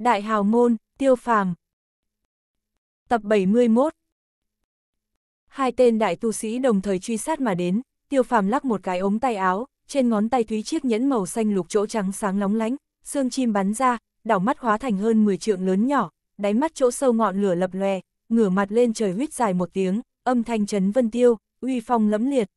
Đại hào môn, tiêu phàm. Tập 71 Hai tên đại tu sĩ đồng thời truy sát mà đến, tiêu phàm lắc một cái ống tay áo, trên ngón tay thúy chiếc nhẫn màu xanh lục chỗ trắng sáng lóng lánh, xương chim bắn ra, đảo mắt hóa thành hơn 10 trượng lớn nhỏ, đáy mắt chỗ sâu ngọn lửa lập lòe, ngửa mặt lên trời huyết dài một tiếng, âm thanh chấn vân tiêu, uy phong lẫm liệt.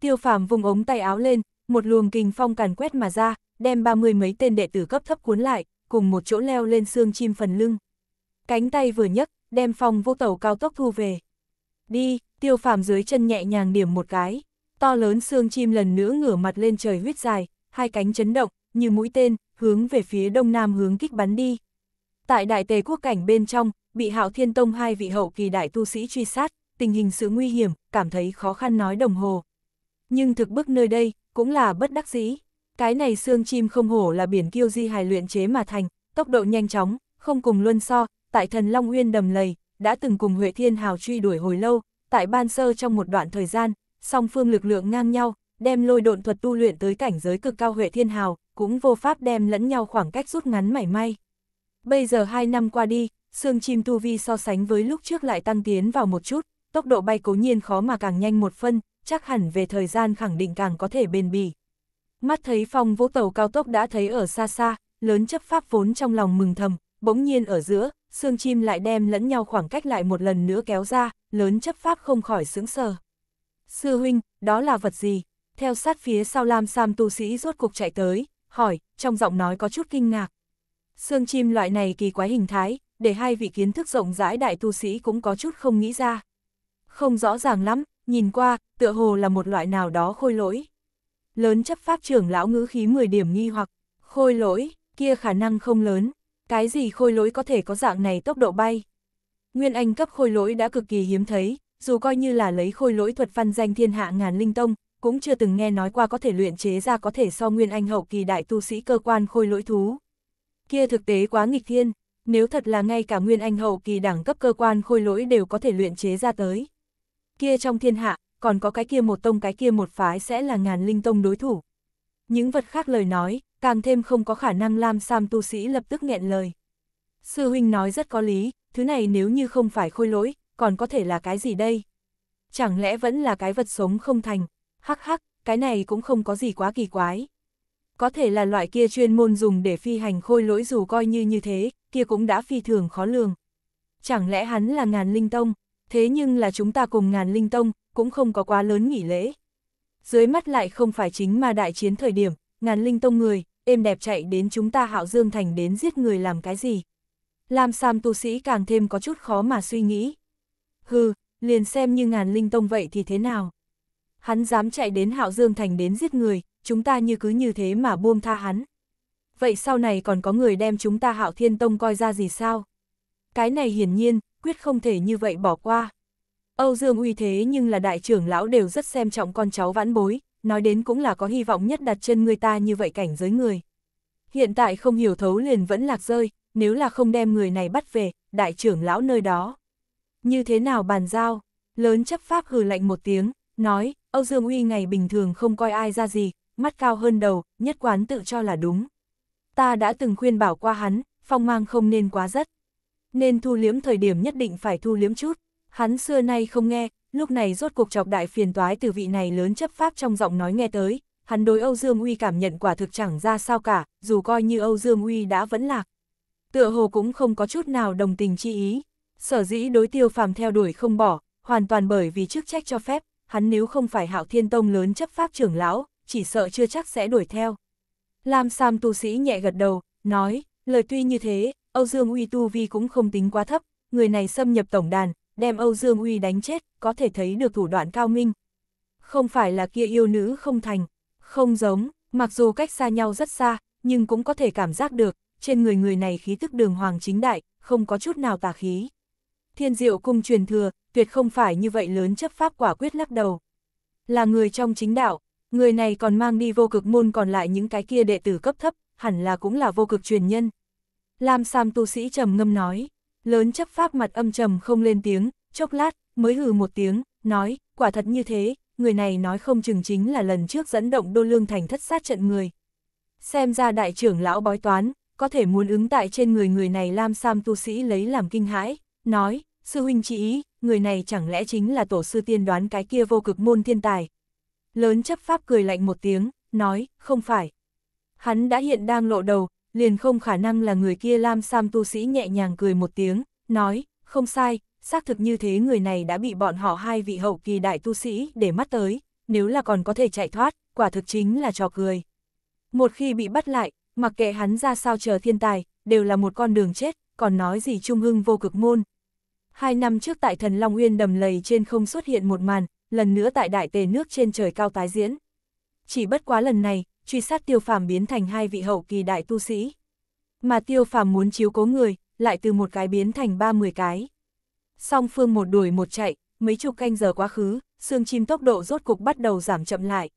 Tiêu phàm vùng ống tay áo lên, một luồng kình phong càn quét mà ra, đem ba mươi mấy tên đệ tử cấp thấp cuốn lại, cùng một chỗ leo lên xương chim phần lưng. Cánh tay vừa nhấc, đem phong vô tàu cao tốc thu về. Đi, tiêu phàm dưới chân nhẹ nhàng điểm một cái, to lớn xương chim lần nữa ngửa mặt lên trời huyết dài, hai cánh chấn động, như mũi tên, hướng về phía đông nam hướng kích bắn đi. Tại đại tề quốc cảnh bên trong, bị hạo thiên tông hai vị hậu kỳ đại tu sĩ truy sát, tình hình sự nguy hiểm, cảm thấy khó khăn nói đồng hồ. Nhưng thực bức nơi đây, cũng là bất đắc dĩ. Cái này xương chim không hổ là biển kiêu di hài luyện chế mà thành, tốc độ nhanh chóng, không cùng luân so, tại thần Long Uyên đầm lầy, đã từng cùng Huệ Thiên Hào truy đuổi hồi lâu, tại ban sơ trong một đoạn thời gian, song phương lực lượng ngang nhau, đem lôi độn thuật tu luyện tới cảnh giới cực cao Huệ Thiên Hào, cũng vô pháp đem lẫn nhau khoảng cách rút ngắn mảy may. Bây giờ hai năm qua đi, xương chim tu vi so sánh với lúc trước lại tăng tiến vào một chút, tốc độ bay cố nhiên khó mà càng nhanh một phân, chắc hẳn về thời gian khẳng định càng có thể bền bỉ. Mắt thấy phong vũ tàu cao tốc đã thấy ở xa xa, lớn chấp pháp vốn trong lòng mừng thầm, bỗng nhiên ở giữa, xương chim lại đem lẫn nhau khoảng cách lại một lần nữa kéo ra, lớn chấp pháp không khỏi sững sờ. Sư huynh, đó là vật gì? Theo sát phía sau Lam Sam tu sĩ rốt cục chạy tới, hỏi, trong giọng nói có chút kinh ngạc. Xương chim loại này kỳ quái hình thái, để hai vị kiến thức rộng rãi đại tu sĩ cũng có chút không nghĩ ra. Không rõ ràng lắm, nhìn qua, tựa hồ là một loại nào đó khôi lỗi. Lớn chấp pháp trưởng lão ngữ khí 10 điểm nghi hoặc, khôi lỗi, kia khả năng không lớn, cái gì khôi lỗi có thể có dạng này tốc độ bay. Nguyên Anh cấp khôi lỗi đã cực kỳ hiếm thấy, dù coi như là lấy khôi lỗi thuật văn danh thiên hạ ngàn linh tông, cũng chưa từng nghe nói qua có thể luyện chế ra có thể so Nguyên Anh hậu kỳ đại tu sĩ cơ quan khôi lỗi thú. Kia thực tế quá nghịch thiên, nếu thật là ngay cả Nguyên Anh hậu kỳ đẳng cấp cơ quan khôi lỗi đều có thể luyện chế ra tới. Kia trong thiên hạ, còn có cái kia một tông cái kia một phái sẽ là ngàn linh tông đối thủ. Những vật khác lời nói, càng thêm không có khả năng Lam Sam tu sĩ lập tức nghẹn lời. Sư huynh nói rất có lý, thứ này nếu như không phải khôi lỗi, còn có thể là cái gì đây? Chẳng lẽ vẫn là cái vật sống không thành? Hắc hắc, cái này cũng không có gì quá kỳ quái. Có thể là loại kia chuyên môn dùng để phi hành khôi lỗi dù coi như như thế, kia cũng đã phi thường khó lường. Chẳng lẽ hắn là ngàn linh tông, thế nhưng là chúng ta cùng ngàn linh tông, cũng không có quá lớn nghỉ lễ. Dưới mắt lại không phải chính mà đại chiến thời điểm, ngàn linh tông người, êm đẹp chạy đến chúng ta hạo dương thành đến giết người làm cái gì. Làm Sam tu sĩ càng thêm có chút khó mà suy nghĩ. Hừ, liền xem như ngàn linh tông vậy thì thế nào. Hắn dám chạy đến hạo dương thành đến giết người, chúng ta như cứ như thế mà buông tha hắn. Vậy sau này còn có người đem chúng ta hạo thiên tông coi ra gì sao? Cái này hiển nhiên, quyết không thể như vậy bỏ qua. Âu Dương uy thế nhưng là đại trưởng lão đều rất xem trọng con cháu vãn bối, nói đến cũng là có hy vọng nhất đặt chân người ta như vậy cảnh giới người. Hiện tại không hiểu thấu liền vẫn lạc rơi, nếu là không đem người này bắt về, đại trưởng lão nơi đó. Như thế nào bàn giao? Lớn chấp pháp hừ lạnh một tiếng, nói, Âu Dương Uy ngày bình thường không coi ai ra gì, mắt cao hơn đầu, nhất quán tự cho là đúng. Ta đã từng khuyên bảo qua hắn, phong mang không nên quá rất. Nên thu liếm thời điểm nhất định phải thu liếm chút, Hắn xưa nay không nghe, lúc này rốt cuộc chọc đại phiền toái từ vị này lớn chấp pháp trong giọng nói nghe tới, hắn đối Âu Dương Uy cảm nhận quả thực chẳng ra sao cả, dù coi như Âu Dương Uy đã vẫn lạc. Tựa hồ cũng không có chút nào đồng tình chi ý, sở dĩ đối tiêu phàm theo đuổi không bỏ, hoàn toàn bởi vì chức trách cho phép, hắn nếu không phải hạo thiên tông lớn chấp pháp trưởng lão, chỉ sợ chưa chắc sẽ đuổi theo. Lam Sam tu sĩ nhẹ gật đầu, nói, lời tuy như thế, Âu Dương Uy tu vi cũng không tính quá thấp, người này xâm nhập tổng đàn, đem Âu Dương Uy đánh chết, có thể thấy được thủ đoạn cao minh. Không phải là kia yêu nữ không thành, không giống, mặc dù cách xa nhau rất xa, nhưng cũng có thể cảm giác được, trên người người này khí tức đường hoàng chính đại, không có chút nào tà khí. Thiên diệu cung truyền thừa, tuyệt không phải như vậy lớn chấp pháp quả quyết lắc đầu. Là người trong chính đạo, người này còn mang đi vô cực môn còn lại những cái kia đệ tử cấp thấp, hẳn là cũng là vô cực truyền nhân. Lam Sam tu sĩ trầm ngâm nói, Lớn chấp pháp mặt âm trầm không lên tiếng, chốc lát, mới hừ một tiếng, nói, quả thật như thế, người này nói không chừng chính là lần trước dẫn động đô lương thành thất sát trận người. Xem ra đại trưởng lão bói toán, có thể muốn ứng tại trên người người này Lam Sam tu sĩ lấy làm kinh hãi, nói, sư huynh chỉ ý, người này chẳng lẽ chính là tổ sư tiên đoán cái kia vô cực môn thiên tài. Lớn chấp pháp cười lạnh một tiếng, nói, không phải. Hắn đã hiện đang lộ đầu, liền không khả năng là người kia Lam Sam tu sĩ nhẹ nhàng cười một tiếng, nói, không sai, xác thực như thế người này đã bị bọn họ hai vị hậu kỳ đại tu sĩ để mắt tới, nếu là còn có thể chạy thoát, quả thực chính là trò cười. Một khi bị bắt lại, mặc kệ hắn ra sao chờ thiên tài, đều là một con đường chết, còn nói gì trung hưng vô cực môn. Hai năm trước tại thần Long Uyên đầm lầy trên không xuất hiện một màn, lần nữa tại đại tề nước trên trời cao tái diễn. Chỉ bất quá lần này, truy sát tiêu phàm biến thành hai vị hậu kỳ đại tu sĩ. Mà tiêu phàm muốn chiếu cố người, lại từ một cái biến thành ba mười cái. Song phương một đuổi một chạy, mấy chục canh giờ quá khứ, xương chim tốc độ rốt cục bắt đầu giảm chậm lại.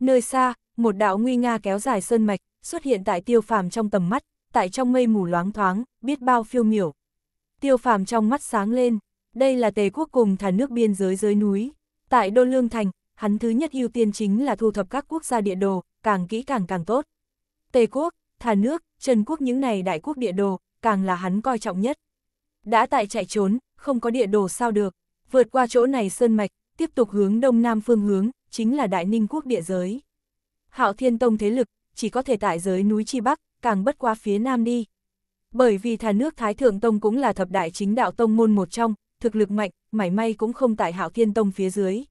Nơi xa, một đạo nguy nga kéo dài sơn mạch, xuất hiện tại tiêu phàm trong tầm mắt, tại trong mây mù loáng thoáng, biết bao phiêu miểu. Tiêu phàm trong mắt sáng lên, đây là tề quốc cùng thả nước biên giới dưới núi. Tại Đô Lương Thành, hắn thứ nhất ưu tiên chính là thu thập các quốc gia địa đồ, càng kỹ càng càng tốt. Tề quốc, Thà nước, Trần quốc những này đại quốc địa đồ, càng là hắn coi trọng nhất. Đã tại chạy trốn, không có địa đồ sao được, vượt qua chỗ này sơn mạch, tiếp tục hướng đông nam phương hướng, chính là đại ninh quốc địa giới. Hạo Thiên Tông thế lực, chỉ có thể tại giới núi Chi Bắc, càng bất qua phía nam đi. Bởi vì thà nước Thái Thượng Tông cũng là thập đại chính đạo tông môn một trong, thực lực mạnh, mảy may cũng không tại Hạo Thiên Tông phía dưới.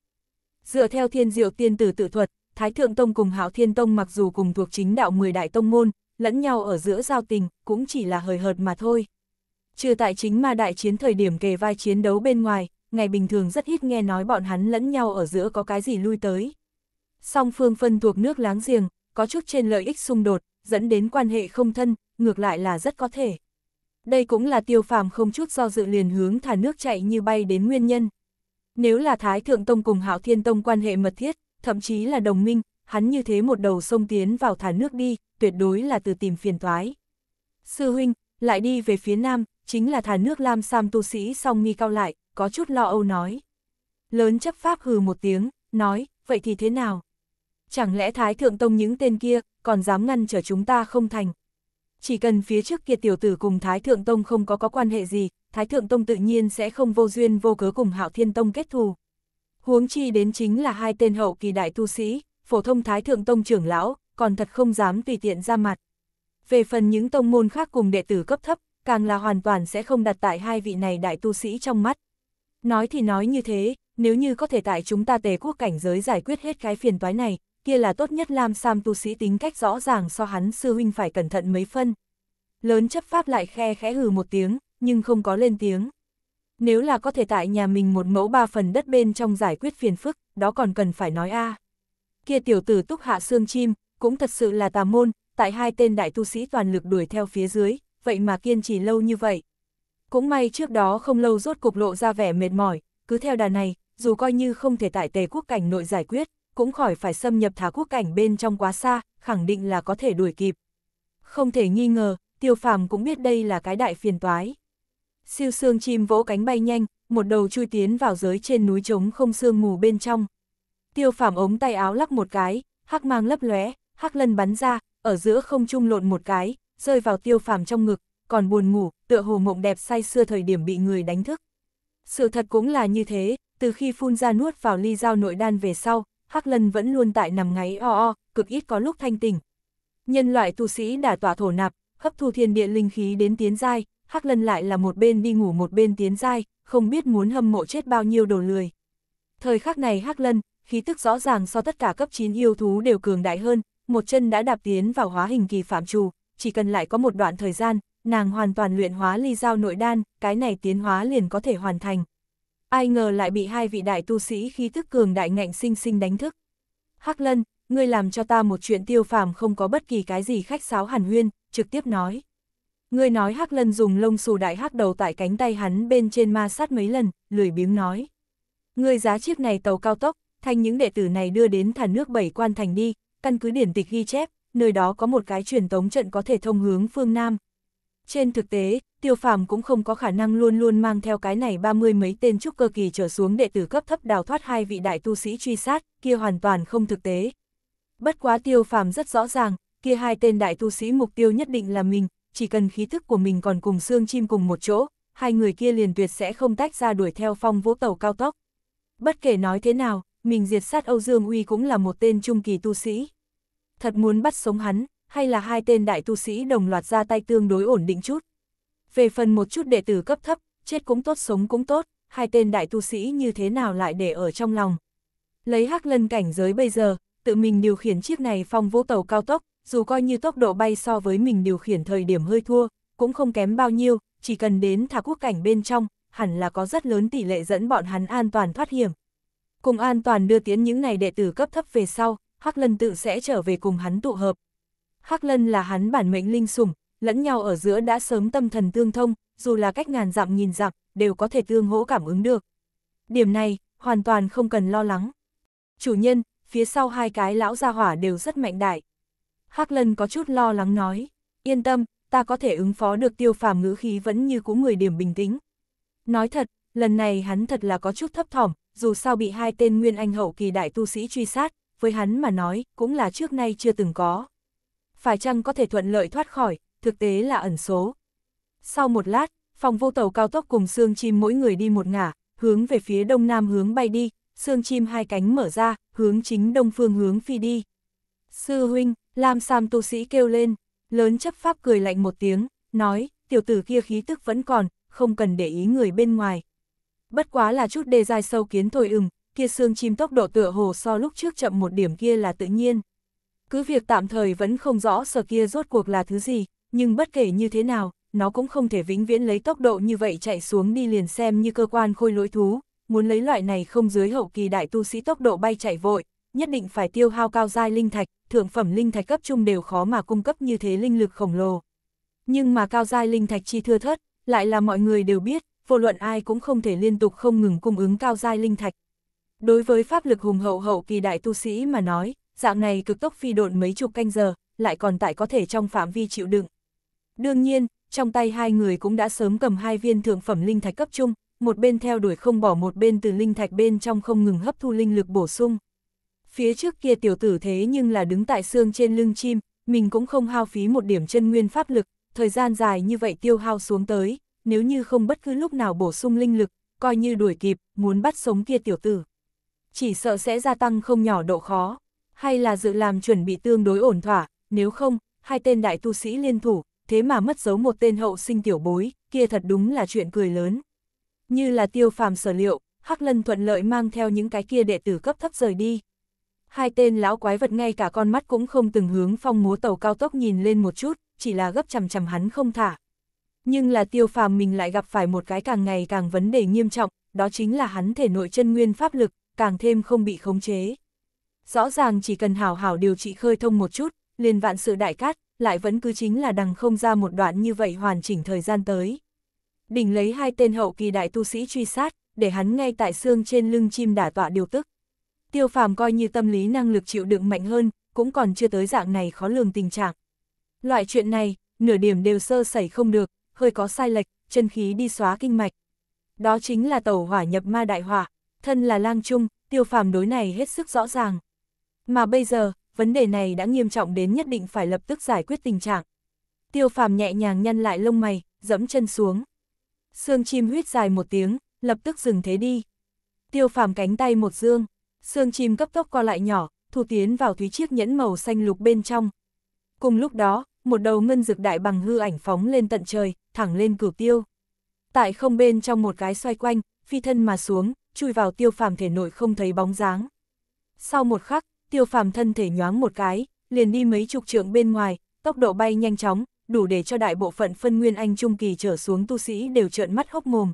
Dựa theo thiên diệu tiên tử tự thuật, Thái Thượng Tông cùng Hạo Thiên Tông mặc dù cùng thuộc chính đạo 10 đại tông môn, lẫn nhau ở giữa giao tình, cũng chỉ là hời hợt mà thôi. Trừ tại chính mà đại chiến thời điểm kề vai chiến đấu bên ngoài, ngày bình thường rất ít nghe nói bọn hắn lẫn nhau ở giữa có cái gì lui tới. Song phương phân thuộc nước láng giềng, có chút trên lợi ích xung đột, dẫn đến quan hệ không thân, ngược lại là rất có thể. Đây cũng là tiêu phàm không chút do dự liền hướng thả nước chạy như bay đến nguyên nhân. Nếu là Thái Thượng Tông cùng Hạo Thiên Tông quan hệ mật thiết, thậm chí là đồng minh, hắn như thế một đầu sông tiến vào thả nước đi, tuyệt đối là từ tìm phiền toái. Sư huynh, lại đi về phía nam, chính là thả nước Lam Sam tu sĩ song nghi cao lại, có chút lo âu nói. Lớn chấp pháp hừ một tiếng, nói, vậy thì thế nào? Chẳng lẽ Thái Thượng Tông những tên kia còn dám ngăn trở chúng ta không thành? Chỉ cần phía trước kia tiểu tử cùng Thái Thượng Tông không có có quan hệ gì, Thái Thượng Tông tự nhiên sẽ không vô duyên vô cớ cùng Hạo Thiên Tông kết thù. Huống chi đến chính là hai tên hậu kỳ đại tu sĩ, phổ thông Thái Thượng Tông trưởng lão, còn thật không dám tùy tiện ra mặt. Về phần những tông môn khác cùng đệ tử cấp thấp, càng là hoàn toàn sẽ không đặt tại hai vị này đại tu sĩ trong mắt. Nói thì nói như thế, nếu như có thể tại chúng ta tề quốc cảnh giới giải quyết hết cái phiền toái này, kia là tốt nhất Lam Sam tu sĩ tính cách rõ ràng so hắn sư huynh phải cẩn thận mấy phân. Lớn chấp pháp lại khe khẽ hừ một tiếng, nhưng không có lên tiếng. Nếu là có thể tại nhà mình một mẫu ba phần đất bên trong giải quyết phiền phức, đó còn cần phải nói a à. Kia tiểu tử túc hạ xương chim, cũng thật sự là tà môn, tại hai tên đại tu sĩ toàn lực đuổi theo phía dưới, vậy mà kiên trì lâu như vậy. Cũng may trước đó không lâu rốt cục lộ ra vẻ mệt mỏi, cứ theo đà này, dù coi như không thể tại tề quốc cảnh nội giải quyết, cũng khỏi phải xâm nhập thá quốc cảnh bên trong quá xa, khẳng định là có thể đuổi kịp. Không thể nghi ngờ, tiêu phàm cũng biết đây là cái đại phiền toái. Siêu xương chim vỗ cánh bay nhanh, một đầu chui tiến vào giới trên núi trống không sương mù bên trong. Tiêu Phạm ống tay áo lắc một cái, hắc mang lấp lóe, hắc lân bắn ra, ở giữa không trung lộn một cái, rơi vào tiêu Phạm trong ngực, còn buồn ngủ, tựa hồ mộng đẹp say xưa thời điểm bị người đánh thức. Sự thật cũng là như thế, từ khi phun ra nuốt vào ly dao nội đan về sau, Hắc Lân vẫn luôn tại nằm ngáy o o, cực ít có lúc thanh tỉnh. Nhân loại tu sĩ đã tỏa thổ nạp, hấp thu thiên địa linh khí đến tiến giai, Hắc Lân lại là một bên đi ngủ một bên tiến dai, không biết muốn hâm mộ chết bao nhiêu đồ lười. Thời khắc này Hắc Lân, khí tức rõ ràng so tất cả cấp 9 yêu thú đều cường đại hơn, một chân đã đạp tiến vào hóa hình kỳ phạm trù, chỉ cần lại có một đoạn thời gian, nàng hoàn toàn luyện hóa ly giao nội đan, cái này tiến hóa liền có thể hoàn thành. Ai ngờ lại bị hai vị đại tu sĩ khí tức cường đại ngạnh sinh sinh đánh thức. Hắc Lân, ngươi làm cho ta một chuyện tiêu phàm không có bất kỳ cái gì khách sáo hàn huyên, trực tiếp nói. Ngươi nói Hắc Lân dùng lông xù đại hắc đầu tại cánh tay hắn bên trên ma sát mấy lần, lười biếng nói. Ngươi giá chiếc này tàu cao tốc, thành những đệ tử này đưa đến thả nước bảy quan thành đi, căn cứ điển tịch ghi chép, nơi đó có một cái truyền tống trận có thể thông hướng phương Nam. Trên thực tế, tiêu phàm cũng không có khả năng luôn luôn mang theo cái này ba mươi mấy tên trúc cơ kỳ trở xuống đệ tử cấp thấp đào thoát hai vị đại tu sĩ truy sát, kia hoàn toàn không thực tế. Bất quá tiêu phàm rất rõ ràng, kia hai tên đại tu sĩ mục tiêu nhất định là mình, chỉ cần khí thức của mình còn cùng xương chim cùng một chỗ, hai người kia liền tuyệt sẽ không tách ra đuổi theo phong vũ tàu cao tốc. Bất kể nói thế nào, mình diệt sát Âu Dương Uy cũng là một tên trung kỳ tu sĩ. Thật muốn bắt sống hắn, hay là hai tên đại tu sĩ đồng loạt ra tay tương đối ổn định chút. Về phần một chút đệ tử cấp thấp, chết cũng tốt sống cũng tốt, hai tên đại tu sĩ như thế nào lại để ở trong lòng. Lấy hắc lân cảnh giới bây giờ, tự mình điều khiển chiếc này phong vũ tàu cao tốc, dù coi như tốc độ bay so với mình điều khiển thời điểm hơi thua, cũng không kém bao nhiêu, chỉ cần đến thả quốc cảnh bên trong, hẳn là có rất lớn tỷ lệ dẫn bọn hắn an toàn thoát hiểm. Cùng an toàn đưa tiến những này đệ tử cấp thấp về sau, Hắc Lân tự sẽ trở về cùng hắn tụ hợp. Hắc Lân là hắn bản mệnh linh sủng, lẫn nhau ở giữa đã sớm tâm thần tương thông, dù là cách ngàn dặm nghìn dặm, đều có thể tương hỗ cảm ứng được. Điểm này, hoàn toàn không cần lo lắng. Chủ nhân, phía sau hai cái lão gia hỏa đều rất mạnh đại. Hắc Lân có chút lo lắng nói, yên tâm, ta có thể ứng phó được tiêu phàm ngữ khí vẫn như cũ người điểm bình tĩnh. Nói thật, lần này hắn thật là có chút thấp thỏm, dù sao bị hai tên nguyên anh hậu kỳ đại tu sĩ truy sát, với hắn mà nói, cũng là trước nay chưa từng có. Phải chăng có thể thuận lợi thoát khỏi, thực tế là ẩn số. Sau một lát, phòng vô tàu cao tốc cùng xương chim mỗi người đi một ngả, hướng về phía đông nam hướng bay đi, xương chim hai cánh mở ra, hướng chính đông phương hướng phi đi. Sư huynh, Lam Sam tu sĩ kêu lên, lớn chấp pháp cười lạnh một tiếng, nói, tiểu tử kia khí tức vẫn còn, không cần để ý người bên ngoài. Bất quá là chút đề dài sâu kiến thôi ừng, kia xương chim tốc độ tựa hồ so lúc trước chậm một điểm kia là tự nhiên. Cứ việc tạm thời vẫn không rõ sở kia rốt cuộc là thứ gì, nhưng bất kể như thế nào, nó cũng không thể vĩnh viễn lấy tốc độ như vậy chạy xuống đi liền xem như cơ quan khôi lỗi thú, muốn lấy loại này không dưới hậu kỳ đại tu sĩ tốc độ bay chạy vội, nhất định phải tiêu hao cao giai linh thạch, thượng phẩm linh thạch cấp trung đều khó mà cung cấp như thế linh lực khổng lồ. Nhưng mà cao giai linh thạch chi thưa thớt, lại là mọi người đều biết, vô luận ai cũng không thể liên tục không ngừng cung ứng cao giai linh thạch. Đối với pháp lực hùng hậu hậu kỳ đại tu sĩ mà nói, dạng này cực tốc phi độn mấy chục canh giờ, lại còn tại có thể trong phạm vi chịu đựng. Đương nhiên, trong tay hai người cũng đã sớm cầm hai viên thượng phẩm linh thạch cấp trung, một bên theo đuổi không bỏ một bên từ linh thạch bên trong không ngừng hấp thu linh lực bổ sung phía trước kia tiểu tử thế nhưng là đứng tại xương trên lưng chim, mình cũng không hao phí một điểm chân nguyên pháp lực, thời gian dài như vậy tiêu hao xuống tới, nếu như không bất cứ lúc nào bổ sung linh lực, coi như đuổi kịp, muốn bắt sống kia tiểu tử. Chỉ sợ sẽ gia tăng không nhỏ độ khó, hay là dự làm chuẩn bị tương đối ổn thỏa, nếu không, hai tên đại tu sĩ liên thủ, thế mà mất dấu một tên hậu sinh tiểu bối, kia thật đúng là chuyện cười lớn. Như là tiêu phàm sở liệu, Hắc Lân thuận lợi mang theo những cái kia đệ tử cấp thấp rời đi, hai tên lão quái vật ngay cả con mắt cũng không từng hướng phong múa tàu cao tốc nhìn lên một chút, chỉ là gấp chằm chằm hắn không thả. Nhưng là tiêu phàm mình lại gặp phải một cái càng ngày càng vấn đề nghiêm trọng, đó chính là hắn thể nội chân nguyên pháp lực, càng thêm không bị khống chế. Rõ ràng chỉ cần hảo hảo điều trị khơi thông một chút, liền vạn sự đại cát, lại vẫn cứ chính là đằng không ra một đoạn như vậy hoàn chỉnh thời gian tới. Đỉnh lấy hai tên hậu kỳ đại tu sĩ truy sát, để hắn ngay tại xương trên lưng chim đả tọa điều tức. Tiêu phàm coi như tâm lý năng lực chịu đựng mạnh hơn, cũng còn chưa tới dạng này khó lường tình trạng. Loại chuyện này, nửa điểm đều sơ sẩy không được, hơi có sai lệch, chân khí đi xóa kinh mạch. Đó chính là tàu hỏa nhập ma đại hỏa, thân là lang trung, tiêu phàm đối này hết sức rõ ràng. Mà bây giờ, vấn đề này đã nghiêm trọng đến nhất định phải lập tức giải quyết tình trạng. Tiêu phàm nhẹ nhàng nhăn lại lông mày, dẫm chân xuống. Sương chim huyết dài một tiếng, lập tức dừng thế đi. Tiêu phàm cánh tay một dương, sương chim cấp tốc co lại nhỏ, thu tiến vào thúy chiếc nhẫn màu xanh lục bên trong. Cùng lúc đó, một đầu ngân dực đại bằng hư ảnh phóng lên tận trời, thẳng lên cửu tiêu. Tại không bên trong một cái xoay quanh, phi thân mà xuống, chui vào tiêu phàm thể nội không thấy bóng dáng. Sau một khắc, tiêu phàm thân thể nhoáng một cái, liền đi mấy chục trượng bên ngoài, tốc độ bay nhanh chóng, đủ để cho đại bộ phận phân nguyên anh trung kỳ trở xuống tu sĩ đều trợn mắt hốc mồm.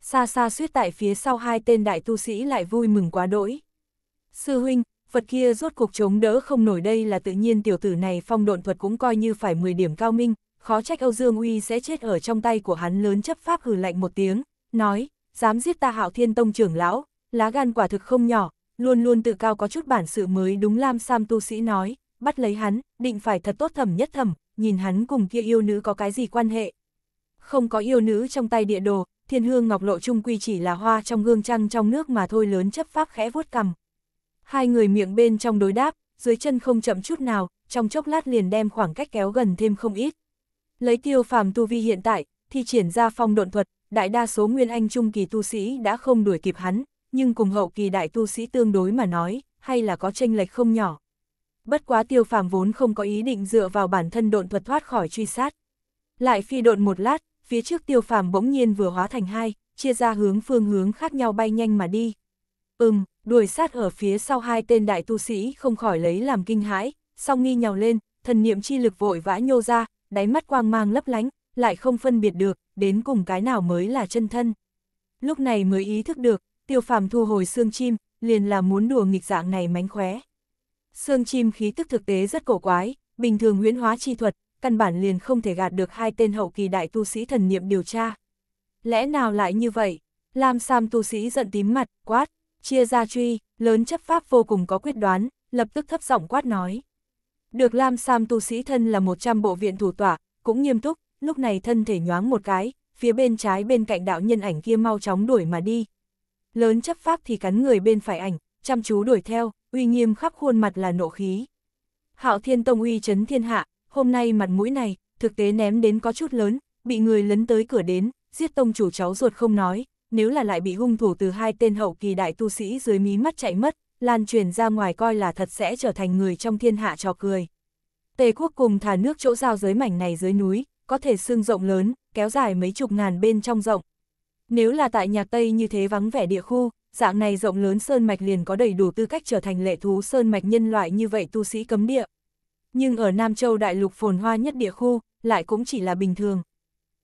Xa xa suýt tại phía sau hai tên đại tu sĩ lại vui mừng quá đỗi. Sư huynh, vật kia rốt cuộc chống đỡ không nổi đây là tự nhiên tiểu tử này phong độn thuật cũng coi như phải 10 điểm cao minh, khó trách Âu Dương Uy sẽ chết ở trong tay của hắn lớn chấp pháp hừ lạnh một tiếng, nói, dám giết ta hạo thiên tông trưởng lão, lá gan quả thực không nhỏ, luôn luôn tự cao có chút bản sự mới đúng Lam Sam tu sĩ nói, bắt lấy hắn, định phải thật tốt thầm nhất thầm, nhìn hắn cùng kia yêu nữ có cái gì quan hệ. Không có yêu nữ trong tay địa đồ, thiên hương ngọc lộ trung quy chỉ là hoa trong gương trăng trong nước mà thôi lớn chấp pháp khẽ vuốt cầm, Hai người miệng bên trong đối đáp, dưới chân không chậm chút nào, trong chốc lát liền đem khoảng cách kéo gần thêm không ít. Lấy tiêu phàm tu vi hiện tại, thì triển ra phong độn thuật, đại đa số nguyên anh trung kỳ tu sĩ đã không đuổi kịp hắn, nhưng cùng hậu kỳ đại tu sĩ tương đối mà nói, hay là có tranh lệch không nhỏ. Bất quá tiêu phàm vốn không có ý định dựa vào bản thân độn thuật thoát khỏi truy sát. Lại phi độn một lát, phía trước tiêu phàm bỗng nhiên vừa hóa thành hai, chia ra hướng phương hướng khác nhau bay nhanh mà đi. Ừm, đuổi sát ở phía sau hai tên đại tu sĩ không khỏi lấy làm kinh hãi, song nghi nhào lên, thần niệm chi lực vội vã nhô ra, đáy mắt quang mang lấp lánh, lại không phân biệt được, đến cùng cái nào mới là chân thân. Lúc này mới ý thức được, tiêu phàm thu hồi xương chim, liền là muốn đùa nghịch dạng này mánh khóe. Xương chim khí tức thực tế rất cổ quái, bình thường huyễn hóa chi thuật, căn bản liền không thể gạt được hai tên hậu kỳ đại tu sĩ thần niệm điều tra. Lẽ nào lại như vậy? Lam Sam tu sĩ giận tím mặt, quát, chia ra truy, lớn chấp pháp vô cùng có quyết đoán, lập tức thấp giọng quát nói. Được Lam Sam tu sĩ thân là 100 bộ viện thủ tỏa, cũng nghiêm túc, lúc này thân thể nhoáng một cái, phía bên trái bên cạnh đạo nhân ảnh kia mau chóng đuổi mà đi. Lớn chấp pháp thì cắn người bên phải ảnh, chăm chú đuổi theo, uy nghiêm khắp khuôn mặt là nộ khí. Hạo Thiên Tông uy chấn thiên hạ, hôm nay mặt mũi này, thực tế ném đến có chút lớn, bị người lấn tới cửa đến, giết tông chủ cháu ruột không nói, nếu là lại bị hung thủ từ hai tên hậu kỳ đại tu sĩ dưới mí mắt chạy mất, lan truyền ra ngoài coi là thật sẽ trở thành người trong thiên hạ trò cười. Tề quốc cùng thả nước chỗ giao giới mảnh này dưới núi, có thể xương rộng lớn, kéo dài mấy chục ngàn bên trong rộng. Nếu là tại nhà Tây như thế vắng vẻ địa khu, dạng này rộng lớn sơn mạch liền có đầy đủ tư cách trở thành lệ thú sơn mạch nhân loại như vậy tu sĩ cấm địa. Nhưng ở Nam Châu đại lục phồn hoa nhất địa khu, lại cũng chỉ là bình thường.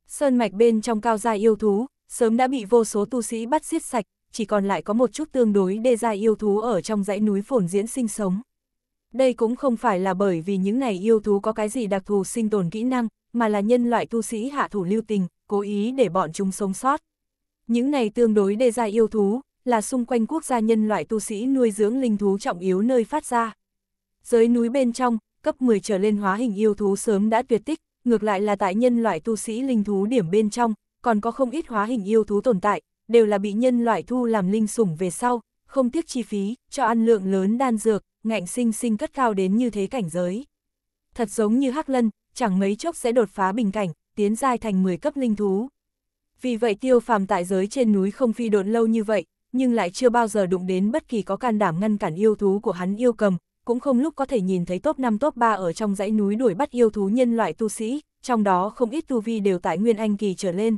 Sơn mạch bên trong cao gia yêu thú, sớm đã bị vô số tu sĩ bắt giết sạch, chỉ còn lại có một chút tương đối đê gia yêu thú ở trong dãy núi phồn diễn sinh sống. Đây cũng không phải là bởi vì những này yêu thú có cái gì đặc thù sinh tồn kỹ năng, mà là nhân loại tu sĩ hạ thủ lưu tình, cố ý để bọn chúng sống sót. Những này tương đối đê gia yêu thú, là xung quanh quốc gia nhân loại tu sĩ nuôi dưỡng linh thú trọng yếu nơi phát ra. Dưới núi bên trong, cấp 10 trở lên hóa hình yêu thú sớm đã tuyệt tích, ngược lại là tại nhân loại tu sĩ linh thú điểm bên trong, còn có không ít hóa hình yêu thú tồn tại, đều là bị nhân loại thu làm linh sủng về sau, không tiếc chi phí, cho ăn lượng lớn đan dược, ngạnh sinh sinh cất cao đến như thế cảnh giới. Thật giống như Hắc Lân, chẳng mấy chốc sẽ đột phá bình cảnh, tiến giai thành 10 cấp linh thú. Vì vậy tiêu phàm tại giới trên núi không phi độn lâu như vậy, nhưng lại chưa bao giờ đụng đến bất kỳ có can đảm ngăn cản yêu thú của hắn yêu cầm, cũng không lúc có thể nhìn thấy top 5 top 3 ở trong dãy núi đuổi bắt yêu thú nhân loại tu sĩ, trong đó không ít tu vi đều tại Nguyên Anh Kỳ trở lên.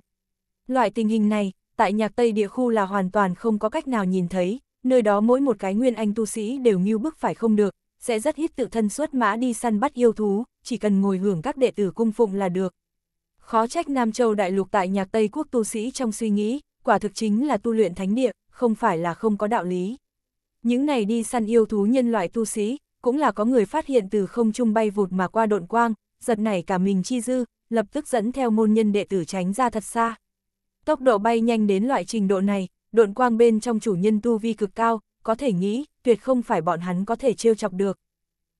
Loại tình hình này, tại nhạc Tây địa khu là hoàn toàn không có cách nào nhìn thấy, nơi đó mỗi một cái nguyên anh tu sĩ đều như bức phải không được, sẽ rất hít tự thân xuất mã đi săn bắt yêu thú, chỉ cần ngồi hưởng các đệ tử cung phụng là được. Khó trách Nam Châu đại lục tại nhạc Tây quốc tu sĩ trong suy nghĩ, quả thực chính là tu luyện thánh địa, không phải là không có đạo lý. Những này đi săn yêu thú nhân loại tu sĩ, cũng là có người phát hiện từ không trung bay vụt mà qua độn quang, giật nảy cả mình chi dư, lập tức dẫn theo môn nhân đệ tử tránh ra thật xa. Tốc độ bay nhanh đến loại trình độ này, độn quang bên trong chủ nhân tu vi cực cao, có thể nghĩ, tuyệt không phải bọn hắn có thể trêu chọc được.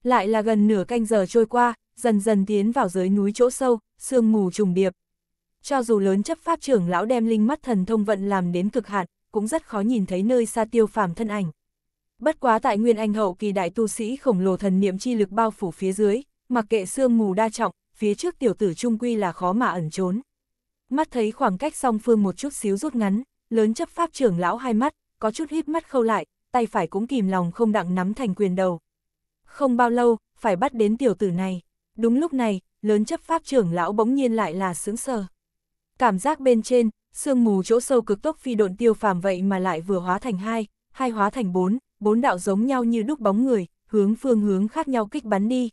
Lại là gần nửa canh giờ trôi qua, dần dần tiến vào dưới núi chỗ sâu, sương mù trùng điệp. Cho dù lớn chấp pháp trưởng lão đem linh mắt thần thông vận làm đến cực hạn, cũng rất khó nhìn thấy nơi xa tiêu phàm thân ảnh. Bất quá tại Nguyên Anh hậu kỳ đại tu sĩ khổng lồ thần niệm chi lực bao phủ phía dưới, mặc kệ sương mù đa trọng, phía trước tiểu tử trung quy là khó mà ẩn trốn mắt thấy khoảng cách song phương một chút xíu rút ngắn, lớn chấp pháp trưởng lão hai mắt, có chút hít mắt khâu lại, tay phải cũng kìm lòng không đặng nắm thành quyền đầu. Không bao lâu, phải bắt đến tiểu tử này. Đúng lúc này, lớn chấp pháp trưởng lão bỗng nhiên lại là sướng sờ. Cảm giác bên trên, sương mù chỗ sâu cực tốc phi độn tiêu phàm vậy mà lại vừa hóa thành hai, hai hóa thành bốn, bốn đạo giống nhau như đúc bóng người, hướng phương hướng khác nhau kích bắn đi.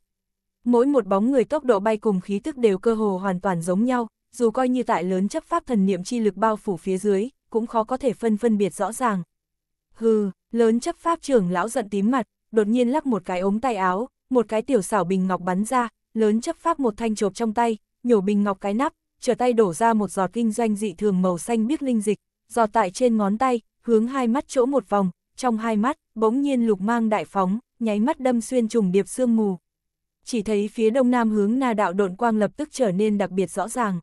Mỗi một bóng người tốc độ bay cùng khí tức đều cơ hồ hoàn toàn giống nhau, dù coi như tại lớn chấp pháp thần niệm chi lực bao phủ phía dưới, cũng khó có thể phân phân biệt rõ ràng. Hừ, lớn chấp pháp trưởng lão giận tím mặt, đột nhiên lắc một cái ống tay áo, một cái tiểu xảo bình ngọc bắn ra, lớn chấp pháp một thanh chộp trong tay, nhổ bình ngọc cái nắp, trở tay đổ ra một giọt kinh doanh dị thường màu xanh biếc linh dịch, giọt tại trên ngón tay, hướng hai mắt chỗ một vòng, trong hai mắt, bỗng nhiên lục mang đại phóng, nháy mắt đâm xuyên trùng điệp sương mù. Chỉ thấy phía đông nam hướng na đạo độn quang lập tức trở nên đặc biệt rõ ràng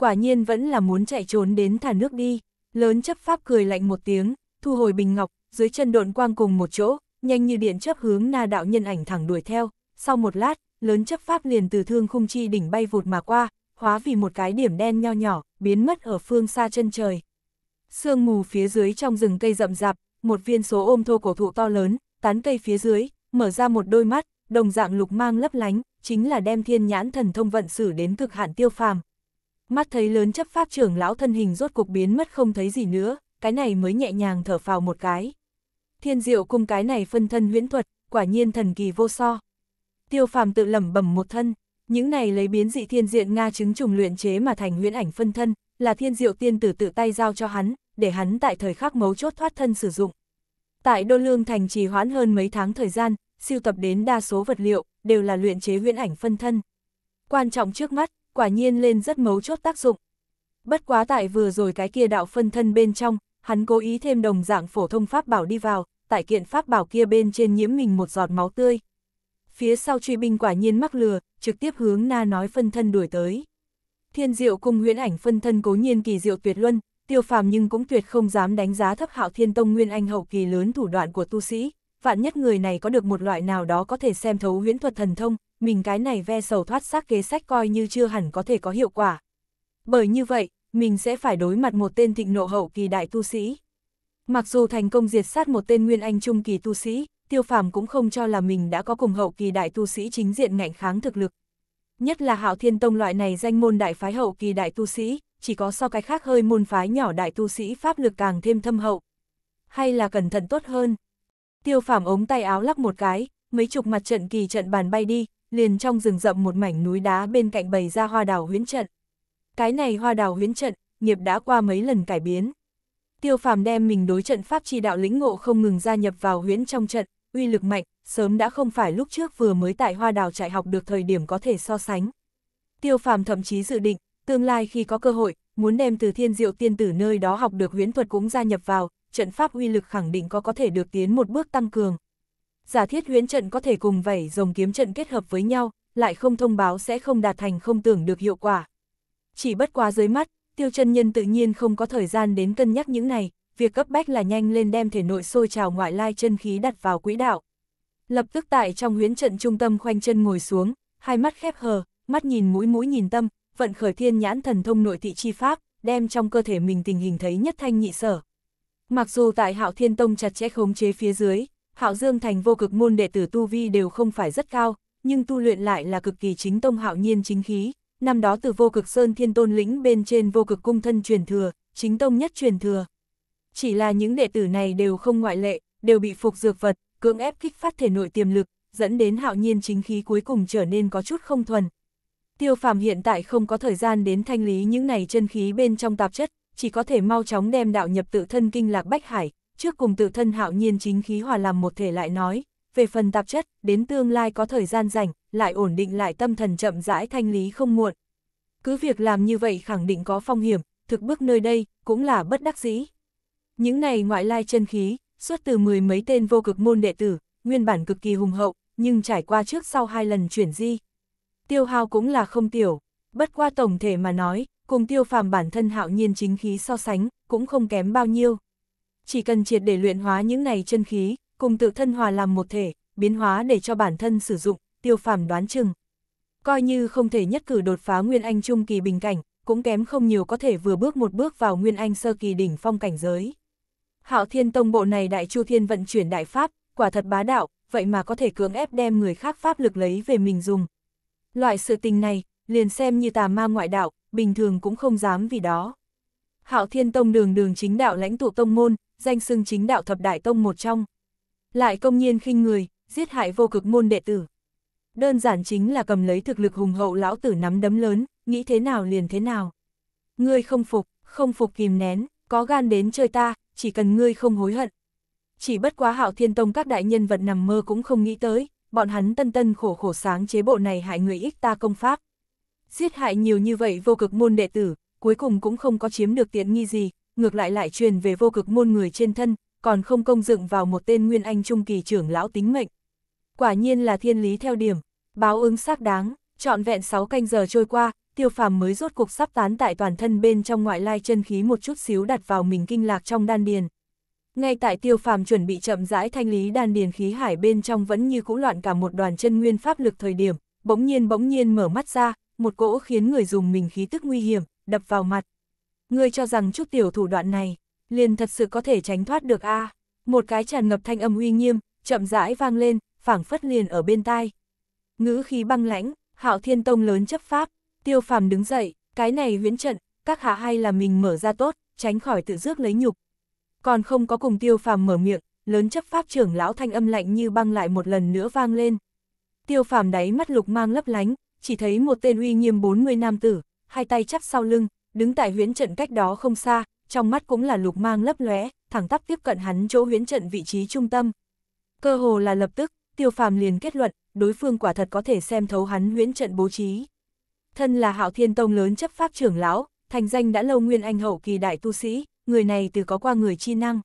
quả nhiên vẫn là muốn chạy trốn đến thả nước đi. Lớn chấp pháp cười lạnh một tiếng, thu hồi bình ngọc, dưới chân độn quang cùng một chỗ, nhanh như điện chấp hướng na đạo nhân ảnh thẳng đuổi theo. Sau một lát, lớn chấp pháp liền từ thương khung chi đỉnh bay vụt mà qua, hóa vì một cái điểm đen nho nhỏ, biến mất ở phương xa chân trời. Sương mù phía dưới trong rừng cây rậm rạp, một viên số ôm thô cổ thụ to lớn, tán cây phía dưới, mở ra một đôi mắt, đồng dạng lục mang lấp lánh, chính là đem thiên nhãn thần thông vận sử đến cực hạn tiêu phàm, mắt thấy lớn chấp pháp trưởng lão thân hình rốt cuộc biến mất không thấy gì nữa, cái này mới nhẹ nhàng thở phào một cái. Thiên diệu cung cái này phân thân huyễn thuật, quả nhiên thần kỳ vô so. Tiêu phàm tự lẩm bẩm một thân, những này lấy biến dị thiên diện Nga chứng trùng luyện chế mà thành huyễn ảnh phân thân, là thiên diệu tiên tử tự tay giao cho hắn, để hắn tại thời khắc mấu chốt thoát thân sử dụng. Tại Đô Lương Thành trì hoãn hơn mấy tháng thời gian, siêu tập đến đa số vật liệu, đều là luyện chế huyễn ảnh phân thân. Quan trọng trước mắt, quả nhiên lên rất mấu chốt tác dụng. Bất quá tại vừa rồi cái kia đạo phân thân bên trong, hắn cố ý thêm đồng dạng phổ thông pháp bảo đi vào, tại kiện pháp bảo kia bên trên nhiễm mình một giọt máu tươi. Phía sau truy binh quả nhiên mắc lừa, trực tiếp hướng na nói phân thân đuổi tới. Thiên diệu cung huyễn ảnh phân thân cố nhiên kỳ diệu tuyệt luân, tiêu phàm nhưng cũng tuyệt không dám đánh giá thấp hạo thiên tông nguyên anh hậu kỳ lớn thủ đoạn của tu sĩ, vạn nhất người này có được một loại nào đó có thể xem thấu huyễn thuật thần thông, mình cái này ve sầu thoát xác kế sách coi như chưa hẳn có thể có hiệu quả. Bởi như vậy, mình sẽ phải đối mặt một tên thịnh nộ hậu kỳ đại tu sĩ. Mặc dù thành công diệt sát một tên nguyên anh trung kỳ tu sĩ, tiêu phàm cũng không cho là mình đã có cùng hậu kỳ đại tu sĩ chính diện ngạnh kháng thực lực. Nhất là hạo thiên tông loại này danh môn đại phái hậu kỳ đại tu sĩ, chỉ có so cái khác hơi môn phái nhỏ đại tu sĩ pháp lực càng thêm thâm hậu. Hay là cẩn thận tốt hơn, Tiêu phàm ống tay áo lắc một cái, mấy chục mặt trận kỳ trận bàn bay đi, liền trong rừng rậm một mảnh núi đá bên cạnh bày ra hoa đào huyến trận. Cái này hoa đào huyến trận, nghiệp đã qua mấy lần cải biến. Tiêu phàm đem mình đối trận pháp chi đạo lĩnh ngộ không ngừng gia nhập vào huyến trong trận, uy lực mạnh, sớm đã không phải lúc trước vừa mới tại hoa đào trại học được thời điểm có thể so sánh. Tiêu phàm thậm chí dự định, tương lai khi có cơ hội, muốn đem từ thiên diệu tiên tử nơi đó học được huyến thuật cũng gia nhập vào, trận pháp uy lực khẳng định có có thể được tiến một bước tăng cường. Giả thiết huyễn trận có thể cùng vẩy rồng kiếm trận kết hợp với nhau, lại không thông báo sẽ không đạt thành không tưởng được hiệu quả. Chỉ bất quá dưới mắt, tiêu chân nhân tự nhiên không có thời gian đến cân nhắc những này, việc cấp bách là nhanh lên đem thể nội sôi trào ngoại lai chân khí đặt vào quỹ đạo. Lập tức tại trong huyễn trận trung tâm khoanh chân ngồi xuống, hai mắt khép hờ, mắt nhìn mũi mũi nhìn tâm, vận khởi thiên nhãn thần thông nội thị chi pháp, đem trong cơ thể mình tình hình thấy nhất thanh nhị sở. Mặc dù tại Hạo Thiên Tông chặt chẽ khống chế phía dưới, Hạo Dương Thành vô cực môn đệ tử tu vi đều không phải rất cao, nhưng tu luyện lại là cực kỳ chính tông hạo nhiên chính khí. Năm đó từ vô cực sơn thiên tôn lĩnh bên trên vô cực cung thân truyền thừa, chính tông nhất truyền thừa. Chỉ là những đệ tử này đều không ngoại lệ, đều bị phục dược vật, cưỡng ép kích phát thể nội tiềm lực, dẫn đến hạo nhiên chính khí cuối cùng trở nên có chút không thuần. Tiêu phàm hiện tại không có thời gian đến thanh lý những này chân khí bên trong tạp chất, chỉ có thể mau chóng đem đạo nhập tự thân kinh lạc bách hải, trước cùng tự thân hạo nhiên chính khí hòa làm một thể lại nói, về phần tạp chất, đến tương lai có thời gian rảnh, lại ổn định lại tâm thần chậm rãi thanh lý không muộn. Cứ việc làm như vậy khẳng định có phong hiểm, thực bước nơi đây, cũng là bất đắc dĩ. Những này ngoại lai chân khí, xuất từ mười mấy tên vô cực môn đệ tử, nguyên bản cực kỳ hùng hậu, nhưng trải qua trước sau hai lần chuyển di. Tiêu hao cũng là không tiểu, bất qua tổng thể mà nói, cùng tiêu phàm bản thân hạo nhiên chính khí so sánh, cũng không kém bao nhiêu. Chỉ cần triệt để luyện hóa những này chân khí, cùng tự thân hòa làm một thể, biến hóa để cho bản thân sử dụng, tiêu phàm đoán chừng. Coi như không thể nhất cử đột phá Nguyên Anh trung kỳ bình cảnh, cũng kém không nhiều có thể vừa bước một bước vào Nguyên Anh sơ kỳ đỉnh phong cảnh giới. Hạo Thiên Tông bộ này đại chu thiên vận chuyển đại pháp, quả thật bá đạo, vậy mà có thể cưỡng ép đem người khác pháp lực lấy về mình dùng. Loại sự tình này, liền xem như tà ma ngoại đạo, bình thường cũng không dám vì đó. Hạo Thiên Tông đường đường chính đạo lãnh tụ tông môn, danh xưng chính đạo thập đại tông một trong. Lại công nhiên khinh người, giết hại vô cực môn đệ tử. Đơn giản chính là cầm lấy thực lực hùng hậu lão tử nắm đấm lớn, nghĩ thế nào liền thế nào. Ngươi không phục, không phục kìm nén, có gan đến chơi ta, chỉ cần ngươi không hối hận. Chỉ bất quá Hạo Thiên Tông các đại nhân vật nằm mơ cũng không nghĩ tới, bọn hắn tân tân khổ khổ sáng chế bộ này hại người ích ta công pháp. Giết hại nhiều như vậy vô cực môn đệ tử, cuối cùng cũng không có chiếm được tiện nghi gì, ngược lại lại truyền về vô cực môn người trên thân, còn không công dựng vào một tên nguyên anh trung kỳ trưởng lão tính mệnh. Quả nhiên là thiên lý theo điểm, báo ứng xác đáng, trọn vẹn 6 canh giờ trôi qua, tiêu phàm mới rốt cuộc sắp tán tại toàn thân bên trong ngoại lai chân khí một chút xíu đặt vào mình kinh lạc trong đan điền. Ngay tại tiêu phàm chuẩn bị chậm rãi thanh lý đan điền khí hải bên trong vẫn như cũ loạn cả một đoàn chân nguyên pháp lực thời điểm, bỗng nhiên bỗng nhiên mở mắt ra, một cỗ khiến người dùng mình khí tức nguy hiểm, đập vào mặt. Ngươi cho rằng chút Tiểu thủ đoạn này, liền thật sự có thể tránh thoát được a Một cái tràn ngập thanh âm uy nghiêm, chậm rãi vang lên, phảng phất liền ở bên tai. Ngữ khí băng lãnh, hạo thiên tông lớn chấp pháp, tiêu phàm đứng dậy, cái này huyễn trận, các hạ hay là mình mở ra tốt, tránh khỏi tự rước lấy nhục. Còn không có cùng tiêu phàm mở miệng, lớn chấp pháp trưởng lão thanh âm lạnh như băng lại một lần nữa vang lên. Tiêu phàm đáy mắt lục mang lấp lánh, chỉ thấy một tên uy nghiêm 40 nam tử, hai tay chắp sau lưng, đứng tại Huyễn trận cách đó không xa, trong mắt cũng là lục mang lấp lóe, thẳng tắp tiếp cận hắn chỗ Huyễn trận vị trí trung tâm. Cơ hồ là lập tức, tiêu phàm liền kết luận, đối phương quả thật có thể xem thấu hắn Huyễn trận bố trí. Thân là hạo thiên tông lớn chấp pháp trưởng lão, thành danh đã lâu nguyên anh hậu kỳ đại tu sĩ, người này từ có qua người chi năng.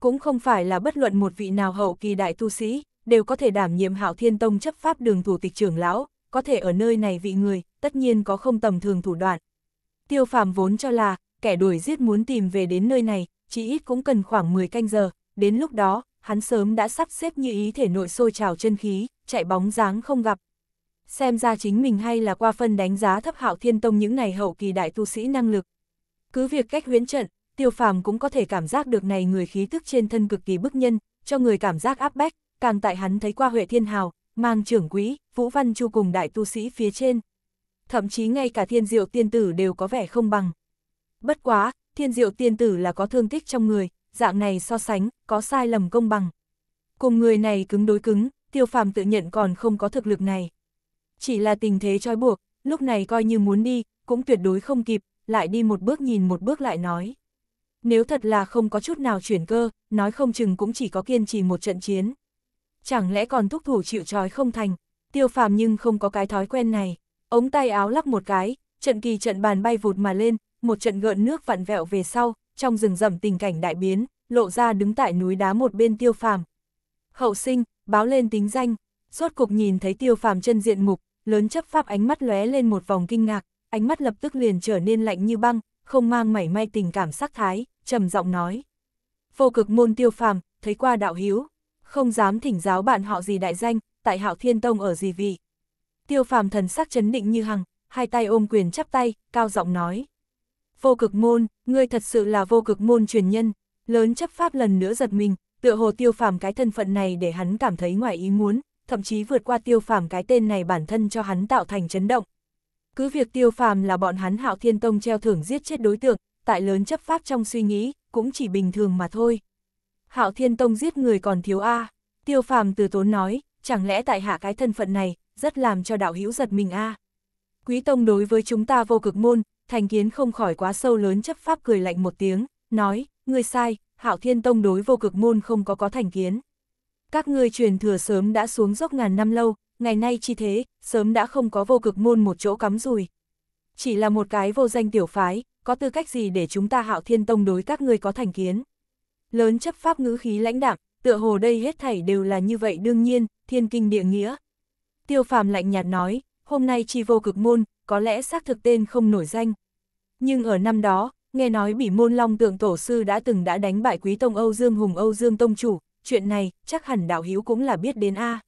Cũng không phải là bất luận một vị nào hậu kỳ đại tu sĩ, đều có thể đảm nhiệm hạo thiên tông chấp pháp đường thủ tịch trưởng lão, có thể ở nơi này vị người, tất nhiên có không tầm thường thủ đoạn. Tiêu phàm vốn cho là, kẻ đuổi giết muốn tìm về đến nơi này, chỉ ít cũng cần khoảng 10 canh giờ, đến lúc đó, hắn sớm đã sắp xếp như ý thể nội sôi trào chân khí, chạy bóng dáng không gặp. Xem ra chính mình hay là qua phân đánh giá thấp hạo thiên tông những này hậu kỳ đại tu sĩ năng lực. Cứ việc cách huyến trận, tiêu phàm cũng có thể cảm giác được này người khí tức trên thân cực kỳ bức nhân, cho người cảm giác áp bách, càng tại hắn thấy qua Huệ Thiên Hào, mang trưởng quỹ, Vũ Văn Chu cùng đại tu sĩ phía trên. Thậm chí ngay cả thiên diệu tiên tử đều có vẻ không bằng. Bất quá, thiên diệu tiên tử là có thương tích trong người, dạng này so sánh, có sai lầm công bằng. Cùng người này cứng đối cứng, tiêu phàm tự nhận còn không có thực lực này. Chỉ là tình thế trói buộc, lúc này coi như muốn đi, cũng tuyệt đối không kịp, lại đi một bước nhìn một bước lại nói. Nếu thật là không có chút nào chuyển cơ, nói không chừng cũng chỉ có kiên trì một trận chiến chẳng lẽ còn thúc thủ chịu trói không thành, tiêu phàm nhưng không có cái thói quen này. Ống tay áo lắc một cái, trận kỳ trận bàn bay vụt mà lên, một trận gợn nước vặn vẹo về sau, trong rừng rậm tình cảnh đại biến, lộ ra đứng tại núi đá một bên tiêu phàm. Hậu sinh, báo lên tính danh, rốt cục nhìn thấy tiêu phàm chân diện mục, lớn chấp pháp ánh mắt lóe lên một vòng kinh ngạc, ánh mắt lập tức liền trở nên lạnh như băng, không mang mảy may tình cảm sắc thái, trầm giọng nói. Vô cực môn tiêu phàm, thấy qua đạo hiếu không dám thỉnh giáo bạn họ gì đại danh, tại hạo thiên tông ở gì vị. Tiêu phàm thần sắc chấn định như hằng, hai tay ôm quyền chắp tay, cao giọng nói. Vô cực môn, ngươi thật sự là vô cực môn truyền nhân, lớn chấp pháp lần nữa giật mình, tựa hồ tiêu phàm cái thân phận này để hắn cảm thấy ngoài ý muốn, thậm chí vượt qua tiêu phàm cái tên này bản thân cho hắn tạo thành chấn động. Cứ việc tiêu phàm là bọn hắn hạo thiên tông treo thưởng giết chết đối tượng, tại lớn chấp pháp trong suy nghĩ, cũng chỉ bình thường mà thôi. Hạo Thiên Tông giết người còn thiếu A. Tiêu phàm từ tốn nói, chẳng lẽ tại hạ cái thân phận này, rất làm cho đạo hữu giật mình A. Quý Tông đối với chúng ta vô cực môn, thành kiến không khỏi quá sâu lớn chấp pháp cười lạnh một tiếng, nói, ngươi sai, Hạo Thiên Tông đối vô cực môn không có có thành kiến. Các ngươi truyền thừa sớm đã xuống dốc ngàn năm lâu, ngày nay chi thế, sớm đã không có vô cực môn một chỗ cắm rùi. Chỉ là một cái vô danh tiểu phái, có tư cách gì để chúng ta Hạo Thiên Tông đối các ngươi có thành kiến lớn chấp pháp ngữ khí lãnh đạm, tựa hồ đây hết thảy đều là như vậy đương nhiên, thiên kinh địa nghĩa. Tiêu phàm lạnh nhạt nói, hôm nay chi vô cực môn, có lẽ xác thực tên không nổi danh. Nhưng ở năm đó, nghe nói bỉ môn long tượng tổ sư đã từng đã đánh bại quý tông Âu Dương Hùng Âu Dương Tông Chủ, chuyện này chắc hẳn đạo hữu cũng là biết đến A.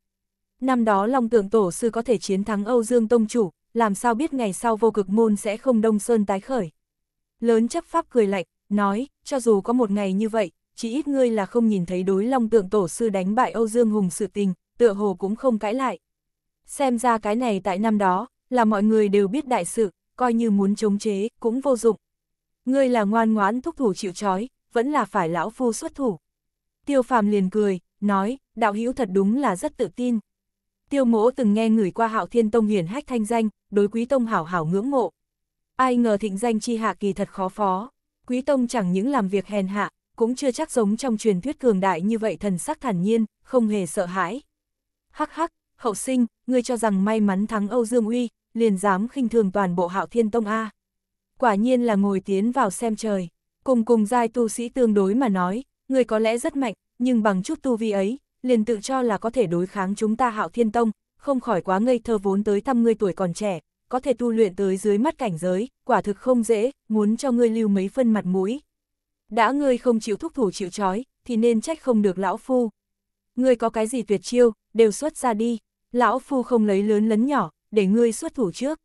Năm đó long tượng tổ sư có thể chiến thắng Âu Dương Tông Chủ, làm sao biết ngày sau vô cực môn sẽ không đông sơn tái khởi. Lớn chấp pháp cười lạnh, nói, cho dù có một ngày như vậy, chỉ ít ngươi là không nhìn thấy đối long tượng tổ sư đánh bại Âu Dương Hùng sự tình, tựa hồ cũng không cãi lại. Xem ra cái này tại năm đó, là mọi người đều biết đại sự, coi như muốn chống chế, cũng vô dụng. Ngươi là ngoan ngoãn thúc thủ chịu trói, vẫn là phải lão phu xuất thủ. Tiêu phàm liền cười, nói, đạo hữu thật đúng là rất tự tin. Tiêu mỗ từng nghe người qua hạo thiên tông hiển hách thanh danh, đối quý tông hảo hảo ngưỡng mộ. Ai ngờ thịnh danh chi hạ kỳ thật khó phó. Quý tông chẳng những làm việc hèn hạ, cũng chưa chắc giống trong truyền thuyết cường đại như vậy thần sắc thản nhiên, không hề sợ hãi. Hắc hắc, hậu sinh, ngươi cho rằng may mắn thắng Âu Dương Uy, liền dám khinh thường toàn bộ hạo thiên tông A. Quả nhiên là ngồi tiến vào xem trời, cùng cùng giai tu sĩ tương đối mà nói, ngươi có lẽ rất mạnh, nhưng bằng chút tu vi ấy, liền tự cho là có thể đối kháng chúng ta hạo thiên tông, không khỏi quá ngây thơ vốn tới thăm ngươi tuổi còn trẻ, có thể tu luyện tới dưới mắt cảnh giới, quả thực không dễ, muốn cho ngươi lưu mấy phân mặt mũi, đã ngươi không chịu thúc thủ chịu trói, thì nên trách không được lão phu. Ngươi có cái gì tuyệt chiêu, đều xuất ra đi, lão phu không lấy lớn lấn nhỏ, để ngươi xuất thủ trước.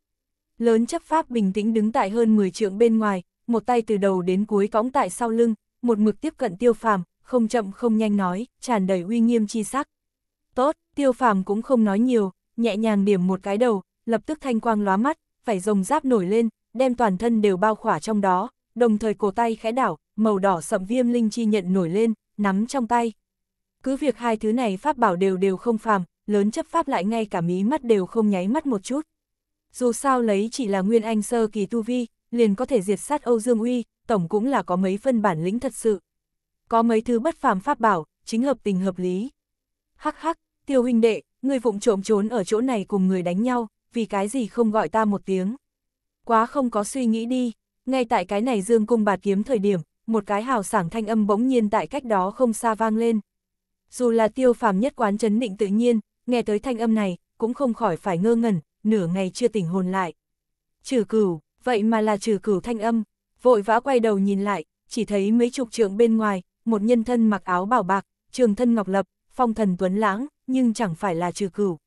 Lớn chấp pháp bình tĩnh đứng tại hơn 10 trượng bên ngoài, một tay từ đầu đến cuối cõng tại sau lưng, một mực tiếp cận tiêu phàm, không chậm không nhanh nói, tràn đầy uy nghiêm chi sắc. Tốt, tiêu phàm cũng không nói nhiều, nhẹ nhàng điểm một cái đầu, lập tức thanh quang lóa mắt, phải rồng giáp nổi lên, đem toàn thân đều bao khỏa trong đó, đồng thời cổ tay khẽ đảo, màu đỏ sậm viêm linh chi nhận nổi lên, nắm trong tay. Cứ việc hai thứ này pháp bảo đều đều không phàm, lớn chấp pháp lại ngay cả mí mắt đều không nháy mắt một chút. Dù sao lấy chỉ là nguyên anh sơ kỳ tu vi, liền có thể diệt sát Âu Dương Uy, tổng cũng là có mấy phân bản lĩnh thật sự. Có mấy thứ bất phàm pháp bảo, chính hợp tình hợp lý. Hắc hắc, tiêu huynh đệ, người vụng trộm trốn ở chỗ này cùng người đánh nhau, vì cái gì không gọi ta một tiếng. Quá không có suy nghĩ đi, ngay tại cái này Dương Cung bạt kiếm thời điểm, một cái hào sảng thanh âm bỗng nhiên tại cách đó không xa vang lên. Dù là tiêu phàm nhất quán chấn định tự nhiên, nghe tới thanh âm này, cũng không khỏi phải ngơ ngẩn, nửa ngày chưa tỉnh hồn lại. Trừ cửu, vậy mà là trừ cửu thanh âm, vội vã quay đầu nhìn lại, chỉ thấy mấy chục trượng bên ngoài, một nhân thân mặc áo bảo bạc, trường thân ngọc lập, phong thần tuấn lãng, nhưng chẳng phải là trừ cửu.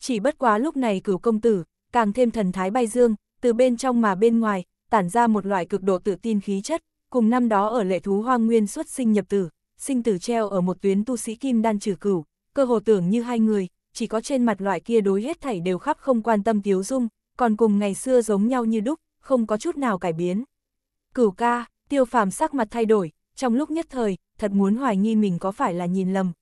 Chỉ bất quá lúc này cửu công tử, càng thêm thần thái bay dương, từ bên trong mà bên ngoài, tản ra một loại cực độ tự tin khí chất cùng năm đó ở lệ thú hoang nguyên xuất sinh nhập tử, sinh tử treo ở một tuyến tu sĩ kim đan trừ cửu, cơ hồ tưởng như hai người, chỉ có trên mặt loại kia đối hết thảy đều khắp không quan tâm tiếu dung, còn cùng ngày xưa giống nhau như đúc, không có chút nào cải biến. Cửu ca, tiêu phàm sắc mặt thay đổi, trong lúc nhất thời, thật muốn hoài nghi mình có phải là nhìn lầm.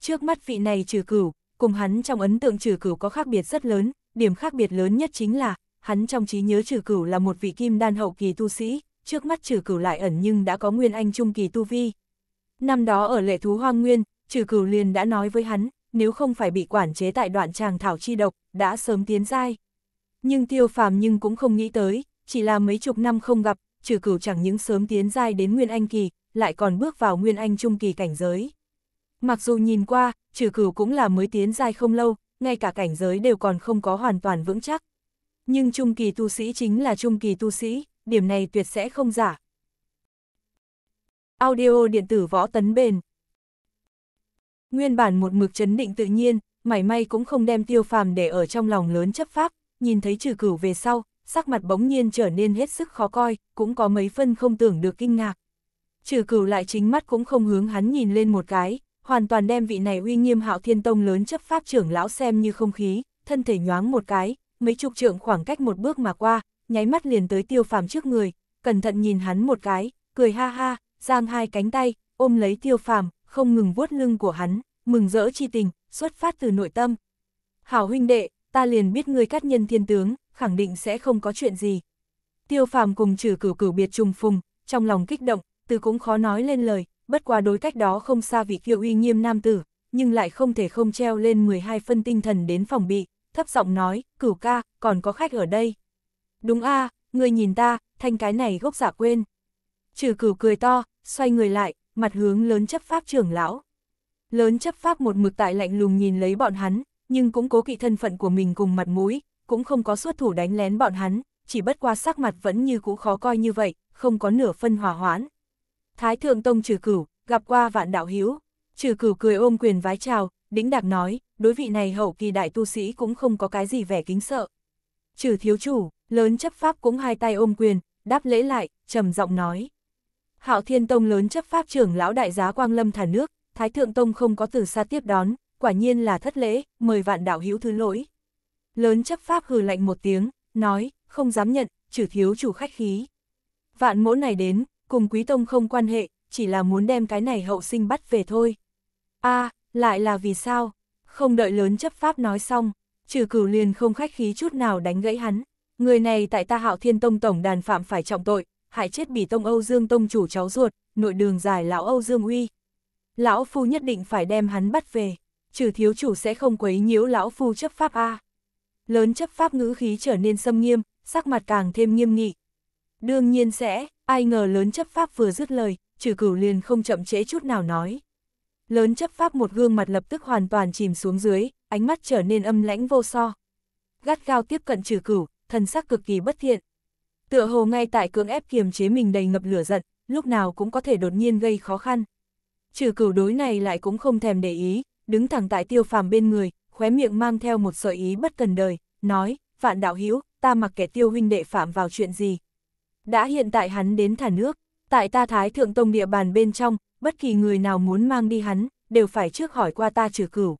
Trước mắt vị này trừ cửu, cùng hắn trong ấn tượng trừ cửu có khác biệt rất lớn, điểm khác biệt lớn nhất chính là, hắn trong trí nhớ trừ cửu là một vị kim đan hậu kỳ tu sĩ, trước mắt trừ cửu lại ẩn nhưng đã có nguyên anh trung kỳ tu vi. Năm đó ở lệ thú hoang nguyên, trừ cửu liền đã nói với hắn, nếu không phải bị quản chế tại đoạn tràng thảo chi độc, đã sớm tiến dai. Nhưng tiêu phàm nhưng cũng không nghĩ tới, chỉ là mấy chục năm không gặp, trừ cửu chẳng những sớm tiến dai đến nguyên anh kỳ, lại còn bước vào nguyên anh trung kỳ cảnh giới. Mặc dù nhìn qua, trừ cửu cũng là mới tiến dai không lâu, ngay cả cảnh giới đều còn không có hoàn toàn vững chắc. Nhưng trung kỳ tu sĩ chính là trung kỳ tu sĩ, điểm này tuyệt sẽ không giả. Audio điện tử võ tấn bền Nguyên bản một mực chấn định tự nhiên, mảy may cũng không đem tiêu phàm để ở trong lòng lớn chấp pháp, nhìn thấy trừ cửu về sau, sắc mặt bỗng nhiên trở nên hết sức khó coi, cũng có mấy phân không tưởng được kinh ngạc. Trừ cửu lại chính mắt cũng không hướng hắn nhìn lên một cái, hoàn toàn đem vị này uy nghiêm hạo thiên tông lớn chấp pháp trưởng lão xem như không khí, thân thể nhoáng một cái, mấy chục trượng khoảng cách một bước mà qua, nháy mắt liền tới tiêu phàm trước người, cẩn thận nhìn hắn một cái, cười ha ha, giang hai cánh tay, ôm lấy tiêu phàm, không ngừng vuốt lưng của hắn, mừng rỡ chi tình, xuất phát từ nội tâm. Hảo huynh đệ, ta liền biết ngươi cát nhân thiên tướng, khẳng định sẽ không có chuyện gì. Tiêu phàm cùng trừ cửu cửu biệt trùng phùng, trong lòng kích động, từ cũng khó nói lên lời, bất quá đối cách đó không xa vị kiệu uy nghiêm nam tử, nhưng lại không thể không treo lên 12 phân tinh thần đến phòng bị, thấp giọng nói, cửu ca, còn có khách ở đây đúng a à, ngươi nhìn ta, thanh cái này gốc giả dạ quên. Trừ cửu cười to, xoay người lại, mặt hướng lớn chấp pháp trưởng lão. Lớn chấp pháp một mực tại lạnh lùng nhìn lấy bọn hắn, nhưng cũng cố kỵ thân phận của mình cùng mặt mũi, cũng không có xuất thủ đánh lén bọn hắn, chỉ bất qua sắc mặt vẫn như cũ khó coi như vậy, không có nửa phân hòa hoãn. Thái thượng tông trừ cửu, gặp qua vạn đạo hiếu, trừ cửu cười ôm quyền vái chào, đĩnh đạc nói, đối vị này hậu kỳ đại tu sĩ cũng không có cái gì vẻ kính sợ, trừ thiếu chủ, lớn chấp pháp cũng hai tay ôm quyền, đáp lễ lại, trầm giọng nói. Hạo Thiên Tông lớn chấp pháp trưởng lão đại giá Quang Lâm thả nước, Thái Thượng Tông không có từ xa tiếp đón, quả nhiên là thất lễ, mời vạn đạo hữu thứ lỗi. Lớn chấp pháp hừ lạnh một tiếng, nói, không dám nhận, trừ thiếu chủ khách khí. Vạn mỗ này đến, cùng quý tông không quan hệ, chỉ là muốn đem cái này hậu sinh bắt về thôi. a lại là vì sao? Không đợi lớn chấp pháp nói xong, trừ cửu liền không khách khí chút nào đánh gãy hắn. Người này tại ta hạo thiên tông tổng đàn phạm phải trọng tội, hại chết bỉ tông Âu Dương tông chủ cháu ruột, nội đường dài lão Âu Dương uy. Lão Phu nhất định phải đem hắn bắt về, trừ thiếu chủ sẽ không quấy nhiễu lão Phu chấp pháp A. Lớn chấp pháp ngữ khí trở nên xâm nghiêm, sắc mặt càng thêm nghiêm nghị. Đương nhiên sẽ, ai ngờ lớn chấp pháp vừa dứt lời, trừ cửu liền không chậm trễ chút nào nói. Lớn chấp pháp một gương mặt lập tức hoàn toàn chìm xuống dưới, ánh mắt trở nên âm lãnh vô so. Gắt gao tiếp cận trừ cửu, thần sắc cực kỳ bất thiện. Tựa hồ ngay tại cưỡng ép kiềm chế mình đầy ngập lửa giận, lúc nào cũng có thể đột nhiên gây khó khăn. Trừ cửu đối này lại cũng không thèm để ý, đứng thẳng tại tiêu phàm bên người, khóe miệng mang theo một sợi ý bất cần đời, nói, vạn đạo hữu ta mặc kẻ tiêu huynh đệ phạm vào chuyện gì. Đã hiện tại hắn đến thả nước, tại ta thái thượng tông địa bàn bên trong, bất kỳ người nào muốn mang đi hắn, đều phải trước hỏi qua ta trừ cửu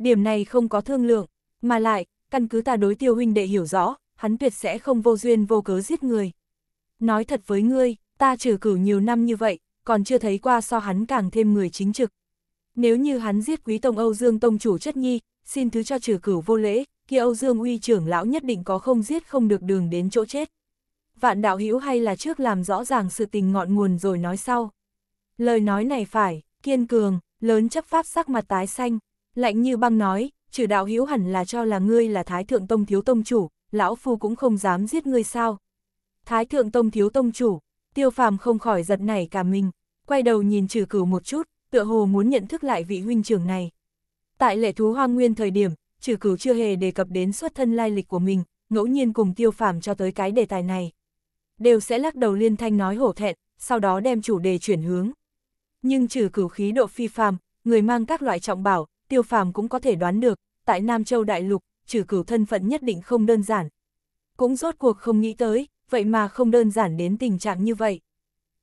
điểm này không có thương lượng, mà lại, căn cứ ta đối tiêu huynh đệ hiểu rõ, hắn tuyệt sẽ không vô duyên vô cớ giết người. Nói thật với ngươi, ta trừ cửu nhiều năm như vậy, còn chưa thấy qua so hắn càng thêm người chính trực. Nếu như hắn giết quý tông Âu Dương Tông chủ chất nhi, xin thứ cho trừ cửu vô lễ, kia Âu Dương uy trưởng lão nhất định có không giết không được đường đến chỗ chết. Vạn đạo hữu hay là trước làm rõ ràng sự tình ngọn nguồn rồi nói sau. Lời nói này phải, kiên cường, lớn chấp pháp sắc mặt tái xanh. Lạnh như băng nói, trừ đạo hữu hẳn là cho là ngươi là Thái Thượng Tông Thiếu Tông Chủ, lão phu cũng không dám giết ngươi sao. Thái Thượng Tông Thiếu Tông Chủ, tiêu phàm không khỏi giật nảy cả mình, quay đầu nhìn trừ cửu một chút, tựa hồ muốn nhận thức lại vị huynh trưởng này. Tại lệ thú hoang nguyên thời điểm, trừ cửu chưa hề đề cập đến xuất thân lai lịch của mình, ngẫu nhiên cùng tiêu phàm cho tới cái đề tài này. Đều sẽ lắc đầu liên thanh nói hổ thẹn, sau đó đem chủ đề chuyển hướng. Nhưng trừ cửu khí độ phi phàm, người mang các loại trọng bảo, tiêu phàm cũng có thể đoán được, tại Nam Châu Đại Lục, trừ cửu thân phận nhất định không đơn giản. Cũng rốt cuộc không nghĩ tới, vậy mà không đơn giản đến tình trạng như vậy.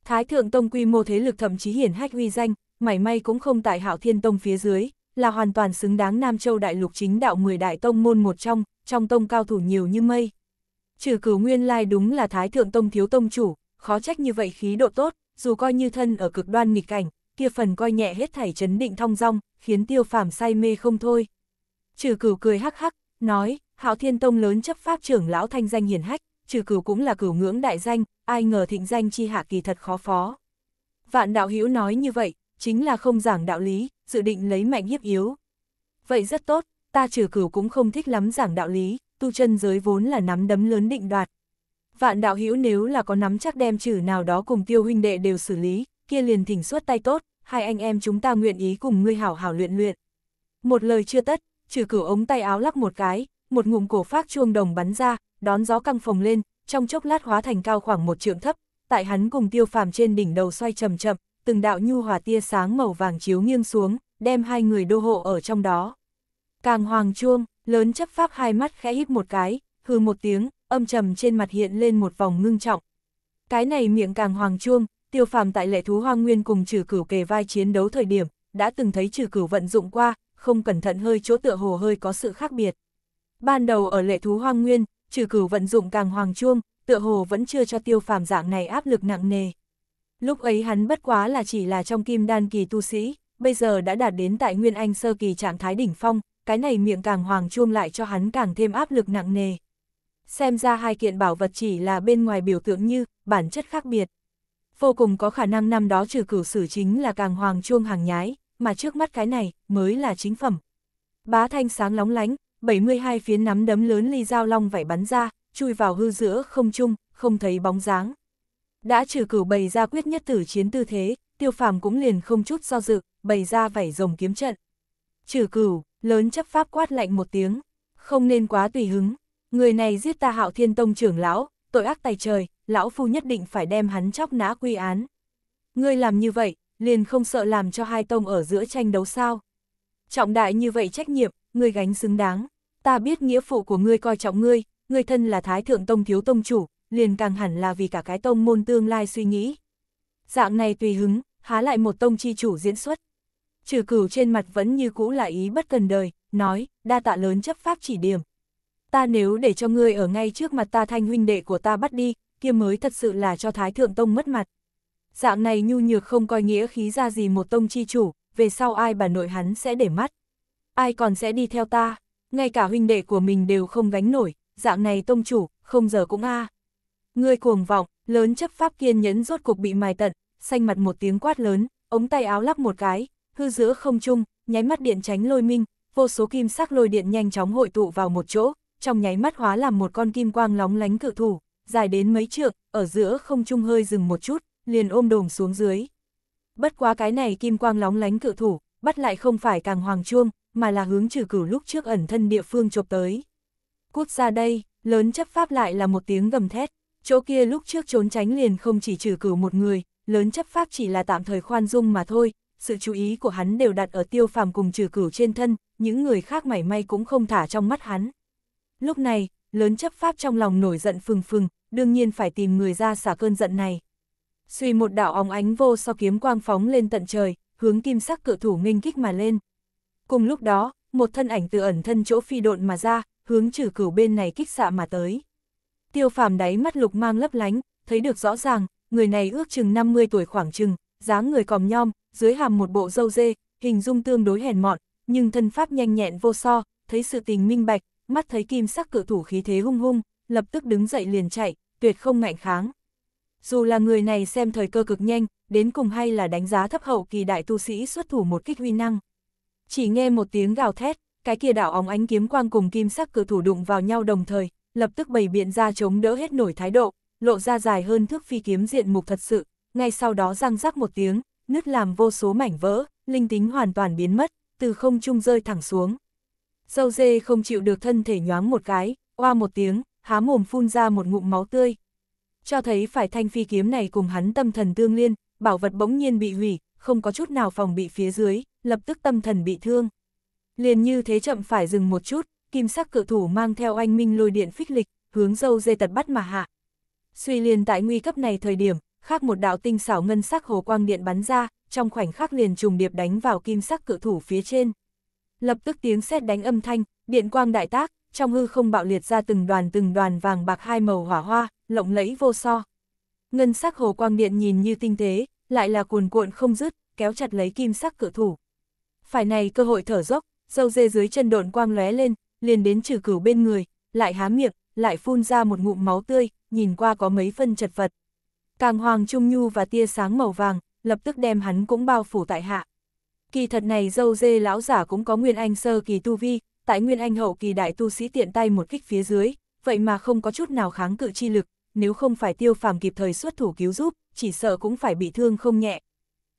Thái Thượng Tông quy mô thế lực thậm chí hiển hách uy danh, mảy may cũng không tại Hạo Thiên Tông phía dưới, là hoàn toàn xứng đáng Nam Châu Đại Lục chính đạo 10 đại tông môn một trong, trong tông cao thủ nhiều như mây. Trừ cửu nguyên lai đúng là Thái Thượng Tông thiếu tông chủ, khó trách như vậy khí độ tốt, dù coi như thân ở cực đoan nghịch cảnh, kia phần coi nhẹ hết thảy chấn định thong dong, khiến tiêu phàm say mê không thôi. Trừ cửu cười hắc hắc, nói, hạo thiên tông lớn chấp pháp trưởng lão thanh danh hiền hách, trừ cửu cũng là cửu ngưỡng đại danh, ai ngờ thịnh danh chi hạ kỳ thật khó phó. Vạn đạo hữu nói như vậy, chính là không giảng đạo lý, dự định lấy mạnh hiếp yếu. Vậy rất tốt, ta trừ cửu cũng không thích lắm giảng đạo lý, tu chân giới vốn là nắm đấm lớn định đoạt. Vạn đạo hữu nếu là có nắm chắc đem trừ nào đó cùng tiêu huynh đệ đều xử lý, kia liền thỉnh suốt tay tốt, hai anh em chúng ta nguyện ý cùng ngươi hảo hảo luyện luyện. Một lời chưa tất, trừ cửu ống tay áo lắc một cái, một ngụm cổ phát chuông đồng bắn ra, đón gió căng phồng lên, trong chốc lát hóa thành cao khoảng một trượng thấp, tại hắn cùng tiêu phàm trên đỉnh đầu xoay chậm chậm, từng đạo nhu hòa tia sáng màu vàng chiếu nghiêng xuống, đem hai người đô hộ ở trong đó. Càng hoàng chuông, lớn chấp pháp hai mắt khẽ híp một cái, hừ một tiếng, âm trầm trên mặt hiện lên một vòng ngưng trọng. Cái này miệng càng hoàng chuông, tiêu phàm tại lệ thú hoang nguyên cùng trừ cửu kề vai chiến đấu thời điểm, đã từng thấy trừ cửu vận dụng qua, không cẩn thận hơi chỗ tựa hồ hơi có sự khác biệt. Ban đầu ở lệ thú hoang nguyên, trừ cửu vận dụng càng hoàng chuông, tựa hồ vẫn chưa cho tiêu phàm dạng này áp lực nặng nề. Lúc ấy hắn bất quá là chỉ là trong kim đan kỳ tu sĩ, bây giờ đã đạt đến tại nguyên anh sơ kỳ trạng thái đỉnh phong, cái này miệng càng hoàng chuông lại cho hắn càng thêm áp lực nặng nề. Xem ra hai kiện bảo vật chỉ là bên ngoài biểu tượng như, bản chất khác biệt vô cùng có khả năng năm đó trừ cửu sử chính là càng hoàng chuông hàng nhái, mà trước mắt cái này mới là chính phẩm. Bá thanh sáng lóng lánh, 72 phiến nắm đấm lớn ly dao long vảy bắn ra, chui vào hư giữa không trung, không thấy bóng dáng. Đã trừ cửu bày ra quyết nhất tử chiến tư thế, tiêu phàm cũng liền không chút do dự, bày ra vảy rồng kiếm trận. Trừ cửu, lớn chấp pháp quát lạnh một tiếng, không nên quá tùy hứng, người này giết ta hạo thiên tông trưởng lão, tội ác tài trời, lão phu nhất định phải đem hắn chóc nã quy án. Ngươi làm như vậy, liền không sợ làm cho hai tông ở giữa tranh đấu sao. Trọng đại như vậy trách nhiệm, ngươi gánh xứng đáng. Ta biết nghĩa phụ của ngươi coi trọng ngươi, ngươi thân là thái thượng tông thiếu tông chủ, liền càng hẳn là vì cả cái tông môn tương lai suy nghĩ. Dạng này tùy hứng, há lại một tông chi chủ diễn xuất. Trừ cửu trên mặt vẫn như cũ là ý bất cần đời, nói, đa tạ lớn chấp pháp chỉ điểm, ta nếu để cho ngươi ở ngay trước mặt ta thanh huynh đệ của ta bắt đi, kia mới thật sự là cho Thái Thượng Tông mất mặt. Dạng này nhu nhược không coi nghĩa khí ra gì một tông chi chủ, về sau ai bà nội hắn sẽ để mắt. Ai còn sẽ đi theo ta, ngay cả huynh đệ của mình đều không gánh nổi, dạng này tông chủ, không giờ cũng a. Ngươi cuồng vọng, lớn chấp pháp kiên nhẫn rốt cuộc bị mài tận, xanh mặt một tiếng quát lớn, ống tay áo lắc một cái, hư giữa không trung, nháy mắt điện tránh lôi minh, vô số kim sắc lôi điện nhanh chóng hội tụ vào một chỗ, trong nháy mắt hóa làm một con kim quang lóng lánh cự thủ, dài đến mấy trượng, ở giữa không trung hơi dừng một chút, liền ôm đồm xuống dưới. Bất quá cái này kim quang lóng lánh cự thủ, bắt lại không phải càng hoàng chuông, mà là hướng trừ cửu lúc trước ẩn thân địa phương chộp tới. Cút ra đây, lớn chấp pháp lại là một tiếng gầm thét, chỗ kia lúc trước trốn tránh liền không chỉ trừ cửu một người, lớn chấp pháp chỉ là tạm thời khoan dung mà thôi, sự chú ý của hắn đều đặt ở tiêu phàm cùng trừ cửu trên thân, những người khác mảy may cũng không thả trong mắt hắn. Lúc này, lớn chấp pháp trong lòng nổi giận phừng phừng, đương nhiên phải tìm người ra xả cơn giận này. Suy một đạo óng ánh vô so kiếm quang phóng lên tận trời, hướng kim sắc cự thủ nghênh kích mà lên. Cùng lúc đó, một thân ảnh từ ẩn thân chỗ phi độn mà ra, hướng trừ cửu bên này kích xạ mà tới. Tiêu phàm đáy mắt lục mang lấp lánh, thấy được rõ ràng, người này ước chừng 50 tuổi khoảng chừng, dáng người còm nhom, dưới hàm một bộ dâu dê, hình dung tương đối hèn mọn, nhưng thân pháp nhanh nhẹn vô so, thấy sự tình minh bạch, mắt thấy kim sắc cự thủ khí thế hung hung, lập tức đứng dậy liền chạy, tuyệt không ngạnh kháng. Dù là người này xem thời cơ cực nhanh, đến cùng hay là đánh giá thấp hậu kỳ đại tu sĩ xuất thủ một kích huy năng. Chỉ nghe một tiếng gào thét, cái kia đảo óng ánh kiếm quang cùng kim sắc cự thủ đụng vào nhau đồng thời, lập tức bày biện ra chống đỡ hết nổi thái độ, lộ ra dài hơn thước phi kiếm diện mục thật sự, ngay sau đó răng rắc một tiếng, nứt làm vô số mảnh vỡ, linh tính hoàn toàn biến mất, từ không trung rơi thẳng xuống dâu dê không chịu được thân thể nhoáng một cái, oa một tiếng, há mồm phun ra một ngụm máu tươi. Cho thấy phải thanh phi kiếm này cùng hắn tâm thần tương liên, bảo vật bỗng nhiên bị hủy, không có chút nào phòng bị phía dưới, lập tức tâm thần bị thương. Liền như thế chậm phải dừng một chút, kim sắc cự thủ mang theo anh minh lôi điện phích lịch, hướng dâu dê tật bắt mà hạ. Suy liền tại nguy cấp này thời điểm, khác một đạo tinh xảo ngân sắc hồ quang điện bắn ra, trong khoảnh khắc liền trùng điệp đánh vào kim sắc cự thủ phía trên. Lập tức tiếng sét đánh âm thanh, điện quang đại tác, trong hư không bạo liệt ra từng đoàn từng đoàn vàng bạc hai màu hỏa hoa, lộng lẫy vô so. Ngân sắc hồ quang điện nhìn như tinh tế, lại là cuồn cuộn không dứt, kéo chặt lấy kim sắc cự thủ. Phải này cơ hội thở dốc, dâu dê dưới chân độn quang lóe lên, liền đến trừ cửu bên người, lại há miệng, lại phun ra một ngụm máu tươi, nhìn qua có mấy phân chật vật. Càng hoàng trung nhu và tia sáng màu vàng, lập tức đem hắn cũng bao phủ tại hạ. Kỳ thật này dâu dê lão giả cũng có nguyên anh sơ kỳ tu vi, tại nguyên anh hậu kỳ đại tu sĩ tiện tay một kích phía dưới, vậy mà không có chút nào kháng cự chi lực, nếu không phải tiêu phàm kịp thời xuất thủ cứu giúp, chỉ sợ cũng phải bị thương không nhẹ.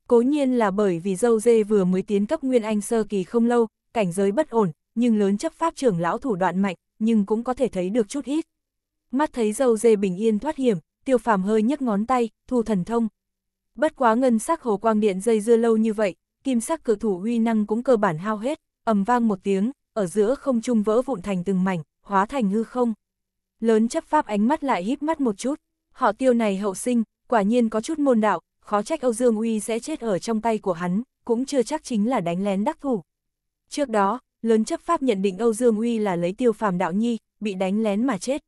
Cố nhiên là bởi vì dâu dê vừa mới tiến cấp nguyên anh sơ kỳ không lâu, cảnh giới bất ổn, nhưng lớn chấp pháp trưởng lão thủ đoạn mạnh, nhưng cũng có thể thấy được chút ít. Mắt thấy dâu dê bình yên thoát hiểm, tiêu phàm hơi nhấc ngón tay, thu thần thông. Bất quá ngân sắc hồ quang điện dây dưa lâu như vậy, kim sắc cửa thủ huy năng cũng cơ bản hao hết, ầm vang một tiếng, ở giữa không trung vỡ vụn thành từng mảnh, hóa thành hư không. Lớn chấp pháp ánh mắt lại híp mắt một chút, họ tiêu này hậu sinh, quả nhiên có chút môn đạo, khó trách Âu Dương Uy sẽ chết ở trong tay của hắn, cũng chưa chắc chính là đánh lén đắc thủ. Trước đó, lớn chấp pháp nhận định Âu Dương Uy là lấy tiêu phàm đạo nhi, bị đánh lén mà chết.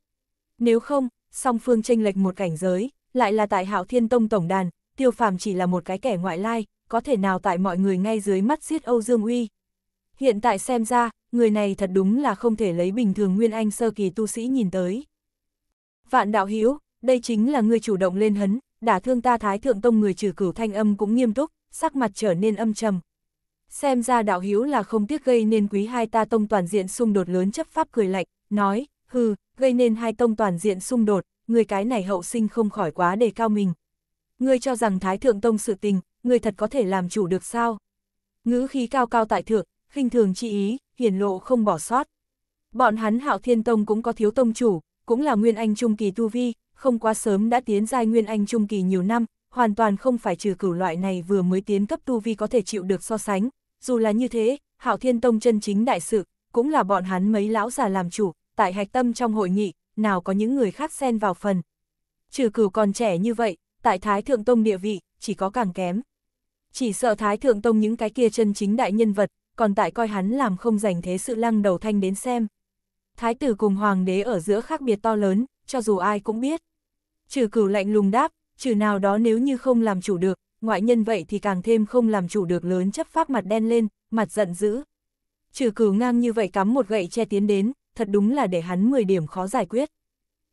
Nếu không, song phương tranh lệch một cảnh giới, lại là tại hạo thiên tông tổng đàn, tiêu phàm chỉ là một cái kẻ ngoại lai, có thể nào tại mọi người ngay dưới mắt giết Âu Dương Uy. Hiện tại xem ra, người này thật đúng là không thể lấy bình thường Nguyên Anh sơ kỳ tu sĩ nhìn tới. Vạn đạo Hiếu đây chính là người chủ động lên hấn, đả thương ta thái thượng tông người trừ cửu thanh âm cũng nghiêm túc, sắc mặt trở nên âm trầm. Xem ra đạo Hiếu là không tiếc gây nên quý hai ta tông toàn diện xung đột lớn chấp pháp cười lạnh, nói, hừ, gây nên hai tông toàn diện xung đột, người cái này hậu sinh không khỏi quá đề cao mình. người cho rằng thái thượng tông sự tình, người thật có thể làm chủ được sao? Ngữ khí cao cao tại thượng, khinh thường chi ý, hiển lộ không bỏ sót. Bọn hắn hạo thiên tông cũng có thiếu tông chủ, cũng là nguyên anh trung kỳ tu vi, không quá sớm đã tiến giai nguyên anh trung kỳ nhiều năm, hoàn toàn không phải trừ cửu loại này vừa mới tiến cấp tu vi có thể chịu được so sánh. Dù là như thế, hạo thiên tông chân chính đại sự, cũng là bọn hắn mấy lão già làm chủ, tại hạch tâm trong hội nghị, nào có những người khác xen vào phần. Trừ cửu còn trẻ như vậy, tại Thái Thượng Tông địa vị, chỉ có càng kém. Chỉ sợ Thái Thượng Tông những cái kia chân chính đại nhân vật, còn tại coi hắn làm không dành thế sự lăng đầu thanh đến xem. Thái tử cùng hoàng đế ở giữa khác biệt to lớn, cho dù ai cũng biết. Trừ cửu lạnh lùng đáp, trừ nào đó nếu như không làm chủ được, ngoại nhân vậy thì càng thêm không làm chủ được lớn chấp pháp mặt đen lên, mặt giận dữ. Trừ cửu ngang như vậy cắm một gậy che tiến đến, thật đúng là để hắn 10 điểm khó giải quyết.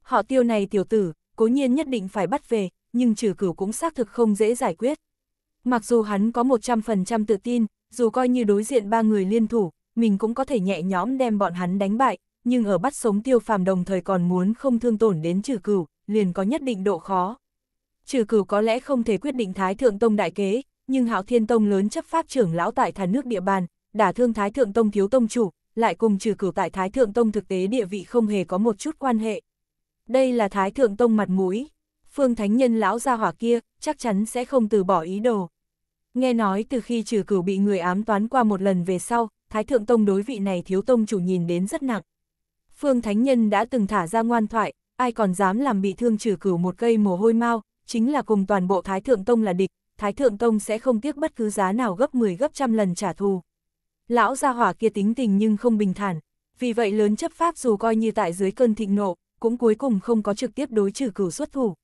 Họ tiêu này tiểu tử, cố nhiên nhất định phải bắt về, nhưng trừ cửu cũng xác thực không dễ giải quyết. Mặc dù hắn có 100% tự tin, dù coi như đối diện ba người liên thủ, mình cũng có thể nhẹ nhõm đem bọn hắn đánh bại, nhưng ở bắt sống tiêu phàm đồng thời còn muốn không thương tổn đến trừ cửu, liền có nhất định độ khó. Trừ cửu có lẽ không thể quyết định Thái Thượng Tông đại kế, nhưng Hạo Thiên Tông lớn chấp pháp trưởng lão tại thà nước địa bàn, đả thương Thái Thượng Tông thiếu tông chủ, lại cùng trừ cửu tại Thái Thượng Tông thực tế địa vị không hề có một chút quan hệ. Đây là Thái Thượng Tông mặt mũi, Phương Thánh Nhân lão gia hỏa kia, chắc chắn sẽ không từ bỏ ý đồ. Nghe nói từ khi trừ cửu bị người ám toán qua một lần về sau, Thái Thượng Tông đối vị này thiếu tông chủ nhìn đến rất nặng. Phương Thánh Nhân đã từng thả ra ngoan thoại, ai còn dám làm bị thương trừ cửu một cây mồ hôi mau, chính là cùng toàn bộ Thái Thượng Tông là địch, Thái Thượng Tông sẽ không tiếc bất cứ giá nào gấp 10 gấp trăm lần trả thù. Lão gia hỏa kia tính tình nhưng không bình thản, vì vậy lớn chấp pháp dù coi như tại dưới cơn thịnh nộ, cũng cuối cùng không có trực tiếp đối trừ cửu xuất thủ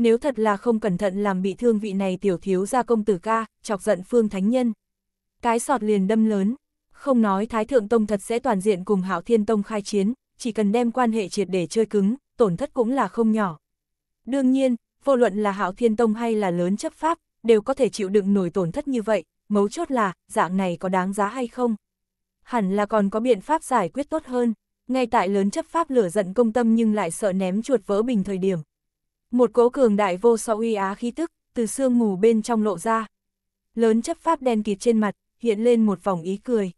nếu thật là không cẩn thận làm bị thương vị này tiểu thiếu gia công tử ca, chọc giận phương thánh nhân. Cái sọt liền đâm lớn, không nói Thái Thượng Tông thật sẽ toàn diện cùng hảo Thiên Tông khai chiến, chỉ cần đem quan hệ triệt để chơi cứng, tổn thất cũng là không nhỏ. Đương nhiên, vô luận là hảo Thiên Tông hay là lớn chấp pháp, đều có thể chịu đựng nổi tổn thất như vậy, mấu chốt là, dạng này có đáng giá hay không? Hẳn là còn có biện pháp giải quyết tốt hơn, ngay tại lớn chấp pháp lửa giận công tâm nhưng lại sợ ném chuột vỡ bình thời điểm, một cỗ cường đại vô so uy á khí tức, từ sương mù bên trong lộ ra. Lớn chấp pháp đen kịt trên mặt, hiện lên một vòng ý cười.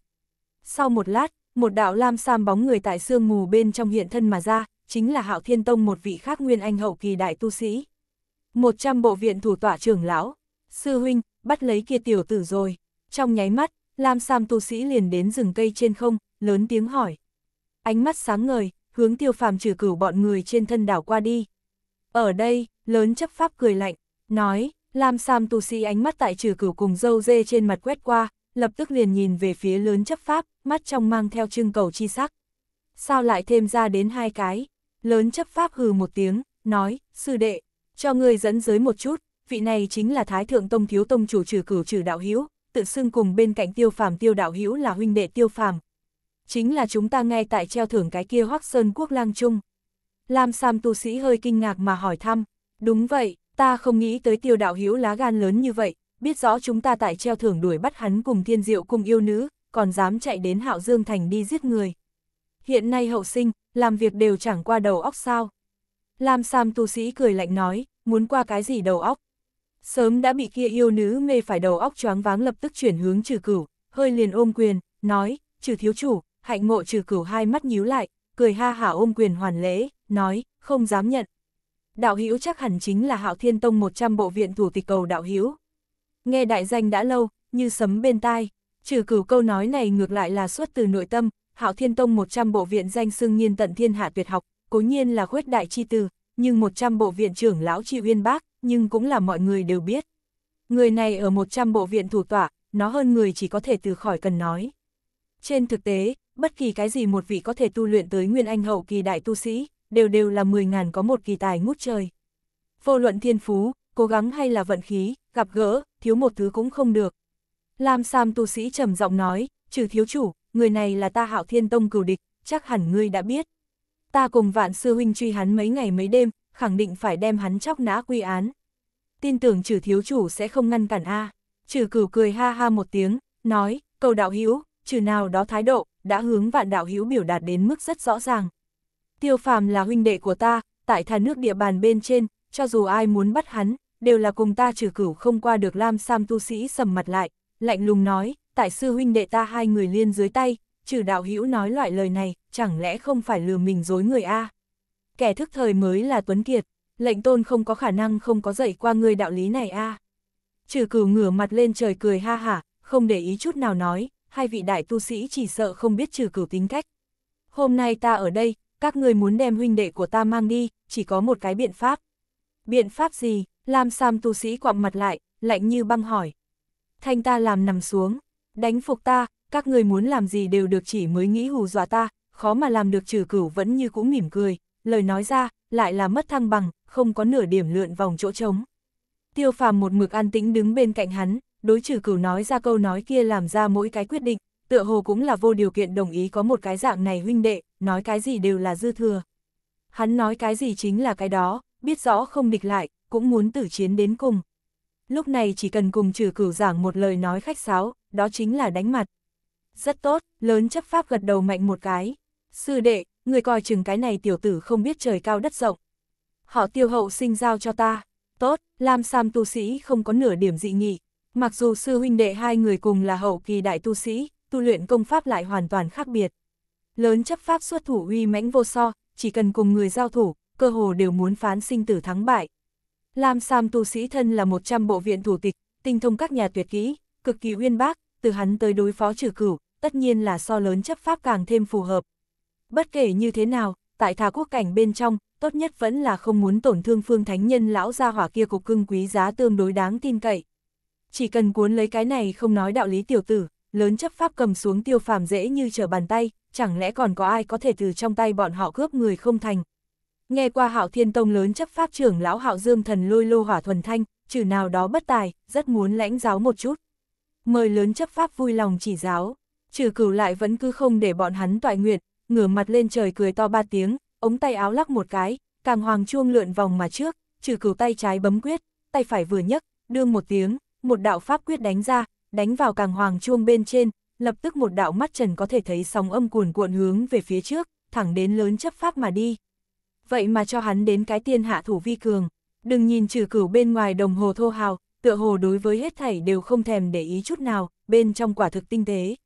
Sau một lát, một đạo lam sam bóng người tại sương mù bên trong hiện thân mà ra, chính là Hạo Thiên Tông một vị khác nguyên anh hậu kỳ đại tu sĩ. một trăm bộ viện thủ tọa trưởng lão, sư huynh, bắt lấy kia tiểu tử rồi. Trong nháy mắt, lam sam tu sĩ liền đến rừng cây trên không, lớn tiếng hỏi. Ánh mắt sáng ngời, hướng tiêu phàm trừ cửu bọn người trên thân đảo qua đi. Ở đây, lớn chấp pháp cười lạnh, nói, Lam Sam tu sĩ ánh mắt tại trừ cửu cùng dâu dê trên mặt quét qua, lập tức liền nhìn về phía lớn chấp pháp, mắt trong mang theo trưng cầu chi sắc. Sao lại thêm ra đến hai cái? Lớn chấp pháp hừ một tiếng, nói, sư đệ, cho người dẫn giới một chút, vị này chính là Thái Thượng Tông Thiếu Tông chủ trừ cửu trừ đạo hữu tự xưng cùng bên cạnh tiêu phàm tiêu đạo hữu là huynh đệ tiêu phàm. Chính là chúng ta ngay tại treo thưởng cái kia hoắc sơn quốc lang trung. Lam Sam tu sĩ hơi kinh ngạc mà hỏi thăm, đúng vậy, ta không nghĩ tới tiêu đạo Hiếu lá gan lớn như vậy, biết rõ chúng ta tại treo thưởng đuổi bắt hắn cùng thiên diệu cùng yêu nữ, còn dám chạy đến Hạo Dương Thành đi giết người. Hiện nay hậu sinh, làm việc đều chẳng qua đầu óc sao. Lam Sam tu sĩ cười lạnh nói, muốn qua cái gì đầu óc. Sớm đã bị kia yêu nữ mê phải đầu óc choáng váng lập tức chuyển hướng trừ cửu, hơi liền ôm quyền, nói, trừ thiếu chủ, hạnh ngộ trừ cửu hai mắt nhíu lại, cười ha hả ôm quyền hoàn lễ, nói, không dám nhận. Đạo Hữu chắc hẳn chính là Hạo Thiên Tông 100 bộ viện thủ tịch cầu Đạo Hữu. Nghe đại danh đã lâu, như sấm bên tai, trừ cửu câu nói này ngược lại là xuất từ nội tâm, Hạo Thiên Tông 100 bộ viện danh xưng nhiên tận thiên hạ tuyệt học, cố nhiên là khuyết đại chi từ, nhưng 100 bộ viện trưởng lão chi Uyên Bác, nhưng cũng là mọi người đều biết. Người này ở 100 bộ viện thủ tọa, nó hơn người chỉ có thể từ khỏi cần nói. Trên thực tế, bất kỳ cái gì một vị có thể tu luyện tới nguyên anh hậu kỳ đại tu sĩ, đều đều là 10.000 có một kỳ tài ngút trời. Vô luận thiên phú, cố gắng hay là vận khí, gặp gỡ, thiếu một thứ cũng không được. Lam Sam tu sĩ trầm giọng nói, trừ thiếu chủ, người này là ta hạo thiên tông cửu địch, chắc hẳn ngươi đã biết. Ta cùng vạn sư huynh truy hắn mấy ngày mấy đêm, khẳng định phải đem hắn chóc nã quy án. Tin tưởng trừ thiếu chủ sẽ không ngăn cản a. Trừ cửu cười ha ha một tiếng, nói, cầu đạo hữu, trừ nào đó thái độ, đã hướng vạn đạo hữu biểu đạt đến mức rất rõ ràng, tiêu phàm là huynh đệ của ta, tại thà nước địa bàn bên trên, cho dù ai muốn bắt hắn, đều là cùng ta trừ cửu không qua được Lam Sam tu sĩ sầm mặt lại, lạnh lùng nói, tại sư huynh đệ ta hai người liên dưới tay, trừ đạo hữu nói loại lời này, chẳng lẽ không phải lừa mình dối người a? Kẻ thức thời mới là tuấn kiệt, lệnh tôn không có khả năng không có dạy qua người đạo lý này a. Trừ cửu ngửa mặt lên trời cười ha hả, không để ý chút nào nói, hai vị đại tu sĩ chỉ sợ không biết trừ cửu tính cách. Hôm nay ta ở đây, các người muốn đem huynh đệ của ta mang đi, chỉ có một cái biện pháp. Biện pháp gì? Lam Sam tu sĩ quặm mặt lại, lạnh như băng hỏi. Thanh ta làm nằm xuống, đánh phục ta, các người muốn làm gì đều được chỉ mới nghĩ hù dọa ta, khó mà làm được trừ cửu vẫn như cũng mỉm cười, lời nói ra, lại là mất thăng bằng, không có nửa điểm lượn vòng chỗ trống. Tiêu phàm một mực an tĩnh đứng bên cạnh hắn, đối trừ cửu nói ra câu nói kia làm ra mỗi cái quyết định, tựa hồ cũng là vô điều kiện đồng ý có một cái dạng này huynh đệ, nói cái gì đều là dư thừa. Hắn nói cái gì chính là cái đó, biết rõ không địch lại, cũng muốn tử chiến đến cùng. Lúc này chỉ cần cùng trừ cửu giảng một lời nói khách sáo, đó chính là đánh mặt. Rất tốt, lớn chấp pháp gật đầu mạnh một cái. Sư đệ, người coi chừng cái này tiểu tử không biết trời cao đất rộng. Họ tiêu hậu sinh giao cho ta. Tốt, Lam Sam tu sĩ không có nửa điểm dị nghị. Mặc dù sư huynh đệ hai người cùng là hậu kỳ đại tu sĩ, tu luyện công pháp lại hoàn toàn khác biệt. Lớn chấp pháp xuất thủ uy mãnh vô so, chỉ cần cùng người giao thủ, cơ hồ đều muốn phán sinh tử thắng bại. Lam Sam tu sĩ thân là 100 bộ viện thủ tịch, tinh thông các nhà tuyệt kỹ, cực kỳ uyên bác, từ hắn tới đối phó trừ cửu, tất nhiên là so lớn chấp pháp càng thêm phù hợp. Bất kể như thế nào, tại thà quốc cảnh bên trong, tốt nhất vẫn là không muốn tổn thương phương thánh nhân lão gia hỏa kia cục cưng quý giá tương đối đáng tin cậy. Chỉ cần cuốn lấy cái này không nói đạo lý tiểu tử, lớn chấp pháp cầm xuống tiêu phàm dễ như trở bàn tay, chẳng lẽ còn có ai có thể từ trong tay bọn họ cướp người không thành. Nghe qua hạo thiên tông lớn chấp pháp trưởng lão hạo dương thần lôi lô hỏa thuần thanh, trừ nào đó bất tài, rất muốn lãnh giáo một chút. Mời lớn chấp pháp vui lòng chỉ giáo, trừ cửu lại vẫn cứ không để bọn hắn toại nguyện, ngửa mặt lên trời cười to ba tiếng, ống tay áo lắc một cái, càng hoàng chuông lượn vòng mà trước, trừ cửu tay trái bấm quyết, tay phải vừa nhấc, đương một tiếng, một đạo pháp quyết đánh ra, đánh vào càng hoàng chuông bên trên, lập tức một đạo mắt trần có thể thấy sóng âm cuồn cuộn hướng về phía trước, thẳng đến lớn chấp pháp mà đi. Vậy mà cho hắn đến cái tiên hạ thủ vi cường, đừng nhìn trừ cửu bên ngoài đồng hồ thô hào, tựa hồ đối với hết thảy đều không thèm để ý chút nào, bên trong quả thực tinh tế.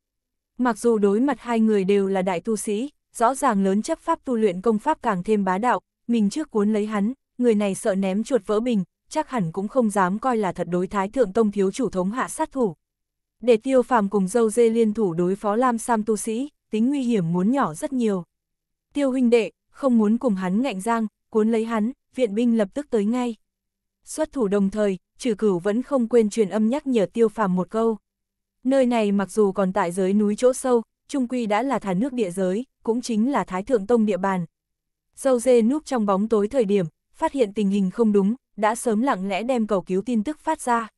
Mặc dù đối mặt hai người đều là đại tu sĩ, rõ ràng lớn chấp pháp tu luyện công pháp càng thêm bá đạo, mình trước cuốn lấy hắn, người này sợ ném chuột vỡ bình, chắc hẳn cũng không dám coi là thật đối thái thượng tông thiếu chủ thống hạ sát thủ. Để tiêu phàm cùng dâu dê liên thủ đối phó Lam Sam tu sĩ, tính nguy hiểm muốn nhỏ rất nhiều. Tiêu huynh đệ, không muốn cùng hắn ngạnh giang, cuốn lấy hắn, viện binh lập tức tới ngay. Xuất thủ đồng thời, trừ cửu vẫn không quên truyền âm nhắc nhở tiêu phàm một câu. Nơi này mặc dù còn tại giới núi chỗ sâu, trung quy đã là thả nước địa giới, cũng chính là thái thượng tông địa bàn. Dâu dê núp trong bóng tối thời điểm, phát hiện tình hình không đúng, đã sớm lặng lẽ đem cầu cứu tin tức phát ra.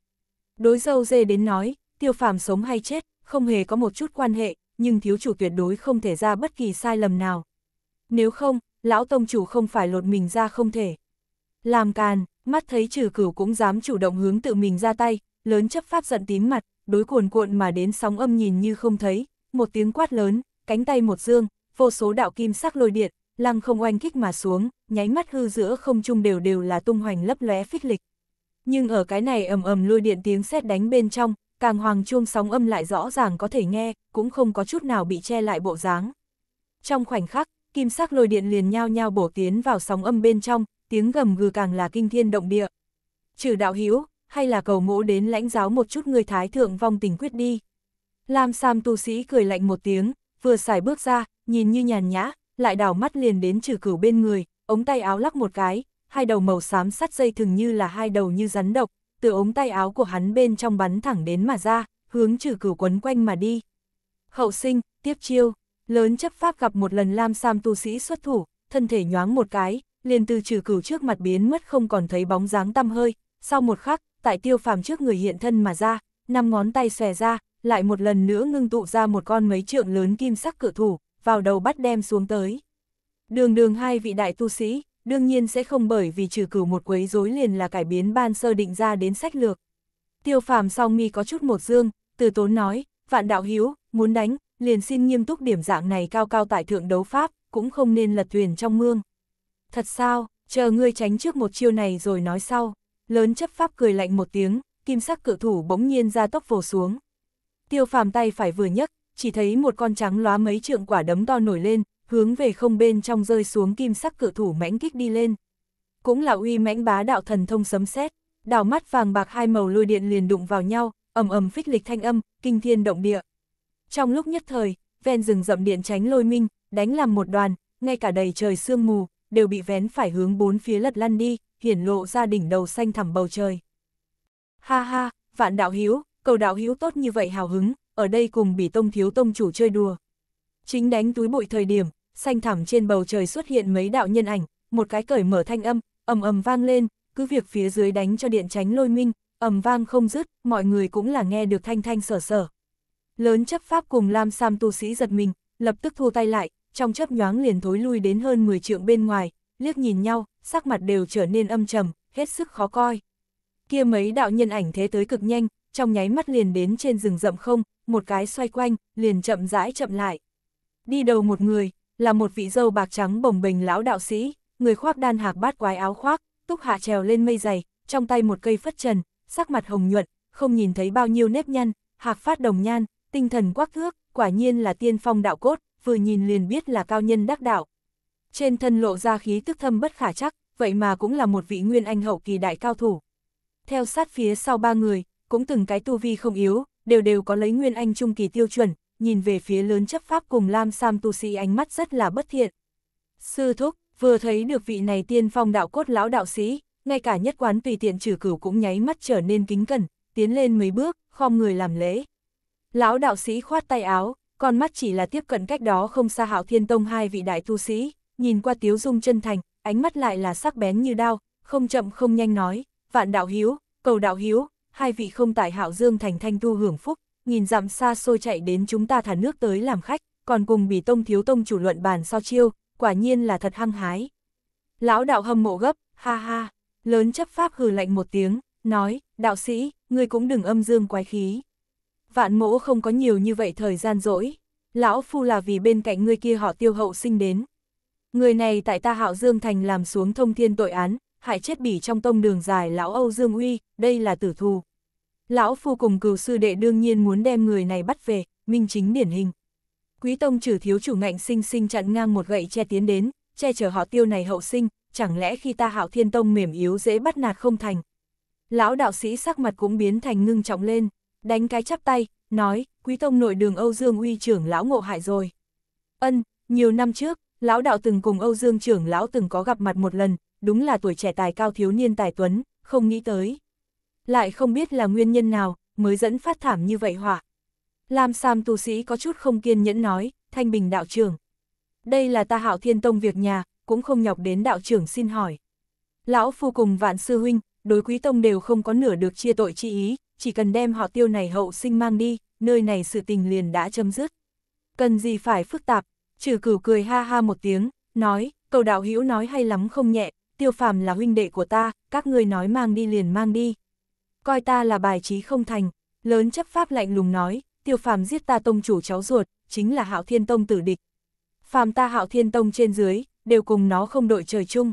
Đối dâu dê đến nói, tiêu phàm sống hay chết, không hề có một chút quan hệ, nhưng thiếu chủ tuyệt đối không thể ra bất kỳ sai lầm nào. Nếu không, lão tông chủ không phải lột mình ra không thể. Làm càn, mắt thấy trừ cửu cũng dám chủ động hướng tự mình ra tay, lớn chấp pháp giận tím mặt, đối cuồn cuộn mà đến sóng âm nhìn như không thấy, một tiếng quát lớn, cánh tay một dương, vô số đạo kim sắc lôi điện, lăng không oanh kích mà xuống, nháy mắt hư giữa không trung đều đều là tung hoành lấp lóe phích lịch. Nhưng ở cái này ầm ầm lôi điện tiếng sét đánh bên trong, càng hoàng chuông sóng âm lại rõ ràng có thể nghe, cũng không có chút nào bị che lại bộ dáng. Trong khoảnh khắc, kim sắc lôi điện liền nhao nhao bổ tiến vào sóng âm bên trong, tiếng gầm gừ càng là kinh thiên động địa. Trừ đạo hữu hay là cầu mỗ đến lãnh giáo một chút người thái thượng vong tình quyết đi. Lam Sam tu sĩ cười lạnh một tiếng, vừa xài bước ra, nhìn như nhàn nhã, lại đảo mắt liền đến trừ cửu bên người, ống tay áo lắc một cái, hai đầu màu xám sắt dây thường như là hai đầu như rắn độc, từ ống tay áo của hắn bên trong bắn thẳng đến mà ra, hướng trừ cửu quấn quanh mà đi. Hậu sinh, tiếp chiêu, lớn chấp pháp gặp một lần Lam Sam tu sĩ xuất thủ, thân thể nhoáng một cái, liền từ trừ cửu trước mặt biến mất không còn thấy bóng dáng tăm hơi, sau một khắc, tại tiêu phàm trước người hiện thân mà ra, năm ngón tay xòe ra, lại một lần nữa ngưng tụ ra một con mấy trượng lớn kim sắc cự thủ, vào đầu bắt đem xuống tới. Đường đường hai vị đại tu sĩ, đương nhiên sẽ không bởi vì trừ cửu một quấy rối liền là cải biến ban sơ định ra đến sách lược. Tiêu phàm song mi có chút một dương, từ tốn nói, vạn đạo hiếu, muốn đánh, liền xin nghiêm túc điểm dạng này cao cao tại thượng đấu pháp, cũng không nên lật thuyền trong mương. Thật sao, chờ ngươi tránh trước một chiêu này rồi nói sau, lớn chấp pháp cười lạnh một tiếng, kim sắc cự thủ bỗng nhiên ra tóc vồ xuống. Tiêu phàm tay phải vừa nhấc, chỉ thấy một con trắng lóa mấy trượng quả đấm to nổi lên, hướng về không bên trong rơi xuống kim sắc cự thủ mãnh kích đi lên. Cũng là uy mãnh bá đạo thần thông sấm sét, đảo mắt vàng bạc hai màu lôi điện liền đụng vào nhau, ầm ầm phích lịch thanh âm, kinh thiên động địa. Trong lúc nhất thời, ven rừng rậm điện tránh lôi minh, đánh làm một đoàn, ngay cả đầy trời sương mù, đều bị vén phải hướng bốn phía lật lăn đi, hiển lộ ra đỉnh đầu xanh thẳm bầu trời. Ha ha, vạn đạo hữu cầu đạo hữu tốt như vậy hào hứng, ở đây cùng bỉ tông thiếu tông chủ chơi đùa. Chính đánh túi bụi thời điểm, xanh thẳm trên bầu trời xuất hiện mấy đạo nhân ảnh, một cái cởi mở thanh âm, ầm ầm vang lên, cứ việc phía dưới đánh cho điện tránh lôi minh, ầm vang không dứt, mọi người cũng là nghe được thanh thanh sở sở. Lớn chấp pháp cùng Lam Sam tu sĩ giật mình, lập tức thu tay lại, trong chấp nhoáng liền thối lui đến hơn 10 trượng bên ngoài, liếc nhìn nhau, sắc mặt đều trở nên âm trầm, hết sức khó coi. Kia mấy đạo nhân ảnh thế tới cực nhanh, trong nháy mắt liền đến trên rừng rậm không, một cái xoay quanh, liền chậm rãi chậm lại. Đi đầu một người, là một vị dâu bạc trắng bồng bềnh lão đạo sĩ, người khoác đan hạc bát quái áo khoác, túc hạ trèo lên mây dày, trong tay một cây phất trần, sắc mặt hồng nhuận, không nhìn thấy bao nhiêu nếp nhăn, hạc phát đồng nhan, tinh thần quắc thước, quả nhiên là tiên phong đạo cốt, vừa nhìn liền biết là cao nhân đắc đạo. Trên thân lộ ra khí tức thâm bất khả chắc, vậy mà cũng là một vị nguyên anh hậu kỳ đại cao thủ. Theo sát phía sau ba người, cũng từng cái tu vi không yếu, đều đều có lấy nguyên anh trung kỳ tiêu chuẩn, nhìn về phía lớn chấp pháp cùng Lam Sam tu sĩ ánh mắt rất là bất thiện. Sư thúc, vừa thấy được vị này tiên phong đạo cốt lão đạo sĩ, ngay cả nhất quán tùy tiện trừ cửu cũng nháy mắt trở nên kính cẩn, tiến lên mấy bước, khom người làm lễ. Lão đạo sĩ khoát tay áo, con mắt chỉ là tiếp cận cách đó không xa hạo thiên tông hai vị đại tu sĩ, nhìn qua tiếu dung chân thành, ánh mắt lại là sắc bén như đao, không chậm không nhanh nói, vạn đạo hiếu, cầu đạo hiếu, hai vị không tại hạo dương thành thanh tu hưởng phúc, nghìn dặm xa xôi chạy đến chúng ta thả nước tới làm khách, còn cùng bỉ tông thiếu tông chủ luận bàn so chiêu, quả nhiên là thật hăng hái. Lão đạo hâm mộ gấp, ha ha, lớn chấp pháp hừ lạnh một tiếng, nói, đạo sĩ, ngươi cũng đừng âm dương quái khí. Vạn mỗ không có nhiều như vậy thời gian rỗi, lão phu là vì bên cạnh ngươi kia họ tiêu hậu sinh đến. Người này tại ta hạo dương thành làm xuống thông thiên tội án, hại chết bỉ trong tông đường dài lão Âu Dương Uy, đây là tử thù. Lão phu cùng cừu sư đệ đương nhiên muốn đem người này bắt về, minh chính điển hình. Quý tông trừ thiếu chủ ngạnh sinh sinh chặn ngang một gậy che tiến đến, che chở họ tiêu này hậu sinh, chẳng lẽ khi ta hạo thiên tông mềm yếu dễ bắt nạt không thành. Lão đạo sĩ sắc mặt cũng biến thành ngưng trọng lên, đánh cái chắp tay, nói, quý tông nội đường Âu Dương uy trưởng lão ngộ hại rồi. Ân, nhiều năm trước, lão đạo từng cùng Âu Dương trưởng lão từng có gặp mặt một lần, đúng là tuổi trẻ tài cao thiếu niên tài tuấn, không nghĩ tới lại không biết là nguyên nhân nào, mới dẫn phát thảm như vậy hỏa Lam Sam tu sĩ có chút không kiên nhẫn nói, Thanh Bình đạo trưởng. Đây là ta hạo thiên tông việc nhà, cũng không nhọc đến đạo trưởng xin hỏi. Lão phu cùng vạn sư huynh, đối quý tông đều không có nửa được chia tội chi ý, chỉ cần đem họ tiêu này hậu sinh mang đi, nơi này sự tình liền đã chấm dứt. Cần gì phải phức tạp, trừ cửu cười ha ha một tiếng, nói, cầu đạo hữu nói hay lắm không nhẹ, tiêu phàm là huynh đệ của ta, các ngươi nói mang đi liền mang đi coi ta là bài trí không thành, lớn chấp pháp lạnh lùng nói, tiêu phàm giết ta tông chủ cháu ruột, chính là hạo thiên tông tử địch. Phàm ta hạo thiên tông trên dưới, đều cùng nó không đội trời chung.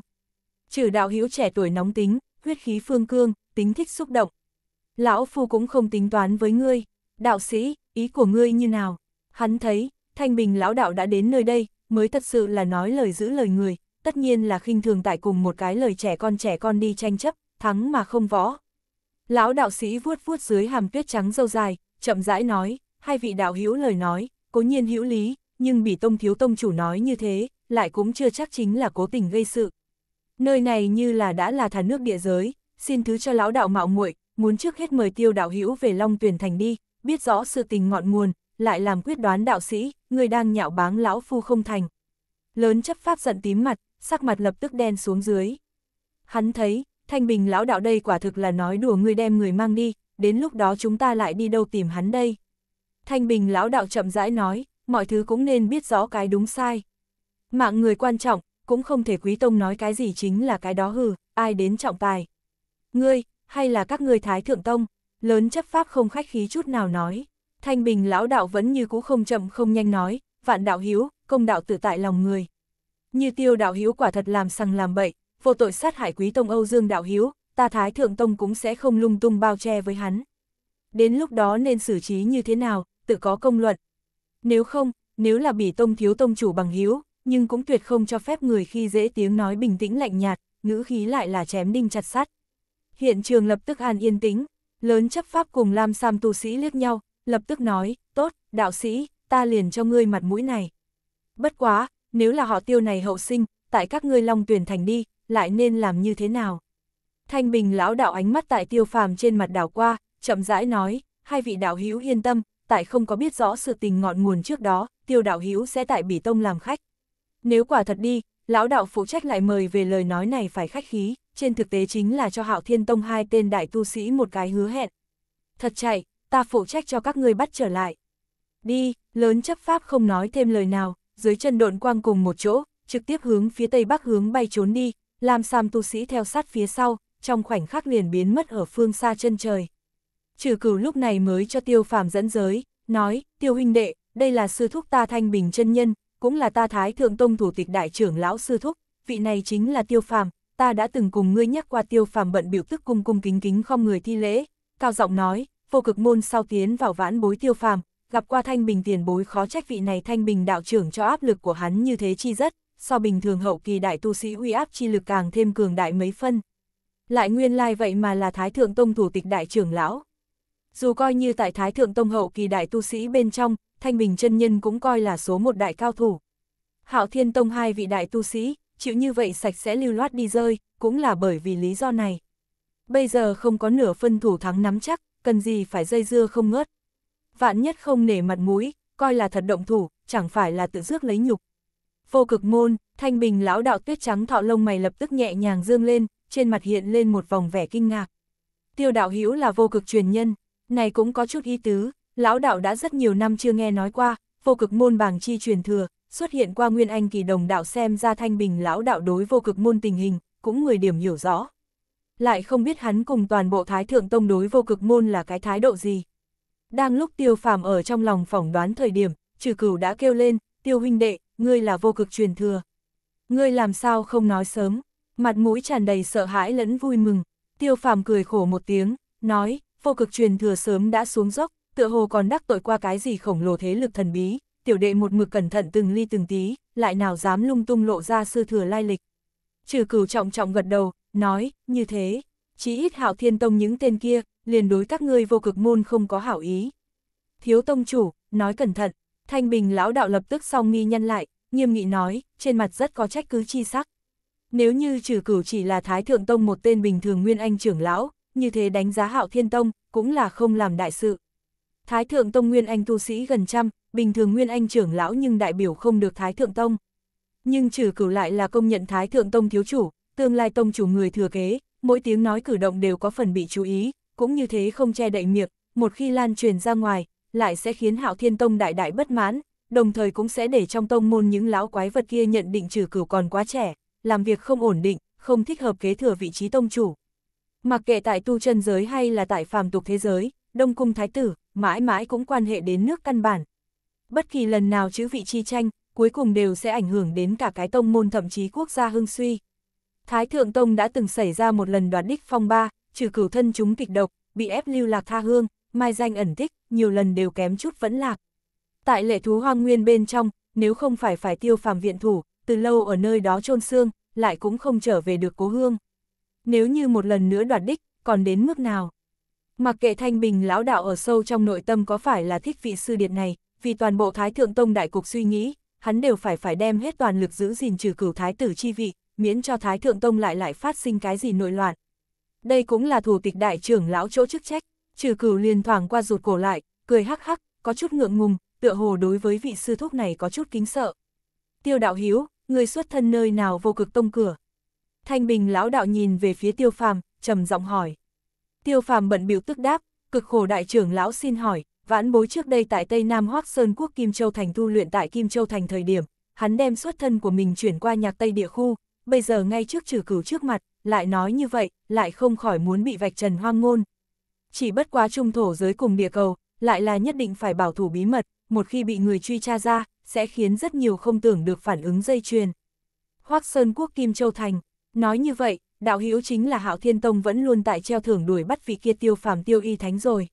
Trừ đạo hữu trẻ tuổi nóng tính, huyết khí phương cương, tính thích xúc động. Lão Phu cũng không tính toán với ngươi, đạo sĩ, ý của ngươi như nào? Hắn thấy, thanh bình lão đạo đã đến nơi đây, mới thật sự là nói lời giữ lời người, tất nhiên là khinh thường tại cùng một cái lời trẻ con trẻ con đi tranh chấp, thắng mà không võ, Lão đạo sĩ vuốt vuốt dưới hàm tuyết trắng dâu dài, chậm rãi nói, hai vị đạo hữu lời nói, cố nhiên hữu lý, nhưng bị tông thiếu tông chủ nói như thế, lại cũng chưa chắc chính là cố tình gây sự. Nơi này như là đã là thả nước địa giới, xin thứ cho lão đạo mạo muội, muốn trước hết mời tiêu đạo hữu về Long Tuyền Thành đi, biết rõ sự tình ngọn nguồn, lại làm quyết đoán đạo sĩ, người đang nhạo báng lão phu không thành. Lớn chấp pháp giận tím mặt, sắc mặt lập tức đen xuống dưới. Hắn thấy, Thanh Bình lão đạo đây quả thực là nói đùa ngươi đem người mang đi, đến lúc đó chúng ta lại đi đâu tìm hắn đây. Thanh Bình lão đạo chậm rãi nói, mọi thứ cũng nên biết rõ cái đúng sai. Mạng người quan trọng, cũng không thể quý tông nói cái gì chính là cái đó hừ, ai đến trọng tài. Ngươi, hay là các ngươi thái thượng tông, lớn chấp pháp không khách khí chút nào nói. Thanh Bình lão đạo vẫn như cũ không chậm không nhanh nói, vạn đạo hiếu, công đạo tự tại lòng người. Như tiêu đạo hiếu quả thật làm sằng làm bậy, vô tội sát hại quý tông Âu Dương Đạo Hiếu, ta Thái Thượng Tông cũng sẽ không lung tung bao che với hắn. Đến lúc đó nên xử trí như thế nào, tự có công luận. Nếu không, nếu là bỉ tông thiếu tông chủ bằng hiếu, nhưng cũng tuyệt không cho phép người khi dễ tiếng nói bình tĩnh lạnh nhạt, ngữ khí lại là chém đinh chặt sắt. Hiện trường lập tức an yên tĩnh, lớn chấp pháp cùng Lam Sam tu sĩ liếc nhau, lập tức nói, tốt, đạo sĩ, ta liền cho ngươi mặt mũi này. Bất quá, nếu là họ tiêu này hậu sinh, tại các ngươi long tuyển thành đi, lại nên làm như thế nào? Thanh Bình lão đạo ánh mắt tại tiêu phàm trên mặt đảo qua, chậm rãi nói, hai vị đạo hữu yên tâm, tại không có biết rõ sự tình ngọn nguồn trước đó, tiêu đạo hữu sẽ tại Bỉ Tông làm khách. Nếu quả thật đi, lão đạo phụ trách lại mời về lời nói này phải khách khí, trên thực tế chính là cho Hạo Thiên Tông hai tên đại tu sĩ một cái hứa hẹn. Thật chạy, ta phụ trách cho các ngươi bắt trở lại. Đi, lớn chấp pháp không nói thêm lời nào, dưới chân độn quang cùng một chỗ, trực tiếp hướng phía tây bắc hướng bay trốn đi, Lam Sam tu sĩ theo sát phía sau, trong khoảnh khắc liền biến mất ở phương xa chân trời. Trừ cửu lúc này mới cho tiêu phàm dẫn giới, nói, tiêu huynh đệ, đây là sư thúc ta thanh bình chân nhân, cũng là ta thái thượng tông thủ tịch đại trưởng lão sư thúc, vị này chính là tiêu phàm, ta đã từng cùng ngươi nhắc qua tiêu phàm bận biểu tức cung cung kính kính không người thi lễ, cao giọng nói, vô cực môn sau tiến vào vãn bối tiêu phàm, gặp qua thanh bình tiền bối khó trách vị này thanh bình đạo trưởng cho áp lực của hắn như thế chi rất, so bình thường hậu kỳ đại tu sĩ uy áp chi lực càng thêm cường đại mấy phân. Lại nguyên lai like vậy mà là Thái Thượng Tông thủ tịch đại trưởng lão. Dù coi như tại Thái Thượng Tông hậu kỳ đại tu sĩ bên trong, Thanh Bình chân nhân cũng coi là số một đại cao thủ. Hạo Thiên Tông hai vị đại tu sĩ, chịu như vậy sạch sẽ lưu loát đi rơi, cũng là bởi vì lý do này. Bây giờ không có nửa phân thủ thắng nắm chắc, cần gì phải dây dưa không ngớt. Vạn nhất không nể mặt mũi, coi là thật động thủ, chẳng phải là tự dước lấy nhục vô cực môn, thanh bình lão đạo tuyết trắng thọ lông mày lập tức nhẹ nhàng dương lên, trên mặt hiện lên một vòng vẻ kinh ngạc. Tiêu đạo hữu là vô cực truyền nhân, này cũng có chút ý tứ, lão đạo đã rất nhiều năm chưa nghe nói qua, vô cực môn bảng chi truyền thừa, xuất hiện qua nguyên anh kỳ đồng đạo xem ra thanh bình lão đạo đối vô cực môn tình hình, cũng người điểm hiểu rõ. Lại không biết hắn cùng toàn bộ thái thượng tông đối vô cực môn là cái thái độ gì. Đang lúc tiêu phàm ở trong lòng phỏng đoán thời điểm, trừ cửu đã kêu lên, tiêu huynh đệ, ngươi là vô cực truyền thừa. Ngươi làm sao không nói sớm, mặt mũi tràn đầy sợ hãi lẫn vui mừng, tiêu phàm cười khổ một tiếng, nói, vô cực truyền thừa sớm đã xuống dốc, tựa hồ còn đắc tội qua cái gì khổng lồ thế lực thần bí, tiểu đệ một mực cẩn thận từng ly từng tí, lại nào dám lung tung lộ ra sư thừa lai lịch. Trừ cửu trọng trọng gật đầu, nói, như thế, chí ít hạo thiên tông những tên kia, liền đối các ngươi vô cực môn không có hảo ý. Thiếu tông chủ, nói cẩn thận, Thanh Bình lão đạo lập tức song nghi nhân lại, nghiêm nghị nói, trên mặt rất có trách cứ chi sắc. Nếu như trừ cửu chỉ là Thái Thượng Tông một tên bình thường nguyên anh trưởng lão, như thế đánh giá hạo thiên tông, cũng là không làm đại sự. Thái Thượng Tông nguyên anh tu sĩ gần trăm, bình thường nguyên anh trưởng lão nhưng đại biểu không được Thái Thượng Tông. Nhưng trừ cửu lại là công nhận Thái Thượng Tông thiếu chủ, tương lai tông chủ người thừa kế, mỗi tiếng nói cử động đều có phần bị chú ý, cũng như thế không che đậy miệng, một khi lan truyền ra ngoài, lại sẽ khiến Hạo Thiên Tông đại đại bất mãn, đồng thời cũng sẽ để trong tông môn những lão quái vật kia nhận định trừ cửu còn quá trẻ, làm việc không ổn định, không thích hợp kế thừa vị trí tông chủ. Mặc kệ tại tu chân giới hay là tại phàm tục thế giới, Đông Cung Thái Tử, mãi mãi cũng quan hệ đến nước căn bản. Bất kỳ lần nào chữ vị chi tranh, cuối cùng đều sẽ ảnh hưởng đến cả cái tông môn thậm chí quốc gia hưng suy. Thái Thượng Tông đã từng xảy ra một lần đoạt đích phong ba, trừ cửu thân chúng kịch độc, bị ép lưu lạc tha hương, mai danh ẩn tích, nhiều lần đều kém chút vẫn lạc. Tại lệ thú hoang nguyên bên trong, nếu không phải phải tiêu phàm viện thủ, từ lâu ở nơi đó chôn xương, lại cũng không trở về được cố hương. Nếu như một lần nữa đoạt đích, còn đến mức nào? Mặc kệ thanh bình lão đạo ở sâu trong nội tâm có phải là thích vị sư điệt này, vì toàn bộ Thái Thượng Tông Đại Cục suy nghĩ, hắn đều phải phải đem hết toàn lực giữ gìn trừ cửu Thái Tử chi vị, miễn cho Thái Thượng Tông lại lại phát sinh cái gì nội loạn. Đây cũng là thủ tịch đại trưởng lão chỗ chức trách trừ cửu liền thoảng qua rụt cổ lại, cười hắc hắc, có chút ngượng ngùng, tựa hồ đối với vị sư thúc này có chút kính sợ. Tiêu đạo hiếu, người xuất thân nơi nào vô cực tông cửa. Thanh bình lão đạo nhìn về phía tiêu phàm, trầm giọng hỏi. Tiêu phàm bận biểu tức đáp, cực khổ đại trưởng lão xin hỏi, vãn bối trước đây tại Tây Nam Hoác Sơn Quốc Kim Châu Thành tu luyện tại Kim Châu Thành thời điểm, hắn đem xuất thân của mình chuyển qua nhạc Tây địa khu, bây giờ ngay trước trừ cửu trước mặt, lại nói như vậy, lại không khỏi muốn bị vạch trần hoang ngôn, chỉ bất quá trung thổ giới cùng địa cầu, lại là nhất định phải bảo thủ bí mật, một khi bị người truy tra ra, sẽ khiến rất nhiều không tưởng được phản ứng dây chuyền. hoắc Sơn Quốc Kim Châu Thành, nói như vậy, đạo hữu chính là Hạo Thiên Tông vẫn luôn tại treo thưởng đuổi bắt vị kia tiêu phàm tiêu y thánh rồi.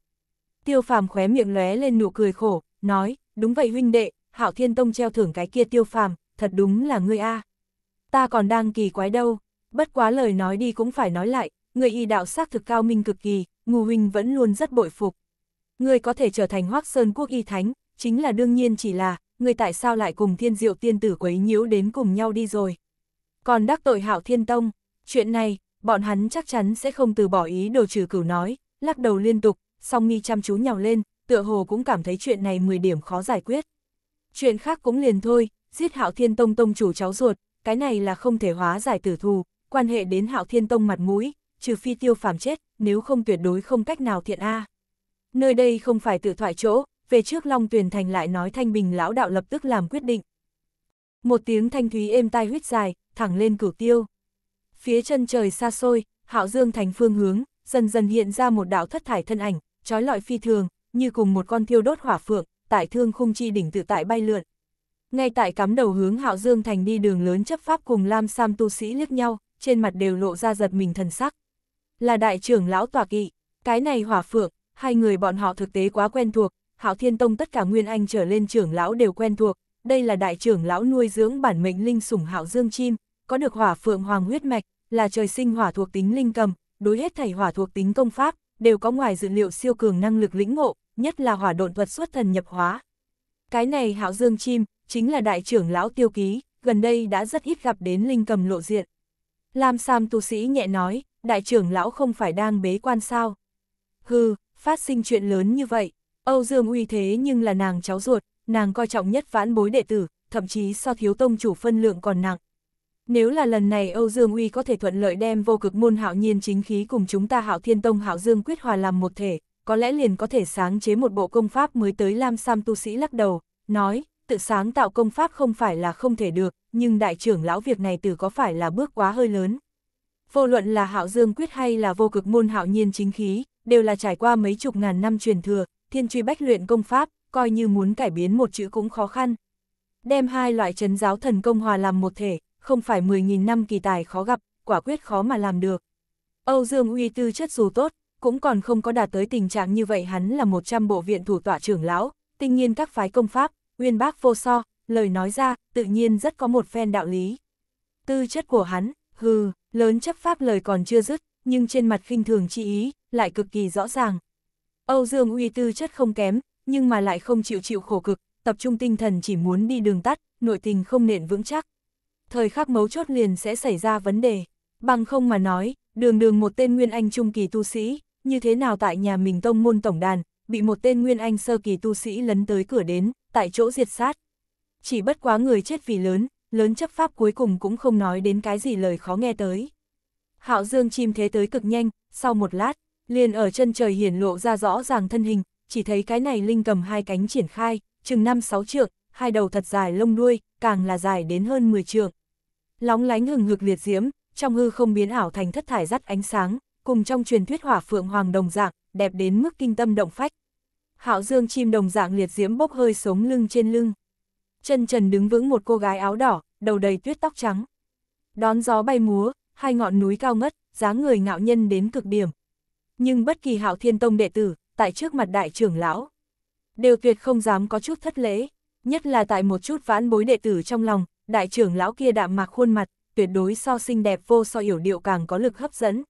Tiêu phàm khóe miệng lóe lên nụ cười khổ, nói, đúng vậy huynh đệ, Hạo Thiên Tông treo thưởng cái kia tiêu phàm, thật đúng là ngươi a. Ta còn đang kỳ quái đâu, bất quá lời nói đi cũng phải nói lại, người y đạo sắc thực cao minh cực kỳ, Ngô Huynh vẫn luôn rất bội phục. Người có thể trở thành hoác sơn quốc y thánh, chính là đương nhiên chỉ là, người tại sao lại cùng thiên diệu tiên tử quấy nhiễu đến cùng nhau đi rồi. Còn đắc tội hạo thiên tông, chuyện này, bọn hắn chắc chắn sẽ không từ bỏ ý đồ trừ cửu nói, lắc đầu liên tục, song mi chăm chú nhào lên, tựa hồ cũng cảm thấy chuyện này 10 điểm khó giải quyết. Chuyện khác cũng liền thôi, giết hạo thiên tông tông chủ cháu ruột, cái này là không thể hóa giải tử thù, quan hệ đến hạo thiên tông mặt mũi, trừ phi tiêu phàm chết, nếu không tuyệt đối không cách nào thiện A. Nơi đây không phải tự thoại chỗ, về trước Long Tuyền Thành lại nói Thanh Bình lão đạo lập tức làm quyết định. Một tiếng thanh thúy êm tai huyết dài, thẳng lên cửu tiêu. Phía chân trời xa xôi, hạo dương thành phương hướng, dần dần hiện ra một đạo thất thải thân ảnh, trói lọi phi thường, như cùng một con thiêu đốt hỏa phượng, tại thương khung chi đỉnh tự tại bay lượn. Ngay tại cắm đầu hướng hạo dương thành đi đường lớn chấp pháp cùng Lam Sam tu sĩ liếc nhau, trên mặt đều lộ ra giật mình thần sắc là đại trưởng lão tòa kỵ, cái này hỏa phượng, hai người bọn họ thực tế quá quen thuộc, hạo thiên tông tất cả nguyên anh trở lên trưởng lão đều quen thuộc, đây là đại trưởng lão nuôi dưỡng bản mệnh linh sủng hạo dương chim, có được hỏa phượng hoàng huyết mạch, là trời sinh hỏa thuộc tính linh cầm, đối hết thảy hỏa thuộc tính công pháp, đều có ngoài dự liệu siêu cường năng lực lĩnh ngộ, nhất là hỏa độn thuật xuất thần nhập hóa. Cái này hạo dương chim, chính là đại trưởng lão tiêu ký, gần đây đã rất ít gặp đến linh cầm lộ diện. Lam Sam tu sĩ nhẹ nói, đại trưởng lão không phải đang bế quan sao. Hừ, phát sinh chuyện lớn như vậy, Âu Dương uy thế nhưng là nàng cháu ruột, nàng coi trọng nhất vãn bối đệ tử, thậm chí so thiếu tông chủ phân lượng còn nặng. Nếu là lần này Âu Dương Uy có thể thuận lợi đem vô cực môn hạo nhiên chính khí cùng chúng ta hạo thiên tông hạo dương quyết hòa làm một thể, có lẽ liền có thể sáng chế một bộ công pháp mới tới Lam Sam tu sĩ lắc đầu, nói, tự sáng tạo công pháp không phải là không thể được, nhưng đại trưởng lão việc này từ có phải là bước quá hơi lớn. Vô luận là hạo dương quyết hay là vô cực môn hạo nhiên chính khí, đều là trải qua mấy chục ngàn năm truyền thừa, thiên truy bách luyện công pháp, coi như muốn cải biến một chữ cũng khó khăn. Đem hai loại chấn giáo thần công hòa làm một thể, không phải 10.000 năm kỳ tài khó gặp, quả quyết khó mà làm được. Âu Dương uy tư chất dù tốt, cũng còn không có đạt tới tình trạng như vậy hắn là 100 bộ viện thủ tọa trưởng lão, tinh nhiên các phái công pháp, uyên bác vô so, lời nói ra, tự nhiên rất có một phen đạo lý. Tư chất của hắn, hừ, Lớn chấp pháp lời còn chưa dứt, nhưng trên mặt khinh thường chi ý, lại cực kỳ rõ ràng. Âu Dương uy tư chất không kém, nhưng mà lại không chịu chịu khổ cực, tập trung tinh thần chỉ muốn đi đường tắt, nội tình không nện vững chắc. Thời khắc mấu chốt liền sẽ xảy ra vấn đề. Bằng không mà nói, đường đường một tên Nguyên Anh trung kỳ tu sĩ, như thế nào tại nhà mình tông môn tổng đàn, bị một tên Nguyên Anh sơ kỳ tu sĩ lấn tới cửa đến, tại chỗ diệt sát. Chỉ bất quá người chết vì lớn, lớn chấp pháp cuối cùng cũng không nói đến cái gì lời khó nghe tới. Hạo Dương chim thế tới cực nhanh, sau một lát, liền ở chân trời hiển lộ ra rõ ràng thân hình, chỉ thấy cái này linh cầm hai cánh triển khai, chừng 5-6 trượng, hai đầu thật dài lông đuôi, càng là dài đến hơn 10 trượng. Lóng lánh hừng hực liệt diễm, trong hư không biến ảo thành thất thải rắt ánh sáng, cùng trong truyền thuyết hỏa phượng hoàng đồng dạng, đẹp đến mức kinh tâm động phách. Hạo Dương chim đồng dạng liệt diễm bốc hơi sống lưng trên lưng chân trần đứng vững một cô gái áo đỏ, đầu đầy tuyết tóc trắng. Đón gió bay múa, hai ngọn núi cao ngất, dáng người ngạo nhân đến cực điểm. Nhưng bất kỳ hạo thiên tông đệ tử, tại trước mặt đại trưởng lão, đều tuyệt không dám có chút thất lễ, nhất là tại một chút vãn bối đệ tử trong lòng, đại trưởng lão kia đạm mạc khuôn mặt, tuyệt đối so xinh đẹp vô so hiểu điệu càng có lực hấp dẫn.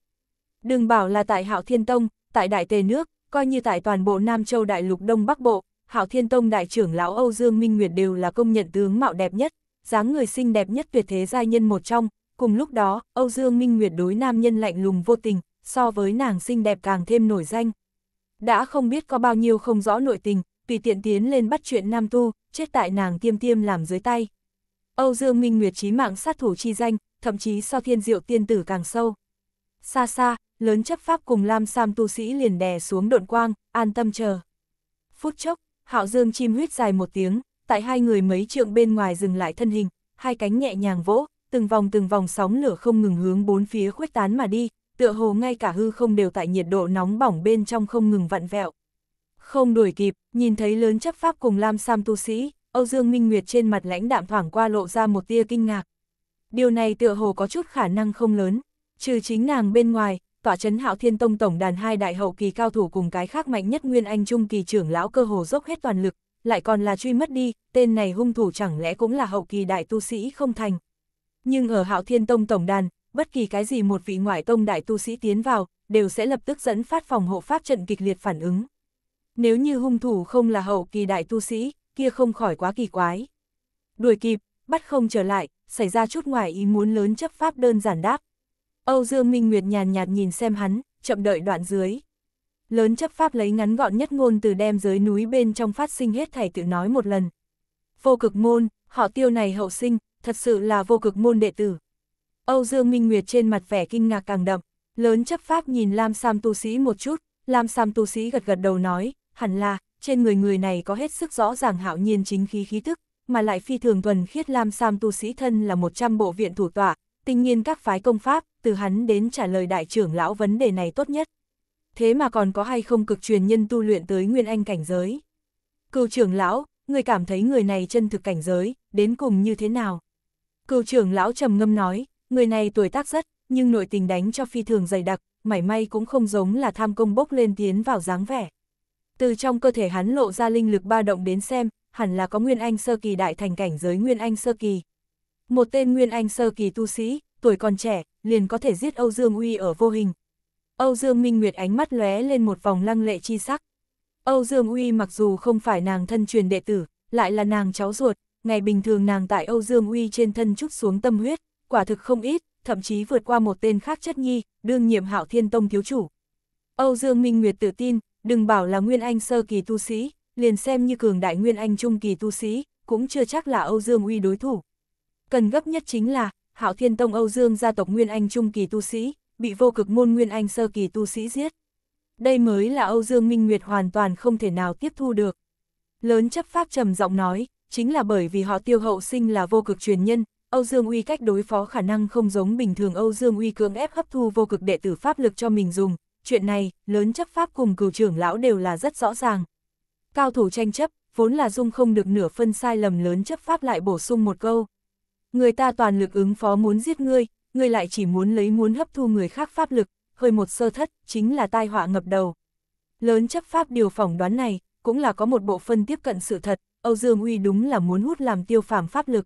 Đừng bảo là tại hạo thiên tông, tại đại tề nước, coi như tại toàn bộ Nam Châu Đại Lục Đông Bắc Bộ, Hạo Thiên Tông đại trưởng lão Âu Dương Minh Nguyệt đều là công nhận tướng mạo đẹp nhất, dáng người xinh đẹp nhất tuyệt thế giai nhân một trong, cùng lúc đó, Âu Dương Minh Nguyệt đối nam nhân lạnh lùng vô tình, so với nàng xinh đẹp càng thêm nổi danh. Đã không biết có bao nhiêu không rõ nội tình, tùy tiện tiến lên bắt chuyện nam tu, chết tại nàng tiêm tiêm làm dưới tay. Âu Dương Minh Nguyệt chí mạng sát thủ chi danh, thậm chí so thiên diệu tiên tử càng sâu. Xa xa, lớn chấp pháp cùng Lam Sam tu sĩ liền đè xuống độn quang, an tâm chờ. Phút chốc, Hạo Dương chim huyết dài một tiếng, tại hai người mấy trượng bên ngoài dừng lại thân hình, hai cánh nhẹ nhàng vỗ, từng vòng từng vòng sóng lửa không ngừng hướng bốn phía khuếch tán mà đi, tựa hồ ngay cả hư không đều tại nhiệt độ nóng bỏng bên trong không ngừng vặn vẹo. Không đuổi kịp, nhìn thấy lớn chấp pháp cùng Lam Sam tu sĩ, Âu Dương Minh Nguyệt trên mặt lãnh đạm thoảng qua lộ ra một tia kinh ngạc. Điều này tựa hồ có chút khả năng không lớn, trừ chính nàng bên ngoài, tỏa chấn hạo thiên tông tổng đàn hai đại hậu kỳ cao thủ cùng cái khác mạnh nhất nguyên anh trung kỳ trưởng lão cơ hồ dốc hết toàn lực, lại còn là truy mất đi, tên này hung thủ chẳng lẽ cũng là hậu kỳ đại tu sĩ không thành. Nhưng ở hạo thiên tông tổng đàn, bất kỳ cái gì một vị ngoại tông đại tu sĩ tiến vào, đều sẽ lập tức dẫn phát phòng hộ pháp trận kịch liệt phản ứng. Nếu như hung thủ không là hậu kỳ đại tu sĩ, kia không khỏi quá kỳ quái. Đuổi kịp, bắt không trở lại, xảy ra chút ngoài ý muốn lớn chấp pháp đơn giản đáp. Âu Dương Minh Nguyệt nhàn nhạt nhìn xem hắn, chậm đợi đoạn dưới. Lớn chấp pháp lấy ngắn gọn nhất ngôn từ đem dưới núi bên trong phát sinh hết thảy tự nói một lần. Vô cực môn, họ tiêu này hậu sinh, thật sự là vô cực môn đệ tử. Âu Dương Minh Nguyệt trên mặt vẻ kinh ngạc càng đậm, lớn chấp pháp nhìn Lam Sam tu sĩ một chút, Lam Sam tu sĩ gật gật đầu nói, hẳn là, trên người người này có hết sức rõ ràng hạo nhiên chính khí khí tức, mà lại phi thường thuần khiết Lam Sam tu sĩ thân là 100 bộ viện thủ tọa, tinh nhiên các phái công pháp, từ hắn đến trả lời đại trưởng lão vấn đề này tốt nhất. Thế mà còn có hay không cực truyền nhân tu luyện tới nguyên anh cảnh giới. Cựu trưởng lão, người cảm thấy người này chân thực cảnh giới, đến cùng như thế nào? Cựu trưởng lão trầm ngâm nói, người này tuổi tác rất, nhưng nội tình đánh cho phi thường dày đặc, mảy may cũng không giống là tham công bốc lên tiến vào dáng vẻ. Từ trong cơ thể hắn lộ ra linh lực ba động đến xem, hẳn là có Nguyên Anh sơ kỳ đại thành cảnh giới Nguyên Anh sơ kỳ, một tên Nguyên Anh sơ kỳ tu sĩ, tuổi còn trẻ, liền có thể giết Âu Dương Uy ở vô hình. Âu Dương Minh Nguyệt ánh mắt lóe lên một vòng lăng lệ chi sắc. Âu Dương Uy mặc dù không phải nàng thân truyền đệ tử, lại là nàng cháu ruột, ngày bình thường nàng tại Âu Dương Uy trên thân chút xuống tâm huyết, quả thực không ít, thậm chí vượt qua một tên khác chất nhi, đương nhiệm hạo thiên tông thiếu chủ. Âu Dương Minh Nguyệt tự tin, đừng bảo là Nguyên Anh sơ kỳ tu sĩ, liền xem như cường đại Nguyên Anh trung kỳ tu sĩ, cũng chưa chắc là Âu Dương Uy đối thủ. Cần gấp nhất chính là, Hạo Thiên Tông Âu Dương gia tộc Nguyên Anh Trung kỳ tu sĩ, bị vô cực môn Nguyên Anh sơ kỳ tu sĩ giết. Đây mới là Âu Dương Minh Nguyệt hoàn toàn không thể nào tiếp thu được. Lớn chấp pháp trầm giọng nói, chính là bởi vì họ tiêu hậu sinh là vô cực truyền nhân, Âu Dương Uy cách đối phó khả năng không giống bình thường Âu Dương Uy cưỡng ép hấp thu vô cực đệ tử pháp lực cho mình dùng, chuyện này, lớn chấp pháp cùng cửu trưởng lão đều là rất rõ ràng. Cao thủ tranh chấp, vốn là dung không được nửa phân sai lầm lớn chấp pháp lại bổ sung một câu người ta toàn lực ứng phó muốn giết ngươi, ngươi lại chỉ muốn lấy muốn hấp thu người khác pháp lực, hơi một sơ thất, chính là tai họa ngập đầu. Lớn chấp pháp điều phỏng đoán này, cũng là có một bộ phân tiếp cận sự thật, Âu Dương Uy đúng là muốn hút làm tiêu phàm pháp lực.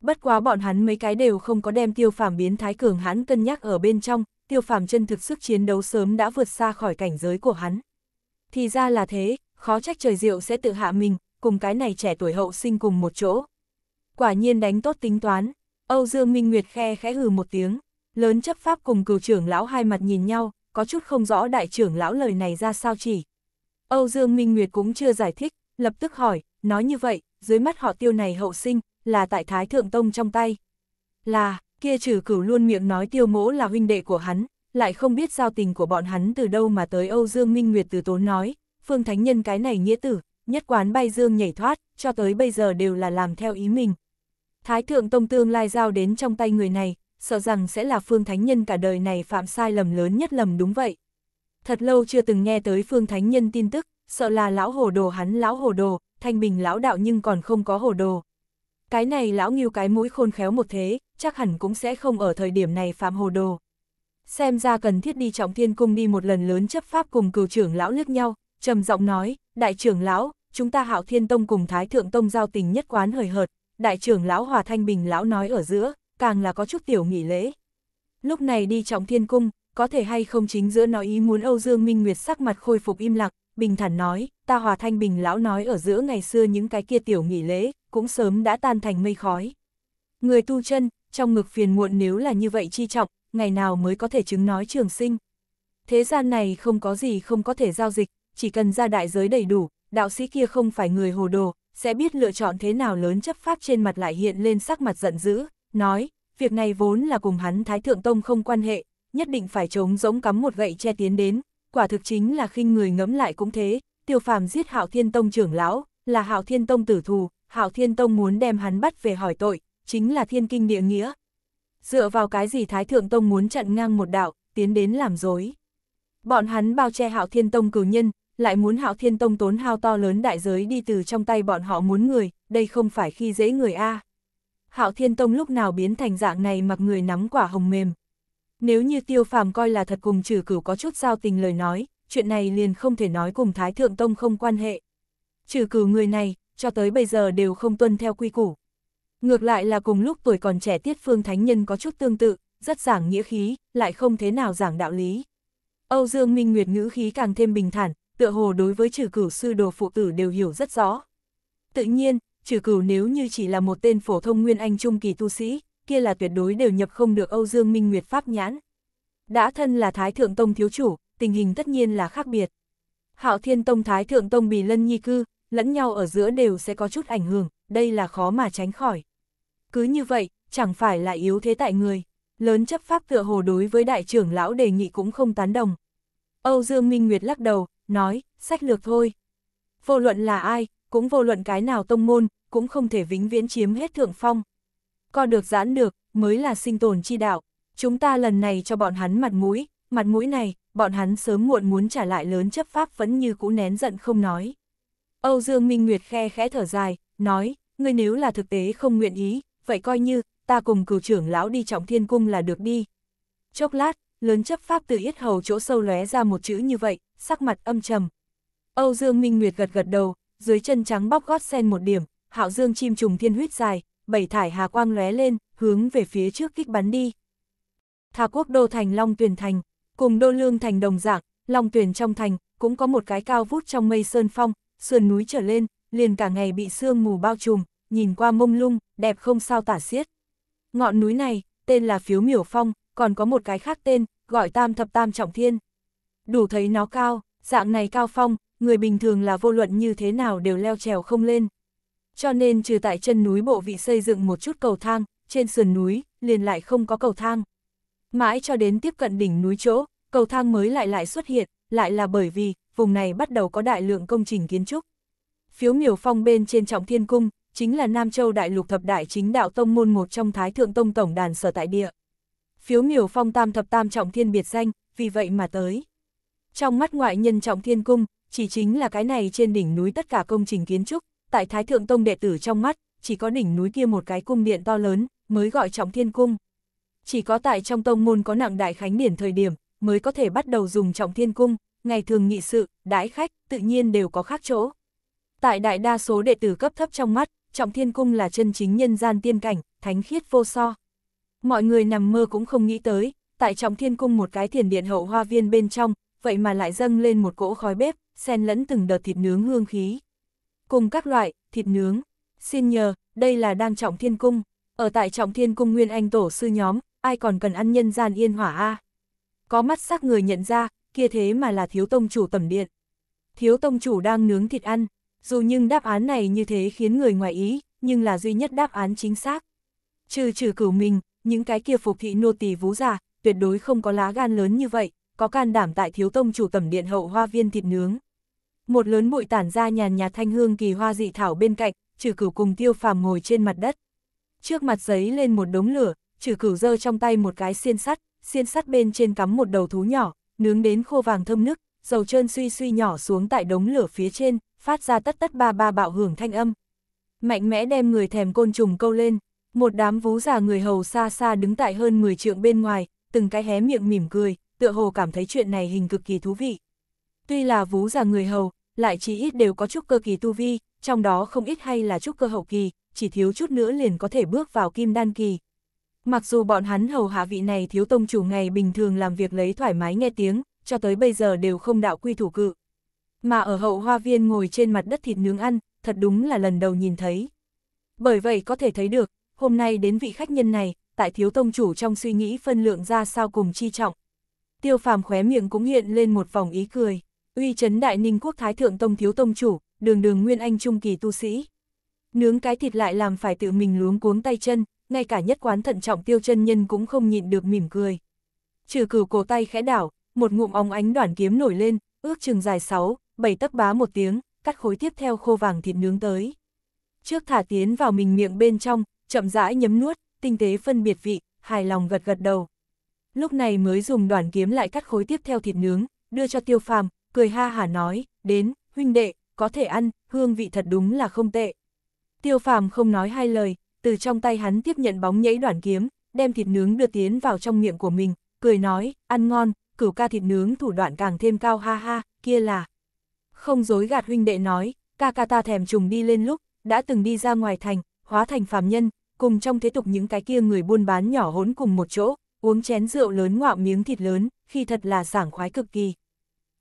Bất quá bọn hắn mấy cái đều không có đem tiêu phàm biến thái cường hắn cân nhắc ở bên trong, tiêu phàm chân thực sức chiến đấu sớm đã vượt xa khỏi cảnh giới của hắn. Thì ra là thế, khó trách trời diệu sẽ tự hạ mình, cùng cái này trẻ tuổi hậu sinh cùng một chỗ quả nhiên đánh tốt tính toán. Âu Dương Minh Nguyệt khe khẽ hừ một tiếng, lớn chấp pháp cùng cửu trưởng lão hai mặt nhìn nhau, có chút không rõ đại trưởng lão lời này ra sao chỉ. Âu Dương Minh Nguyệt cũng chưa giải thích, lập tức hỏi, nói như vậy, dưới mắt họ tiêu này hậu sinh, là tại Thái Thượng Tông trong tay. Là, kia trừ cửu luôn miệng nói tiêu mỗ là huynh đệ của hắn, lại không biết giao tình của bọn hắn từ đâu mà tới Âu Dương Minh Nguyệt từ tốn nói, phương thánh nhân cái này nghĩa tử, nhất quán bay dương nhảy thoát, cho tới bây giờ đều là làm theo ý mình, Thái thượng tông tương lai giao đến trong tay người này, sợ rằng sẽ là phương thánh nhân cả đời này phạm sai lầm lớn nhất lầm đúng vậy. Thật lâu chưa từng nghe tới phương thánh nhân tin tức, sợ là lão hồ đồ hắn lão hồ đồ, thanh bình lão đạo nhưng còn không có hồ đồ. Cái này lão nghiêu cái mũi khôn khéo một thế, chắc hẳn cũng sẽ không ở thời điểm này phạm hồ đồ. Xem ra cần thiết đi trọng thiên cung đi một lần lớn chấp pháp cùng cửu trưởng lão lướt nhau, trầm giọng nói, đại trưởng lão, chúng ta hạo thiên tông cùng thái thượng tông giao tình nhất quán hời hợt, đại trưởng lão Hòa Thanh Bình lão nói ở giữa, càng là có chút tiểu nghỉ lễ. Lúc này đi trọng thiên cung, có thể hay không chính giữa nói ý muốn Âu Dương Minh Nguyệt sắc mặt khôi phục im lặng, bình thản nói, ta Hòa Thanh Bình lão nói ở giữa ngày xưa những cái kia tiểu nghỉ lễ, cũng sớm đã tan thành mây khói. Người tu chân, trong ngực phiền muộn nếu là như vậy chi trọng, ngày nào mới có thể chứng nói trường sinh. Thế gian này không có gì không có thể giao dịch, chỉ cần ra đại giới đầy đủ, đạo sĩ kia không phải người hồ đồ, sẽ biết lựa chọn thế nào lớn chấp pháp trên mặt lại hiện lên sắc mặt giận dữ, nói, việc này vốn là cùng hắn Thái Thượng Tông không quan hệ, nhất định phải chống giống cắm một gậy che tiến đến, quả thực chính là khinh người ngẫm lại cũng thế, tiêu phàm giết Hạo Thiên Tông trưởng lão, là Hạo Thiên Tông tử thù, Hạo Thiên Tông muốn đem hắn bắt về hỏi tội, chính là thiên kinh địa nghĩa. Dựa vào cái gì Thái Thượng Tông muốn chặn ngang một đạo, tiến đến làm dối. Bọn hắn bao che Hạo Thiên Tông cử nhân, lại muốn hạo thiên tông tốn hao to lớn đại giới đi từ trong tay bọn họ muốn người, đây không phải khi dễ người A. Hạo thiên tông lúc nào biến thành dạng này mặc người nắm quả hồng mềm. Nếu như tiêu phàm coi là thật cùng trừ cửu có chút giao tình lời nói, chuyện này liền không thể nói cùng thái thượng tông không quan hệ. Trừ cửu người này, cho tới bây giờ đều không tuân theo quy củ. Ngược lại là cùng lúc tuổi còn trẻ tiết phương thánh nhân có chút tương tự, rất giảng nghĩa khí, lại không thế nào giảng đạo lý. Âu Dương Minh Nguyệt ngữ khí càng thêm bình thản, tựa hồ đối với trừ cửu sư đồ phụ tử đều hiểu rất rõ. Tự nhiên, trừ cửu nếu như chỉ là một tên phổ thông nguyên anh trung kỳ tu sĩ, kia là tuyệt đối đều nhập không được Âu Dương Minh Nguyệt Pháp nhãn. Đã thân là Thái Thượng Tông thiếu chủ, tình hình tất nhiên là khác biệt. Hạo Thiên Tông Thái Thượng Tông Bì Lân Nhi Cư, lẫn nhau ở giữa đều sẽ có chút ảnh hưởng, đây là khó mà tránh khỏi. Cứ như vậy, chẳng phải là yếu thế tại người. Lớn chấp pháp tựa hồ đối với đại trưởng lão đề nghị cũng không tán đồng. Âu Dương Minh Nguyệt lắc đầu, nói, sách lược thôi. Vô luận là ai, cũng vô luận cái nào tông môn, cũng không thể vĩnh viễn chiếm hết thượng phong. Co được giãn được, mới là sinh tồn chi đạo. Chúng ta lần này cho bọn hắn mặt mũi, mặt mũi này, bọn hắn sớm muộn muốn trả lại lớn chấp pháp vẫn như cũ nén giận không nói. Âu Dương Minh Nguyệt khe khẽ thở dài, nói, ngươi nếu là thực tế không nguyện ý, vậy coi như, ta cùng cửu trưởng lão đi trọng thiên cung là được đi. Chốc lát, lớn chấp pháp từ yết hầu chỗ sâu lóe ra một chữ như vậy, sắc mặt âm trầm. Âu Dương Minh Nguyệt gật gật đầu, dưới chân trắng bóc gót sen một điểm, hạo dương chim trùng thiên huyết dài, bảy thải hà quang lóe lên, hướng về phía trước kích bắn đi. Thà quốc đô thành Long Tuyền Thành, cùng đô lương thành đồng dạng, Long Tuyền trong thành, cũng có một cái cao vút trong mây sơn phong, sườn núi trở lên, liền cả ngày bị sương mù bao trùm, nhìn qua mông lung, đẹp không sao tả xiết. Ngọn núi này, tên là phiếu miểu phong, còn có một cái khác tên, gọi tam thập tam trọng thiên đủ thấy nó cao, dạng này cao phong, người bình thường là vô luận như thế nào đều leo trèo không lên. Cho nên trừ tại chân núi bộ vị xây dựng một chút cầu thang, trên sườn núi, liền lại không có cầu thang. Mãi cho đến tiếp cận đỉnh núi chỗ, cầu thang mới lại lại xuất hiện, lại là bởi vì, vùng này bắt đầu có đại lượng công trình kiến trúc. Phiếu miểu phong bên trên trọng thiên cung, chính là Nam Châu Đại Lục Thập Đại Chính Đạo Tông Môn một trong Thái Thượng Tông Tổng Đàn sở tại địa. Phiếu miểu phong tam thập tam trọng thiên biệt danh, vì vậy mà tới. Trong mắt ngoại nhân trọng thiên cung, chỉ chính là cái này trên đỉnh núi tất cả công trình kiến trúc, tại Thái Thượng Tông đệ tử trong mắt, chỉ có đỉnh núi kia một cái cung điện to lớn, mới gọi trọng thiên cung. Chỉ có tại trong tông môn có nặng đại khánh điển thời điểm, mới có thể bắt đầu dùng trọng thiên cung, ngày thường nghị sự, đãi khách, tự nhiên đều có khác chỗ. Tại đại đa số đệ tử cấp thấp trong mắt, trọng thiên cung là chân chính nhân gian tiên cảnh, thánh khiết vô so. Mọi người nằm mơ cũng không nghĩ tới, tại trọng thiên cung một cái thiền điện hậu hoa viên bên trong, vậy mà lại dâng lên một cỗ khói bếp, xen lẫn từng đợt thịt nướng hương khí. Cùng các loại, thịt nướng, xin nhờ, đây là đang trọng thiên cung, ở tại trọng thiên cung nguyên anh tổ sư nhóm, ai còn cần ăn nhân gian yên hỏa a Có mắt sắc người nhận ra, kia thế mà là thiếu tông chủ tẩm điện. Thiếu tông chủ đang nướng thịt ăn, dù nhưng đáp án này như thế khiến người ngoài ý, nhưng là duy nhất đáp án chính xác. Trừ trừ cửu mình, những cái kia phục thị nô tỳ vú già, tuyệt đối không có lá gan lớn như vậy, có can đảm tại thiếu tông chủ tẩm điện hậu hoa viên thịt nướng. Một lớn bụi tản ra nhàn nhạt thanh hương kỳ hoa dị thảo bên cạnh, trừ cửu cùng tiêu phàm ngồi trên mặt đất. Trước mặt giấy lên một đống lửa, trừ cửu giơ trong tay một cái xiên sắt, xiên sắt bên trên cắm một đầu thú nhỏ, nướng đến khô vàng thơm nức, dầu trơn suy suy nhỏ xuống tại đống lửa phía trên, phát ra tất tất ba ba bạo hưởng thanh âm. Mạnh mẽ đem người thèm côn trùng câu lên, một đám vú già người hầu xa xa đứng tại hơn 10 trượng bên ngoài, từng cái hé miệng mỉm cười, tựa hồ cảm thấy chuyện này hình cực kỳ thú vị. Tuy là vú già người hầu, lại chỉ ít đều có chút cơ kỳ tu vi, trong đó không ít hay là chút cơ hậu kỳ, chỉ thiếu chút nữa liền có thể bước vào kim đan kỳ. Mặc dù bọn hắn hầu hạ vị này thiếu tông chủ ngày bình thường làm việc lấy thoải mái nghe tiếng, cho tới bây giờ đều không đạo quy thủ cự. Mà ở hậu hoa viên ngồi trên mặt đất thịt nướng ăn, thật đúng là lần đầu nhìn thấy. Bởi vậy có thể thấy được, hôm nay đến vị khách nhân này, tại thiếu tông chủ trong suy nghĩ phân lượng ra sao cùng chi trọng, tiêu phàm khóe miệng cũng hiện lên một vòng ý cười, uy chấn đại ninh quốc thái thượng tông thiếu tông chủ, đường đường nguyên anh trung kỳ tu sĩ. Nướng cái thịt lại làm phải tự mình luống cuống tay chân, ngay cả nhất quán thận trọng tiêu chân nhân cũng không nhịn được mỉm cười. Trừ cử cổ tay khẽ đảo, một ngụm óng ánh đoạn kiếm nổi lên, ước chừng dài 6, 7 tấc bá một tiếng, cắt khối tiếp theo khô vàng thịt nướng tới. Trước thả tiến vào mình miệng bên trong, chậm rãi nhấm nuốt, tinh tế phân biệt vị, hài lòng gật gật đầu, lúc này mới dùng đoàn kiếm lại cắt khối tiếp theo thịt nướng, đưa cho tiêu phàm, cười ha hả nói, đến, huynh đệ, có thể ăn, hương vị thật đúng là không tệ. Tiêu phàm không nói hai lời, từ trong tay hắn tiếp nhận bóng nhảy đoàn kiếm, đem thịt nướng đưa tiến vào trong miệng của mình, cười nói, ăn ngon, cửu ca thịt nướng thủ đoạn càng thêm cao ha ha, kia là. Không dối gạt huynh đệ nói, ca ca ta thèm trùng đi lên lúc, đã từng đi ra ngoài thành, hóa thành phàm nhân, cùng trong thế tục những cái kia người buôn bán nhỏ hốn cùng một chỗ, uống chén rượu lớn ngoạo miếng thịt lớn, khi thật là sảng khoái cực kỳ.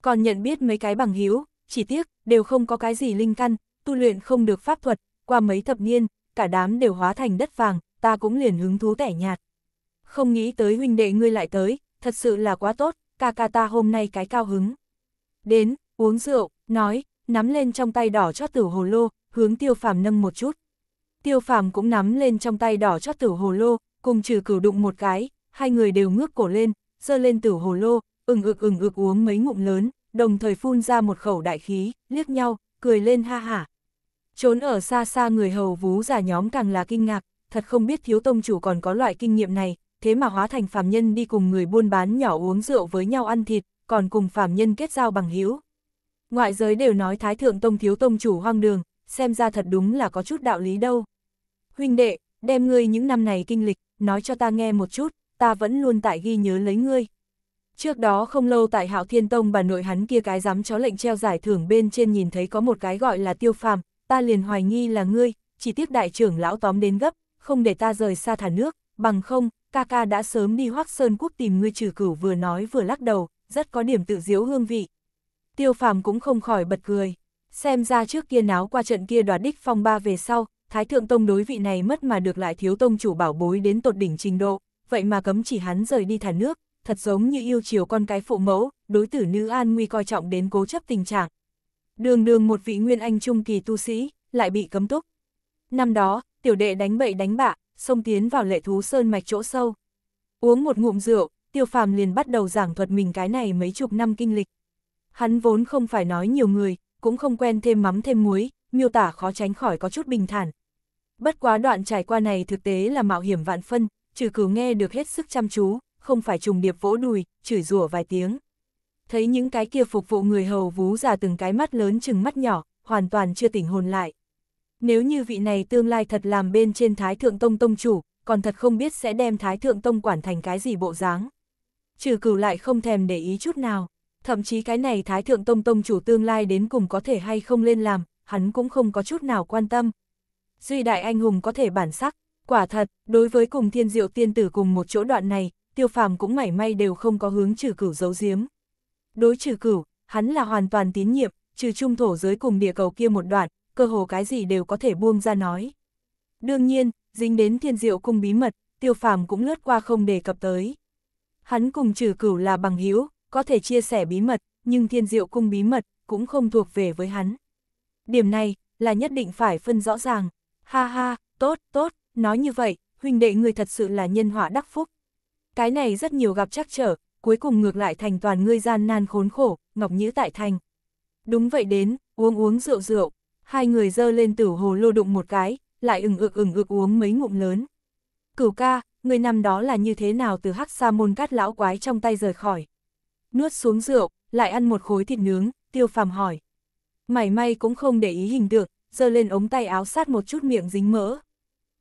Còn nhận biết mấy cái bằng hữu, chỉ tiếc, đều không có cái gì linh căn, tu luyện không được pháp thuật, qua mấy thập niên, cả đám đều hóa thành đất vàng, ta cũng liền hứng thú tẻ nhạt. Không nghĩ tới huynh đệ ngươi lại tới, thật sự là quá tốt, ca ca ta hôm nay cái cao hứng. Đến, uống rượu, nói, nắm lên trong tay đỏ chót tử hồ lô, hướng tiêu phàm nâng một chút. Tiêu phàm cũng nắm lên trong tay đỏ chót tử hồ lô, cùng trừ cửu đụng một cái, hai người đều ngước cổ lên, dơ lên tử hồ lô, ừng ực ừng ực uống mấy ngụm lớn, đồng thời phun ra một khẩu đại khí, liếc nhau, cười lên ha hả. Trốn ở xa xa người hầu vú giả nhóm càng là kinh ngạc, thật không biết thiếu tông chủ còn có loại kinh nghiệm này, thế mà hóa thành phàm nhân đi cùng người buôn bán nhỏ uống rượu với nhau ăn thịt, còn cùng phàm nhân kết giao bằng hữu. Ngoại giới đều nói thái thượng tông thiếu tông chủ hoang đường, xem ra thật đúng là có chút đạo lý đâu. Huynh đệ, đem ngươi những năm này kinh lịch, nói cho ta nghe một chút, ta vẫn luôn tại ghi nhớ lấy ngươi. Trước đó không lâu tại Hạo Thiên Tông bà nội hắn kia cái dám chó lệnh treo giải thưởng bên trên nhìn thấy có một cái gọi là tiêu phàm, ta liền hoài nghi là ngươi, chỉ tiếc đại trưởng lão tóm đến gấp, không để ta rời xa thả nước, bằng không, ca ca đã sớm đi Hoắc Sơn Quốc tìm ngươi trừ cửu vừa nói vừa lắc đầu, rất có điểm tự diễu hương vị. Tiêu phàm cũng không khỏi bật cười, xem ra trước kia náo qua trận kia đoạt đích phong ba về sau, Thái Thượng Tông đối vị này mất mà được lại thiếu tông chủ bảo bối đến tột đỉnh trình độ vậy mà cấm chỉ hắn rời đi thả nước, thật giống như yêu chiều con cái phụ mẫu, đối tử nữ an nguy coi trọng đến cố chấp tình trạng. Đường đường một vị nguyên anh trung kỳ tu sĩ, lại bị cấm túc. Năm đó, tiểu đệ đánh bậy đánh bạ, xông tiến vào lệ thú sơn mạch chỗ sâu. Uống một ngụm rượu, tiêu phàm liền bắt đầu giảng thuật mình cái này mấy chục năm kinh lịch. Hắn vốn không phải nói nhiều người, cũng không quen thêm mắm thêm muối, miêu tả khó tránh khỏi có chút bình thản. Bất quá đoạn trải qua này thực tế là mạo hiểm vạn phân, trừ cửu nghe được hết sức chăm chú, không phải trùng điệp vỗ đùi, chửi rủa vài tiếng. Thấy những cái kia phục vụ người hầu vú già từng cái mắt lớn chừng mắt nhỏ, hoàn toàn chưa tỉnh hồn lại. Nếu như vị này tương lai thật làm bên trên Thái Thượng Tông Tông chủ, còn thật không biết sẽ đem Thái Thượng Tông quản thành cái gì bộ dáng. Trừ cửu lại không thèm để ý chút nào, thậm chí cái này Thái Thượng Tông Tông chủ tương lai đến cùng có thể hay không lên làm, hắn cũng không có chút nào quan tâm. Duy đại anh hùng có thể bản sắc, Quả thật, đối với cùng thiên diệu tiên tử cùng một chỗ đoạn này, tiêu phàm cũng mảy may đều không có hướng trừ cửu giấu giếm. Đối trừ cửu, hắn là hoàn toàn tín nhiệm, trừ trung thổ giới cùng địa cầu kia một đoạn, cơ hồ cái gì đều có thể buông ra nói. Đương nhiên, dính đến thiên diệu cung bí mật, tiêu phàm cũng lướt qua không đề cập tới. Hắn cùng trừ cửu là bằng hữu có thể chia sẻ bí mật, nhưng thiên diệu cung bí mật cũng không thuộc về với hắn. Điểm này là nhất định phải phân rõ ràng. Ha ha, tốt, tốt, nói như vậy, huynh đệ ngươi thật sự là nhân họa đắc phúc. Cái này rất nhiều gặp trắc trở, cuối cùng ngược lại thành toàn ngươi gian nan khốn khổ, ngọc nhữ tại thành. Đúng vậy đến, uống uống rượu rượu, hai người dơ lên tử hồ lô đụng một cái, lại ừng ực ừng ực uống mấy ngụm lớn. Cửu ca, người năm đó là như thế nào từ hắc sa môn cát lão quái trong tay rời khỏi. Nuốt xuống rượu, lại ăn một khối thịt nướng, tiêu phàm hỏi. Mảy may cũng không để ý hình tượng, dơ lên ống tay áo sát một chút miệng dính mỡ.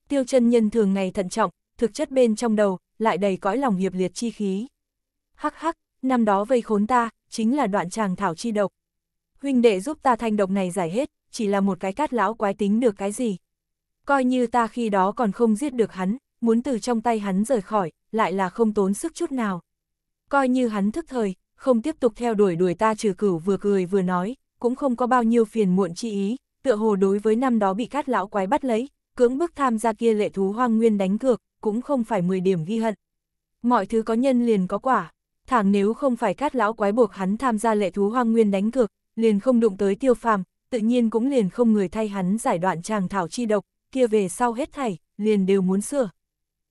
Tiêu chân nhân thường ngày thận trọng, thực chất bên trong đầu, lại đầy cõi lòng hiệp liệt chi khí. Hắc hắc, năm đó vây khốn ta, chính là đoạn chàng thảo chi độc. Huynh đệ giúp ta thanh độc này giải hết, chỉ là một cái cát lão quái tính được cái gì. Coi như ta khi đó còn không giết được hắn, muốn từ trong tay hắn rời khỏi, lại là không tốn sức chút nào. Coi như hắn thức thời, không tiếp tục theo đuổi đuổi ta trừ cửu vừa cười vừa nói, cũng không có bao nhiêu phiền muộn chi ý, tựa hồ đối với năm đó bị cát lão quái bắt lấy, cưỡng bức tham gia kia lệ thú hoang nguyên đánh cược, cũng không phải 10 điểm ghi hận. Mọi thứ có nhân liền có quả, thẳng nếu không phải cát lão quái buộc hắn tham gia lệ thú hoang nguyên đánh cược, liền không đụng tới tiêu phàm, tự nhiên cũng liền không người thay hắn giải đoạn tràng thảo chi độc, kia về sau hết thảy, liền đều muốn sửa.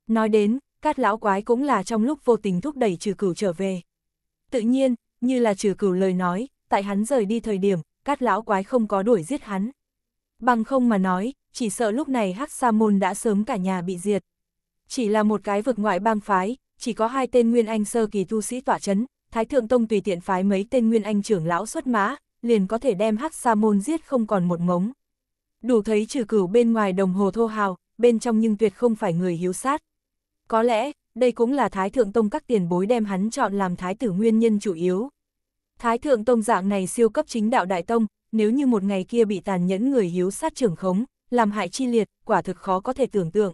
Nói đến, cát lão quái cũng là trong lúc vô tình thúc đẩy trừ cửu trở về. Tự nhiên, như là trừ cửu lời nói, tại hắn rời đi thời điểm, cát lão quái không có đuổi giết hắn. Bằng không mà nói, chỉ sợ lúc này Hắc Sa Môn đã sớm cả nhà bị diệt. Chỉ là một cái vực ngoại bang phái, chỉ có hai tên Nguyên Anh sơ kỳ tu sĩ tỏa chấn, Thái Thượng Tông tùy tiện phái mấy tên Nguyên Anh trưởng lão xuất mã, liền có thể đem Hắc Sa Môn giết không còn một ngống. Đủ thấy trừ cửu bên ngoài đồng hồ thô hào, bên trong nhưng tuyệt không phải người hiếu sát. Có lẽ, đây cũng là Thái Thượng Tông các tiền bối đem hắn chọn làm Thái tử nguyên nhân chủ yếu. Thái Thượng Tông dạng này siêu cấp chính đạo Đại Tông, nếu như một ngày kia bị tàn nhẫn người hiếu sát trưởng khống, làm hại chi liệt, quả thực khó có thể tưởng tượng.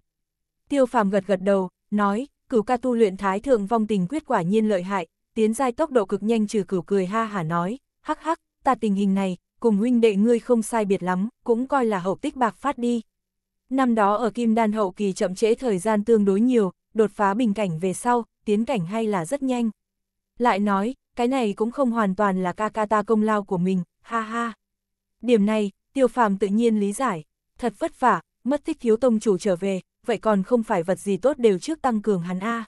Tiêu phàm gật gật đầu, nói, cửu ca tu luyện thái thượng vong tình quyết quả nhiên lợi hại, tiến giai tốc độ cực nhanh trừ cửu cười ha hả nói, hắc hắc, ta tình hình này, cùng huynh đệ ngươi không sai biệt lắm, cũng coi là hậu tích bạc phát đi. Năm đó ở kim đan hậu kỳ chậm trễ thời gian tương đối nhiều, đột phá bình cảnh về sau, tiến cảnh hay là rất nhanh. Lại nói, cái này cũng không hoàn toàn là ca ca ta công lao của mình, ha ha. Điểm này, tiêu phàm tự nhiên lý giải thật vất vả, mất thích thiếu tông chủ trở về, vậy còn không phải vật gì tốt đều trước tăng cường hắn A.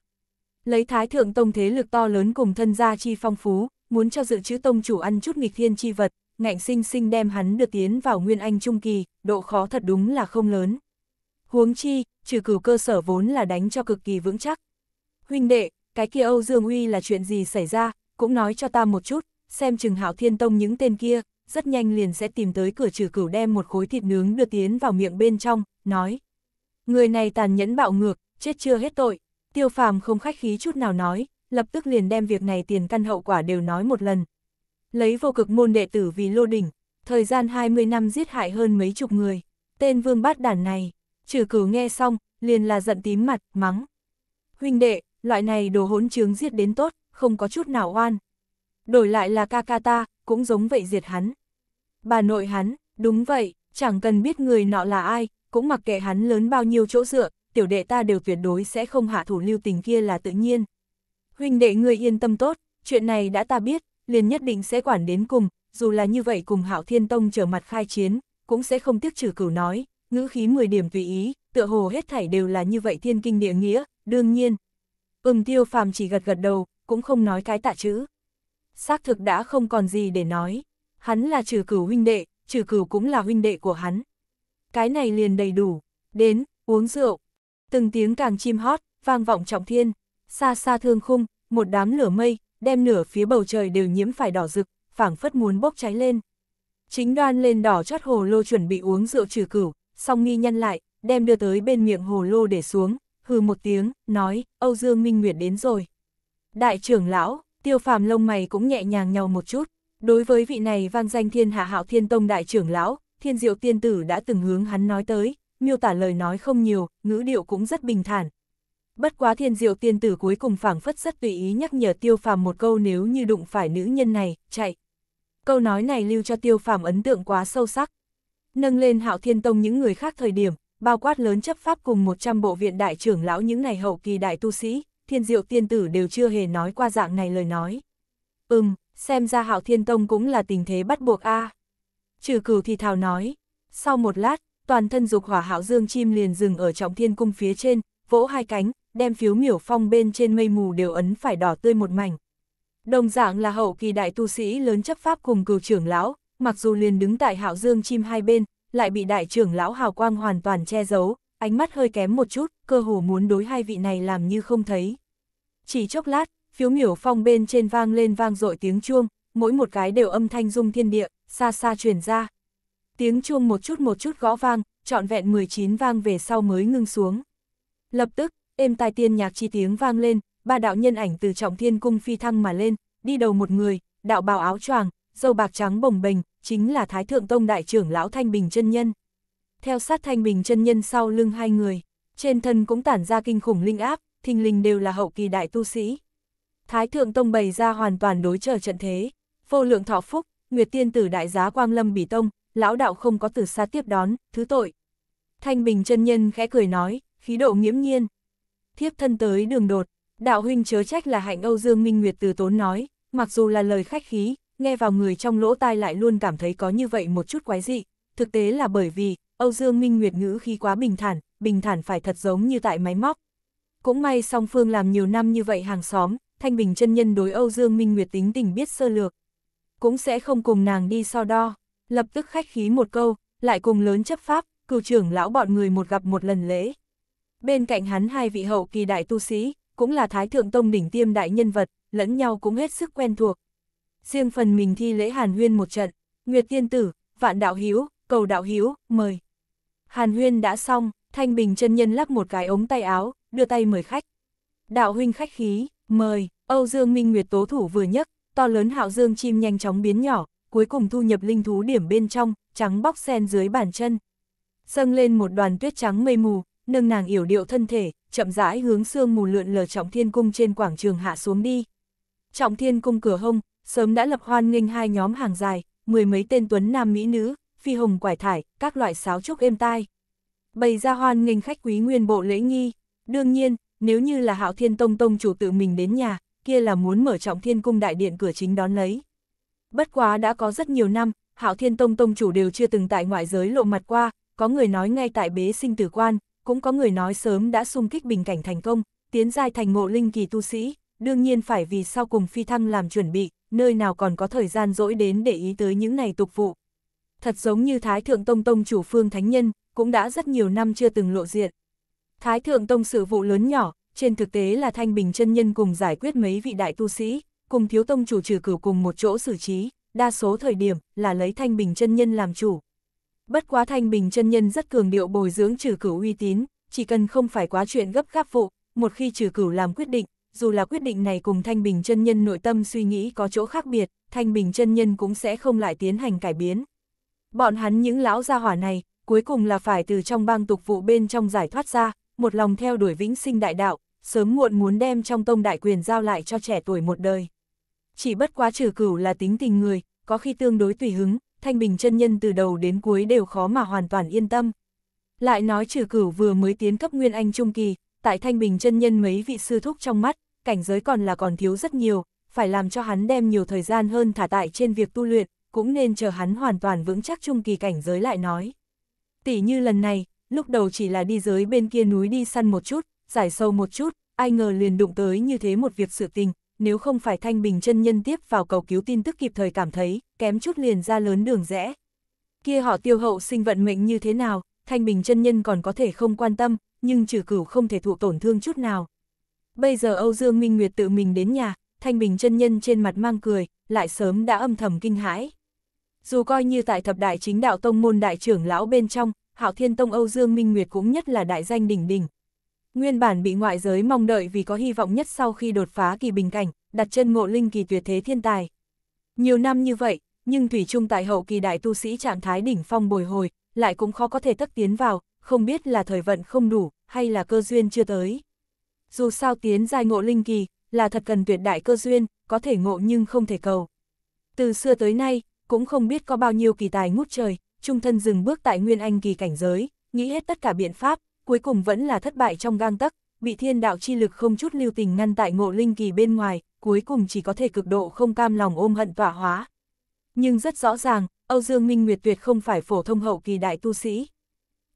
Lấy thái thượng tông thế lực to lớn cùng thân gia chi phong phú, muốn cho dự trữ tông chủ ăn chút nghịch thiên chi vật, ngạnh sinh sinh đem hắn được tiến vào nguyên anh trung kỳ, độ khó thật đúng là không lớn. Huống chi, trừ cửu cơ sở vốn là đánh cho cực kỳ vững chắc. Huynh đệ, cái kia Âu Dương Uy là chuyện gì xảy ra, cũng nói cho ta một chút, xem chừng hảo thiên tông những tên kia, rất nhanh liền sẽ tìm tới cửa trừ cửu đem một khối thịt nướng đưa tiến vào miệng bên trong, nói. Người này tàn nhẫn bạo ngược, chết chưa hết tội. Tiêu phàm không khách khí chút nào nói, lập tức liền đem việc này tiền căn hậu quả đều nói một lần. Lấy vô cực môn đệ tử vì lô đỉnh, thời gian 20 năm giết hại hơn mấy chục người. Tên vương bát đản này, trừ cửu nghe xong, liền là giận tím mặt, mắng. Huynh đệ, loại này đồ hỗn trướng giết đến tốt, không có chút nào oan. Đổi lại là ca ca ta, cũng giống vậy diệt hắn. Bà nội hắn, đúng vậy, chẳng cần biết người nọ là ai, cũng mặc kệ hắn lớn bao nhiêu chỗ dựa, tiểu đệ ta đều tuyệt đối sẽ không hạ thủ lưu tình kia là tự nhiên. Huynh đệ ngươi yên tâm tốt, chuyện này đã ta biết, liền nhất định sẽ quản đến cùng, dù là như vậy cùng Hạo Thiên Tông trở mặt khai chiến, cũng sẽ không tiếc trừ cửu nói, ngữ khí 10 điểm tùy ý, tựa hồ hết thảy đều là như vậy thiên kinh địa nghĩa, đương nhiên. Ừm tiêu phàm chỉ gật gật đầu, cũng không nói cái tạ chữ xác thực đã không còn gì để nói. Hắn là trừ cửu huynh đệ, trừ cửu cũng là huynh đệ của hắn. Cái này liền đầy đủ, đến, uống rượu. Từng tiếng càng chim hót, vang vọng trọng thiên, xa xa thương khung, một đám lửa mây, đem nửa phía bầu trời đều nhiễm phải đỏ rực, phảng phất muốn bốc cháy lên. Chính đoan lên đỏ chót hồ lô chuẩn bị uống rượu trừ cửu, song nghi nhăn lại, đem đưa tới bên miệng hồ lô để xuống, hừ một tiếng, nói, Âu Dương Minh Nguyệt đến rồi. Đại trưởng lão, tiêu phàm lông mày cũng nhẹ nhàng nhau một chút. Đối với vị này vang danh thiên hạ hạo thiên tông đại trưởng lão, thiên diệu tiên tử đã từng hướng hắn nói tới, miêu tả lời nói không nhiều, ngữ điệu cũng rất bình thản. Bất quá thiên diệu tiên tử cuối cùng phảng phất rất tùy ý nhắc nhở tiêu phàm một câu nếu như đụng phải nữ nhân này, chạy. Câu nói này lưu cho tiêu phàm ấn tượng quá sâu sắc. Nâng lên hạo thiên tông những người khác thời điểm, bao quát lớn chấp pháp cùng 100 bộ viện đại trưởng lão những ngày hậu kỳ đại tu sĩ, thiên diệu tiên tử đều chưa hề nói qua dạng này lời nói. Ừm, xem ra hạo thiên tông cũng là tình thế bắt buộc a Trừ cửu thì thào nói, sau một lát, toàn thân dục hỏa hạo dương chim liền dừng ở trọng thiên cung phía trên, vỗ hai cánh, đem phiếu miểu phong bên trên mây mù đều ấn phải đỏ tươi một mảnh. Đồng dạng là hậu kỳ đại tu sĩ lớn chấp pháp cùng cửu trưởng lão, mặc dù liền đứng tại hạo dương chim hai bên, lại bị đại trưởng lão hào quang hoàn toàn che giấu, ánh mắt hơi kém một chút, cơ hồ muốn đối hai vị này làm như không thấy. Chỉ chốc lát, phiếu miểu phong bên trên vang lên vang dội tiếng chuông, mỗi một cái đều âm thanh rung thiên địa, xa xa truyền ra. Tiếng chuông một chút một chút gõ vang, trọn vẹn 19 vang về sau mới ngưng xuống. Lập tức, êm tai tiên nhạc chi tiếng vang lên, ba đạo nhân ảnh từ trọng thiên cung phi thăng mà lên, đi đầu một người, đạo bào áo choàng, dâu bạc trắng bồng bềnh, chính là Thái Thượng Tông Đại trưởng Lão Thanh Bình chân Nhân theo sát thanh bình chân nhân sau lưng hai người, trên thân cũng tản ra kinh khủng linh áp, thình linh đều là hậu kỳ đại tu sĩ. Thái thượng tông bày ra hoàn toàn đối trở trận thế, vô lượng thọ phúc, nguyệt tiên tử đại giá quang lâm bỉ tông, lão đạo không có tử xa tiếp đón, thứ tội. Thanh bình chân nhân khẽ cười nói, khí độ nghiễm nhiên. Thiếp thân tới đường đột, đạo huynh chớ trách là hạnh Âu Dương Minh Nguyệt từ tốn nói, mặc dù là lời khách khí, nghe vào người trong lỗ tai lại luôn cảm thấy có như vậy một chút quái dị, thực tế là bởi vì, Âu Dương Minh Nguyệt ngữ khi quá bình thản, bình thản phải thật giống như tại máy móc. Cũng may song phương làm nhiều năm như vậy hàng xóm, Thanh Bình chân nhân đối Âu Dương Minh Nguyệt tính tình biết sơ lược. Cũng sẽ không cùng nàng đi so đo, lập tức khách khí một câu, lại cùng lớn chấp pháp, cựu trưởng lão bọn người một gặp một lần lễ. Bên cạnh hắn hai vị hậu kỳ đại tu sĩ, cũng là Thái Thượng Tông đỉnh tiêm đại nhân vật, lẫn nhau cũng hết sức quen thuộc. Riêng phần mình thi lễ hàn huyên một trận, Nguyệt Tiên Tử, Vạn Đạo Hiếu, Cầu Đạo Hiếu, mời. Hàn huyên đã xong, Thanh Bình chân nhân lắc một cái ống tay áo, đưa tay mời khách. Đạo huynh khách khí, mời, Âu Dương Minh Nguyệt tố thủ vừa nhấc, to lớn hạo dương chim nhanh chóng biến nhỏ, cuối cùng thu nhập linh thú điểm bên trong, trắng bóc sen dưới bàn chân. Dâng lên một đoàn tuyết trắng mây mù, nâng nàng yểu điệu thân thể, chậm rãi hướng sương mù lượn lờ trọng thiên cung trên quảng trường hạ xuống đi. Trọng thiên cung cửa hông, sớm đã lập hoan nghênh hai nhóm hàng dài, mười mấy tên tuấn nam mỹ nữ, phi hồng quải thải, các loại sáo trúc êm tai. Bày ra hoan nghênh khách quý nguyên bộ lễ nghi. Đương nhiên, nếu như là hạo thiên tông tông chủ tự mình đến nhà, kia là muốn mở trọng thiên cung đại điện cửa chính đón lấy. Bất quá đã có rất nhiều năm, hạo thiên tông tông chủ đều chưa từng tại ngoại giới lộ mặt qua, có người nói ngay tại bế sinh tử quan, cũng có người nói sớm đã xung kích bình cảnh thành công, tiến giai thành ngộ linh kỳ tu sĩ, đương nhiên phải vì sau cùng phi thăng làm chuẩn bị, nơi nào còn có thời gian dỗi đến để ý tới những này tục vụ, thật giống như Thái Thượng Tông Tông chủ Phương Thánh Nhân, cũng đã rất nhiều năm chưa từng lộ diện. Thái Thượng Tông sự vụ lớn nhỏ, trên thực tế là Thanh Bình chân Nhân cùng giải quyết mấy vị đại tu sĩ, cùng Thiếu Tông chủ trừ cử cùng một chỗ xử trí, đa số thời điểm là lấy Thanh Bình chân Nhân làm chủ. Bất quá Thanh Bình chân Nhân rất cường điệu bồi dưỡng trừ cử uy tín, chỉ cần không phải quá chuyện gấp gáp vụ, một khi trừ cửu làm quyết định, dù là quyết định này cùng Thanh Bình chân Nhân nội tâm suy nghĩ có chỗ khác biệt, Thanh Bình chân Nhân cũng sẽ không lại tiến hành cải biến. Bọn hắn những lão gia hỏa này, cuối cùng là phải từ trong bang tục vụ bên trong giải thoát ra, một lòng theo đuổi vĩnh sinh đại đạo, sớm muộn muốn đem trong tông đại quyền giao lại cho trẻ tuổi một đời. Chỉ bất quá trừ cửu là tính tình người, có khi tương đối tùy hứng, thanh bình chân nhân từ đầu đến cuối đều khó mà hoàn toàn yên tâm. Lại nói trừ cửu vừa mới tiến cấp nguyên anh trung kỳ, tại thanh bình chân nhân mấy vị sư thúc trong mắt, cảnh giới còn là còn thiếu rất nhiều, phải làm cho hắn đem nhiều thời gian hơn thả tại trên việc tu luyện, cũng nên chờ hắn hoàn toàn vững chắc trung kỳ cảnh giới lại nói. Tỷ như lần này, lúc đầu chỉ là đi giới bên kia núi đi săn một chút, giải sâu một chút, ai ngờ liền đụng tới như thế một việc sự tình, nếu không phải Thanh Bình chân nhân tiếp vào cầu cứu tin tức kịp thời cảm thấy, kém chút liền ra lớn đường rẽ. Kia họ tiêu hậu sinh vận mệnh như thế nào, Thanh Bình chân nhân còn có thể không quan tâm, nhưng trừ cửu không thể thụ tổn thương chút nào. Bây giờ Âu Dương Minh Nguyệt tự mình đến nhà, Thanh Bình chân nhân trên mặt mang cười, lại sớm đã âm thầm kinh hãi dù coi như tại thập đại chính đạo tông môn đại trưởng lão bên trong, Hạo Thiên Tông Âu Dương Minh Nguyệt cũng nhất là đại danh đỉnh đỉnh. Nguyên bản bị ngoại giới mong đợi vì có hy vọng nhất sau khi đột phá kỳ bình cảnh, đặt chân ngộ linh kỳ tuyệt thế thiên tài. Nhiều năm như vậy, nhưng Thủy Trung tại hậu kỳ đại tu sĩ trạng thái đỉnh phong bồi hồi, lại cũng khó có thể tất tiến vào, không biết là thời vận không đủ, hay là cơ duyên chưa tới. Dù sao tiến giai ngộ linh kỳ, là thật cần tuyệt đại cơ duyên, có thể ngộ nhưng không thể cầu. Từ xưa tới nay, cũng không biết có bao nhiêu kỳ tài ngút trời, trung thân dừng bước tại nguyên anh kỳ cảnh giới, nghĩ hết tất cả biện pháp, cuối cùng vẫn là thất bại trong gang tấc, bị thiên đạo chi lực không chút lưu tình ngăn tại ngộ linh kỳ bên ngoài, cuối cùng chỉ có thể cực độ không cam lòng ôm hận tỏa hóa. Nhưng rất rõ ràng, Âu Dương Minh Nguyệt tuyệt không phải phổ thông hậu kỳ đại tu sĩ.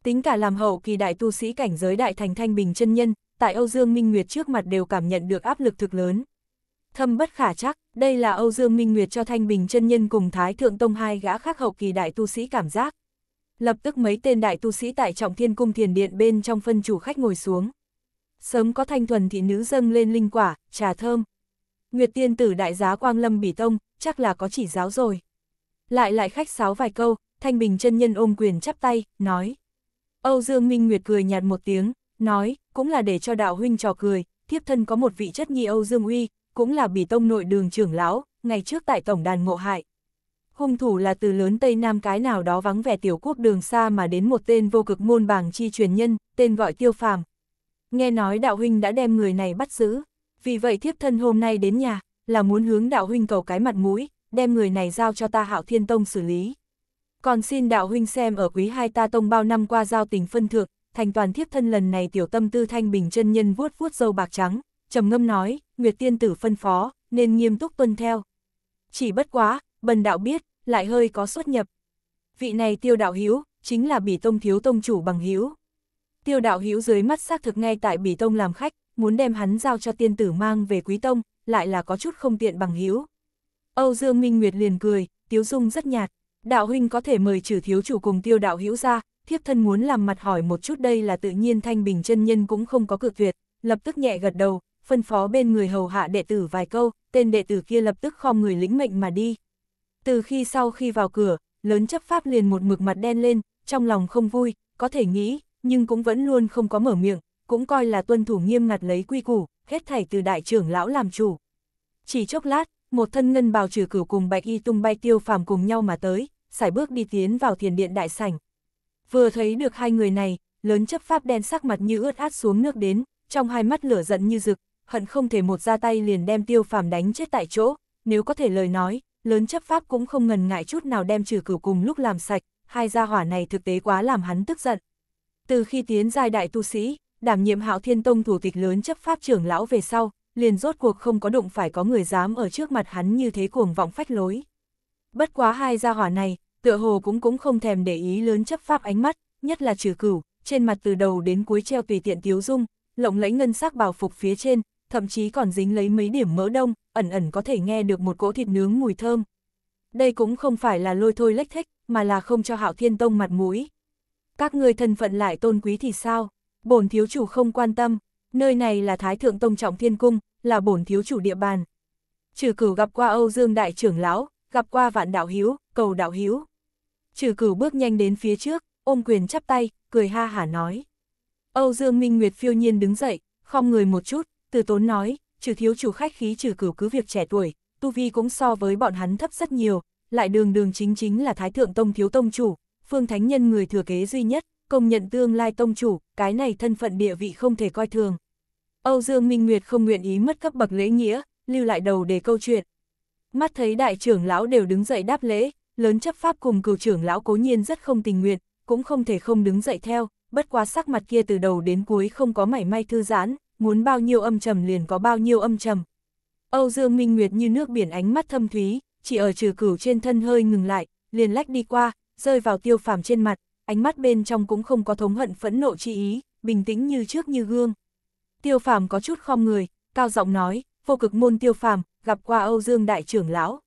Tính cả làm hậu kỳ đại tu sĩ cảnh giới đại thành thanh bình chân nhân, tại Âu Dương Minh Nguyệt trước mặt đều cảm nhận được áp lực thực lớn. Thâm bất khả chắc, đây là Âu Dương Minh Nguyệt cho Thanh Bình chân nhân cùng Thái Thượng Tông hai gã khác hậu kỳ đại tu sĩ cảm giác. Lập tức mấy tên đại tu sĩ tại Trọng Thiên Cung Thiền Điện bên trong phân chủ khách ngồi xuống. Sớm có thanh thuần thị nữ dâng lên linh quả, trà thơm. Nguyệt tiên tử đại giá Quang Lâm Bỉ Tông, chắc là có chỉ giáo rồi. Lại lại khách sáo vài câu, Thanh Bình chân nhân ôm quyền chắp tay, nói. Âu Dương Minh Nguyệt cười nhạt một tiếng, nói, cũng là để cho đạo huynh trò cười, thiếp thân có một vị chất nhi Âu Dương Uy, cũng là bỉ tông nội đường trưởng lão, ngày trước tại tổng đàn ngộ hại. Hung thủ là từ lớn Tây Nam cái nào đó vắng vẻ tiểu quốc đường xa mà đến một tên vô cực môn bảng chi truyền nhân, tên gọi tiêu phàm. Nghe nói đạo huynh đã đem người này bắt giữ, vì vậy thiếp thân hôm nay đến nhà, là muốn hướng đạo huynh cầu cái mặt mũi, đem người này giao cho ta hạo thiên tông xử lý. Còn xin đạo huynh xem ở quý hai ta tông bao năm qua giao tình phân thượng, thành toàn thiếp thân lần này tiểu tâm tư thanh bình chân nhân vuốt vuốt dâu bạc trắng, trầm ngâm nói, Nguyệt Tiên Tử phân phó, nên nghiêm túc tuân theo. Chỉ bất quá, bần đạo biết, lại hơi có xuất nhập. Vị này tiêu đạo hiếu, chính là bỉ tông thiếu tông chủ bằng hiếu. Tiêu đạo hiếu dưới mắt xác thực ngay tại bỉ tông làm khách, muốn đem hắn giao cho tiên tử mang về quý tông, lại là có chút không tiện bằng hiếu. Âu Dương Minh Nguyệt liền cười, tiếu dung rất nhạt, đạo huynh có thể mời trừ thiếu chủ cùng tiêu đạo hiếu ra, thiếp thân muốn làm mặt hỏi một chút đây là tự nhiên thanh bình chân nhân cũng không có cự tuyệt, lập tức nhẹ gật đầu, phân phó bên người hầu hạ đệ tử vài câu, tên đệ tử kia lập tức khom người lĩnh mệnh mà đi. Từ khi sau khi vào cửa, lớn chấp pháp liền một mực mặt đen lên, trong lòng không vui, có thể nghĩ, nhưng cũng vẫn luôn không có mở miệng, cũng coi là tuân thủ nghiêm ngặt lấy quy củ, hết thảy từ đại trưởng lão làm chủ. Chỉ chốc lát, một thân ngân bào trừ cửu cùng bạch y tung bay tiêu phàm cùng nhau mà tới, sải bước đi tiến vào thiền điện đại sảnh. Vừa thấy được hai người này, lớn chấp pháp đen sắc mặt như ướt át xuống nước đến, trong hai mắt lửa giận như rực, hận không thể một ra tay liền đem tiêu phàm đánh chết tại chỗ, nếu có thể lời nói, lớn chấp pháp cũng không ngần ngại chút nào đem trừ cửu cùng lúc làm sạch, hai gia hỏa này thực tế quá làm hắn tức giận. Từ khi tiến giai đại tu sĩ, đảm nhiệm hạo thiên tông thủ tịch lớn chấp pháp trưởng lão về sau, liền rốt cuộc không có đụng phải có người dám ở trước mặt hắn như thế cuồng vọng phách lối. Bất quá hai gia hỏa này, tựa hồ cũng cũng không thèm để ý lớn chấp pháp ánh mắt, nhất là trừ cửu, trên mặt từ đầu đến cuối treo tùy tiện tiếu dung, lộng lẫy ngân sắc bào phục phía trên, thậm chí còn dính lấy mấy điểm mỡ đông, ẩn ẩn có thể nghe được một cỗ thịt nướng mùi thơm. Đây cũng không phải là lôi thôi lách thách, mà là không cho Hạo Thiên Tông mặt mũi. Các ngươi thân phận lại tôn quý thì sao? Bổn thiếu chủ không quan tâm, nơi này là Thái Thượng Tông Trọng Thiên Cung, là bổn thiếu chủ địa bàn. Trừ cửu gặp qua Âu Dương Đại trưởng lão, gặp qua Vạn Đạo Hiếu, cầu Đạo Hiếu. Trừ cửu bước nhanh đến phía trước, ôm quyền chắp tay, cười ha hả nói. Âu Dương Minh Nguyệt phiêu nhiên đứng dậy, không người một chút, từ tốn nói, trừ thiếu chủ khách khí trừ cửu cứ việc trẻ tuổi, tu vi cũng so với bọn hắn thấp rất nhiều, lại đường đường chính chính là thái thượng tông thiếu tông chủ, phương thánh nhân người thừa kế duy nhất, công nhận tương lai tông chủ, cái này thân phận địa vị không thể coi thường. Âu Dương Minh Nguyệt không nguyện ý mất cấp bậc lễ nghĩa, lưu lại đầu để câu chuyện. Mắt thấy đại trưởng lão đều đứng dậy đáp lễ, lớn chấp pháp cùng cửu trưởng lão cố nhiên rất không tình nguyện, cũng không thể không đứng dậy theo, bất quá sắc mặt kia từ đầu đến cuối không có mảy may thư giãn, muốn bao nhiêu âm trầm liền có bao nhiêu âm trầm. Âu Dương Minh Nguyệt như nước biển ánh mắt thâm thúy, chỉ ở trừ cửu trên thân hơi ngừng lại, liền lách đi qua, rơi vào tiêu phàm trên mặt, ánh mắt bên trong cũng không có thống hận phẫn nộ chi ý, bình tĩnh như trước như gương. Tiêu phàm có chút khom người, cao giọng nói, vô cực môn tiêu phàm, gặp qua Âu Dương đại trưởng lão.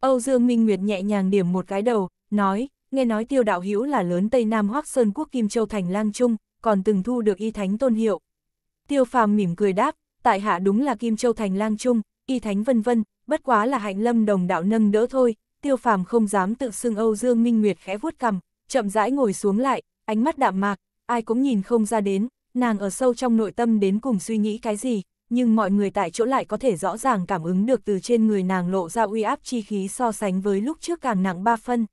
Âu Dương Minh Nguyệt nhẹ nhàng điểm một cái đầu, nói, nghe nói tiêu đạo hữu là lớn Tây Nam Hoắc Sơn Quốc Kim Châu Thành Lang Trung, còn từng thu được y thánh tôn hiệu, Tiêu phàm mỉm cười đáp, tại hạ đúng là Kim Châu Thành lang trung, y thánh vân vân, bất quá là hạnh lâm đồng đạo nâng đỡ thôi, tiêu phàm không dám tự xưng Âu Dương Minh Nguyệt khẽ vuốt cầm, chậm rãi ngồi xuống lại, ánh mắt đạm mạc, ai cũng nhìn không ra đến, nàng ở sâu trong nội tâm đến cùng suy nghĩ cái gì, nhưng mọi người tại chỗ lại có thể rõ ràng cảm ứng được từ trên người nàng lộ ra uy áp chi khí so sánh với lúc trước càng nặng ba phân.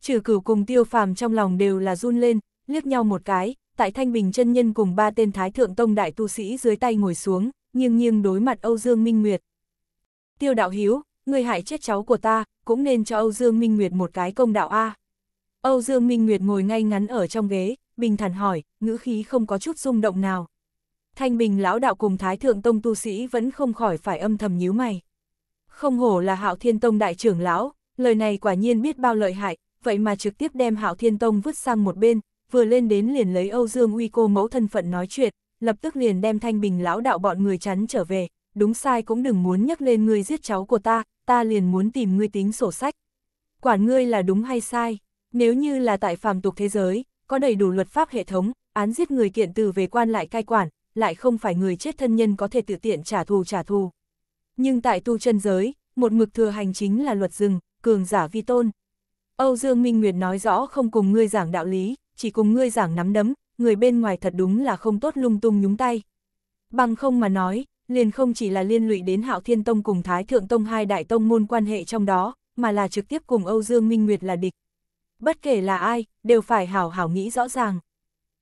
Trừ cửu cùng tiêu phàm trong lòng đều là run lên, liếc nhau một cái, tại Thanh Bình chân nhân cùng ba tên Thái Thượng Tông Đại Tu Sĩ dưới tay ngồi xuống, nghiêng nghiêng đối mặt Âu Dương Minh Nguyệt. Tiêu đạo hiếu, người hại chết cháu của ta, cũng nên cho Âu Dương Minh Nguyệt một cái công đạo A. Âu Dương Minh Nguyệt ngồi ngay ngắn ở trong ghế, bình thản hỏi, ngữ khí không có chút rung động nào. Thanh Bình lão đạo cùng Thái Thượng Tông tu sĩ vẫn không khỏi phải âm thầm nhíu mày. Không hổ là Hạo Thiên Tông đại trưởng lão, lời này quả nhiên biết bao lợi hại, vậy mà trực tiếp đem Hạo Thiên Tông vứt sang một bên, vừa lên đến liền lấy Âu Dương Uy cô mẫu thân phận nói chuyện, lập tức liền đem Thanh Bình lão đạo bọn người chắn trở về, đúng sai cũng đừng muốn nhắc lên ngươi giết cháu của ta, ta liền muốn tìm ngươi tính sổ sách. Quản ngươi là đúng hay sai, nếu như là tại phàm tục thế giới, có đầy đủ luật pháp hệ thống, án giết người kiện từ về quan lại cai quản, lại không phải người chết thân nhân có thể tự tiện trả thù trả thù. Nhưng tại tu chân giới, một mực thừa hành chính là luật rừng, cường giả vi tôn. Âu Dương Minh Nguyệt nói rõ không cùng ngươi giảng đạo lý, chỉ cùng ngươi giảng nắm đấm, người bên ngoài thật đúng là không tốt lung tung nhúng tay. Bằng không mà nói, liền không chỉ là liên lụy đến Hạo Thiên Tông cùng Thái Thượng Tông hai đại tông môn quan hệ trong đó, mà là trực tiếp cùng Âu Dương Minh Nguyệt là địch. Bất kể là ai, đều phải hảo hảo nghĩ rõ ràng.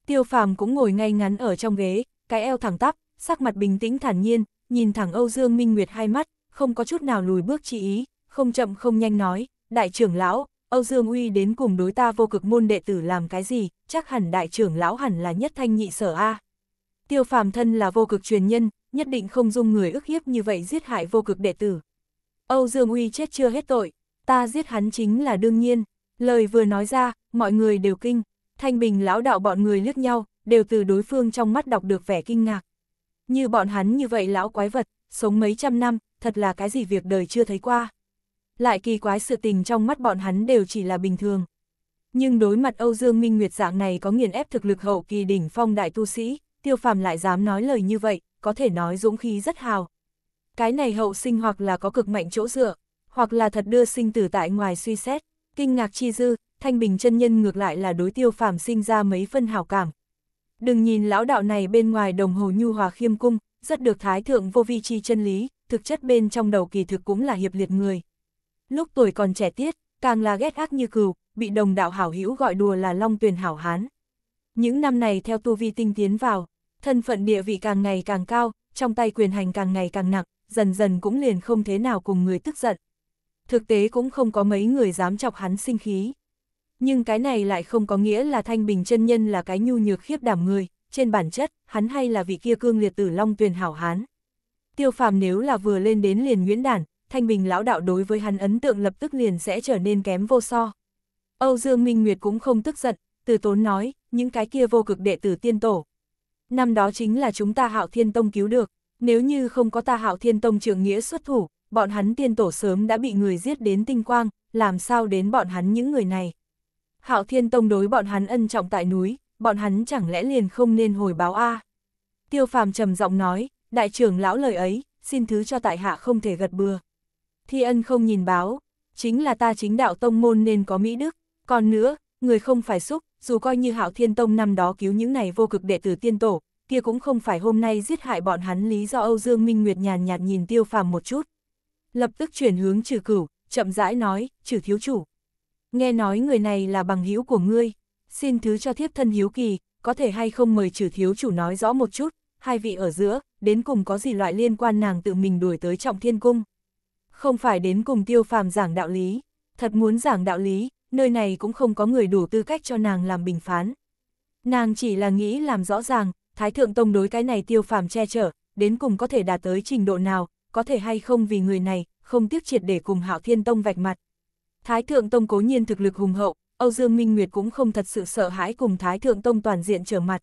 Tiêu Phàm cũng ngồi ngay ngắn ở trong ghế, cái eo thẳng tắp, sắc mặt bình tĩnh thản nhiên, nhìn thẳng Âu Dương Minh Nguyệt hai mắt, không có chút nào lùi bước chi ý, không chậm không nhanh nói, đại trưởng lão, Âu Dương Uy đến cùng đối ta vô cực môn đệ tử làm cái gì, chắc hẳn đại trưởng lão hẳn là nhất thanh nhị sở A. Tiêu phàm thân là vô cực truyền nhân, nhất định không dung người ức hiếp như vậy giết hại vô cực đệ tử. Âu Dương Uy chết chưa hết tội, ta giết hắn chính là đương nhiên. Lời vừa nói ra, mọi người đều kinh, thanh bình lão đạo bọn người liếc nhau, đều từ đối phương trong mắt đọc được vẻ kinh ngạc. Như bọn hắn như vậy lão quái vật, sống mấy trăm năm, thật là cái gì việc đời chưa thấy qua lại kỳ quái sự tình trong mắt bọn hắn đều chỉ là bình thường. Nhưng đối mặt Âu Dương Minh Nguyệt dạng này có nghiền ép thực lực hậu kỳ đỉnh phong đại tu sĩ, tiêu phàm lại dám nói lời như vậy, có thể nói dũng khí rất hào. Cái này hậu sinh hoặc là có cực mạnh chỗ dựa, hoặc là thật đưa sinh tử tại ngoài suy xét, kinh ngạc chi dư, thanh bình chân nhân ngược lại là đối tiêu phàm sinh ra mấy phân hào cảm. Đừng nhìn lão đạo này bên ngoài đồng hồ nhu hòa khiêm cung, rất được thái thượng vô vi chi chân lý, thực chất bên trong đầu kỳ thực cũng là hiệp liệt người lúc tuổi còn trẻ tiết, càng là ghét ác như cừu, bị đồng đạo hảo hữu gọi đùa là long Tuyền hảo hán. Những năm này theo tu vi tinh tiến vào, thân phận địa vị càng ngày càng cao, trong tay quyền hành càng ngày càng nặng, dần dần cũng liền không thế nào cùng người tức giận. Thực tế cũng không có mấy người dám chọc hắn sinh khí. Nhưng cái này lại không có nghĩa là Thanh Bình chân nhân là cái nhu nhược khiếp đảm người, trên bản chất, hắn hay là vị kia cương liệt tử long tuyền hảo hán. Tiêu phàm nếu là vừa lên đến liền nguyễn đản, Thanh Bình lão đạo đối với hắn ấn tượng lập tức liền sẽ trở nên kém vô so. Âu Dương Minh Nguyệt cũng không tức giận, từ tốn nói, những cái kia vô cực đệ tử tiên tổ. Năm đó chính là chúng ta hạo thiên tông cứu được, nếu như không có ta hạo thiên tông trưởng nghĩa xuất thủ, bọn hắn tiên tổ sớm đã bị người giết đến tinh quang, làm sao đến bọn hắn những người này. Hạo thiên tông đối bọn hắn ân trọng tại núi, bọn hắn chẳng lẽ liền không nên hồi báo a Tiêu phàm trầm giọng nói, đại trưởng lão lời ấy, xin thứ cho tại hạ không thể gật bừa. Thi ân không nhìn báo, chính là ta chính đạo tông môn nên có mỹ đức, còn nữa, người không phải xúc, dù coi như hạo thiên tông năm đó cứu những này vô cực đệ tử tiên tổ, kia cũng không phải hôm nay giết hại bọn hắn lý do Âu Dương Minh Nguyệt nhàn nhạt nhìn tiêu phàm một chút. Lập tức chuyển hướng trừ cửu, chậm rãi nói, trừ thiếu chủ. Nghe nói người này là bằng hữu của ngươi, xin thứ cho thiếp thân hiếu kỳ, có thể hay không mời trừ thiếu chủ nói rõ một chút, hai vị ở giữa, đến cùng có gì loại liên quan nàng tự mình đuổi tới trọng thiên cung không phải đến cùng tiêu phàm giảng đạo lý, thật muốn giảng đạo lý, nơi này cũng không có người đủ tư cách cho nàng làm bình phán. Nàng chỉ là nghĩ làm rõ ràng, Thái Thượng Tông đối cái này tiêu phàm che chở, đến cùng có thể đạt tới trình độ nào, có thể hay không vì người này, không tiếc triệt để cùng Hạo Thiên Tông vạch mặt. Thái Thượng Tông cố nhiên thực lực hùng hậu, Âu Dương Minh Nguyệt cũng không thật sự sợ hãi cùng Thái Thượng Tông toàn diện trở mặt.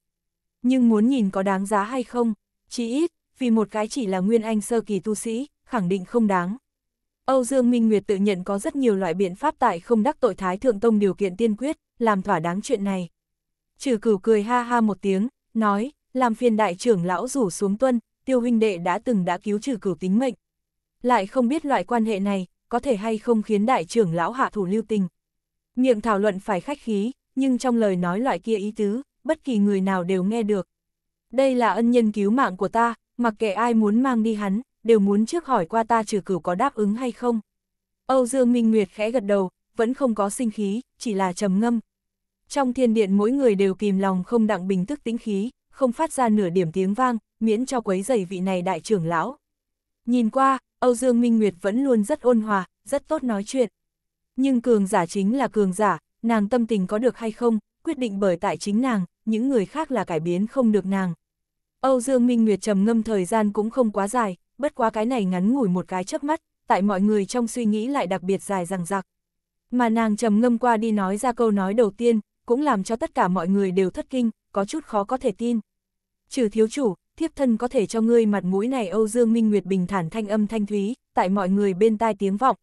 Nhưng muốn nhìn có đáng giá hay không, chỉ ít, vì một cái chỉ là nguyên anh sơ kỳ tu sĩ, khẳng định không đáng. Âu Dương Minh Nguyệt tự nhận có rất nhiều loại biện pháp tại không đắc tội Thái Thượng Tông điều kiện tiên quyết, làm thỏa đáng chuyện này. Trừ cửu cười ha ha một tiếng, nói, làm phiền đại trưởng lão rủ xuống tuân, tiêu huynh đệ đã từng đã cứu trừ cửu tính mệnh. Lại không biết loại quan hệ này, có thể hay không khiến đại trưởng lão hạ thủ lưu tình. Miệng thảo luận phải khách khí, nhưng trong lời nói loại kia ý tứ, bất kỳ người nào đều nghe được. Đây là ân nhân cứu mạng của ta, mặc kệ ai muốn mang đi hắn, đều muốn trước hỏi qua ta trừ cửu có đáp ứng hay không. Âu Dương Minh Nguyệt khẽ gật đầu, vẫn không có sinh khí, chỉ là trầm ngâm. Trong thiên điện mỗi người đều kìm lòng không đặng bình tức tĩnh khí, không phát ra nửa điểm tiếng vang, miễn cho quấy giày vị này đại trưởng lão. Nhìn qua, Âu Dương Minh Nguyệt vẫn luôn rất ôn hòa, rất tốt nói chuyện. Nhưng cường giả chính là cường giả, nàng tâm tình có được hay không, quyết định bởi tại chính nàng, những người khác là cải biến không được nàng. Âu Dương Minh Nguyệt trầm ngâm thời gian cũng không quá dài, bất quá cái này ngắn ngủi một cái chớp mắt, tại mọi người trong suy nghĩ lại đặc biệt dài dằng dặc Mà nàng trầm ngâm qua đi nói ra câu nói đầu tiên, cũng làm cho tất cả mọi người đều thất kinh, có chút khó có thể tin. Trừ thiếu chủ, thiếp thân có thể cho ngươi mặt mũi này Âu Dương Minh Nguyệt bình thản thanh âm thanh thúy, tại mọi người bên tai tiếng vọng.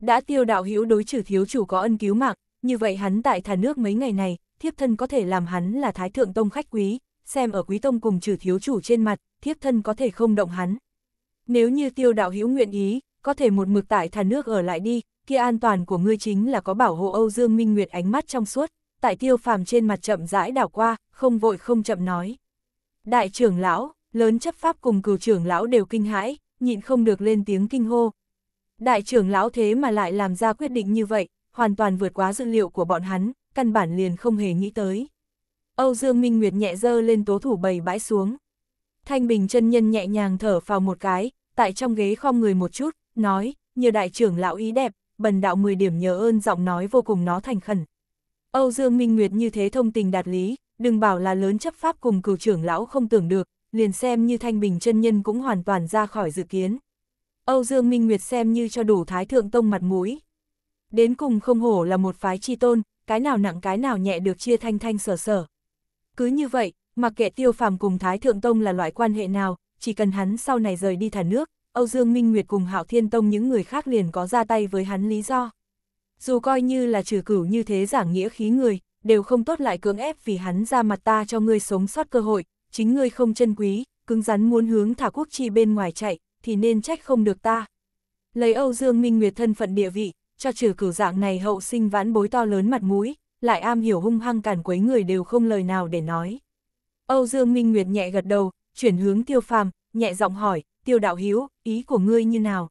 Đã tiêu đạo hữu đối trừ thiếu chủ có ân cứu mạng, như vậy hắn tại thả nước mấy ngày này, thiếp thân có thể làm hắn là thái thượng tông khách quý, xem ở quý tông cùng trừ thiếu chủ trên mặt, thiếp thân có thể không động hắn. Nếu như tiêu đạo hữu nguyện ý, có thể một mực tại thà nước ở lại đi, kia an toàn của ngươi chính là có bảo hộ Âu Dương Minh Nguyệt ánh mắt trong suốt, tại tiêu phàm trên mặt chậm rãi đảo qua, không vội không chậm nói. Đại trưởng lão, lớn chấp pháp cùng cửu trưởng lão đều kinh hãi, nhịn không được lên tiếng kinh hô. Đại trưởng lão thế mà lại làm ra quyết định như vậy, hoàn toàn vượt quá dự liệu của bọn hắn, căn bản liền không hề nghĩ tới. Âu Dương Minh Nguyệt nhẹ dơ lên tố thủ bầy bãi xuống. Thanh Bình chân nhân nhẹ nhàng thở vào một cái, tại trong ghế khom người một chút, nói, nhờ đại trưởng lão ý đẹp, bần đạo 10 điểm nhớ ơn giọng nói vô cùng nó thành khẩn. Âu Dương Minh Nguyệt như thế thông tình đạt lý, đừng bảo là lớn chấp pháp cùng cửu trưởng lão không tưởng được, liền xem như thanh bình chân nhân cũng hoàn toàn ra khỏi dự kiến. Âu Dương Minh Nguyệt xem như cho đủ thái thượng tông mặt mũi. Đến cùng không hổ là một phái chi tôn, cái nào nặng cái nào nhẹ được chia thanh thanh sở sở. Cứ như vậy, mặc kệ tiêu phàm cùng thái thượng tông là loại quan hệ nào, chỉ cần hắn sau này rời đi thả nước, Âu Dương Minh Nguyệt cùng Hạo Thiên Tông những người khác liền có ra tay với hắn lý do. Dù coi như là trừ cửu như thế giảng nghĩa khí người, đều không tốt lại cưỡng ép vì hắn ra mặt ta cho ngươi sống sót cơ hội, chính ngươi không chân quý, cứng rắn muốn hướng thả quốc chi bên ngoài chạy, thì nên trách không được ta. Lấy Âu Dương Minh Nguyệt thân phận địa vị, cho trừ cửu dạng này hậu sinh vãn bối to lớn mặt mũi, lại am hiểu hung hăng cản quấy người đều không lời nào để nói. Âu Dương Minh Nguyệt nhẹ gật đầu, chuyển hướng tiêu phàm, nhẹ giọng hỏi, tiêu đạo hiếu, ý của ngươi như nào?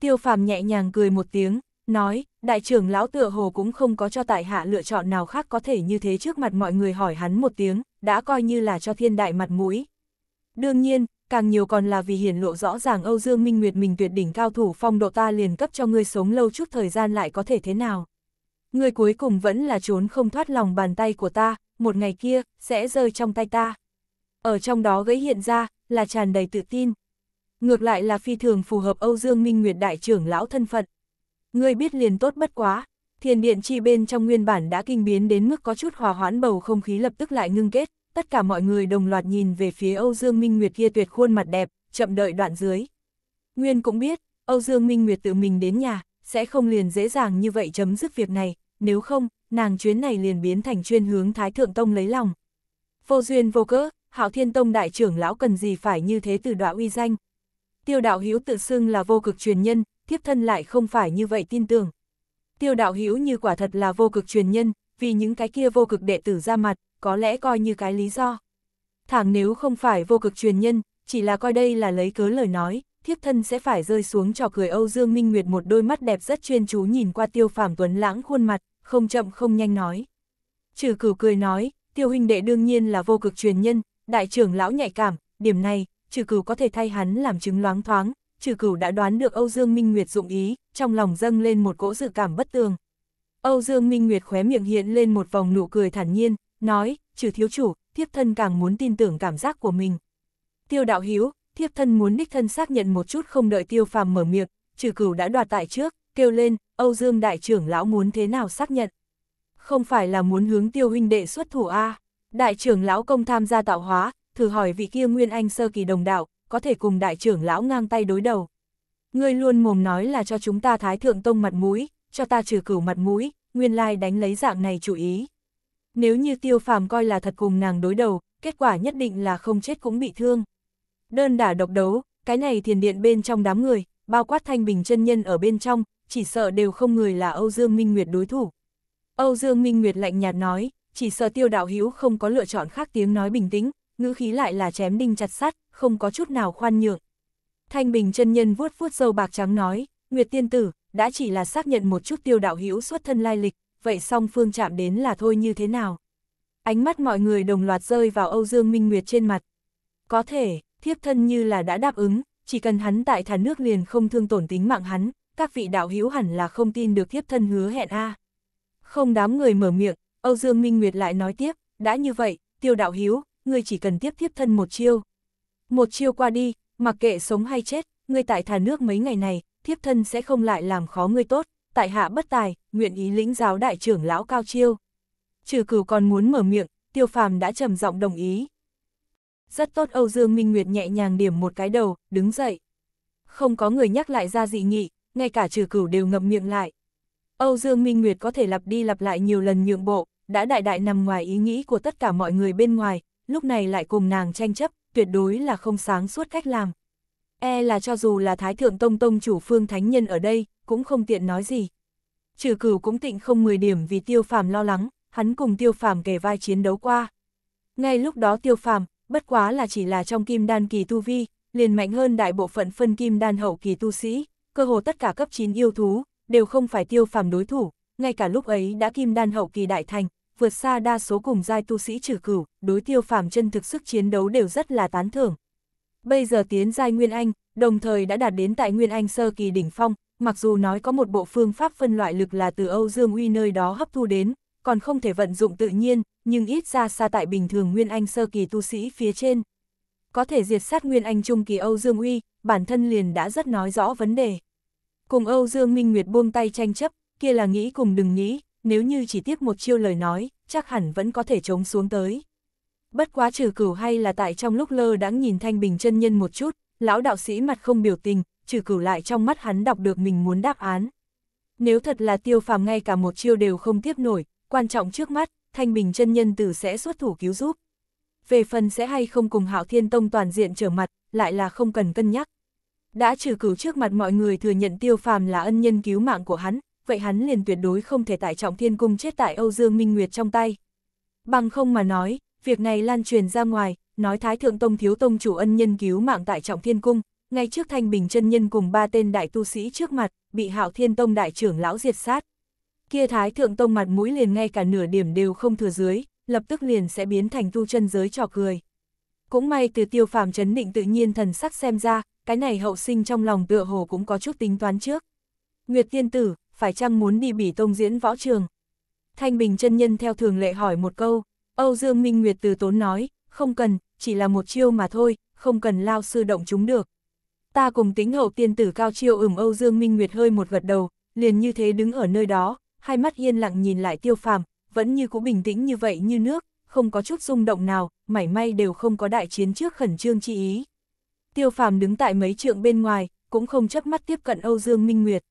Tiêu phàm nhẹ nhàng cười một tiếng, nói, đại trưởng lão tựa hồ cũng không có cho tại hạ lựa chọn nào khác có thể như thế trước mặt mọi người hỏi hắn một tiếng, đã coi như là cho thiên đại mặt mũi. Đương nhiên, càng nhiều còn là vì hiển lộ rõ ràng Âu Dương Minh Nguyệt mình tuyệt đỉnh cao thủ phong độ ta liền cấp cho ngươi sống lâu chút thời gian lại có thể thế nào. Ngươi cuối cùng vẫn là trốn không thoát lòng bàn tay của ta, một ngày kia, sẽ rơi trong tay ta ở trong đó gãy hiện ra, là tràn đầy tự tin. Ngược lại là phi thường phù hợp Âu Dương Minh Nguyệt đại trưởng lão thân phận. Ngươi biết liền tốt bất quá, thiền điện chi bên trong nguyên bản đã kinh biến đến mức có chút hòa hoãn bầu không khí lập tức lại ngưng kết, tất cả mọi người đồng loạt nhìn về phía Âu Dương Minh Nguyệt kia tuyệt khuôn mặt đẹp, chậm đợi đoạn dưới. Nguyên cũng biết, Âu Dương Minh Nguyệt tự mình đến nhà, sẽ không liền dễ dàng như vậy chấm dứt việc này, nếu không, nàng chuyến này liền biến thành chuyên hướng Thái Thượng Tông lấy lòng. Vô duyên vô cớ, Hạo Thiên Tông đại trưởng lão cần gì phải như thế từ đọa uy danh. Tiêu đạo hữu tự xưng là vô cực truyền nhân, thiếp thân lại không phải như vậy tin tưởng. Tiêu đạo hữu như quả thật là vô cực truyền nhân, vì những cái kia vô cực đệ tử ra mặt, có lẽ coi như cái lý do. Thẳng nếu không phải vô cực truyền nhân, chỉ là coi đây là lấy cớ lời nói, thiếp thân sẽ phải rơi xuống trò cười Âu Dương Minh Nguyệt một đôi mắt đẹp rất chuyên chú nhìn qua tiêu phàm tuấn lãng khuôn mặt, không chậm không nhanh nói. Trừ cửu cười nói, tiêu huynh đệ đương nhiên là vô cực truyền nhân, Đại trưởng lão nhạy cảm, điểm này, trừ cửu có thể thay hắn làm chứng loáng thoáng, trừ cửu đã đoán được Âu Dương Minh Nguyệt dụng ý, trong lòng dâng lên một cỗ dự cảm bất tường. Âu Dương Minh Nguyệt khóe miệng hiện lên một vòng nụ cười thản nhiên, nói, trừ thiếu chủ, thiếp thân càng muốn tin tưởng cảm giác của mình. Tiêu đạo hiếu, thiếp thân muốn đích thân xác nhận một chút không đợi tiêu phàm mở miệng, trừ cửu đã đoạt tại trước, kêu lên, Âu Dương đại trưởng lão muốn thế nào xác nhận. Không phải là muốn hướng tiêu huynh đệ xuất thủ a Đại trưởng lão công tham gia tạo hóa, thử hỏi vị kia Nguyên Anh sơ kỳ đồng đạo, có thể cùng đại trưởng lão ngang tay đối đầu. Ngươi luôn mồm nói là cho chúng ta thái thượng tông mặt mũi, cho ta trừ cửu mặt mũi, nguyên lai đánh lấy dạng này chủ ý. Nếu như tiêu phàm coi là thật cùng nàng đối đầu, kết quả nhất định là không chết cũng bị thương. Đơn đả độc đấu, cái này thiền điện bên trong đám người, bao quát thanh bình chân nhân ở bên trong, chỉ sợ đều không người là Âu Dương Minh Nguyệt đối thủ. Âu Dương Minh Nguyệt lạnh nhạt nói, chỉ sợ tiêu đạo hữu không có lựa chọn khác tiếng nói bình tĩnh, ngữ khí lại là chém đinh chặt sắt, không có chút nào khoan nhượng. Thanh Bình chân nhân vuốt vuốt dâu bạc trắng nói, Nguyệt tiên tử, đã chỉ là xác nhận một chút tiêu đạo hữu xuất thân lai lịch, vậy song phương chạm đến là thôi như thế nào? Ánh mắt mọi người đồng loạt rơi vào Âu Dương Minh Nguyệt trên mặt. Có thể, thiếp thân như là đã đáp ứng, chỉ cần hắn tại thả nước liền không thương tổn tính mạng hắn, các vị đạo hữu hẳn là không tin được thiếp thân hứa hẹn a. À. Không đám người mở miệng, Âu Dương Minh Nguyệt lại nói tiếp, đã như vậy, tiêu đạo hiếu, ngươi chỉ cần tiếp tiếp thân một chiêu. Một chiêu qua đi, mặc kệ sống hay chết, ngươi tại thà nước mấy ngày này, thiếp thân sẽ không lại làm khó ngươi tốt, tại hạ bất tài, nguyện ý lĩnh giáo đại trưởng lão cao chiêu. Trừ cửu còn muốn mở miệng, tiêu phàm đã trầm giọng đồng ý. Rất tốt Âu Dương Minh Nguyệt nhẹ nhàng điểm một cái đầu, đứng dậy. Không có người nhắc lại ra dị nghị, ngay cả trừ cửu đều ngậm miệng lại. Âu Dương Minh Nguyệt có thể lặp đi lặp lại nhiều lần nhượng bộ, đã đại đại nằm ngoài ý nghĩ của tất cả mọi người bên ngoài, lúc này lại cùng nàng tranh chấp, tuyệt đối là không sáng suốt cách làm. E là cho dù là Thái Thượng Tông Tông chủ phương thánh nhân ở đây, cũng không tiện nói gì. Trừ cửu cũng tịnh không 10 điểm vì tiêu phàm lo lắng, hắn cùng tiêu phàm kề vai chiến đấu qua. Ngay lúc đó tiêu phàm, bất quá là chỉ là trong kim đan kỳ tu vi, liền mạnh hơn đại bộ phận phân kim đan hậu kỳ tu sĩ, cơ hồ tất cả cấp 9 yêu thú, đều không phải tiêu phàm đối thủ, ngay cả lúc ấy đã kim đan hậu kỳ đại thành, vượt xa đa số cùng giai tu sĩ trừ cửu, đối tiêu phàm chân thực sức chiến đấu đều rất là tán thưởng. Bây giờ tiến giai Nguyên Anh, đồng thời đã đạt đến tại Nguyên Anh sơ kỳ đỉnh phong, mặc dù nói có một bộ phương pháp phân loại lực là từ Âu Dương Uy nơi đó hấp thu đến, còn không thể vận dụng tự nhiên, nhưng ít ra xa tại bình thường Nguyên Anh sơ kỳ tu sĩ phía trên. Có thể diệt sát Nguyên Anh trung kỳ Âu Dương Uy, bản thân liền đã rất nói rõ vấn đề. Cùng Âu Dương Minh Nguyệt buông tay tranh chấp, kia là nghĩ cùng đừng nghĩ, nếu như chỉ tiếc một chiêu lời nói, chắc hẳn vẫn có thể chống xuống tới. Bất quá trừ cửu hay là tại trong lúc lơ đãng nhìn Thanh Bình chân nhân một chút, lão đạo sĩ mặt không biểu tình, trừ cửu lại trong mắt hắn đọc được mình muốn đáp án. Nếu thật là tiêu phàm ngay cả một chiêu đều không tiếp nổi, quan trọng trước mắt, Thanh Bình chân nhân tử sẽ xuất thủ cứu giúp. Về phần sẽ hay không cùng Hạo Thiên Tông toàn diện trở mặt, lại là không cần cân nhắc. Đã trừ cửu trước mặt mọi người thừa nhận tiêu phàm là ân nhân cứu mạng của hắn, vậy hắn liền tuyệt đối không thể tại trọng thiên cung chết tại Âu Dương Minh Nguyệt trong tay. Bằng không mà nói, việc này lan truyền ra ngoài, nói Thái Thượng Tông Thiếu Tông chủ ân nhân cứu mạng tại trọng thiên cung, ngay trước thanh bình chân nhân cùng ba tên đại tu sĩ trước mặt, bị hạo thiên tông đại trưởng lão diệt sát. Kia Thái Thượng Tông mặt mũi liền ngay cả nửa điểm đều không thừa dưới, lập tức liền sẽ biến thành tu chân giới trò cười. Cũng may từ tiêu phàm chấn định tự nhiên thần sắc xem ra, cái này hậu sinh trong lòng tựa hồ cũng có chút tính toán trước. Nguyệt tiên tử, phải chăng muốn đi bỉ tông diễn võ trường? Thanh Bình chân nhân theo thường lệ hỏi một câu, Âu Dương Minh Nguyệt từ tốn nói, không cần, chỉ là một chiêu mà thôi, không cần lao sư động chúng được. Ta cùng tính hậu tiên tử cao chiêu ửm Âu Dương Minh Nguyệt hơi một gật đầu, liền như thế đứng ở nơi đó, hai mắt yên lặng nhìn lại tiêu phàm, vẫn như cũ bình tĩnh như vậy như nước, không có chút rung động nào, mảy may đều không có đại chiến trước khẩn trương chi ý. Tiêu phàm đứng tại mấy trượng bên ngoài, cũng không chấp mắt tiếp cận Âu Dương Minh Nguyệt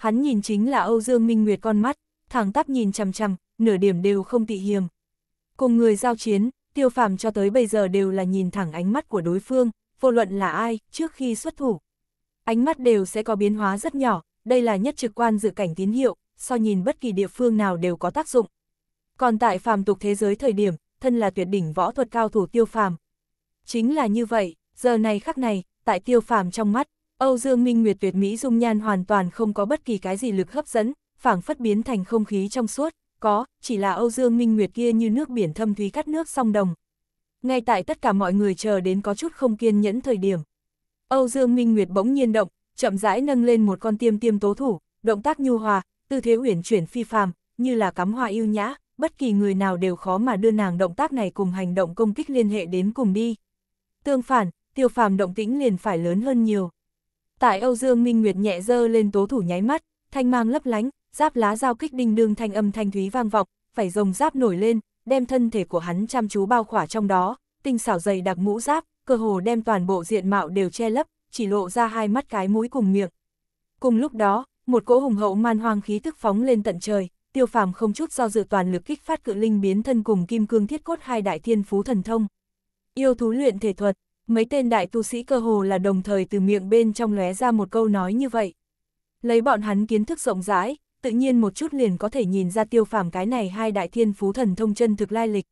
hắn nhìn chính là Âu Dương Minh Nguyệt con mắt, thẳng tắp nhìn chằm chằm, nửa điểm đều không tị hiềm. Cùng người giao chiến, tiêu phàm cho tới bây giờ đều là nhìn thẳng ánh mắt của đối phương, vô luận là ai, trước khi xuất thủ. Ánh mắt đều sẽ có biến hóa rất nhỏ, đây là nhất trực quan dự cảnh tín hiệu, so nhìn bất kỳ địa phương nào đều có tác dụng. Còn tại phàm tục thế giới thời điểm, thân là tuyệt đỉnh võ thuật cao thủ tiêu phàm. Chính là như vậy, giờ này khắc này, tại tiêu phàm trong mắt, Âu Dương Minh Nguyệt tuyệt mỹ dung nhan hoàn toàn không có bất kỳ cái gì lực hấp dẫn, phảng phất biến thành không khí trong suốt, có, chỉ là Âu Dương Minh Nguyệt kia như nước biển thâm thúy cắt nước song đồng. Ngay tại tất cả mọi người chờ đến có chút không kiên nhẫn thời điểm. Âu Dương Minh Nguyệt bỗng nhiên động, chậm rãi nâng lên một con tiêm tiêm tố thủ, động tác nhu hòa, tư thế uyển chuyển phi phàm, như là cắm hoa yêu nhã, bất kỳ người nào đều khó mà đưa nàng động tác này cùng hành động công kích liên hệ đến cùng đi. Tương phản, tiêu phàm động tĩnh liền phải lớn hơn nhiều. Tại Âu Dương Minh Nguyệt nhẹ dơ lên tố thủ nháy mắt, thanh mang lấp lánh, giáp lá giao kích đinh đương thanh âm thanh thúy vang vọng, phải rồng giáp nổi lên, đem thân thể của hắn chăm chú bao khỏa trong đó, tinh xảo dày đặc mũ giáp, cơ hồ đem toàn bộ diện mạo đều che lấp, chỉ lộ ra hai mắt cái mũi cùng miệng. Cùng lúc đó, một cỗ hùng hậu man hoang khí tức phóng lên tận trời, Tiêu Phàm không chút do dự toàn lực kích phát cự linh biến thân cùng kim cương thiết cốt hai đại thiên phú thần thông. Yêu thú luyện thể thuật, mấy tên đại tu sĩ cơ hồ là đồng thời từ miệng bên trong lóe ra một câu nói như vậy. Lấy bọn hắn kiến thức rộng rãi, tự nhiên một chút liền có thể nhìn ra tiêu phàm cái này hai đại thiên phú thần thông chân thực lai lịch.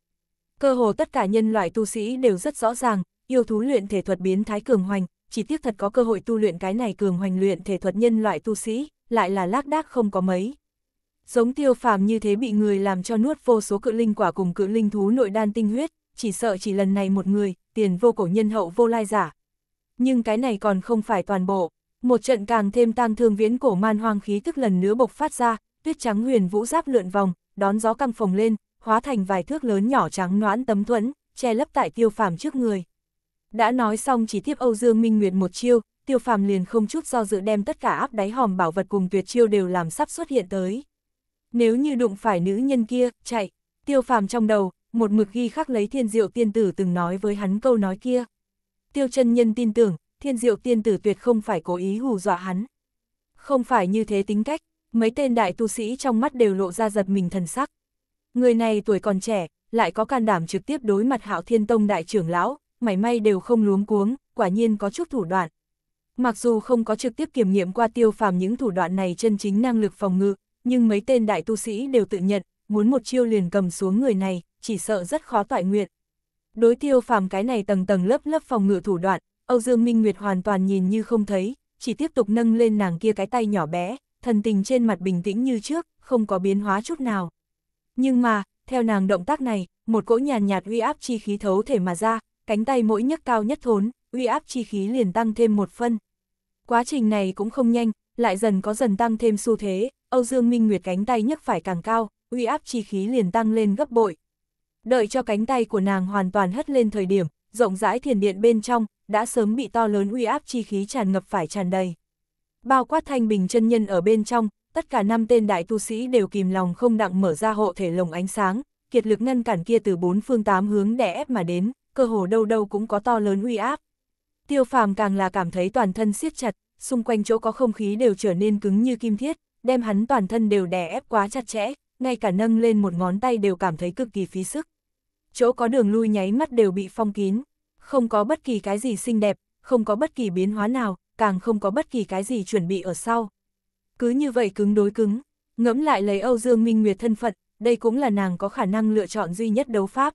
Cơ hồ tất cả nhân loại tu sĩ đều rất rõ ràng, yêu thú luyện thể thuật biến thái cường hoành, chỉ tiếc thật có cơ hội tu luyện cái này cường hoành luyện thể thuật nhân loại tu sĩ, lại là lác đác không có mấy. Giống tiêu phàm như thế bị người làm cho nuốt vô số cự linh quả cùng cự linh thú nội đan tinh huyết, chỉ sợ chỉ lần này một người, tiền vô cổ nhân hậu vô lai giả. Nhưng cái này còn không phải toàn bộ, một trận càng thêm tang thương viễn cổ man hoang khí tức lần nữa bộc phát ra, tuyết trắng huyền vũ giáp lượn vòng, đón gió căng phồng lên, hóa thành vài thước lớn nhỏ trắng noãn tấm thuẫn, che lấp tại tiêu phàm trước người. Đã nói xong chỉ tiếp Âu Dương Minh Nguyệt một chiêu, tiêu phàm liền không chút do dự đem tất cả áp đáy hòm bảo vật cùng tuyệt chiêu đều làm sắp xuất hiện tới. Nếu như đụng phải nữ nhân kia, chạy, tiêu phàm trong đầu, một mực ghi khắc lấy thiên diệu tiên tử từng nói với hắn câu nói kia. Tiêu chân nhân tin tưởng, thiên diệu tiên tử tuyệt không phải cố ý hù dọa hắn. Không phải như thế tính cách, mấy tên đại tu sĩ trong mắt đều lộ ra giật mình thần sắc. Người này tuổi còn trẻ, lại có can đảm trực tiếp đối mặt hạo thiên tông đại trưởng lão, mảy may đều không luống cuống, quả nhiên có chút thủ đoạn. Mặc dù không có trực tiếp kiểm nghiệm qua tiêu phàm những thủ đoạn này chân chính năng lực phòng ngự, nhưng mấy tên đại tu sĩ đều tự nhận, muốn một chiêu liền cầm xuống người này, chỉ sợ rất khó toại nguyện. Đối tiêu phàm cái này tầng tầng lớp lớp phòng ngự thủ đoạn, Âu Dương Minh Nguyệt hoàn toàn nhìn như không thấy, chỉ tiếp tục nâng lên nàng kia cái tay nhỏ bé, thần tình trên mặt bình tĩnh như trước, không có biến hóa chút nào. Nhưng mà, theo nàng động tác này, một cỗ nhàn nhạt uy áp chi khí thấu thể mà ra, cánh tay mỗi nhấc cao nhất thốn, uy áp chi khí liền tăng thêm một phân. Quá trình này cũng không nhanh, lại dần có dần tăng thêm xu thế, Âu Dương Minh Nguyệt cánh tay nhấc phải càng cao, uy áp chi khí liền tăng lên gấp bội, đợi cho cánh tay của nàng hoàn toàn hất lên thời điểm, rộng rãi thiền điện bên trong, đã sớm bị to lớn uy áp chi khí tràn ngập phải tràn đầy. Bao quát thanh bình chân nhân ở bên trong, tất cả năm tên đại tu sĩ đều kìm lòng không đặng mở ra hộ thể lồng ánh sáng, kiệt lực ngăn cản kia từ bốn phương tám hướng đè ép mà đến, cơ hồ đâu đâu cũng có to lớn uy áp. Tiêu phàm càng là cảm thấy toàn thân siết chặt, xung quanh chỗ có không khí đều trở nên cứng như kim thiết, đem hắn toàn thân đều đè ép quá chặt chẽ, ngay cả nâng lên một ngón tay đều cảm thấy cực kỳ phí sức chỗ có đường lui nháy mắt đều bị phong kín, không có bất kỳ cái gì xinh đẹp, không có bất kỳ biến hóa nào, càng không có bất kỳ cái gì chuẩn bị ở sau. Cứ như vậy cứng đối cứng, ngẫm lại lấy Âu Dương Minh Nguyệt thân phận, đây cũng là nàng có khả năng lựa chọn duy nhất đấu pháp.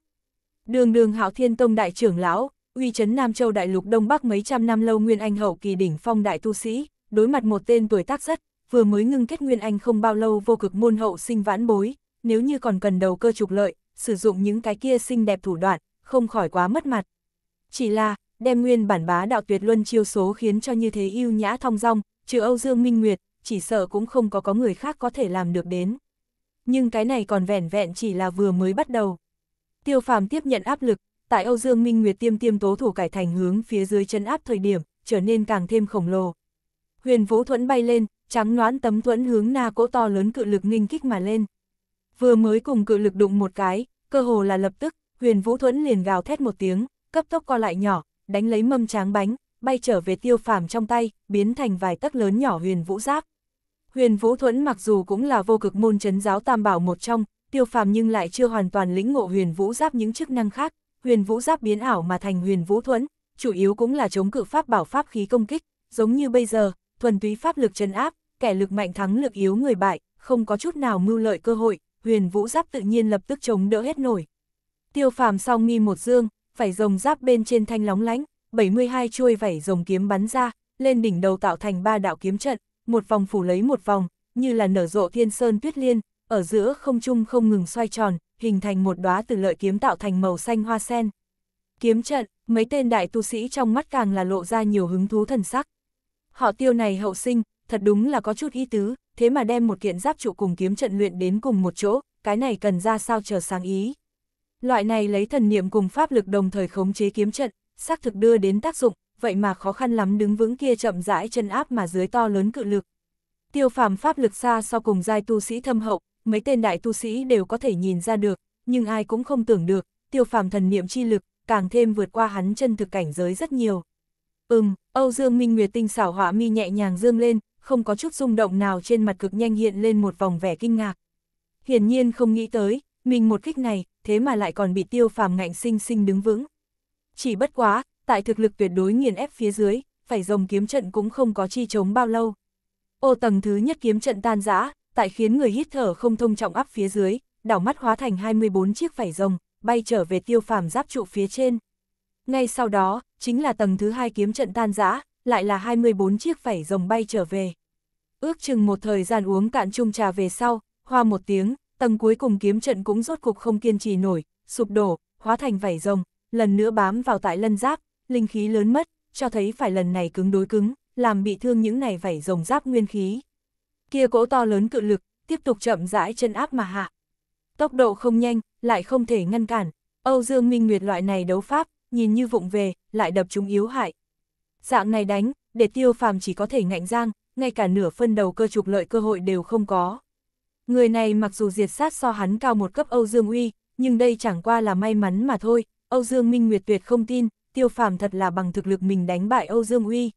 Đường đường Hạo Thiên Tông đại trưởng lão, uy chấn Nam Châu đại lục Đông Bắc mấy trăm năm lâu Nguyên Anh hậu kỳ đỉnh phong đại tu sĩ, đối mặt một tên tuổi tác rất, vừa mới ngưng kết Nguyên Anh không bao lâu vô cực môn hậu sinh vãn bối, nếu như còn cần đầu cơ trục lợi, sử dụng những cái kia xinh đẹp thủ đoạn, không khỏi quá mất mặt. Chỉ là, đem nguyên bản bá đạo tuyệt luân chiêu số khiến cho như thế yêu nhã thong dong, trừ Âu Dương Minh Nguyệt, chỉ sợ cũng không có có người khác có thể làm được đến. Nhưng cái này còn vẻn vẹn chỉ là vừa mới bắt đầu. Tiêu phàm tiếp nhận áp lực, tại Âu Dương Minh Nguyệt tiêm tiêm tố thủ cải thành hướng phía dưới chân áp thời điểm, trở nên càng thêm khổng lồ. Huyền vũ thuẫn bay lên, trắng noãn tấm thuẫn hướng na cỗ to lớn cự lực nghinh kích mà lên vừa mới cùng cự lực đụng một cái, cơ hồ là lập tức, huyền vũ thuẫn liền gào thét một tiếng, cấp tốc co lại nhỏ, đánh lấy mâm tráng bánh, bay trở về tiêu phàm trong tay, biến thành vài tấc lớn nhỏ huyền vũ giáp. Huyền vũ thuẫn mặc dù cũng là vô cực môn chấn giáo tam bảo một trong, tiêu phàm nhưng lại chưa hoàn toàn lĩnh ngộ huyền vũ giáp những chức năng khác, huyền vũ giáp biến ảo mà thành huyền vũ thuẫn, chủ yếu cũng là chống cự pháp bảo pháp khí công kích, giống như bây giờ, thuần túy pháp lực chấn áp, kẻ lực mạnh thắng lực yếu người bại, không có chút nào mưu lợi cơ hội huyền vũ giáp tự nhiên lập tức chống đỡ hết nổi. Tiêu phàm song nghi một dương, vảy rồng giáp bên trên thanh lóng lánh, 72 chuôi vảy rồng kiếm bắn ra, lên đỉnh đầu tạo thành ba đạo kiếm trận, một vòng phủ lấy một vòng, như là nở rộ thiên sơn tuyết liên, ở giữa không trung không ngừng xoay tròn, hình thành một đóa từ lợi kiếm tạo thành màu xanh hoa sen. Kiếm trận, mấy tên đại tu sĩ trong mắt càng là lộ ra nhiều hứng thú thần sắc. Họ tiêu này hậu sinh, thật đúng là có chút ý tứ, thế mà đem một kiện giáp trụ cùng kiếm trận luyện đến cùng một chỗ, cái này cần ra sao chờ sáng ý. Loại này lấy thần niệm cùng pháp lực đồng thời khống chế kiếm trận, xác thực đưa đến tác dụng, vậy mà khó khăn lắm đứng vững kia chậm rãi chân áp mà dưới to lớn cự lực. Tiêu phàm pháp lực xa so cùng giai tu sĩ thâm hậu, mấy tên đại tu sĩ đều có thể nhìn ra được, nhưng ai cũng không tưởng được, tiêu phàm thần niệm chi lực, càng thêm vượt qua hắn chân thực cảnh giới rất nhiều. Ừm, Âu Dương Minh Nguyệt tinh xảo họa mi nhẹ nhàng dương lên, không có chút rung động nào trên mặt cực nhanh hiện lên một vòng vẻ kinh ngạc. Hiển nhiên không nghĩ tới, mình một kích này, thế mà lại còn bị tiêu phàm ngạnh sinh sinh đứng vững. Chỉ bất quá, tại thực lực tuyệt đối nghiền ép phía dưới, phải rồng kiếm trận cũng không có chi chống bao lâu. Ô tầng thứ nhất kiếm trận tan rã, tại khiến người hít thở không thông trọng áp phía dưới, đảo mắt hóa thành 24 chiếc phải rồng, bay trở về tiêu phàm giáp trụ phía trên. Ngay sau đó, chính là tầng thứ hai kiếm trận tan rã, lại là 24 chiếc vảy rồng bay trở về. Ước chừng một thời gian uống cạn chung trà về sau, hoa một tiếng, tầng cuối cùng kiếm trận cũng rốt cục không kiên trì nổi, sụp đổ, hóa thành vảy rồng, lần nữa bám vào tại lân giáp, linh khí lớn mất, cho thấy phải lần này cứng đối cứng, làm bị thương những này vảy rồng giáp nguyên khí. Kia cỗ to lớn cự lực, tiếp tục chậm rãi chân áp mà hạ. Tốc độ không nhanh, lại không thể ngăn cản, Âu Dương Minh Nguyệt loại này đấu pháp, nhìn như vụng về, lại đập chúng yếu hại, dạng này đánh, để tiêu phàm chỉ có thể ngạnh giang, ngay cả nửa phân đầu cơ trục lợi cơ hội đều không có. Người này mặc dù diệt sát so hắn cao một cấp Âu Dương Uy, nhưng đây chẳng qua là may mắn mà thôi, Âu Dương Minh Nguyệt tuyệt không tin, tiêu phàm thật là bằng thực lực mình đánh bại Âu Dương Uy.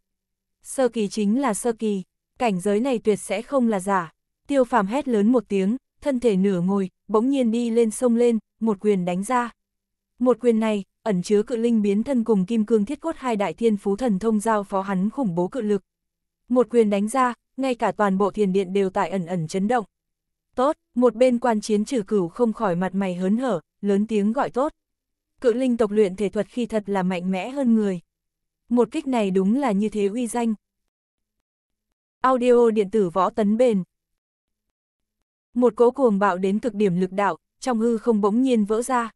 Sơ kỳ chính là sơ kỳ, cảnh giới này tuyệt sẽ không là giả. Tiêu phàm hét lớn một tiếng, thân thể nửa ngồi, bỗng nhiên đi lên sông lên, một quyền đánh ra. Một quyền này, ẩn chứa cự linh biến thân cùng kim cương thiết cốt hai đại thiên phú thần thông giao phó hắn khủng bố cự lực. Một quyền đánh ra, ngay cả toàn bộ thiền điện đều tại ẩn ẩn chấn động. Tốt, một bên quan chiến trừ cửu không khỏi mặt mày hớn hở, lớn tiếng gọi tốt. Cự linh tộc luyện thể thuật khi thật là mạnh mẽ hơn người. Một kích này đúng là như thế uy danh. Audio điện tử võ tấn bền. Một cỗ cuồng bạo đến cực điểm lực đạo, trong hư không bỗng nhiên vỡ ra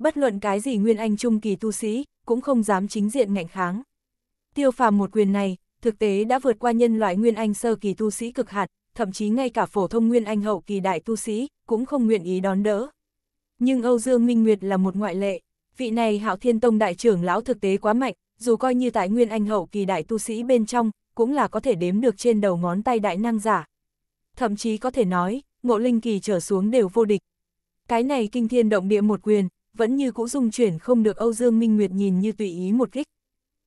bất luận cái gì Nguyên Anh trung kỳ tu sĩ, cũng không dám chính diện ngạnh kháng. Tiêu phàm một quyền này, thực tế đã vượt qua nhân loại Nguyên Anh sơ kỳ tu sĩ cực hạn, thậm chí ngay cả phổ thông Nguyên Anh hậu kỳ đại tu sĩ, cũng không nguyện ý đón đỡ. Nhưng Âu Dương Minh Nguyệt là một ngoại lệ, vị này Hạo Thiên Tông đại trưởng lão thực tế quá mạnh, dù coi như tại Nguyên Anh hậu kỳ đại tu sĩ bên trong, cũng là có thể đếm được trên đầu ngón tay đại năng giả. Thậm chí có thể nói, ngộ linh kỳ trở xuống đều vô địch. Cái này kinh thiên động địa một quyền, vẫn như cũ dung chuyển không được Âu Dương Minh Nguyệt nhìn như tùy ý một kích.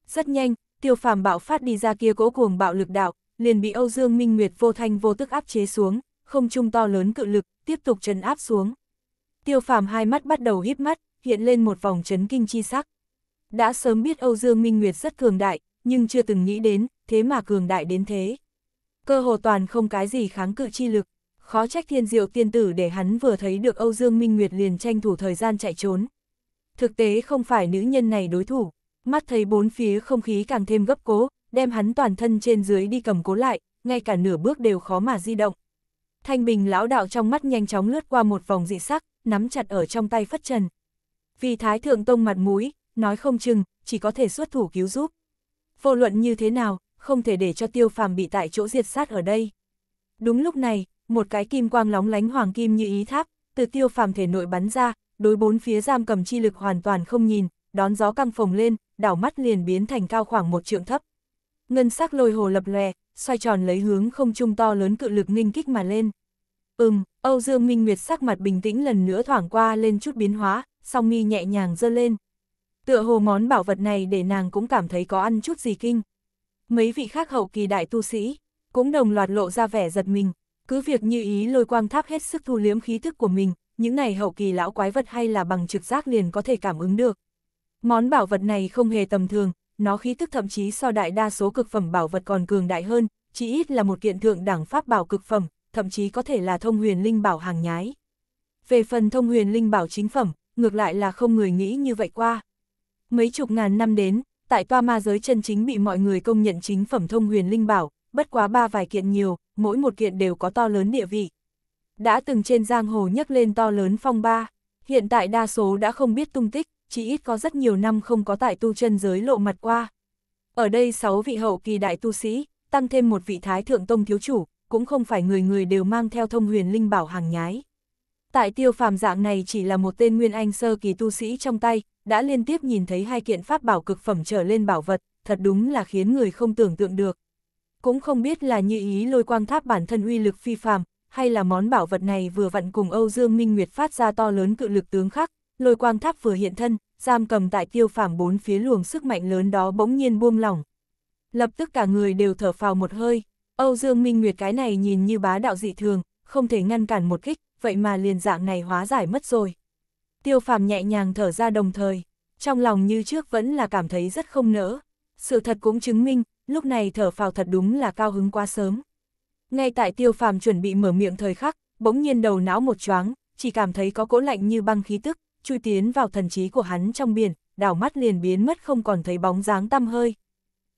Rất nhanh, tiêu phàm bạo phát đi ra kia cỗ cuồng bạo lực đạo, liền bị Âu Dương Minh Nguyệt vô thanh vô tức áp chế xuống, không trung to lớn cự lực, tiếp tục trấn áp xuống. Tiêu phàm hai mắt bắt đầu híp mắt, hiện lên một vòng chấn kinh chi sắc. Đã sớm biết Âu Dương Minh Nguyệt rất cường đại, nhưng chưa từng nghĩ đến, thế mà cường đại đến thế. Cơ hồ toàn không cái gì kháng cự chi lực khó trách thiên diệu tiên tử để hắn vừa thấy được Âu Dương Minh Nguyệt liền tranh thủ thời gian chạy trốn. Thực tế không phải nữ nhân này đối thủ, mắt thấy bốn phía không khí càng thêm gấp cố, đem hắn toàn thân trên dưới đi cầm cố lại, ngay cả nửa bước đều khó mà di động. Thanh bình lão đạo trong mắt nhanh chóng lướt qua một vòng dị sắc, nắm chặt ở trong tay phất trần. Vì thái thượng tông mặt mũi, nói không chừng, chỉ có thể xuất thủ cứu giúp. Vô luận như thế nào, không thể để cho tiêu phàm bị tại chỗ diệt sát ở đây. Đúng lúc này, một cái kim quang lóng lánh hoàng kim như ý tháp, từ tiêu phàm thể nội bắn ra, đối bốn phía giam cầm chi lực hoàn toàn không nhìn, đón gió căng phồng lên, đảo mắt liền biến thành cao khoảng một trượng thấp. Ngân sắc lôi hồ lập lòe, xoay tròn lấy hướng không trung to lớn cự lực nghinh kích mà lên. Ừm, Âu Dương Minh Nguyệt sắc mặt bình tĩnh lần nữa thoảng qua lên chút biến hóa, song mi nhẹ nhàng dơ lên. Tựa hồ món bảo vật này để nàng cũng cảm thấy có ăn chút gì kinh. Mấy vị khác hậu kỳ đại tu sĩ, cũng đồng loạt lộ ra vẻ giật mình, cứ việc như ý lôi quang tháp hết sức thu liếm khí thức của mình, những này hậu kỳ lão quái vật hay là bằng trực giác liền có thể cảm ứng được. Món bảo vật này không hề tầm thường, nó khí thức thậm chí so đại đa số cực phẩm bảo vật còn cường đại hơn, chỉ ít là một kiện thượng đẳng pháp bảo cực phẩm, thậm chí có thể là thông huyền linh bảo hàng nhái. Về phần thông huyền linh bảo chính phẩm, ngược lại là không người nghĩ như vậy qua. Mấy chục ngàn năm đến, tại toa ma giới chân chính bị mọi người công nhận chính phẩm thông huyền linh bảo, bất quá ba vài kiện nhiều, mỗi một kiện đều có to lớn địa vị. Đã từng trên giang hồ nhấc lên to lớn phong ba, hiện tại đa số đã không biết tung tích, chỉ ít có rất nhiều năm không có tại tu chân giới lộ mặt qua. Ở đây 6 vị hậu kỳ đại tu sĩ, tăng thêm một vị thái thượng tông thiếu chủ, cũng không phải người người đều mang theo thông huyền linh bảo hàng nhái. Tại tiêu phàm dạng này chỉ là một tên nguyên anh sơ kỳ tu sĩ trong tay, đã liên tiếp nhìn thấy hai kiện pháp bảo cực phẩm trở lên bảo vật, thật đúng là khiến người không tưởng tượng được cũng không biết là như ý lôi quang tháp bản thân uy lực phi phàm, hay là món bảo vật này vừa vặn cùng Âu Dương Minh Nguyệt phát ra to lớn cự lực tướng khắc, lôi quang tháp vừa hiện thân, giam cầm tại tiêu phàm bốn phía luồng sức mạnh lớn đó bỗng nhiên buông lỏng. Lập tức cả người đều thở phào một hơi, Âu Dương Minh Nguyệt cái này nhìn như bá đạo dị thường, không thể ngăn cản một kích, vậy mà liền dạng này hóa giải mất rồi. Tiêu phàm nhẹ nhàng thở ra đồng thời, trong lòng như trước vẫn là cảm thấy rất không nỡ. Sự thật cũng chứng minh, lúc này thở phào thật đúng là cao hứng quá sớm. Ngay tại tiêu phàm chuẩn bị mở miệng thời khắc, bỗng nhiên đầu não một choáng, chỉ cảm thấy có cỗ lạnh như băng khí tức, chui tiến vào thần trí của hắn trong biển, đảo mắt liền biến mất không còn thấy bóng dáng tăm hơi.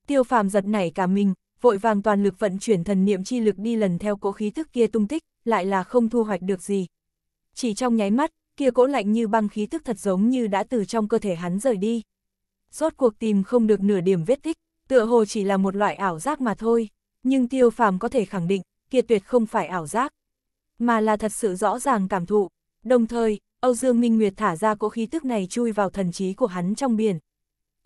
Tiêu phàm giật nảy cả mình, vội vàng toàn lực vận chuyển thần niệm chi lực đi lần theo cỗ khí tức kia tung tích, lại là không thu hoạch được gì. Chỉ trong nháy mắt, kia cỗ lạnh như băng khí tức thật giống như đã từ trong cơ thể hắn rời đi. Rốt cuộc tìm không được nửa điểm vết tích, tựa hồ chỉ là một loại ảo giác mà thôi, nhưng tiêu phàm có thể khẳng định, kiệt tuyệt không phải ảo giác, mà là thật sự rõ ràng cảm thụ, đồng thời, Âu Dương Minh Nguyệt thả ra cỗ khí tức này chui vào thần trí của hắn trong biển.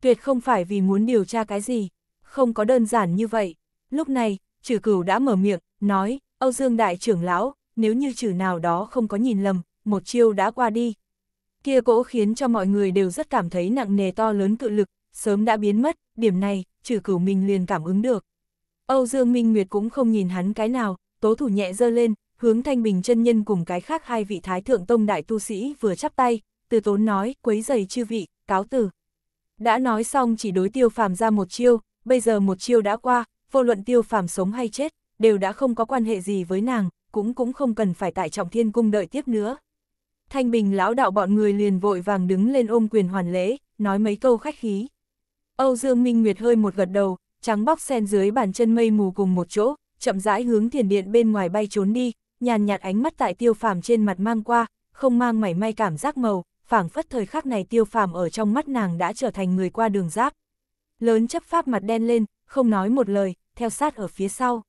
Tuyệt không phải vì muốn điều tra cái gì, không có đơn giản như vậy. Lúc này, trừ cửu đã mở miệng, nói, Âu Dương Đại trưởng lão, nếu như trừ nào đó không có nhìn lầm, một chiêu đã qua đi. Kia cỗ khiến cho mọi người đều rất cảm thấy nặng nề to lớn cự lực, sớm đã biến mất, điểm này, trừ cửu minh liền cảm ứng được. Âu Dương Minh Nguyệt cũng không nhìn hắn cái nào, tố thủ nhẹ dơ lên, hướng thanh bình chân nhân cùng cái khác hai vị thái thượng tông đại tu sĩ vừa chắp tay, từ tốn nói, quấy giày chư vị, cáo từ. Đã nói xong chỉ đối tiêu phàm ra một chiêu, bây giờ một chiêu đã qua, vô luận tiêu phàm sống hay chết, đều đã không có quan hệ gì với nàng, cũng cũng không cần phải tại trọng thiên cung đợi tiếp nữa. Thanh bình lão đạo bọn người liền vội vàng đứng lên ôm quyền hoàn lễ, nói mấy câu khách khí. Âu Dương Minh Nguyệt hơi một gật đầu, trắng bóc sen dưới bàn chân mây mù cùng một chỗ, chậm rãi hướng thiền điện bên ngoài bay trốn đi, nhàn nhạt ánh mắt tại tiêu phàm trên mặt mang qua, không mang mảy may cảm giác màu, phảng phất thời khắc này tiêu phàm ở trong mắt nàng đã trở thành người qua đường giáp. Lớn chấp pháp mặt đen lên, không nói một lời, theo sát ở phía sau.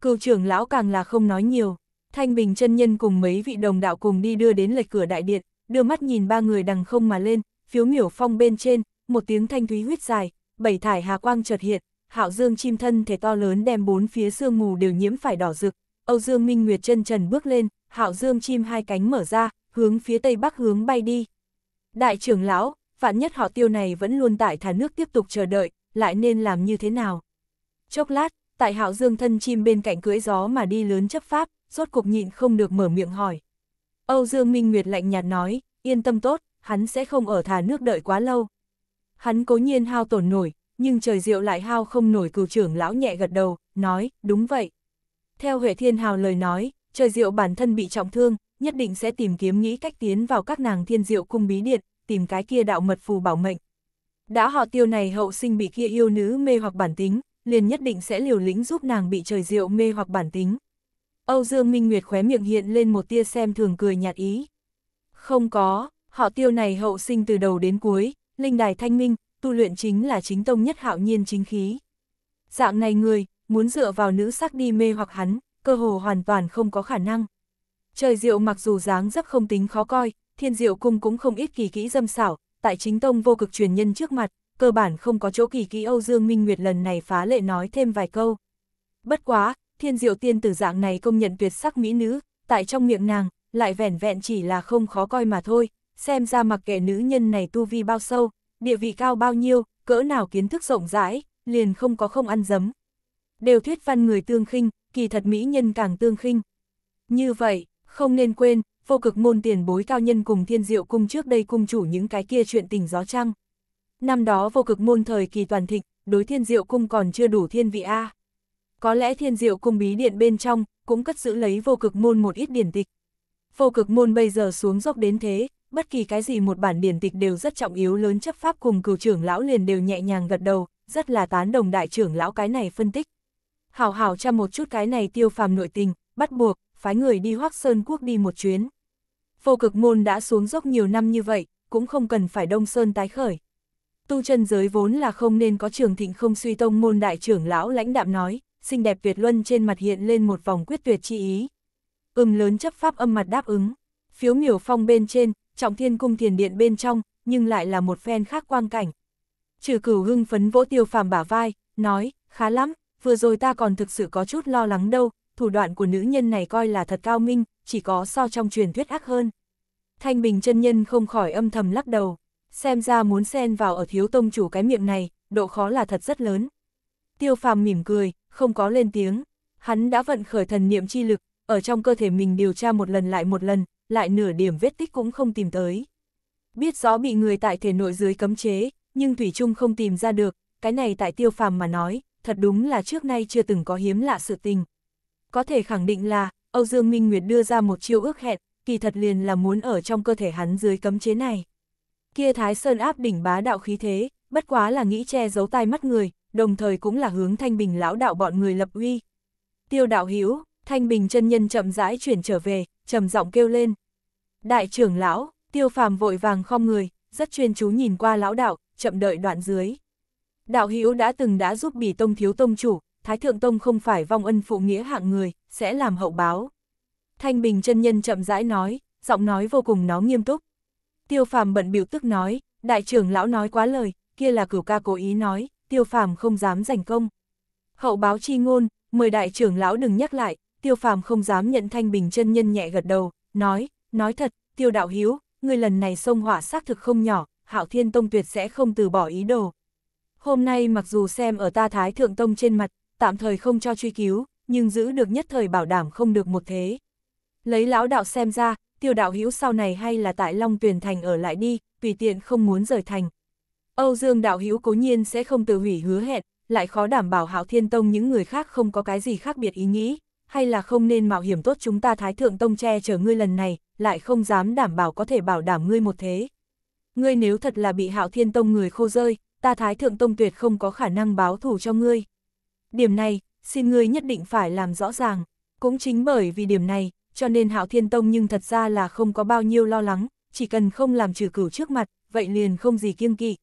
Cựu trưởng lão càng là không nói nhiều, thanh bình chân nhân cùng mấy vị đồng đạo cùng đi đưa đến lệch cửa đại điện, đưa mắt nhìn ba người đằng không mà lên, phiếu miểu phong bên trên, một tiếng thanh thúy huyết dài, bảy thải hà quang chợt hiện, hạo dương chim thân thể to lớn đem bốn phía sương mù đều nhiễm phải đỏ rực, Âu Dương Minh Nguyệt chân trần bước lên, hạo dương chim hai cánh mở ra, hướng phía tây bắc hướng bay đi. Đại trưởng lão, vạn nhất họ tiêu này vẫn luôn tại thả nước tiếp tục chờ đợi, lại nên làm như thế nào? Chốc lát, tại hạo dương thân chim bên cạnh cưỡi gió mà đi lớn chấp pháp, rốt cục nhịn không được mở miệng hỏi. Âu Dương Minh Nguyệt lạnh nhạt nói, yên tâm tốt, hắn sẽ không ở thả nước đợi quá lâu. Hắn cố nhiên hao tổn nổi, nhưng trời diệu lại hao không nổi cửu trưởng lão nhẹ gật đầu, nói, đúng vậy. Theo Huệ Thiên Hào lời nói, trời diệu bản thân bị trọng thương, nhất định sẽ tìm kiếm nghĩ cách tiến vào các nàng thiên diệu cung bí điện, tìm cái kia đạo mật phù bảo mệnh. Đã họ tiêu này hậu sinh bị kia yêu nữ mê hoặc bản tính, liền nhất định sẽ liều lĩnh giúp nàng bị trời diệu mê hoặc bản tính. Âu Dương Minh Nguyệt khóe miệng hiện lên một tia xem thường cười nhạt ý. Không có, họ tiêu này hậu sinh từ đầu đến cuối, linh đài thanh minh, tu luyện chính là chính tông nhất hạo nhiên chính khí. Dạng này người, muốn dựa vào nữ sắc đi mê hoặc hắn, cơ hồ hoàn toàn không có khả năng. Trời diệu mặc dù dáng dấp không tính khó coi, thiên diệu cung cũng không ít kỳ kỹ dâm xảo, tại chính tông vô cực truyền nhân trước mặt, cơ bản không có chỗ kỳ kỹ Âu Dương Minh Nguyệt lần này phá lệ nói thêm vài câu. Bất quá, thiên diệu tiên tử dạng này công nhận tuyệt sắc mỹ nữ, tại trong miệng nàng, lại vẻn vẹn chỉ là không khó coi mà thôi, xem ra mặc kệ nữ nhân này tu vi bao sâu, địa vị cao bao nhiêu, cỡ nào kiến thức rộng rãi, liền không có không ăn dấm. Đều thuyết văn người tương khinh, kỳ thật mỹ nhân càng tương khinh. Như vậy, không nên quên, vô cực môn tiền bối cao nhân cùng thiên diệu cung trước đây cung chủ những cái kia chuyện tình gió trăng. Năm đó vô cực môn thời kỳ toàn thịnh, đối thiên diệu cung còn chưa đủ thiên vị A. Có lẽ thiên diệu cung bí điện bên trong, cũng cất giữ lấy vô cực môn một ít điển tịch. Vô cực môn bây giờ xuống dốc đến thế, bất kỳ cái gì một bản điển tịch đều rất trọng yếu lớn chấp pháp cùng cửu trưởng lão liền đều nhẹ nhàng gật đầu, rất là tán đồng đại trưởng lão cái này phân tích. Hảo hảo cho một chút cái này tiêu phàm nội tình, bắt buộc, phái người đi Hoác Sơn Quốc đi một chuyến. Vô cực môn đã xuống dốc nhiều năm như vậy, cũng không cần phải Đông Sơn tái khởi. Tu chân giới vốn là không nên có trường thịnh không suy tông môn đại trưởng lão lãnh đạm nói, xinh đẹp Việt Luân trên mặt hiện lên một vòng quyết tuyệt chi ý. Ừm lớn chấp pháp âm mặt đáp ứng, phiếu miểu phong bên trên, trọng thiên cung thiền điện bên trong, nhưng lại là một phen khác quang cảnh. Trừ cửu hưng phấn vỗ tiêu phàm bả vai, nói, khá lắm, vừa rồi ta còn thực sự có chút lo lắng đâu, thủ đoạn của nữ nhân này coi là thật cao minh, chỉ có so trong truyền thuyết ác hơn. Thanh Bình chân nhân không khỏi âm thầm lắc đầu, xem ra muốn xen vào ở thiếu tông chủ cái miệng này, độ khó là thật rất lớn. Tiêu phàm mỉm cười, không có lên tiếng, hắn đã vận khởi thần niệm chi lực, ở trong cơ thể mình điều tra một lần lại một lần, lại nửa điểm vết tích cũng không tìm tới. Biết rõ bị người tại thể nội dưới cấm chế, nhưng Thủy Trung không tìm ra được, cái này tại tiêu phàm mà nói, thật đúng là trước nay chưa từng có hiếm lạ sự tình. Có thể khẳng định là, Âu Dương Minh Nguyệt đưa ra một chiêu ước hẹn, kỳ thật liền là muốn ở trong cơ thể hắn dưới cấm chế này. Kia Thái Sơn áp đỉnh bá đạo khí thế, bất quá là nghĩ che giấu tai mắt người, đồng thời cũng là hướng thanh bình lão đạo bọn người lập uy. Tiêu đạo hiểu, Thanh Bình chân nhân chậm rãi chuyển trở về, trầm giọng kêu lên. Đại trưởng lão, tiêu phàm vội vàng khom người, rất chuyên chú nhìn qua lão đạo, chậm đợi đoạn dưới. Đạo Hữu đã từng đã giúp bỉ tông thiếu tông chủ, Thái Thượng Tông không phải vong ân phụ nghĩa hạng người, sẽ làm hậu báo. Thanh Bình chân nhân chậm rãi nói, giọng nói vô cùng nó nghiêm túc. Tiêu phàm bận biểu tức nói, đại trưởng lão nói quá lời, kia là cửu ca cố ý nói, tiêu phàm không dám giành công. Hậu báo chi ngôn, mời đại trưởng lão đừng nhắc lại, tiêu phàm không dám nhận thanh bình chân nhân nhẹ gật đầu, nói, nói thật, tiêu đạo hiếu, ngươi lần này xông hỏa xác thực không nhỏ, hạo thiên tông tuyệt sẽ không từ bỏ ý đồ. Hôm nay mặc dù xem ở ta thái thượng tông trên mặt, tạm thời không cho truy cứu, nhưng giữ được nhất thời bảo đảm không được một thế. Lấy lão đạo xem ra, tiêu đạo hữu sau này hay là tại Long Tuyền Thành ở lại đi, tùy tiện không muốn rời thành. Âu Dương đạo hữu cố nhiên sẽ không tự hủy hứa hẹn, lại khó đảm bảo Hạo Thiên Tông những người khác không có cái gì khác biệt ý nghĩ hay là không nên mạo hiểm tốt chúng ta Thái Thượng Tông che chở ngươi lần này, lại không dám đảm bảo có thể bảo đảm ngươi một thế. Ngươi nếu thật là bị Hạo Thiên Tông người khô rơi, ta Thái Thượng Tông tuyệt không có khả năng báo thù cho ngươi. Điểm này, xin ngươi nhất định phải làm rõ ràng. Cũng chính bởi vì điểm này, cho nên Hạo Thiên Tông nhưng thật ra là không có bao nhiêu lo lắng, chỉ cần không làm trừ cửu trước mặt, vậy liền không gì kiêng kỵ.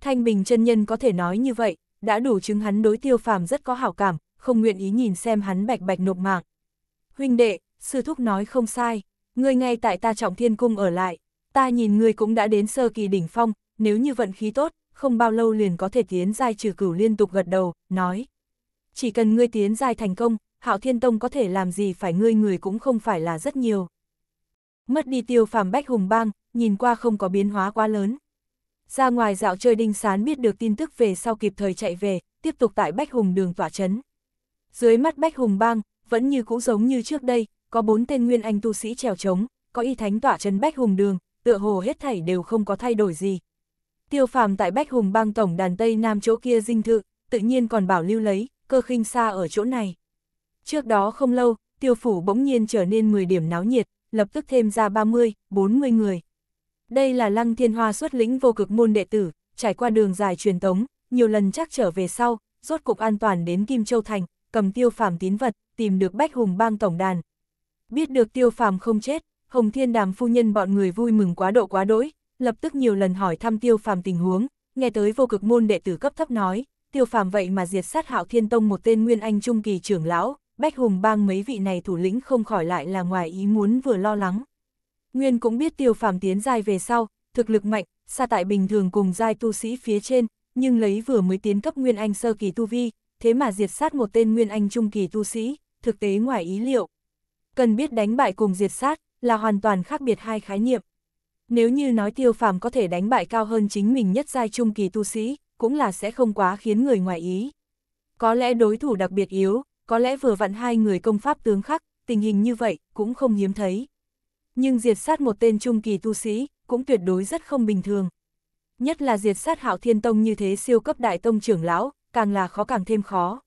Thanh Bình chân nhân có thể nói như vậy, đã đủ chứng hắn đối tiêu phàm rất có hảo cảm, không nguyện ý nhìn xem hắn bạch bạch nộp mạng. Huynh đệ, sư thúc nói không sai, ngươi ngay tại ta trọng thiên cung ở lại, ta nhìn ngươi cũng đã đến sơ kỳ đỉnh phong, nếu như vận khí tốt, không bao lâu liền có thể tiến giai trừ cửu liên tục gật đầu, nói. Chỉ cần ngươi tiến giai thành công, hạo thiên tông có thể làm gì phải ngươi người cũng không phải là rất nhiều. Mất đi tiêu phàm bách hùng bang, nhìn qua không có biến hóa quá lớn. Ra ngoài dạo chơi đinh sán biết được tin tức về sau kịp thời chạy về, tiếp tục tại bách hùng đường tỏa chấn. Dưới mắt Bách Hùng Bang, vẫn như cũ giống như trước đây, có bốn tên nguyên anh tu sĩ trèo trống, có y thánh tỏa chân Bách Hùng Đường, tựa hồ hết thảy đều không có thay đổi gì. Tiêu phàm tại Bách Hùng Bang tổng đàn Tây Nam chỗ kia dinh thự, tự nhiên còn bảo lưu lấy, cơ khinh xa ở chỗ này. Trước đó không lâu, tiêu phủ bỗng nhiên trở nên 10 điểm náo nhiệt, lập tức thêm ra 30, 40 người. Đây là lăng thiên hoa xuất lĩnh vô cực môn đệ tử, trải qua đường dài truyền tống, nhiều lần chắc trở về sau, rốt cục an toàn đến Kim Châu Thành, cầm tiêu phàm tín vật, tìm được bách hùng bang tổng đàn. Biết được tiêu phàm không chết, Hồng Thiên Đàm phu nhân bọn người vui mừng quá độ quá đỗi, lập tức nhiều lần hỏi thăm tiêu phàm tình huống, nghe tới vô cực môn đệ tử cấp thấp nói, tiêu phàm vậy mà diệt sát hạo thiên tông một tên nguyên anh trung kỳ trưởng lão, bách hùng bang mấy vị này thủ lĩnh không khỏi lại là ngoài ý muốn vừa lo lắng. Nguyên cũng biết tiêu phàm tiến dài về sau, thực lực mạnh, xa tại bình thường cùng giai tu sĩ phía trên, nhưng lấy vừa mới tiến cấp nguyên anh sơ kỳ tu vi, thế mà diệt sát một tên Nguyên Anh Trung Kỳ tu sĩ, thực tế ngoài ý liệu. Cần biết đánh bại cùng diệt sát là hoàn toàn khác biệt hai khái niệm. Nếu như nói tiêu phàm có thể đánh bại cao hơn chính mình nhất giai Trung Kỳ tu sĩ, cũng là sẽ không quá khiến người ngoài ý. Có lẽ đối thủ đặc biệt yếu, có lẽ vừa vặn hai người công pháp tướng khắc, tình hình như vậy cũng không hiếm thấy. Nhưng diệt sát một tên trung kỳ tu sĩ cũng tuyệt đối rất không bình thường. Nhất là diệt sát hạo thiên tông như thế siêu cấp đại tông trưởng lão, càng là khó càng thêm khó.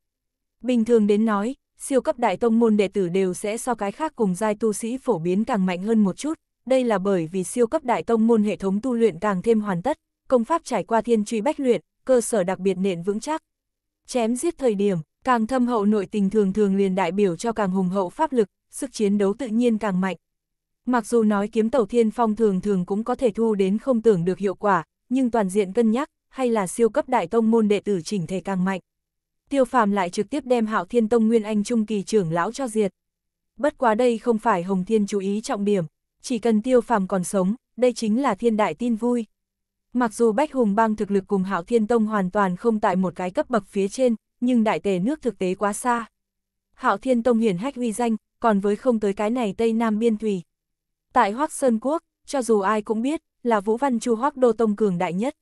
Bình thường đến nói, siêu cấp đại tông môn đệ tử đều sẽ so cái khác cùng giai tu sĩ phổ biến càng mạnh hơn một chút, đây là bởi vì siêu cấp đại tông môn hệ thống tu luyện càng thêm hoàn tất, công pháp trải qua thiên truy bách luyện, cơ sở đặc biệt nền vững chắc. Chém giết thời điểm, càng thâm hậu nội tình thường thường liền đại biểu cho càng hùng hậu pháp lực, sức chiến đấu tự nhiên càng mạnh. Mặc dù nói kiếm tàu thiên phong thường thường cũng có thể thu đến không tưởng được hiệu quả, nhưng toàn diện cân nhắc, hay là siêu cấp đại tông môn đệ tử chỉnh thể càng mạnh. Tiêu phàm lại trực tiếp đem hạo thiên tông nguyên anh trung kỳ trưởng lão cho diệt. Bất quá đây không phải Hồng Thiên chú ý trọng điểm, chỉ cần tiêu phàm còn sống, đây chính là thiên đại tin vui. Mặc dù Bách Hùng bang thực lực cùng hạo thiên tông hoàn toàn không tại một cái cấp bậc phía trên, nhưng đại tề nước thực tế quá xa. Hạo thiên tông hiển hách uy danh, còn với không tới cái này Tây Nam Biên Thủy. Tại Hoác Sơn Quốc, cho dù ai cũng biết, là Vũ Văn Chu Hoác Đô Tông cường đại nhất.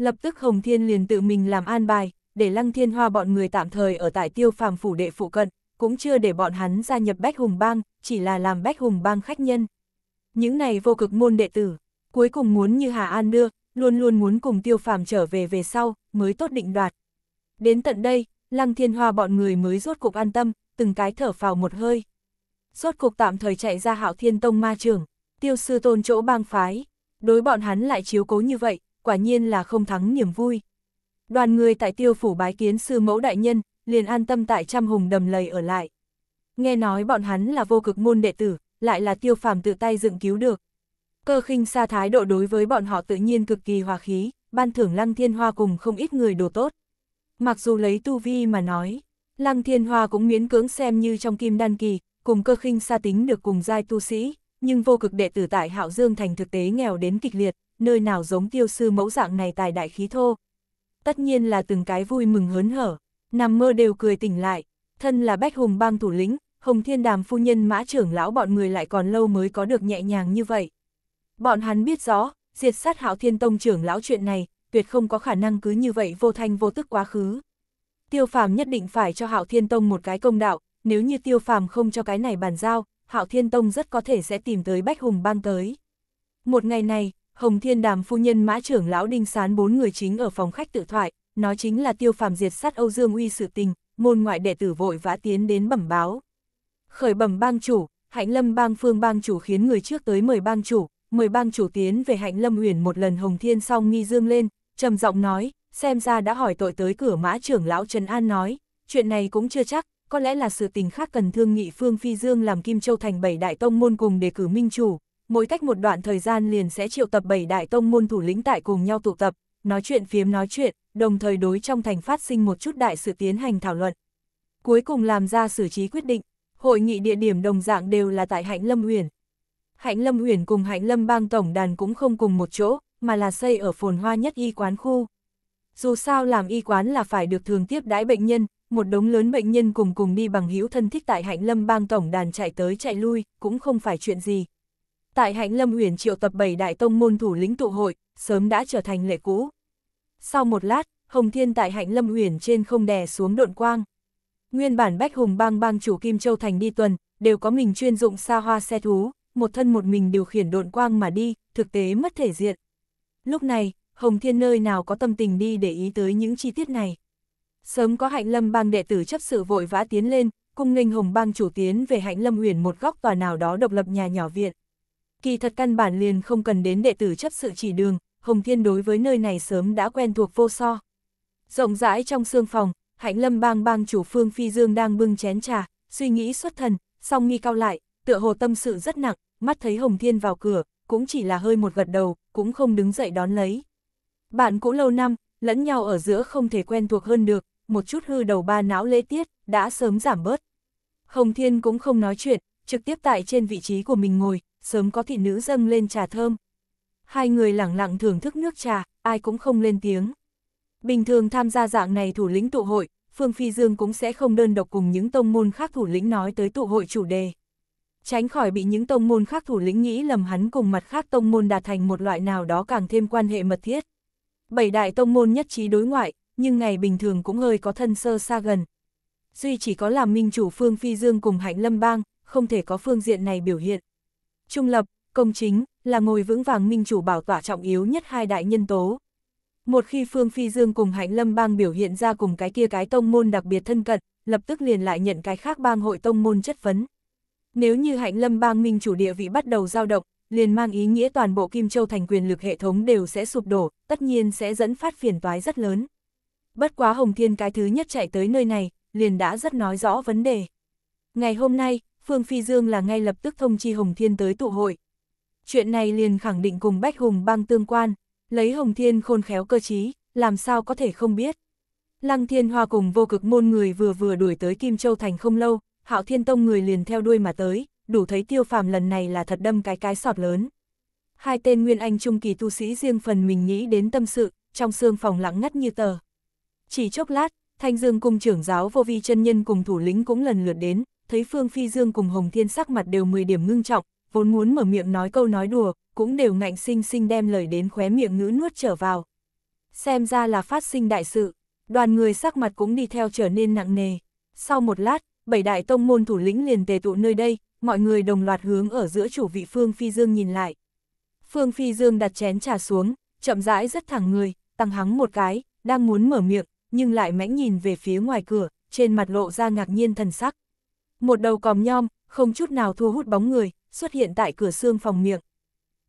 Lập tức Hồng Thiên liền tự mình làm an bài, để Lăng Thiên Hoa bọn người tạm thời ở tại tiêu phàm phủ đệ phụ cận, cũng chưa để bọn hắn gia nhập Bách Hùng Bang, chỉ là làm Bách Hùng Bang khách nhân. Những này vô cực môn đệ tử, cuối cùng muốn như Hà An đưa, luôn luôn muốn cùng tiêu phàm trở về về sau, mới tốt định đoạt. Đến tận đây, Lăng Thiên Hoa bọn người mới rốt cục an tâm, từng cái thở phào một hơi. Rốt cục tạm thời chạy ra hạo thiên tông ma trường, tiêu sư tôn chỗ bang phái, đối bọn hắn lại chiếu cố như vậy, quả nhiên là không thắng niềm vui. Đoàn người tại tiêu phủ bái kiến sư mẫu đại nhân, liền an tâm tại trăm hùng đầm lầy ở lại. Nghe nói bọn hắn là vô cực môn đệ tử, lại là tiêu phàm tự tay dựng cứu được. Cơ khinh xa thái độ đối với bọn họ tự nhiên cực kỳ hòa khí, ban thưởng lăng thiên hoa cùng không ít người đồ tốt. Mặc dù lấy tu vi mà nói, lăng thiên hoa cũng miễn cưỡng xem như trong kim đan kỳ, cùng cơ khinh xa tính được cùng giai tu sĩ, nhưng vô cực đệ tử tại Hạo Dương Thành thực tế nghèo đến kịch liệt, nơi nào giống tiêu sư mẫu dạng này tài đại khí thô. Tất nhiên là từng cái vui mừng hớn hở, nằm mơ đều cười tỉnh lại, thân là bách hùng bang thủ lĩnh, hồng thiên đàm phu nhân mã trưởng lão bọn người lại còn lâu mới có được nhẹ nhàng như vậy. Bọn hắn biết rõ, diệt sát hạo thiên tông trưởng lão chuyện này, tuyệt không có khả năng cứ như vậy vô thanh vô tức quá khứ. Tiêu phàm nhất định phải cho hạo thiên tông một cái công đạo, nếu như tiêu phàm không cho cái này bàn giao, hạo thiên tông rất có thể sẽ tìm tới bách hùng bang tới. Một ngày này, Hồng Thiên Đàm phu nhân mã trưởng lão Đinh Sán bốn người chính ở phòng khách tự thoại, nói chính là tiêu phàm diệt sát Âu Dương Uy sự tình, môn ngoại đệ tử vội vã tiến đến bẩm báo. Khởi bẩm bang chủ, Hạnh Lâm bang phương bang chủ khiến người trước tới mời bang chủ, mời bang chủ tiến về Hạnh Lâm huyền một lần Hồng Thiên xong nghi dương lên, trầm giọng nói, xem ra đã hỏi tội tới cửa mã trưởng lão Trần An nói, chuyện này cũng chưa chắc, có lẽ là sự tình khác cần thương nghị Phương Phi Dương làm Kim Châu thành bảy đại tông môn cùng đề cử minh chủ, mỗi cách một đoạn thời gian liền sẽ triệu tập bảy đại tông môn thủ lĩnh tại cùng nhau tụ tập, nói chuyện phiếm nói chuyện, đồng thời đối trong thành phát sinh một chút đại sự tiến hành thảo luận. Cuối cùng làm ra xử trí quyết định, hội nghị địa điểm đồng dạng đều là tại Hạnh Lâm Uyển. Hạnh Lâm Uyển cùng Hạnh Lâm bang tổng đàn cũng không cùng một chỗ, mà là xây ở phồn hoa nhất y quán khu. Dù sao làm y quán là phải được thường tiếp đãi bệnh nhân, một đống lớn bệnh nhân cùng cùng đi bằng hữu thân thích tại Hạnh Lâm bang tổng đàn chạy tới chạy lui, cũng không phải chuyện gì. Tại Hạnh Lâm Huyền triệu tập bảy đại tông môn thủ lĩnh tụ hội, sớm đã trở thành lệ cũ. Sau một lát, Hồng Thiên tại Hạnh Lâm Huyền trên không đè xuống độn quang. Nguyên bản Bách Hùng Bang bang chủ Kim Châu Thành đi tuần, đều có mình chuyên dụng xa hoa xe thú, một thân một mình điều khiển độn quang mà đi, thực tế mất thể diện. Lúc này, Hồng Thiên nơi nào có tâm tình đi để ý tới những chi tiết này. Sớm có Hạnh Lâm Bang đệ tử chấp sự vội vã tiến lên, cung nghênh Hồng Bang chủ tiến về Hạnh Lâm Huyền một góc tòa nào đó độc lập nhà nhỏ viện kỳ thật căn bản liền không cần đến đệ tử chấp sự chỉ đường, Hồng Thiên đối với nơi này sớm đã quen thuộc vô so. Rộng rãi trong sương phòng, Hạnh Lâm bang bang chủ Phương Phi Dương đang bưng chén trà, suy nghĩ xuất thần, song nghi cao lại, tựa hồ tâm sự rất nặng, mắt thấy Hồng Thiên vào cửa, cũng chỉ là hơi một gật đầu, cũng không đứng dậy đón lấy. Bạn cũ lâu năm, lẫn nhau ở giữa không thể quen thuộc hơn được, một chút hư đầu ba não lễ tiết, đã sớm giảm bớt. Hồng Thiên cũng không nói chuyện, trực tiếp tại trên vị trí của mình ngồi, sớm có thị nữ dâng lên trà thơm. Hai người lẳng lặng thưởng thức nước trà, ai cũng không lên tiếng. Bình thường tham gia dạng này thủ lĩnh tụ hội, Phương Phi Dương cũng sẽ không đơn độc cùng những tông môn khác thủ lĩnh nói tới tụ hội chủ đề. Tránh khỏi bị những tông môn khác thủ lĩnh nghĩ lầm hắn cùng mặt khác tông môn đạt thành một loại nào đó càng thêm quan hệ mật thiết. Bảy đại tông môn nhất trí đối ngoại, nhưng ngày bình thường cũng hơi có thân sơ xa gần. Duy chỉ có làm minh chủ Phương Phi Dương cùng Hạnh Lâm Bang, không thể có phương diện này biểu hiện trung lập, công chính, là ngồi vững vàng minh chủ bảo tỏa trọng yếu nhất hai đại nhân tố. Một khi Phương Phi Dương cùng Hạnh Lâm bang biểu hiện ra cùng cái kia cái tông môn đặc biệt thân cận, lập tức liền lại nhận cái khác bang hội tông môn chất vấn. Nếu như Hạnh Lâm bang minh chủ địa vị bắt đầu dao động, liền mang ý nghĩa toàn bộ Kim Châu thành quyền lực hệ thống đều sẽ sụp đổ, tất nhiên sẽ dẫn phát phiền toái rất lớn. Bất quá Hồng Thiên cái thứ nhất chạy tới nơi này, liền đã rất nói rõ vấn đề. Ngày hôm nay, Phương Phi Dương là ngay lập tức thông chi Hồng Thiên tới tụ hội. Chuyện này liền khẳng định cùng Bách Hùng băng tương quan, lấy Hồng Thiên khôn khéo cơ trí, làm sao có thể không biết. Lăng Thiên Hoa cùng vô cực môn người vừa vừa đuổi tới Kim Châu Thành không lâu, Hạo Thiên Tông người liền theo đuôi mà tới, đủ thấy tiêu phàm lần này là thật đâm cái cái sọt lớn. Hai tên Nguyên Anh Trung Kỳ tu sĩ riêng phần mình nghĩ đến tâm sự, trong xương phòng lặng ngắt như tờ. Chỉ chốc lát, Thanh Dương cung trưởng giáo vô vi chân nhân cùng thủ lĩnh cũng lần lượt đến, thấy Phương Phi Dương cùng Hồng Thiên sắc mặt đều 10 điểm ngưng trọng, vốn muốn mở miệng nói câu nói đùa, cũng đều ngạnh sinh sinh đem lời đến khóe miệng ngữ nuốt trở vào. Xem ra là phát sinh đại sự, đoàn người sắc mặt cũng đi theo trở nên nặng nề. Sau một lát, bảy đại tông môn thủ lĩnh liền tề tụ nơi đây, mọi người đồng loạt hướng ở giữa chủ vị Phương Phi Dương nhìn lại. Phương Phi Dương đặt chén trà xuống, chậm rãi rất thẳng người, tăng hắng một cái, đang muốn mở miệng, nhưng lại mãnh nhìn về phía ngoài cửa, trên mặt lộ ra ngạc nhiên thần sắc một đầu còm nhom, không chút nào thu hút bóng người, xuất hiện tại cửa xương phòng miệng.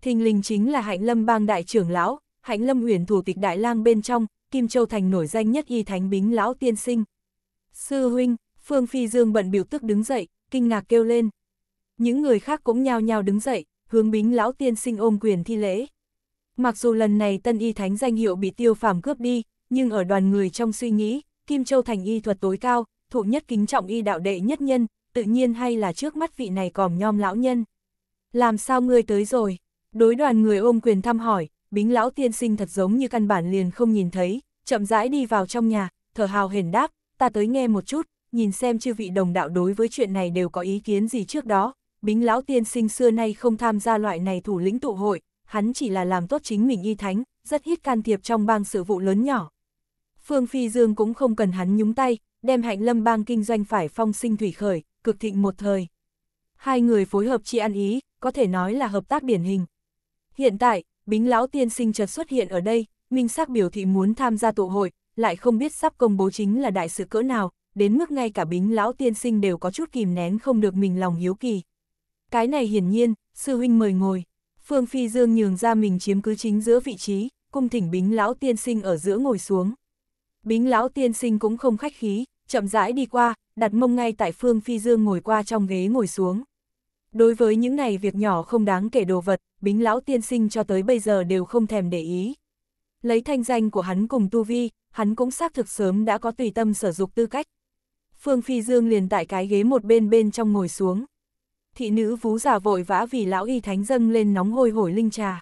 Thình lình chính là Hạnh Lâm bang đại trưởng lão, Hạnh Lâm huyền thủ tịch đại lang bên trong, Kim Châu Thành nổi danh nhất y thánh bính lão tiên sinh. Sư huynh, Phương Phi Dương bận biểu tức đứng dậy, kinh ngạc kêu lên. Những người khác cũng nhao nhao đứng dậy, hướng bính lão tiên sinh ôm quyền thi lễ. Mặc dù lần này tân y thánh danh hiệu bị tiêu phàm cướp đi, nhưng ở đoàn người trong suy nghĩ, Kim Châu Thành y thuật tối cao, thụ nhất kính trọng y đạo đệ nhất nhân, tự nhiên hay là trước mắt vị này còm nhom lão nhân. Làm sao ngươi tới rồi? Đối đoàn người ôm quyền thăm hỏi, bính lão tiên sinh thật giống như căn bản liền không nhìn thấy, chậm rãi đi vào trong nhà, thở hào hển đáp, ta tới nghe một chút, nhìn xem chư vị đồng đạo đối với chuyện này đều có ý kiến gì trước đó. Bính lão tiên sinh xưa nay không tham gia loại này thủ lĩnh tụ hội, hắn chỉ là làm tốt chính mình y thánh, rất ít can thiệp trong bang sự vụ lớn nhỏ. Phương Phi Dương cũng không cần hắn nhúng tay, đem hạnh lâm bang kinh doanh phải phong sinh thủy khởi, cực thịnh một thời. Hai người phối hợp chi ăn ý, có thể nói là hợp tác điển hình. Hiện tại, Bính Lão Tiên Sinh chợt xuất hiện ở đây, minh xác biểu thị muốn tham gia tụ hội, lại không biết sắp công bố chính là đại sự cỡ nào, đến mức ngay cả Bính Lão Tiên Sinh đều có chút kìm nén không được mình lòng hiếu kỳ. Cái này hiển nhiên, sư huynh mời ngồi. Phương Phi Dương nhường ra mình chiếm cứ chính giữa vị trí, cung thỉnh Bính Lão Tiên Sinh ở giữa ngồi xuống. Bính Lão Tiên Sinh cũng không khách khí, chậm rãi đi qua, đặt mông ngay tại Phương Phi Dương ngồi qua trong ghế ngồi xuống. Đối với những này việc nhỏ không đáng kể đồ vật, bính lão tiên sinh cho tới bây giờ đều không thèm để ý. Lấy thanh danh của hắn cùng Tu Vi, hắn cũng xác thực sớm đã có tùy tâm sở dục tư cách. Phương Phi Dương liền tại cái ghế một bên bên trong ngồi xuống. Thị nữ vú giả vội vã vì lão y thánh dâng lên nóng hôi hổi linh trà.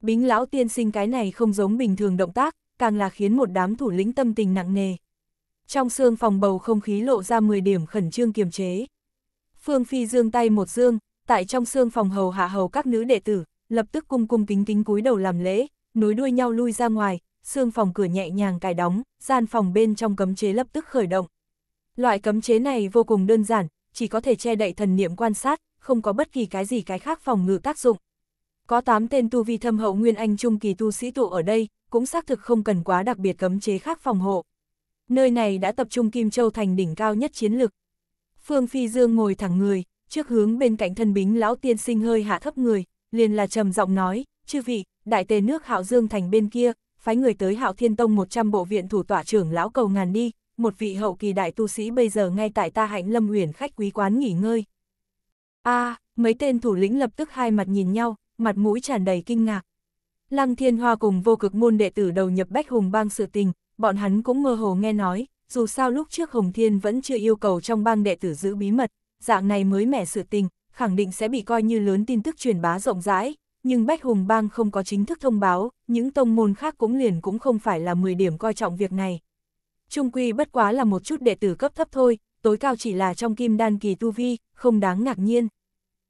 Bính lão tiên sinh cái này không giống bình thường động tác, càng là khiến một đám thủ lĩnh tâm tình nặng nề. Trong xương phòng bầu không khí lộ ra 10 điểm khẩn trương kiềm chế. Phương Phi dương tay một dương, tại trong xương phòng hầu hạ hầu các nữ đệ tử, lập tức cung cung kính kính cúi đầu làm lễ, nối đuôi nhau lui ra ngoài, xương phòng cửa nhẹ nhàng cài đóng, gian phòng bên trong cấm chế lập tức khởi động. Loại cấm chế này vô cùng đơn giản, chỉ có thể che đậy thần niệm quan sát, không có bất kỳ cái gì cái khác phòng ngự tác dụng. Có 8 tên tu vi thâm hậu nguyên anh trung kỳ tu sĩ tụ ở đây, cũng xác thực không cần quá đặc biệt cấm chế khác phòng hộ. Nơi này đã tập trung Kim Châu thành đỉnh cao nhất chiến lực. Phương Phi Dương ngồi thẳng người, trước hướng bên cạnh thân bính lão tiên sinh hơi hạ thấp người, liền là trầm giọng nói, chư vị, đại tề nước Hạo Dương thành bên kia, phái người tới Hạo Thiên Tông 100 bộ viện thủ tỏa trưởng lão cầu ngàn đi, một vị hậu kỳ đại tu sĩ bây giờ ngay tại ta hạnh lâm huyền khách quý quán nghỉ ngơi. a mấy tên thủ lĩnh lập tức hai mặt nhìn nhau, mặt mũi tràn đầy kinh ngạc. Lăng Thiên Hoa cùng vô cực môn đệ tử đầu nhập bách hùng bang sự tình, bọn hắn cũng mơ hồ nghe nói, dù sao lúc trước Hồng Thiên vẫn chưa yêu cầu trong bang đệ tử giữ bí mật, dạng này mới mẻ sự tình, khẳng định sẽ bị coi như lớn tin tức truyền bá rộng rãi, nhưng Bách Hùng bang không có chính thức thông báo, những tông môn khác cũng liền cũng không phải là 10 điểm coi trọng việc này. Trung quy bất quá là một chút đệ tử cấp thấp thôi, tối cao chỉ là trong kim đan kỳ tu vi, không đáng ngạc nhiên.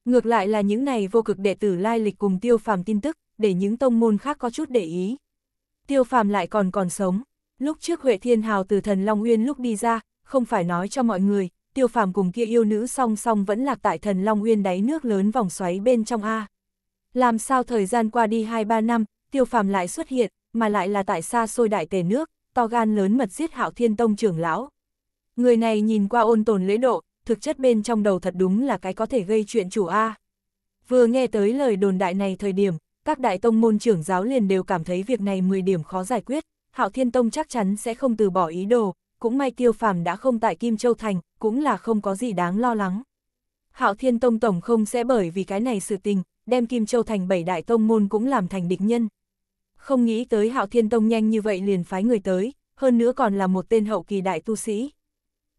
Ngược lại là những này vô cực đệ tử lai lịch cùng tiêu phàm tin tức, để những tông môn khác có chút để ý. Tiêu phàm lại còn còn sống, Lúc trước Huệ Thiên Hào từ thần Long Uyên lúc đi ra, không phải nói cho mọi người, tiêu phàm cùng kia yêu nữ song song vẫn lạc tại thần Long Uyên đáy nước lớn vòng xoáy bên trong A. Làm sao thời gian qua đi 2-3 năm, tiêu phàm lại xuất hiện, mà lại là tại xa xôi đại tề nước, to gan lớn mật giết hạo thiên tông trưởng lão. Người này nhìn qua ôn tồn lễ độ, thực chất bên trong đầu thật đúng là cái có thể gây chuyện chủ A. Vừa nghe tới lời đồn đại này thời điểm, các đại tông môn trưởng giáo liền đều cảm thấy việc này 10 điểm khó giải quyết. Hạo Thiên Tông chắc chắn sẽ không từ bỏ ý đồ, cũng may Tiêu Phàm đã không tại Kim Châu Thành, cũng là không có gì đáng lo lắng. Hạo Thiên Tông Tổng không sẽ bởi vì cái này sự tình, đem Kim Châu Thành bảy đại tông môn cũng làm thành địch nhân. Không nghĩ tới Hạo Thiên Tông nhanh như vậy liền phái người tới, hơn nữa còn là một tên hậu kỳ đại tu sĩ.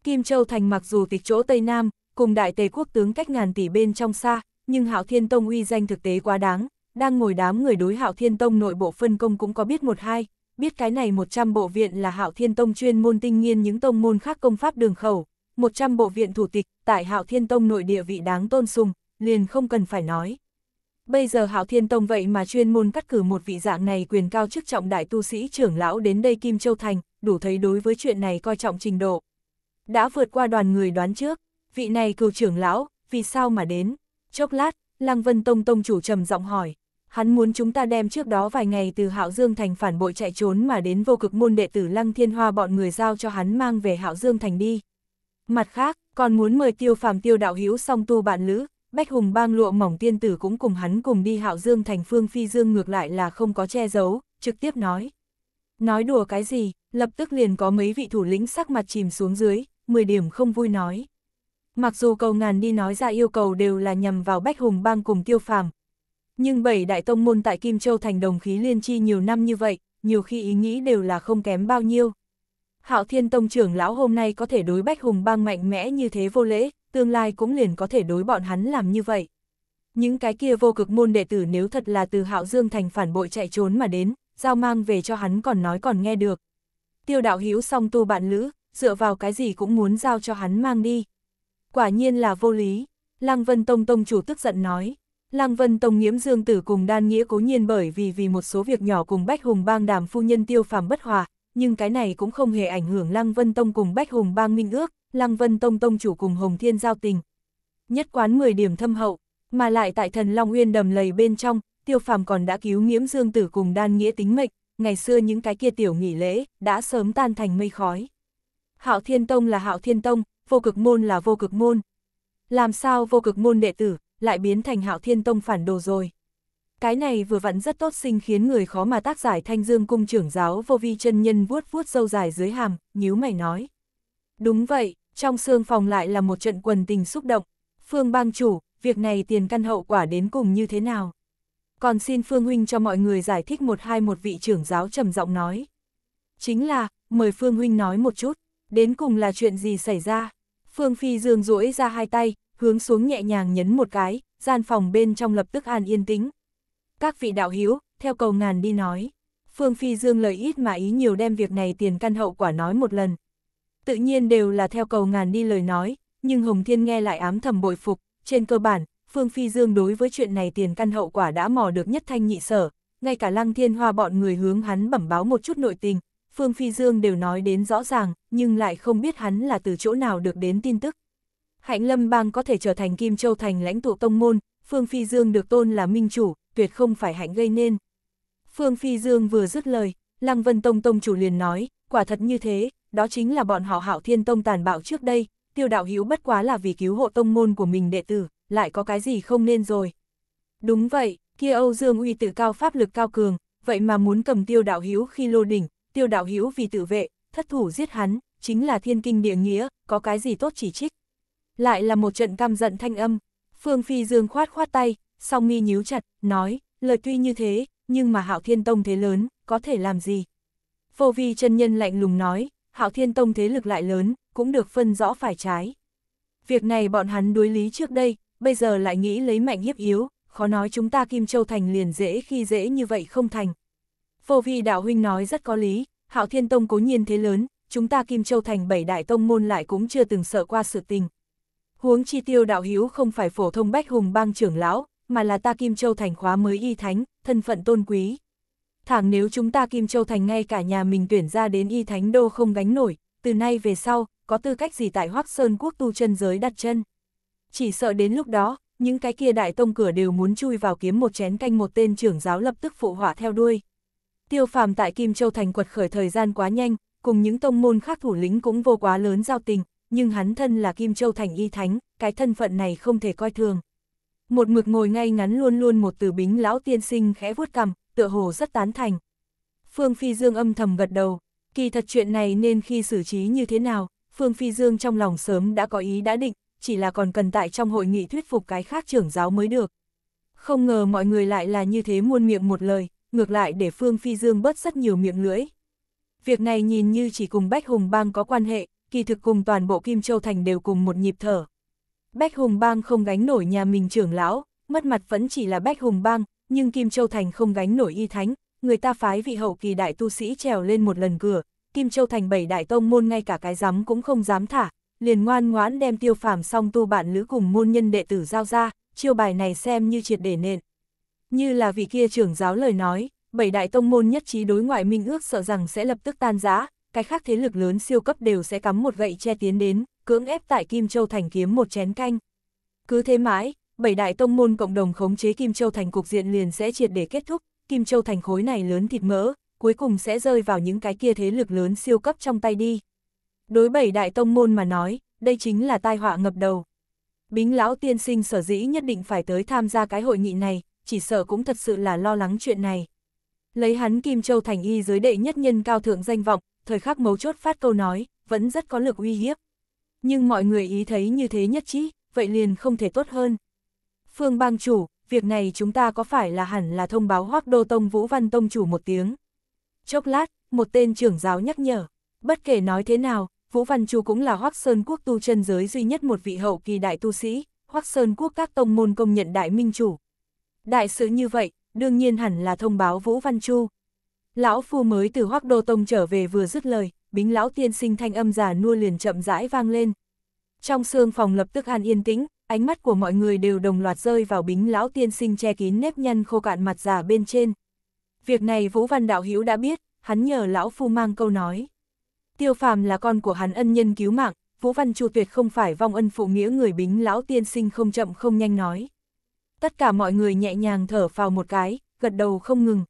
Kim Châu Thành mặc dù tịch chỗ Tây Nam, cùng đại tề quốc tướng cách ngàn tỷ bên trong xa, nhưng Hạo Thiên Tông uy danh thực tế quá đáng, đang ngồi đám người đối Hạo Thiên Tông nội bộ phân công cũng có biết một hai, biết cái này 100 bộ viện là Hạo Thiên Tông chuyên môn tinh nghiên những tông môn khác công pháp đường khẩu, 100 bộ viện thủ tịch tại Hạo Thiên Tông nội địa vị đáng tôn sùng, liền không cần phải nói. Bây giờ Hạo Thiên Tông vậy mà chuyên môn cắt cử một vị dạng này quyền cao chức trọng đại tu sĩ trưởng lão đến đây Kim Châu Thành, đủ thấy đối với chuyện này coi trọng trình độ. Đã vượt qua đoàn người đoán trước, vị này cựu trưởng lão, vì sao mà đến? Chốc lát, Lăng Vân Tông Tông chủ trầm giọng hỏi hắn muốn chúng ta đem trước đó vài ngày từ Hạo Dương Thành phản bội chạy trốn mà đến vô cực môn đệ tử Lăng Thiên Hoa bọn người giao cho hắn mang về Hạo Dương Thành đi. Mặt khác, còn muốn mời tiêu phàm tiêu đạo hữu song tu bạn lữ, Bách Hùng bang lụa mỏng tiên tử cũng cùng hắn cùng đi Hạo Dương Thành phương phi dương ngược lại là không có che giấu, trực tiếp nói. Nói đùa cái gì, lập tức liền có mấy vị thủ lĩnh sắc mặt chìm xuống dưới, 10 điểm không vui nói. Mặc dù cầu ngàn đi nói ra yêu cầu đều là nhằm vào Bách Hùng bang cùng tiêu phàm, nhưng bảy đại tông môn tại Kim Châu thành đồng khí liên chi nhiều năm như vậy, nhiều khi ý nghĩ đều là không kém bao nhiêu. Hạo Thiên Tông trưởng lão hôm nay có thể đối Bách Hùng bang mạnh mẽ như thế vô lễ, tương lai cũng liền có thể đối bọn hắn làm như vậy. Những cái kia vô cực môn đệ tử nếu thật là từ Hạo Dương thành phản bội chạy trốn mà đến, giao mang về cho hắn còn nói còn nghe được. Tiêu đạo hữu song tu bạn lữ, dựa vào cái gì cũng muốn giao cho hắn mang đi. Quả nhiên là vô lý, Lăng Vân Tông Tông chủ tức giận nói. Lăng Vân Tông nghiễm dương tử cùng đan nghĩa cố nhiên bởi vì vì một số việc nhỏ cùng Bách Hùng bang đàm phu nhân tiêu phàm bất hòa, nhưng cái này cũng không hề ảnh hưởng Lăng Vân Tông cùng Bách Hùng bang minh ước, Lăng Vân Tông Tông chủ cùng Hồng Thiên giao tình. Nhất quán 10 điểm thâm hậu, mà lại tại thần Long Uyên đầm lầy bên trong, tiêu phàm còn đã cứu nghiễm dương tử cùng đan nghĩa tính mệnh, ngày xưa những cái kia tiểu nghỉ lễ, đã sớm tan thành mây khói. Hạo Thiên Tông là Hạo Thiên Tông, vô cực môn là vô cực môn. Làm sao vô cực môn đệ tử, lại biến thành hạo thiên tông phản đồ rồi. Cái này vừa vẫn rất tốt sinh khiến người khó mà tác giải thanh dương cung trưởng giáo vô vi chân nhân vuốt vuốt sâu dài dưới hàm, nhíu mày nói. Đúng vậy, trong xương phòng lại là một trận quần tình xúc động. Phương bang chủ, việc này tiền căn hậu quả đến cùng như thế nào? Còn xin Phương Huynh cho mọi người giải thích một hai một vị trưởng giáo trầm giọng nói. Chính là, mời Phương Huynh nói một chút, đến cùng là chuyện gì xảy ra? Phương Phi Dương duỗi ra hai tay, hướng xuống nhẹ nhàng nhấn một cái, gian phòng bên trong lập tức an yên tĩnh. Các vị đạo hiếu, theo cầu ngàn đi nói. Phương Phi Dương lời ít mà ý nhiều đem việc này tiền căn hậu quả nói một lần. Tự nhiên đều là theo cầu ngàn đi lời nói, nhưng Hồng Thiên nghe lại ám thầm bội phục, trên cơ bản, Phương Phi Dương đối với chuyện này tiền căn hậu quả đã mò được nhất thanh nhị sở, ngay cả Lăng Thiên Hoa bọn người hướng hắn bẩm báo một chút nội tình, Phương Phi Dương đều nói đến rõ ràng, nhưng lại không biết hắn là từ chỗ nào được đến tin tức. Hạnh Lâm Bang có thể trở thành Kim Châu Thành lãnh tụ tông môn, Phương Phi Dương được tôn là minh chủ, tuyệt không phải Hạnh gây nên. Phương Phi Dương vừa dứt lời, Lăng Vân Tông Tông chủ liền nói, quả thật như thế, đó chính là bọn họ Hạo Thiên Tông tàn bạo trước đây, tiêu đạo hữu bất quá là vì cứu hộ tông môn của mình đệ tử, lại có cái gì không nên rồi. Đúng vậy, kia Âu Dương uy tử cao pháp lực cao cường, vậy mà muốn cầm tiêu đạo hữu khi lô đỉnh, tiêu đạo hữu vì tự vệ, thất thủ giết hắn, chính là thiên kinh địa nghĩa, có cái gì tốt chỉ trích. Lại là một trận căm giận thanh âm, Phương Phi Dương khoát khoát tay, song mi nhíu chặt, nói, lời tuy như thế, nhưng mà Hạo Thiên Tông thế lớn, có thể làm gì? phô vi chân nhân lạnh lùng nói, Hạo Thiên Tông thế lực lại lớn, cũng được phân rõ phải trái. Việc này bọn hắn đối lý trước đây, bây giờ lại nghĩ lấy mạnh hiếp yếu, khó nói chúng ta Kim Châu Thành liền dễ khi dễ như vậy không thành. phô vi đạo huynh nói rất có lý, Hạo Thiên Tông cố nhiên thế lớn, chúng ta Kim Châu Thành bảy đại tông môn lại cũng chưa từng sợ qua sự tình, huống chi tiêu đạo hiếu không phải phổ thông bách hùng bang trưởng lão, mà là ta Kim Châu Thành khóa mới y thánh, thân phận tôn quý. Thẳng nếu chúng ta Kim Châu Thành ngay cả nhà mình tuyển ra đến y thánh đô không gánh nổi, từ nay về sau, có tư cách gì tại Hoác Sơn Quốc tu chân giới đặt chân. Chỉ sợ đến lúc đó, những cái kia đại tông cửa đều muốn chui vào kiếm một chén canh một tên trưởng giáo lập tức phụ họa theo đuôi. Tiêu phàm tại Kim Châu Thành quật khởi thời gian quá nhanh, cùng những tông môn khác thủ lĩnh cũng vô quá lớn giao tình, nhưng hắn thân là Kim Châu Thành Y Thánh, cái thân phận này không thể coi thường. Một mực ngồi ngay ngắn luôn luôn một từ bính lão tiên sinh khẽ vuốt cằm, tựa hồ rất tán thành. Phương Phi Dương âm thầm gật đầu, kỳ thật chuyện này nên khi xử trí như thế nào, Phương Phi Dương trong lòng sớm đã có ý đã định, chỉ là còn cần tại trong hội nghị thuyết phục cái khác trưởng giáo mới được. Không ngờ mọi người lại là như thế muôn miệng một lời, ngược lại để Phương Phi Dương bớt rất nhiều miệng lưỡi. Việc này nhìn như chỉ cùng Bách Hùng Bang có quan hệ, kỳ thực cùng toàn bộ Kim Châu Thành đều cùng một nhịp thở. Bách Hùng Bang không gánh nổi nhà mình trưởng lão, mất mặt vẫn chỉ là Bách Hùng Bang, nhưng Kim Châu Thành không gánh nổi y thánh, người ta phái vị hậu kỳ đại tu sĩ trèo lên một lần cửa, Kim Châu Thành bảy đại tông môn ngay cả cái dám cũng không dám thả, liền ngoan ngoãn đem tiêu phàm song tu bạn lữ cùng môn nhân đệ tử giao ra, chiêu bài này xem như triệt để nền. Như là vị kia trưởng giáo lời nói, bảy đại tông môn nhất trí đối ngoại minh ước sợ rằng sẽ lập tức tan rã, cái khác thế lực lớn siêu cấp đều sẽ cắm một gậy che tiến đến, cưỡng ép tại Kim Châu Thành kiếm một chén canh. Cứ thế mãi, bảy đại tông môn cộng đồng khống chế Kim Châu Thành cục diện liền sẽ triệt để kết thúc, Kim Châu Thành khối này lớn thịt mỡ, cuối cùng sẽ rơi vào những cái kia thế lực lớn siêu cấp trong tay đi. Đối bảy đại tông môn mà nói, đây chính là tai họa ngập đầu. Bính lão tiên sinh sở dĩ nhất định phải tới tham gia cái hội nghị này, chỉ sợ cũng thật sự là lo lắng chuyện này. Lấy hắn Kim Châu Thành y giới đệ nhất nhân cao thượng danh vọng, thời khắc mấu chốt phát câu nói, vẫn rất có lực uy hiếp. Nhưng mọi người ý thấy như thế nhất trí, vậy liền không thể tốt hơn. Phương bang chủ, việc này chúng ta có phải là hẳn là thông báo Hoác Đô Tông Vũ Văn Tông chủ một tiếng. Chốc lát, một tên trưởng giáo nhắc nhở, bất kể nói thế nào, Vũ Văn Chu cũng là Hoác Sơn Quốc tu chân giới duy nhất một vị hậu kỳ đại tu sĩ, Hoác Sơn Quốc các tông môn công nhận đại minh chủ. Đại sự như vậy, đương nhiên hẳn là thông báo Vũ Văn Chu. Lão Phu mới từ Hoắc Đô Tông trở về vừa dứt lời, bính lão tiên sinh thanh âm giả nua liền chậm rãi vang lên. Trong sương phòng lập tức an yên tĩnh, ánh mắt của mọi người đều đồng loạt rơi vào bính lão tiên sinh che kín nếp nhăn khô cạn mặt giả bên trên. Việc này Vũ Văn Đạo Hữu đã biết, hắn nhờ lão Phu mang câu nói. Tiêu phàm là con của hắn ân nhân cứu mạng, Vũ Văn Chu tuyệt không phải vong ân phụ nghĩa người bính lão tiên sinh không chậm không nhanh nói. Tất cả mọi người nhẹ nhàng thở phào một cái, gật đầu không ngừng,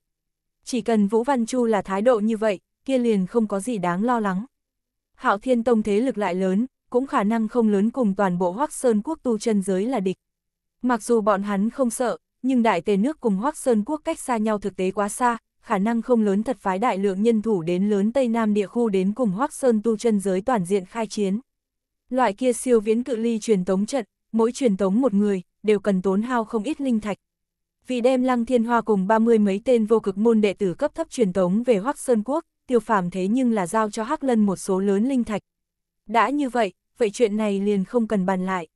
chỉ cần Vũ Văn Chu là thái độ như vậy, kia liền không có gì đáng lo lắng. Hạo Thiên Tông thế lực lại lớn, cũng khả năng không lớn cùng toàn bộ Hoắc Sơn quốc tu chân giới là địch. Mặc dù bọn hắn không sợ, nhưng đại tề nước cùng Hoắc Sơn quốc cách xa nhau thực tế quá xa, khả năng không lớn thật phái đại lượng nhân thủ đến lớn Tây Nam địa khu đến cùng Hoắc Sơn tu chân giới toàn diện khai chiến. Loại kia siêu viễn cự ly truyền tống trận, mỗi truyền tống một người đều cần tốn hao không ít linh thạch vì đem Lăng Thiên Hoa cùng 30 mấy tên vô cực môn đệ tử cấp thấp truyền tống về Hoắc Sơn Quốc, tiêu phàm thế nhưng là giao cho Hắc Lân một số lớn linh thạch. Đã như vậy, vậy chuyện này liền không cần bàn lại.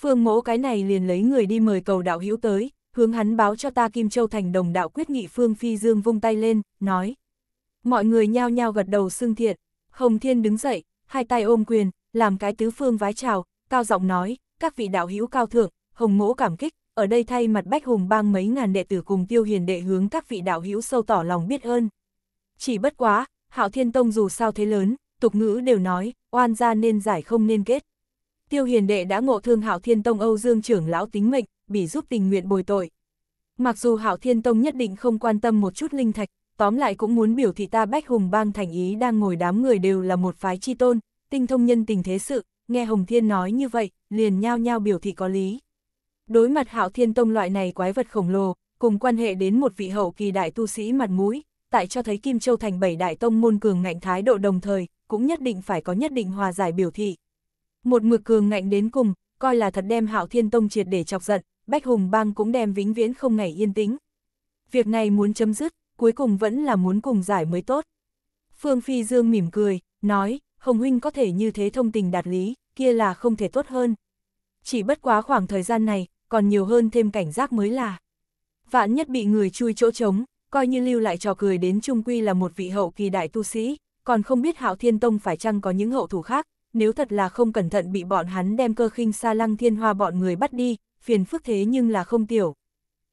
Phương mỗ cái này liền lấy người đi mời cầu đạo hữu tới, hướng hắn báo cho ta Kim Châu Thành đồng đạo quyết nghị Phương Phi Dương vung tay lên, nói. Mọi người nhao nhao gật đầu xưng thiện, Hồng Thiên đứng dậy, hai tay ôm quyền, làm cái tứ phương vái chào, cao giọng nói, các vị đạo hữu cao thượng, Hồng mỗ cảm kích, ở đây thay mặt Bách Hùng bang mấy ngàn đệ tử cùng tiêu hiền đệ hướng các vị đạo hữu sâu tỏ lòng biết ơn. Chỉ bất quá, Hạo Thiên Tông dù sao thế lớn, tục ngữ đều nói, oan gia nên giải không nên kết. Tiêu hiền đệ đã ngộ thương Hạo Thiên Tông Âu Dương trưởng lão tính mệnh, bị giúp tình nguyện bồi tội. Mặc dù Hạo Thiên Tông nhất định không quan tâm một chút linh thạch, tóm lại cũng muốn biểu thị ta Bách Hùng bang thành ý đang ngồi đám người đều là một phái chi tôn, tinh thông nhân tình thế sự, nghe Hồng Thiên nói như vậy, liền nhao nhao biểu thị có lý. Đối mặt hạo thiên tông loại này quái vật khổng lồ, cùng quan hệ đến một vị hậu kỳ đại tu sĩ mặt mũi, tại cho thấy Kim Châu thành bảy đại tông môn cường ngạnh thái độ đồng thời, cũng nhất định phải có nhất định hòa giải biểu thị. Một mực cường ngạnh đến cùng, coi là thật đem hạo thiên tông triệt để chọc giận, Bách Hùng Bang cũng đem vĩnh viễn không ngày yên tĩnh. Việc này muốn chấm dứt, cuối cùng vẫn là muốn cùng giải mới tốt. Phương Phi Dương mỉm cười, nói, Hồng Huynh có thể như thế thông tình đạt lý, kia là không thể tốt hơn. Chỉ bất quá khoảng thời gian này, còn nhiều hơn thêm cảnh giác mới là. Vạn nhất bị người chui chỗ trống, coi như lưu lại trò cười đến trung quy là một vị hậu kỳ đại tu sĩ, còn không biết Hạo Thiên Tông phải chăng có những hậu thủ khác, nếu thật là không cẩn thận bị bọn hắn đem cơ khinh xa lăng thiên hoa bọn người bắt đi, phiền phức thế nhưng là không tiểu.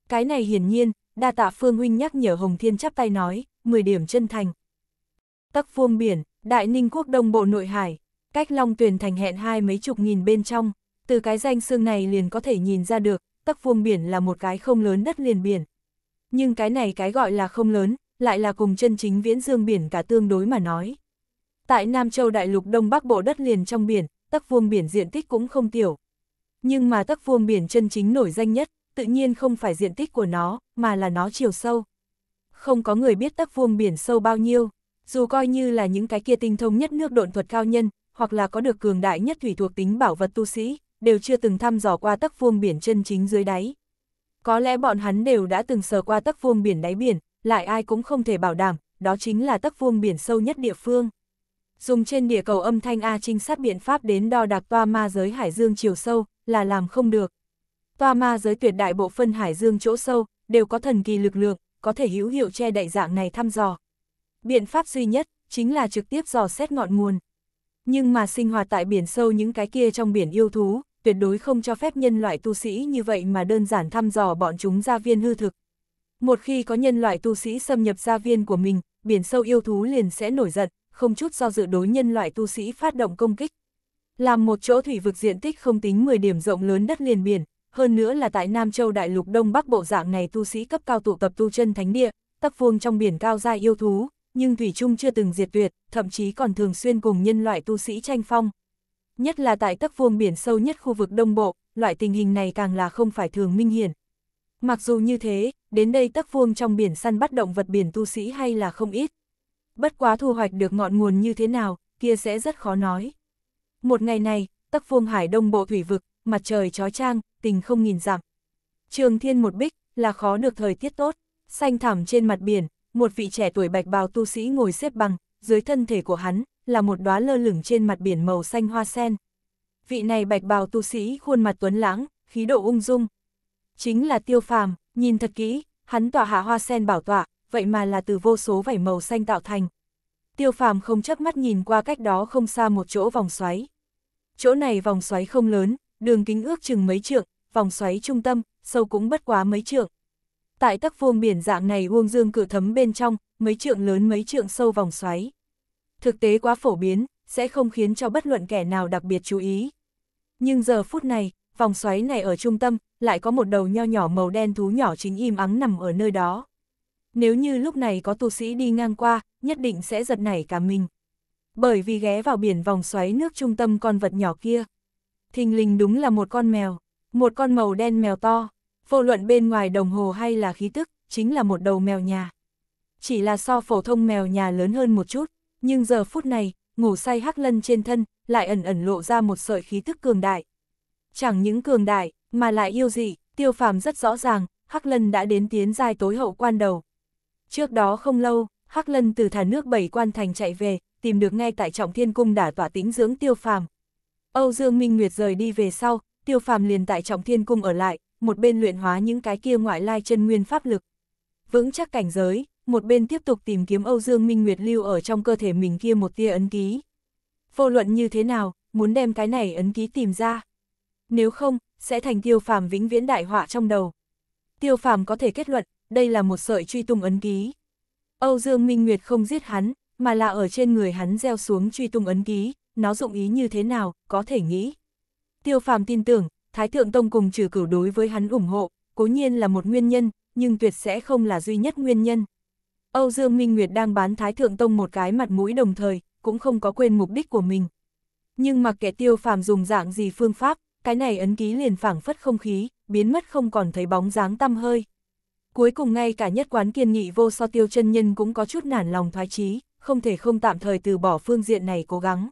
Cái này hiển nhiên, đa tạ Phương Huynh nhắc nhở Hồng Thiên chắp tay nói, 10 điểm chân thành. Tắc vuông biển, Đại Ninh Quốc Đông Bộ Nội Hải, cách Long Tuyền Thành hẹn hai mấy chục nghìn bên trong, từ cái danh xương này liền có thể nhìn ra được, tắc vuông biển là một cái không lớn đất liền biển. Nhưng cái này cái gọi là không lớn, lại là cùng chân chính viễn dương biển cả tương đối mà nói. Tại Nam Châu Đại Lục Đông Bắc Bộ đất liền trong biển, tắc vuông biển diện tích cũng không tiểu. Nhưng mà tắc vuông biển chân chính nổi danh nhất, tự nhiên không phải diện tích của nó, mà là nó chiều sâu. Không có người biết tắc vuông biển sâu bao nhiêu, dù coi như là những cái kia tinh thông nhất nước độn thuật cao nhân, hoặc là có được cường đại nhất thủy thuộc tính bảo vật tu sĩ, đều chưa từng thăm dò qua tắc vuông biển chân chính dưới đáy. Có lẽ bọn hắn đều đã từng sờ qua tắc vuông biển đáy biển, lại ai cũng không thể bảo đảm, đó chính là tắc vuông biển sâu nhất địa phương. Dùng trên địa cầu âm thanh A trinh sát biện pháp đến đo đạc toa ma giới hải dương chiều sâu, là làm không được. Toa ma giới tuyệt đại bộ phân hải dương chỗ sâu, đều có thần kỳ lực lượng, có thể hữu hiệu che đậy dạng này thăm dò. Biện pháp duy nhất, chính là trực tiếp dò xét ngọn nguồn. Nhưng mà sinh hoạt tại biển sâu những cái kia trong biển yêu thú, tuyệt đối không cho phép nhân loại tu sĩ như vậy mà đơn giản thăm dò bọn chúng gia viên hư thực. Một khi có nhân loại tu sĩ xâm nhập gia viên của mình, biển sâu yêu thú liền sẽ nổi giận, không chút do dự đối nhân loại tu sĩ phát động công kích. Làm một chỗ thủy vực diện tích không tính 10 điểm rộng lớn đất liền biển, hơn nữa là tại Nam Châu Đại Lục Đông Bắc bộ dạng này tu sĩ cấp cao tụ tập tu chân thánh địa, tắc vuông trong biển cao gia yêu thú, nhưng Thủy Trung chưa từng diệt tuyệt, thậm chí còn thường xuyên cùng nhân loại tu sĩ tranh phong, nhất là tại tắc vuông biển sâu nhất khu vực Đông Bộ, loại tình hình này càng là không phải thường minh hiển. Mặc dù như thế, đến đây tắc vuông trong biển săn bắt động vật biển tu sĩ hay là không ít. Bất quá thu hoạch được ngọn nguồn như thế nào, kia sẽ rất khó nói. Một ngày này, tắc vuông hải đông bộ thủy vực, mặt trời trói trang, tình không nghìn dặm. Trường thiên một bích, là khó được thời tiết tốt, xanh thẳm trên mặt biển, một vị trẻ tuổi bạch bào tu sĩ ngồi xếp bằng, dưới thân thể của hắn, là một đóa lơ lửng trên mặt biển màu xanh hoa sen. Vị này bạch bào tu sĩ khuôn mặt tuấn lãng, khí độ ung dung. Chính là tiêu phàm, nhìn thật kỹ, hắn tỏa hạ hoa sen bảo tọa, vậy mà là từ vô số vảy màu xanh tạo thành. Tiêu phàm không chớp mắt nhìn qua cách đó không xa một chỗ vòng xoáy. Chỗ này vòng xoáy không lớn, đường kính ước chừng mấy trượng, vòng xoáy trung tâm, sâu cũng bất quá mấy trượng. Tại tắc vuông biển dạng này uông dương cự thấm bên trong, mấy trượng lớn mấy trượng sâu vòng xoáy thực tế quá phổ biến, sẽ không khiến cho bất luận kẻ nào đặc biệt chú ý. Nhưng giờ phút này, vòng xoáy này ở trung tâm, lại có một đầu nho nhỏ màu đen thú nhỏ chính im ắng nằm ở nơi đó. Nếu như lúc này có tu sĩ đi ngang qua, nhất định sẽ giật nảy cả mình. Bởi vì ghé vào biển vòng xoáy nước trung tâm con vật nhỏ kia. Thình lình đúng là một con mèo, một con màu đen mèo to, vô luận bên ngoài đồng hồ hay là khí tức, chính là một đầu mèo nhà. Chỉ là so phổ thông mèo nhà lớn hơn một chút nhưng giờ phút này, ngủ say Hắc Lân trên thân, lại ẩn ẩn lộ ra một sợi khí tức cường đại. Chẳng những cường đại, mà lại yêu dị, tiêu phàm rất rõ ràng, Hắc Lân đã đến tiến giai tối hậu quan đầu. Trước đó không lâu, Hắc Lân từ thả nước bảy quan thành chạy về, tìm được ngay tại Trọng Thiên Cung đả tỏa tính dưỡng tiêu phàm. Âu Dương Minh Nguyệt rời đi về sau, tiêu phàm liền tại Trọng Thiên Cung ở lại, một bên luyện hóa những cái kia ngoại lai chân nguyên pháp lực. Vững chắc cảnh giới, một bên tiếp tục tìm kiếm Âu Dương Minh Nguyệt lưu ở trong cơ thể mình kia một tia ấn ký. Vô luận như thế nào, muốn đem cái này ấn ký tìm ra. Nếu không, sẽ thành tiêu phàm vĩnh viễn đại họa trong đầu. Tiêu phàm có thể kết luận, đây là một sợi truy tung ấn ký. Âu Dương Minh Nguyệt không giết hắn, mà là ở trên người hắn gieo xuống truy tung ấn ký, nó dụng ý như thế nào, có thể nghĩ. Tiêu phàm tin tưởng, Thái Thượng Tông cùng trừ cửu đối với hắn ủng hộ, cố nhiên là một nguyên nhân, nhưng tuyệt sẽ không là duy nhất nguyên nhân. Âu Dương Minh Nguyệt đang bán Thái Thượng Tông một cái mặt mũi đồng thời, cũng không có quên mục đích của mình. Nhưng mặc kệ tiêu phàm dùng dạng gì phương pháp, cái này ấn ký liền phảng phất không khí, biến mất không còn thấy bóng dáng tăm hơi. Cuối cùng ngay cả nhất quán kiên nghị vô so tiêu chân nhân cũng có chút nản lòng thoái chí, không thể không tạm thời từ bỏ phương diện này cố gắng.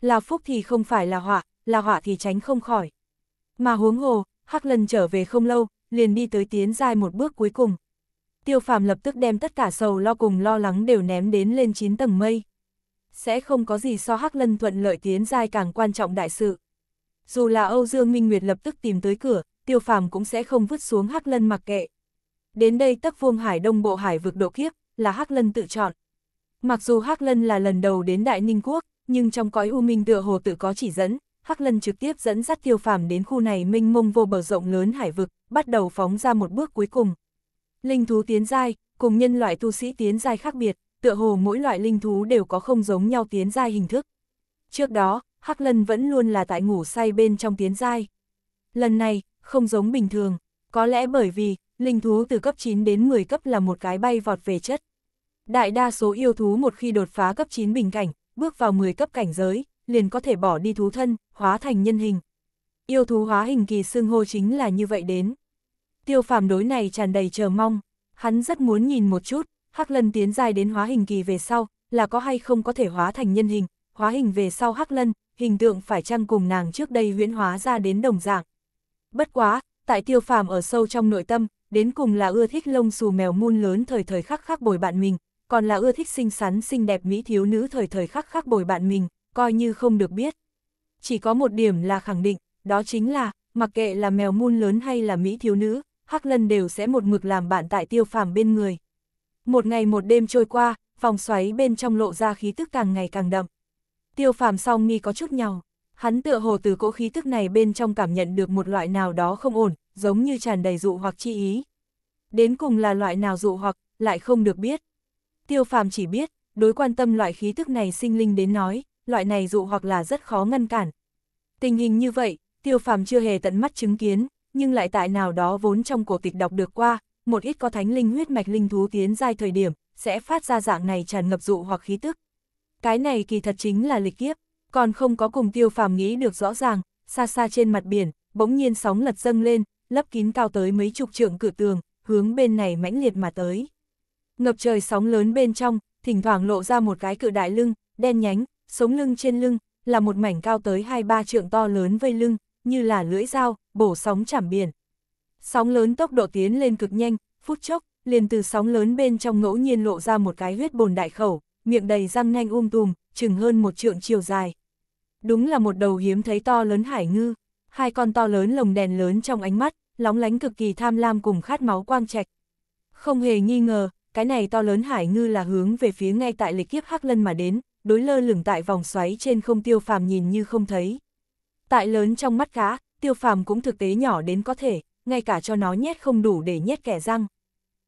Là phúc thì không phải là họa, là họa thì tránh không khỏi. Mà huống hồ, Hắc Lân trở về không lâu, liền đi tới tiến dài một bước cuối cùng tiêu phàm lập tức đem tất cả sầu lo cùng lo lắng đều ném đến lên 9 tầng mây. Sẽ không có gì so hắc lân thuận lợi tiến giai càng quan trọng đại sự. Dù là Âu Dương Minh Nguyệt lập tức tìm tới cửa, tiêu phàm cũng sẽ không vứt xuống hắc lân mặc kệ. Đến đây tắc vuông hải đông bộ hải vực độ kiếp, là hắc lân tự chọn. Mặc dù hắc lân là lần đầu đến Đại Ninh Quốc, nhưng trong cõi u minh tựa hồ tự có chỉ dẫn, Hắc Lân trực tiếp dẫn dắt Tiêu Phàm đến khu này minh mông vô bờ rộng lớn hải vực, bắt đầu phóng ra một bước cuối cùng. Linh thú tiến giai, cùng nhân loại tu sĩ tiến giai khác biệt, tựa hồ mỗi loại linh thú đều có không giống nhau tiến giai hình thức. Trước đó, Hắc Lân vẫn luôn là tại ngủ say bên trong tiến giai. Lần này, không giống bình thường, có lẽ bởi vì, linh thú từ cấp 9 đến 10 cấp là một cái bay vọt về chất. Đại đa số yêu thú một khi đột phá cấp 9 bình cảnh, bước vào 10 cấp cảnh giới, liền có thể bỏ đi thú thân, hóa thành nhân hình. Yêu thú hóa hình kỳ xương hô chính là như vậy đến. Tiêu phàm đối này tràn đầy chờ mong, hắn rất muốn nhìn một chút, Hắc Lân tiến dài đến hóa hình kỳ về sau, là có hay không có thể hóa thành nhân hình, hóa hình về sau Hắc Lân, hình tượng phải chăng cùng nàng trước đây huyễn hóa ra đến đồng dạng. Bất quá, tại tiêu phàm ở sâu trong nội tâm, đến cùng là ưa thích lông xù mèo muôn lớn thời thời khắc khắc bồi bạn mình, còn là ưa thích xinh xắn xinh đẹp mỹ thiếu nữ thời thời khắc khắc bồi bạn mình, coi như không được biết. Chỉ có một điểm là khẳng định, đó chính là, mặc kệ là mèo muôn lớn hay là mỹ thiếu nữ, Hắc Lân đều sẽ một mực làm bạn tại tiêu phàm bên người. Một ngày một đêm trôi qua, phòng xoáy bên trong lộ ra khí tức càng ngày càng đậm. Tiêu phàm song mi có chút nhào, hắn tựa hồ từ cỗ khí tức này bên trong cảm nhận được một loại nào đó không ổn, giống như tràn đầy dụ hoặc chi ý. Đến cùng là loại nào dụ hoặc, lại không được biết. Tiêu phàm chỉ biết, đối quan tâm loại khí tức này sinh linh đến nói, loại này dụ hoặc là rất khó ngăn cản. Tình hình như vậy, tiêu phàm chưa hề tận mắt chứng kiến, nhưng lại tại nào đó vốn trong cổ tịch đọc được qua, một ít có thánh linh huyết mạch linh thú tiến giai thời điểm, sẽ phát ra dạng này tràn ngập dụ hoặc khí tức. Cái này kỳ thật chính là lịch kiếp, còn không có cùng tiêu phàm nghĩ được rõ ràng, xa xa trên mặt biển, bỗng nhiên sóng lật dâng lên, lấp kín cao tới mấy chục trượng cửa tường, hướng bên này mãnh liệt mà tới. Ngập trời sóng lớn bên trong, thỉnh thoảng lộ ra một cái cự đại lưng, đen nhánh, sống lưng trên lưng, là một mảnh cao tới hai ba trượng to lớn vây lưng, như là lưỡi dao, bổ sóng chảm biển. Sóng lớn tốc độ tiến lên cực nhanh, phút chốc, liền từ sóng lớn bên trong ngẫu nhiên lộ ra một cái huyết bồn đại khẩu, miệng đầy răng nanh um tùm, chừng hơn một trượng chiều dài. Đúng là một đầu hiếm thấy to lớn hải ngư, hai con to lớn lồng đèn lớn trong ánh mắt, lóng lánh cực kỳ tham lam cùng khát máu quang trạch. Không hề nghi ngờ, cái này to lớn hải ngư là hướng về phía ngay tại lịch kiếp hắc lân mà đến, đối lơ lửng tại vòng xoáy trên không tiêu phàm nhìn như không thấy. Tại lớn trong mắt gã, tiêu phàm cũng thực tế nhỏ đến có thể, ngay cả cho nó nhét không đủ để nhét kẻ răng.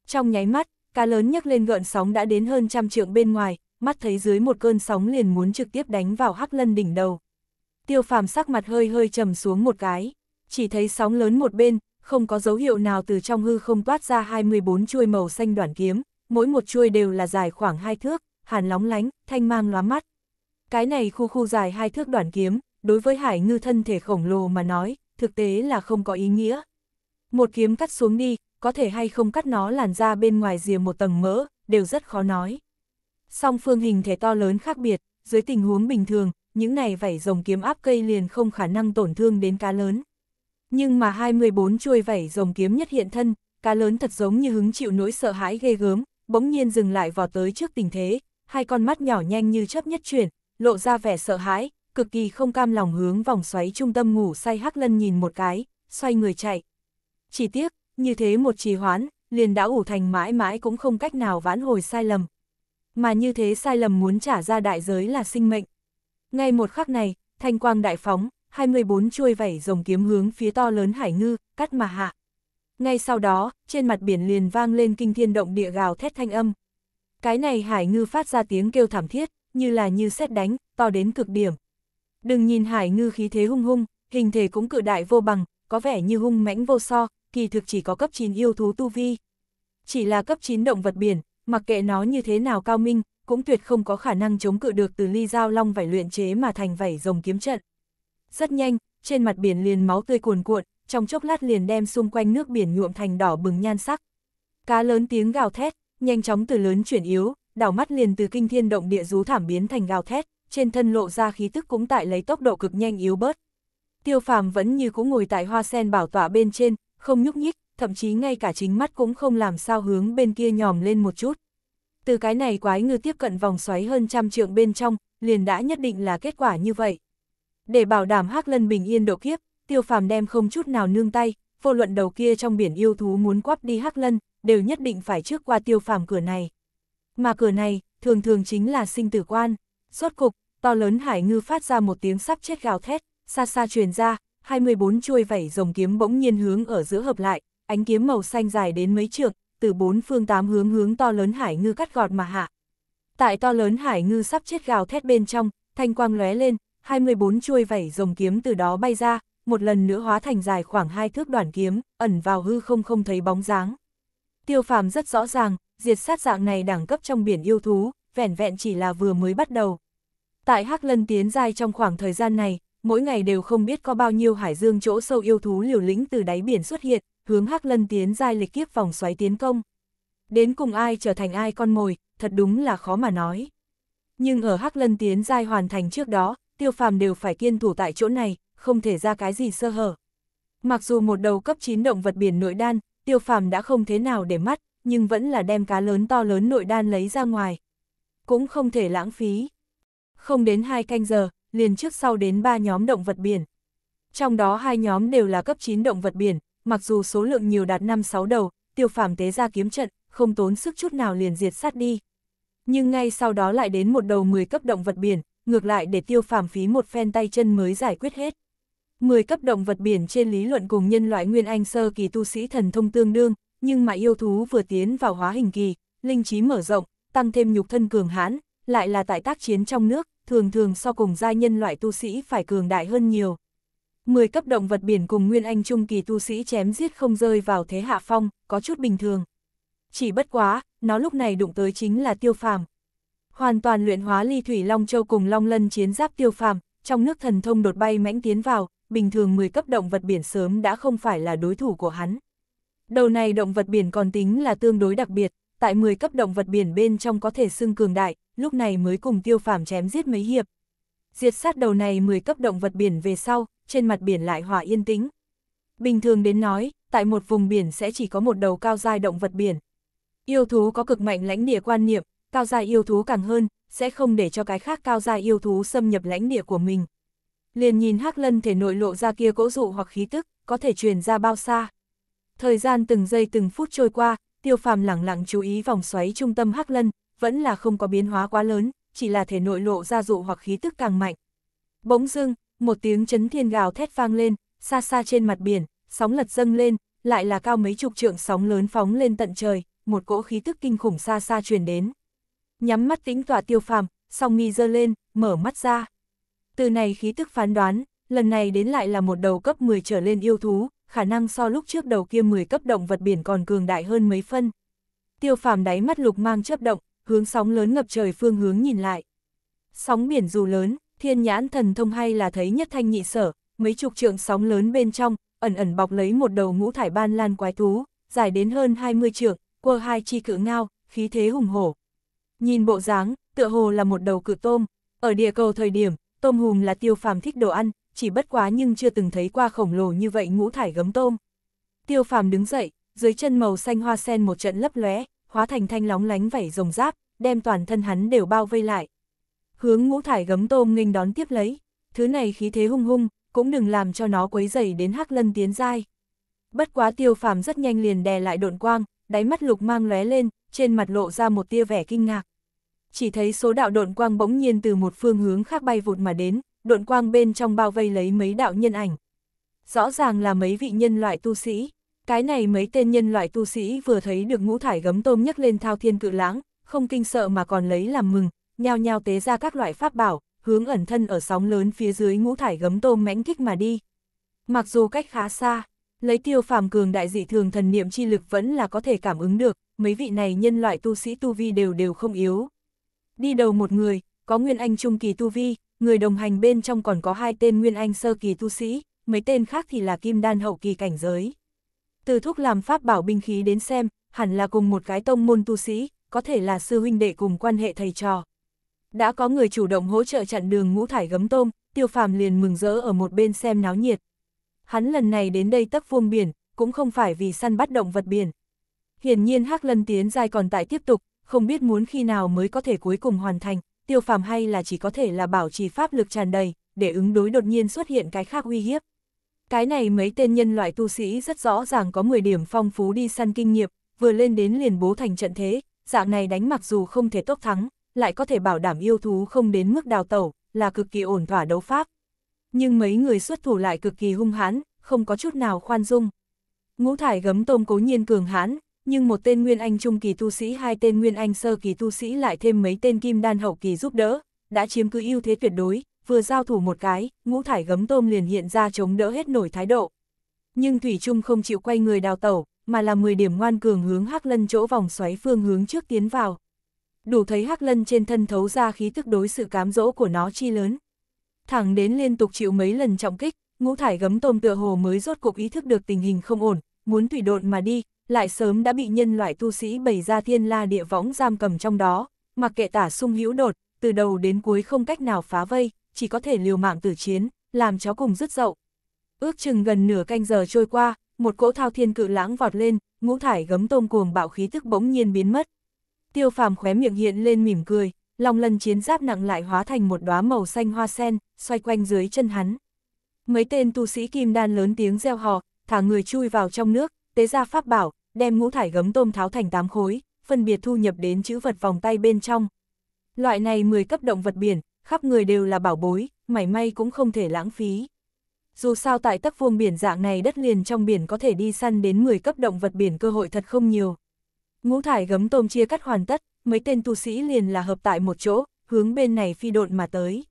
Trong nháy mắt, cá lớn nhấc lên gợn sóng đã đến hơn trăm trượng bên ngoài, mắt thấy dưới một cơn sóng liền muốn trực tiếp đánh vào hắc lân đỉnh đầu. Tiêu phàm sắc mặt hơi hơi trầm xuống một cái, chỉ thấy sóng lớn một bên, không có dấu hiệu nào từ trong hư không toát ra 24 chuôi màu xanh đoạn kiếm, mỗi một chuôi đều là dài khoảng hai thước, hàn lóng lánh, thanh mang lóa mắt. Cái này khu khu dài hai thước đoạn kiếm, đối với hải ngư thân thể khổng lồ mà nói, thực tế là không có ý nghĩa. Một kiếm cắt xuống đi, có thể hay không cắt nó làn ra bên ngoài rìa một tầng mỡ, đều rất khó nói. Song phương hình thể to lớn khác biệt, dưới tình huống bình thường, những này vảy rồng kiếm áp cây liền không khả năng tổn thương đến cá lớn. Nhưng mà 24 chuôi vảy rồng kiếm nhất hiện thân, cá lớn thật giống như hứng chịu nỗi sợ hãi ghê gớm, bỗng nhiên dừng lại vò tới trước tình thế, hai con mắt nhỏ nhanh như chớp nhất chuyển, lộ ra vẻ sợ hãi, cực kỳ không cam lòng hướng vòng xoáy trung tâm ngủ say Hắc Lân nhìn một cái, xoay người chạy. Chỉ tiếc, như thế một trì hoãn, liền đã ủ thành mãi mãi cũng không cách nào vãn hồi sai lầm. Mà như thế sai lầm muốn trả ra đại giới là sinh mệnh. Ngay một khắc này, thanh quang đại phóng, 24 chuôi vẩy rồng kiếm hướng phía to lớn hải ngư, cắt mà hạ. Ngay sau đó, trên mặt biển liền vang lên kinh thiên động địa gào thét thanh âm. Cái này hải ngư phát ra tiếng kêu thảm thiết, như là như xét đánh, to đến cực điểm. Đừng nhìn hải ngư khí thế hung hung, hình thể cũng cự đại vô bằng, có vẻ như hung mãnh vô so, kỳ thực chỉ có cấp 9 yêu thú tu vi. Chỉ là cấp 9 động vật biển, mặc kệ nó như thế nào cao minh, cũng tuyệt không có khả năng chống cự được từ ly dao long vải luyện chế mà thành vảy rồng kiếm trận. Rất nhanh, trên mặt biển liền máu tươi cuồn cuộn, trong chốc lát liền đem xung quanh nước biển nhuộm thành đỏ bừng nhan sắc. Cá lớn tiếng gào thét, nhanh chóng từ lớn chuyển yếu, đảo mắt liền từ kinh thiên động địa rú thảm biến thành gào thét trên thân lộ ra khí tức cũng tại lấy tốc độ cực nhanh yếu bớt. Tiêu phàm vẫn như cũ ngồi tại hoa sen bảo tọa bên trên, không nhúc nhích, thậm chí ngay cả chính mắt cũng không làm sao hướng bên kia nhòm lên một chút. Từ cái này quái ngư tiếp cận vòng xoáy hơn trăm trượng bên trong, liền đã nhất định là kết quả như vậy. Để bảo đảm hắc lân bình yên độ kiếp, tiêu phàm đem không chút nào nương tay, vô luận đầu kia trong biển yêu thú muốn quắp đi hắc lân, đều nhất định phải trước qua tiêu phàm cửa này. Mà cửa này, thường thường chính là sinh tử quan. Rốt cục, to lớn hải ngư phát ra một tiếng sắp chết gào thét, xa xa truyền ra, 24 chuôi vảy rồng kiếm bỗng nhiên hướng ở giữa hợp lại, ánh kiếm màu xanh dài đến mấy trượng, từ bốn phương tám hướng hướng to lớn hải ngư cắt gọt mà hạ. Tại to lớn hải ngư sắp chết gào thét bên trong, thanh quang lóe lên, 24 chuôi vảy rồng kiếm từ đó bay ra, một lần nữa hóa thành dài khoảng hai thước đoạn kiếm, ẩn vào hư không không thấy bóng dáng. Tiêu phàm rất rõ ràng, diệt sát dạng này đẳng cấp trong biển yêu thú, vẻn vẹn chỉ là vừa mới bắt đầu, Tại Hắc Lân tiến giai trong khoảng thời gian này, mỗi ngày đều không biết có bao nhiêu hải dương chỗ sâu yêu thú liều lĩnh từ đáy biển xuất hiện, hướng Hắc Lân tiến giai lịch kiếp vòng xoáy tiến công. Đến cùng ai trở thành ai con mồi, thật đúng là khó mà nói. Nhưng ở Hắc Lân tiến giai hoàn thành trước đó, tiêu phàm đều phải kiên thủ tại chỗ này, không thể ra cái gì sơ hở. Mặc dù một đầu cấp 9 động vật biển nội đan, tiêu phàm đã không thế nào để mắt, nhưng vẫn là đem cá lớn to lớn nội đan lấy ra ngoài. Cũng không thể lãng phí không đến hai canh giờ, liền trước sau đến ba nhóm động vật biển. Trong đó hai nhóm đều là cấp 9 động vật biển, mặc dù số lượng nhiều đạt 5-6 đầu, tiêu phàm tế ra kiếm trận, không tốn sức chút nào liền diệt sát đi. Nhưng ngay sau đó lại đến một đầu 10 cấp động vật biển, ngược lại để tiêu phàm phí một phen tay chân mới giải quyết hết. 10 cấp động vật biển trên lý luận cùng nhân loại nguyên anh sơ kỳ tu sĩ thần thông tương đương, nhưng mà yêu thú vừa tiến vào hóa hình kỳ, linh trí mở rộng, tăng thêm nhục thân cường hãn, lại là tại tác chiến trong nước, thường thường so cùng gia nhân loại tu sĩ phải cường đại hơn nhiều. 10 cấp động vật biển cùng Nguyên Anh Trung kỳ tu sĩ chém giết không rơi vào thế hạ phong, có chút bình thường. Chỉ bất quá, nó lúc này đụng tới chính là tiêu phàm. Hoàn toàn luyện hóa ly thủy Long Châu cùng Long Lân chiến giáp tiêu phàm, trong nước thần thông đột bay mãnh tiến vào, bình thường 10 cấp động vật biển sớm đã không phải là đối thủ của hắn. Đầu này động vật biển còn tính là tương đối đặc biệt, tại 10 cấp động vật biển bên trong có thể xưng cường đại, lúc này mới cùng tiêu phàm chém giết mấy hiệp. Diệt sát đầu này 10 cấp động vật biển về sau, trên mặt biển lại hòa yên tĩnh. Bình thường đến nói, tại một vùng biển sẽ chỉ có một đầu cao giai động vật biển. Yêu thú có cực mạnh lãnh địa quan niệm, cao giai yêu thú càng hơn, sẽ không để cho cái khác cao giai yêu thú xâm nhập lãnh địa của mình. Liền nhìn Hắc Lân thể nội lộ ra kia cỗ dụ hoặc khí tức, có thể truyền ra bao xa. Thời gian từng giây từng phút trôi qua, tiêu phàm lẳng lặng chú ý vòng xoáy trung tâm hắc lân, vẫn là không có biến hóa quá lớn, chỉ là thể nội lộ ra dụ hoặc khí tức càng mạnh. Bỗng dưng, một tiếng chấn thiên gào thét vang lên, xa xa trên mặt biển, sóng lật dâng lên, lại là cao mấy chục trượng sóng lớn phóng lên tận trời, một cỗ khí tức kinh khủng xa xa truyền đến. Nhắm mắt tính tọa tiêu phàm, song mi giơ lên, mở mắt ra. Từ này khí tức phán đoán, lần này đến lại là một đầu cấp 10 trở lên yêu thú, khả năng so lúc trước đầu kia 10 cấp động vật biển còn cường đại hơn mấy phân. Tiêu phàm đáy mắt lục mang chấp động, hướng sóng lớn ngập trời phương hướng nhìn lại. Sóng biển dù lớn, thiên nhãn thần thông hay là thấy nhất thanh nhị sở, mấy chục trượng sóng lớn bên trong, ẩn ẩn bọc lấy một đầu ngũ thải ban lan quái thú, dài đến hơn 20 trượng, quơ hai chi cự ngao, khí thế hùng hổ. Nhìn bộ dáng, tựa hồ là một đầu cự tôm, ở địa cầu thời điểm, tôm hùm là tiêu phàm thích đồ ăn, chỉ bất quá nhưng chưa từng thấy qua khổng lồ như vậy ngũ thải gấm tôm. Tiêu phàm đứng dậy, dưới chân màu xanh hoa sen một trận lấp lóe, hóa thành thanh lóng lánh vảy rồng giáp, đem toàn thân hắn đều bao vây lại. Hướng ngũ thải gấm tôm nghênh đón tiếp lấy, thứ này khí thế hung hung, cũng đừng làm cho nó quấy dày đến hắc lân tiến dai. Bất quá tiêu phàm rất nhanh liền đè lại độn quang, đáy mắt lục mang lóe lên, trên mặt lộ ra một tia vẻ kinh ngạc. Chỉ thấy số đạo độn quang bỗng nhiên từ một phương hướng khác bay vụt mà đến, độn quang bên trong bao vây lấy mấy đạo nhân ảnh. Rõ ràng là mấy vị nhân loại tu sĩ, cái này mấy tên nhân loại tu sĩ vừa thấy được ngũ thải gấm tôm nhấc lên thao thiên cự lãng, không kinh sợ mà còn lấy làm mừng, nhao nhao tế ra các loại pháp bảo, hướng ẩn thân ở sóng lớn phía dưới ngũ thải gấm tôm mãnh kích mà đi. Mặc dù cách khá xa, lấy tiêu phàm cường đại dị thường thần niệm chi lực vẫn là có thể cảm ứng được, mấy vị này nhân loại tu sĩ tu vi đều đều không yếu. Đi đầu một người, có nguyên anh trung kỳ tu vi, người đồng hành bên trong còn có hai tên Nguyên Anh sơ kỳ tu sĩ, mấy tên khác thì là kim đan hậu kỳ cảnh giới. Từ thúc làm pháp bảo binh khí đến xem, hẳn là cùng một cái tông môn tu sĩ, có thể là sư huynh đệ cùng quan hệ thầy trò. Đã có người chủ động hỗ trợ chặn đường ngũ thải gấm tôm, tiêu phàm liền mừng rỡ ở một bên xem náo nhiệt. Hắn lần này đến đây tắc vuông biển, cũng không phải vì săn bắt động vật biển. Hiển nhiên hắc lân tiến dài còn tại tiếp tục, không biết muốn khi nào mới có thể cuối cùng hoàn thành, tiêu phàm hay là chỉ có thể là bảo trì pháp lực tràn đầy, để ứng đối đột nhiên xuất hiện cái khác uy hiếp. Cái này mấy tên nhân loại tu sĩ rất rõ ràng có 10 điểm phong phú đi săn kinh nghiệm, vừa lên đến liền bố thành trận thế, dạng này đánh mặc dù không thể tốt thắng, lại có thể bảo đảm yêu thú không đến mức đào tẩu, là cực kỳ ổn thỏa đấu pháp. Nhưng mấy người xuất thủ lại cực kỳ hung hãn, không có chút nào khoan dung. Ngũ thải gấm tôm cố nhiên cường hãn, nhưng một tên Nguyên Anh trung kỳ tu sĩ hai tên Nguyên Anh sơ kỳ tu sĩ lại thêm mấy tên kim đan hậu kỳ giúp đỡ, đã chiếm cứ ưu thế tuyệt đối, vừa giao thủ một cái, ngũ thải gấm tôm liền hiện ra chống đỡ hết nổi thái độ. Nhưng Thủy Trung không chịu quay người đào tẩu, mà là 10 điểm ngoan cường hướng Hắc Lân chỗ vòng xoáy phương hướng trước tiến vào. Đủ thấy Hắc Lân trên thân thấu ra khí tức đối sự cám dỗ của nó chi lớn. Thẳng đến liên tục chịu mấy lần trọng kích, ngũ thải gấm tôm tựa hồ mới rốt cuộc ý thức được tình hình không ổn, muốn thủy độn mà đi, lại sớm đã bị nhân loại tu sĩ bày ra thiên la địa võng giam cầm trong đó, mặc kệ tả sung hữu đột, từ đầu đến cuối không cách nào phá vây, chỉ có thể liều mạng tử chiến, làm chó cùng rứt dậu. Ước chừng gần nửa canh giờ trôi qua, một cỗ thao thiên cự lãng vọt lên, ngũ thải gấm tôm cuồng bạo khí tức bỗng nhiên biến mất. Tiêu phàm khóe miệng hiện lên mỉm cười, lòng lần chiến giáp nặng lại hóa thành một đóa màu xanh hoa sen, xoay quanh dưới chân hắn. Mấy tên tu sĩ kim đan lớn tiếng reo hò, thả người chui vào trong nước, tế ra pháp bảo, đem ngũ thải gấm tôm tháo thành tám khối, phân biệt thu nhập đến chữ vật vòng tay bên trong. Loại này 10 cấp động vật biển, khắp người đều là bảo bối, mảy may cũng không thể lãng phí. Dù sao tại tắc vuông biển dạng này đất liền trong biển có thể đi săn đến 10 cấp động vật biển cơ hội thật không nhiều. Ngũ thải gấm tôm chia cắt hoàn tất, mấy tên tu sĩ liền là hợp tại một chỗ, hướng bên này phi độn mà tới.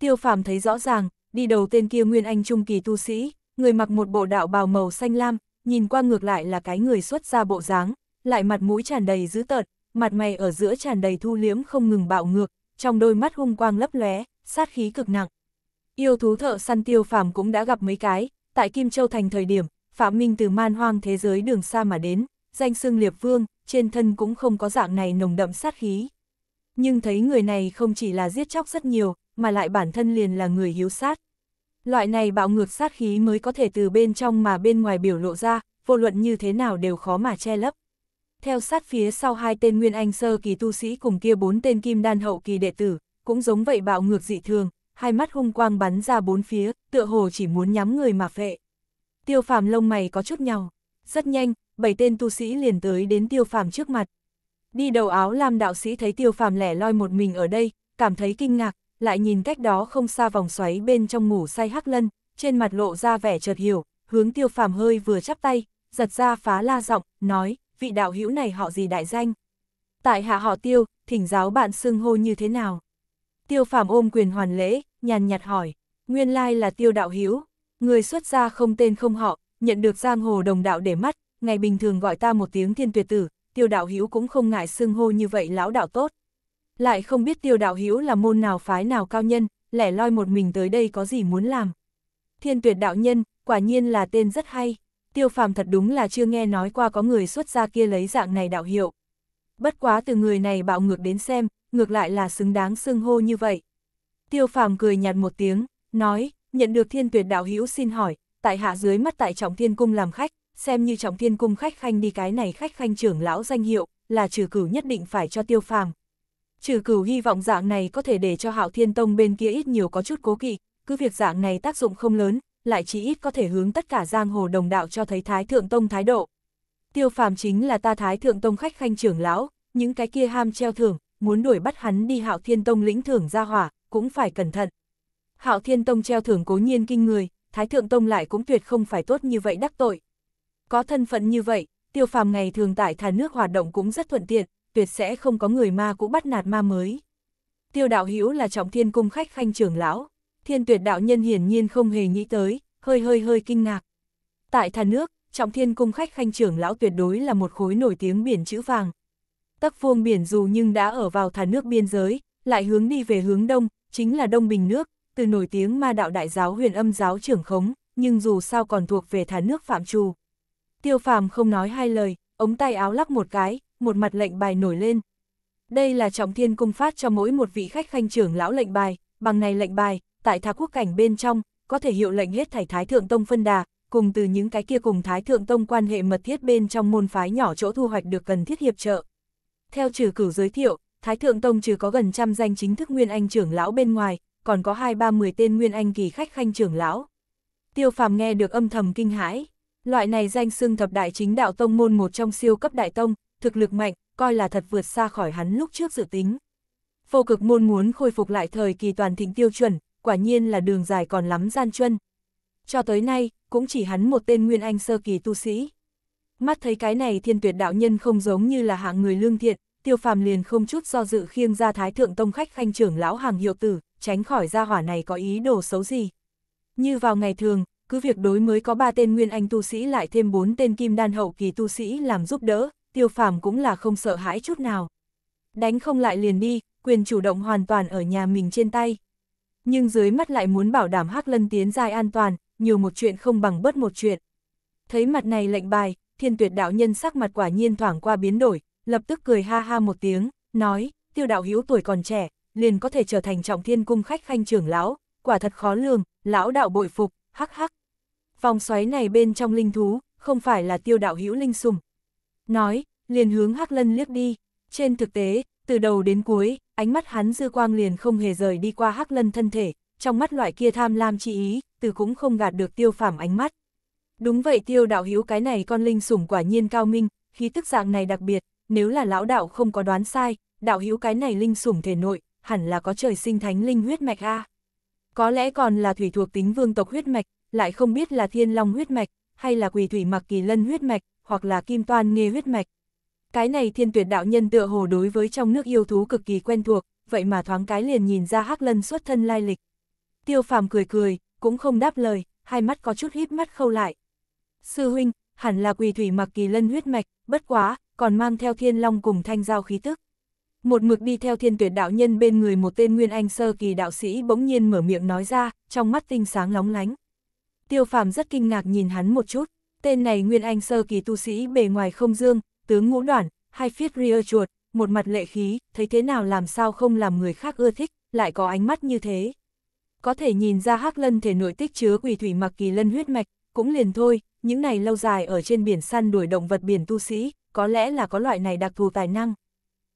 Tiêu phàm thấy rõ ràng, đi đầu tên kia nguyên anh trung kỳ tu sĩ, người mặc một bộ đạo bào màu xanh lam, nhìn qua ngược lại là cái người xuất ra bộ dáng, lại mặt mũi tràn đầy dữ tợn, mặt mày ở giữa tràn đầy thu liếm không ngừng bạo ngược, trong đôi mắt hung quang lấp lóe, sát khí cực nặng. Yêu thú thợ săn tiêu phàm cũng đã gặp mấy cái, tại Kim Châu Thành thời điểm, Phạm Minh từ man hoang thế giới đường xa mà đến, danh xưng liệp vương, trên thân cũng không có dạng này nồng đậm sát khí. Nhưng thấy người này không chỉ là giết chóc rất nhiều, mà lại bản thân liền là người hiếu sát. Loại này bạo ngược sát khí mới có thể từ bên trong mà bên ngoài biểu lộ ra, vô luận như thế nào đều khó mà che lấp. Theo sát phía sau hai tên Nguyên Anh sơ kỳ tu sĩ cùng kia bốn tên Kim Đan hậu kỳ đệ tử, cũng giống vậy bạo ngược dị thường, hai mắt hung quang bắn ra bốn phía, tựa hồ chỉ muốn nhắm người mà phệ. Tiêu Phàm lông mày có chút nhào, rất nhanh, bảy tên tu sĩ liền tới đến Tiêu Phàm trước mặt. Đi đầu áo làm đạo sĩ thấy Tiêu Phàm lẻ loi một mình ở đây, cảm thấy kinh ngạc, lại nhìn cách đó không xa vòng xoáy bên trong ngủ say hắc lân, trên mặt lộ ra vẻ chợt hiểu, hướng tiêu phàm hơi vừa chắp tay, giật ra phá la giọng, nói, vị đạo hữu này họ gì đại danh? Tại hạ họ tiêu, thỉnh giáo bạn xưng hô như thế nào? Tiêu phàm ôm quyền hoàn lễ, nhàn nhạt hỏi, nguyên lai là tiêu đạo hữu người xuất gia không tên không họ, nhận được giang hồ đồng đạo để mắt, ngày bình thường gọi ta một tiếng thiên tuyệt tử, tiêu đạo hữu cũng không ngại xưng hô như vậy lão đạo tốt, lại không biết tiêu đạo hữu là môn nào phái nào cao nhân, lẻ loi một mình tới đây có gì muốn làm. Thiên tuyệt đạo nhân, quả nhiên là tên rất hay. Tiêu phàm thật đúng là chưa nghe nói qua có người xuất gia kia lấy dạng này đạo hiệu. Bất quá từ người này bạo ngược đến xem, ngược lại là xứng đáng xưng hô như vậy. Tiêu phàm cười nhạt một tiếng, nói, nhận được thiên tuyệt đạo hữu xin hỏi, tại hạ dưới mắt tại trọng thiên cung làm khách, xem như trọng thiên cung khách khanh đi cái này khách khanh trưởng lão danh hiệu, là trừ cửu nhất định phải cho tiêu phàm. Trừ cửu hy vọng dạng này có thể để cho hạo thiên tông bên kia ít nhiều có chút cố kỵ, cứ việc dạng này tác dụng không lớn, lại chỉ ít có thể hướng tất cả giang hồ đồng đạo cho thấy thái thượng tông thái độ. Tiêu phàm chính là ta thái thượng tông khách khanh trưởng lão, những cái kia ham treo thưởng, muốn đuổi bắt hắn đi hạo thiên tông lĩnh thưởng ra hỏa, cũng phải cẩn thận. Hạo thiên tông treo thưởng cố nhiên kinh người, thái thượng tông lại cũng tuyệt không phải tốt như vậy đắc tội. Có thân phận như vậy, tiêu phàm ngày thường tại thà nước hoạt động cũng rất thuận tiện, tuyệt sẽ không có người ma cũ bắt nạt ma mới. Tiêu đạo Hữu là trọng thiên cung khách khanh trưởng lão, thiên tuyệt đạo nhân hiển nhiên không hề nghĩ tới, hơi hơi hơi kinh ngạc. Tại thà nước, trọng thiên cung khách khanh trưởng lão tuyệt đối là một khối nổi tiếng biển chữ vàng. Tắc vuông biển dù nhưng đã ở vào thà nước biên giới, lại hướng đi về hướng đông, chính là đông bình nước, từ nổi tiếng ma đạo đại giáo huyền âm giáo trưởng khống, nhưng dù sao còn thuộc về thà nước phạm trù. Tiêu phàm không nói hai lời, ống tay áo lắc một cái, một mặt lệnh bài nổi lên. Đây là trọng thiên cung phát cho mỗi một vị khách khanh trưởng lão lệnh bài, bằng này lệnh bài, tại thá quốc cảnh bên trong, có thể hiệu lệnh hết thảy thái thượng tông phân đà, cùng từ những cái kia cùng thái thượng tông quan hệ mật thiết bên trong môn phái nhỏ chỗ thu hoạch được cần thiết hiệp trợ. Theo trừ cử giới thiệu, thái thượng tông trừ có gần trăm danh chính thức nguyên anh trưởng lão bên ngoài, còn có hai ba mười tên nguyên anh kỳ khách khanh trưởng lão. Tiêu phàm nghe được âm thầm kinh hãi. Loại này danh xưng thập đại chính đạo tông môn một trong siêu cấp đại tông, thực lực mạnh, coi là thật vượt xa khỏi hắn lúc trước dự tính. Vô cực môn muốn khôi phục lại thời kỳ toàn thịnh tiêu chuẩn, quả nhiên là đường dài còn lắm gian chân. Cho tới nay, cũng chỉ hắn một tên nguyên anh sơ kỳ tu sĩ. Mắt thấy cái này thiên tuyệt đạo nhân không giống như là hạng người lương thiện, tiêu phàm liền không chút do dự khiêng ra thái thượng tông khách khanh trưởng lão hàng hiệu tử, tránh khỏi gia hỏa này có ý đồ xấu gì. Như vào ngày thường, cứ việc đối mới có ba tên nguyên anh tu sĩ lại thêm bốn tên kim đan hậu kỳ tu sĩ làm giúp đỡ, tiêu phàm cũng là không sợ hãi chút nào. Đánh không lại liền đi, quyền chủ động hoàn toàn ở nhà mình trên tay. Nhưng dưới mắt lại muốn bảo đảm Hắc Lân tiến giai an toàn, nhiều một chuyện không bằng bớt một chuyện. Thấy mặt này lệnh bài, thiên tuyệt đạo nhân sắc mặt quả nhiên thoảng qua biến đổi, lập tức cười ha ha một tiếng, nói, tiêu đạo hữu tuổi còn trẻ, liền có thể trở thành trọng thiên cung khách khanh trưởng lão, quả thật khó lường, lão đạo bội phục, hắc hắc. Vòng xoáy này bên trong linh thú, không phải là tiêu đạo hữu linh sùng, nói, liền hướng Hắc Lân liếc đi. Trên thực tế, từ đầu đến cuối, ánh mắt hắn dư quang liền không hề rời đi qua Hắc Lân thân thể, trong mắt loại kia tham lam chi ý, từ cũng không gạt được tiêu phảm ánh mắt. Đúng vậy tiêu đạo hiếu cái này con linh sủng quả nhiên cao minh, khí tức dạng này đặc biệt, nếu là lão đạo không có đoán sai, đạo hiếu cái này linh sủng thể nội, hẳn là có trời sinh thánh linh huyết mạch A. Có lẽ còn là thủy thuộc tính vương tộc huyết mạch, lại không biết là thiên long huyết mạch, hay là quỳ thủy mặc kỳ lân huyết mạch, hoặc là kim toan nghe huyết mạch. Cái này thiên tuyệt đạo nhân tựa hồ đối với trong nước yêu thú cực kỳ quen thuộc, vậy mà thoáng cái liền nhìn ra hắc lân xuất thân lai lịch. Tiêu phàm cười cười, cũng không đáp lời, hai mắt có chút híp mắt khâu lại. Sư huynh, hẳn là quỳ thủy mặc kỳ lân huyết mạch, bất quá, còn mang theo thiên long cùng thanh giao khí tức. Một mực đi theo thiên tuyệt đạo nhân bên người một tên nguyên anh sơ kỳ đạo sĩ bỗng nhiên mở miệng nói ra, trong mắt tinh sáng lóng lánh. Tiêu phàm rất kinh ngạc nhìn hắn một chút. Tên này Nguyên Anh sơ kỳ tu sĩ bề ngoài không dương, tướng ngũ đoạn, hai phiết ria chuột, một mặt lệ khí, thấy thế nào làm sao không làm người khác ưa thích, lại có ánh mắt như thế. Có thể nhìn ra hắc lân thể nội tích chứa quỷ thủy mặc kỳ lân huyết mạch, cũng liền thôi, những này lâu dài ở trên biển săn đuổi động vật biển tu sĩ, có lẽ là có loại này đặc thù tài năng.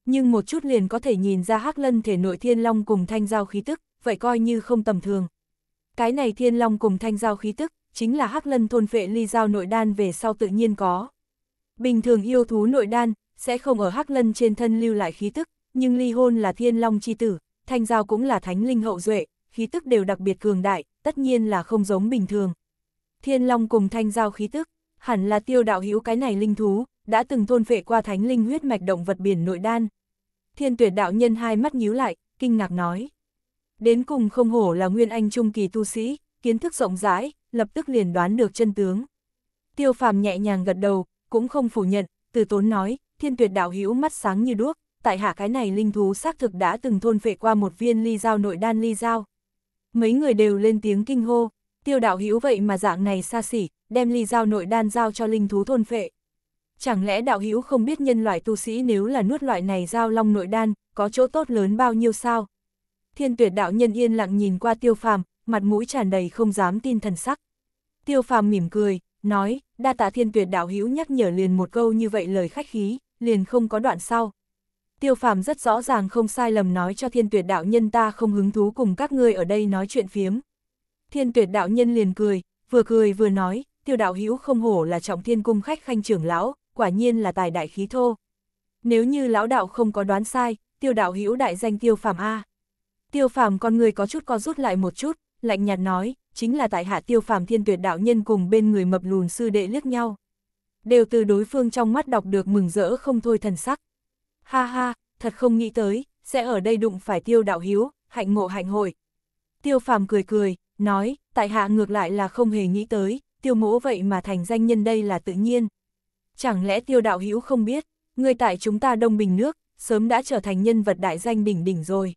Nhưng một chút liền có thể nhìn ra hắc lân thể nội thiên long cùng thanh giao khí tức, vậy coi như không tầm thường. Cái này thiên long cùng thanh giao khí tức, chính là hắc lân thôn vệ ly giao nội đan về sau tự nhiên có. Bình thường yêu thú nội đan, sẽ không ở hắc lân trên thân lưu lại khí tức, nhưng ly hôn là thiên long chi tử, thanh giao cũng là thánh linh hậu duệ, khí tức đều đặc biệt cường đại, tất nhiên là không giống bình thường. Thiên long cùng thanh giao khí tức, hẳn là tiêu đạo hữu cái này linh thú, đã từng thôn vệ qua thánh linh huyết mạch động vật biển nội đan. Thiên tuyệt đạo nhân hai mắt nhíu lại, kinh ngạc nói. Đến cùng không hổ là nguyên anh trung kỳ tu sĩ, kiến thức rộng rãi, lập tức liền đoán được chân tướng. Tiêu phàm nhẹ nhàng gật đầu, cũng không phủ nhận, từ tốn nói, thiên tuyệt đạo hữu mắt sáng như đuốc, tại hạ cái này linh thú xác thực đã từng thôn phệ qua một viên ly dao nội đan ly dao. Mấy người đều lên tiếng kinh hô, tiêu đạo hữu vậy mà dạng này xa xỉ, đem ly dao nội đan giao cho linh thú thôn phệ. Chẳng lẽ đạo hữu không biết nhân loại tu sĩ nếu là nuốt loại này giao long nội đan, có chỗ tốt lớn bao nhiêu sao? Thiên tuyệt đạo nhân yên lặng nhìn qua tiêu phàm, mặt mũi tràn đầy không dám tin thần sắc. Tiêu phàm mỉm cười, nói, đa tạ thiên tuyệt đạo hữu nhắc nhở liền một câu như vậy lời khách khí, liền không có đoạn sau. Tiêu phàm rất rõ ràng không sai lầm nói cho thiên tuyệt đạo nhân ta không hứng thú cùng các ngươi ở đây nói chuyện phiếm. Thiên tuyệt đạo nhân liền cười, vừa cười vừa nói, tiêu đạo hữu không hổ là trọng thiên cung khách khanh trưởng lão, quả nhiên là tài đại khí thô. Nếu như lão đạo không có đoán sai, tiêu đạo hữu đại danh tiêu phàm A. Tiêu phàm con người có chút co rút lại một chút, lạnh nhạt nói, chính là tại hạ tiêu phàm thiên tuyệt đạo nhân cùng bên người mập lùn sư đệ liếc nhau. Đều từ đối phương trong mắt đọc được mừng rỡ không thôi thần sắc. Ha ha, thật không nghĩ tới, sẽ ở đây đụng phải tiêu đạo hiếu, hạnh ngộ hạnh hội. Tiêu phàm cười cười, nói, tại hạ ngược lại là không hề nghĩ tới, tiêu mỗ vậy mà thành danh nhân đây là tự nhiên. Chẳng lẽ tiêu đạo hiếu không biết, người tại chúng ta Đông Bình nước, sớm đã trở thành nhân vật đại danh đỉnh đỉnh rồi.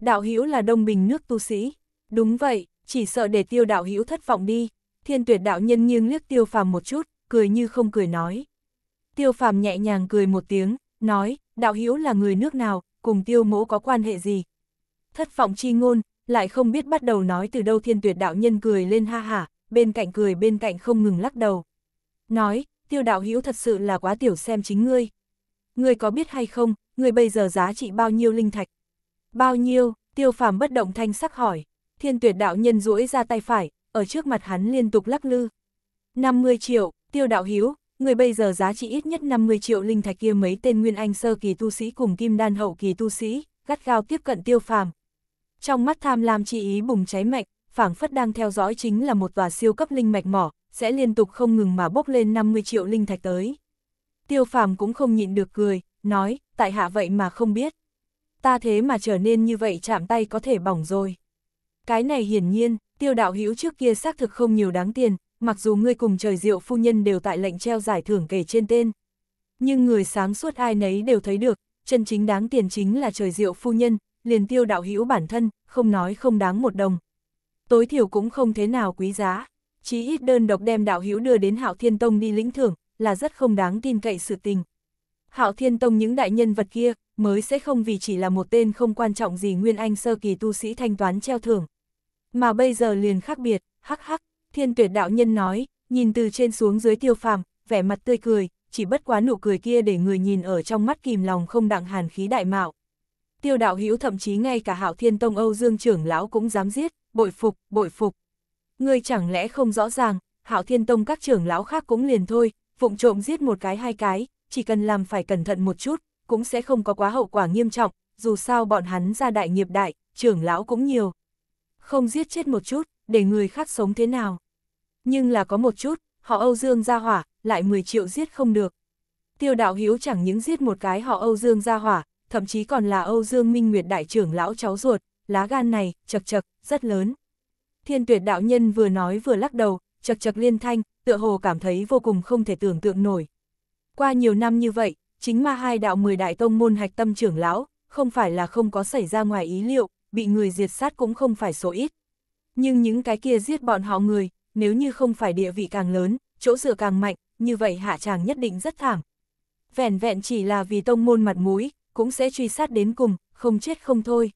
Đạo hiếu là Đông Bình nước tu sĩ. Đúng vậy, chỉ sợ để tiêu đạo hữu thất vọng đi, thiên tuyệt đạo nhân nghiêng liếc tiêu phàm một chút, cười như không cười nói. Tiêu phàm nhẹ nhàng cười một tiếng, nói, đạo hữu là người nước nào, cùng tiêu mỗ có quan hệ gì. Thất vọng chi ngôn, lại không biết bắt đầu nói từ đâu thiên tuyệt đạo nhân cười lên ha hả, bên cạnh cười bên cạnh không ngừng lắc đầu. Nói, tiêu đạo hữu thật sự là quá tiểu xem chính ngươi. Ngươi có biết hay không, ngươi bây giờ giá trị bao nhiêu linh thạch? Bao nhiêu, tiêu phàm bất động thanh sắc hỏi thiên tuyệt đạo nhân duỗi ra tay phải, ở trước mặt hắn liên tục lắc lư. 50 triệu, tiêu đạo hiếu, người bây giờ giá trị ít nhất 50 triệu linh thạch kia mấy tên nguyên anh sơ kỳ tu sĩ cùng kim đan hậu kỳ tu sĩ, gắt gao tiếp cận tiêu phàm. Trong mắt tham lam chi ý bùng cháy mạnh, phảng phất đang theo dõi chính là một tòa siêu cấp linh mạch mỏ, sẽ liên tục không ngừng mà bốc lên 50 triệu linh thạch tới. Tiêu phàm cũng không nhịn được cười, nói, tại hạ vậy mà không biết. Ta thế mà trở nên như vậy chạm tay có thể bỏng rồi. Cái này hiển nhiên, tiêu đạo hữu trước kia xác thực không nhiều đáng tiền, mặc dù ngươi cùng trời diệu phu nhân đều tại lệnh treo giải thưởng kể trên tên. Nhưng người sáng suốt ai nấy đều thấy được, chân chính đáng tiền chính là trời diệu phu nhân, liền tiêu đạo hữu bản thân, không nói không đáng một đồng. Tối thiểu cũng không thế nào quý giá, chí ít đơn độc đem đạo hữu đưa đến Hạo Thiên Tông đi lĩnh thưởng, là rất không đáng tin cậy sự tình. Hạo Thiên Tông những đại nhân vật kia, mới sẽ không vì chỉ là một tên không quan trọng gì Nguyên Anh sơ kỳ tu sĩ thanh toán treo thưởng mà bây giờ liền khác biệt, hắc hắc, thiên tuyệt đạo nhân nói, nhìn từ trên xuống dưới tiêu phàm, vẻ mặt tươi cười, chỉ bất quá nụ cười kia để người nhìn ở trong mắt kìm lòng không đặng hàn khí đại mạo. Tiêu đạo hữu thậm chí ngay cả hạo thiên tông Âu Dương trưởng lão cũng dám giết, bội phục, bội phục. Ngươi chẳng lẽ không rõ ràng, hạo thiên tông các trưởng lão khác cũng liền thôi, vụng trộm giết một cái hai cái, chỉ cần làm phải cẩn thận một chút, cũng sẽ không có quá hậu quả nghiêm trọng, dù sao bọn hắn ra đại nghiệp đại, trưởng lão cũng nhiều không giết chết một chút, để người khác sống thế nào. Nhưng là có một chút, họ Âu Dương ra hỏa, lại 10 triệu giết không được. Tiêu đạo hiếu chẳng những giết một cái họ Âu Dương ra hỏa, thậm chí còn là Âu Dương Minh Nguyệt đại trưởng lão cháu ruột, lá gan này, chật chật, rất lớn. Thiên tuyệt đạo nhân vừa nói vừa lắc đầu, chật chật liên thanh, tựa hồ cảm thấy vô cùng không thể tưởng tượng nổi. Qua nhiều năm như vậy, chính ma hai đạo 10 đại tông môn hạch tâm trưởng lão, không phải là không có xảy ra ngoài ý liệu, bị người diệt sát cũng không phải số ít. Nhưng những cái kia giết bọn họ người, nếu như không phải địa vị càng lớn, chỗ dựa càng mạnh, như vậy hạ chàng nhất định rất thảm. vẹn vẹn chỉ là vì tông môn mặt mũi, cũng sẽ truy sát đến cùng, không chết không thôi.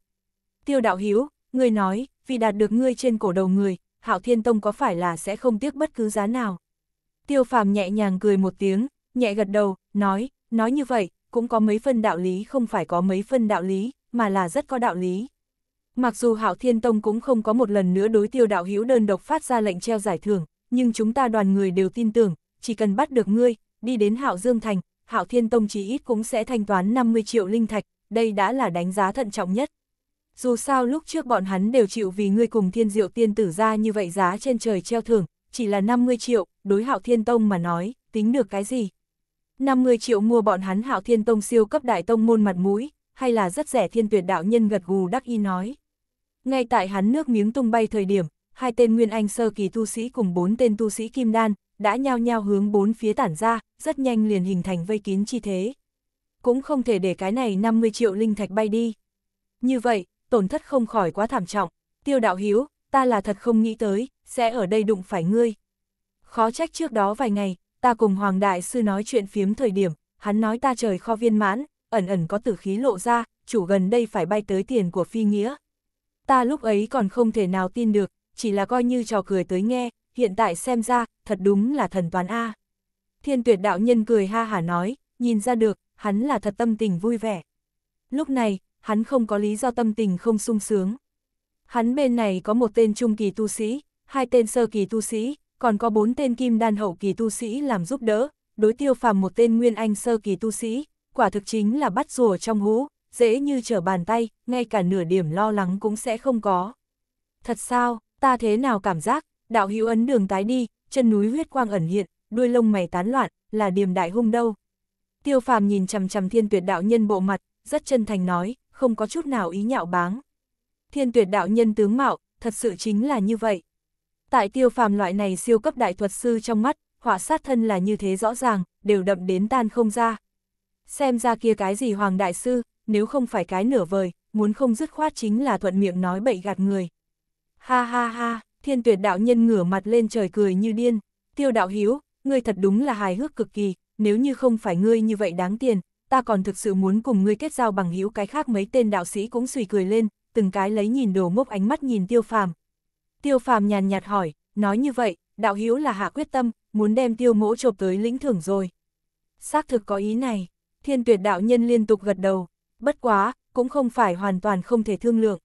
Tiêu đạo hiếu, người nói, vì đạt được ngươi trên cổ đầu người, hạo thiên tông có phải là sẽ không tiếc bất cứ giá nào. Tiêu phàm nhẹ nhàng cười một tiếng, nhẹ gật đầu, nói, nói như vậy, cũng có mấy phân đạo lý không phải có mấy phân đạo lý, mà là rất có đạo lý. Mặc dù Hạo Thiên Tông cũng không có một lần nữa đối tiêu đạo hữu đơn độc phát ra lệnh treo giải thưởng, nhưng chúng ta đoàn người đều tin tưởng, chỉ cần bắt được ngươi, đi đến Hạo Dương Thành, Hạo Thiên Tông chỉ ít cũng sẽ thanh toán 50 triệu linh thạch, đây đã là đánh giá thận trọng nhất. Dù sao lúc trước bọn hắn đều chịu vì ngươi cùng thiên diệu tiên tử ra như vậy giá trên trời treo thưởng, chỉ là 50 triệu, đối Hạo Thiên Tông mà nói, tính được cái gì? 50 triệu mua bọn hắn Hạo Thiên Tông siêu cấp đại tông môn mặt mũi, hay là rất rẻ thiên tuyệt đạo nhân gật gù đắc y nói. Ngay tại hắn nước miếng tung bay thời điểm, hai tên Nguyên Anh sơ kỳ tu sĩ cùng bốn tên tu sĩ Kim Đan, đã nhao nhao hướng bốn phía tản ra, rất nhanh liền hình thành vây kín chi thế. Cũng không thể để cái này 50 triệu linh thạch bay đi. Như vậy, tổn thất không khỏi quá thảm trọng. Tiêu đạo hiếu, ta là thật không nghĩ tới, sẽ ở đây đụng phải ngươi. Khó trách trước đó vài ngày, ta cùng Hoàng Đại Sư nói chuyện phiếm thời điểm, hắn nói ta trời kho viên mãn, ẩn ẩn có tử khí lộ ra, chủ gần đây phải bay tới tiền của phi nghĩa, ta lúc ấy còn không thể nào tin được, chỉ là coi như trò cười tới nghe, hiện tại xem ra, thật đúng là thần toán A. Thiên tuyệt đạo nhân cười ha hả nói, nhìn ra được, hắn là thật tâm tình vui vẻ. Lúc này, hắn không có lý do tâm tình không sung sướng. Hắn bên này có một tên trung kỳ tu sĩ, hai tên sơ kỳ tu sĩ, còn có bốn tên kim đan hậu kỳ tu sĩ làm giúp đỡ, đối tiêu phàm một tên nguyên anh sơ kỳ tu sĩ, quả thực chính là bắt rùa trong hũ, dễ như trở bàn tay, ngay cả nửa điểm lo lắng cũng sẽ không có. Thật sao, ta thế nào cảm giác, đạo hữu ấn đường tái đi, chân núi huyết quang ẩn hiện, đuôi lông mày tán loạn, là điềm đại hung đâu. Tiêu phàm nhìn chằm chằm thiên tuyệt đạo nhân bộ mặt, rất chân thành nói, không có chút nào ý nhạo báng. Thiên tuyệt đạo nhân tướng mạo, thật sự chính là như vậy. Tại tiêu phàm loại này siêu cấp đại thuật sư trong mắt, họa sát thân là như thế rõ ràng, đều đậm đến tan không ra. Xem ra kia cái gì hoàng đại sư, nếu không phải cái nửa vời, muốn không dứt khoát chính là thuận miệng nói bậy gạt người. Ha ha ha, thiên tuyệt đạo nhân ngửa mặt lên trời cười như điên, tiêu đạo hiếu, ngươi thật đúng là hài hước cực kỳ, nếu như không phải ngươi như vậy đáng tiền, ta còn thực sự muốn cùng ngươi kết giao bằng hữu cái khác mấy tên đạo sĩ cũng suy cười lên, từng cái lấy nhìn đồ ngốc ánh mắt nhìn tiêu phàm. Tiêu phàm nhàn nhạt hỏi, nói như vậy, đạo hiếu là hạ quyết tâm, muốn đem tiêu mỗ chộp tới lĩnh thưởng rồi. Xác thực có ý này, thiên tuyệt đạo nhân liên tục gật đầu, bất quá, cũng không phải hoàn toàn không thể thương lượng.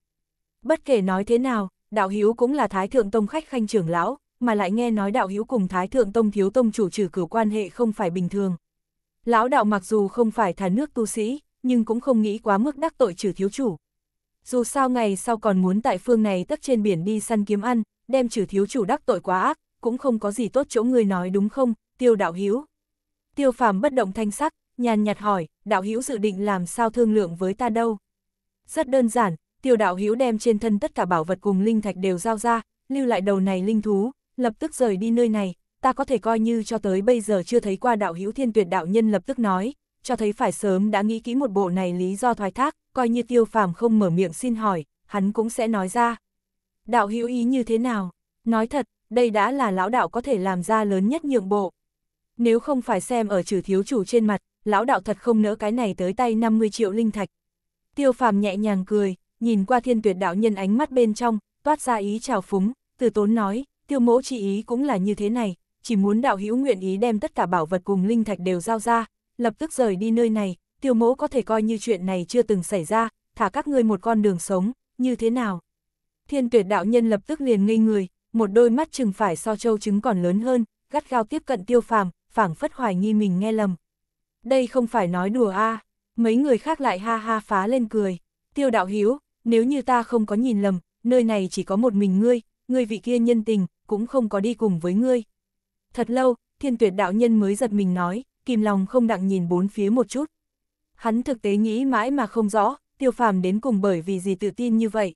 Bất kể nói thế nào, đạo hiếu cũng là thái thượng tông khách khanh trưởng lão, mà lại nghe nói đạo hiếu cùng thái thượng tông thiếu tông chủ trừ cử quan hệ không phải bình thường. Lão đạo mặc dù không phải thà nước tu sĩ, nhưng cũng không nghĩ quá mức đắc tội trừ thiếu chủ. Dù sao ngày sau còn muốn tại phương này tất trên biển đi săn kiếm ăn, đem trừ thiếu chủ đắc tội quá ác, cũng không có gì tốt chỗ người nói đúng không, tiêu đạo hiếu. Tiêu phàm bất động thanh sắc, nhàn nhạt hỏi, đạo hữu dự định làm sao thương lượng với ta đâu? Rất đơn giản, tiểu đạo hữu đem trên thân tất cả bảo vật cùng linh thạch đều giao ra, lưu lại đầu này linh thú, lập tức rời đi nơi này, ta có thể coi như cho tới bây giờ chưa thấy qua đạo hữu thiên tuyệt đạo nhân lập tức nói, cho thấy phải sớm đã nghĩ kỹ một bộ này lý do thoái thác, coi như tiêu phàm không mở miệng xin hỏi, hắn cũng sẽ nói ra. Đạo hữu ý như thế nào? Nói thật, đây đã là lão đạo có thể làm ra lớn nhất nhượng bộ. Nếu không phải xem ở trừ thiếu chủ trên mặt, lão đạo thật không nỡ cái này tới tay 50 triệu linh thạch. Tiêu phàm nhẹ nhàng cười, nhìn qua thiên tuyệt đạo nhân ánh mắt bên trong, toát ra ý trào phúng, từ tốn nói, tiêu mẫu chỉ ý cũng là như thế này, chỉ muốn đạo hữu nguyện ý đem tất cả bảo vật cùng linh thạch đều giao ra, lập tức rời đi nơi này, tiêu mẫu có thể coi như chuyện này chưa từng xảy ra, thả các ngươi một con đường sống, như thế nào? Thiên tuyệt đạo nhân lập tức liền ngây người, một đôi mắt chừng phải so châu trứng còn lớn hơn, gắt gao tiếp cận tiêu phàm, phảng phất hoài nghi mình nghe lầm đây không phải nói đùa a à. mấy người khác lại ha ha phá lên cười. Tiêu đạo hiếu, nếu như ta không có nhìn lầm, nơi này chỉ có một mình ngươi, ngươi vị kia nhân tình, cũng không có đi cùng với ngươi. Thật lâu, thiên tuyệt đạo nhân mới giật mình nói, kìm lòng không đặng nhìn bốn phía một chút. Hắn thực tế nghĩ mãi mà không rõ, tiêu phàm đến cùng bởi vì gì tự tin như vậy.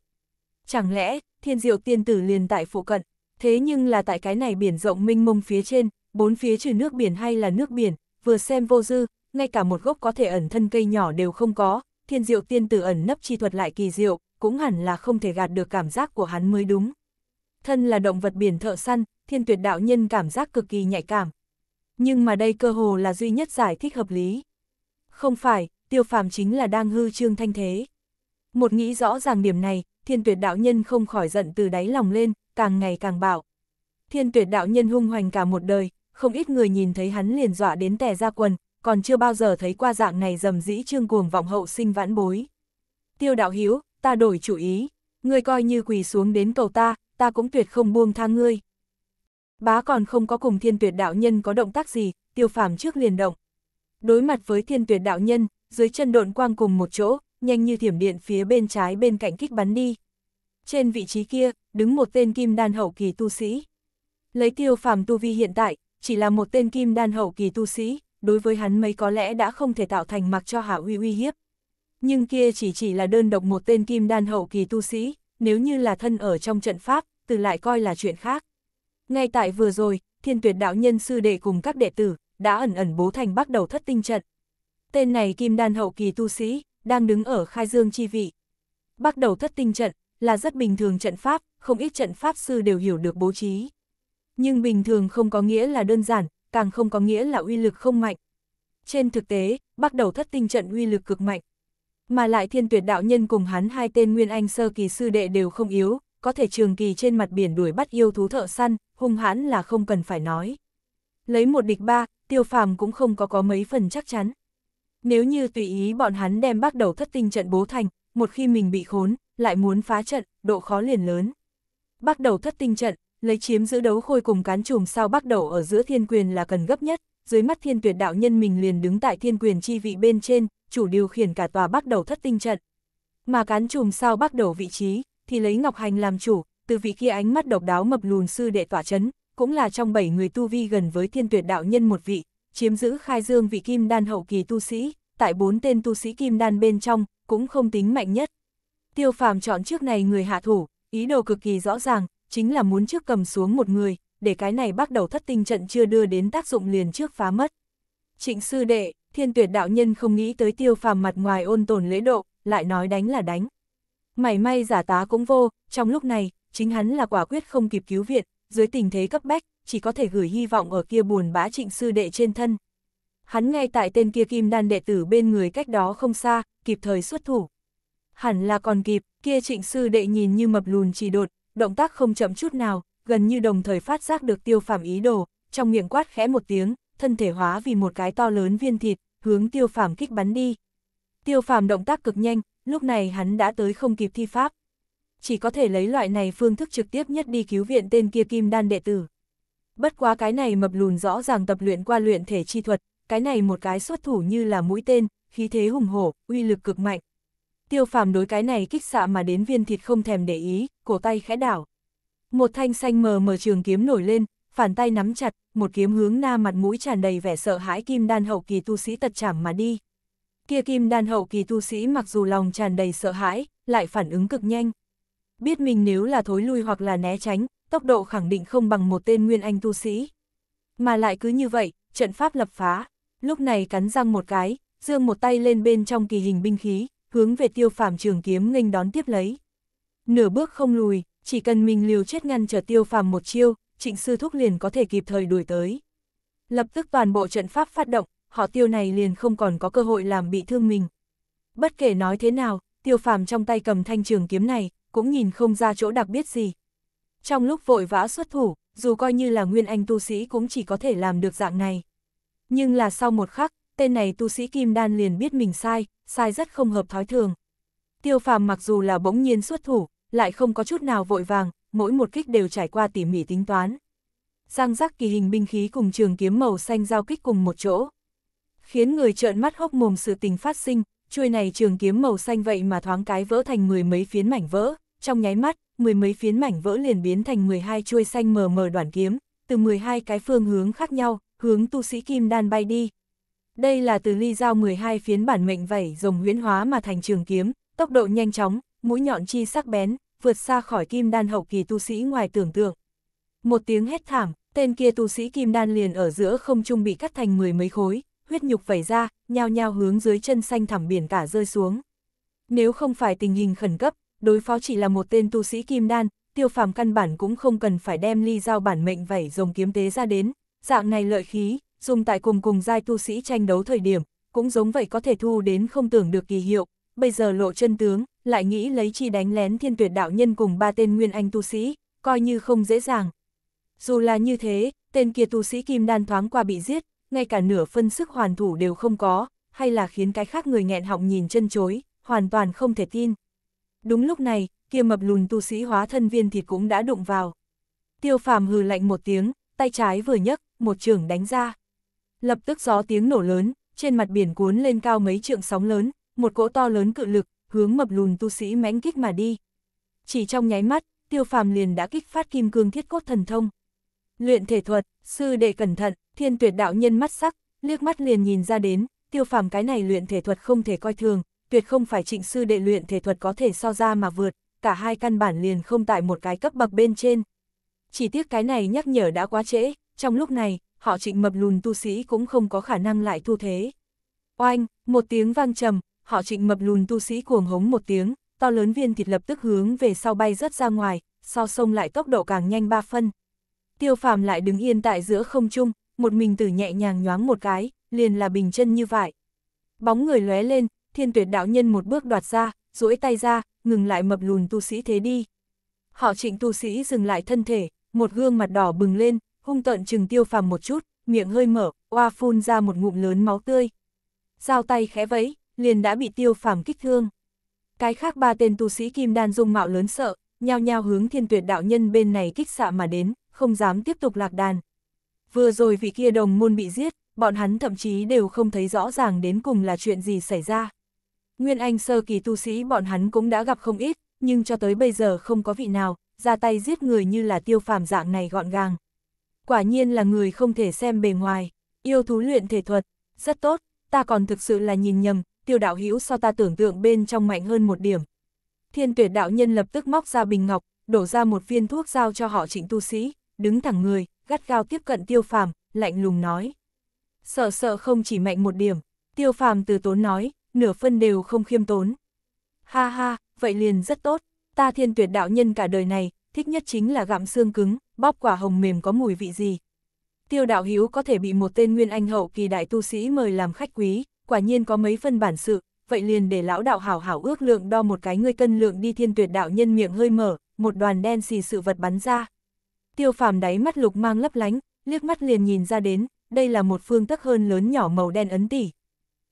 Chẳng lẽ, thiên diệu tiên tử liền tại phụ cận, thế nhưng là tại cái này biển rộng minh mông phía trên, bốn phía trừ nước biển hay là nước biển, vừa xem vô dư, ngay cả một gốc có thể ẩn thân cây nhỏ đều không có, thiên diệu tiên tử ẩn nấp chi thuật lại kỳ diệu, cũng hẳn là không thể gạt được cảm giác của hắn mới đúng. Thân là động vật biển thợ săn, thiên tuyệt đạo nhân cảm giác cực kỳ nhạy cảm. Nhưng mà đây cơ hồ là duy nhất giải thích hợp lý. Không phải, tiêu phàm chính là đang hư trương thanh thế. Một nghĩ rõ ràng điểm này, thiên tuyệt đạo nhân không khỏi giận từ đáy lòng lên, càng ngày càng bạo. Thiên tuyệt đạo nhân hung hoành cả một đời, không ít người nhìn thấy hắn liền dọa đến tè ra quần, còn chưa bao giờ thấy qua dạng này dầm dĩ trương cuồng vọng hậu sinh vãn bối. Tiêu đạo hiếu, ta đổi chủ ý, ngươi coi như quỳ xuống đến cầu ta, ta cũng tuyệt không buông tha ngươi. Bá còn không có cùng thiên tuyệt đạo nhân có động tác gì, tiêu phàm trước liền động. Đối mặt với thiên tuyệt đạo nhân, dưới chân độn quang cùng một chỗ, nhanh như thiểm điện phía bên trái bên cạnh kích bắn đi. Trên vị trí kia, đứng một tên kim đan hậu kỳ tu sĩ. Lấy tiêu phàm tu vi hiện tại, chỉ là một tên kim đan hậu kỳ tu sĩ, đối với hắn mấy có lẽ đã không thể tạo thành mặc cho Hạ Uy uy hiếp. Nhưng kia chỉ chỉ là đơn độc một tên kim đan hậu kỳ tu sĩ, nếu như là thân ở trong trận pháp, từ lại coi là chuyện khác. Ngay tại vừa rồi, thiên tuyệt đạo nhân sư đệ cùng các đệ tử, đã ẩn ẩn bố thành bắt đầu thất tinh trận. Tên này kim đan hậu kỳ tu sĩ, đang đứng ở khai dương chi vị. Bắt đầu thất tinh trận, là rất bình thường trận pháp, không ít trận pháp sư đều hiểu được bố trí. Nhưng bình thường không có nghĩa là đơn giản, càng không có nghĩa là uy lực không mạnh. Trên thực tế, bắt đầu thất tinh trận uy lực cực mạnh. Mà lại thiên tuyệt đạo nhân cùng hắn hai tên Nguyên Anh sơ kỳ sư đệ đều không yếu, có thể trường kỳ trên mặt biển đuổi bắt yêu thú thợ săn, hung hãn là không cần phải nói. Lấy một địch ba, tiêu phàm cũng không có có mấy phần chắc chắn. Nếu như tùy ý bọn hắn đem bắt đầu thất tinh trận bố thành, một khi mình bị khốn, lại muốn phá trận, độ khó liền lớn. Bắt đầu thất tinh trận, lấy chiếm giữ đấu khôi cùng cán trùm sao bắt đầu ở giữa thiên quyền là cần gấp nhất, dưới mắt thiên tuyệt đạo nhân mình liền đứng tại thiên quyền chi vị bên trên, chủ điều khiển cả tòa bắt đầu thất tinh trận. Mà cán trùm sao bắt đầu vị trí, thì lấy Ngọc Hành làm chủ, từ vị kia ánh mắt độc đáo mập lùn sư đệ tỏa chấn, cũng là trong bảy người tu vi gần với thiên tuyệt đạo nhân một vị, chiếm giữ khai dương vị kim đan hậu kỳ tu sĩ, tại bốn tên tu sĩ kim đan bên trong, cũng không tính mạnh nhất. Tiêu phàm chọn trước này người hạ thủ, ý đồ cực kỳ rõ ràng, chính là muốn trước cầm xuống một người, để cái này bắt đầu thất tinh trận chưa đưa đến tác dụng liền trước phá mất. Trịnh sư đệ, thiên tuyệt đạo nhân không nghĩ tới tiêu phàm mặt ngoài ôn tồn lễ độ, lại nói đánh là đánh. Mảy may giả tá cũng vô, trong lúc này, chính hắn là quả quyết không kịp cứu viện, dưới tình thế cấp bách, chỉ có thể gửi hy vọng ở kia buồn bã trịnh sư đệ trên thân. Hắn ngay tại tên kia kim đan đệ tử bên người cách đó không xa, kịp thời xuất thủ. Hẳn là còn kịp, kia trịnh sư đệ nhìn như mập lùn chỉ đột, động tác không chậm chút nào, gần như đồng thời phát giác được tiêu phàm ý đồ, trong miệng quát khẽ một tiếng, thân thể hóa vì một cái to lớn viên thịt, hướng tiêu phàm kích bắn đi. Tiêu phàm động tác cực nhanh, lúc này hắn đã tới không kịp thi pháp. Chỉ có thể lấy loại này phương thức trực tiếp nhất đi cứu viện tên kia kim đan đệ tử. Bất quá cái này mập lùn rõ ràng tập luyện qua luyện thể chi thuật, cái này một cái xuất thủ như là mũi tên, khí thế hùng hổ, uy lực cực mạnh, Tiêu phàm đối cái này kích xạ mà đến viên thịt không thèm để ý, cổ tay khẽ đảo. Một thanh xanh mờ mờ trường kiếm nổi lên, phản tay nắm chặt, một kiếm hướng na mặt mũi tràn đầy vẻ sợ hãi kim đan hậu kỳ tu sĩ tật chảm mà đi. Kia kim đan hậu kỳ tu sĩ mặc dù lòng tràn đầy sợ hãi, lại phản ứng cực nhanh. Biết mình nếu là thối lui hoặc là né tránh, tốc độ khẳng định không bằng một tên nguyên anh tu sĩ. Mà lại cứ như vậy, trận pháp lập phá, lúc này cắn răng một cái, dương một tay lên bên trong kỳ hình binh khí, hướng về tiêu phàm trường kiếm nghênh đón tiếp lấy. Nửa bước không lùi, chỉ cần mình liều chết ngăn trở tiêu phàm một chiêu, trịnh sư thúc liền có thể kịp thời đuổi tới. Lập tức toàn bộ trận pháp phát động, họ tiêu này liền không còn có cơ hội làm bị thương mình. Bất kể nói thế nào, tiêu phàm trong tay cầm thanh trường kiếm này, cũng nhìn không ra chỗ đặc biệt gì. Trong lúc vội vã xuất thủ, dù coi như là nguyên anh tu sĩ cũng chỉ có thể làm được dạng này. Nhưng là sau một khắc, tên này tu sĩ kim đan liền biết mình sai, sai rất không hợp thói thường. Tiêu phàm mặc dù là bỗng nhiên xuất thủ, lại không có chút nào vội vàng, mỗi một kích đều trải qua tỉ mỉ tính toán. Giang giác kỳ hình binh khí cùng trường kiếm màu xanh giao kích cùng một chỗ. Khiến người trợn mắt hốc mồm sự tình phát sinh, chuôi này trường kiếm màu xanh vậy mà thoáng cái vỡ thành mười mấy phiến mảnh vỡ, trong nháy mắt, mười mấy phiến mảnh vỡ liền biến thành 12 chuôi xanh mờ mờ đoàn kiếm, từ 12 cái phương hướng khác nhau, hướng tu sĩ kim đan bay đi, đây là từ ly dao 12 phiến bản mệnh vảy rồng huyễn hóa mà thành trường kiếm, tốc độ nhanh chóng, mũi nhọn chi sắc bén, vượt xa khỏi kim đan hậu kỳ tu sĩ ngoài tưởng tượng. Một tiếng hét thảm, tên kia tu sĩ kim đan liền ở giữa không trung bị cắt thành mười mấy khối, huyết nhục vẩy ra, nhao nhao hướng dưới chân xanh thẳm biển cả rơi xuống. Nếu không phải tình hình khẩn cấp, đối phó chỉ là một tên tu sĩ kim đan, tiêu phàm căn bản cũng không cần phải đem ly dao bản mệnh vẩy rồng kiếm tế ra đến, dạng này lợi khí, dùng tại cùng cùng giai tu sĩ tranh đấu thời điểm, cũng giống vậy có thể thu đến không tưởng được kỳ hiệu, bây giờ lộ chân tướng, lại nghĩ lấy chi đánh lén thiên tuyệt đạo nhân cùng ba tên nguyên anh tu sĩ, coi như không dễ dàng. Dù là như thế, tên kia tu sĩ kim đan thoáng qua bị giết, ngay cả nửa phân sức hoàn thủ đều không có, hay là khiến cái khác người nghẹn họng nhìn chân chối, hoàn toàn không thể tin. Đúng lúc này, kia mập lùn tu sĩ hóa thân viên thịt cũng đã đụng vào. Tiêu phàm hừ lạnh một tiếng, tay trái vừa nhấc, một trường đánh ra. Lập tức gió tiếng nổ lớn, trên mặt biển cuốn lên cao mấy trượng sóng lớn, một cỗ to lớn cự lực, hướng mập lùn tu sĩ mãnh kích mà đi. Chỉ trong nháy mắt, tiêu phàm liền đã kích phát kim cương thiết cốt thần thông. Luyện thể thuật, sư đệ cẩn thận, thiên tuyệt đạo nhân mắt sắc, liếc mắt liền nhìn ra đến, tiêu phàm cái này luyện thể thuật không thể coi thường, tuyệt không phải trịnh sư đệ luyện thể thuật có thể so ra mà vượt, cả hai căn bản liền không tại một cái cấp bậc bên trên. Chỉ tiếc cái này nhắc nhở đã quá trễ, trong lúc này, họ trịnh mập lùn tu sĩ cũng không có khả năng lại thu thế. Oanh, một tiếng vang trầm, họ trịnh mập lùn tu sĩ cuồng hống một tiếng, to lớn viên thịt lập tức hướng về sau bay rớt ra ngoài, so sông lại tốc độ càng nhanh ba phân. Tiêu phàm lại đứng yên tại giữa không trung, một mình tử nhẹ nhàng nhoáng một cái, liền là bình chân như vậy. Bóng người lóe lên, thiên tuyệt đạo nhân một bước đoạt ra, duỗi tay ra, ngừng lại mập lùn tu sĩ thế đi. Họ trịnh tu sĩ dừng lại thân thể, một gương mặt đỏ bừng lên, hung tợn chừng tiêu phàm một chút, miệng hơi mở, oa phun ra một ngụm lớn máu tươi. Giao tay khẽ vẫy, liền đã bị tiêu phàm kích thương. Cái khác ba tên tu sĩ kim đan dung mạo lớn sợ, nhao nhao hướng thiên tuyệt đạo nhân bên này kích xạ mà đến, không dám tiếp tục lạc đàn. Vừa rồi vị kia đồng môn bị giết, bọn hắn thậm chí đều không thấy rõ ràng đến cùng là chuyện gì xảy ra. Nguyên Anh sơ kỳ tu sĩ bọn hắn cũng đã gặp không ít, nhưng cho tới bây giờ không có vị nào, ra tay giết người như là tiêu phàm dạng này gọn gàng quả nhiên là người không thể xem bề ngoài, yêu thú luyện thể thuật, rất tốt, ta còn thực sự là nhìn nhầm, tiêu đạo hữu so ta tưởng tượng bên trong mạnh hơn một điểm. Thiên tuyệt đạo nhân lập tức móc ra bình ngọc, đổ ra một viên thuốc giao cho họ trịnh tu sĩ, đứng thẳng người, gắt gao tiếp cận tiêu phàm, lạnh lùng nói. Sợ sợ không chỉ mạnh một điểm, tiêu phàm từ tốn nói, nửa phân đều không khiêm tốn. Ha ha, vậy liền rất tốt, ta thiên tuyệt đạo nhân cả đời này, thích nhất chính là gặm xương cứng, bóp quả hồng mềm có mùi vị gì. Tiêu đạo hiếu có thể bị một tên nguyên anh hậu kỳ đại tu sĩ mời làm khách quý, quả nhiên có mấy phân bản sự, vậy liền để lão đạo hảo hảo ước lượng đo một cái ngươi cân lượng đi thiên tuyệt đạo nhân miệng hơi mở, một đoàn đen xì sự vật bắn ra. Tiêu phàm đáy mắt lục mang lấp lánh, liếc mắt liền nhìn ra đến, đây là một phương tắc hơn lớn nhỏ màu đen ấn tỉ.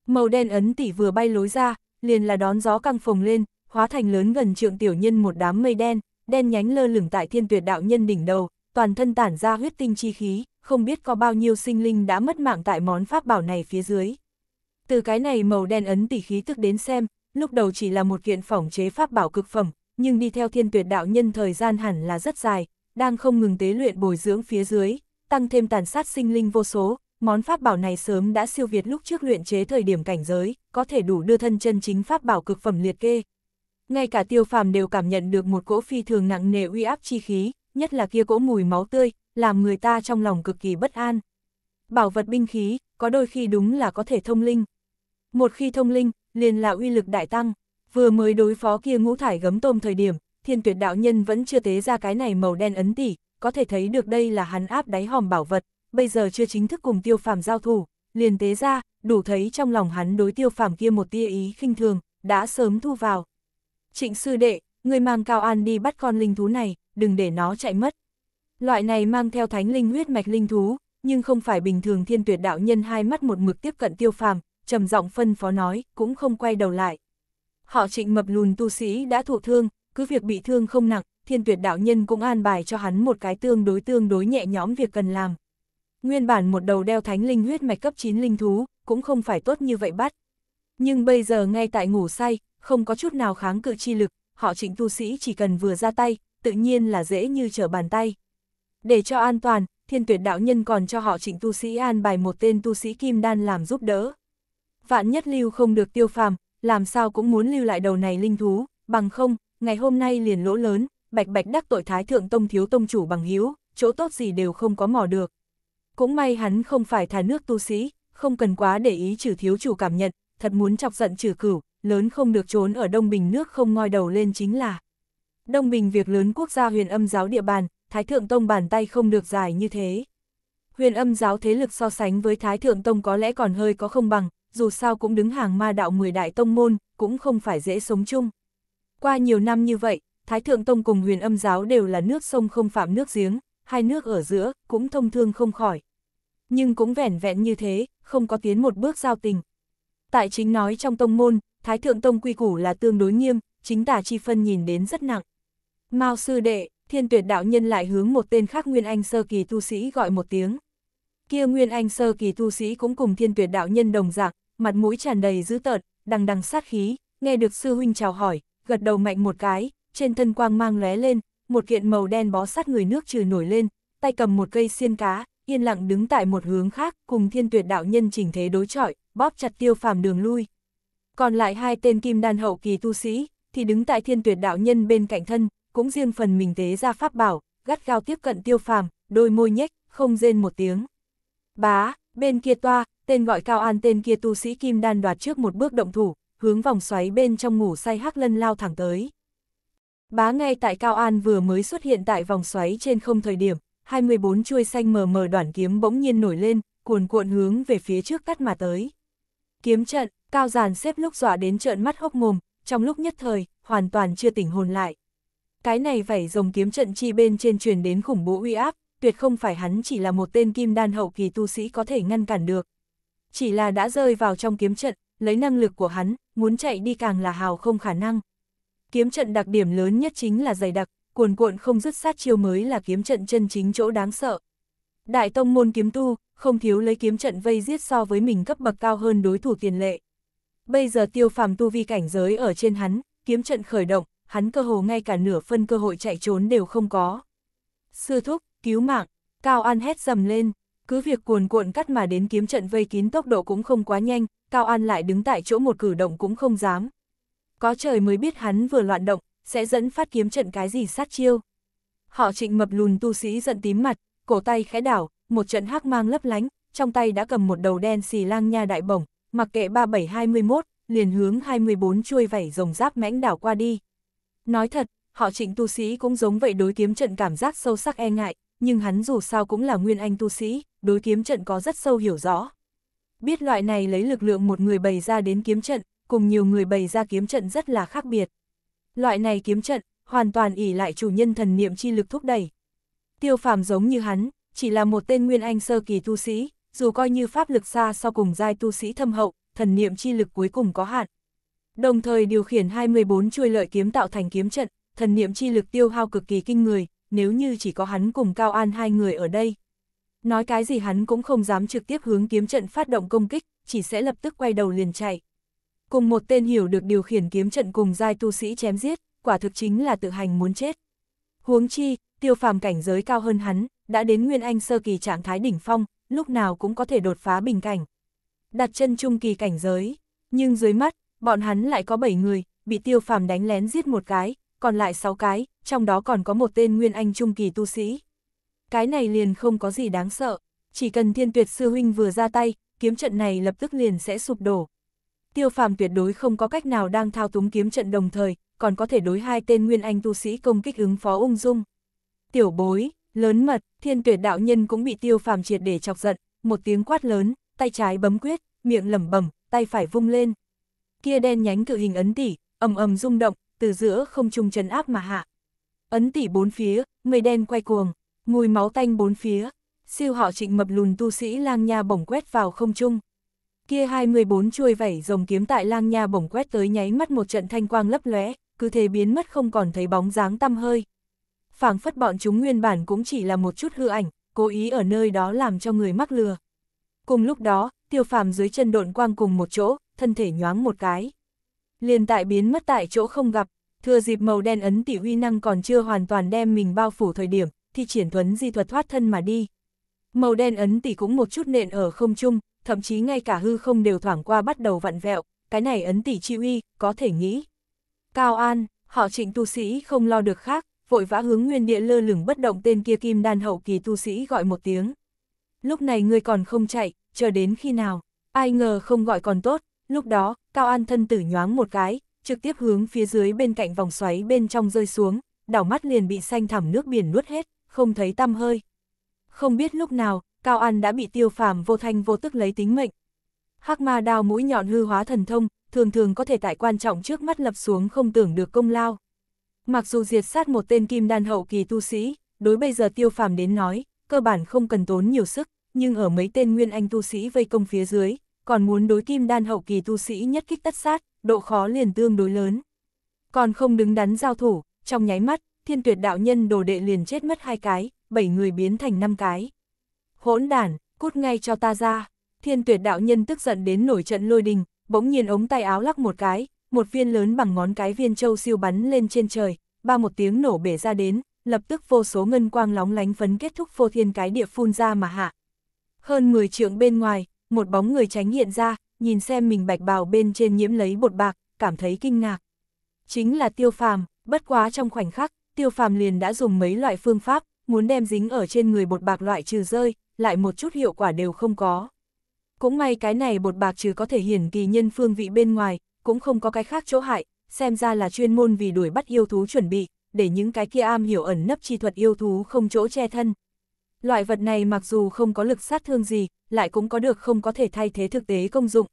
Màu đen ấn tỉ vừa bay lối ra, liền là đón gió căng phồng lên, hóa thành lớn gần trượng tiểu nhân một đám mây đen, đen nhánh lơ lửng tại thiên tuyệt đạo nhân đỉnh đầu, toàn thân tản ra huyết tinh chi khí, không biết có bao nhiêu sinh linh đã mất mạng tại món pháp bảo này phía dưới. Từ cái này màu đen ấn tỷ khí tức đến xem, lúc đầu chỉ là một kiện phỏng chế pháp bảo cực phẩm, nhưng đi theo thiên tuyệt đạo nhân thời gian hẳn là rất dài, đang không ngừng tế luyện bồi dưỡng phía dưới, tăng thêm tàn sát sinh linh vô số, món pháp bảo này sớm đã siêu việt lúc trước luyện chế thời điểm cảnh giới, có thể đủ đưa thân chân chính pháp bảo cực phẩm liệt kê, ngay cả tiêu phàm đều cảm nhận được một cỗ phi thường nặng nề uy áp chi khí, nhất là kia cỗ mùi máu tươi, làm người ta trong lòng cực kỳ bất an. Bảo vật binh khí, có đôi khi đúng là có thể thông linh. Một khi thông linh, liền là uy lực đại tăng, vừa mới đối phó kia ngũ thải gấm tôm thời điểm, thiên tuyệt đạo nhân vẫn chưa tế ra cái này màu đen ấn tỉ, có thể thấy được đây là hắn áp đáy hòm bảo vật, bây giờ chưa chính thức cùng tiêu phàm giao thủ, liền tế ra, đủ thấy trong lòng hắn đối tiêu phàm kia một tia ý khinh thường, đã sớm thu vào. Trịnh sư đệ, người mang Cao An đi bắt con linh thú này, đừng để nó chạy mất. Loại này mang theo thánh linh huyết mạch linh thú, nhưng không phải bình thường thiên tuyệt đạo nhân hai mắt một mực tiếp cận tiêu phàm, trầm giọng phân phó nói, cũng không quay đầu lại. Họ trịnh mập lùn tu sĩ đã thụ thương, cứ việc bị thương không nặng, thiên tuyệt đạo nhân cũng an bài cho hắn một cái tương đối tương đối nhẹ nhõm việc cần làm. Nguyên bản một đầu đeo thánh linh huyết mạch cấp 9 linh thú, cũng không phải tốt như vậy bắt. Nhưng bây giờ ngay tại ngủ say, không có chút nào kháng cự chi lực, họ trịnh tu sĩ chỉ cần vừa ra tay, tự nhiên là dễ như trở bàn tay. Để cho an toàn, thiên tuyệt đạo nhân còn cho họ trịnh tu sĩ an bài một tên tu sĩ kim đan làm giúp đỡ. Vạn nhất lưu không được tiêu phàm, làm sao cũng muốn lưu lại đầu này linh thú, bằng không, ngày hôm nay liền lỗ lớn, bạch bạch đắc tội thái thượng tông thiếu tông chủ bằng hiếu, chỗ tốt gì đều không có mò được. Cũng may hắn không phải thà nước tu sĩ, không cần quá để ý trừ thiếu chủ cảm nhận, thật muốn chọc giận trừ cửu, lớn không được trốn ở Đông Bình nước không ngoi đầu lên chính là. Đông Bình việc lớn quốc gia huyền âm giáo địa bàn, Thái Thượng Tông bàn tay không được dài như thế. Huyền âm giáo thế lực so sánh với Thái Thượng Tông có lẽ còn hơi có không bằng, dù sao cũng đứng hàng ma đạo 10 đại tông môn, cũng không phải dễ sống chung. Qua nhiều năm như vậy, Thái Thượng Tông cùng huyền âm giáo đều là nước sông không phạm nước giếng, hai nước ở giữa, cũng thông thương không khỏi. Nhưng cũng vẻn vẹn như thế, không có tiến một bước giao tình. Tại chính nói trong tông môn, Thái Thượng Tông quy củ là tương đối nghiêm, chính tả chi phân nhìn đến rất nặng. Mao sư đệ, thiên tuyệt đạo nhân lại hướng một tên khác Nguyên Anh sơ kỳ tu sĩ gọi một tiếng. Kia Nguyên Anh sơ kỳ tu sĩ cũng cùng thiên tuyệt đạo nhân đồng dạng, mặt mũi tràn đầy dữ tợn, đằng đằng sát khí, nghe được sư huynh chào hỏi, gật đầu mạnh một cái, trên thân quang mang lóe lên, một kiện màu đen bó sát người nước trừ nổi lên, tay cầm một cây xiên cá, yên lặng đứng tại một hướng khác, cùng thiên tuyệt đạo nhân chỉnh thế đối chọi, bóp chặt tiêu phàm đường lui. Còn lại hai tên kim đan hậu kỳ tu sĩ, thì đứng tại thiên tuyệt đạo nhân bên cạnh thân, cũng riêng phần mình tế ra pháp bảo, gắt gao tiếp cận tiêu phàm, đôi môi nhếch, không rên một tiếng. Bá, bên kia toa, tên gọi cao an tên kia tu sĩ kim đan đoạt trước một bước động thủ, hướng vòng xoáy bên trong ngủ say hắc lân lao thẳng tới. Bá ngay tại Cao An vừa mới xuất hiện tại vòng xoáy trên không thời điểm, 24 chuôi xanh mờ mờ đoạn kiếm bỗng nhiên nổi lên, cuồn cuộn hướng về phía trước cắt mà tới. Kiếm trận, cao giàn xếp lúc dọa đến trợn mắt hốc mồm, trong lúc nhất thời, hoàn toàn chưa tỉnh hồn lại. Cái này vảy rồng kiếm trận chi bên trên truyền đến khủng bố uy áp, tuyệt không phải hắn chỉ là một tên kim đan hậu kỳ tu sĩ có thể ngăn cản được. Chỉ là đã rơi vào trong kiếm trận, lấy năng lực của hắn, muốn chạy đi càng là hào không khả năng. Kiếm trận đặc điểm lớn nhất chính là dày đặc, cuồn cuộn không dứt sát chiêu mới là kiếm trận chân chính chỗ đáng sợ. Đại tông môn kiếm tu, không thiếu lấy kiếm trận vây giết so với mình cấp bậc cao hơn đối thủ tiền lệ. Bây giờ tiêu phàm tu vi cảnh giới ở trên hắn, kiếm trận khởi động, hắn cơ hồ ngay cả nửa phân cơ hội chạy trốn đều không có. Sư thúc, cứu mạng, Cao An hét dầm lên, cứ việc cuồn cuộn cắt mà đến kiếm trận vây kín tốc độ cũng không quá nhanh, Cao An lại đứng tại chỗ một cử động cũng không dám. Có trời mới biết hắn vừa loạn động, sẽ dẫn phát kiếm trận cái gì sát chiêu. Họ trịnh mập lùn tu sĩ giận tím mặt, cổ tay khẽ đảo, một trận hắc mang lấp lánh, trong tay đã cầm một đầu đen xì lang nha đại bổng, mặc kệ 3721, liền hướng 24 chuôi vảy rồng giáp mãnh đảo qua đi. Nói thật, họ trịnh tu sĩ cũng giống vậy đối kiếm trận cảm giác sâu sắc e ngại, nhưng hắn dù sao cũng là nguyên anh tu sĩ, đối kiếm trận có rất sâu hiểu rõ. Biết loại này lấy lực lượng một người bày ra đến kiếm trận, cùng nhiều người bày ra kiếm trận rất là khác biệt. Loại này kiếm trận, hoàn toàn ỉ lại chủ nhân thần niệm chi lực thúc đẩy, tiêu phàm giống như hắn, chỉ là một tên nguyên anh sơ kỳ tu sĩ, dù coi như pháp lực xa so cùng giai tu sĩ thâm hậu, thần niệm chi lực cuối cùng có hạn. Đồng thời điều khiển 24 chuôi lợi kiếm tạo thành kiếm trận, thần niệm chi lực tiêu hao cực kỳ kinh người, nếu như chỉ có hắn cùng Cao An hai người ở đây. Nói cái gì hắn cũng không dám trực tiếp hướng kiếm trận phát động công kích, chỉ sẽ lập tức quay đầu liền chạy. Cùng một tên hiểu được điều khiển kiếm trận cùng giai tu sĩ chém giết, quả thực chính là tự hành muốn chết. Huống chi, tiêu phàm cảnh giới cao hơn hắn, đã đến Nguyên Anh sơ kỳ trạng thái đỉnh phong, lúc nào cũng có thể đột phá bình cảnh. Đặt chân trung kỳ cảnh giới, nhưng dưới mắt, bọn hắn lại có 7 người, bị tiêu phàm đánh lén giết một cái, còn lại 6 cái, trong đó còn có một tên Nguyên Anh trung kỳ tu sĩ. Cái này liền không có gì đáng sợ, chỉ cần thiên tuyệt sư huynh vừa ra tay, kiếm trận này lập tức liền sẽ sụp đổ. Tiêu phàm tuyệt đối không có cách nào đang thao túng kiếm trận đồng thời, còn có thể đối hai tên Nguyên Anh tu sĩ công kích ứng phó ung dung tiểu bối, lớn mật, thiên tuyệt đạo nhân cũng bị tiêu phàm triệt để chọc giận, một tiếng quát lớn, tay trái bấm quyết, miệng lẩm bẩm, tay phải vung lên. Kia đen nhánh cự hình ấn tỷ, ầm ầm rung động, từ giữa không trung chấn áp mà hạ. Ấn tỷ bốn phía, người đen quay cuồng, mùi máu tanh bốn phía, siêu họ trịnh mập lùn tu sĩ lang nha bổng quét vào không trung. Kia 24 chuôi vảy rồng kiếm tại lang nha bổng quét tới nháy mắt một trận thanh quang lấp lóe, cứ thế biến mất không còn thấy bóng dáng tăm hơi phảng phất bọn chúng nguyên bản cũng chỉ là một chút hư ảnh, cố ý ở nơi đó làm cho người mắc lừa. Cùng lúc đó, tiêu phàm dưới chân độn quang cùng một chỗ, thân thể nhoáng một cái. liền tại biến mất tại chỗ không gặp, thừa dịp màu đen ấn tỷ uy năng còn chưa hoàn toàn đem mình bao phủ thời điểm, thì triển thuấn di thuật thoát thân mà đi. Màu đen ấn tỷ cũng một chút nện ở không trung, thậm chí ngay cả hư không đều thoảng qua bắt đầu vặn vẹo, cái này ấn tỷ chi uy, có thể nghĩ. Cao An, họ trịnh tu sĩ không lo được khác, vội vã hướng nguyên địa lơ lửng bất động tên kia kim đan hậu kỳ tu sĩ gọi một tiếng. Lúc này ngươi còn không chạy, chờ đến khi nào, ai ngờ không gọi còn tốt, lúc đó, Cao An thân tử nhoáng một cái, trực tiếp hướng phía dưới bên cạnh vòng xoáy bên trong rơi xuống, đảo mắt liền bị xanh thẳm nước biển nuốt hết, không thấy tăm hơi. Không biết lúc nào, Cao An đã bị tiêu phàm vô thanh vô tức lấy tính mệnh. Hắc ma đao mũi nhọn hư hóa thần thông, thường thường có thể tại quan trọng trước mắt lập xuống không tưởng được công lao. Mặc dù diệt sát một tên kim đan hậu kỳ tu sĩ, đối bây giờ tiêu phàm đến nói, cơ bản không cần tốn nhiều sức, nhưng ở mấy tên nguyên anh tu sĩ vây công phía dưới, còn muốn đối kim đan hậu kỳ tu sĩ nhất kích tất sát, độ khó liền tương đối lớn. Còn không đứng đắn giao thủ, trong nháy mắt, thiên tuyệt đạo nhân đồ đệ liền chết mất hai cái, bảy người biến thành năm cái. Hỗn đản, cút ngay cho ta ra. Thiên tuyệt đạo nhân tức giận đến nổi trận lôi đình, bỗng nhiên ống tay áo lắc một cái, một viên lớn bằng ngón cái viên châu siêu bắn lên trên trời, ba một tiếng nổ bể ra đến, lập tức vô số ngân quang lóng lánh phấn kết thúc phô thiên cái địa phun ra mà hạ. Hơn 10 trượng bên ngoài, một bóng người tránh hiện ra, nhìn xem mình bạch bào bên trên nhiễm lấy bột bạc, cảm thấy kinh ngạc. Chính là tiêu phàm, bất quá trong khoảnh khắc, tiêu phàm liền đã dùng mấy loại phương pháp, muốn đem dính ở trên người bột bạc loại trừ rơi, lại một chút hiệu quả đều không có. Cũng may cái này bột bạc trừ có thể hiển kỳ nhân phương vị bên ngoài, cũng không có cái khác chỗ hại, xem ra là chuyên môn vì đuổi bắt yêu thú chuẩn bị, để những cái kia am hiểu ẩn nấp chi thuật yêu thú không chỗ che thân. Loại vật này mặc dù không có lực sát thương gì, lại cũng có được không có thể thay thế thực tế công dụng.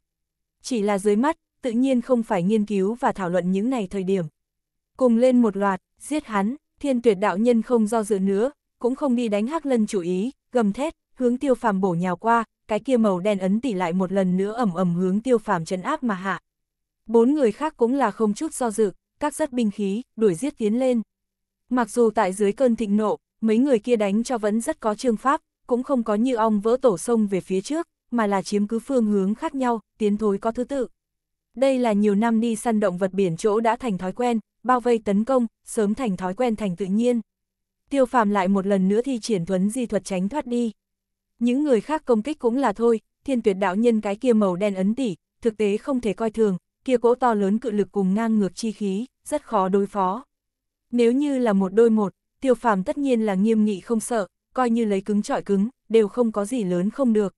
Chỉ là dưới mắt, tự nhiên không phải nghiên cứu và thảo luận những này thời điểm. Cùng lên một loạt, giết hắn, thiên tuyệt đạo nhân không do dự nữa, cũng không đi đánh hắc lân chủ ý, gầm thét, hướng tiêu phàm bổ nhào qua, cái kia màu đen ấn tỉ lại một lần nữa ẩm ẩm hướng tiêu phàm chấn áp mà hạ. Bốn người khác cũng là không chút do dự, các rất binh khí, đuổi giết tiến lên. Mặc dù tại dưới cơn thịnh nộ, mấy người kia đánh cho vẫn rất có trương pháp, cũng không có như ong vỡ tổ sông về phía trước, mà là chiếm cứ phương hướng khác nhau, tiến thối có thứ tự. Đây là nhiều năm đi săn động vật biển chỗ đã thành thói quen, bao vây tấn công, sớm thành thói quen thành tự nhiên. Tiêu phàm lại một lần nữa thi triển thuấn di thuật tránh thoát đi. Những người khác công kích cũng là thôi, thiên tuyệt đạo nhân cái kia màu đen ấn tỉ, thực tế không thể coi thường, kia cỗ to lớn cự lực cùng ngang ngược chi khí, rất khó đối phó. Nếu như là một đôi một, tiêu phàm tất nhiên là nghiêm nghị không sợ, coi như lấy cứng trọi cứng, đều không có gì lớn không được.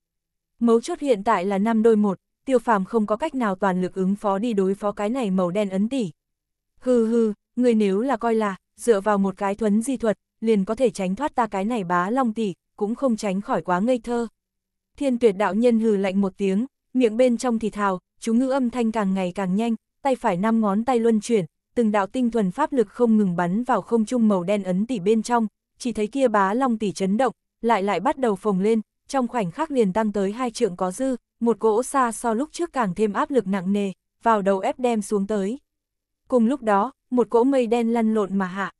Mấu chốt hiện tại là năm đôi một, tiêu phàm không có cách nào toàn lực ứng phó đi đối phó cái này màu đen ấn tỷ. Hừ hừ, người nếu là coi là, dựa vào một cái thuấn di thuật, liền có thể tránh thoát ta cái này bá long tỷ, cũng không tránh khỏi quá ngây thơ. Thiên tuyệt đạo nhân hừ lạnh một tiếng, miệng bên trong thì thào, chú ngữ âm thanh càng ngày càng nhanh, tay phải năm ngón tay luân chuyển, từng đạo tinh thuần pháp lực không ngừng bắn vào không trung màu đen ấn tỷ bên trong, chỉ thấy kia bá long tỷ chấn động, lại lại bắt đầu phồng lên, trong khoảnh khắc liền tăng tới hai trượng có dư, một cỗ xa so lúc trước càng thêm áp lực nặng nề, vào đầu ép đem xuống tới. Cùng lúc đó, một cỗ mây đen lăn lộn mà hạ.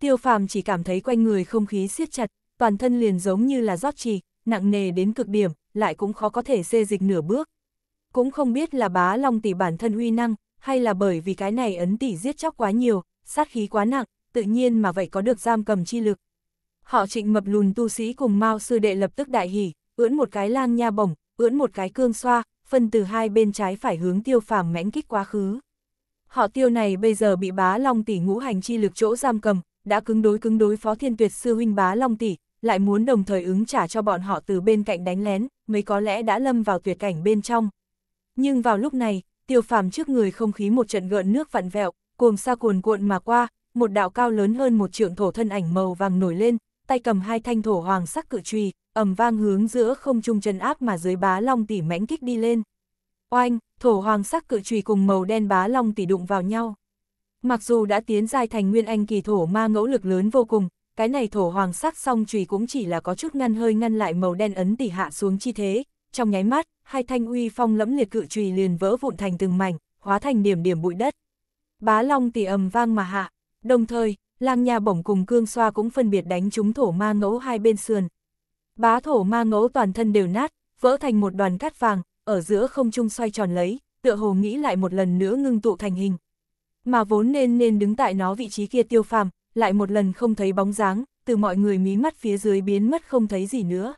Tiêu phàm chỉ cảm thấy quanh người không khí siết chặt, toàn thân liền giống như là rót trì, nặng nề đến cực điểm, lại cũng khó có thể xê dịch nửa bước, cũng không biết là bá long tỷ bản thân huy năng, hay là bởi vì cái này ấn tỷ giết chóc quá nhiều, sát khí quá nặng, tự nhiên mà vậy có được giam cầm chi lực. Họ trịnh mập lùn tu sĩ cùng Mao sư đệ lập tức đại hỉ, ưỡn một cái lang nha bổng, ưỡn một cái cương xoa, phân từ hai bên trái phải hướng tiêu phàm mãnh kích quá khứ. Họ tiêu này bây giờ bị bá long tỷ ngũ hành chi lực chỗ giam cầm, đã cứng đối cứng đối phó thiên tuyệt sư huynh bá long tỷ, lại muốn đồng thời ứng trả cho bọn họ từ bên cạnh đánh lén, mới có lẽ đã lâm vào tuyệt cảnh bên trong, nhưng vào lúc này, tiêu phàm trước người không khí một trận gợn nước vặn vẹo, cuồng sa cuồn cuộn mà qua, một đạo cao lớn hơn một trượng thổ thân ảnh màu vàng nổi lên, tay cầm hai thanh thổ hoàng sắc cự trùy, ầm vang hướng giữa không trung chân áp mà dưới bá long tỷ mãnh kích đi lên. Oanh, thổ hoàng sắc cự trùy cùng màu đen bá long tỷ đụng vào nhau. Mặc dù đã tiến dài thành nguyên anh kỳ thổ ma ngẫu lực lớn vô cùng, cái này thổ hoàng sắc song trùy cũng chỉ là có chút ngăn hơi ngăn lại màu đen ấn tỷ hạ xuống chi thế, trong nháy mắt, hai thanh uy phong lẫm liệt cự trùy liền vỡ vụn thành từng mảnh, hóa thành điểm điểm bụi đất. Bá long tỷ ầm vang mà hạ, đồng thời, lang nhà bổng cùng cương xoa cũng phân biệt đánh trúng thổ ma ngẫu hai bên sườn. Bá thổ ma ngẫu toàn thân đều nát, vỡ thành một đoàn cát vàng, ở giữa không trung xoay tròn lấy, tựa hồ nghĩ lại một lần nữa ngưng tụ thành hình. Mà vốn nên nên đứng tại nó vị trí kia tiêu phàm, lại một lần không thấy bóng dáng, từ mọi người mí mắt phía dưới biến mất không thấy gì nữa.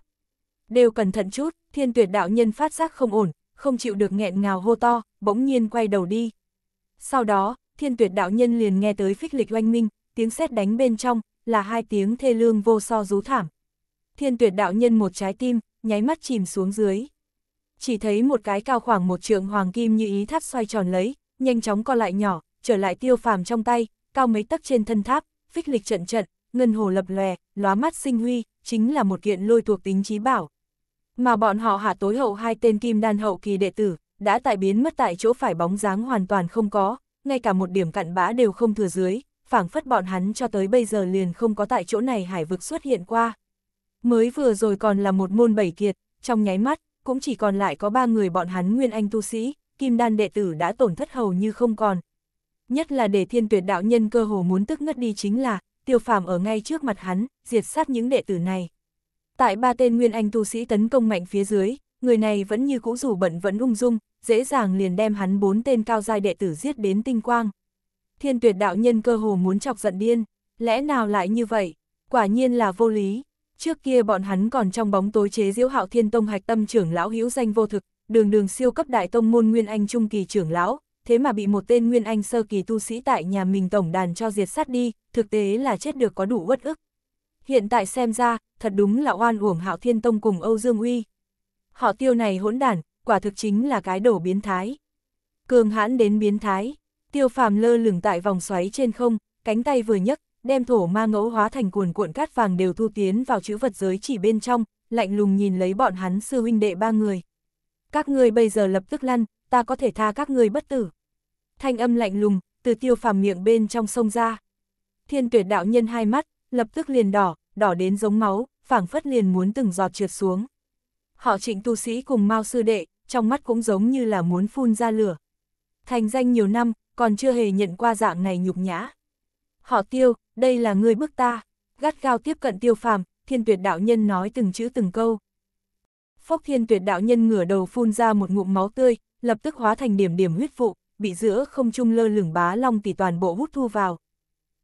Đều cẩn thận chút, thiên tuyệt đạo nhân phát giác không ổn, không chịu được nghẹn ngào hô to, bỗng nhiên quay đầu đi. Sau đó, thiên tuyệt đạo nhân liền nghe tới phích lịch oanh minh, tiếng sét đánh bên trong, là hai tiếng thê lương vô so rú thảm. Thiên tuyệt đạo nhân một trái tim, nháy mắt chìm xuống dưới. Chỉ thấy một cái cao khoảng một trượng hoàng kim như ý tháp xoay tròn lấy, nhanh chóng co lại nhỏ, trở lại tiêu phàm trong tay, cao mấy tấc trên thân tháp, phích lịch trận trận, ngân hồ lập lòe, lóa mắt sinh huy, chính là một kiện lôi thuộc tính trí bảo mà bọn họ hạ tối hậu hai tên kim đan hậu kỳ đệ tử, đã tại biến mất tại chỗ phải bóng dáng hoàn toàn không có, ngay cả một điểm cặn bã đều không thừa dưới, phảng phất bọn hắn cho tới bây giờ liền không có tại chỗ này hải vực xuất hiện qua. Mới vừa rồi còn là một môn bảy kiệt, trong nháy mắt, cũng chỉ còn lại có ba người bọn hắn nguyên anh tu sĩ, kim đan đệ tử đã tổn thất hầu như không còn. Nhất là để thiên tuyệt đạo nhân cơ hồ muốn tức ngất đi chính là, tiêu phàm ở ngay trước mặt hắn, diệt sát những đệ tử này. Tại ba tên nguyên anh tu sĩ tấn công mạnh phía dưới, người này vẫn như cũ rủ bận vẫn ung dung, dễ dàng liền đem hắn bốn tên cao giai đệ tử giết đến tinh quang. Thiên tuyệt đạo nhân cơ hồ muốn chọc giận điên, lẽ nào lại như vậy? Quả nhiên là vô lý. Trước kia bọn hắn còn trong bóng tối chế diễu hạo thiên tông hạch tâm trưởng lão hữu danh vô thực, đường đường siêu cấp đại tông môn nguyên anh trung kỳ trưởng lão, thế mà bị một tên nguyên anh sơ kỳ tu sĩ tại nhà mình tổng đàn cho diệt sát đi, thực tế là chết được có đủ uất ức hiện tại xem ra, thật đúng là oan uổng Hạo Thiên Tông cùng Âu Dương Uy. Họ tiêu này hỗn đản, quả thực chính là cái đổ biến thái. Cường hãn đến biến thái, tiêu phàm lơ lửng tại vòng xoáy trên không, cánh tay vừa nhấc, đem thổ ma ngẫu hóa thành cuồn cuộn cát vàng đều thu tiến vào chữ vật giới chỉ bên trong, lạnh lùng nhìn lấy bọn hắn sư huynh đệ ba người. Các ngươi bây giờ lập tức lăn, ta có thể tha các ngươi bất tử. Thanh âm lạnh lùng, từ tiêu phàm miệng bên trong sông ra. Thiên tuyệt đạo nhân hai mắt, lập tức liền đỏ, đỏ đến giống máu, phảng phất liền muốn từng giọt trượt xuống. Họ trịnh tu sĩ cùng Mao sư đệ, trong mắt cũng giống như là muốn phun ra lửa. Thành danh nhiều năm, còn chưa hề nhận qua dạng này nhục nhã. Họ tiêu, đây là người bước ta, gắt gao tiếp cận tiêu phàm, thiên tuyệt đạo nhân nói từng chữ từng câu. Phốc thiên tuyệt đạo nhân ngửa đầu phun ra một ngụm máu tươi, lập tức hóa thành điểm điểm huyết vụ, bị giữa không trung lơ lửng bá long tỷ toàn bộ hút thu vào.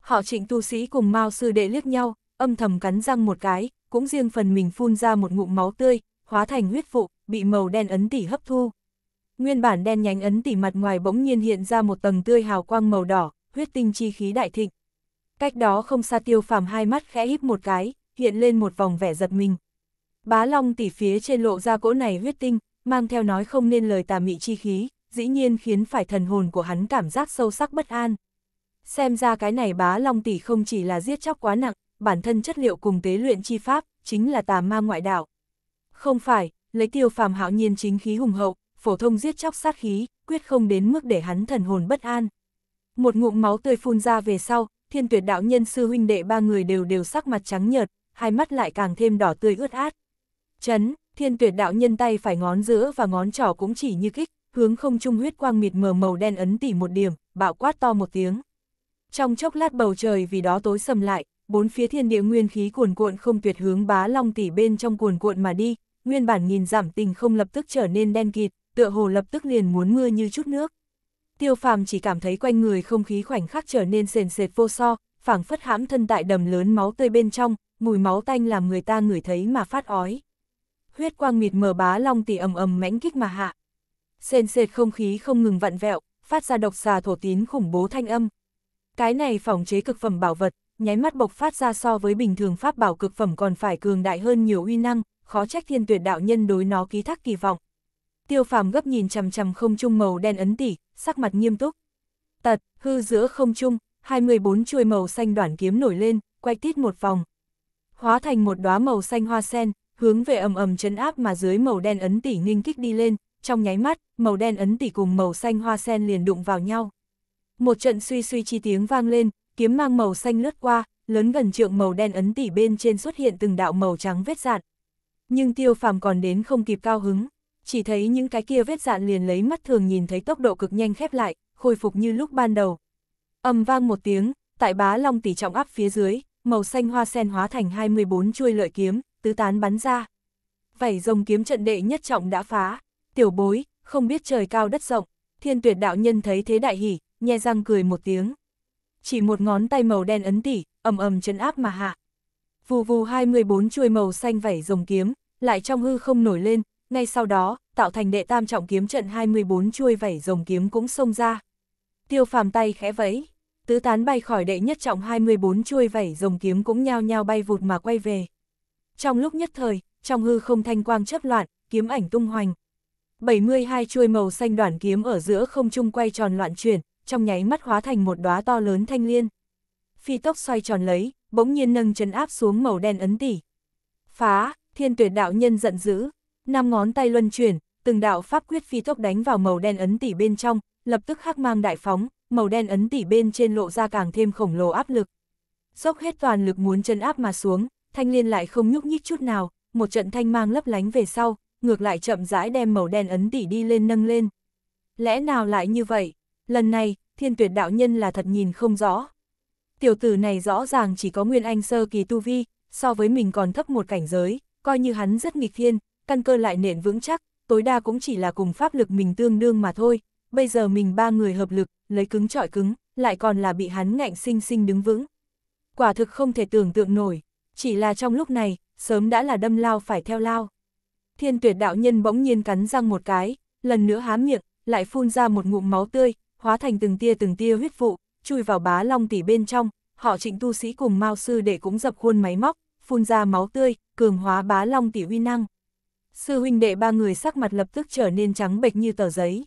Họ trịnh tu sĩ cùng Mao sư đệ liếc nhau, âm thầm cắn răng một cái, cũng riêng phần mình phun ra một ngụm máu tươi, hóa thành huyết vụ bị màu đen ấn tỷ hấp thu. Nguyên bản đen nhánh ấn tỷ mặt ngoài bỗng nhiên hiện ra một tầng tươi hào quang màu đỏ, huyết tinh chi khí đại thịnh. Cách đó không xa tiêu phàm hai mắt khẽ híp một cái, hiện lên một vòng vẻ giật mình. Bá Long tỷ phía trên lộ ra cỗ này huyết tinh, mang theo nói không nên lời tà mị chi khí, dĩ nhiên khiến phải thần hồn của hắn cảm giác sâu sắc bất an. Xem ra cái này bá long tỷ không chỉ là giết chóc quá nặng, bản thân chất liệu cùng tế luyện chi pháp, chính là tà ma ngoại đạo. Không phải, lấy tiêu phàm hạo nhiên chính khí hùng hậu, phổ thông giết chóc sát khí, quyết không đến mức để hắn thần hồn bất an. Một ngụm máu tươi phun ra về sau, thiên tuyệt đạo nhân sư huynh đệ ba người đều đều sắc mặt trắng nhợt, hai mắt lại càng thêm đỏ tươi ướt át. Chấn, thiên tuyệt đạo nhân tay phải ngón giữa và ngón trỏ cũng chỉ như kích, hướng không trung huyết quang mịt mờ màu đen ấn tỉ một điểm, bạo quát to một tiếng. Trong chốc lát bầu trời vì đó tối sầm lại, bốn phía thiên địa nguyên khí cuồn cuộn không tuyệt hướng bá long tỷ bên trong cuồn cuộn mà đi, nguyên bản nghìn giảm tình không lập tức trở nên đen kịt, tựa hồ lập tức liền muốn mưa như chút nước. Tiêu phàm chỉ cảm thấy quanh người không khí khoảnh khắc trở nên sền sệt vô so, phảng phất hãm thân tại đầm lớn máu tươi bên trong, mùi máu tanh làm người ta ngửi thấy mà phát ói. Huyết quang mịt mờ bá long tỷ ầm ầm mãnh kích mà hạ. Sền sệt không khí không ngừng vặn vẹo, phát ra độc xà thổ tín khủng bố thanh âm, cái này phòng chế cực phẩm bảo vật, nháy mắt bộc phát ra so với bình thường pháp bảo cực phẩm còn phải cường đại hơn nhiều uy năng, khó trách thiên tuyệt đạo nhân đối nó ký thác kỳ vọng. Tiêu phàm gấp nhìn chằm chằm không trung màu đen ấn tỉ, sắc mặt nghiêm túc. Tật, hư giữa không trung, 24 chuôi màu xanh đoạn kiếm nổi lên, quay tít một vòng. Hóa thành một đóa màu xanh hoa sen, hướng về ầm ầm chấn áp mà dưới màu đen ấn tỉ nghinh kích đi lên, trong nháy mắt, màu đen ấn tỉ cùng màu xanh hoa sen liền đụng vào nhau một trận suy suy chi tiếng vang lên, kiếm mang màu xanh lướt qua, lớn gần trượng màu đen ấn tỉ bên trên xuất hiện từng đạo màu trắng vết dạn. Nhưng tiêu phàm còn đến không kịp cao hứng, chỉ thấy những cái kia vết dạn liền lấy mắt thường nhìn thấy tốc độ cực nhanh khép lại, khôi phục như lúc ban đầu. ầm vang một tiếng, tại bá long tỷ trọng áp phía dưới, màu xanh hoa sen hóa thành 24 chuôi lợi kiếm, tứ tán bắn ra. Vảy rồng kiếm trận đệ nhất trọng đã phá, tiểu bối, không biết trời cao đất rộng, thiên tuyệt đạo nhân thấy thế đại hỉ, nhe răng cười một tiếng. Chỉ một ngón tay màu đen ấn tỉ, ầm ầm chấn áp mà hạ. Vù vù 24 chuôi màu xanh vảy rồng kiếm, lại trong hư không nổi lên, ngay sau đó, tạo thành đệ tam trọng kiếm trận 24 chuôi vảy rồng kiếm cũng xông ra. Tiêu phàm tay khẽ vẫy, tứ tán bay khỏi đệ nhất trọng 24 chuôi vảy rồng kiếm cũng nhao nhao bay vụt mà quay về. Trong lúc nhất thời, trong hư không thanh quang chấp loạn, kiếm ảnh tung hoành. 72 chuôi màu xanh đoàn kiếm ở giữa không trung quay tròn loạn chuyển, trong nháy mắt hóa thành một đóa to lớn thanh liên. Phi tốc xoay tròn lấy, bỗng nhiên nâng chấn áp xuống màu đen ấn tỷ. Phá, thiên tuyệt đạo nhân giận dữ, năm ngón tay luân chuyển, từng đạo pháp quyết phi tốc đánh vào màu đen ấn tỷ bên trong, lập tức hắc mang đại phóng, màu đen ấn tỷ bên trên lộ ra càng thêm khổng lồ áp lực. Dốc hết toàn lực muốn chân áp mà xuống, thanh liên lại không nhúc nhích chút nào, một trận thanh mang lấp lánh về sau, ngược lại chậm rãi đem màu đen ấn tỷ đi lên nâng lên. Lẽ nào lại như vậy? Lần này, thiên tuyệt đạo nhân là thật nhìn không rõ. Tiểu tử này rõ ràng chỉ có nguyên anh sơ kỳ tu vi, so với mình còn thấp một cảnh giới, coi như hắn rất nghịch thiên, căn cơ lại nện vững chắc, tối đa cũng chỉ là cùng pháp lực mình tương đương mà thôi, bây giờ mình ba người hợp lực, lấy cứng trọi cứng, lại còn là bị hắn ngạnh sinh sinh đứng vững. Quả thực không thể tưởng tượng nổi, chỉ là trong lúc này, sớm đã là đâm lao phải theo lao. Thiên tuyệt đạo nhân bỗng nhiên cắn răng một cái, lần nữa há miệng, lại phun ra một ngụm máu tươi, hóa thành từng tia từng tia huyết vụ, chui vào bá long tỷ bên trong, họ trịnh tu sĩ cùng mao sư để cũng dập khuôn máy móc, phun ra máu tươi, cường hóa bá long tỷ uy năng. Sư huynh đệ ba người sắc mặt lập tức trở nên trắng bệch như tờ giấy.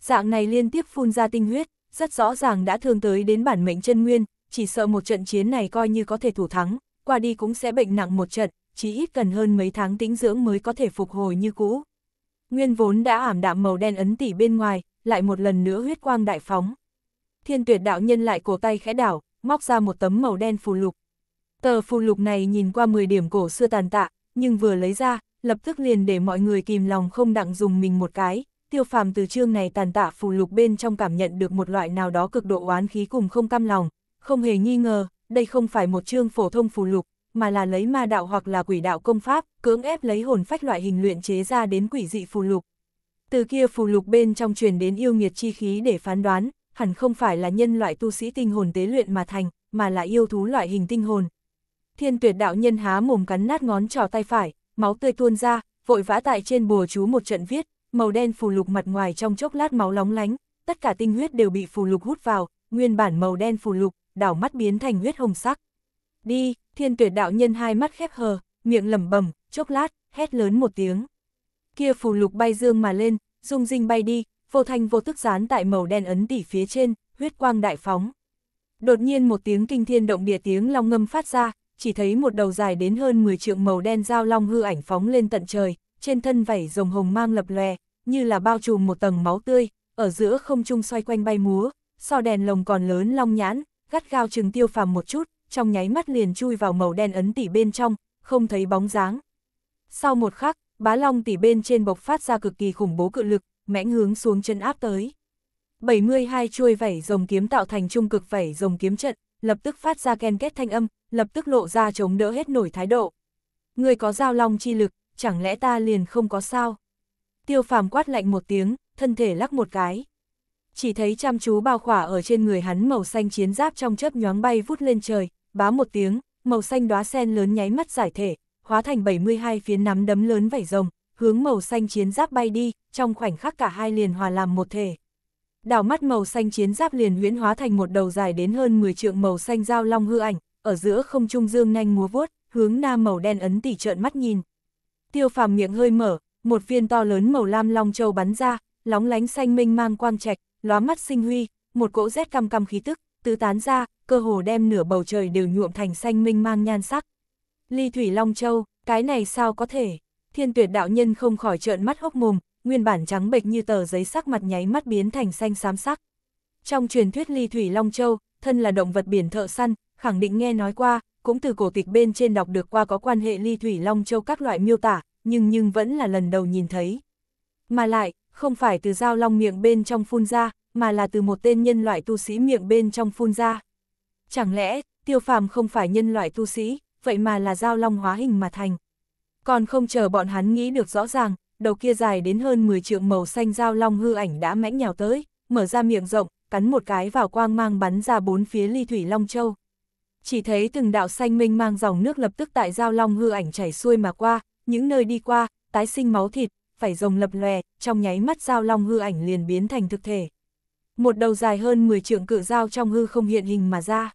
Dạng này liên tiếp phun ra tinh huyết, rất rõ ràng đã thương tới đến bản mệnh chân nguyên, chỉ sợ một trận chiến này coi như có thể thủ thắng, qua đi cũng sẽ bệnh nặng một trận, chỉ ít cần hơn mấy tháng tĩnh dưỡng mới có thể phục hồi như cũ. Nguyên vốn đã ảm đạm màu đen ấn tỷ bên ngoài, lại một lần nữa huyết quang đại phóng. Thiên tuyệt đạo nhân lại cổ tay khẽ đảo, móc ra một tấm màu đen phù lục. Tờ phù lục này nhìn qua 10 điểm cổ xưa tàn tạ, nhưng vừa lấy ra, lập tức liền để mọi người kìm lòng không đặng dùng mình một cái. Tiêu phàm từ chương này tàn tạ phù lục bên trong cảm nhận được một loại nào đó cực độ oán khí cùng không cam lòng, không hề nghi ngờ, đây không phải một chương phổ thông phù lục, mà là lấy ma đạo hoặc là quỷ đạo công pháp, cưỡng ép lấy hồn phách loại hình luyện chế ra đến quỷ dị phù lục. Từ kia phù lục bên trong truyền đến yêu nghiệt chi khí để phán đoán, hẳn không phải là nhân loại tu sĩ tinh hồn tế luyện mà thành, mà là yêu thú loại hình tinh hồn. Thiên tuyệt đạo nhân há mồm cắn nát ngón trỏ tay phải, máu tươi tuôn ra, vội vã tại trên bùa chú một trận viết, màu đen phù lục mặt ngoài trong chốc lát máu lóng lánh, tất cả tinh huyết đều bị phù lục hút vào, nguyên bản màu đen phù lục, đảo mắt biến thành huyết hồng sắc. Đi, thiên tuyệt đạo nhân hai mắt khép hờ, miệng lẩm bẩm, chốc lát, hét lớn một tiếng. Kia phù lục bay dương mà lên, dung dinh bay đi, vô thanh vô tức dán tại màu đen ấn tỉ phía trên, huyết quang đại phóng. Đột nhiên một tiếng kinh thiên động địa tiếng long ngâm phát ra, chỉ thấy một đầu dài đến hơn 10 trượng màu đen dao long hư ảnh phóng lên tận trời, trên thân vảy rồng hồng mang lập lòe, như là bao trùm một tầng máu tươi, ở giữa không trung xoay quanh bay múa, so đèn lồng còn lớn long nhãn, gắt gao chừng tiêu phàm một chút, trong nháy mắt liền chui vào màu đen ấn tỉ bên trong, không thấy bóng dáng. Sau một khắc, bá long tỷ bên trên bộc phát ra cực kỳ khủng bố cự lực, mãnh hướng xuống chân áp tới. 72 chuôi vảy rồng kiếm tạo thành trung cực vảy rồng kiếm trận, lập tức phát ra ken kết thanh âm, lập tức lộ ra chống đỡ hết nổi thái độ. Người có giao long chi lực, chẳng lẽ ta liền không có sao? Tiêu phàm quát lạnh một tiếng, thân thể lắc một cái. Chỉ thấy chăm chú bao khỏa ở trên người hắn màu xanh chiến giáp trong chớp nhoáng bay vút lên trời, bá một tiếng, màu xanh đóa sen lớn nháy mắt giải thể, hóa thành 72 phiến nắm đấm lớn vảy rồng, hướng màu xanh chiến giáp bay đi, trong khoảnh khắc cả hai liền hòa làm một thể. Đảo mắt màu xanh chiến giáp liền huyễn hóa thành một đầu dài đến hơn 10 trượng màu xanh giao long hư ảnh, ở giữa không trung dương nhanh múa vuốt, hướng nam màu đen ấn tỉ trợn mắt nhìn. Tiêu phàm miệng hơi mở, một viên to lớn màu lam long châu bắn ra, lóng lánh xanh minh mang quang trạch, lóa mắt sinh huy, một cỗ rét cam cam khí tức, tứ tán ra, cơ hồ đem nửa bầu trời đều nhuộm thành xanh minh mang nhan sắc. Ly Thủy Long Châu, cái này sao có thể? Thiên tuyệt đạo nhân không khỏi trợn mắt hốc mồm, nguyên bản trắng bệch như tờ giấy sắc mặt nháy mắt biến thành xanh xám sắc. Trong truyền thuyết Ly Thủy Long Châu, thân là động vật biển thợ săn, khẳng định nghe nói qua, cũng từ cổ tịch bên trên đọc được qua có quan hệ Ly Thủy Long Châu các loại miêu tả, nhưng nhưng vẫn là lần đầu nhìn thấy. Mà lại, không phải từ dao long miệng bên trong phun ra, mà là từ một tên nhân loại tu sĩ miệng bên trong phun ra. Chẳng lẽ, tiêu phàm không phải nhân loại tu sĩ? vậy mà là giao long hóa hình mà thành. Còn không chờ bọn hắn nghĩ được rõ ràng, đầu kia dài đến hơn 10 trượng màu xanh giao long hư ảnh đã mãnh nhào tới, mở ra miệng rộng, cắn một cái vào quang mang bắn ra bốn phía ly thủy long châu. Chỉ thấy từng đạo xanh minh mang dòng nước lập tức tại giao long hư ảnh chảy xuôi mà qua, những nơi đi qua, tái sinh máu thịt, phải rồng lập lòe, trong nháy mắt giao long hư ảnh liền biến thành thực thể. Một đầu dài hơn 10 trượng cự giao trong hư không hiện hình mà ra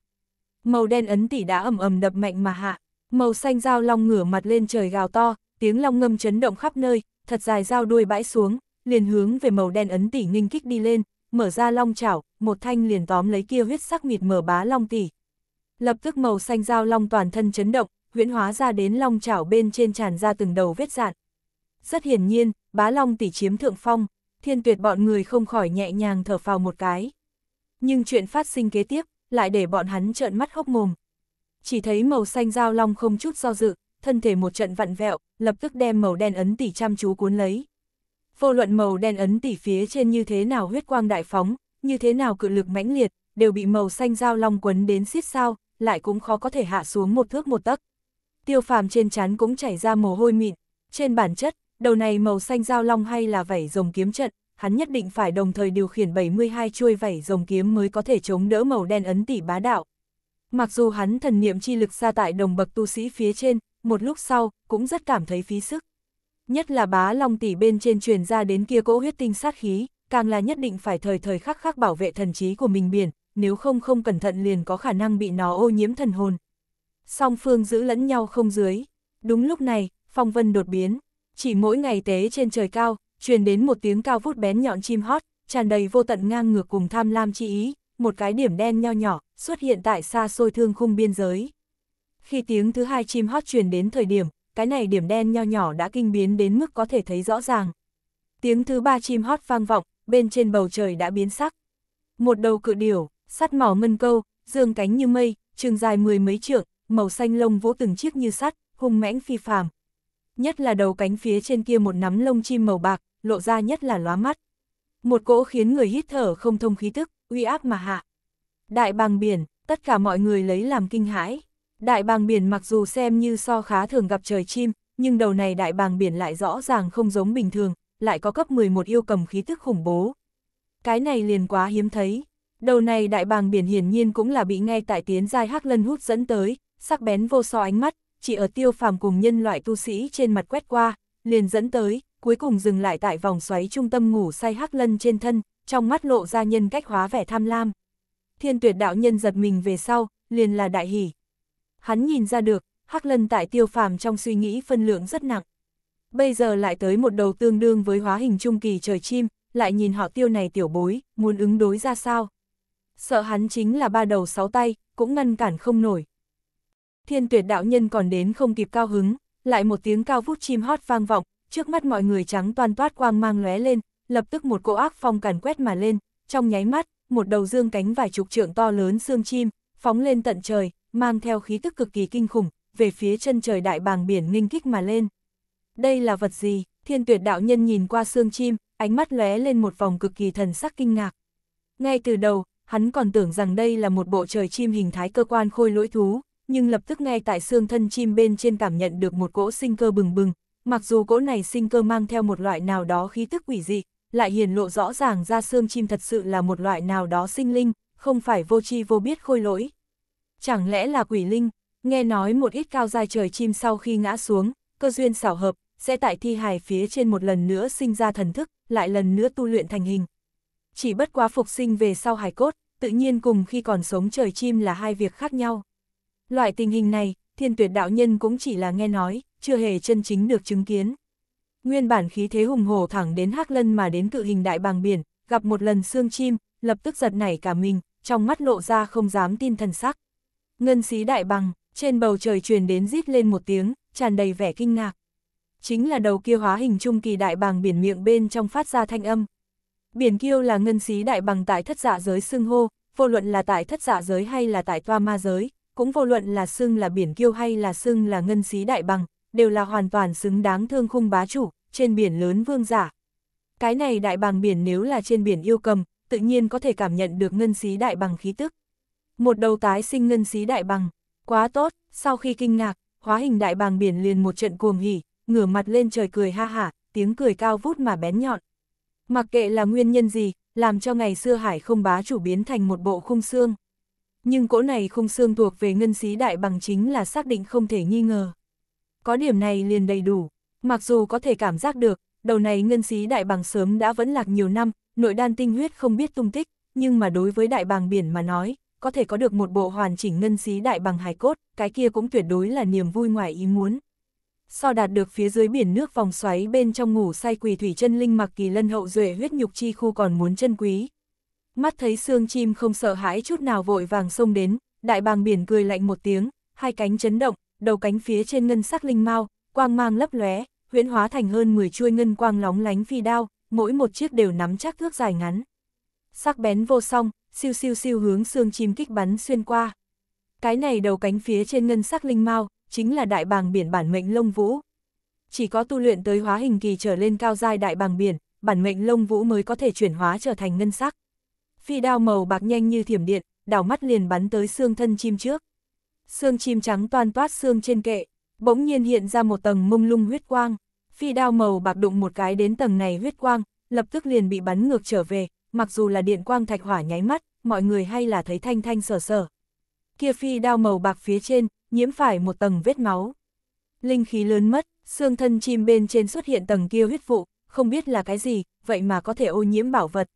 màu đen ấn tỷ đã ầm ầm đập mạnh mà hạ, màu xanh dao long ngửa mặt lên trời gào to, tiếng long ngâm chấn động khắp nơi, thật dài dao đuôi bãi xuống, liền hướng về màu đen ấn tỷ nghinh kích đi lên, mở ra long chảo, một thanh liền tóm lấy kia huyết sắc mịt mở bá long tỷ. Lập tức màu xanh dao long toàn thân chấn động, huyễn hóa ra đến long chảo bên trên tràn ra từng đầu vết dạn. Rất hiển nhiên, bá long tỷ chiếm thượng phong, thiên tuyệt bọn người không khỏi nhẹ nhàng thở phào một cái. Nhưng chuyện phát sinh kế tiếp, lại để bọn hắn trợn mắt hốc mồm. Chỉ thấy màu xanh dao long không chút do dự, thân thể một trận vặn vẹo, lập tức đem màu đen ấn tỷ chăm chú cuốn lấy. Vô luận màu đen ấn tỷ phía trên như thế nào huyết quang đại phóng, như thế nào cự lực mãnh liệt, đều bị màu xanh dao long quấn đến xít sao, lại cũng khó có thể hạ xuống một thước một tấc. Tiêu phàm trên trán cũng chảy ra mồ hôi mịn, trên bản chất, đầu này màu xanh dao long hay là vảy rồng kiếm trận, hắn nhất định phải đồng thời điều khiển 72 chuôi vảy rồng kiếm mới có thể chống đỡ màu đen ấn tỷ bá đạo. Mặc dù hắn thần niệm chi lực xa tại đồng bậc tu sĩ phía trên, một lúc sau, cũng rất cảm thấy phí sức. Nhất là bá long tỷ bên trên truyền ra đến kia cỗ huyết tinh sát khí, càng là nhất định phải thời thời khắc khắc bảo vệ thần trí của mình biển, nếu không không cẩn thận liền có khả năng bị nó ô nhiễm thần hồn. Song phương giữ lẫn nhau không dưới. Đúng lúc này, phong vân đột biến. Chỉ mỗi ngày tế trên trời cao, truyền đến một tiếng cao vút bén nhọn chim hót, tràn đầy vô tận ngang ngược cùng tham lam chi ý, một cái điểm đen nho nhỏ xuất hiện tại xa xôi thương khung biên giới. Khi tiếng thứ hai chim hót truyền đến thời điểm, cái này điểm đen nho nhỏ đã kinh biến đến mức có thể thấy rõ ràng. Tiếng thứ ba chim hót vang vọng, bên trên bầu trời đã biến sắc. Một đầu cự điểu, sắt mỏ ngân câu, dương cánh như mây, trường dài mười mấy trượng, màu xanh lông vỗ từng chiếc như sắt, hung mãnh phi phàm, nhất là đầu cánh phía trên kia một nắm lông chim màu bạc, lộ ra nhất là lóa mắt. Một cỗ khiến người hít thở không thông khí tức, uy áp mà hạ. Đại bàng biển, tất cả mọi người lấy làm kinh hãi. Đại bàng biển mặc dù xem như so khá thường gặp trời chim, nhưng đầu này đại bàng biển lại rõ ràng không giống bình thường, lại có cấp 11 yêu cầm khí tức khủng bố. Cái này liền quá hiếm thấy. Đầu này đại bàng biển hiển nhiên cũng là bị ngay tại tiến giai hắc lân hút dẫn tới, sắc bén vô so ánh mắt, chỉ ở tiêu phàm cùng nhân loại tu sĩ trên mặt quét qua, liền dẫn tới, cuối cùng dừng lại tại vòng xoáy trung tâm ngủ say hắc lân trên thân, trong mắt lộ ra nhân cách hóa vẻ tham lam. Thiên tuyệt đạo nhân giật mình về sau, liền là đại hỉ. Hắn nhìn ra được, hắc lân tại tiêu phàm trong suy nghĩ phân lượng rất nặng. Bây giờ lại tới một đầu tương đương với hóa hình trung kỳ trời chim, lại nhìn họ tiêu này tiểu bối, muốn ứng đối ra sao. Sợ hắn chính là ba đầu sáu tay, cũng ngăn cản không nổi thiên tuyệt đạo nhân còn đến không kịp cao hứng, lại một tiếng cao vút chim hót vang vọng, trước mắt mọi người trắng toàn toát quang mang lóe lên, lập tức một cỗ ác phong càn quét mà lên, trong nháy mắt, một đầu dương cánh vài chục trượng to lớn xương chim, phóng lên tận trời, mang theo khí tức cực kỳ kinh khủng, về phía chân trời đại bàng biển nghênh kích mà lên. Đây là vật gì? Thiên tuyệt đạo nhân nhìn qua xương chim, ánh mắt lóe lên một vòng cực kỳ thần sắc kinh ngạc. Ngay từ đầu, hắn còn tưởng rằng đây là một bộ trời chim hình thái cơ quan khôi lỗi thú, nhưng lập tức ngay tại xương thân chim bên trên cảm nhận được một cỗ sinh cơ bừng bừng, mặc dù cỗ này sinh cơ mang theo một loại nào đó khí tức quỷ dị, lại hiển lộ rõ ràng ra xương chim thật sự là một loại nào đó sinh linh, không phải vô tri vô biết khôi lỗi. Chẳng lẽ là quỷ linh, nghe nói một ít cao dài trời chim sau khi ngã xuống, cơ duyên xảo hợp, sẽ tại thi hài phía trên một lần nữa sinh ra thần thức, lại lần nữa tu luyện thành hình. Chỉ bất quá phục sinh về sau hài cốt, tự nhiên cùng khi còn sống trời chim là hai việc khác nhau. Loại tình hình này, thiên tuyệt đạo nhân cũng chỉ là nghe nói, chưa hề chân chính được chứng kiến. Nguyên bản khí thế hùng hổ thẳng đến hắc lân mà đến cự hình đại bàng biển, gặp một lần xương chim, lập tức giật nảy cả mình, trong mắt lộ ra không dám tin thần sắc. Ngân xí đại bằng, trên bầu trời truyền đến rít lên một tiếng, tràn đầy vẻ kinh ngạc. Chính là đầu kia hóa hình trung kỳ đại bàng biển miệng bên trong phát ra thanh âm. Biển kiêu là ngân xí đại bằng tại thất giả dạ giới xưng hô, vô luận là tại thất giả dạ giới hay là tại toa ma giới, cũng vô luận là xưng là biển kiêu hay là xưng là ngân xí đại bằng, đều là hoàn toàn xứng đáng thương khung bá chủ, trên biển lớn vương giả. Cái này đại bằng biển nếu là trên biển yêu cầm, tự nhiên có thể cảm nhận được ngân xí đại bằng khí tức. Một đầu tái sinh ngân xí đại bằng, quá tốt, sau khi kinh ngạc, hóa hình đại bằng biển liền một trận cuồng hỉ, ngửa mặt lên trời cười ha hả, tiếng cười cao vút mà bén nhọn. Mặc kệ là nguyên nhân gì, làm cho ngày xưa hải không bá chủ biến thành một bộ khung xương nhưng cỗ này khung xương thuộc về ngân xí đại bằng chính là xác định không thể nghi ngờ. Có điểm này liền đầy đủ, mặc dù có thể cảm giác được, đầu này ngân xí đại bằng sớm đã vẫn lạc nhiều năm, nội đan tinh huyết không biết tung tích, nhưng mà đối với đại bàng biển mà nói, có thể có được một bộ hoàn chỉnh ngân xí đại bằng hài cốt, cái kia cũng tuyệt đối là niềm vui ngoài ý muốn. Sau đạt được phía dưới biển nước vòng xoáy bên trong ngủ say quỳ thủy chân linh mặc kỳ lân hậu duệ huyết nhục chi khu còn muốn chân quý, mắt thấy xương chim không sợ hãi chút nào vội vàng xông đến, đại bàng biển cười lạnh một tiếng, hai cánh chấn động, đầu cánh phía trên ngân sắc linh mau, quang mang lấp lóe, huyễn hóa thành hơn 10 chuôi ngân quang lóng lánh phi đao, mỗi một chiếc đều nắm chắc thước dài ngắn. Sắc bén vô song, siêu siêu siêu hướng xương chim kích bắn xuyên qua. Cái này đầu cánh phía trên ngân sắc linh mau, chính là đại bàng biển bản mệnh lông vũ. Chỉ có tu luyện tới hóa hình kỳ trở lên cao giai đại bàng biển, bản mệnh lông vũ mới có thể chuyển hóa trở thành ngân sắc phi đao màu bạc nhanh như thiểm điện, đảo mắt liền bắn tới xương thân chim trước. Xương chim trắng toan toát xương trên kệ, bỗng nhiên hiện ra một tầng mông lung huyết quang, phi đao màu bạc đụng một cái đến tầng này huyết quang, lập tức liền bị bắn ngược trở về, mặc dù là điện quang thạch hỏa nháy mắt, mọi người hay là thấy thanh thanh sờ sờ. Kia phi đao màu bạc phía trên, nhiễm phải một tầng vết máu. Linh khí lớn mất, xương thân chim bên trên xuất hiện tầng kia huyết vụ, không biết là cái gì, vậy mà có thể ô nhiễm bảo vật.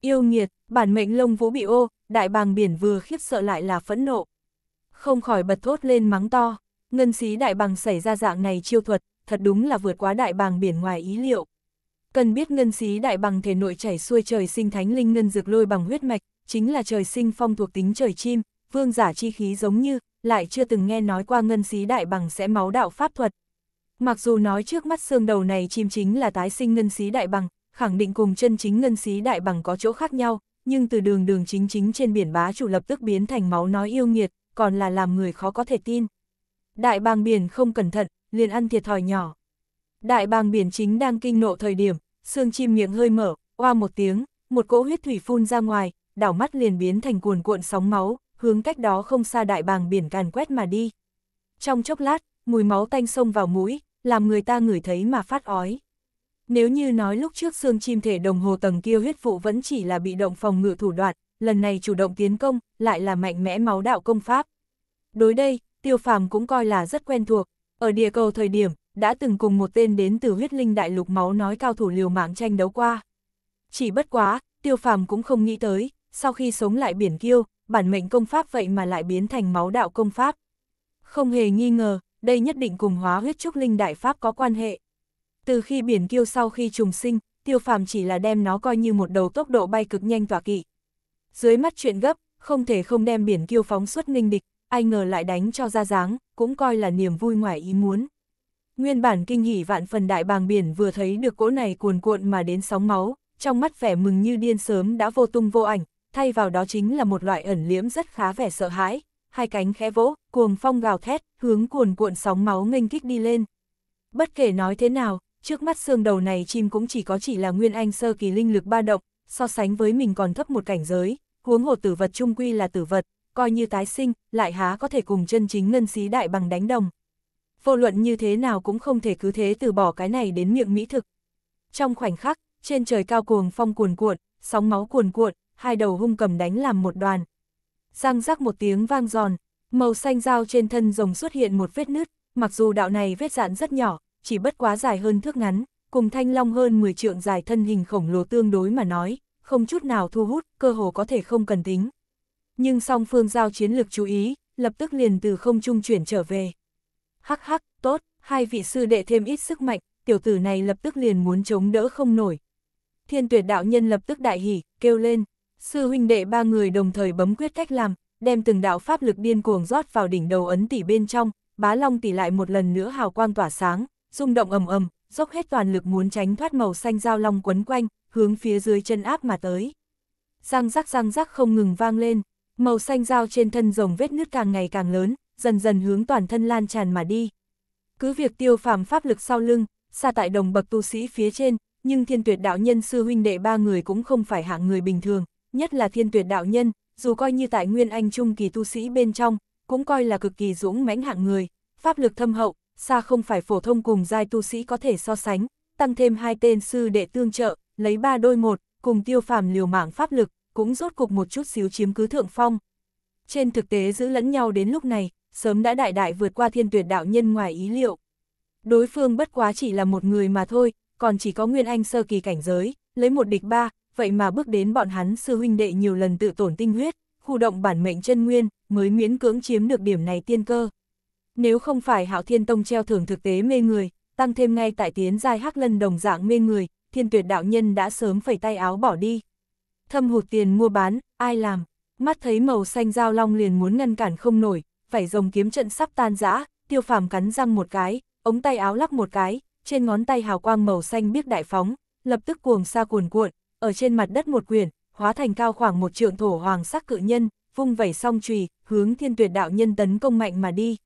Yêu nghiệt, bản mệnh lông vũ bị ô, đại bàng biển vừa khiếp sợ lại là phẫn nộ. Không khỏi bật thốt lên mắng to, ngân xí đại bàng xảy ra dạng này chiêu thuật, thật đúng là vượt quá đại bàng biển ngoài ý liệu. Cần biết ngân xí đại bằng thể nội chảy xuôi trời sinh thánh linh ngân dược lôi bằng huyết mạch, chính là trời sinh phong thuộc tính trời chim, vương giả chi khí giống như, lại chưa từng nghe nói qua ngân xí đại bằng sẽ máu đạo pháp thuật. Mặc dù nói trước mắt xương đầu này chim chính là tái sinh ngân xí đại bằng, khẳng định cùng chân chính ngân xí đại bằng có chỗ khác nhau, nhưng từ đường đường chính chính trên biển bá chủ lập tức biến thành máu nói yêu nghiệt, còn là làm người khó có thể tin. Đại bàng biển không cẩn thận, liền ăn thiệt thòi nhỏ. Đại bàng biển chính đang kinh nộ thời điểm, xương chim miệng hơi mở, oa một tiếng, một cỗ huyết thủy phun ra ngoài, đảo mắt liền biến thành cuồn cuộn sóng máu, hướng cách đó không xa đại bàng biển càn quét mà đi. Trong chốc lát, mùi máu tanh sông vào mũi, làm người ta ngửi thấy mà phát ói. Nếu như nói lúc trước xương chim thể đồng hồ tầng kia huyết vụ vẫn chỉ là bị động phòng ngự thủ đoạn, lần này chủ động tiến công, lại là mạnh mẽ máu đạo công pháp. Đối đây, tiêu phàm cũng coi là rất quen thuộc, ở địa cầu thời điểm, đã từng cùng một tên đến từ huyết linh đại lục máu nói cao thủ liều mạng tranh đấu qua. Chỉ bất quá, tiêu phàm cũng không nghĩ tới, sau khi sống lại biển kiêu, bản mệnh công pháp vậy mà lại biến thành máu đạo công pháp. Không hề nghi ngờ, đây nhất định cùng hóa huyết trúc linh đại pháp có quan hệ. Từ khi biển kiêu sau khi trùng sinh, tiêu phàm chỉ là đem nó coi như một đầu tốc độ bay cực nhanh tỏa kỵ. Dưới mắt chuyện gấp, không thể không đem biển kiêu phóng xuất ninh địch, ai ngờ lại đánh cho ra dáng, cũng coi là niềm vui ngoài ý muốn. Nguyên bản kinh hỉ vạn phần đại bàng biển vừa thấy được cỗ này cuồn cuộn mà đến sóng máu, trong mắt vẻ mừng như điên sớm đã vô tung vô ảnh, thay vào đó chính là một loại ẩn liễm rất khá vẻ sợ hãi, hai cánh khẽ vỗ, cuồng phong gào thét, hướng cuồn cuộn sóng máu nghênh kích đi lên. Bất kể nói thế nào, trước mắt xương đầu này chim cũng chỉ có chỉ là nguyên anh sơ kỳ linh lực ba động, so sánh với mình còn thấp một cảnh giới, huống hồ tử vật trung quy là tử vật, coi như tái sinh, lại há có thể cùng chân chính ngân xí đại bằng đánh đồng. Vô luận như thế nào cũng không thể cứ thế từ bỏ cái này đến miệng mỹ thực. Trong khoảnh khắc, trên trời cao cuồng phong cuồn cuộn, sóng máu cuồn cuộn, hai đầu hung cầm đánh làm một đoàn. Răng rắc một tiếng vang giòn, màu xanh dao trên thân rồng xuất hiện một vết nứt, mặc dù đạo này vết dạn rất nhỏ, chỉ bất quá dài hơn thước ngắn, cùng thanh long hơn 10 trượng dài thân hình khổng lồ tương đối mà nói, không chút nào thu hút, cơ hồ có thể không cần tính. Nhưng song phương giao chiến lực chú ý, lập tức liền từ không trung chuyển trở về. Hắc hắc, tốt, hai vị sư đệ thêm ít sức mạnh, tiểu tử này lập tức liền muốn chống đỡ không nổi. Thiên tuyệt đạo nhân lập tức đại hỉ, kêu lên, sư huynh đệ ba người đồng thời bấm quyết cách làm, đem từng đạo pháp lực điên cuồng rót vào đỉnh đầu ấn tỷ bên trong, bá long tỷ lại một lần nữa hào quang tỏa sáng, rung động ầm ầm, dốc hết toàn lực muốn tránh thoát màu xanh dao long quấn quanh, hướng phía dưới chân áp mà tới. Răng rắc răng rắc không ngừng vang lên, màu xanh dao trên thân rồng vết nứt càng ngày càng lớn, dần dần hướng toàn thân lan tràn mà đi. Cứ việc tiêu phàm pháp lực sau lưng, xa tại đồng bậc tu sĩ phía trên, nhưng thiên tuyệt đạo nhân sư huynh đệ ba người cũng không phải hạng người bình thường, nhất là thiên tuyệt đạo nhân, dù coi như tại nguyên anh trung kỳ tu sĩ bên trong, cũng coi là cực kỳ dũng mãnh hạng người, pháp lực thâm hậu, xa không phải phổ thông cùng giai tu sĩ có thể so sánh, tăng thêm hai tên sư đệ tương trợ, lấy ba đôi một, cùng tiêu phàm liều mạng pháp lực, cũng rốt cục một chút xíu chiếm cứ thượng phong. Trên thực tế giữ lẫn nhau đến lúc này, sớm đã đại đại vượt qua thiên tuyệt đạo nhân ngoài ý liệu. Đối phương bất quá chỉ là một người mà thôi, còn chỉ có Nguyên Anh sơ kỳ cảnh giới, lấy một địch ba, vậy mà bước đến bọn hắn sư huynh đệ nhiều lần tự tổn tinh huyết, khu động bản mệnh chân nguyên, mới miễn cưỡng chiếm được điểm này tiên cơ. Nếu không phải Hạo Thiên Tông treo thưởng thực tế mê người, tăng thêm ngay tại tiến giai hắc lân đồng dạng mê người, thiên tuyệt đạo nhân đã sớm phẩy tay áo bỏ đi. Thâm hụt tiền mua bán, ai làm? Mắt thấy màu xanh giao long liền muốn ngăn cản không nổi, phải rồng kiếm trận sắp tan rã, tiêu phàm cắn răng một cái, ống tay áo lắc một cái, trên ngón tay hào quang màu xanh biếc đại phóng, lập tức cuồng sa cuồn cuộn, ở trên mặt đất một quyển, hóa thành cao khoảng một trượng thổ hoàng sắc cự nhân, vung vẩy song chùy, hướng thiên tuyệt đạo nhân tấn công mạnh mà đi.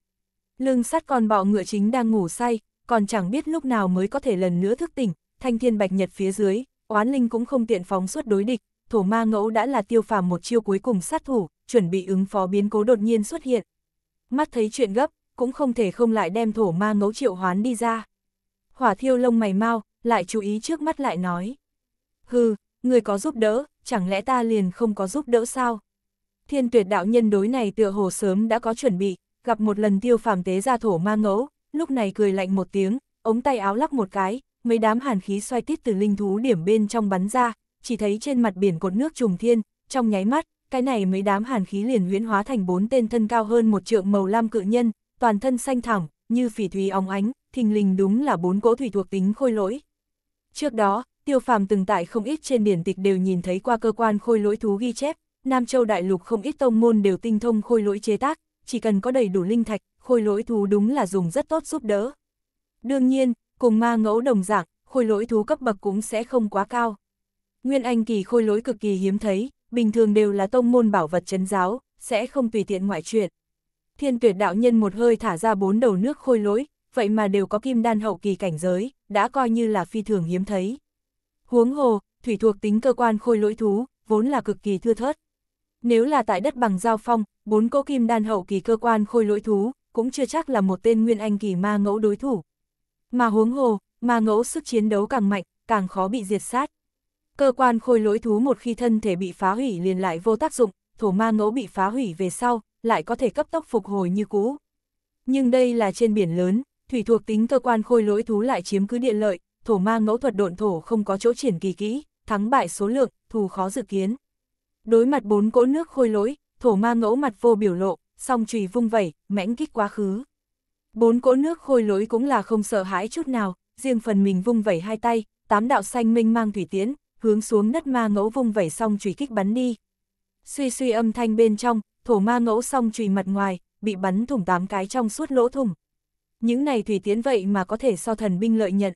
Lương sát con bọ ngựa chính đang ngủ say, còn chẳng biết lúc nào mới có thể lần nữa thức tỉnh, thanh thiên bạch nhật phía dưới, oán linh cũng không tiện phóng suốt đối địch, thổ ma ngẫu đã là tiêu phàm một chiêu cuối cùng sát thủ, chuẩn bị ứng phó biến cố đột nhiên xuất hiện. Mắt thấy chuyện gấp, cũng không thể không lại đem thổ ma ngẫu triệu hoán đi ra. Hỏa thiêu lông mày mau, lại chú ý trước mắt lại nói. Hừ, người có giúp đỡ, chẳng lẽ ta liền không có giúp đỡ sao? Thiên tuyệt đạo nhân đối này tựa hồ sớm đã có chuẩn bị, gặp một lần tiêu phàm tế ra thổ ma ngẫu, lúc này cười lạnh một tiếng, ống tay áo lắc một cái, mấy đám hàn khí xoay tít từ linh thú điểm bên trong bắn ra, chỉ thấy trên mặt biển cột nước trùng thiên, trong nháy mắt, cái này mấy đám hàn khí liền huyễn hóa thành bốn tên thân cao hơn một trượng màu lam cự nhân, toàn thân xanh thẳng, như phỉ thúy óng ánh, thình lình đúng là bốn cỗ thủy thuộc tính khôi lỗi. Trước đó, tiêu phàm từng tại không ít trên điển tịch đều nhìn thấy qua cơ quan khôi lỗi thú ghi chép, Nam Châu Đại Lục không ít tông môn đều tinh thông khôi lỗi chế tác, chỉ cần có đầy đủ linh thạch, khôi lỗi thú đúng là dùng rất tốt giúp đỡ. Đương nhiên, cùng ma ngẫu đồng dạng, khôi lỗi thú cấp bậc cũng sẽ không quá cao. Nguyên Anh kỳ khôi lỗi cực kỳ hiếm thấy, bình thường đều là tông môn bảo vật chấn giáo, sẽ không tùy tiện ngoại truyền Thiên tuyệt đạo nhân một hơi thả ra bốn đầu nước khôi lỗi, vậy mà đều có kim đan hậu kỳ cảnh giới, đã coi như là phi thường hiếm thấy. Huống hồ, thủy thuộc tính cơ quan khôi lỗi thú, vốn là cực kỳ thưa thớt, nếu là tại đất bằng giao phong, bốn cỗ kim đan hậu kỳ cơ quan khôi lỗi thú, cũng chưa chắc là một tên nguyên anh kỳ ma ngẫu đối thủ. Mà huống hồ, ma ngẫu sức chiến đấu càng mạnh, càng khó bị diệt sát. Cơ quan khôi lỗi thú một khi thân thể bị phá hủy liền lại vô tác dụng, thổ ma ngẫu bị phá hủy về sau, lại có thể cấp tốc phục hồi như cũ. Nhưng đây là trên biển lớn, thủy thuộc tính cơ quan khôi lỗi thú lại chiếm cứ địa lợi, thổ ma ngẫu thuật độn thổ không có chỗ triển kỳ kỹ, thắng bại số lượng, thù khó dự kiến. Đối mặt bốn cỗ nước khôi lỗi, thổ ma ngẫu mặt vô biểu lộ, song trùy vung vẩy, mãnh kích quá khứ. Bốn cỗ nước khôi lỗi cũng là không sợ hãi chút nào, riêng phần mình vung vẩy hai tay, tám đạo xanh minh mang thủy tiễn, hướng xuống đất ma ngẫu vung vẩy song trùy kích bắn đi. Suy suy âm thanh bên trong, thổ ma ngẫu song trùy mặt ngoài, bị bắn thủng tám cái trong suốt lỗ thủng. Những này thủy tiến vậy mà có thể so thần binh lợi nhận.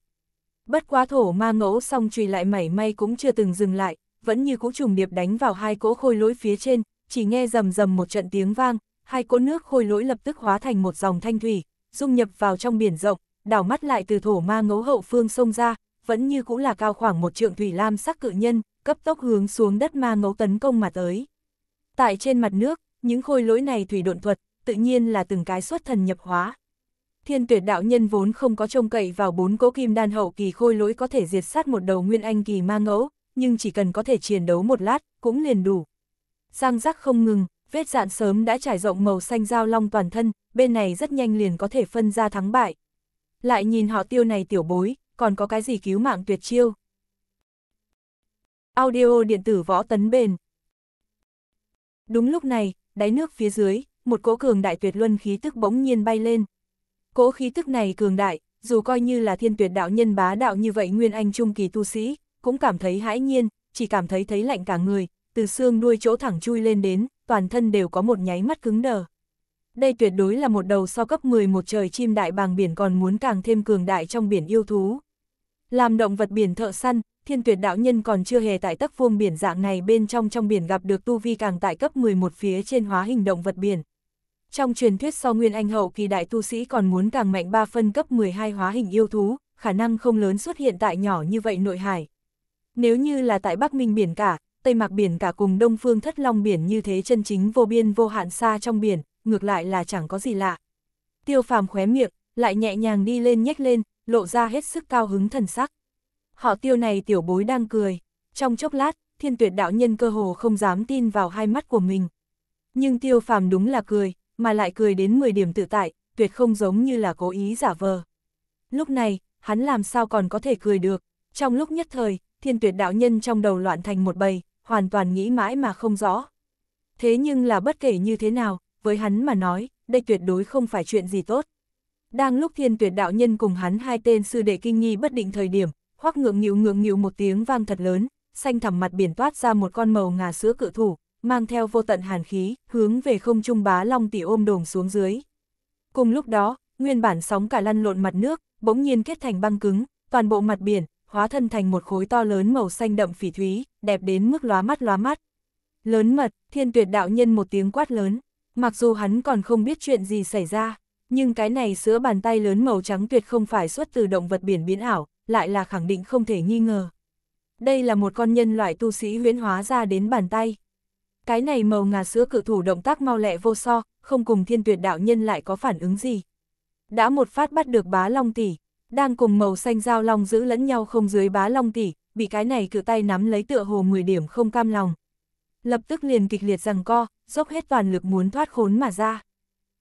Bất quá thổ ma ngẫu song trùy lại mảy may cũng chưa từng dừng lại, vẫn như cũ trùng điệp đánh vào hai cỗ khôi lỗi phía trên, chỉ nghe rầm rầm một trận tiếng vang, hai cỗ nước khôi lỗi lập tức hóa thành một dòng thanh thủy, dung nhập vào trong biển rộng, đảo mắt lại từ thổ ma ngấu hậu phương sông ra, vẫn như cũng là cao khoảng một trượng thủy lam sắc cự nhân, cấp tốc hướng xuống đất ma ngấu tấn công mà tới. Tại trên mặt nước, những khôi lỗi này thủy độn thuật, tự nhiên là từng cái xuất thần nhập hóa. Thiên tuyệt đạo nhân vốn không có trông cậy vào bốn cỗ kim đan hậu kỳ khôi lỗi có thể diệt sát một đầu nguyên anh kỳ ma ngẫu, nhưng chỉ cần có thể chiến đấu một lát, cũng liền đủ. Giang rắc không ngừng, vết dạn sớm đã trải rộng màu xanh dao long toàn thân, bên này rất nhanh liền có thể phân ra thắng bại. Lại nhìn họ tiêu này tiểu bối, còn có cái gì cứu mạng tuyệt chiêu. Audio điện tử võ tấn bền. Đúng lúc này, đáy nước phía dưới, một cỗ cường đại tuyệt luân khí tức bỗng nhiên bay lên. Cỗ khí tức này cường đại, dù coi như là thiên tuyệt đạo nhân bá đạo như vậy nguyên anh trung kỳ tu sĩ, cũng cảm thấy hãi nhiên, chỉ cảm thấy thấy lạnh cả người, từ xương đuôi chỗ thẳng chui lên đến, toàn thân đều có một nháy mắt cứng đờ. Đây tuyệt đối là một đầu so cấp một trời chim đại bàng biển còn muốn càng thêm cường đại trong biển yêu thú. Làm động vật biển thợ săn, thiên tuyệt đạo nhân còn chưa hề tại tắc vuông biển dạng này bên trong trong biển gặp được tu vi càng tại cấp 11 phía trên hóa hình động vật biển. Trong truyền thuyết so nguyên anh hậu kỳ đại tu sĩ còn muốn càng mạnh 3 phân cấp 12 hóa hình yêu thú, khả năng không lớn xuất hiện tại nhỏ như vậy nội hải. Nếu như là tại Bắc Minh biển cả, Tây Mạc biển cả cùng Đông Phương Thất Long biển như thế chân chính vô biên vô hạn xa trong biển, ngược lại là chẳng có gì lạ. Tiêu Phàm khóe miệng, lại nhẹ nhàng đi lên nhếch lên, lộ ra hết sức cao hứng thần sắc. Họ Tiêu này tiểu bối đang cười, trong chốc lát, Thiên Tuyệt đạo nhân cơ hồ không dám tin vào hai mắt của mình. Nhưng Tiêu Phàm đúng là cười, mà lại cười đến 10 điểm tự tại, tuyệt không giống như là cố ý giả vờ. Lúc này, hắn làm sao còn có thể cười được, trong lúc nhất thời, thiên tuyệt đạo nhân trong đầu loạn thành một bầy, hoàn toàn nghĩ mãi mà không rõ. Thế nhưng là bất kể như thế nào, với hắn mà nói, đây tuyệt đối không phải chuyện gì tốt. Đang lúc thiên tuyệt đạo nhân cùng hắn hai tên sư đệ kinh nghi bất định thời điểm, hoắc ngượng nghịu ngượng nghịu một tiếng vang thật lớn, xanh thẳm mặt biển toát ra một con màu ngà sữa cự thủ, mang theo vô tận hàn khí, hướng về không trung bá long tỷ ôm đồn xuống dưới. Cùng lúc đó, nguyên bản sóng cả lăn lộn mặt nước, bỗng nhiên kết thành băng cứng, toàn bộ mặt biển, hóa thân thành một khối to lớn màu xanh đậm phỉ thúy, đẹp đến mức lóa mắt lóa mắt. Lớn mật, thiên tuyệt đạo nhân một tiếng quát lớn, mặc dù hắn còn không biết chuyện gì xảy ra, nhưng cái này sữa bàn tay lớn màu trắng tuyệt không phải xuất từ động vật biển biến ảo, lại là khẳng định không thể nghi ngờ. Đây là một con nhân loại tu sĩ huyễn hóa ra đến bàn tay. Cái này màu ngà sữa cự thủ động tác mau lẹ vô so, không cùng thiên tuyệt đạo nhân lại có phản ứng gì. Đã một phát bắt được bá long tỷ, đang cùng màu xanh giao long giữ lẫn nhau không dưới bá long tỷ, bị cái này cự tay nắm lấy tựa hồ 10 điểm không cam lòng. Lập tức liền kịch liệt rằng co, dốc hết toàn lực muốn thoát khốn mà ra.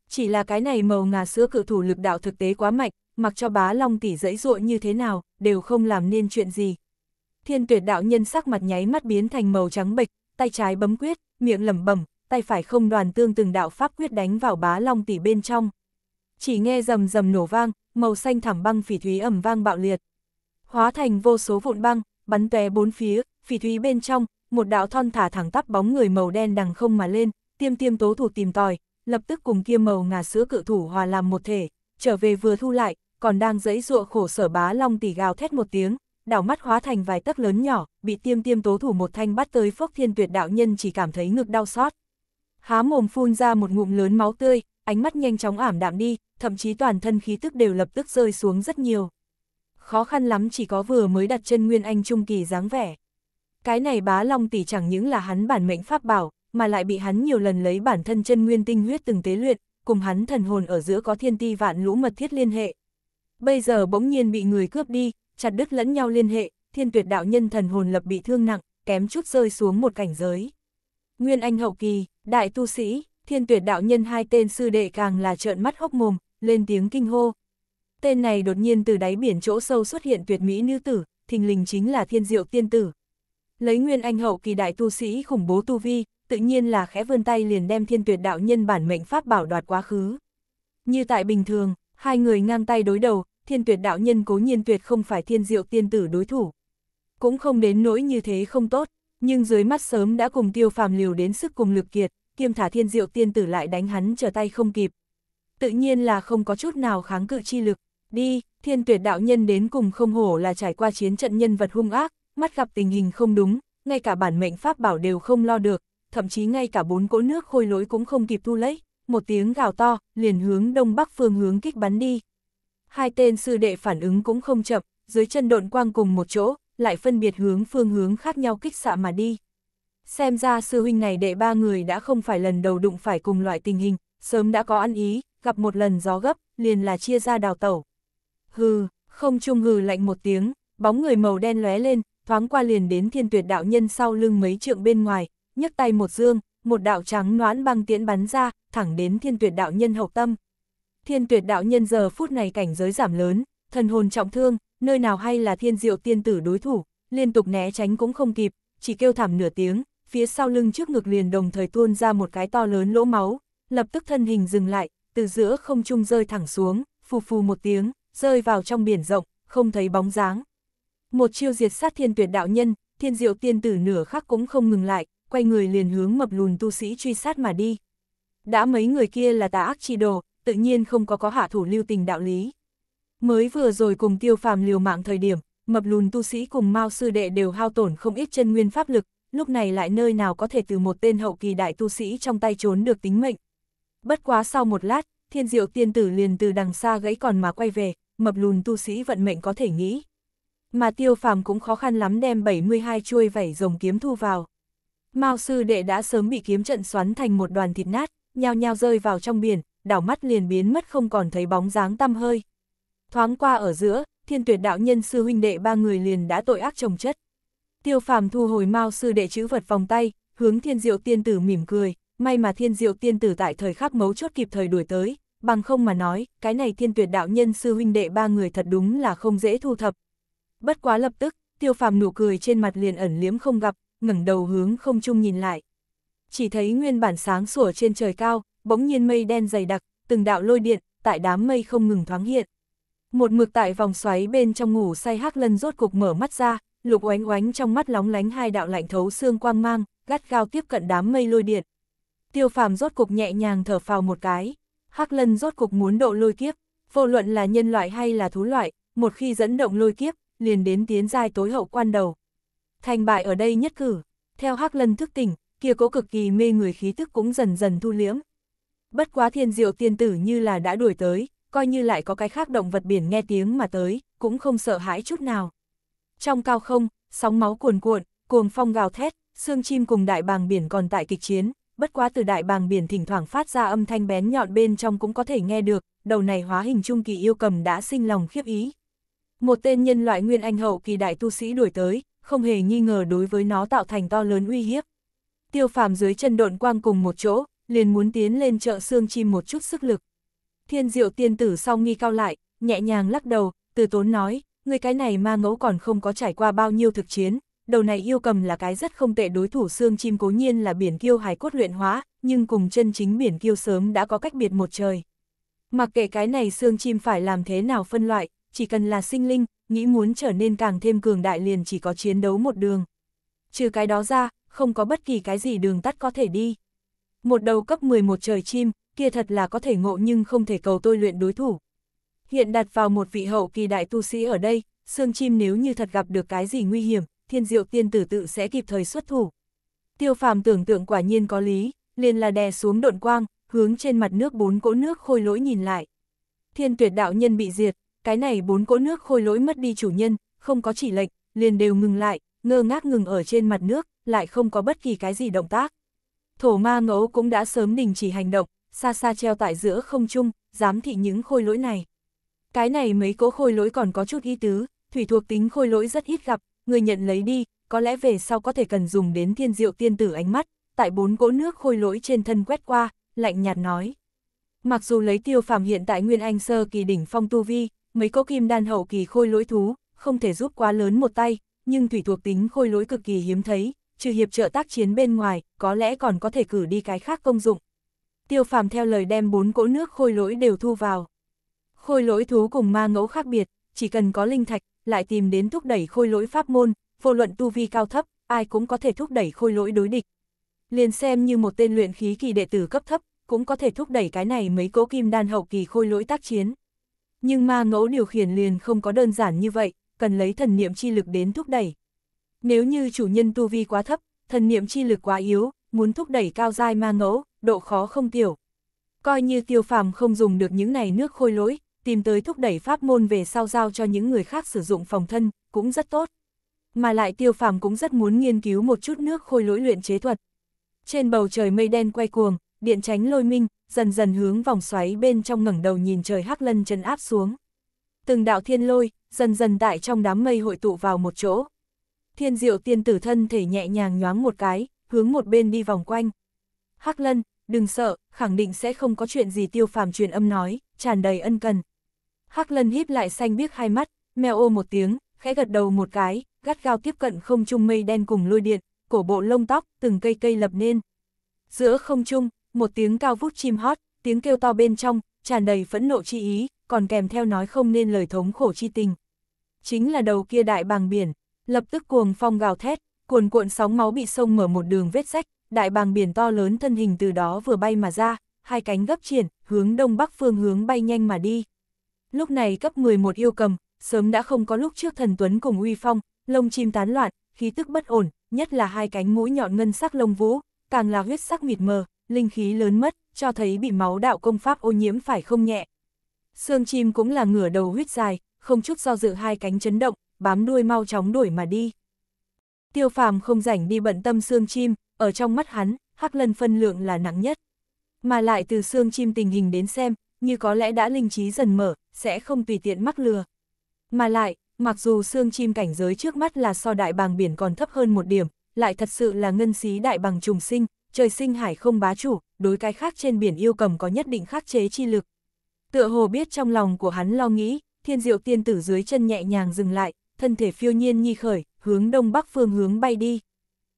Chỉ là cái này màu ngà sữa cự thủ lực đạo thực tế quá mạnh, mặc cho bá long tỷ dẫy dụa như thế nào, đều không làm nên chuyện gì. Thiên tuyệt đạo nhân sắc mặt nháy mắt biến thành màu trắng bệch, tay trái bấm quyết, miệng lẩm bẩm, tay phải không đoàn tương từng đạo pháp quyết đánh vào bá long tỷ bên trong, chỉ nghe rầm rầm nổ vang, màu xanh thẳm băng phỉ thúy ẩm vang bạo liệt. Hóa thành vô số vụn băng, bắn tóe bốn phía, phỉ thúy bên trong, một đạo thon thả thẳng tắp bóng người màu đen đằng không mà lên, tiêm tiêm tố thủ tìm tòi, lập tức cùng kia màu ngà sữa cự thủ hòa làm một thể, trở về vừa thu lại, còn đang giãy dụa khổ sở bá long tỷ gào thét một tiếng, đảo mắt hóa thành vài tấc lớn nhỏ, bị tiêm tiêm tố thủ một thanh bắt tới phốc thiên tuyệt đạo nhân chỉ cảm thấy ngực đau xót. Há mồm phun ra một ngụm lớn máu tươi, ánh mắt nhanh chóng ảm đạm đi, thậm chí toàn thân khí tức đều lập tức rơi xuống rất nhiều. Khó khăn lắm chỉ có vừa mới đặt chân Nguyên Anh Trung Kỳ dáng vẻ. Cái này bá long tỷ chẳng những là hắn bản mệnh pháp bảo, mà lại bị hắn nhiều lần lấy bản thân chân nguyên tinh huyết từng tế luyện, cùng hắn thần hồn ở giữa có thiên ti vạn lũ mật thiết liên hệ. Bây giờ bỗng nhiên bị người cướp đi, chặt đứt lẫn nhau liên hệ, thiên tuyệt đạo nhân thần hồn lập bị thương nặng, kém chút rơi xuống một cảnh giới. Nguyên Anh hậu kỳ, đại tu sĩ, thiên tuyệt đạo nhân hai tên sư đệ càng là trợn mắt hốc mồm, lên tiếng kinh hô. Tên này đột nhiên từ đáy biển chỗ sâu xuất hiện tuyệt mỹ nữ tử, thình lình chính là thiên diệu tiên tử. Lấy nguyên anh hậu kỳ đại tu sĩ khủng bố tu vi, tự nhiên là khẽ vươn tay liền đem thiên tuyệt đạo nhân bản mệnh pháp bảo đoạt quá khứ. Như tại bình thường, hai người ngang tay đối đầu, thiên tuyệt đạo nhân cố nhiên tuyệt không phải thiên diệu tiên tử đối thủ. Cũng không đến nỗi như thế không tốt, nhưng dưới mắt sớm đã cùng tiêu phàm liều đến sức cùng lực kiệt, kiêm thả thiên diệu tiên tử lại đánh hắn trở tay không kịp. Tự nhiên là không có chút nào kháng cự chi lực, đi, thiên tuyệt đạo nhân đến cùng không hổ là trải qua chiến trận nhân vật hung ác, mắt gặp tình hình không đúng, ngay cả bản mệnh pháp bảo đều không lo được, thậm chí ngay cả bốn cỗ nước khôi lỗi cũng không kịp thu lấy, một tiếng gào to, liền hướng đông bắc phương hướng kích bắn đi. Hai tên sư đệ phản ứng cũng không chậm, dưới chân độn quang cùng một chỗ, lại phân biệt hướng phương hướng khác nhau kích xạ mà đi xem ra sư huynh này đệ ba người đã không phải lần đầu đụng phải cùng loại tình hình, sớm đã có ăn ý, gặp một lần gió gấp, liền là chia ra đào tẩu. Hừ, không trung hừ lạnh một tiếng, bóng người màu đen lóe lên, thoáng qua liền đến thiên tuyệt đạo nhân sau lưng mấy trượng bên ngoài, nhấc tay một dương, một đạo trắng noãn băng tiễn bắn ra, thẳng đến thiên tuyệt đạo nhân hậu tâm. Thiên tuyệt đạo nhân giờ phút này cảnh giới giảm lớn, thần hồn trọng thương, nơi nào hay là thiên diệu tiên tử đối thủ, liên tục né tránh cũng không kịp, chỉ kêu thảm nửa tiếng, phía sau lưng trước ngực liền đồng thời tuôn ra một cái to lớn lỗ máu, lập tức thân hình dừng lại, từ giữa không trung rơi thẳng xuống, phù phù một tiếng, rơi vào trong biển rộng, không thấy bóng dáng. Một chiêu diệt sát thiên tuyệt đạo nhân, thiên diệu tiên tử nửa khắc cũng không ngừng lại, quay người liền hướng mập lùn tu sĩ truy sát mà đi. Đã mấy người kia là tà ác chi đồ, tự nhiên không có có hạ thủ lưu tình đạo lý. Mới vừa rồi cùng tiêu phàm liều mạng thời điểm, mập lùn tu sĩ cùng mao sư đệ đều hao tổn không ít chân nguyên pháp lực, lúc này lại nơi nào có thể từ một tên hậu kỳ đại tu sĩ trong tay trốn được tính mệnh. Bất quá sau một lát, thiên diệu tiên tử liền từ đằng xa gãy còn mà quay về, mập lùn tu sĩ vận mệnh có thể nghĩ. Mà tiêu phàm cũng khó khăn lắm đem 72 chuôi vảy rồng kiếm thu vào. Mao sư đệ đã sớm bị kiếm trận xoắn thành một đoàn thịt nát, nhao nhao rơi vào trong biển, đảo mắt liền biến mất không còn thấy bóng dáng tăm hơi. Thoáng qua ở giữa, thiên tuyệt đạo nhân sư huynh đệ ba người liền đã tội ác chồng chất. Tiêu phàm thu hồi Mao sư đệ chữ vật vòng tay, hướng thiên diệu tiên tử mỉm cười, may mà thiên diệu tiên tử tại thời khắc mấu chốt kịp thời đuổi tới, bằng không mà nói, cái này thiên tuyệt đạo nhân sư huynh đệ ba người thật đúng là không dễ thu thập. Bất quá lập tức, tiêu phàm nụ cười trên mặt liền ẩn liếm không gặp, ngẩng đầu hướng không chung nhìn lại. Chỉ thấy nguyên bản sáng sủa trên trời cao, bỗng nhiên mây đen dày đặc, từng đạo lôi điện, tại đám mây không ngừng thoáng hiện. Một mực tại vòng xoáy bên trong ngủ say hắc lân rốt cục mở mắt ra, Lục oánh oánh trong mắt lóng lánh hai đạo lạnh thấu xương quang mang, gắt gao tiếp cận đám mây lôi điện. Tiêu phàm rốt cục nhẹ nhàng thở phào một cái. Hắc lân rốt cục muốn độ lôi kiếp, vô luận là nhân loại hay là thú loại, một khi dẫn động lôi kiếp, liền đến tiến giai tối hậu quan đầu. Thành bại ở đây nhất cử, theo Hắc Lân thức tỉnh, kia cố cực kỳ mê người khí tức cũng dần dần thu liễm. Bất quá thiên diệu tiên tử như là đã đuổi tới, coi như lại có cái khác động vật biển nghe tiếng mà tới, cũng không sợ hãi chút nào. Trong cao không, sóng máu cuồn cuộn, cuồng phong gào thét, xương chim cùng đại bàng biển còn tại kịch chiến, bất quá từ đại bàng biển thỉnh thoảng phát ra âm thanh bén nhọn bên trong cũng có thể nghe được, đầu này hóa hình trung kỳ yêu cầm đã sinh lòng khiếp ý. Một tên nhân loại nguyên anh hậu kỳ đại tu sĩ đuổi tới, không hề nghi ngờ đối với nó tạo thành to lớn uy hiếp. Tiêu phàm dưới chân độn quang cùng một chỗ, liền muốn tiến lên trợ xương chim một chút sức lực. Thiên diệu tiên tử sau nghi cao lại, nhẹ nhàng lắc đầu, từ tốn nói, người cái này ma ngẫu còn không có trải qua bao nhiêu thực chiến, đầu này yêu cầm là cái rất không tệ đối thủ xương chim cố nhiên là biển kiêu hài cốt luyện hóa, nhưng cùng chân chính biển kiêu sớm đã có cách biệt một trời. Mặc kệ cái này xương chim phải làm thế nào phân loại, chỉ cần là sinh linh, nghĩ muốn trở nên càng thêm cường đại liền chỉ có chiến đấu một đường. Trừ cái đó ra, không có bất kỳ cái gì đường tắt có thể đi. Một đầu cấp 11 trời chim, kia thật là có thể ngộ nhưng không thể cầu tôi luyện đối thủ. Hiện đặt vào một vị hậu kỳ đại tu sĩ ở đây, xương chim nếu như thật gặp được cái gì nguy hiểm, thiên diệu tiên tử tự sẽ kịp thời xuất thủ. Tiêu phàm tưởng tượng quả nhiên có lý, liền là đè xuống độn quang, hướng trên mặt nước bốn cỗ nước khôi lỗi nhìn lại. Thiên tuyệt đạo nhân bị diệt, cái này bốn cỗ nước khôi lỗi mất đi chủ nhân, không có chỉ lệnh, liền đều ngừng lại, ngơ ngác ngừng ở trên mặt nước, lại không có bất kỳ cái gì động tác. Thổ ma ngẫu cũng đã sớm đình chỉ hành động, xa xa treo tại giữa không trung, dám thị những khôi lỗi này. Cái này mấy cỗ khôi lỗi còn có chút ý tứ, thủy thuộc tính khôi lỗi rất ít gặp, người nhận lấy đi, có lẽ về sau có thể cần dùng đến thiên diệu tiên tử ánh mắt, tại bốn cỗ nước khôi lỗi trên thân quét qua, lạnh nhạt nói. Mặc dù lấy tiêu phàm hiện tại Nguyên Anh sơ kỳ đỉnh phong tu vi, mấy cỗ kim đan hậu kỳ khôi lỗi thú, không thể giúp quá lớn một tay, nhưng thủy thuộc tính khôi lỗi cực kỳ hiếm thấy, trừ hiệp trợ tác chiến bên ngoài, có lẽ còn có thể cử đi cái khác công dụng. Tiêu phàm theo lời đem bốn cỗ nước khôi lỗi đều thu vào. Khôi lỗi thú cùng ma ngẫu khác biệt, chỉ cần có linh thạch, lại tìm đến thúc đẩy khôi lỗi pháp môn, vô luận tu vi cao thấp, ai cũng có thể thúc đẩy khôi lỗi đối địch. Liền xem như một tên luyện khí kỳ đệ tử cấp thấp, cũng có thể thúc đẩy cái này mấy cỗ kim đan hậu kỳ khôi lỗi tác chiến. Nhưng ma ngẫu điều khiển liền không có đơn giản như vậy, cần lấy thần niệm chi lực đến thúc đẩy. Nếu như chủ nhân tu vi quá thấp, thần niệm chi lực quá yếu, muốn thúc đẩy cao giai ma ngẫu, độ khó không tiểu. Coi như tiêu phàm không dùng được những này nước khôi lỗi, tìm tới thúc đẩy pháp môn về sau giao cho những người khác sử dụng phòng thân, cũng rất tốt. Mà lại tiêu phàm cũng rất muốn nghiên cứu một chút nước khôi lỗi luyện chế thuật. Trên bầu trời mây đen quay cuồng, điện tránh lôi minh, dần dần hướng vòng xoáy bên trong ngẩng đầu nhìn trời hắc lân chân áp xuống. Từng đạo thiên lôi, dần dần tại trong đám mây hội tụ vào một chỗ. Thiên diệu tiên tử thân thể nhẹ nhàng nhoáng một cái, hướng một bên đi vòng quanh. Hắc lân, đừng sợ, khẳng định sẽ không có chuyện gì tiêu phàm truyền âm nói, tràn đầy ân cần. Hắc lân híp lại xanh biếc hai mắt, mèo ô một tiếng, khẽ gật đầu một cái, gắt gao tiếp cận không trung mây đen cùng lôi điện, cổ bộ lông tóc, từng cây cây lập nên. Giữa không trung, một tiếng cao vút chim hót, tiếng kêu to bên trong, tràn đầy phẫn nộ chi ý, còn kèm theo nói không nên lời thống khổ chi tình. Chính là đầu kia đại bàng biển, lập tức cuồng phong gào thét, cuồn cuộn sóng máu bị sông mở một đường vết rách, đại bàng biển to lớn thân hình từ đó vừa bay mà ra, hai cánh gấp triển, hướng đông bắc phương hướng bay nhanh mà đi. Lúc này cấp 11 yêu cầm, sớm đã không có lúc trước thần tuấn cùng uy phong, lông chim tán loạn, khí tức bất ổn, nhất là hai cánh mũi nhọn ngân sắc lông vũ, càng là huyết sắc mịt mờ, linh khí lớn mất, cho thấy bị máu đạo công pháp ô nhiễm phải không nhẹ. Xương chim cũng là ngửa đầu huyết dài, không chút do dự hai cánh chấn động, bám đuôi mau chóng đuổi mà đi. Tiêu phàm không rảnh đi bận tâm xương chim, ở trong mắt hắn, hắc lân phân lượng là nặng nhất. Mà lại từ xương chim tình hình đến xem, như có lẽ đã linh trí dần mở, sẽ không tùy tiện mắc lừa. Mà lại, mặc dù xương chim cảnh giới trước mắt là so đại bàng biển còn thấp hơn một điểm, lại thật sự là ngân xí đại bằng trùng sinh, trời sinh hải không bá chủ, đối cái khác trên biển yêu cầm có nhất định khắc chế chi lực. Tựa hồ biết trong lòng của hắn lo nghĩ, thiên diệu tiên tử dưới chân nhẹ nhàng dừng lại, thân thể phiêu nhiên nhi khởi, hướng đông bắc phương hướng bay đi.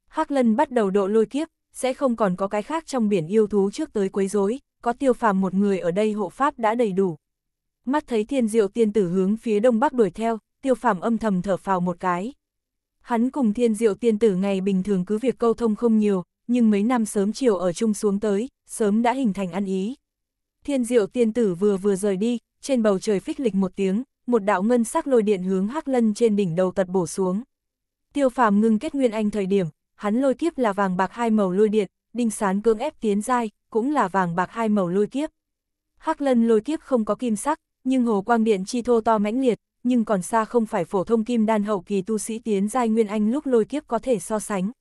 Hắc lân bắt đầu độ lôi kiếp, sẽ không còn có cái khác trong biển yêu thú trước tới quấy rối, có tiêu phàm một người ở đây hộ pháp đã đầy đủ mắt thấy thiên diệu tiên tử hướng phía đông bắc đuổi theo, tiêu phạm âm thầm thở phào một cái. Hắn cùng thiên diệu tiên tử ngày bình thường cứ việc câu thông không nhiều, nhưng mấy năm sớm chiều ở chung xuống tới, sớm đã hình thành ăn ý. Thiên diệu tiên tử vừa vừa rời đi, trên bầu trời phích lịch một tiếng, một đạo ngân sắc lôi điện hướng hắc lân trên đỉnh đầu tật bổ xuống. Tiêu phàm ngưng kết nguyên anh thời điểm, hắn lôi kiếp là vàng bạc hai màu lôi điện, đinh sán cưỡng ép tiến dai, cũng là vàng bạc hai màu lôi kiếp. Hắc lân lôi kiếp không có kim sắc, nhưng hồ quang điện chi thô to mãnh liệt, nhưng còn xa không phải phổ thông kim đan hậu kỳ tu sĩ tiến giai nguyên anh lúc lôi kiếp có thể so sánh.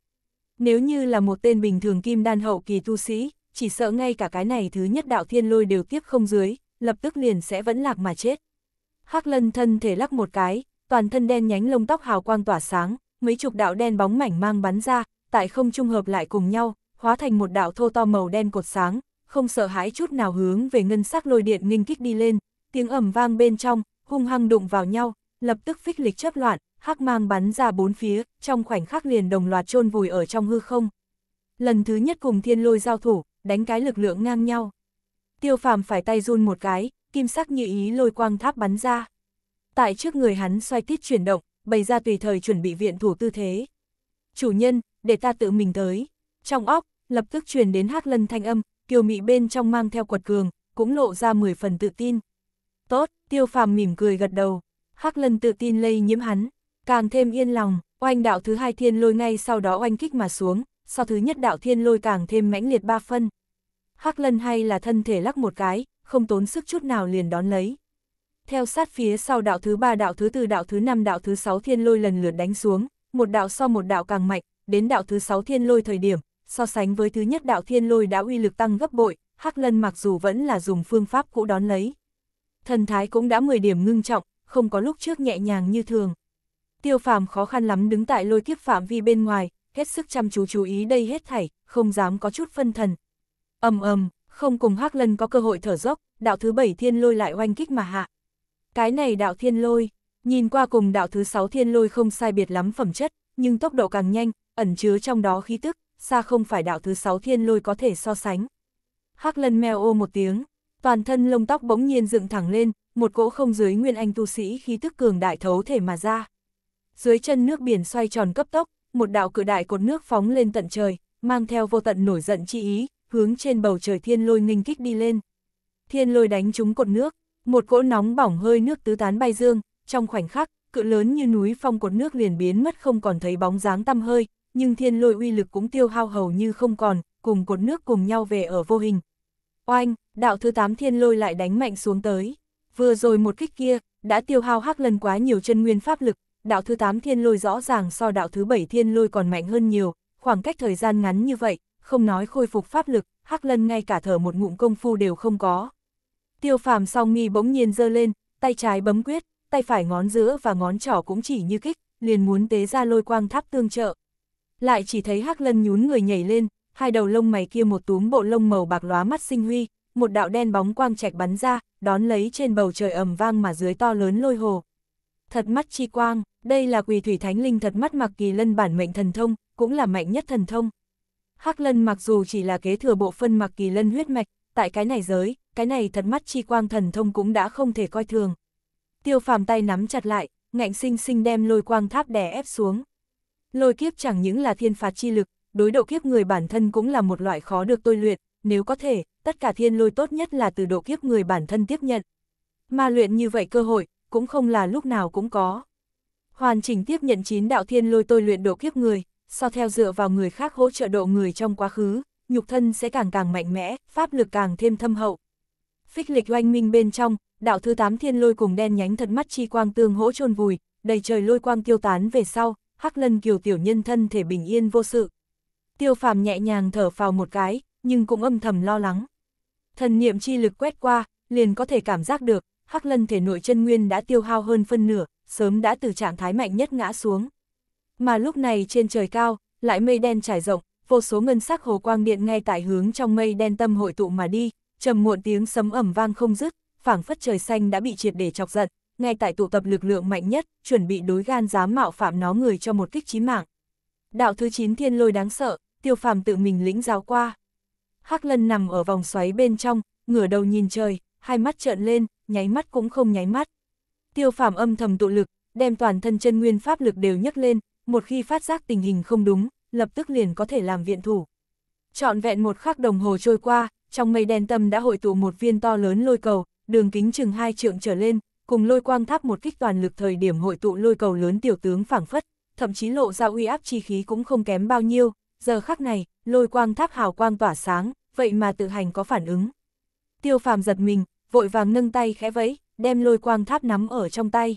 Nếu như là một tên bình thường kim đan hậu kỳ tu sĩ, chỉ sợ ngay cả cái này thứ nhất đạo thiên lôi đều tiếp không dưới, lập tức liền sẽ vẫn lạc mà chết. Hắc lân thân thể lắc một cái, toàn thân đen nhánh lông tóc hào quang tỏa sáng, mấy chục đạo đen bóng mảnh mang bắn ra, tại không trung hợp lại cùng nhau, hóa thành một đạo thô to màu đen cột sáng, không sợ hãi chút nào hướng về ngân sắc lôi điện nghinh kích đi lên, tiếng ầm vang bên trong, hung hăng đụng vào nhau, lập tức phích lịch chấp loạn, hắc mang bắn ra bốn phía, trong khoảnh khắc liền đồng loạt chôn vùi ở trong hư không. Lần thứ nhất cùng thiên lôi giao thủ, đánh cái lực lượng ngang nhau. Tiêu phàm phải tay run một cái, kim sắc như ý lôi quang tháp bắn ra. Tại trước người hắn xoay tít chuyển động, bày ra tùy thời chuẩn bị viện thủ tư thế. Chủ nhân, để ta tự mình tới. Trong óc, lập tức truyền đến hát lân thanh âm, kiều mị bên trong mang theo quật cường, cũng lộ ra 10 phần tự tin. Tốt, tiêu phàm mỉm cười gật đầu. Hắc lân tự tin lây nhiễm hắn, càng thêm yên lòng, oanh đạo thứ hai thiên lôi ngay sau đó oanh kích mà xuống, sau thứ nhất đạo thiên lôi càng thêm mãnh liệt ba phân. Hắc lân hay là thân thể lắc một cái, không tốn sức chút nào liền đón lấy. Theo sát phía sau đạo thứ ba đạo thứ tư đạo thứ năm đạo thứ sáu thiên lôi lần lượt đánh xuống, một đạo so một đạo càng mạnh, đến đạo thứ sáu thiên lôi thời điểm, so sánh với thứ nhất đạo thiên lôi đã uy lực tăng gấp bội, Hắc Lân mặc dù vẫn là dùng phương pháp cũ đón lấy, thần thái cũng đã 10 điểm ngưng trọng, không có lúc trước nhẹ nhàng như thường. Tiêu phàm khó khăn lắm đứng tại lôi kiếp phạm vi bên ngoài, hết sức chăm chú chú ý đây hết thảy, không dám có chút phân thần. ầm ầm, không cùng Hắc Lân có cơ hội thở dốc, đạo thứ bảy thiên lôi lại oanh kích mà hạ. Cái này đạo thiên lôi, nhìn qua cùng đạo thứ sáu thiên lôi không sai biệt lắm phẩm chất, nhưng tốc độ càng nhanh, ẩn chứa trong đó khí tức, xa không phải đạo thứ sáu thiên lôi có thể so sánh. Hắc Lân meo ô một tiếng, toàn thân lông tóc bỗng nhiên dựng thẳng lên, một cỗ không dưới nguyên anh tu sĩ khí tức cường đại thấu thể mà ra. Dưới chân nước biển xoay tròn cấp tốc, một đạo cự đại cột nước phóng lên tận trời, mang theo vô tận nổi giận chi ý, hướng trên bầu trời thiên lôi nghênh kích đi lên. Thiên lôi đánh trúng cột nước, một cỗ nóng bỏng hơi nước tứ tán bay dương, trong khoảnh khắc, cự lớn như núi phong cột nước liền biến mất không còn thấy bóng dáng tăm hơi, nhưng thiên lôi uy lực cũng tiêu hao hầu như không còn, cùng cột nước cùng nhau về ở vô hình, Oanh, đạo thứ 8 thiên lôi lại đánh mạnh xuống tới. Vừa rồi một kích kia, đã tiêu hao hắc lần quá nhiều chân nguyên pháp lực, đạo thứ 8 thiên lôi rõ ràng so đạo thứ 7 thiên lôi còn mạnh hơn nhiều, khoảng cách thời gian ngắn như vậy, không nói khôi phục pháp lực, hắc lân ngay cả thở một ngụm công phu đều không có. Tiêu phàm song mi bỗng nhiên giơ lên, tay trái bấm quyết, tay phải ngón giữa và ngón trỏ cũng chỉ như kích, liền muốn tế ra lôi quang tháp tương trợ. Lại chỉ thấy hắc lân nhún người nhảy lên, hai đầu lông mày kia một túm bộ lông màu bạc lóa mắt sinh huy, một đạo đen bóng quang trạch bắn ra, đón lấy trên bầu trời ầm vang mà dưới to lớn lôi hồ. Thật mắt chi quang, đây là quỳ thủy thánh linh thật mắt mặc kỳ lân bản mệnh thần thông, cũng là mạnh nhất thần thông. Hắc lân mặc dù chỉ là kế thừa bộ phân mặc kỳ lân huyết mạch, tại cái này giới, cái này thật mắt chi quang thần thông cũng đã không thể coi thường. Tiêu phàm tay nắm chặt lại, ngạnh sinh sinh đem lôi quang tháp đè ép xuống. Lôi kiếp chẳng những là thiên phạt chi lực, đối độ kiếp người bản thân cũng là một loại khó được tôi luyện, nếu có thể, tất cả thiên lôi tốt nhất là từ độ kiếp người bản thân tiếp nhận. Mà luyện như vậy cơ hội, cũng không là lúc nào cũng có. Hoàn chỉnh tiếp nhận chín đạo thiên lôi tôi luyện độ kiếp người, so theo dựa vào người khác hỗ trợ độ người trong quá khứ, nhục thân sẽ càng càng mạnh mẽ, pháp lực càng thêm thâm hậu. Phích lịch oanh minh bên trong, đạo thứ 8 thiên lôi cùng đen nhánh thật mắt chi quang tương hỗ chôn vùi, đầy trời lôi quang tiêu tán về sau, Hắc Lân Kiều tiểu nhân thân thể bình yên vô sự tiêu phàm nhẹ nhàng thở phào một cái, nhưng cũng âm thầm lo lắng. Thần niệm chi lực quét qua, liền có thể cảm giác được, Hắc Lân thể nội chân nguyên đã tiêu hao hơn phân nửa, sớm đã từ trạng thái mạnh nhất ngã xuống. Mà lúc này trên trời cao, lại mây đen trải rộng, vô số ngân sắc hồ quang điện ngay tại hướng trong mây đen tâm hội tụ mà đi, trầm muộn tiếng sấm ẩm vang không dứt, phảng phất trời xanh đã bị triệt để chọc giận, ngay tại tụ tập lực lượng mạnh nhất, chuẩn bị đối gan dám mạo phạm nó người cho một kích chí mạng. Đạo thứ 9 thiên lôi đáng sợ, tiêu phàm tự mình lĩnh giáo qua. Hắc lân nằm ở vòng xoáy bên trong, ngửa đầu nhìn trời, hai mắt trợn lên, nháy mắt cũng không nháy mắt. Tiêu phàm âm thầm tụ lực, đem toàn thân chân nguyên pháp lực đều nhấc lên, một khi phát giác tình hình không đúng, lập tức liền có thể làm viện thủ. Chọn vẹn một khắc đồng hồ trôi qua, trong mây đen tâm đã hội tụ một viên to lớn lôi cầu, đường kính chừng hai trượng trở lên, cùng lôi quang tháp một kích toàn lực thời điểm hội tụ lôi cầu lớn tiểu tướng phảng phất, thậm chí lộ ra uy áp chi khí cũng không kém bao nhiêu, giờ khắc này, lôi quang tháp hào quang tỏa sáng, vậy mà tự hành có phản ứng. Tiêu phàm giật mình, vội vàng nâng tay khẽ vẫy, đem lôi quang tháp nắm ở trong tay.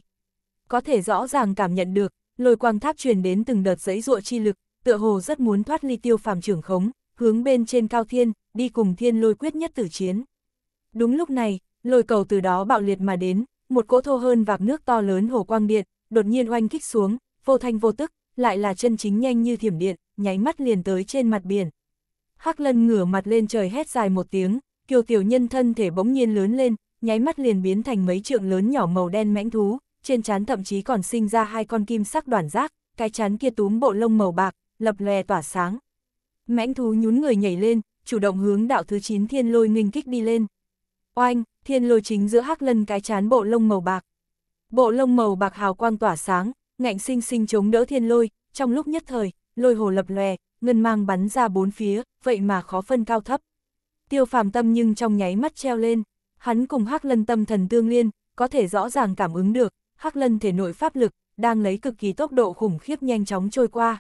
Có thể rõ ràng cảm nhận được, lôi quang tháp truyền đến từng đợt giấy ruộng chi lực, tựa hồ rất muốn thoát ly tiêu phàm trưởng khống, hướng bên trên cao thiên, đi cùng thiên lôi quyết nhất tử chiến. Đúng lúc này, lôi cầu từ đó bạo liệt mà đến, một cỗ thô hơn vạc nước to lớn hồ quang điện, đột nhiên oanh kích xuống, vô thanh vô tức, lại là chân chính nhanh như thiểm điện, nháy mắt liền tới trên mặt biển. Hắc lân ngửa mặt lên trời hét dài một tiếng, kiều tiểu nhân thân thể bỗng nhiên lớn lên, nháy mắt liền biến thành mấy trượng lớn nhỏ màu đen mãnh thú, trên trán thậm chí còn sinh ra hai con kim sắc đoàn giác, cái chán kia túm bộ lông màu bạc, lập lè tỏa sáng. Mãnh thú nhún người nhảy lên, chủ động hướng đạo thứ 9 thiên lôi nghênh kích đi lên. Oanh, thiên lôi chính giữa hắc lân cái chán bộ lông màu bạc. Bộ lông màu bạc hào quang tỏa sáng, ngạnh sinh sinh chống đỡ thiên lôi, trong lúc nhất thời, lôi hồ lập lòe, ngân mang bắn ra bốn phía, vậy mà khó phân cao thấp. Tiêu phàm tâm nhưng trong nháy mắt treo lên, hắn cùng hắc lân tâm thần tương liên, có thể rõ ràng cảm ứng được, hắc lân thể nội pháp lực, đang lấy cực kỳ tốc độ khủng khiếp nhanh chóng trôi qua.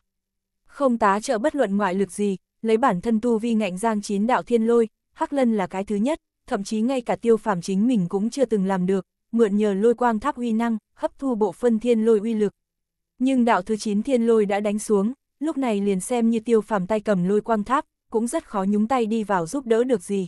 Không tá trợ bất luận ngoại lực gì, lấy bản thân tu vi ngạnh giang chín đạo thiên lôi, hắc lân là cái thứ nhất, thậm chí ngay cả tiêu phàm chính mình cũng chưa từng làm được, mượn nhờ lôi quang tháp uy năng, hấp thu bộ phân thiên lôi uy lực. Nhưng đạo thứ 9 thiên lôi đã đánh xuống, lúc này liền xem như tiêu phàm tay cầm lôi quang tháp, cũng rất khó nhúng tay đi vào giúp đỡ được gì.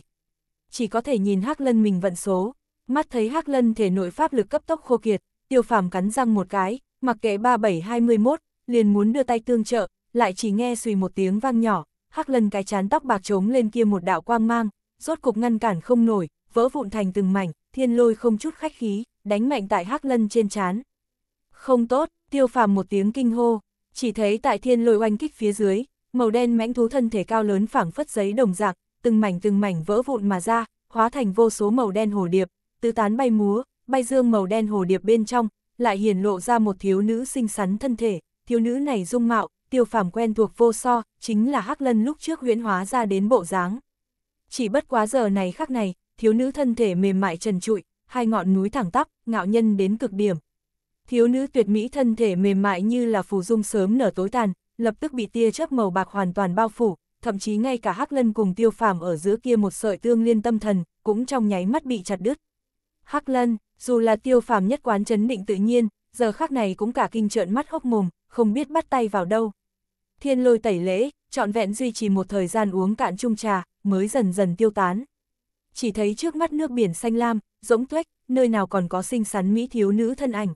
Chỉ có thể nhìn Hắc Lân mình vận số, mắt thấy Hắc Lân thể nội pháp lực cấp tốc khô kiệt, tiêu phàm cắn răng một cái, mặc kệ 3721, liền muốn đưa tay tương trợ, lại chỉ nghe xùy một tiếng vang nhỏ, Hắc Lân cái chán tóc bạc trống lên kia một đạo quang mang, rốt cục ngăn cản không nổi, vỡ vụn thành từng mảnh, thiên lôi không chút khách khí, đánh mạnh tại Hắc Lân trên chán. Không tốt, tiêu phàm một tiếng kinh hô, chỉ thấy tại thiên lôi oanh kích phía dưới, màu đen mãnh thú thân thể cao lớn phảng phất giấy đồng dạng, từng mảnh từng mảnh vỡ vụn mà ra, hóa thành vô số màu đen hồ điệp, tứ tán bay múa, bay dương màu đen hồ điệp bên trong, lại hiển lộ ra một thiếu nữ xinh xắn thân thể, thiếu nữ này dung mạo, tiêu phàm quen thuộc vô so, chính là Hắc Lân lúc trước huyễn hóa ra đến bộ dáng. Chỉ bất quá giờ này khắc này, thiếu nữ thân thể mềm mại trần trụi, hai ngọn núi thẳng tắp, ngạo nhân đến cực điểm, Thiếu nữ tuyệt mỹ thân thể mềm mại như là phù dung sớm nở tối tàn, lập tức bị tia chớp màu bạc hoàn toàn bao phủ, thậm chí ngay cả Hắc Lân cùng Tiêu Phàm ở giữa kia một sợi tương liên tâm thần, cũng trong nháy mắt bị chặt đứt. Hắc Lân, dù là Tiêu Phàm nhất quán chấn định tự nhiên, giờ khắc này cũng cả kinh trợn mắt hốc mồm, không biết bắt tay vào đâu. Thiên Lôi tẩy lễ, trọn vẹn duy trì một thời gian uống cạn chung trà, mới dần dần tiêu tán. Chỉ thấy trước mắt nước biển xanh lam, rỗng tuếch, nơi nào còn có xinh xắn mỹ thiếu nữ thân ảnh.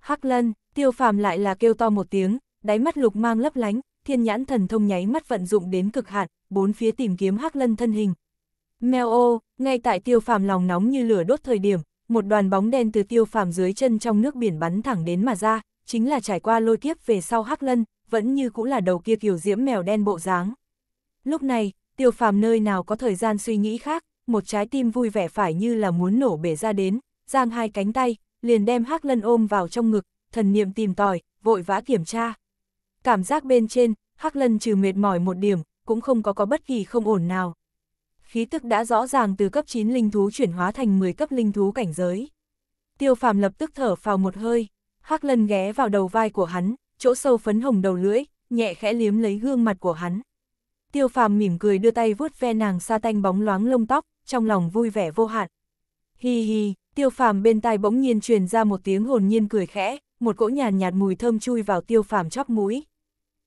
Hắc lân, tiêu phàm lại là kêu to một tiếng, đáy mắt lục mang lấp lánh, thiên nhãn thần thông nháy mắt vận dụng đến cực hạn, bốn phía tìm kiếm hắc lân thân hình. Mèo ô, ngay tại tiêu phàm lòng nóng như lửa đốt thời điểm, một đoàn bóng đen từ tiêu phàm dưới chân trong nước biển bắn thẳng đến mà ra, chính là trải qua lôi kiếp về sau hắc lân, vẫn như cũng là đầu kia kiều diễm mèo đen bộ dáng. Lúc này, tiêu phàm nơi nào có thời gian suy nghĩ khác, một trái tim vui vẻ phải như là muốn nổ bể ra đến, giang hai cánh tay, liền đem Hắc Lân ôm vào trong ngực, thần niệm tìm tòi, vội vã kiểm tra. Cảm giác bên trên, Hắc Lân trừ mệt mỏi một điểm, cũng không có có bất kỳ không ổn nào. Khí tức đã rõ ràng từ cấp 9 linh thú chuyển hóa thành 10 cấp linh thú cảnh giới. Tiêu phàm lập tức thở phào một hơi, Hắc Lân ghé vào đầu vai của hắn, chỗ sâu phấn hồng đầu lưỡi, nhẹ khẽ liếm lấy gương mặt của hắn. Tiêu phàm mỉm cười đưa tay vuốt ve nàng sa tanh bóng loáng lông tóc, trong lòng vui vẻ vô hạn. Hi hi, Tiêu phàm bên tai bỗng nhiên truyền ra một tiếng hồn nhiên cười khẽ, một cỗ nhàn nhạt, mùi thơm chui vào tiêu phàm chóp mũi.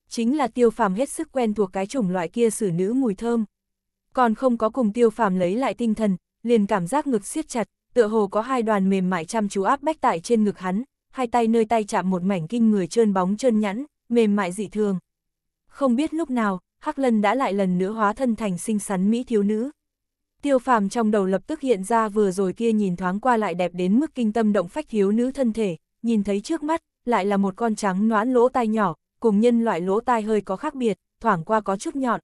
Chính là tiêu phàm hết sức quen thuộc cái chủng loại kia xử nữ mùi thơm. Còn không có cùng tiêu phàm lấy lại tinh thần, liền cảm giác ngực siết chặt, tựa hồ có hai đoàn mềm mại chăm chú áp bách tại trên ngực hắn, hai tay nơi tay chạm một mảnh kinh người trơn bóng trơn nhẵn, mềm mại dị thường. Không biết lúc nào, Hắc Lân đã lại lần nữa hóa thân thành xinh xắn mỹ thiếu nữ, Tiêu phàm trong đầu lập tức hiện ra vừa rồi kia nhìn thoáng qua lại đẹp đến mức kinh tâm động phách thiếu nữ thân thể, nhìn thấy trước mắt, lại là một con trắng noãn lỗ tai nhỏ, cùng nhân loại lỗ tai hơi có khác biệt, thoảng qua có chút nhọn.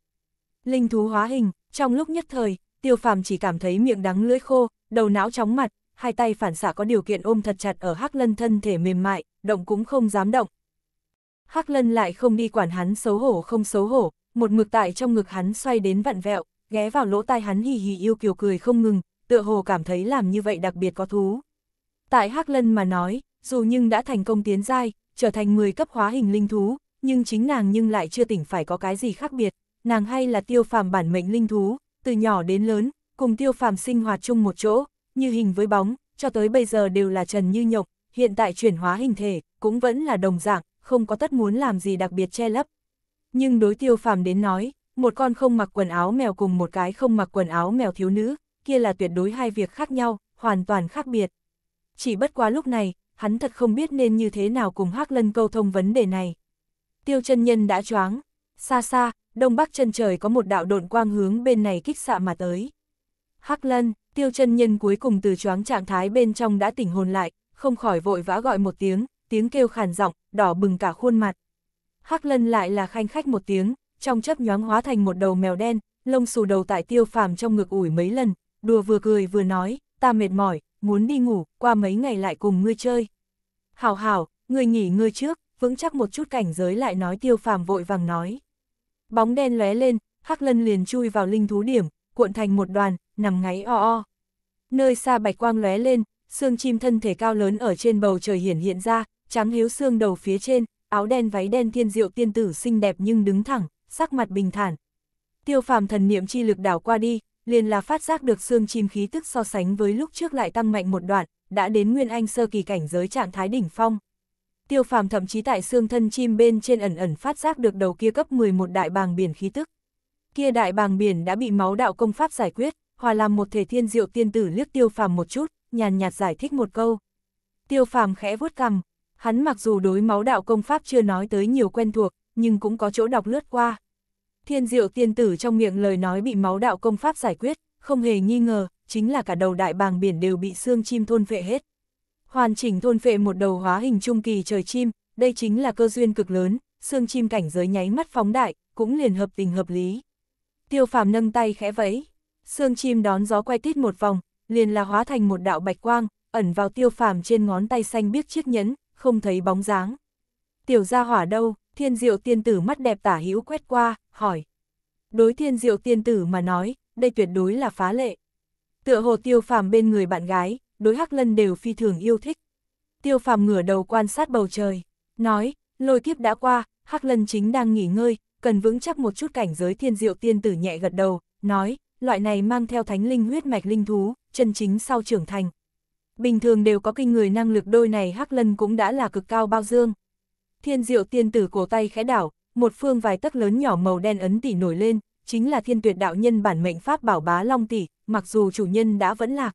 Linh thú hóa hình, trong lúc nhất thời, tiêu phàm chỉ cảm thấy miệng đắng lưỡi khô, đầu não chóng mặt, hai tay phản xạ có điều kiện ôm thật chặt ở hắc lân thân thể mềm mại, động cũng không dám động. Hắc lân lại không đi quản hắn xấu hổ không xấu hổ, một mực tại trong ngực hắn xoay đến vặn vẹo, ghé vào lỗ tai hắn hì hì yêu kiều cười không ngừng, tựa hồ cảm thấy làm như vậy đặc biệt có thú. Tại Hắc Lân mà nói, dù nhưng đã thành công tiến giai, trở thành 10 cấp hóa hình linh thú, nhưng chính nàng nhưng lại chưa tỉnh phải có cái gì khác biệt, nàng hay là tiêu phàm bản mệnh linh thú, từ nhỏ đến lớn, cùng tiêu phàm sinh hoạt chung một chỗ, như hình với bóng, cho tới bây giờ đều là trần như nhộc, hiện tại chuyển hóa hình thể, cũng vẫn là đồng dạng, không có tất muốn làm gì đặc biệt che lấp. Nhưng đối tiêu phàm đến nói, một con không mặc quần áo mèo cùng một cái không mặc quần áo mèo thiếu nữ, kia là tuyệt đối hai việc khác nhau, hoàn toàn khác biệt. Chỉ bất quá lúc này, hắn thật không biết nên như thế nào cùng Hắc Lân câu thông vấn đề này. Tiêu chân nhân đã choáng, xa xa, đông bắc chân trời có một đạo độn quang hướng bên này kích xạ mà tới. Hắc Lân, tiêu chân nhân cuối cùng từ choáng trạng thái bên trong đã tỉnh hồn lại, không khỏi vội vã gọi một tiếng, tiếng kêu khàn giọng, đỏ bừng cả khuôn mặt. Hắc Lân lại là khanh khách một tiếng, trong chấp nhoáng hóa thành một đầu mèo đen, lông xù đầu tại tiêu phàm trong ngực ủi mấy lần, đùa vừa cười vừa nói, ta mệt mỏi, muốn đi ngủ, qua mấy ngày lại cùng ngươi chơi. Hảo hảo, ngươi nghỉ ngươi trước, vững chắc một chút cảnh giới lại nói tiêu phàm vội vàng nói. Bóng đen lóe lên, hắc lân liền chui vào linh thú điểm, cuộn thành một đoàn, nằm ngáy o o. Nơi xa bạch quang lóe lên, xương chim thân thể cao lớn ở trên bầu trời hiển hiện ra, trắng hiếu xương đầu phía trên, áo đen váy đen thiên diệu tiên tử xinh đẹp nhưng đứng thẳng, sắc mặt bình thản. Tiêu phàm thần niệm chi lực đảo qua đi, liền là phát giác được xương chim khí tức so sánh với lúc trước lại tăng mạnh một đoạn, đã đến nguyên anh sơ kỳ cảnh giới trạng thái đỉnh phong. Tiêu phàm thậm chí tại xương thân chim bên trên ẩn ẩn phát giác được đầu kia cấp 11 đại bàng biển khí tức. Kia đại bàng biển đã bị máu đạo công pháp giải quyết, hòa làm một thể thiên diệu tiên tử liếc tiêu phàm một chút, nhàn nhạt giải thích một câu. Tiêu phàm khẽ vuốt cằm, hắn mặc dù đối máu đạo công pháp chưa nói tới nhiều quen thuộc, nhưng cũng có chỗ đọc lướt qua. Thiên diệu tiên tử trong miệng lời nói bị máu đạo công pháp giải quyết, không hề nghi ngờ, chính là cả đầu đại bàng biển đều bị xương chim thôn vệ hết. Hoàn chỉnh thôn vệ một đầu hóa hình trung kỳ trời chim, đây chính là cơ duyên cực lớn, xương chim cảnh giới nháy mắt phóng đại, cũng liền hợp tình hợp lý. Tiêu phàm nâng tay khẽ vẫy, xương chim đón gió quay tít một vòng, liền là hóa thành một đạo bạch quang, ẩn vào tiêu phàm trên ngón tay xanh biếc chiếc nhẫn, không thấy bóng dáng. Tiểu gia hỏa đâu, thiên diệu tiên tử mắt đẹp tả hữu quét qua, hỏi. Đối thiên diệu tiên tử mà nói, đây tuyệt đối là phá lệ. Tựa hồ tiêu phàm bên người bạn gái, đối hắc lân đều phi thường yêu thích. Tiêu phàm ngửa đầu quan sát bầu trời, nói, lôi kiếp đã qua, hắc lân chính đang nghỉ ngơi, cần vững chắc một chút cảnh giới thiên diệu tiên tử nhẹ gật đầu, nói, loại này mang theo thánh linh huyết mạch linh thú, chân chính sau trưởng thành. Bình thường đều có kinh người năng lực đôi này hắc lân cũng đã là cực cao bao dương. Thiên diệu tiên tử cổ tay khẽ đảo, một phương vài tấc lớn nhỏ màu đen ấn tỷ nổi lên, chính là thiên tuyệt đạo nhân bản mệnh pháp bảo bá long tỷ, mặc dù chủ nhân đã vẫn lạc.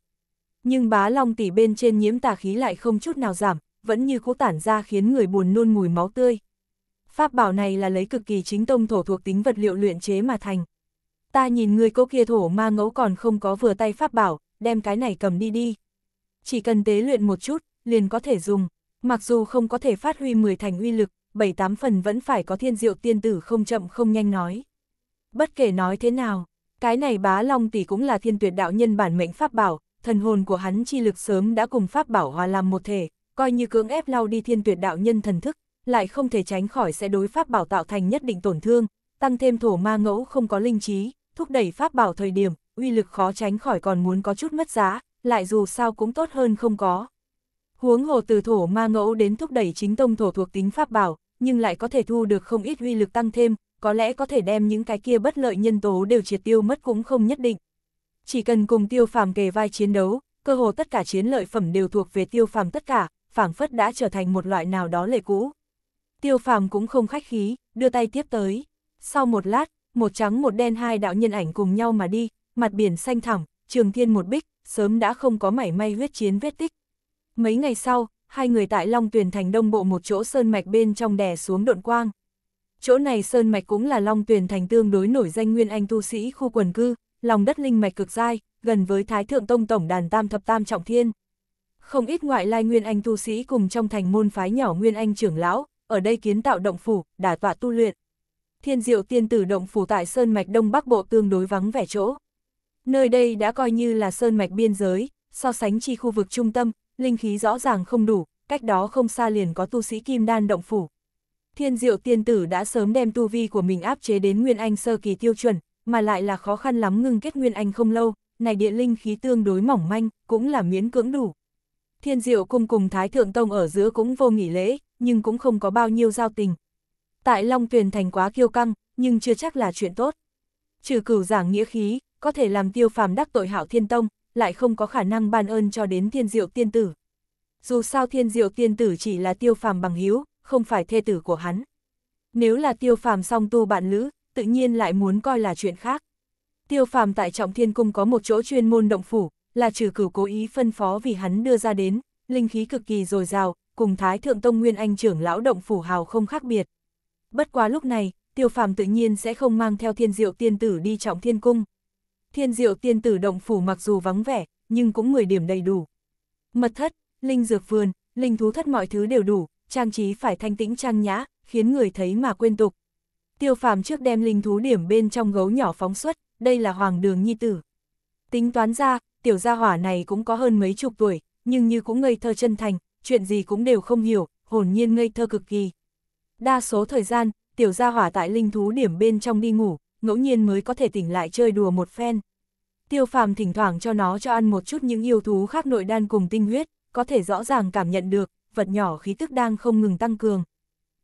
Nhưng bá long tỷ bên trên nhiễm tà khí lại không chút nào giảm, vẫn như cố tản ra khiến người buồn nôn mùi máu tươi. Pháp bảo này là lấy cực kỳ chính tông thổ thuộc tính vật liệu luyện chế mà thành. Ta nhìn người cô kia thổ ma ngẫu còn không có vừa tay pháp bảo, đem cái này cầm đi đi. Chỉ cần tế luyện một chút, liền có thể dùng. Mặc dù không có thể phát huy 10 thành uy lực, 7-8 phần vẫn phải có thiên diệu tiên tử không chậm không nhanh nói. Bất kể nói thế nào, cái này bá long tỷ cũng là thiên tuyệt đạo nhân bản mệnh pháp bảo, thần hồn của hắn chi lực sớm đã cùng pháp bảo hòa làm một thể, coi như cưỡng ép lao đi thiên tuyệt đạo nhân thần thức, lại không thể tránh khỏi sẽ đối pháp bảo tạo thành nhất định tổn thương, tăng thêm thổ ma ngẫu không có linh trí, thúc đẩy pháp bảo thời điểm, uy lực khó tránh khỏi còn muốn có chút mất giá, lại dù sao cũng tốt hơn không có. Huống hồ từ thổ ma ngẫu đến thúc đẩy chính tông thổ thuộc tính pháp bảo, nhưng lại có thể thu được không ít huy lực tăng thêm, có lẽ có thể đem những cái kia bất lợi nhân tố đều triệt tiêu mất cũng không nhất định. Chỉ cần cùng tiêu phàm kề vai chiến đấu, cơ hồ tất cả chiến lợi phẩm đều thuộc về tiêu phàm tất cả, phảng phất đã trở thành một loại nào đó lệ cũ. Tiêu phàm cũng không khách khí, đưa tay tiếp tới. Sau một lát, một trắng một đen hai đạo nhân ảnh cùng nhau mà đi, mặt biển xanh thẳm, trường thiên một bích, sớm đã không có mảy may huyết chiến vết tích. Mấy ngày sau, hai người tại Long Tuyền Thành đông bộ một chỗ sơn mạch bên trong đè xuống độn quang. Chỗ này sơn mạch cũng là Long Tuyền Thành tương đối nổi danh nguyên anh tu sĩ khu quần cư, lòng đất linh mạch cực dai, gần với Thái Thượng Tông Tổng đàn Tam Thập Tam Trọng Thiên. Không ít ngoại lai nguyên anh tu sĩ cùng trong thành môn phái nhỏ nguyên anh trưởng lão, ở đây kiến tạo động phủ, đà tọa tu luyện. Thiên diệu tiên tử động phủ tại sơn mạch đông bắc bộ tương đối vắng vẻ chỗ. Nơi đây đã coi như là sơn mạch biên giới, so sánh chi khu vực trung tâm, linh khí rõ ràng không đủ, cách đó không xa liền có tu sĩ kim đan động phủ. Thiên diệu tiên tử đã sớm đem tu vi của mình áp chế đến Nguyên Anh sơ kỳ tiêu chuẩn, mà lại là khó khăn lắm ngưng kết Nguyên Anh không lâu, này địa linh khí tương đối mỏng manh, cũng là miễn cưỡng đủ. Thiên diệu cùng cùng Thái Thượng Tông ở giữa cũng vô nghỉ lễ, nhưng cũng không có bao nhiêu giao tình. Tại Long Tuyền thành quá kiêu căng, nhưng chưa chắc là chuyện tốt. Trừ cửu giảng nghĩa khí, có thể làm tiêu phàm đắc tội hảo thiên tông, lại không có khả năng ban ơn cho đến thiên diệu tiên tử. Dù sao thiên diệu tiên tử chỉ là tiêu phàm bằng hiếu, không phải thê tử của hắn. Nếu là tiêu phàm song tu bạn lữ, tự nhiên lại muốn coi là chuyện khác. Tiêu phàm tại trọng thiên cung có một chỗ chuyên môn động phủ, là trừ cửu cố ý phân phó vì hắn đưa ra đến, linh khí cực kỳ dồi dào, cùng Thái Thượng Tông Nguyên Anh trưởng lão động phủ hào không khác biệt. Bất quá lúc này, tiêu phàm tự nhiên sẽ không mang theo thiên diệu tiên tử đi trọng thiên cung. Thiên diệu tiên tử động phủ mặc dù vắng vẻ, nhưng cũng 10 điểm đầy đủ. Mật thất, linh dược vườn, linh thú thất mọi thứ đều đủ, trang trí phải thanh tĩnh trang nhã, khiến người thấy mà quên tục. Tiêu phàm trước đem linh thú điểm bên trong gấu nhỏ phóng xuất, đây là hoàng đường nhi tử. Tính toán ra, tiểu gia hỏa này cũng có hơn mấy chục tuổi, nhưng như cũng ngây thơ chân thành, chuyện gì cũng đều không hiểu, hồn nhiên ngây thơ cực kỳ. Đa số thời gian, tiểu gia hỏa tại linh thú điểm bên trong đi ngủ, ngẫu nhiên mới có thể tỉnh lại chơi đùa một phen. Tiêu phàm thỉnh thoảng cho nó cho ăn một chút những yêu thú khác nội đan cùng tinh huyết, có thể rõ ràng cảm nhận được, vật nhỏ khí tức đang không ngừng tăng cường.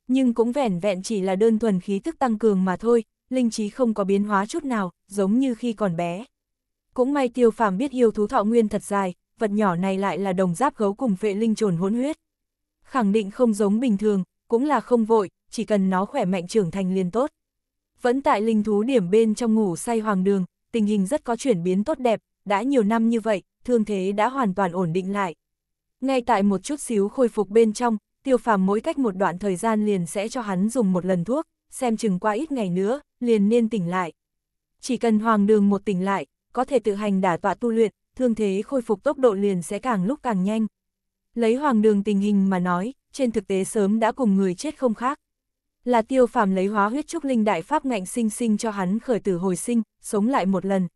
Nhưng cũng vẻn vẹn chỉ là đơn thuần khí tức tăng cường mà thôi, linh trí không có biến hóa chút nào, giống như khi còn bé. Cũng may tiêu phàm biết yêu thú thọ nguyên thật dài, vật nhỏ này lại là đồng giáp gấu cùng vệ linh trồn hỗn huyết. Khẳng định không giống bình thường, cũng là không vội, chỉ cần nó khỏe mạnh trưởng thành liền tốt. Vẫn tại linh thú điểm bên trong ngủ say hoàng đường, tình hình rất có chuyển biến tốt đẹp, đã nhiều năm như vậy, thương thế đã hoàn toàn ổn định lại. Ngay tại một chút xíu khôi phục bên trong, tiêu phàm mỗi cách một đoạn thời gian liền sẽ cho hắn dùng một lần thuốc, xem chừng qua ít ngày nữa, liền nên tỉnh lại. Chỉ cần hoàng đường một tỉnh lại, có thể tự hành đả tọa tu luyện, thương thế khôi phục tốc độ liền sẽ càng lúc càng nhanh. Lấy hoàng đường tình hình mà nói, trên thực tế sớm đã cùng người chết không khác. Là tiêu phàm lấy hóa huyết trúc linh đại pháp ngạnh sinh sinh cho hắn khởi tử hồi sinh, sống lại một lần.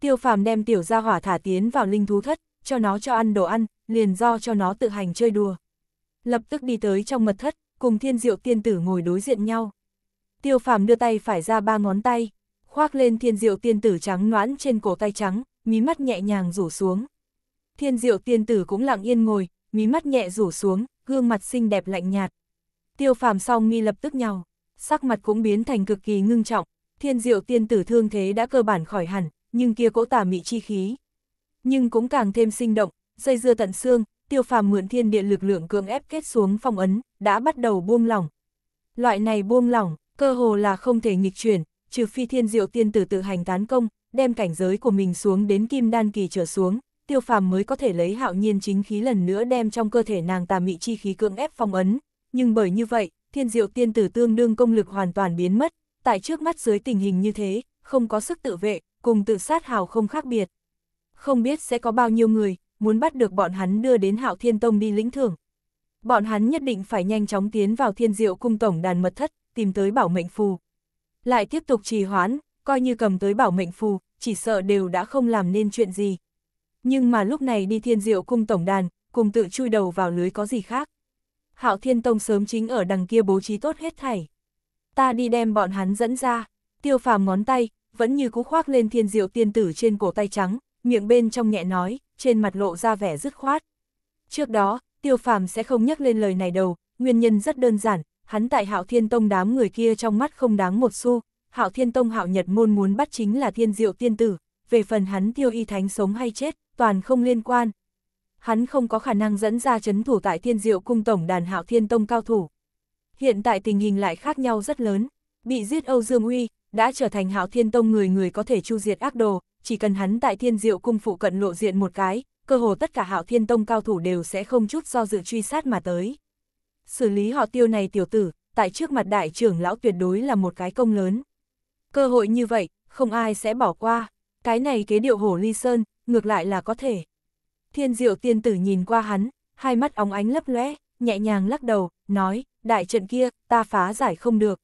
Tiêu phàm đem tiểu gia hỏa thả tiến vào linh thú thất, cho nó cho ăn đồ ăn, liền do cho nó tự hành chơi đùa. Lập tức đi tới trong mật thất, cùng thiên diệu tiên tử ngồi đối diện nhau. Tiêu phàm đưa tay phải ra ba ngón tay, khoác lên thiên diệu tiên tử trắng noãn trên cổ tay trắng, mí mắt nhẹ nhàng rủ xuống. Thiên diệu tiên tử cũng lặng yên ngồi, mí mắt nhẹ rủ xuống, gương mặt xinh đẹp lạnh nhạt, Tiêu phàm song mi lập tức nhau sắc mặt cũng biến thành cực kỳ ngưng trọng, thiên diệu tiên tử thương thế đã cơ bản khỏi hẳn, nhưng kia cỗ tà mị chi khí. Nhưng cũng càng thêm sinh động, dây dưa tận xương, tiêu phàm mượn thiên địa lực lượng cưỡng ép kết xuống phong ấn, đã bắt đầu buông lỏng. Loại này buông lỏng, cơ hồ là không thể nghịch chuyển, trừ phi thiên diệu tiên tử tự hành tán công, đem cảnh giới của mình xuống đến kim đan kỳ trở xuống, tiêu phàm mới có thể lấy hạo nhiên chính khí lần nữa đem trong cơ thể nàng tà mị chi khí cưỡng ép phong ấn, nhưng bởi như vậy, thiên diệu tiên tử tương đương công lực hoàn toàn biến mất, tại trước mắt dưới tình hình như thế, không có sức tự vệ, cùng tự sát hào không khác biệt. Không biết sẽ có bao nhiêu người, muốn bắt được bọn hắn đưa đến hạo thiên tông đi lĩnh thưởng. Bọn hắn nhất định phải nhanh chóng tiến vào thiên diệu cung tổng đàn mật thất, tìm tới bảo mệnh phù. Lại tiếp tục trì hoãn, coi như cầm tới bảo mệnh phù, chỉ sợ đều đã không làm nên chuyện gì. Nhưng mà lúc này đi thiên diệu cung tổng đàn, cùng tự chui đầu vào lưới có gì khác. Hạo Thiên Tông sớm chính ở đằng kia bố trí tốt hết thảy. Ta đi đem bọn hắn dẫn ra, tiêu phàm ngón tay, vẫn như cú khoác lên thiên diệu tiên tử trên cổ tay trắng, miệng bên trong nhẹ nói, trên mặt lộ ra vẻ dứt khoát. Trước đó, tiêu phàm sẽ không nhắc lên lời này đâu. nguyên nhân rất đơn giản, hắn tại Hạo Thiên Tông đám người kia trong mắt không đáng một xu, Hạo Thiên Tông Hạo Nhật môn muốn bắt chính là thiên diệu tiên tử, về phần hắn tiêu y thánh sống hay chết, toàn không liên quan, hắn không có khả năng dẫn ra chấn thủ tại thiên diệu cung tổng đàn hạo thiên tông cao thủ. Hiện tại tình hình lại khác nhau rất lớn, bị giết Âu Dương Uy, đã trở thành hạo thiên tông người người có thể chu diệt ác đồ, chỉ cần hắn tại thiên diệu cung phụ cận lộ diện một cái, cơ hồ tất cả hạo thiên tông cao thủ đều sẽ không chút do dự truy sát mà tới. Xử lý họ tiêu này tiểu tử, tại trước mặt đại trưởng lão tuyệt đối là một cái công lớn. Cơ hội như vậy, không ai sẽ bỏ qua, cái này kế điệu hổ ly sơn, ngược lại là có thể. Thiên diệu tiên tử nhìn qua hắn, hai mắt óng ánh lấp lóe, nhẹ nhàng lắc đầu, nói, đại trận kia, ta phá giải không được.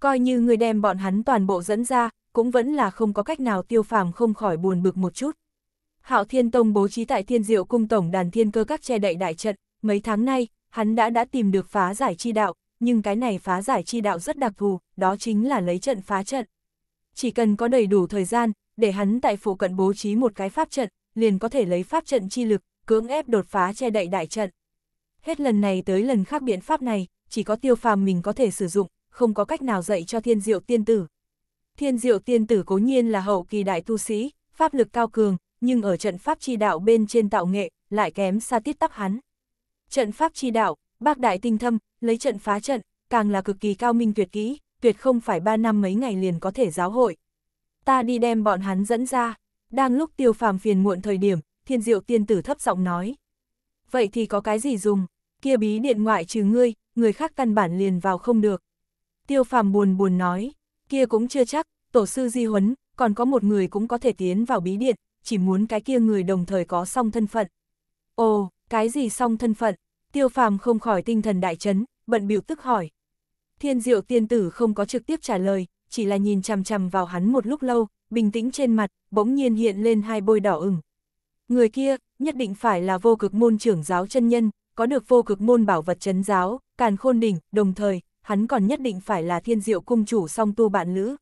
Coi như người đem bọn hắn toàn bộ dẫn ra, cũng vẫn là không có cách nào tiêu phàm không khỏi buồn bực một chút. Hạo Thiên Tông bố trí tại Thiên Diệu Cung Tổng đàn Thiên Cơ các che đậy đại trận, mấy tháng nay, hắn đã đã tìm được phá giải chi đạo, nhưng cái này phá giải chi đạo rất đặc thù, đó chính là lấy trận phá trận. Chỉ cần có đầy đủ thời gian, để hắn tại phủ cận bố trí một cái pháp trận, liền có thể lấy pháp trận chi lực, cưỡng ép đột phá che đậy đại trận. Hết lần này tới lần khác biện pháp này, chỉ có tiêu phàm mình có thể sử dụng, không có cách nào dạy cho thiên diệu tiên tử. Thiên diệu tiên tử cố nhiên là hậu kỳ đại tu sĩ, pháp lực cao cường, nhưng ở trận pháp chi đạo bên trên tạo nghệ, lại kém xa tiết tắp hắn. Trận pháp chi đạo, bác đại tinh thâm, lấy trận phá trận, càng là cực kỳ cao minh tuyệt kỹ, tuyệt không phải ba năm mấy ngày liền có thể giáo hội. Ta đi đem bọn hắn dẫn ra. Đang lúc tiêu phàm phiền muộn thời điểm, thiên diệu tiên tử thấp giọng nói. Vậy thì có cái gì dùng, kia bí điện ngoại trừ ngươi, người khác căn bản liền vào không được. Tiêu phàm buồn buồn nói, kia cũng chưa chắc, tổ sư di huấn, còn có một người cũng có thể tiến vào bí điện, chỉ muốn cái kia người đồng thời có song thân phận. Ồ, cái gì song thân phận? Tiêu phàm không khỏi tinh thần đại chấn, bận biểu tức hỏi. Thiên diệu tiên tử không có trực tiếp trả lời, chỉ là nhìn chằm chằm vào hắn một lúc lâu, bình tĩnh trên mặt, bỗng nhiên hiện lên hai bôi đỏ ửng. Người kia, nhất định phải là vô cực môn trưởng giáo chân nhân, có được vô cực môn bảo vật chấn giáo, càn khôn đỉnh, đồng thời, hắn còn nhất định phải là thiên diệu cung chủ song tu bạn lữ.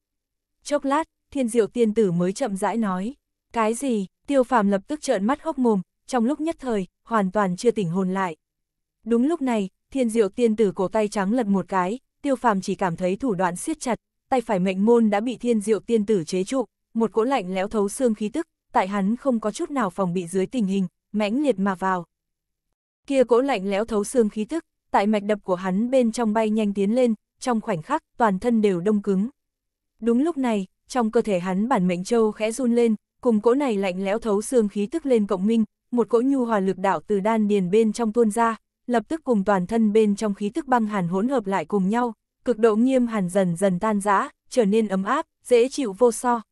Chốc lát, thiên diệu tiên tử mới chậm rãi nói, cái gì, tiêu phàm lập tức trợn mắt hốc mồm, trong lúc nhất thời, hoàn toàn chưa tỉnh hồn lại. Đúng lúc này, thiên diệu tiên tử cổ tay trắng lật một cái, tiêu phàm chỉ cảm thấy thủ đoạn siết chặt, tay phải mệnh môn đã bị thiên diệu tiên tử chế trụ, một cỗ lạnh lẽo thấu xương khí tức, tại hắn không có chút nào phòng bị dưới tình hình, mãnh liệt mà vào. Kia cỗ lạnh lẽo thấu xương khí tức, tại mạch đập của hắn bên trong bay nhanh tiến lên, trong khoảnh khắc toàn thân đều đông cứng. Đúng lúc này, trong cơ thể hắn bản mệnh châu khẽ run lên, cùng cỗ này lạnh lẽo thấu xương khí tức lên cộng minh, một cỗ nhu hòa lực đạo từ đan điền bên trong tuôn ra, lập tức cùng toàn thân bên trong khí tức băng hàn hỗn hợp lại cùng nhau, cực độ nghiêm hẳn dần dần tan rã, trở nên ấm áp, dễ chịu vô so.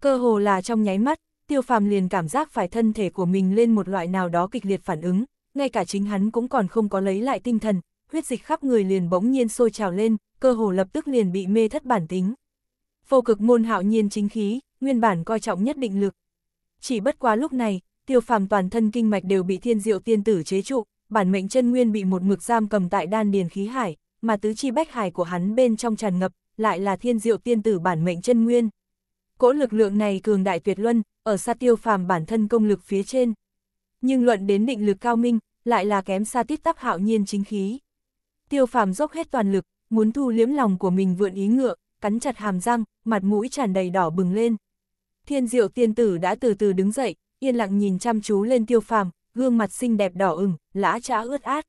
Cơ hồ là trong nháy mắt, tiêu phàm liền cảm giác phải thân thể của mình lên một loại nào đó kịch liệt phản ứng, ngay cả chính hắn cũng còn không có lấy lại tinh thần, huyết dịch khắp người liền bỗng nhiên sôi trào lên, cơ hồ lập tức liền bị mê thất bản tính. Vô cực môn hạo nhiên chính khí, nguyên bản coi trọng nhất định lực. Chỉ bất quá lúc này, tiêu phàm toàn thân kinh mạch đều bị thiên diệu tiên tử chế trụ, bản mệnh chân nguyên bị một mực giam cầm tại đan điền khí hải, mà tứ chi bách hài của hắn bên trong tràn ngập, lại là thiên diệu tiên tử bản mệnh chân nguyên. Cỗ lực lượng này cường đại tuyệt luân, ở xa tiêu phàm bản thân công lực phía trên. Nhưng luận đến định lực cao minh, lại là kém xa tiết tắc hạo nhiên chính khí. Tiêu phàm dốc hết toàn lực, muốn thu liếm lòng của mình vượn ý ngựa, cắn chặt hàm răng, mặt mũi tràn đầy đỏ bừng lên. Thiên diệu tiên tử đã từ từ đứng dậy, yên lặng nhìn chăm chú lên tiêu phàm, gương mặt xinh đẹp đỏ ửng, lã trã ướt át.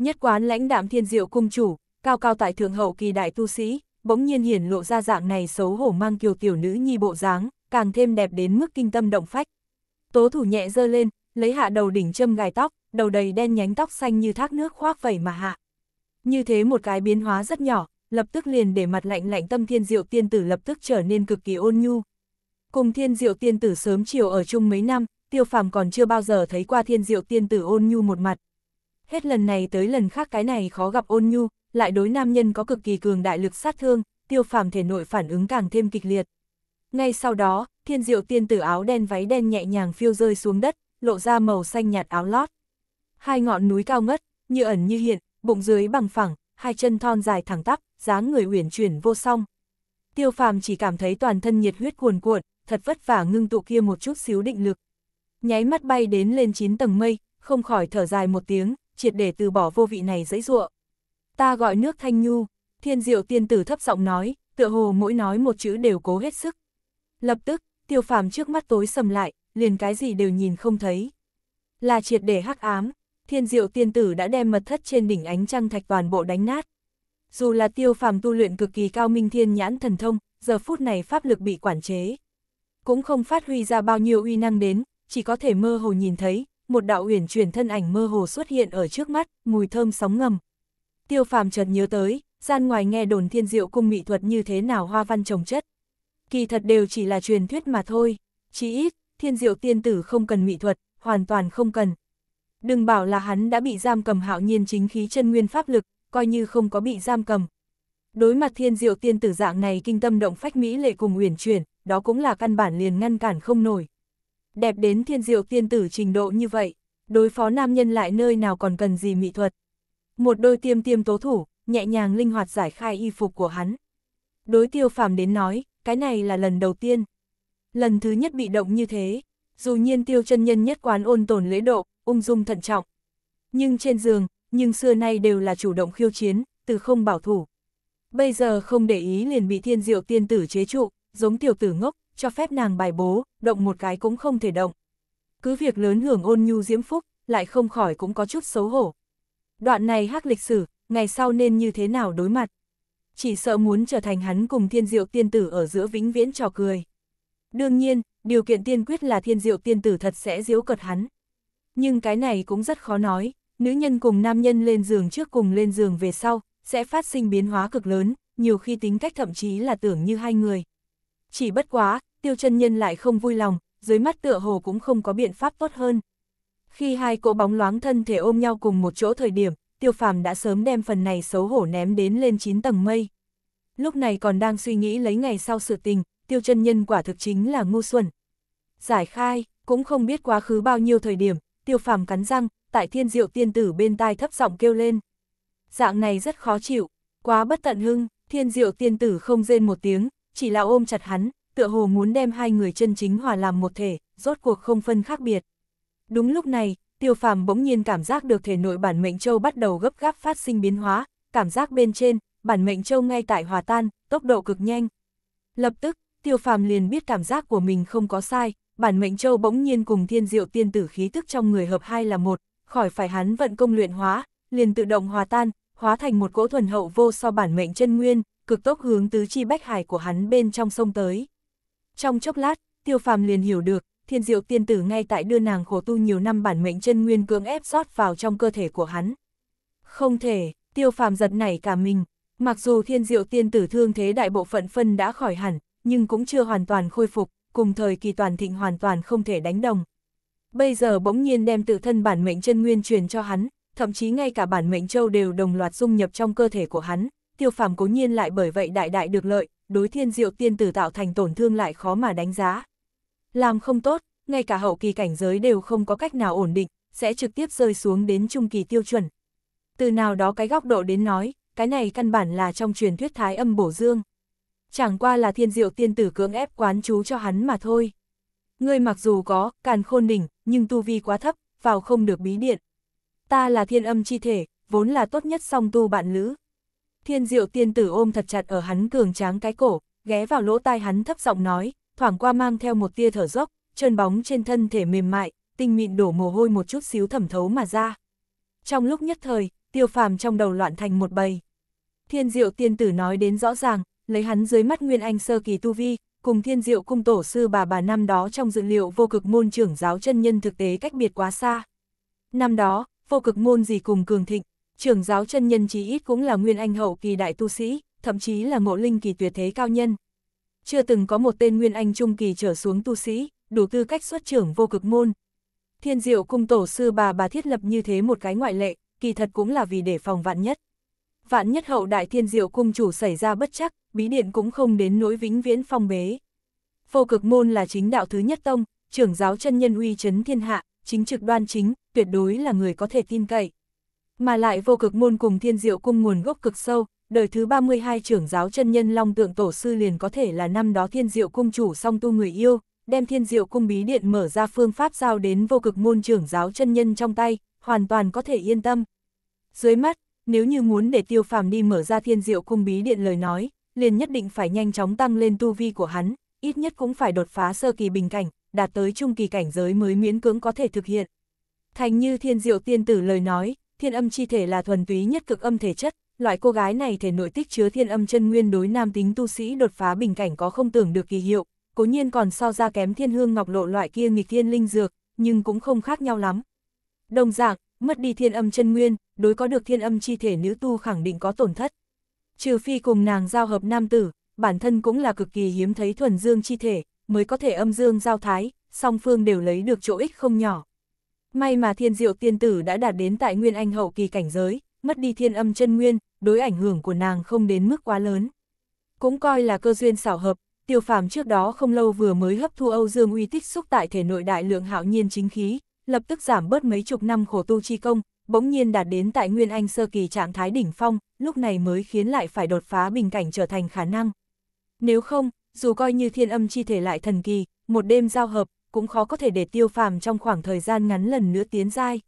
Nhất quán lãnh đạm thiên diệu cung chủ, cao cao tại thượng hậu kỳ đại tu sĩ, bỗng nhiên hiển lộ ra dạng này xấu hổ mang kiều tiểu nữ nhi bộ dáng, càng thêm đẹp đến mức kinh tâm động phách. Tố thủ nhẹ dơ lên, lấy hạ đầu đỉnh châm gài tóc, đầu đầy đen nhánh tóc xanh như thác nước khoác vẩy mà hạ. Như thế một cái biến hóa rất nhỏ, lập tức liền để mặt lạnh lạnh tâm thiên diệu tiên tử lập tức trở nên cực kỳ ôn nhu. Cùng thiên diệu tiên tử sớm chiều ở chung mấy năm, tiêu phàm còn chưa bao giờ thấy qua thiên diệu tiên tử ôn nhu một mặt, hết lần này tới lần khác cái này khó gặp ôn nhu, lại đối nam nhân có cực kỳ cường đại lực sát thương, tiêu phàm thể nội phản ứng càng thêm kịch liệt. Ngay sau đó, thiên diệu tiên tử áo đen váy đen nhẹ nhàng phiêu rơi xuống đất, lộ ra màu xanh nhạt áo lót. Hai ngọn núi cao ngất, như ẩn như hiện, bụng dưới bằng phẳng, hai chân thon dài thẳng tắp, dáng người uyển chuyển vô song. Tiêu phàm chỉ cảm thấy toàn thân nhiệt huyết cuồn cuộn, thật vất vả ngưng tụ kia một chút xíu định lực. Nháy mắt bay đến lên 9 tầng mây, không khỏi thở dài một tiếng, triệt để từ bỏ vô vị này dãy ruộng. Ta gọi nước thanh nhu, thiên diệu tiên tử thấp giọng nói, tựa hồ mỗi nói một chữ đều cố hết sức. Lập tức, tiêu phàm trước mắt tối sầm lại, liền cái gì đều nhìn không thấy. Là triệt để hắc ám, thiên diệu tiên tử đã đem mật thất trên đỉnh ánh trăng thạch toàn bộ đánh nát. Dù là tiêu phàm tu luyện cực kỳ cao minh thiên nhãn thần thông, giờ phút này pháp lực bị quản chế. Cũng không phát huy ra bao nhiêu uy năng đến, chỉ có thể mơ hồ nhìn thấy, một đạo uyển chuyển thân ảnh mơ hồ xuất hiện ở trước mắt, mùi thơm sóng ngầm. Tiêu phàm chợt nhớ tới, gian ngoài nghe đồn thiên diệu cung mỹ thuật như thế nào hoa văn trồng chất. Kỳ thật đều chỉ là truyền thuyết mà thôi, chí ít, thiên diệu tiên tử không cần mỹ thuật, hoàn toàn không cần. Đừng bảo là hắn đã bị giam cầm hạo nhiên chính khí chân nguyên pháp lực, coi như không có bị giam cầm. Đối mặt thiên diệu tiên tử dạng này kinh tâm động phách mỹ lệ cùng uyển chuyển, đó cũng là căn bản liền ngăn cản không nổi đẹp đến thiên diệu tiên tử trình độ như vậy, đối phó nam nhân lại nơi nào còn cần gì mỹ thuật. Một đôi tiêm tiêm tố thủ, nhẹ nhàng linh hoạt giải khai y phục của hắn. Đối tiêu phàm đến nói, cái này là lần đầu tiên. Lần thứ nhất bị động như thế, dù nhiên tiêu chân nhân nhất quán ôn tồn lễ độ, ung dung thận trọng. Nhưng trên giường, nhưng xưa nay đều là chủ động khiêu chiến, từ không bảo thủ. Bây giờ không để ý liền bị thiên diệu tiên tử chế trụ, giống tiểu tử ngốc, cho phép nàng bài bố, động một cái cũng không thể động. Cứ việc lớn hưởng ôn nhu diễm phúc, lại không khỏi cũng có chút xấu hổ. Đoạn này hắc lịch sử, ngày sau nên như thế nào đối mặt. Chỉ sợ muốn trở thành hắn cùng thiên diệu tiên tử ở giữa vĩnh viễn trò cười. Đương nhiên, điều kiện tiên quyết là thiên diệu tiên tử thật sẽ diễu cật hắn. Nhưng cái này cũng rất khó nói, nữ nhân cùng nam nhân lên giường trước cùng lên giường về sau, sẽ phát sinh biến hóa cực lớn, nhiều khi tính cách thậm chí là tưởng như hai người. Chỉ bất quá, tiêu chân nhân lại không vui lòng, dưới mắt tựa hồ cũng không có biện pháp tốt hơn. Khi hai cỗ bóng loáng thân thể ôm nhau cùng một chỗ thời điểm, tiêu phàm đã sớm đem phần này xấu hổ ném đến lên chín tầng mây. Lúc này còn đang suy nghĩ lấy ngày sau sự tình, tiêu chân nhân quả thực chính là ngu xuẩn. Giải khai, cũng không biết quá khứ bao nhiêu thời điểm, tiêu phàm cắn răng, tại thiên diệu tiên tử bên tai thấp giọng kêu lên. Dạng này rất khó chịu, quá bất tận hưng, thiên diệu tiên tử không rên một tiếng, chỉ là ôm chặt hắn, tựa hồ muốn đem hai người chân chính hòa làm một thể, rốt cuộc không phân khác biệt. Đúng lúc này, tiêu phàm bỗng nhiên cảm giác được thể nội bản mệnh châu bắt đầu gấp gáp phát sinh biến hóa, cảm giác bên trên, bản mệnh châu ngay tại hòa tan, tốc độ cực nhanh. Lập tức, tiêu phàm liền biết cảm giác của mình không có sai, bản mệnh châu bỗng nhiên cùng thiên diệu tiên tử khí tức trong người hợp hai là một, khỏi phải hắn vận công luyện hóa, liền tự động hòa tan, hóa thành một cỗ thuần hậu vô so bản mệnh chân nguyên, cực tốc hướng tứ chi bách hải của hắn bên trong sông tới. Trong chốc lát, tiêu phàm liền hiểu được, thiên diệu tiên tử ngay tại đưa nàng khổ tu nhiều năm bản mệnh chân nguyên cưỡng ép rót vào trong cơ thể của hắn. Không thể, tiêu phàm giật nảy cả mình, mặc dù thiên diệu tiên tử thương thế đại bộ phận phân đã khỏi hẳn, nhưng cũng chưa hoàn toàn khôi phục, cùng thời kỳ toàn thịnh hoàn toàn không thể đánh đồng. Bây giờ bỗng nhiên đem tự thân bản mệnh chân nguyên truyền cho hắn, thậm chí ngay cả bản mệnh châu đều đồng loạt dung nhập trong cơ thể của hắn, tiêu phàm cố nhiên lại bởi vậy đại đại được lợi, đối thiên diệu tiên tử tạo thành tổn thương lại khó mà đánh giá. Làm không tốt, ngay cả hậu kỳ cảnh giới đều không có cách nào ổn định, sẽ trực tiếp rơi xuống đến trung kỳ tiêu chuẩn. Từ nào đó cái góc độ đến nói, cái này căn bản là trong truyền thuyết thái âm bổ dương. Chẳng qua là thiên diệu tiên tử cưỡng ép quán chú cho hắn mà thôi. Ngươi mặc dù có, càn khôn đỉnh, nhưng tu vi quá thấp, vào không được bí điện. Ta là thiên âm chi thể, vốn là tốt nhất song tu bạn lữ, Thiên diệu tiên tử ôm thật chặt ở hắn cường tráng cái cổ, ghé vào lỗ tai hắn thấp giọng nói, thoảng qua mang theo một tia thở dốc, chân bóng trên thân thể mềm mại, tinh mịn đổ mồ hôi một chút xíu thẩm thấu mà ra. Trong lúc nhất thời, tiêu phàm trong đầu loạn thành một bầy. Thiên diệu tiên tử nói đến rõ ràng, lấy hắn dưới mắt Nguyên Anh sơ kỳ tu vi, cùng thiên diệu cung tổ sư bà bà năm đó trong dự liệu vô cực môn trưởng giáo chân nhân thực tế cách biệt quá xa. Năm đó, vô cực môn gì cùng cường thịnh, trưởng giáo chân nhân chí ít cũng là nguyên anh hậu kỳ đại tu sĩ, thậm chí là ngộ linh kỳ tuyệt thế cao nhân. Chưa từng có một tên nguyên anh trung kỳ trở xuống tu sĩ, đủ tư cách xuất trưởng vô cực môn. Thiên diệu cung tổ sư bà bà thiết lập như thế một cái ngoại lệ, kỳ thật cũng là vì để phòng vạn nhất. Vạn nhất hậu đại thiên diệu cung chủ xảy ra bất chắc, bí điện cũng không đến nỗi vĩnh viễn phong bế. Vô cực môn là chính đạo thứ nhất tông, trưởng giáo chân nhân uy chấn thiên hạ, chính trực đoan chính, tuyệt đối là người có thể tin cậy. Mà lại vô cực môn cùng thiên diệu cung nguồn gốc cực sâu, đời thứ 32 trưởng giáo chân nhân Long Tượng Tổ Sư liền có thể là năm đó thiên diệu cung chủ song tu người yêu, đem thiên diệu cung bí điện mở ra phương pháp giao đến vô cực môn trưởng giáo chân nhân trong tay, hoàn toàn có thể yên tâm. Dưới mắt, nếu như muốn để tiêu phàm đi mở ra thiên diệu cung bí điện lời nói, liền nhất định phải nhanh chóng tăng lên tu vi của hắn, ít nhất cũng phải đột phá sơ kỳ bình cảnh, đạt tới trung kỳ cảnh giới mới miễn cưỡng có thể thực hiện. Thành như thiên diệu tiên tử lời nói, thiên âm chi thể là thuần túy nhất cực âm thể chất, loại cô gái này thể nội tích chứa thiên âm chân nguyên đối nam tính tu sĩ đột phá bình cảnh có không tưởng được kỳ hiệu, cố nhiên còn so ra kém thiên hương ngọc lộ loại kia nghịch thiên linh dược, nhưng cũng không khác nhau lắm. Đồng dạng, mất đi thiên âm chân nguyên, đối có được thiên âm chi thể nữ tu khẳng định có tổn thất. Trừ phi cùng nàng giao hợp nam tử, bản thân cũng là cực kỳ hiếm thấy thuần dương chi thể, mới có thể âm dương giao thái, song phương đều lấy được chỗ ích không nhỏ. May mà thiên diệu tiên tử đã đạt đến tại nguyên anh hậu kỳ cảnh giới, mất đi thiên âm chân nguyên, đối ảnh hưởng của nàng không đến mức quá lớn. Cũng coi là cơ duyên xảo hợp, tiêu phàm trước đó không lâu vừa mới hấp thu Âu Dương uy tích xúc tại thể nội đại lượng hạo nhiên chính khí, lập tức giảm bớt mấy chục năm khổ tu chi công, bỗng nhiên đạt đến tại Nguyên Anh sơ kỳ trạng thái đỉnh phong, lúc này mới khiến lại phải đột phá bình cảnh trở thành khả năng. Nếu không, dù coi như thiên âm chi thể lại thần kỳ, một đêm giao hợp, cũng khó có thể để tiêu phàm trong khoảng thời gian ngắn lần nữa tiến dai.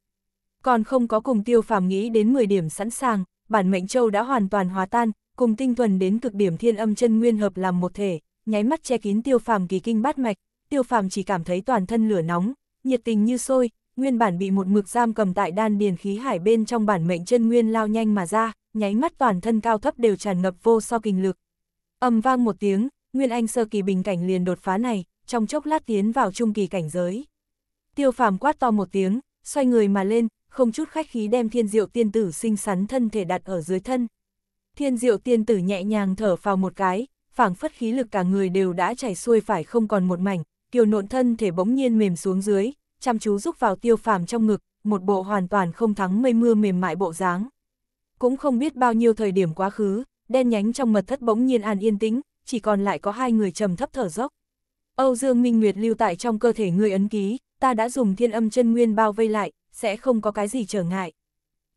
Còn không có cùng tiêu phàm nghĩ đến 10 điểm sẵn sàng, bản mệnh châu đã hoàn toàn hóa tan, cùng tinh thuần đến cực điểm thiên âm chân nguyên hợp làm một thể, nháy mắt che kín tiêu phàm kỳ kinh bát mạch, tiêu phàm chỉ cảm thấy toàn thân lửa nóng, nhiệt tình như sôi, nguyên bản bị một mực giam cầm tại đan điền khí hải bên trong bản mệnh chân nguyên lao nhanh mà ra, nháy mắt toàn thân cao thấp đều tràn ngập vô so kinh lực. Âm vang một tiếng, Nguyên Anh sơ kỳ bình cảnh liền đột phá này, trong chốc lát tiến vào trung kỳ cảnh giới. Tiêu phàm quát to một tiếng, xoay người mà lên, không chút khách khí đem thiên diệu tiên tử xinh xắn thân thể đặt ở dưới thân. Thiên diệu tiên tử nhẹ nhàng thở vào một cái, phảng phất khí lực cả người đều đã chảy xuôi phải không còn một mảnh, kiều nộn thân thể bỗng nhiên mềm xuống dưới, chăm chú rúc vào tiêu phàm trong ngực, một bộ hoàn toàn không thắng mây mưa mềm mại bộ dáng. Cũng không biết bao nhiêu thời điểm quá khứ, đen nhánh trong mật thất bỗng nhiên an yên tĩnh, chỉ còn lại có hai người trầm thấp thở dốc. Âu Dương Minh Nguyệt lưu tại trong cơ thể ngươi ấn ký, ta đã dùng thiên âm chân nguyên bao vây lại, sẽ không có cái gì trở ngại.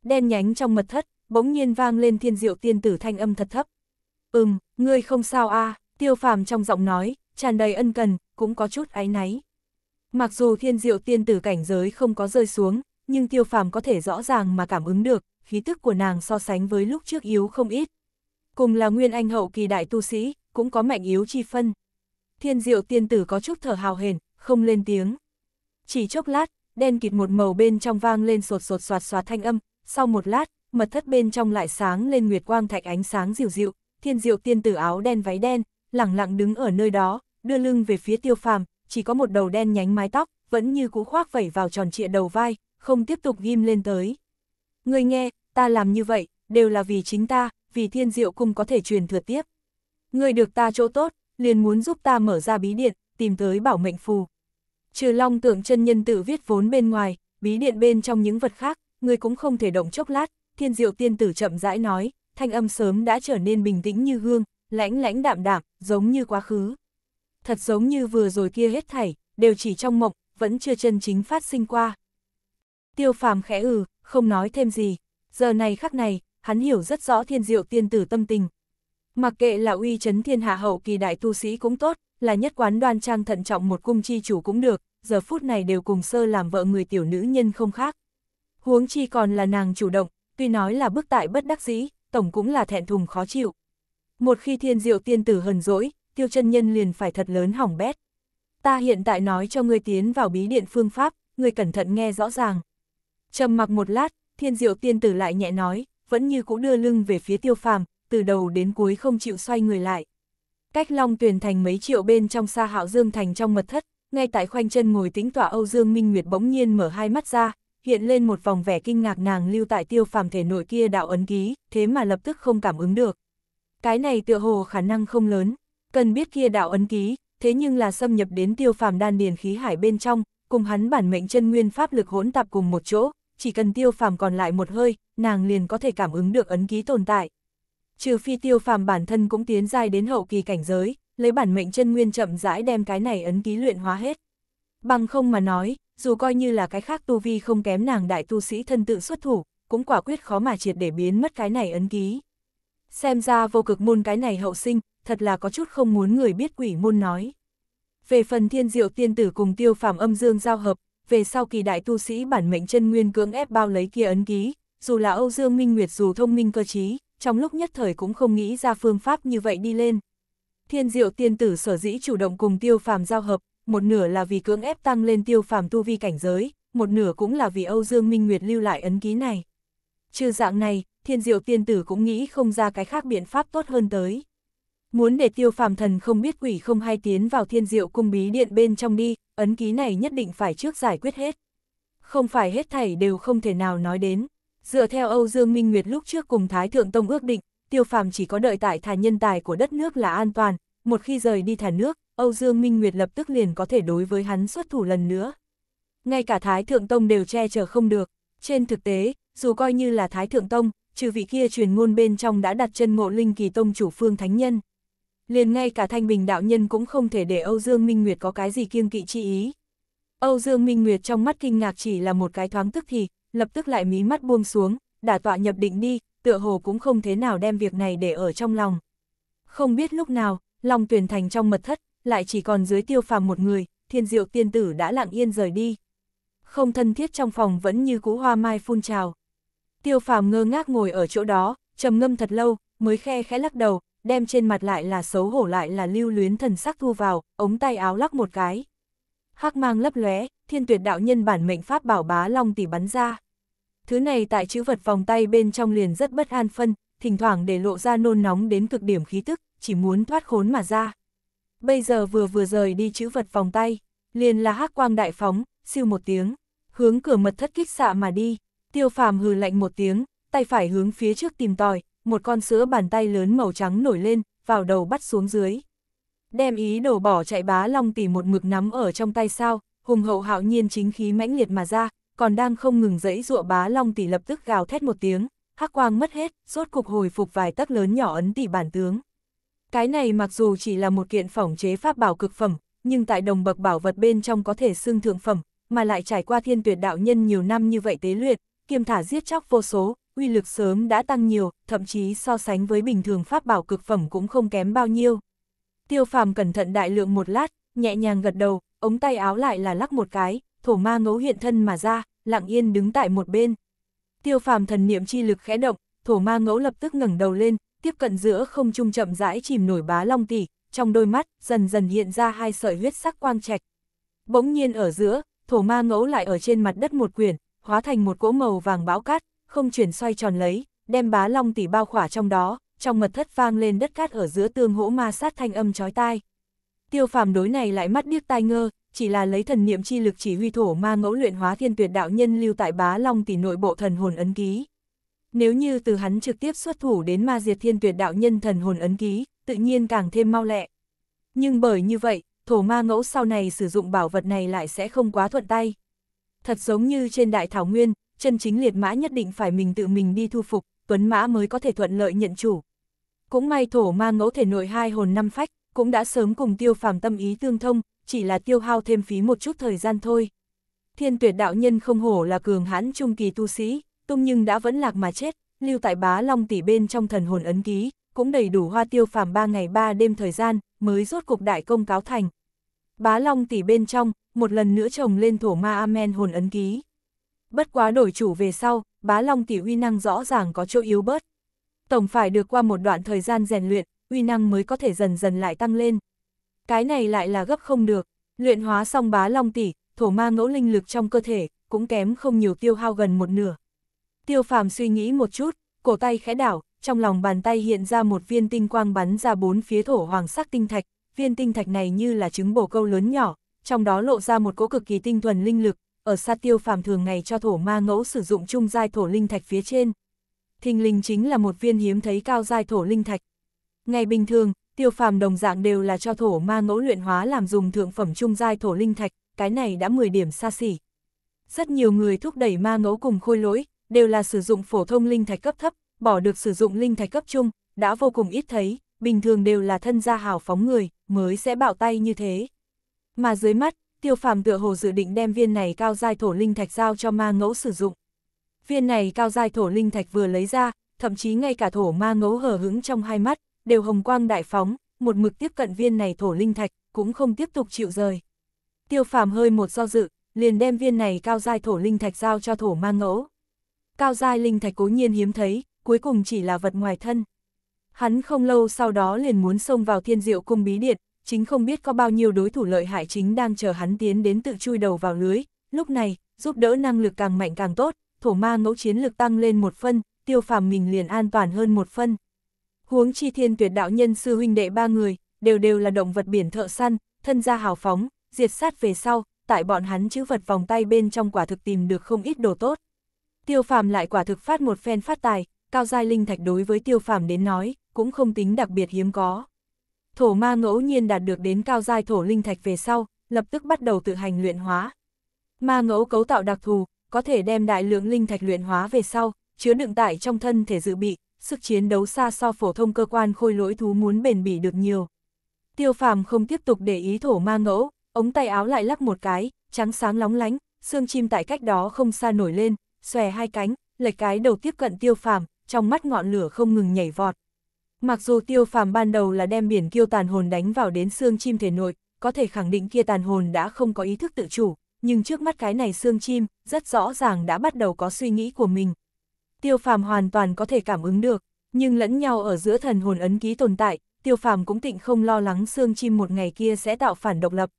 Đen nhánh trong mật thất, bỗng nhiên vang lên thiên diệu tiên tử thanh âm thật thấp. Ừm, ngươi không sao a à, tiêu phàm trong giọng nói, tràn đầy ân cần, cũng có chút áy náy. Mặc dù thiên diệu tiên tử cảnh giới không có rơi xuống, nhưng tiêu phàm có thể rõ ràng mà cảm ứng được, khí tức của nàng so sánh với lúc trước yếu không ít. Cùng là nguyên anh hậu kỳ đại tu sĩ, cũng có mạnh yếu chi phân thiên diệu tiên tử có chút thở hào hền, không lên tiếng. Chỉ chốc lát, đen kịt một màu bên trong vang lên sột sột soạt soạt thanh âm, sau một lát, mật thất bên trong lại sáng lên nguyệt quang thạch ánh sáng dịu dịu, thiên diệu tiên tử áo đen váy đen, lặng lặng đứng ở nơi đó, đưa lưng về phía tiêu phàm, chỉ có một đầu đen nhánh mái tóc, vẫn như cũ khoác vẩy vào tròn trịa đầu vai, không tiếp tục ghim lên tới. Người nghe, ta làm như vậy, đều là vì chính ta, vì thiên diệu cung có thể truyền thừa tiếp. Người được ta chỗ tốt, liền muốn giúp ta mở ra bí điện, tìm tới bảo mệnh phù. Trừ long tượng chân nhân tự viết vốn bên ngoài, bí điện bên trong những vật khác, người cũng không thể động chốc lát, thiên diệu tiên tử chậm rãi nói, thanh âm sớm đã trở nên bình tĩnh như gương, lãnh lãnh đạm đạm, giống như quá khứ. Thật giống như vừa rồi kia hết thảy, đều chỉ trong mộng, vẫn chưa chân chính phát sinh qua. Tiêu phàm khẽ ừ, không nói thêm gì, giờ này khắc này, hắn hiểu rất rõ thiên diệu tiên tử tâm tình, Mặc kệ là uy chấn thiên hạ hậu kỳ đại tu sĩ cũng tốt, là nhất quán đoan trang thận trọng một cung chi chủ cũng được, giờ phút này đều cùng sơ làm vợ người tiểu nữ nhân không khác. Huống chi còn là nàng chủ động, tuy nói là bức tại bất đắc dĩ, tổng cũng là thẹn thùng khó chịu. Một khi thiên diệu tiên tử hờn dỗi, tiêu chân nhân liền phải thật lớn hỏng bét. Ta hiện tại nói cho ngươi tiến vào bí điện phương pháp, ngươi cẩn thận nghe rõ ràng. trầm mặc một lát, thiên diệu tiên tử lại nhẹ nói, vẫn như cũng đưa lưng về phía tiêu phàm, từ đầu đến cuối không chịu xoay người lại. Cách Long Tuyền Thành mấy triệu bên trong xa Hạo Dương Thành trong mật thất, ngay tại khoanh chân ngồi tĩnh tỏa Âu Dương Minh Nguyệt bỗng nhiên mở hai mắt ra, hiện lên một vòng vẻ kinh ngạc nàng lưu tại tiêu phàm thể nội kia đạo ấn ký, thế mà lập tức không cảm ứng được. Cái này tựa hồ khả năng không lớn, cần biết kia đạo ấn ký, thế nhưng là xâm nhập đến tiêu phàm đan điền khí hải bên trong, cùng hắn bản mệnh chân nguyên pháp lực hỗn tạp cùng một chỗ, chỉ cần tiêu phàm còn lại một hơi, nàng liền có thể cảm ứng được ấn ký tồn tại trừ phi tiêu phàm bản thân cũng tiến dài đến hậu kỳ cảnh giới, lấy bản mệnh chân nguyên chậm rãi đem cái này ấn ký luyện hóa hết. Bằng không mà nói, dù coi như là cái khác tu vi không kém nàng đại tu sĩ thân tự xuất thủ, cũng quả quyết khó mà triệt để biến mất cái này ấn ký. Xem ra vô cực môn cái này hậu sinh, thật là có chút không muốn người biết quỷ môn nói. Về phần thiên diệu tiên tử cùng tiêu phàm âm dương giao hợp, về sau kỳ đại tu sĩ bản mệnh chân nguyên cưỡng ép bao lấy kia ấn ký, dù là Âu Dương Minh Nguyệt dù thông minh cơ trí, trong lúc nhất thời cũng không nghĩ ra phương pháp như vậy đi lên. Thiên diệu tiên tử sở dĩ chủ động cùng tiêu phàm giao hợp, một nửa là vì cưỡng ép tăng lên tiêu phàm tu vi cảnh giới, một nửa cũng là vì Âu Dương Minh Nguyệt lưu lại ấn ký này. Trừ dạng này, thiên diệu tiên tử cũng nghĩ không ra cái khác biện pháp tốt hơn tới. Muốn để tiêu phàm thần không biết quỷ không hay tiến vào thiên diệu cung bí điện bên trong đi, ấn ký này nhất định phải trước giải quyết hết. Không phải hết thảy đều không thể nào nói đến. Dựa theo Âu Dương Minh Nguyệt lúc trước cùng Thái Thượng Tông ước định, tiêu phàm chỉ có đợi tại thà nhân tài của đất nước là an toàn, một khi rời đi thà nước, Âu Dương Minh Nguyệt lập tức liền có thể đối với hắn xuất thủ lần nữa. Ngay cả Thái Thượng Tông đều che chở không được. Trên thực tế, dù coi như là Thái Thượng Tông, trừ vị kia truyền ngôn bên trong đã đặt chân ngộ linh kỳ tông chủ phương thánh nhân. Liền ngay cả thanh bình đạo nhân cũng không thể để Âu Dương Minh Nguyệt có cái gì kiêng kỵ chi ý. Âu Dương Minh Nguyệt trong mắt kinh ngạc chỉ là một cái thoáng tức thì, lập tức lại mí mắt buông xuống, đả tọa nhập định đi, tựa hồ cũng không thế nào đem việc này để ở trong lòng. Không biết lúc nào, Long tuyển thành trong mật thất, lại chỉ còn dưới tiêu phàm một người, thiên diệu tiên tử đã lặng yên rời đi. Không thân thiết trong phòng vẫn như cũ hoa mai phun trào. Tiêu phàm ngơ ngác ngồi ở chỗ đó, trầm ngâm thật lâu, mới khe khẽ lắc đầu, đem trên mặt lại là xấu hổ lại là lưu luyến thần sắc thu vào, ống tay áo lắc một cái. Hắc mang lấp lóe, thiên tuyệt đạo nhân bản mệnh pháp bảo bá long tỷ bắn ra. Thứ này tại chữ vật vòng tay bên trong liền rất bất an phân, thỉnh thoảng để lộ ra nôn nóng đến cực điểm khí tức, chỉ muốn thoát khốn mà ra. Bây giờ vừa vừa rời đi chữ vật vòng tay, liền là hắc quang đại phóng, siêu một tiếng, hướng cửa mật thất kích xạ mà đi, tiêu phàm hừ lạnh một tiếng, tay phải hướng phía trước tìm tòi, một con sữa bàn tay lớn màu trắng nổi lên, vào đầu bắt xuống dưới. Đem ý đổ bỏ chạy bá long tỉ một mực nắm ở trong tay sao, hùng hậu hạo nhiên chính khí mãnh liệt mà ra, còn đang không ngừng dẫy dụa bá long tỷ lập tức gào thét một tiếng, hắc quang mất hết, rốt cục hồi phục vài tấc lớn nhỏ ấn tỷ bản tướng. Cái này mặc dù chỉ là một kiện phỏng chế pháp bảo cực phẩm, nhưng tại đồng bậc bảo vật bên trong có thể xưng thượng phẩm, mà lại trải qua thiên tuyệt đạo nhân nhiều năm như vậy tế luyện, kiêm thả giết chóc vô số, uy lực sớm đã tăng nhiều, thậm chí so sánh với bình thường pháp bảo cực phẩm cũng không kém bao nhiêu. Tiêu phàm cẩn thận đại lượng một lát, nhẹ nhàng gật đầu, ống tay áo lại là lắc một cái, thổ ma ngấu hiện thân mà ra, lặng yên đứng tại một bên. Tiêu phàm thần niệm chi lực khẽ động, thổ ma ngẫu lập tức ngẩng đầu lên, tiếp cận giữa không trung chậm rãi chìm nổi bá long tỷ, trong đôi mắt dần dần hiện ra hai sợi huyết sắc quang trạch. Bỗng nhiên ở giữa, thổ ma ngẫu lại ở trên mặt đất một quyển, hóa thành một cỗ màu vàng bão cát, không chuyển xoay tròn lấy, đem bá long tỷ bao khỏa trong đó, trong mật thất vang lên đất cát ở giữa tương hỗ ma sát thanh âm chói tai tiêu phàm đối này lại mắt điếc tai ngơ, chỉ là lấy thần niệm chi lực chỉ huy thổ ma ngẫu luyện hóa thiên tuyệt đạo nhân lưu tại bá long tỷ nội bộ thần hồn ấn ký. Nếu như từ hắn trực tiếp xuất thủ đến ma diệt thiên tuyệt đạo nhân thần hồn ấn ký, tự nhiên càng thêm mau lẹ. Nhưng bởi như vậy, thổ ma ngẫu sau này sử dụng bảo vật này lại sẽ không quá thuận tay. Thật giống như trên đại thảo nguyên, chân chính liệt mã nhất định phải mình tự mình đi thu phục, tuấn mã mới có thể thuận lợi nhận chủ. Cũng may thổ ma ngẫu thể nội hai hồn năm phách, cũng đã sớm cùng tiêu phàm tâm ý tương thông, chỉ là tiêu hao thêm phí một chút thời gian thôi. Thiên tuyệt đạo nhân không hổ là cường hãn trung kỳ tu sĩ, tung nhưng đã vẫn lạc mà chết, lưu tại bá long tỷ bên trong thần hồn ấn ký, cũng đầy đủ hoa tiêu phàm 3 ngày 3 đêm thời gian, mới rốt cục đại công cáo thành. Bá long tỷ bên trong, một lần nữa trồng lên thổ ma amen hồn ấn ký. Bất quá đổi chủ về sau, bá long tỷ uy năng rõ ràng có chỗ yếu bớt. Tổng phải được qua một đoạn thời gian rèn luyện, uy năng mới có thể dần dần lại tăng lên. Cái này lại là gấp không được, luyện hóa xong bá long tỷ, thổ ma ngẫu linh lực trong cơ thể, cũng kém không nhiều tiêu hao gần một nửa. Tiêu phàm suy nghĩ một chút, cổ tay khẽ đảo, trong lòng bàn tay hiện ra một viên tinh quang bắn ra bốn phía thổ hoàng sắc tinh thạch, viên tinh thạch này như là trứng bổ câu lớn nhỏ, trong đó lộ ra một cỗ cực kỳ tinh thuần linh lực, ở xa tiêu phàm thường ngày cho thổ ma ngẫu sử dụng chung giai thổ linh thạch phía trên. Thình linh chính là một viên hiếm thấy cao giai thổ linh thạch. Ngày bình thường, tiêu phàm đồng dạng đều là cho thổ ma ngẫu luyện hóa làm dùng thượng phẩm trung giai thổ linh thạch, cái này đã 10 điểm xa xỉ. Rất nhiều người thúc đẩy ma ngẫu cùng khôi lỗi, đều là sử dụng phổ thông linh thạch cấp thấp, bỏ được sử dụng linh thạch cấp trung, đã vô cùng ít thấy, bình thường đều là thân gia hào phóng người, mới sẽ bạo tay như thế. Mà dưới mắt, tiêu phàm tựa hồ dự định đem viên này cao giai thổ linh thạch giao cho ma ngẫu sử dụng. Viên này cao giai thổ linh thạch vừa lấy ra, thậm chí ngay cả thổ ma ngẫu hở hứng trong hai mắt, đều hồng quang đại phóng, một mực tiếp cận viên này thổ linh thạch, cũng không tiếp tục chịu rời. Tiêu phàm hơi một do dự, liền đem viên này cao giai thổ linh thạch giao cho thổ ma ngẫu. Cao giai linh thạch cố nhiên hiếm thấy, cuối cùng chỉ là vật ngoài thân. Hắn không lâu sau đó liền muốn xông vào thiên diệu cung bí điện, chính không biết có bao nhiêu đối thủ lợi hại chính đang chờ hắn tiến đến tự chui đầu vào lưới. Lúc này, giúp đỡ năng lực càng mạnh càng tốt, thổ ma ngẫu chiến lực tăng lên một phân, tiêu phàm mình liền an toàn hơn một phân. Huống chi thiên tuyệt đạo nhân sư huynh đệ ba người, đều đều là động vật biển thợ săn, thân gia hào phóng, diệt sát về sau, tại bọn hắn chữ vật vòng tay bên trong quả thực tìm được không ít đồ tốt. Tiêu phàm lại quả thực phát một phen phát tài, cao giai linh thạch đối với tiêu phàm đến nói, cũng không tính đặc biệt hiếm có. Thổ ma ngẫu nhiên đạt được đến cao giai thổ linh thạch về sau, lập tức bắt đầu tự hành luyện hóa. Ma ngẫu cấu tạo đặc thù, có thể đem đại lượng linh thạch luyện hóa về sau, chứa đựng tại trong thân thể dự bị, sức chiến đấu xa so phổ thông cơ quan khôi lỗi thú muốn bền bỉ được nhiều. Tiêu phàm không tiếp tục để ý thổ ma ngẫu, ống tay áo lại lắc một cái, trắng sáng lóng lánh, xương chim tại cách đó không xa nổi lên, xòe hai cánh, lệch cái đầu tiếp cận tiêu phàm, trong mắt ngọn lửa không ngừng nhảy vọt. Mặc dù tiêu phàm ban đầu là đem biển kiêu tàn hồn đánh vào đến xương chim thể nội, có thể khẳng định kia tàn hồn đã không có ý thức tự chủ, nhưng trước mắt cái này xương chim, rất rõ ràng đã bắt đầu có suy nghĩ của mình tiêu phàm hoàn toàn có thể cảm ứng được, nhưng lẫn nhau ở giữa thần hồn ấn ký tồn tại, tiêu phàm cũng tịnh không lo lắng xương chim một ngày kia sẽ tạo phản độc lập.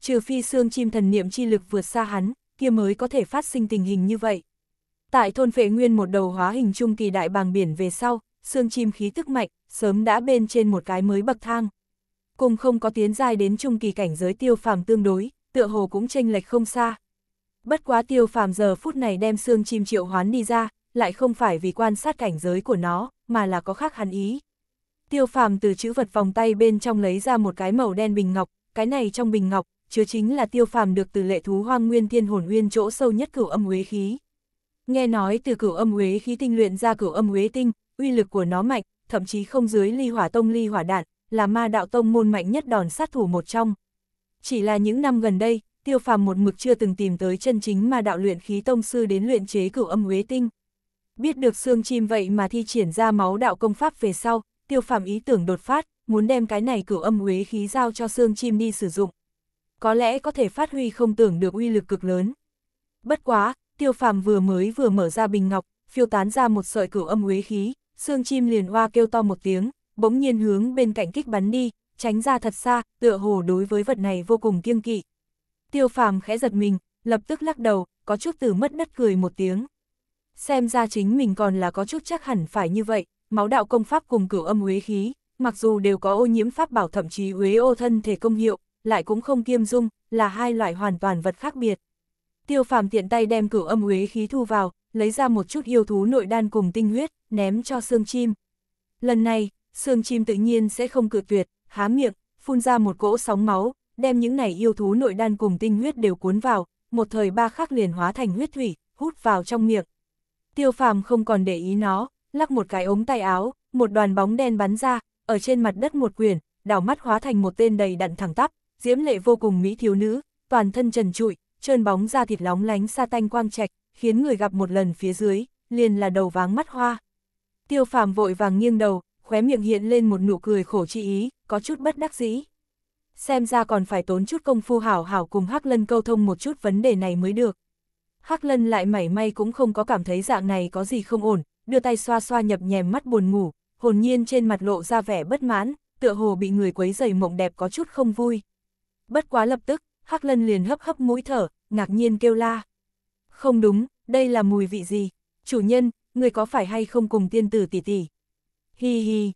Trừ phi xương chim thần niệm chi lực vượt xa hắn, kia mới có thể phát sinh tình hình như vậy. Tại thôn phệ nguyên một đầu hóa hình trung kỳ đại bàng biển về sau, xương chim khí tức mạnh, sớm đã bên trên một cái mới bậc thang. Cùng không có tiến dài đến trung kỳ cảnh giới tiêu phàm tương đối, tựa hồ cũng chênh lệch không xa. Bất quá tiêu phàm giờ phút này đem xương chim triệu hoán đi ra, lại không phải vì quan sát cảnh giới của nó, mà là có khác hắn ý. Tiêu phàm từ chữ vật vòng tay bên trong lấy ra một cái màu đen bình ngọc, cái này trong bình ngọc, chứa chính là tiêu phàm được từ lệ thú hoang nguyên thiên hồn nguyên chỗ sâu nhất cửu âm uế khí. Nghe nói từ cửu âm uế khí tinh luyện ra cửu âm uế tinh, uy lực của nó mạnh, thậm chí không dưới ly hỏa tông ly hỏa đạn, là ma đạo tông môn mạnh nhất đòn sát thủ một trong. Chỉ là những năm gần đây, tiêu phàm một mực chưa từng tìm tới chân chính ma đạo luyện khí tông sư đến luyện chế cửu âm uế tinh. Biết được xương chim vậy mà thi triển ra máu đạo công pháp về sau, tiêu phàm ý tưởng đột phát, muốn đem cái này cửu âm uế khí giao cho xương chim đi sử dụng. Có lẽ có thể phát huy không tưởng được uy lực cực lớn. Bất quá, tiêu phàm vừa mới vừa mở ra bình ngọc, phiêu tán ra một sợi cửu âm uế khí, xương chim liền hoa kêu to một tiếng, bỗng nhiên hướng bên cạnh kích bắn đi, tránh ra thật xa, tựa hồ đối với vật này vô cùng kiêng kỵ. Tiêu phàm khẽ giật mình, lập tức lắc đầu, có chút từ mất đất cười một tiếng xem ra chính mình còn là có chút chắc hẳn phải như vậy, máu đạo công pháp cùng cửu âm uế khí, mặc dù đều có ô nhiễm pháp bảo thậm chí uế ô thân thể công hiệu, lại cũng không kiêm dung, là hai loại hoàn toàn vật khác biệt. Tiêu phàm tiện tay đem cửu âm uế khí thu vào, lấy ra một chút yêu thú nội đan cùng tinh huyết, ném cho xương chim. Lần này, xương chim tự nhiên sẽ không cự tuyệt, há miệng, phun ra một cỗ sóng máu, đem những này yêu thú nội đan cùng tinh huyết đều cuốn vào, một thời ba khắc liền hóa thành huyết thủy, hút vào trong miệng tiêu phàm không còn để ý nó, lắc một cái ống tay áo, một đoàn bóng đen bắn ra, ở trên mặt đất một quyền đảo mắt hóa thành một tên đầy đặn thẳng tắp, diễm lệ vô cùng mỹ thiếu nữ, toàn thân trần trụi, trơn bóng da thịt lóng lánh xa tanh quang trạch, khiến người gặp một lần phía dưới, liền là đầu váng mắt hoa. Tiêu phàm vội vàng nghiêng đầu, khóe miệng hiện lên một nụ cười khổ chi ý, có chút bất đắc dĩ. Xem ra còn phải tốn chút công phu hảo hảo cùng Hắc Lân câu thông một chút vấn đề này mới được. Hắc Lân lại mảy may cũng không có cảm thấy dạng này có gì không ổn, đưa tay xoa xoa nhập nhèm mắt buồn ngủ, hồn nhiên trên mặt lộ ra vẻ bất mãn, tựa hồ bị người quấy dày mộng đẹp có chút không vui. Bất quá lập tức, Hắc Lân liền hấp hấp mũi thở, ngạc nhiên kêu la. Không đúng, đây là mùi vị gì? Chủ nhân, người có phải hay không cùng tiên tử tỷ tỷ? Hi hi.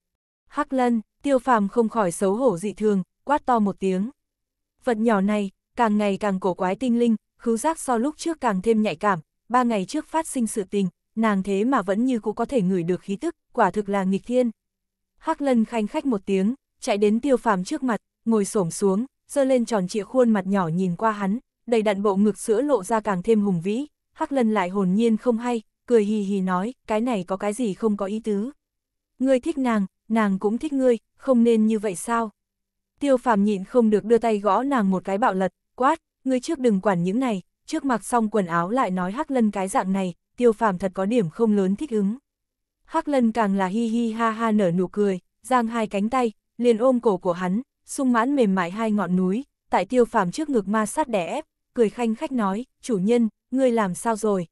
Hắc Lân, tiêu phàm không khỏi xấu hổ dị thường, quát to một tiếng. Vật nhỏ này, càng ngày càng cổ quái tinh linh, khứu giác so lúc trước càng thêm nhạy cảm, ba ngày trước phát sinh sự tình, nàng thế mà vẫn như cũng có thể ngửi được khí tức, quả thực là nghịch thiên. Hắc lân khanh khách một tiếng, chạy đến tiêu phàm trước mặt, ngồi xổm xuống, dơ lên tròn trịa khuôn mặt nhỏ nhìn qua hắn, đầy đặn bộ ngực sữa lộ ra càng thêm hùng vĩ, Hắc lân lại hồn nhiên không hay, cười hì hì nói, cái này có cái gì không có ý tứ. Ngươi thích nàng, nàng cũng thích ngươi, không nên như vậy sao? Tiêu phàm nhịn không được đưa tay gõ nàng một cái bạo lật, quát, ngươi trước đừng quản những này, trước mặc xong quần áo lại nói Hắc Lân cái dạng này, tiêu phàm thật có điểm không lớn thích ứng. Hắc Lân càng là hi hi ha ha nở nụ cười, giang hai cánh tay, liền ôm cổ của hắn, sung mãn mềm mại hai ngọn núi, tại tiêu phàm trước ngực ma sát đẻ ép, cười khanh khách nói, chủ nhân, ngươi làm sao rồi?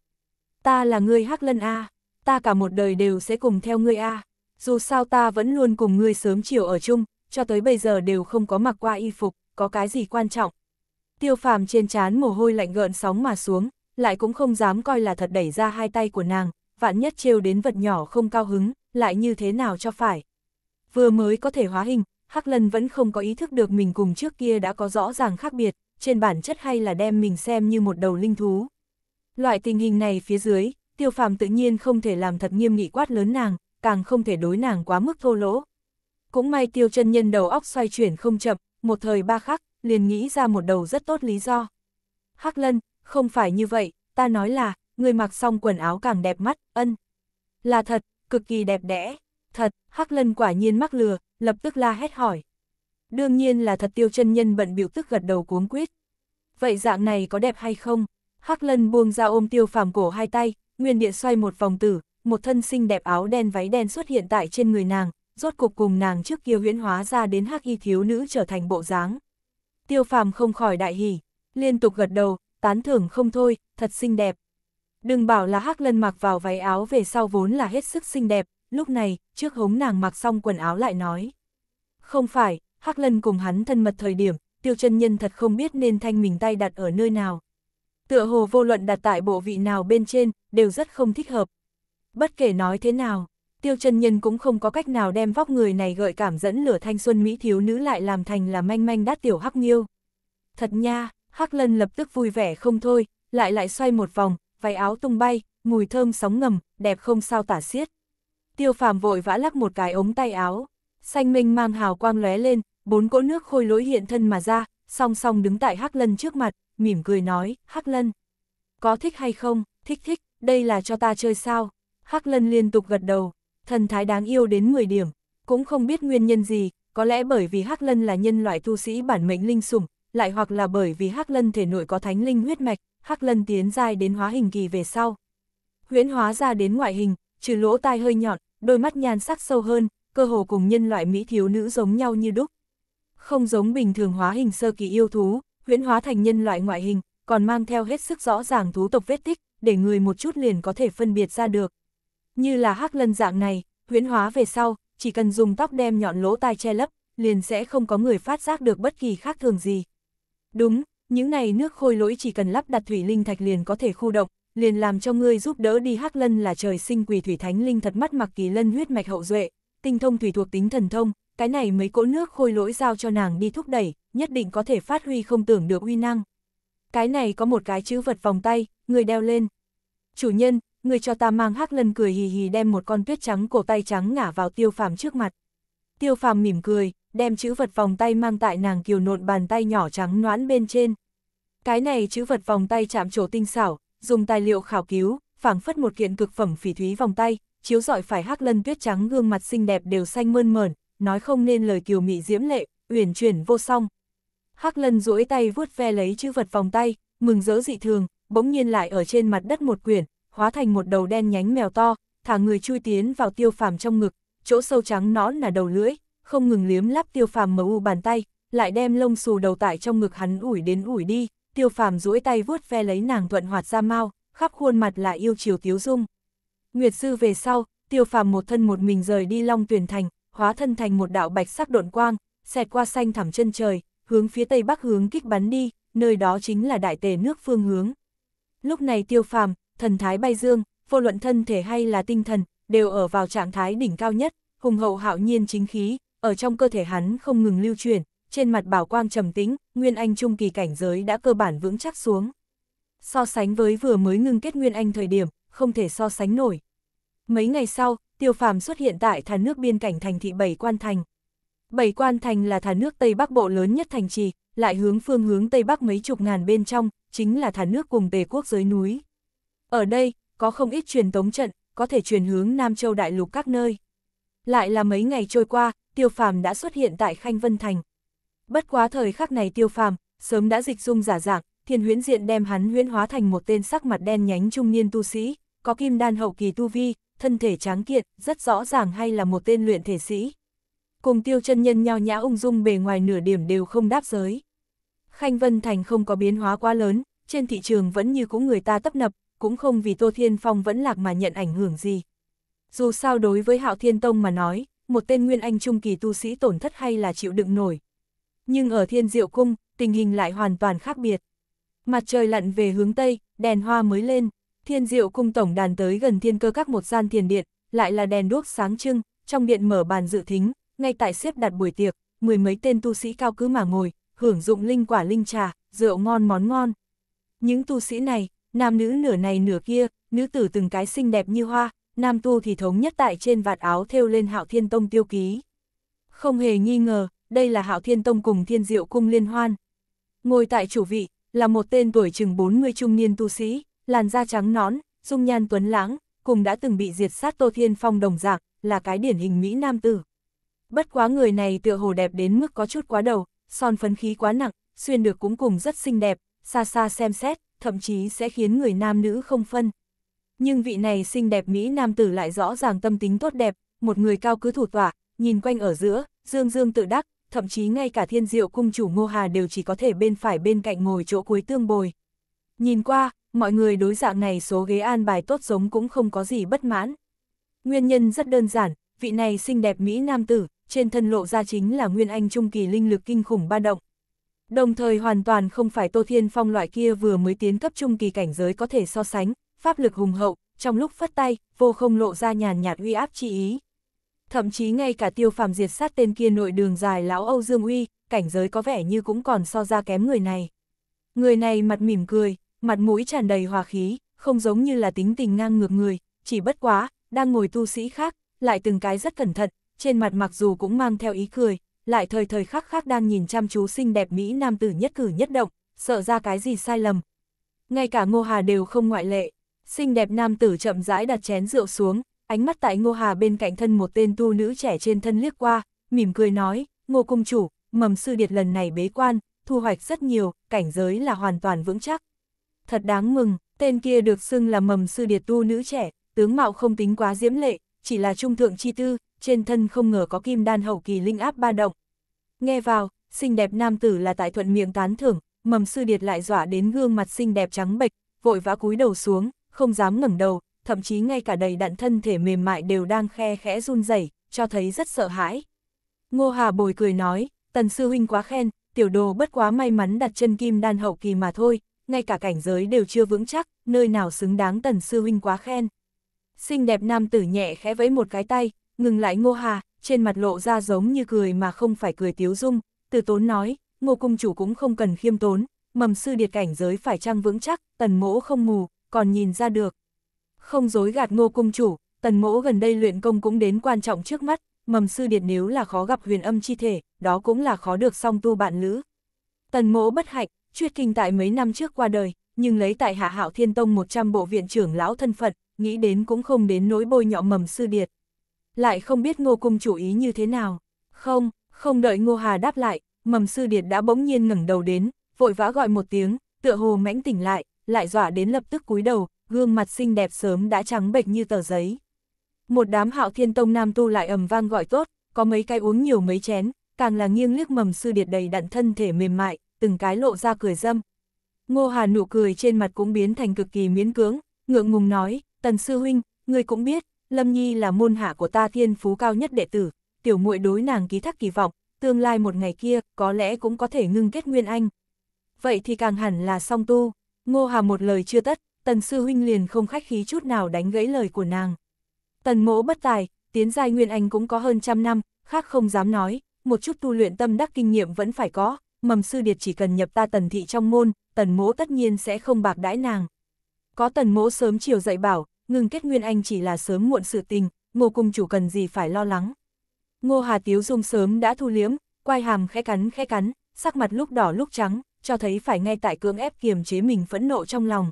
Ta là ngươi Hắc Lân A, ta cả một đời đều sẽ cùng theo ngươi A, dù sao ta vẫn luôn cùng ngươi sớm chiều ở chung, cho tới bây giờ đều không có mặc qua y phục, có cái gì quan trọng, Tiêu phàm trên trán mồ hôi lạnh gợn sóng mà xuống, lại cũng không dám coi là thật đẩy ra hai tay của nàng, vạn nhất trêu đến vật nhỏ không cao hứng, lại như thế nào cho phải. Vừa mới có thể hóa hình, Hắc Lân vẫn không có ý thức được mình cùng trước kia đã có rõ ràng khác biệt, trên bản chất hay là đem mình xem như một đầu linh thú. Loại tình hình này phía dưới, tiêu phàm tự nhiên không thể làm thật nghiêm nghị quát lớn nàng, càng không thể đối nàng quá mức thô lỗ. Cũng may tiêu chân nhân đầu óc xoay chuyển không chậm, một thời ba khắc, liền nghĩ ra một đầu rất tốt lý do. Hắc Lân, không phải như vậy, ta nói là, người mặc xong quần áo càng đẹp mắt, ân. Là thật, cực kỳ đẹp đẽ, thật, Hắc Lân quả nhiên mắc lừa, lập tức la hét hỏi. Đương nhiên là thật tiêu chân nhân bận biểu tức gật đầu cuống quýt. Vậy dạng này có đẹp hay không? Hắc Lân buông ra ôm tiêu phàm cổ hai tay, nguyên địa xoay một vòng tử, một thân xinh đẹp áo đen váy đen xuất hiện tại trên người nàng, rốt cục cùng nàng trước kia huyễn hóa ra đến hắc y thiếu nữ trở thành bộ dáng. Tiêu phàm không khỏi đại hỉ, liên tục gật đầu, tán thưởng không thôi, thật xinh đẹp. Đừng bảo là hắc lân mặc vào váy áo về sau vốn là hết sức xinh đẹp, lúc này, trước hống nàng mặc xong quần áo lại nói. Không phải, hắc lân cùng hắn thân mật thời điểm, tiêu chân nhân thật không biết nên thanh mình tay đặt ở nơi nào. Tựa hồ vô luận đặt tại bộ vị nào bên trên, đều rất không thích hợp. Bất kể nói thế nào, tiêu chân nhân cũng không có cách nào đem vóc người này gợi cảm dẫn lửa thanh xuân mỹ thiếu nữ lại làm thành là manh manh đát tiểu hắc nghiêu. Thật nha, hắc lân lập tức vui vẻ không thôi, lại lại xoay một vòng, váy áo tung bay, mùi thơm sóng ngầm, đẹp không sao tả xiết. Tiêu phàm vội vã lắc một cái ống tay áo, xanh minh mang hào quang lóe lên, bốn cỗ nước khôi lỗi hiện thân mà ra, song song đứng tại hắc lân trước mặt, mỉm cười nói, hắc lân. Có thích hay không, thích thích, đây là cho ta chơi sao? Hắc lân liên tục gật đầu, thần thái đáng yêu đến 10 điểm, cũng không biết nguyên nhân gì, có lẽ bởi vì Hắc Lân là nhân loại tu sĩ bản mệnh linh sủng, lại hoặc là bởi vì Hắc Lân thể nội có thánh linh huyết mạch, Hắc Lân tiến dài đến hóa hình kỳ về sau. Huyễn hóa ra đến ngoại hình, trừ lỗ tai hơi nhọn, đôi mắt nhan sắc sâu hơn, cơ hồ cùng nhân loại mỹ thiếu nữ giống nhau như đúc. Không giống bình thường hóa hình sơ kỳ yêu thú, huyễn hóa thành nhân loại ngoại hình, còn mang theo hết sức rõ ràng thú tộc vết tích, để người một chút liền có thể phân biệt ra được. Như là hắc lân dạng này, huyễn hóa về sau, chỉ cần dùng tóc đem nhọn lỗ tai che lấp, liền sẽ không có người phát giác được bất kỳ khác thường gì. Đúng, những này nước khôi lỗi chỉ cần lắp đặt thủy linh thạch liền có thể khu động, liền làm cho ngươi giúp đỡ đi hắc lân là trời sinh quỷ thủy thánh linh thật mắt mặc kỳ lân huyết mạch hậu duệ, tinh thông thủy thuộc tính thần thông, cái này mấy cỗ nước khôi lỗi giao cho nàng đi thúc đẩy, nhất định có thể phát huy không tưởng được uy năng. Cái này có một cái chữ vật vòng tay, người đeo lên. Chủ nhân, người cho ta mang hắc lân cười hì hì đem một con tuyết trắng cổ tay trắng ngả vào tiêu phàm trước mặt. Tiêu phàm mỉm cười, đem chữ vật vòng tay mang tại nàng kiều nộn bàn tay nhỏ trắng noãn bên trên. Cái này chữ vật vòng tay chạm chỗ tinh xảo, dùng tài liệu khảo cứu, phảng phất một kiện cực phẩm phỉ thúy vòng tay, chiếu rọi phải hắc lân tuyết trắng gương mặt xinh đẹp đều xanh mơn mởn, nói không nên lời kiều mị diễm lệ, uyển chuyển vô song. Hắc lân duỗi tay vuốt ve lấy chữ vật vòng tay, mừng rỡ dị thường, bỗng nhiên lại ở trên mặt đất một quyển, hóa thành một đầu đen nhánh mèo to, thả người chui tiến vào tiêu phàm trong ngực, chỗ sâu trắng nõn là đầu lưỡi, không ngừng liếm lắp tiêu phàm mờ u bàn tay, lại đem lông xù đầu tại trong ngực hắn ủi đến ủi đi, tiêu phàm duỗi tay vuốt ve lấy nàng thuận hoạt ra mau, khắp khuôn mặt là yêu chiều tiếu dung. Nguyệt sư về sau, tiêu phàm một thân một mình rời đi long tuyển thành, hóa thân thành một đạo bạch sắc độn quang, xẹt qua xanh thẳm chân trời, hướng phía tây bắc hướng kích bắn đi, nơi đó chính là đại tề nước phương hướng. Lúc này tiêu phàm, thần thái bay dương, vô luận thân thể hay là tinh thần, đều ở vào trạng thái đỉnh cao nhất, hùng hậu hạo nhiên chính khí, ở trong cơ thể hắn không ngừng lưu chuyển, trên mặt bảo quang trầm tĩnh, Nguyên Anh trung kỳ cảnh giới đã cơ bản vững chắc xuống. So sánh với vừa mới ngưng kết Nguyên Anh thời điểm, không thể so sánh nổi. Mấy ngày sau, Tiêu Phàm xuất hiện tại thà nước biên cảnh thành thị Bảy Quan Thành. Bảy Quan Thành là thà nước Tây Bắc Bộ lớn nhất thành trì, lại hướng phương hướng Tây Bắc mấy chục ngàn bên trong, chính là thà nước cùng Tề quốc dưới núi. Ở đây, có không ít truyền tống trận, có thể truyền hướng Nam Châu Đại Lục các nơi. Lại là mấy ngày trôi qua, Tiêu Phàm đã xuất hiện tại Khanh Vân Thành. Bất quá thời khắc này Tiêu Phàm sớm đã dịch dung giả dạng, Thiên Huyễn Diện đem hắn huyễn hóa thành một tên sắc mặt đen nhánh trung niên tu sĩ, có kim đan hậu kỳ tu vi, thân thể tráng kiện, rất rõ ràng hay là một tên luyện thể sĩ. Cùng Tiêu Chân Nhân nhao nhã ung dung bề ngoài nửa điểm đều không đáp giới. Khanh Vân Thành không có biến hóa quá lớn, trên thị trường vẫn như cũ người ta tấp nập, cũng không vì Tô Thiên Phong vẫn lạc mà nhận ảnh hưởng gì. Dù sao đối với Hạo Thiên Tông mà nói, một tên Nguyên Anh Trung Kỳ tu sĩ tổn thất hay là chịu đựng nổi. Nhưng ở Thiên Diệu Cung, tình hình lại hoàn toàn khác biệt. Mặt trời lặn về hướng Tây, đèn hoa mới lên, Thiên Diệu Cung tổng đàn tới gần thiên cơ các một gian thiền điện, lại là đèn đuốc sáng trưng, trong điện mở bàn dự thính, ngay tại xếp đặt buổi tiệc, mười mấy tên tu sĩ cao cứ mà ngồi, hưởng dụng linh quả linh trà, rượu ngon món ngon. Những tu sĩ này, nam nữ nửa này nửa kia, nữ tử từng cái xinh đẹp như hoa, nam tu thì thống nhất tại trên vạt áo thêu lên hạo thiên tông tiêu ký. Không hề nghi ngờ, đây là hạo thiên tông cùng thiên diệu cung liên hoan. Ngồi tại chủ vị, là một tên tuổi chừng 40 trung niên tu sĩ, làn da trắng nón, dung nhan tuấn lãng, cùng đã từng bị diệt sát Tô Thiên Phong đồng dạng, là cái điển hình Mỹ nam tử. Bất quá người này tựa hồ đẹp đến mức có chút quá đầu, son phấn khí quá nặng, xuyên được cũng cùng rất xinh đẹp, xa xa xem xét, thậm chí sẽ khiến người nam nữ không phân. Nhưng vị này xinh đẹp Mỹ nam tử lại rõ ràng tâm tính tốt đẹp, một người cao cứ thủ tỏa, nhìn quanh ở giữa, dương dương tự đắc, thậm chí ngay cả thiên diệu cung chủ Ngô Hà đều chỉ có thể bên phải bên cạnh ngồi chỗ cuối tương bồi. Nhìn qua, mọi người đối dạng này số ghế an bài tốt giống cũng không có gì bất mãn. Nguyên nhân rất đơn giản, vị này xinh đẹp Mỹ nam tử, trên thân lộ ra chính là nguyên anh trung kỳ linh lực kinh khủng ba động, Đồng thời hoàn toàn không phải Tô Thiên Phong loại kia vừa mới tiến cấp trung kỳ cảnh giới có thể so sánh, pháp lực hùng hậu, trong lúc phất tay, vô không lộ ra nhàn nhạt uy áp chi ý. Thậm chí ngay cả tiêu phàm diệt sát tên kia nội đường dài lão Âu Dương Uy, cảnh giới có vẻ như cũng còn so ra kém người này. Người này mặt mỉm cười, mặt mũi tràn đầy hòa khí, không giống như là tính tình ngang ngược người, chỉ bất quá, đang ngồi tu sĩ khác, lại từng cái rất cẩn thận, trên mặt mặc dù cũng mang theo ý cười, lại thời thời khắc khắc đang nhìn chăm chú xinh đẹp Mỹ nam tử nhất cử nhất động, sợ ra cái gì sai lầm. Ngay cả Ngô Hà đều không ngoại lệ, xinh đẹp nam tử chậm rãi đặt chén rượu xuống, ánh mắt tại Ngô Hà bên cạnh thân một tên tu nữ trẻ trên thân liếc qua, mỉm cười nói, Ngô Cung Chủ, mầm sư điệt lần này bế quan, thu hoạch rất nhiều, cảnh giới là hoàn toàn vững chắc. Thật đáng mừng, tên kia được xưng là mầm sư điệt tu nữ trẻ, tướng mạo không tính quá diễm lệ, chỉ là trung thượng chi tư, trên thân không ngờ có kim đan hậu kỳ linh áp ba động. Nghe vào, xinh đẹp nam tử là tại thuận miệng tán thưởng, mầm sư điệt lại dọa đến gương mặt xinh đẹp trắng bệch, vội vã cúi đầu xuống, không dám ngẩng đầu, thậm chí ngay cả đầy đặn thân thể mềm mại đều đang khe khẽ run rẩy, cho thấy rất sợ hãi. Ngô Hà bồi cười nói, tần sư huynh quá khen, tiểu đồ bất quá may mắn đặt chân kim đan hậu kỳ mà thôi, ngay cả cảnh giới đều chưa vững chắc, nơi nào xứng đáng tần sư huynh quá khen. Xinh đẹp nam tử nhẹ khẽ vẫy một cái tay, Ngừng lại Ngô Hà, trên mặt lộ ra giống như cười mà không phải cười tiếu dung, từ tốn nói, Ngô Cung Chủ cũng không cần khiêm tốn, mầm sư điệt cảnh giới phải trăng vững chắc, tần mỗ không mù, còn nhìn ra được. Không dối gạt Ngô Cung Chủ, tần mỗ gần đây luyện công cũng đến quan trọng trước mắt, mầm sư điệt nếu là khó gặp huyền âm chi thể, đó cũng là khó được song tu bạn lữ. Tần mỗ bất hạnh, chuyết kinh tại mấy năm trước qua đời, nhưng lấy tại hạ hạo thiên tông 100 bộ viện trưởng lão thân phận, nghĩ đến cũng không đến nỗi bôi nhọ mầm sư điệt lại không biết ngô cung chủ ý như thế nào. Không, không đợi ngô hà đáp lại, mầm sư điệt đã bỗng nhiên ngẩng đầu đến, vội vã gọi một tiếng, tựa hồ mãnh tỉnh lại, lại dọa đến lập tức cúi đầu, gương mặt xinh đẹp sớm đã trắng bệch như tờ giấy. Một đám hạo thiên tông nam tu lại ầm vang gọi tốt, có mấy cái uống nhiều mấy chén, càng là nghiêng liếc mầm sư điệt đầy đặn thân thể mềm mại, từng cái lộ ra cười dâm. Ngô Hà nụ cười trên mặt cũng biến thành cực kỳ miễn cưỡng, ngượng ngùng nói, tần sư huynh, người cũng biết, Lâm Nhi là môn hạ của ta thiên phú cao nhất đệ tử, tiểu muội đối nàng ký thác kỳ vọng, tương lai một ngày kia có lẽ cũng có thể ngưng kết nguyên anh. Vậy thì càng hẳn là song tu, Ngô Hà một lời chưa tất, Tần Sư Huynh liền không khách khí chút nào đánh gãy lời của nàng. Tần mỗ bất tài, tiến giai nguyên anh cũng có hơn trăm năm, khác không dám nói, một chút tu luyện tâm đắc kinh nghiệm vẫn phải có, mầm sư điệt chỉ cần nhập ta tần thị trong môn, tần mỗ tất nhiên sẽ không bạc đãi nàng. Có tần mỗ sớm chiều dạy bảo, ngừng kết Nguyên Anh chỉ là sớm muộn sự tình, ngô cung chủ cần gì phải lo lắng. Ngô Hà Tiếu Dung sớm đã thu liếm, quai hàm khẽ cắn khẽ cắn, sắc mặt lúc đỏ lúc trắng, cho thấy phải ngay tại cưỡng ép kiềm chế mình phẫn nộ trong lòng.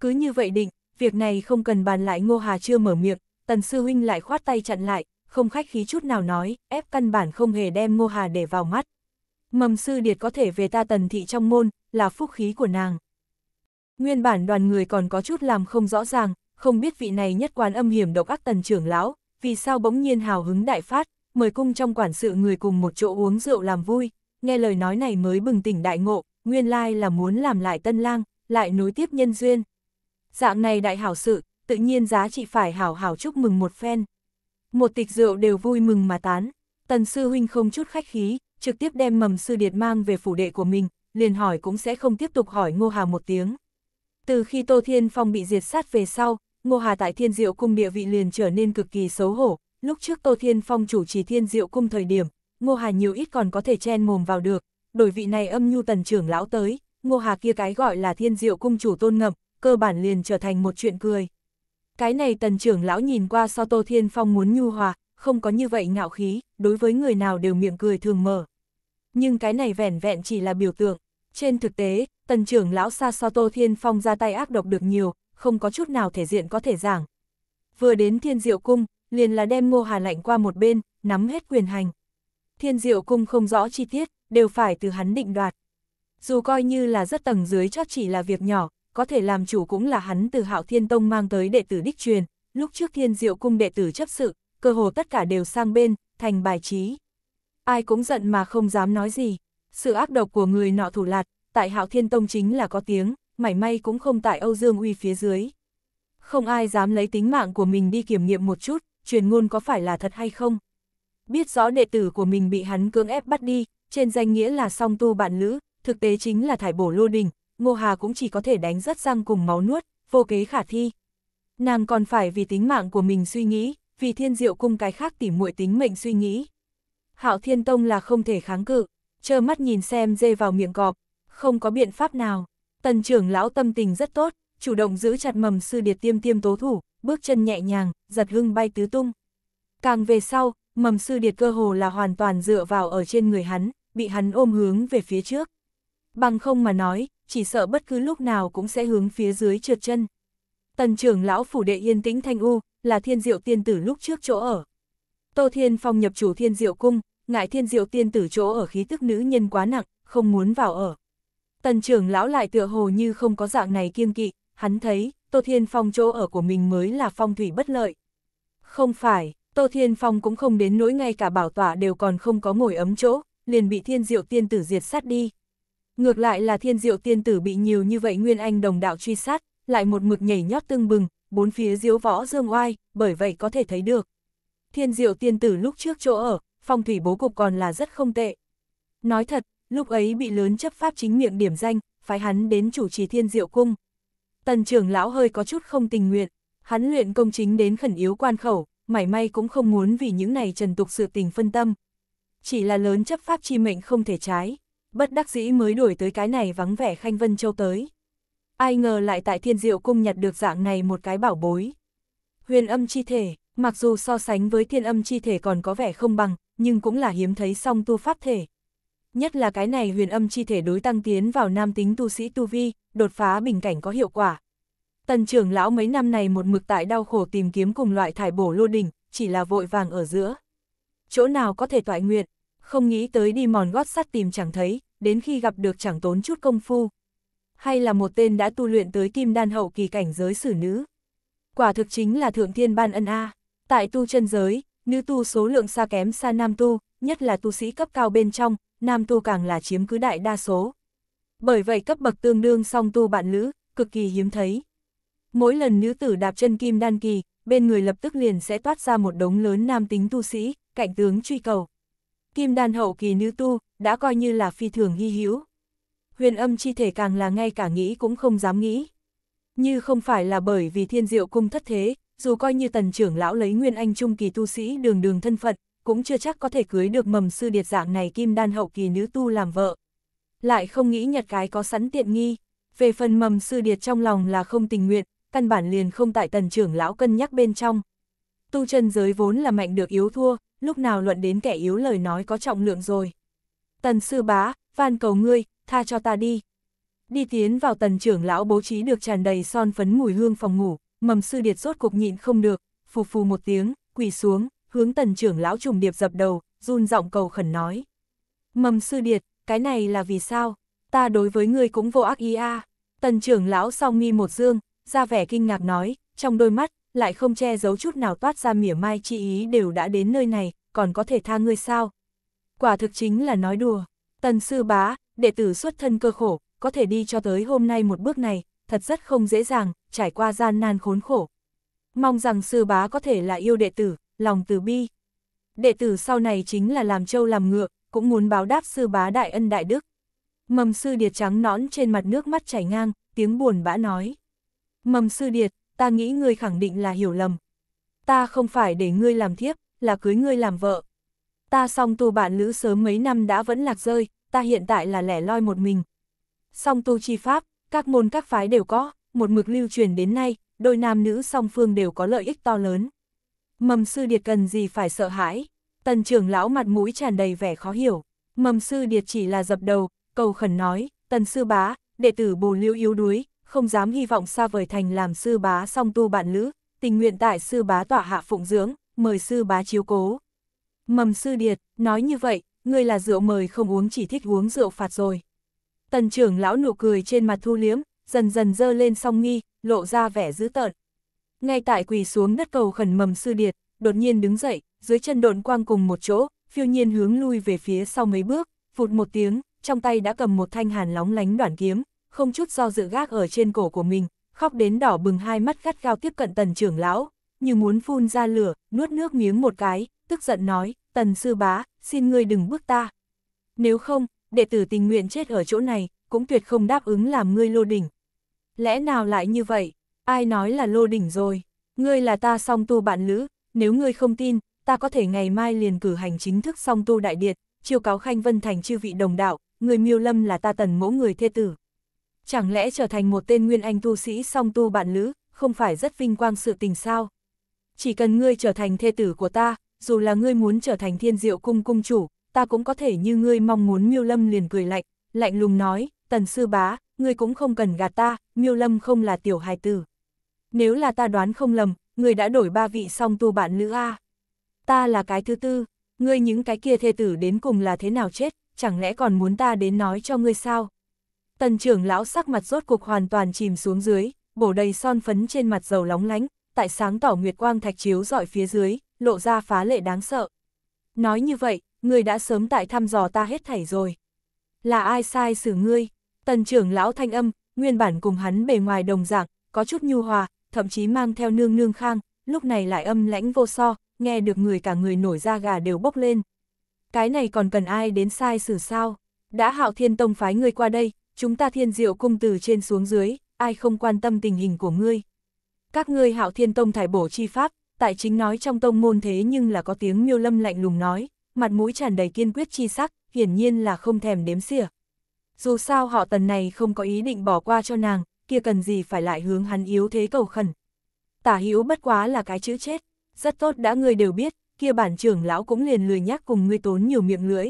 Cứ như vậy định, việc này không cần bàn lại Ngô Hà chưa mở miệng, Tần Sư Huynh lại khoát tay chặn lại, không khách khí chút nào nói, ép căn bản không hề đem Ngô Hà để vào mắt. Mầm sư điệt có thể về ta tần thị trong môn, là phúc khí của nàng. Nguyên bản đoàn người còn có chút làm không rõ ràng, không biết vị này nhất quán âm hiểm độc ác tần trưởng lão, vì sao bỗng nhiên hào hứng đại phát, mời cung trong quản sự người cùng một chỗ uống rượu làm vui, nghe lời nói này mới bừng tỉnh đại ngộ, nguyên lai là muốn làm lại tân lang, lại nối tiếp nhân duyên. Dạng này đại hảo sự, tự nhiên giá trị phải hảo hảo chúc mừng một phen. Một tịch rượu đều vui mừng mà tán, tần sư huynh không chút khách khí, trực tiếp đem mầm sư điệt mang về phủ đệ của mình, liền hỏi cũng sẽ không tiếp tục hỏi ngô hà một tiếng. Từ khi Tô Thiên Phong bị diệt sát về sau, Ngô Hà tại Thiên Diệu Cung địa vị liền trở nên cực kỳ xấu hổ. Lúc trước Tô Thiên Phong chủ trì Thiên Diệu Cung thời điểm, Ngô Hà nhiều ít còn có thể chen mồm vào được. Đổi vị này âm nhu tần trưởng lão tới, Ngô Hà kia cái gọi là Thiên Diệu Cung chủ tôn ngậm, cơ bản liền trở thành một chuyện cười. Cái này tần trưởng lão nhìn qua so Tô Thiên Phong muốn nhu hòa, không có như vậy ngạo khí, đối với người nào đều miệng cười thường mở. Nhưng cái này vẻn vẹn chỉ là biểu tượng. Trên thực tế, tần trưởng lão Sasato Thiên Phong ra tay ác độc được nhiều, không có chút nào thể diện có thể giảng. Vừa đến thiên diệu cung, liền là đem ngô hà lạnh qua một bên, nắm hết quyền hành. Thiên diệu cung không rõ chi tiết, đều phải từ hắn định đoạt. Dù coi như là rất tầng dưới chót chỉ là việc nhỏ, có thể làm chủ cũng là hắn từ hạo thiên tông mang tới đệ tử đích truyền, lúc trước thiên diệu cung đệ tử chấp sự, cơ hồ tất cả đều sang bên, thành bài trí. Ai cũng giận mà không dám nói gì. Sự ác độc của người nọ thủ lạt, tại Hạo Thiên Tông chính là có tiếng, mảy may cũng không tại Âu Dương Uy phía dưới. Không ai dám lấy tính mạng của mình đi kiểm nghiệm một chút, truyền ngôn có phải là thật hay không. Biết rõ đệ tử của mình bị hắn cưỡng ép bắt đi, trên danh nghĩa là song tu bạn lữ, thực tế chính là thải bổ lô đình, Ngô Hà cũng chỉ có thể đánh rất răng cùng máu nuốt, vô kế khả thi. Nàng còn phải vì tính mạng của mình suy nghĩ, vì thiên diệu cung cái khác tỉ muội tính mệnh suy nghĩ. Hạo Thiên Tông là không thể kháng cự trơ mắt nhìn xem dê vào miệng cọp, không có biện pháp nào. Tần trưởng lão tâm tình rất tốt, chủ động giữ chặt mầm sư điệt tiêm tiêm tố thủ, bước chân nhẹ nhàng, giật hưng bay tứ tung. Càng về sau, mầm sư điệt cơ hồ là hoàn toàn dựa vào ở trên người hắn, bị hắn ôm hướng về phía trước. Bằng không mà nói, chỉ sợ bất cứ lúc nào cũng sẽ hướng phía dưới trượt chân. Tần trưởng lão phủ đệ yên tĩnh thanh u, là thiên diệu tiên tử lúc trước chỗ ở. Tô Thiên Phong nhập chủ thiên diệu cung, ngại thiên diệu tiên tử chỗ ở khí tức nữ nhân quá nặng, không muốn vào ở. Tần trưởng lão lại tựa hồ như không có dạng này kiêng kỵ, hắn thấy, Tô Thiên Phong chỗ ở của mình mới là phong thủy bất lợi. Không phải, Tô Thiên Phong cũng không đến nỗi ngay cả bảo tỏa đều còn không có ngồi ấm chỗ, liền bị thiên diệu tiên tử diệt sát đi. Ngược lại là thiên diệu tiên tử bị nhiều như vậy Nguyên Anh đồng đạo truy sát, lại một mực nhảy nhót tương bừng, bốn phía diếu võ dương oai, bởi vậy có thể thấy được. Thiên diệu tiên tử lúc trước chỗ ở, phong thủy bố cục còn là rất không tệ. Nói thật, lúc ấy bị lớn chấp pháp chính miệng điểm danh, phái hắn đến chủ trì thiên diệu cung. Tần trưởng lão hơi có chút không tình nguyện, hắn luyện công chính đến khẩn yếu quan khẩu, mảy may cũng không muốn vì những này trần tục sự tình phân tâm. Chỉ là lớn chấp pháp chi mệnh không thể trái, bất đắc dĩ mới đuổi tới cái này vắng vẻ Khanh Vân Châu tới. Ai ngờ lại tại thiên diệu cung nhặt được dạng này một cái bảo bối. Huyền âm chi thể, mặc dù so sánh với thiên âm chi thể còn có vẻ không bằng, nhưng cũng là hiếm thấy song tu pháp thể. Nhất là cái này huyền âm chi thể đối tăng tiến vào nam tính tu sĩ tu vi, đột phá bình cảnh có hiệu quả. Tần trưởng lão mấy năm này một mực tại đau khổ tìm kiếm cùng loại thải bổ lô đỉnh, chỉ là vội vàng ở giữa. Chỗ nào có thể toại nguyện, không nghĩ tới đi mòn gót sắt tìm chẳng thấy, đến khi gặp được chẳng tốn chút công phu. Hay là một tên đã tu luyện tới kim đan hậu kỳ cảnh giới xử nữ. Quả thực chính là thượng thiên ban ân A, tại tu chân giới, Nữ tu số lượng xa kém xa nam tu, nhất là tu sĩ cấp cao bên trong, nam tu càng là chiếm cứ đại đa số. Bởi vậy cấp bậc tương đương song tu bạn nữ, cực kỳ hiếm thấy. Mỗi lần nữ tử đạp chân kim đan kỳ, bên người lập tức liền sẽ toát ra một đống lớn nam tính tu sĩ, cạnh tướng truy cầu. Kim đan hậu kỳ nữ tu, đã coi như là phi thường hy hữu. Huyền âm chi thể càng là ngay cả nghĩ cũng không dám nghĩ. Như không phải là bởi vì thiên diệu cung thất thế, dù coi như tần trưởng lão lấy nguyên anh trung kỳ tu sĩ đường đường thân phận, cũng chưa chắc có thể cưới được mầm sư điệt dạng này kim đan hậu kỳ nữ tu làm vợ. Lại không nghĩ nhặt cái có sẵn tiện nghi, về phần mầm sư điệt trong lòng là không tình nguyện, căn bản liền không tại tần trưởng lão cân nhắc bên trong. Tu chân giới vốn là mạnh được yếu thua, lúc nào luận đến kẻ yếu lời nói có trọng lượng rồi. Tần sư bá, van cầu ngươi, tha cho ta đi. Đi tiến vào tần trưởng lão bố trí được tràn đầy son phấn mùi hương phòng ngủ, mầm sư điệt rốt cuộc nhịn không được, phù phù một tiếng, quỳ xuống, hướng tần trưởng lão trùng điệp dập đầu, run giọng cầu khẩn nói. Mầm sư điệt, cái này là vì sao? Ta đối với ngươi cũng vô ác ý a Tần trưởng lão song nghi một dương, ra vẻ kinh ngạc nói, trong đôi mắt, lại không che giấu chút nào toát ra mỉa mai chi ý đều đã đến nơi này, còn có thể tha ngươi sao? Quả thực chính là nói đùa. Tần sư bá, đệ tử xuất thân cơ khổ, có thể đi cho tới hôm nay một bước này, thật rất không dễ dàng, trải qua gian nan khốn khổ. Mong rằng sư bá có thể là yêu đệ tử, lòng từ bi. Đệ tử sau này chính là làm trâu làm ngựa, cũng muốn báo đáp sư bá đại ân đại đức. Mầm sư điệt trắng nõn trên mặt nước mắt chảy ngang, tiếng buồn bã nói. Mầm sư điệt, ta nghĩ ngươi khẳng định là hiểu lầm. Ta không phải để ngươi làm thiếp, là cưới ngươi làm vợ. Ta song tu bạn lữ sớm mấy năm đã vẫn lạc rơi, ta hiện tại là lẻ loi một mình. Song tu chi pháp, các môn các phái đều có, một mực lưu truyền đến nay, đôi nam nữ song phương đều có lợi ích to lớn. Mầm sư điệt cần gì phải sợ hãi? Tần trưởng lão mặt mũi tràn đầy vẻ khó hiểu. Mầm sư điệt chỉ là dập đầu, cầu khẩn nói, tần sư bá, đệ tử bù lưu yếu đuối, không dám hy vọng xa vời thành làm sư bá song tu bạn lữ, tình nguyện tại sư bá tỏa hạ phụng dưỡng, mời sư bá chiếu cố. Mầm sư điệt, nói như vậy, ngươi là rượu mời không uống chỉ thích uống rượu phạt rồi. Tần trưởng lão nụ cười trên mặt thu liếm, dần dần dơ lên song nghi, lộ ra vẻ dữ tợn. Ngay tại quỳ xuống đất cầu khẩn mầm sư điệt, đột nhiên đứng dậy, dưới chân độn quang cùng một chỗ, phiêu nhiên hướng lui về phía sau mấy bước, phụt một tiếng, trong tay đã cầm một thanh hàn lóng lánh đoạn kiếm, không chút do dự gác ở trên cổ của mình, khóc đến đỏ bừng hai mắt gắt gao tiếp cận tần trưởng lão, như muốn phun ra lửa, nuốt nước miếng một cái, tức giận nói, tần sư bá, xin ngươi đừng bước ta. Nếu không, đệ tử tình nguyện chết ở chỗ này, cũng tuyệt không đáp ứng làm ngươi lô đỉnh. Lẽ nào lại như vậy? Ai nói là lô đỉnh rồi? Ngươi là ta song tu bạn lữ, nếu ngươi không tin, ta có thể ngày mai liền cử hành chính thức song tu đại điệt, chiêu cáo khanh vân thành chư vị đồng đạo, người miêu lâm là ta tần mẫu người thê tử. Chẳng lẽ trở thành một tên nguyên anh tu sĩ song tu bạn lữ, không phải rất vinh quang sự tình sao? Chỉ cần ngươi trở thành thê tử của ta, dù là ngươi muốn trở thành thiên diệu cung cung chủ, ta cũng có thể như ngươi mong muốn miêu lâm liền cười lạnh, lạnh lùng nói, tần sư bá, ngươi cũng không cần gạt ta, miêu lâm không là tiểu hài tử. Nếu là ta đoán không lầm, ngươi đã đổi ba vị song tu bạn lữ A. Ta là cái thứ tư, ngươi những cái kia thê tử đến cùng là thế nào chết, chẳng lẽ còn muốn ta đến nói cho ngươi sao? Tần trưởng lão sắc mặt rốt cuộc hoàn toàn chìm xuống dưới, bổ đầy son phấn trên mặt dầu lóng lánh, tại sáng tỏ nguyệt quang thạch chiếu dọi phía dưới, lộ ra phá lệ đáng sợ. Nói như vậy, ngươi đã sớm tại thăm dò ta hết thảy rồi. Là ai sai xử ngươi? Tần trưởng lão thanh âm, nguyên bản cùng hắn bề ngoài đồng dạng, có chút nhu hòa, thậm chí mang theo nương nương khang, lúc này lại âm lãnh vô so, nghe được người cả người nổi da gà đều bốc lên. Cái này còn cần ai đến sai xử sao? Đã hạo thiên tông phái ngươi qua đây, chúng ta thiên diệu cung từ trên xuống dưới, ai không quan tâm tình hình của ngươi. Các ngươi hạo thiên tông thải bổ chi pháp, tại chính nói trong tông môn thế nhưng là có tiếng miêu lâm lạnh lùng nói, mặt mũi tràn đầy kiên quyết chi sắc, hiển nhiên là không thèm đếm xỉa. Dù sao họ tần này không có ý định bỏ qua cho nàng, kia cần gì phải lại hướng hắn yếu thế cầu khẩn. Tả hữu bất quá là cái chữ chết, rất tốt đã ngươi đều biết, kia bản trưởng lão cũng liền lười nhắc cùng ngươi tốn nhiều miệng lưỡi.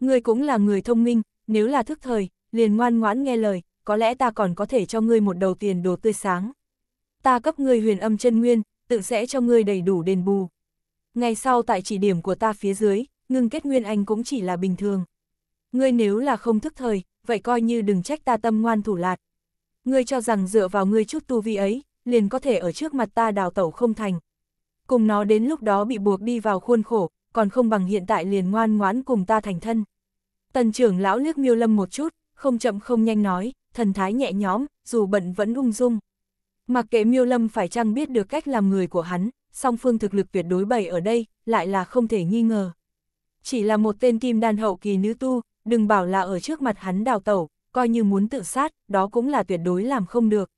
Ngươi cũng là người thông minh, nếu là thức thời, liền ngoan ngoãn nghe lời, có lẽ ta còn có thể cho ngươi một đầu tiền đồ tươi sáng. Ta cấp ngươi huyền âm chân nguyên, tự sẽ cho ngươi đầy đủ đền bù. Ngày sau tại chỉ điểm của ta phía dưới, ngưng kết nguyên anh cũng chỉ là bình thường. Ngươi nếu là không thức thời, vậy coi như đừng trách ta tâm ngoan thủ lạt. Ngươi cho rằng dựa vào ngươi chút tu vi ấy, liền có thể ở trước mặt ta đào tẩu không thành. Cùng nó đến lúc đó bị buộc đi vào khuôn khổ, còn không bằng hiện tại liền ngoan ngoãn cùng ta thành thân. Tần trưởng lão liếc miêu lâm một chút, không chậm không nhanh nói, thần thái nhẹ nhõm, dù bận vẫn ung dung. Mặc kệ miêu lâm phải chăng biết được cách làm người của hắn, song phương thực lực tuyệt đối bày ở đây, lại là không thể nghi ngờ. Chỉ là một tên kim đan hậu kỳ nữ tu, đừng bảo là ở trước mặt hắn đào tẩu, coi như muốn tự sát, đó cũng là tuyệt đối làm không được.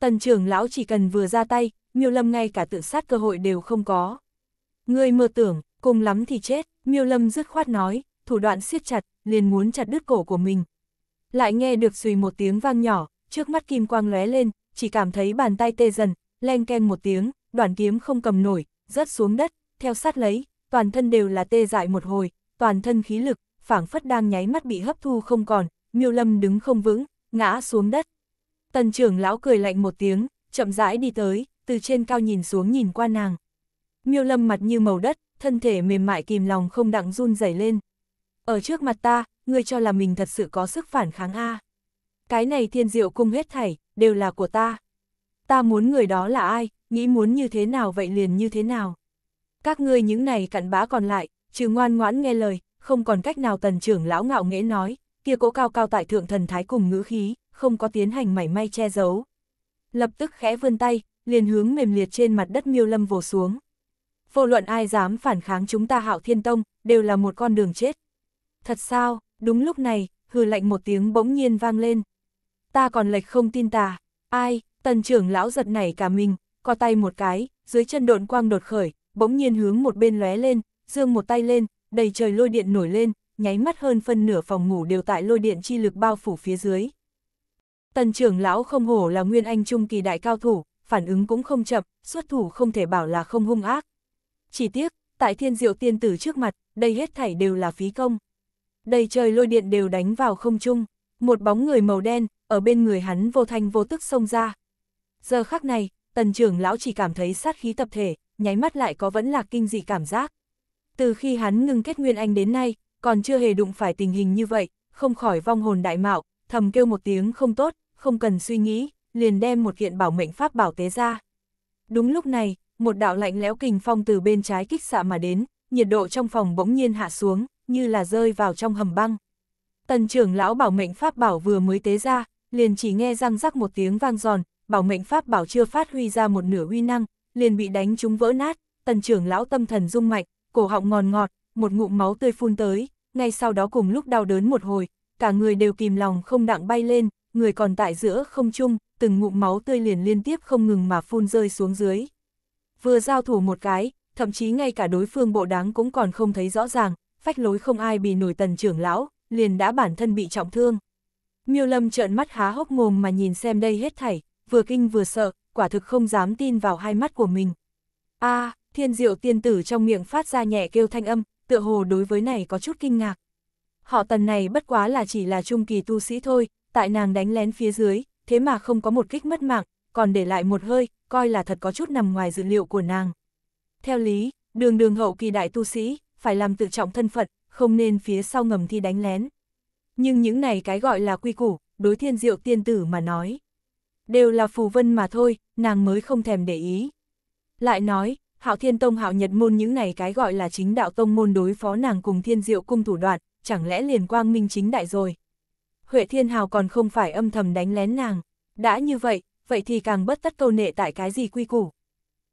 Tần trưởng lão chỉ cần vừa ra tay, miêu lâm ngay cả tự sát cơ hội đều không có. Người mơ tưởng, cùng lắm thì chết, miêu lâm dứt khoát nói, thủ đoạn siết chặt, liền muốn chặt đứt cổ của mình. Lại nghe được xùy một tiếng vang nhỏ, trước mắt kim quang lóe lên, chỉ cảm thấy bàn tay tê dần, len ken một tiếng, đoạn kiếm không cầm nổi, rớt xuống đất, theo sát lấy, toàn thân đều là tê dại một hồi, toàn thân khí lực, phảng phất đang nháy mắt bị hấp thu không còn, miêu lâm đứng không vững, ngã xuống đất. Tần trưởng lão cười lạnh một tiếng, chậm rãi đi tới, từ trên cao nhìn xuống nhìn qua nàng. Miêu lâm mặt như màu đất, thân thể mềm mại kìm lòng không đặng run rẩy lên. Ở trước mặt ta, ngươi cho là mình thật sự có sức phản kháng a Cái này thiên diệu cung hết thảy, đều là của ta. Ta muốn người đó là ai, nghĩ muốn như thế nào vậy liền như thế nào. Các ngươi những này cặn bã còn lại, trừ ngoan ngoãn nghe lời, không còn cách nào tần trưởng lão ngạo nghễ nói, kia cỗ cao cao tại thượng thần thái cùng ngữ khí, không có tiến hành mảy may che giấu. Lập tức khẽ vươn tay, liền hướng mềm liệt trên mặt đất miêu lâm vồ xuống. Vô luận ai dám phản kháng chúng ta hạo thiên tông, đều là một con đường chết. Thật sao, đúng lúc này, hừ lạnh một tiếng bỗng nhiên vang lên. Ta còn lệch không tin tà, ai, tần trưởng lão giật nảy cả mình, co tay một cái, dưới chân độn quang đột khởi, bỗng nhiên hướng một bên lóe lên, dương một tay lên, đầy trời lôi điện nổi lên, nháy mắt hơn phân nửa phòng ngủ đều tại lôi điện chi lực bao phủ phía dưới. Tần trưởng lão không hổ là nguyên anh trung kỳ đại cao thủ, phản ứng cũng không chậm, xuất thủ không thể bảo là không hung ác. Chỉ tiếc, tại thiên diệu tiên tử trước mặt, đây hết thảy đều là phí công. Đầy trời lôi điện đều đánh vào không trung, một bóng người màu đen, ở bên người hắn vô thanh vô tức xông ra. Giờ khắc này, tần trưởng lão chỉ cảm thấy sát khí tập thể, nháy mắt lại có vẫn là kinh dị cảm giác. Từ khi hắn ngưng kết Nguyên Anh đến nay, còn chưa hề đụng phải tình hình như vậy, không khỏi vong hồn đại mạo, thầm kêu một tiếng không tốt, không cần suy nghĩ, liền đem một kiện bảo mệnh pháp bảo tế ra. Đúng lúc này, một đạo lạnh lẽo kình phong từ bên trái kích xạ mà đến, nhiệt độ trong phòng bỗng nhiên hạ xuống, như là rơi vào trong hầm băng. Tần trưởng lão bảo mệnh pháp bảo vừa mới tế ra, liền chỉ nghe răng rắc một tiếng vang giòn, bảo mệnh pháp bảo chưa phát huy ra một nửa uy năng, liền bị đánh chúng vỡ nát, tần trưởng lão tâm thần rung mạch cổ họng ngòn ngọt, một ngụm máu tươi phun tới, ngay sau đó cùng lúc đau đớn một hồi, cả người đều kìm lòng không đặng bay lên, người còn tại giữa không chung, từng ngụm máu tươi liền liên tiếp không ngừng mà phun rơi xuống dưới. Vừa giao thủ một cái, thậm chí ngay cả đối phương bộ đáng cũng còn không thấy rõ ràng, phách lối không ai bị nổi tần trưởng lão, liền đã bản thân bị trọng thương. Miêu Lâm trợn mắt há hốc mồm mà nhìn xem đây hết thảy, vừa kinh vừa sợ, quả thực không dám tin vào hai mắt của mình. a à, thiên diệu tiên tử trong miệng phát ra nhẹ kêu thanh âm, tựa hồ đối với này có chút kinh ngạc. Họ tần này bất quá là chỉ là trung kỳ tu sĩ thôi, tại nàng đánh lén phía dưới, thế mà không có một kích mất mạng, còn để lại một hơi, coi là thật có chút nằm ngoài dự liệu của nàng. Theo lý, đường đường hậu kỳ đại tu sĩ, phải làm tự trọng thân phận, không nên phía sau ngầm thi đánh lén. Nhưng những này cái gọi là quy củ, đối thiên diệu tiên tử mà nói đều là phù vân mà thôi, nàng mới không thèm để ý. Lại nói, hạo thiên tông hạo nhật môn những này cái gọi là chính đạo tông môn đối phó nàng cùng thiên diệu cung thủ đoạn, chẳng lẽ liền quang minh chính đại rồi. Huệ thiên hào còn không phải âm thầm đánh lén nàng, đã như vậy, vậy thì càng bất tất câu nệ tại cái gì quy củ.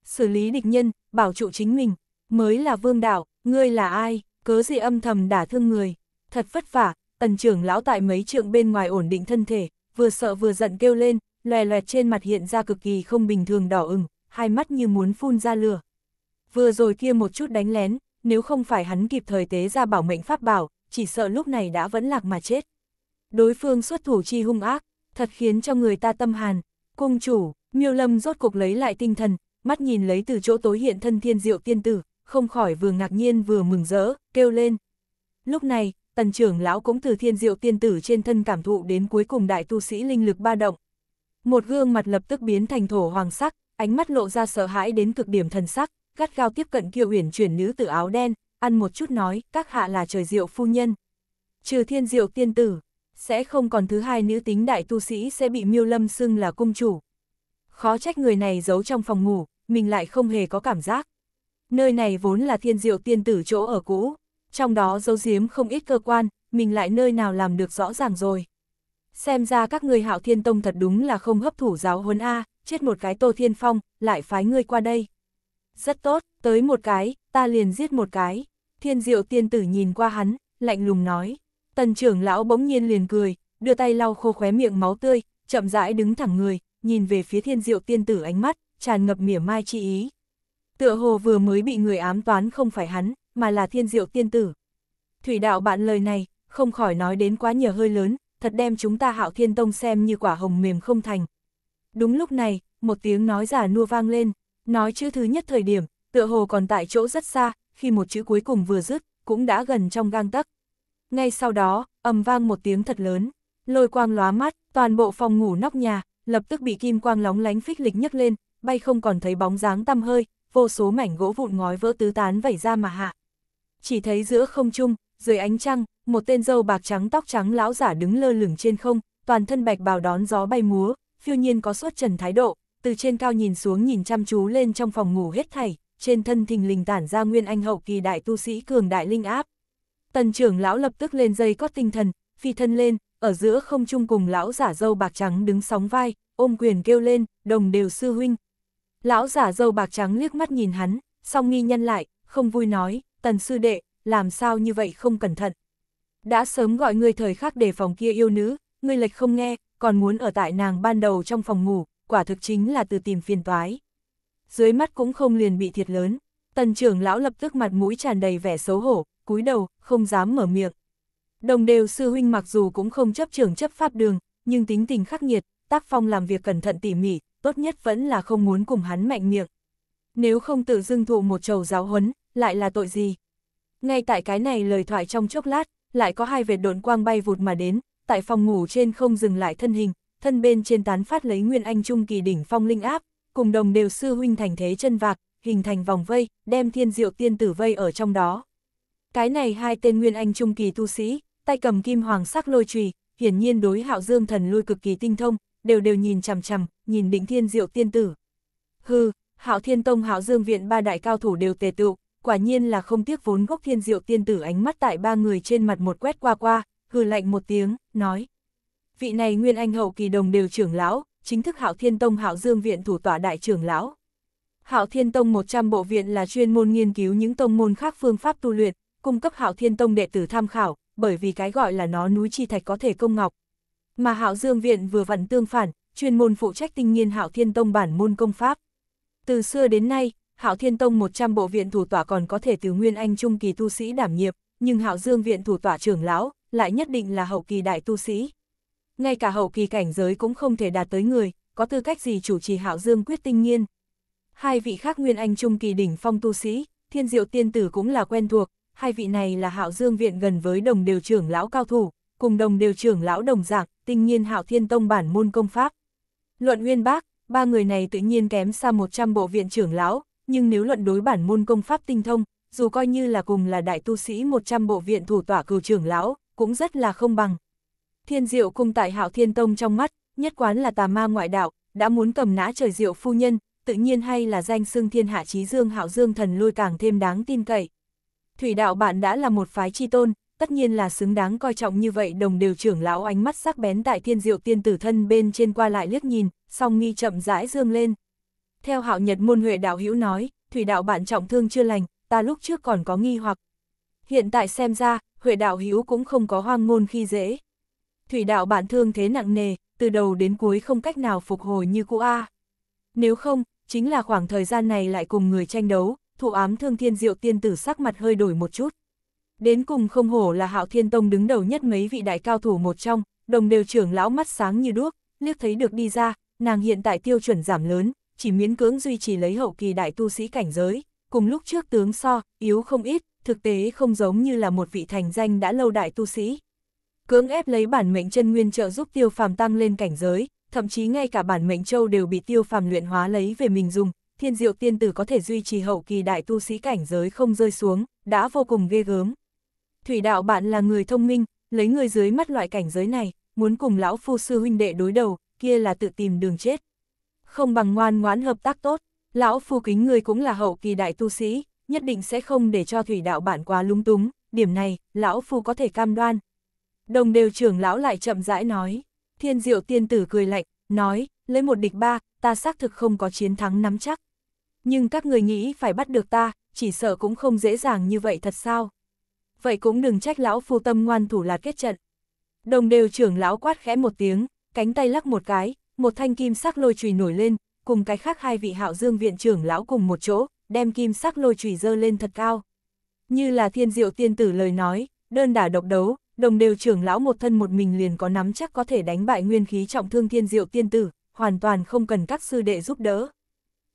Xử lý địch nhân, bảo trụ chính mình, mới là vương đạo, ngươi là ai, cớ gì âm thầm đả thương người, thật vất vả, tần trưởng lão tại mấy trượng bên ngoài ổn định thân thể, vừa sợ vừa giận kêu lên, Loè loẹt trên mặt hiện ra cực kỳ không bình thường đỏ ửng, hai mắt như muốn phun ra lửa. Vừa rồi kia một chút đánh lén, nếu không phải hắn kịp thời tế ra bảo mệnh pháp bảo, chỉ sợ lúc này đã vẫn lạc mà chết. Đối phương xuất thủ chi hung ác, thật khiến cho người ta tâm hàn. Cung chủ, miêu lâm rốt cục lấy lại tinh thần, mắt nhìn lấy từ chỗ tối hiện thân thiên diệu tiên tử, không khỏi vừa ngạc nhiên vừa mừng rỡ, kêu lên. Lúc này, tần trưởng lão cũng từ thiên diệu tiên tử trên thân cảm thụ đến cuối cùng đại tu sĩ linh lực ba động, một gương mặt lập tức biến thành thổ hoàng sắc, ánh mắt lộ ra sợ hãi đến cực điểm thần sắc, gắt gao tiếp cận Kiều Uyển chuyển nữ tử áo đen, ăn một chút nói, các hạ là trời diệu phu nhân. Trừ thiên diệu tiên tử, sẽ không còn thứ hai nữ tính đại tu sĩ sẽ bị miêu lâm xưng là cung chủ. Khó trách người này giấu trong phòng ngủ, mình lại không hề có cảm giác. Nơi này vốn là thiên diệu tiên tử chỗ ở cũ, trong đó giấu giếm không ít cơ quan, mình lại nơi nào làm được rõ ràng rồi xem ra các ngươi hạo thiên tông thật đúng là không hấp thủ giáo huấn A, chết một cái Tô Thiên Phong, lại phái ngươi qua đây. Rất tốt, tới một cái, ta liền giết một cái. Thiên diệu tiên tử nhìn qua hắn, lạnh lùng nói. Tần trưởng lão bỗng nhiên liền cười, đưa tay lau khô khóe miệng máu tươi, chậm rãi đứng thẳng người, nhìn về phía thiên diệu tiên tử ánh mắt, tràn ngập mỉa mai chi ý. Tựa hồ vừa mới bị người ám toán không phải hắn, mà là thiên diệu tiên tử. Thủy đạo bạn lời này, không khỏi nói đến quá nhiều hơi lớn, thật đem chúng ta hạo thiên tông xem như quả hồng mềm không thành. Đúng lúc này, một tiếng nói giả nua vang lên, nói chữ thứ nhất thời điểm, tựa hồ còn tại chỗ rất xa, khi một chữ cuối cùng vừa dứt, cũng đã gần trong gang tấc Ngay sau đó, ầm vang một tiếng thật lớn, lôi quang lóa mắt, toàn bộ phòng ngủ nóc nhà, lập tức bị kim quang lóng lánh phích lịch nhấc lên, bay không còn thấy bóng dáng tăm hơi, vô số mảnh gỗ vụn ngói vỡ tứ tán vẩy ra mà hạ. Chỉ thấy giữa không trung, dưới ánh trăng, một tên dâu bạc trắng tóc trắng lão giả đứng lơ lửng trên không, toàn thân bạch bào đón gió bay múa, phiêu nhiên có suốt trần thái độ, từ trên cao nhìn xuống nhìn chăm chú lên trong phòng ngủ hết thảy, trên thân thình lình tản ra nguyên anh hậu kỳ đại tu sĩ cường đại linh áp. Tần trưởng lão lập tức lên dây có tinh thần, phi thân lên, ở giữa không trung cùng lão giả dâu bạc trắng đứng sóng vai, ôm quyền kêu lên, đồng đều sư huynh. Lão giả dâu bạc trắng liếc mắt nhìn hắn, song nghi nhân lại, không vui nói, tần sư đệ, làm sao như vậy không cẩn thận đã sớm gọi ngươi thời khắc để phòng kia yêu nữ, ngươi lệch không nghe, còn muốn ở tại nàng ban đầu trong phòng ngủ, quả thực chính là tự tìm phiền toái. Dưới mắt cũng không liền bị thiệt lớn, tần trưởng lão lập tức mặt mũi tràn đầy vẻ xấu hổ, cúi đầu, không dám mở miệng. Đồng đều sư huynh mặc dù cũng không chấp trưởng chấp pháp đường, nhưng tính tình khắc nghiệt, tác phong làm việc cẩn thận tỉ mỉ, tốt nhất vẫn là không muốn cùng hắn mạnh miệng. Nếu không tự dưng thụ một trầu giáo huấn, lại là tội gì? Ngay tại cái này lời thoại trong chốc lát, lại có hai vệt độn quang bay vụt mà đến, tại phòng ngủ trên không dừng lại thân hình, thân bên trên tán phát lấy nguyên anh trung kỳ đỉnh phong linh áp, cùng đồng đều sư huynh thành thế chân vạc, hình thành vòng vây, đem thiên diệu tiên tử vây ở trong đó. Cái này hai tên nguyên anh trung kỳ tu sĩ, tay cầm kim hoàng sắc lôi chùy, hiển nhiên đối hạo dương thần lui cực kỳ tinh thông, đều đều nhìn chằm chằm, nhìn định thiên diệu tiên tử. Hừ, hạo thiên tông hạo dương viện ba đại cao thủ đều tề tựu, quả nhiên là không tiếc vốn gốc thiên diệu tiên tử ánh mắt tại ba người trên mặt một quét qua qua, hừ lạnh một tiếng, nói. Vị này nguyên anh hậu kỳ đồng đều trưởng lão, chính thức hạo thiên tông hạo dương viện thủ tọa đại trưởng lão. Hạo thiên tông 100 bộ viện là chuyên môn nghiên cứu những tông môn khác phương pháp tu luyện, cung cấp hạo thiên tông đệ tử tham khảo, bởi vì cái gọi là nó núi chi thạch có thể công ngọc. Mà hạo dương viện vừa vặn tương phản, chuyên môn phụ trách tinh nghiên hạo thiên tông bản môn công pháp. Từ xưa đến nay, Hạo Thiên Tông 100 bộ viện thủ tọa còn có thể từ nguyên anh trung kỳ tu sĩ đảm nhiệm, nhưng Hạo Dương viện thủ tọa trưởng lão lại nhất định là hậu kỳ đại tu sĩ. Ngay cả hậu kỳ cảnh giới cũng không thể đạt tới người, có tư cách gì chủ trì Hạo Dương quyết tinh nghiên. Hai vị khác nguyên anh trung kỳ đỉnh phong tu sĩ, Thiên Diệu tiên tử cũng là quen thuộc, hai vị này là Hạo Dương viện gần với đồng đều trưởng lão cao thủ, cùng đồng đều trưởng lão đồng dạng, tinh nhiên Hạo Thiên Tông bản môn công pháp. Luận Nguyên Bác, ba người này tự nhiên kém xa 100 bộ viện trưởng lão, nhưng nếu luận đối bản môn công pháp tinh thông, dù coi như là cùng là đại tu sĩ 100 bộ viện thủ tỏa cửu trưởng lão, cũng rất là không bằng. Thiên diệu cung tại hạo thiên tông trong mắt, nhất quán là tà ma ngoại đạo, đã muốn cầm nã trời diệu phu nhân, tự nhiên hay là danh xưng thiên hạ trí dương hạo dương thần lôi càng thêm đáng tin cậy. Thủy đạo bạn đã là một phái chi tôn, tất nhiên là xứng đáng coi trọng như vậy đồng đều trưởng lão ánh mắt sắc bén tại thiên diệu tiên tử thân bên trên qua lại liếc nhìn, song nghi chậm rãi dương lên. Theo hạo nhật môn huệ đạo hữu nói, thủy đạo bạn trọng thương chưa lành, ta lúc trước còn có nghi hoặc. Hiện tại xem ra, huệ đạo hữu cũng không có hoang ngôn khi dễ. Thủy đạo bạn thương thế nặng nề, từ đầu đến cuối không cách nào phục hồi như cũ A. Nếu không, chính là khoảng thời gian này lại cùng người tranh đấu, thụ ám thương thiên diệu tiên tử sắc mặt hơi đổi một chút. Đến cùng không hổ là hạo thiên tông đứng đầu nhất mấy vị đại cao thủ một trong, đồng đều trưởng lão mắt sáng như đuốc, liếc thấy được đi ra, nàng hiện tại tiêu chuẩn giảm lớn, chỉ miễn cưỡng duy trì lấy hậu kỳ đại tu sĩ cảnh giới, cùng lúc trước tướng so, yếu không ít, thực tế không giống như là một vị thành danh đã lâu đại tu sĩ. Cưỡng ép lấy bản mệnh chân nguyên trợ giúp tiêu phàm tăng lên cảnh giới, thậm chí ngay cả bản mệnh châu đều bị tiêu phàm luyện hóa lấy về mình dùng, thiên diệu tiên tử có thể duy trì hậu kỳ đại tu sĩ cảnh giới không rơi xuống, đã vô cùng ghê gớm. Thủy đạo bạn là người thông minh, lấy người dưới mắt loại cảnh giới này, muốn cùng lão phu sư huynh đệ đối đầu, kia là tự tìm đường chết không bằng ngoan ngoãn hợp tác tốt, lão phu kính người cũng là hậu kỳ đại tu sĩ, nhất định sẽ không để cho thủy đạo bản quá lúng túng, điểm này, lão phu có thể cam đoan. Đồng đều trưởng lão lại chậm rãi nói, thiên diệu tiên tử cười lạnh, nói, lấy một địch ba, ta xác thực không có chiến thắng nắm chắc. Nhưng các người nghĩ phải bắt được ta, chỉ sợ cũng không dễ dàng như vậy thật sao. Vậy cũng đừng trách lão phu tâm ngoan thủ lạt kết trận. Đồng đều trưởng lão quát khẽ một tiếng, cánh tay lắc một cái, một thanh kim sắc lôi chùy nổi lên, cùng cái khác hai vị hạo dương viện trưởng lão cùng một chỗ, đem kim sắc lôi chùy dơ lên thật cao. Như là thiên diệu tiên tử lời nói, đơn đả độc đấu, đồng đều trưởng lão một thân một mình liền có nắm chắc có thể đánh bại nguyên khí trọng thương thiên diệu tiên tử, hoàn toàn không cần các sư đệ giúp đỡ.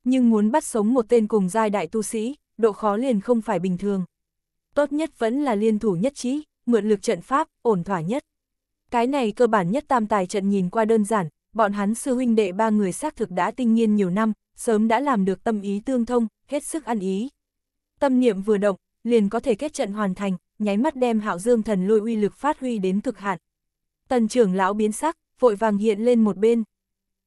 Nhưng muốn bắt sống một tên cùng giai đại tu sĩ, độ khó liền không phải bình thường. Tốt nhất vẫn là liên thủ nhất trí, mượn lực trận pháp, ổn thỏa nhất. Cái này cơ bản nhất tam tài trận nhìn qua đơn giản, bọn hắn sư huynh đệ ba người xác thực đã tinh nghiên nhiều năm, sớm đã làm được tâm ý tương thông, hết sức ăn ý. Tâm niệm vừa động, liền có thể kết trận hoàn thành, nháy mắt đem hạo dương thần lôi uy lực phát huy đến cực hạn. Tần trưởng lão biến sắc, vội vàng hiện lên một bên.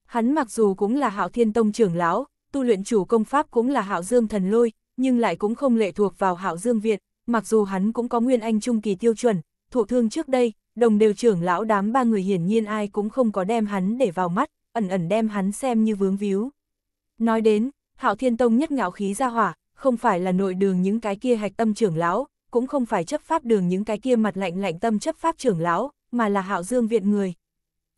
Hắn mặc dù cũng là hạo thiên tông trưởng lão, tu luyện chủ công pháp cũng là hạo dương thần lôi, nhưng lại cũng không lệ thuộc vào hạo dương viện, mặc dù hắn cũng có nguyên anh trung kỳ tiêu chuẩn, thụ thương trước đây, đồng đều trưởng lão đám ba người hiển nhiên ai cũng không có đem hắn để vào mắt, ẩn ẩn đem hắn xem như vướng víu. Nói đến, Hạo Thiên Tông nhất ngạo khí ra hỏa, không phải là nội đường những cái kia hạch tâm trưởng lão, cũng không phải chấp pháp đường những cái kia mặt lạnh lạnh tâm chấp pháp trưởng lão, mà là Hạo Dương viện người.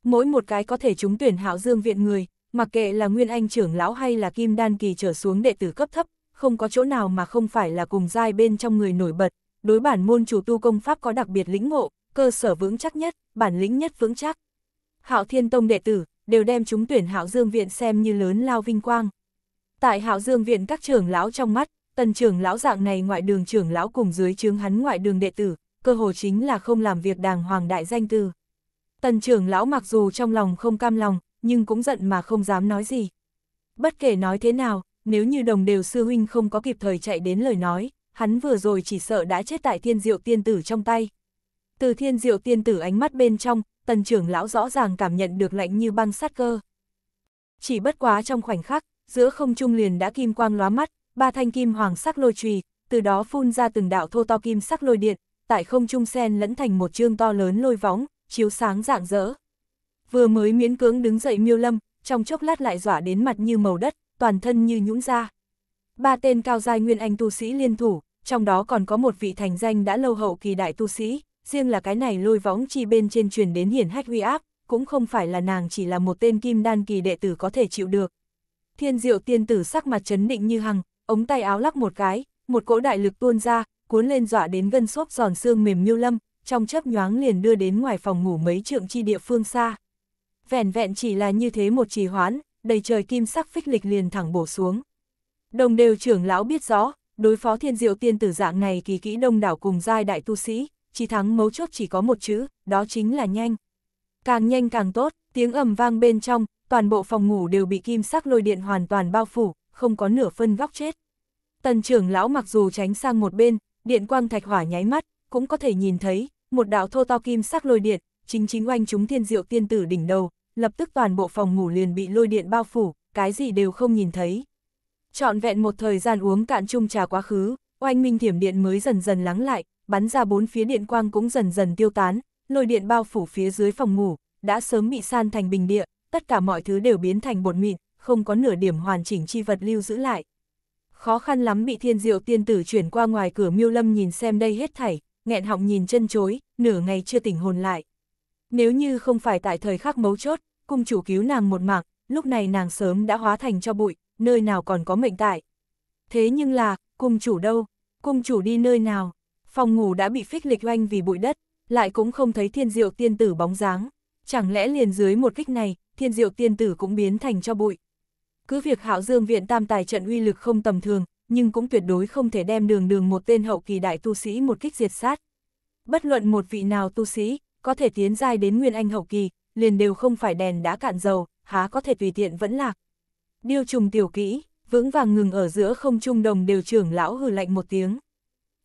Mỗi một cái có thể trúng tuyển Hạo Dương viện người, mặc kệ là Nguyên Anh trưởng lão hay là Kim Đan kỳ trở xuống đệ tử cấp thấp, không có chỗ nào mà không phải là cùng giai bên trong người nổi bật, đối bản môn chủ tu công pháp có đặc biệt lĩnh ngộ, cơ sở vững chắc nhất, bản lĩnh nhất vững chắc. Hạo Thiên Tông đệ tử, đều đem chúng tuyển Hạo Dương Viện xem như lớn lao vinh quang. Tại Hạo Dương Viện các trưởng lão trong mắt, tần trưởng lão dạng này ngoại đường trưởng lão cùng dưới chướng hắn ngoại đường đệ tử, cơ hồ chính là không làm việc đàng hoàng đại danh từ. Tần trưởng lão mặc dù trong lòng không cam lòng, nhưng cũng giận mà không dám nói gì. Bất kể nói thế nào, nếu như đồng đều sư huynh không có kịp thời chạy đến lời nói, hắn vừa rồi chỉ sợ đã chết tại thiên diệu tiên tử trong tay. Từ thiên diệu tiên tử ánh mắt bên trong, tần trưởng lão rõ ràng cảm nhận được lạnh như băng sát cơ. Chỉ bất quá trong khoảnh khắc, giữa không trung liền đã kim quang lóa mắt, ba thanh kim hoàng sắc lôi trùy, từ đó phun ra từng đạo thô to kim sắc lôi điện, tại không trung sen lẫn thành một chương to lớn lôi võng, chiếu sáng rạng rỡ. Vừa mới miễn cưỡng đứng dậy miêu lâm, trong chốc lát lại dọa đến mặt như màu đất, toàn thân như nhũn ra. Ba tên cao giai nguyên anh tu sĩ liên thủ, trong đó còn có một vị thành danh đã lâu hậu kỳ đại tu sĩ, riêng là cái này lôi võng chi bên trên truyền đến hiển hách uy áp, cũng không phải là nàng chỉ là một tên kim đan kỳ đệ tử có thể chịu được. Thiên diệu tiên tử sắc mặt chấn định như hằng, ống tay áo lắc một cái, một cỗ đại lực tuôn ra, cuốn lên dọa đến gân xốp giòn xương mềm miêu lâm, trong chớp nhoáng liền đưa đến ngoài phòng ngủ mấy trượng chi địa phương xa. vẹn vẹn chỉ là như thế một trì hoãn, đầy trời kim sắc phích lịch liền thẳng bổ xuống. Đồng đều trưởng lão biết rõ, đối phó thiên diệu tiên tử dạng này kỳ kỹ đông đảo cùng giai đại tu sĩ, chỉ thắng mấu chốt chỉ có một chữ, đó chính là nhanh. Càng nhanh càng tốt, tiếng ầm vang bên trong, toàn bộ phòng ngủ đều bị kim sắc lôi điện hoàn toàn bao phủ, không có nửa phân góc chết. Tần trưởng lão mặc dù tránh sang một bên, điện quang thạch hỏa nháy mắt, cũng có thể nhìn thấy, một đạo thô to kim sắc lôi điện, chính chính oanh chúng thiên diệu tiên tử đỉnh đầu, lập tức toàn bộ phòng ngủ liền bị lôi điện bao phủ, cái gì đều không nhìn thấy. Trọn vẹn một thời gian uống cạn chung trà quá khứ, oanh minh thiểm điện mới dần dần lắng lại, bắn ra bốn phía điện quang cũng dần dần tiêu tán, lôi điện bao phủ phía dưới phòng ngủ, đã sớm bị san thành bình địa, tất cả mọi thứ đều biến thành bột mịn, không có nửa điểm hoàn chỉnh chi vật lưu giữ lại. Khó khăn lắm bị thiên diệu tiên tử chuyển qua ngoài cửa miêu lâm nhìn xem đây hết thảy, nghẹn họng nhìn chân chối, nửa ngày chưa tỉnh hồn lại. Nếu như không phải tại thời khắc mấu chốt, cung chủ cứu nàng một mạng, lúc này nàng sớm đã hóa thành cho bụi, nơi nào còn có mệnh tại. Thế nhưng là, cung chủ đâu, cung chủ đi nơi nào, phòng ngủ đã bị phích lịch oanh vì bụi đất, lại cũng không thấy thiên diệu tiên tử bóng dáng. Chẳng lẽ liền dưới một kích này, thiên diệu tiên tử cũng biến thành cho bụi. Cứ việc hạo dương viện tam tài trận uy lực không tầm thường, nhưng cũng tuyệt đối không thể đem đường đường một tên hậu kỳ đại tu sĩ một kích diệt sát. Bất luận một vị nào tu sĩ, có thể tiến giai đến nguyên anh hậu kỳ, liền đều không phải đèn đã cạn dầu, há có thể tùy tiện vẫn lạc điêu trùng tiểu kỹ, vững vàng ngừng ở giữa không trung đồng đều trưởng lão hừ lạnh một tiếng.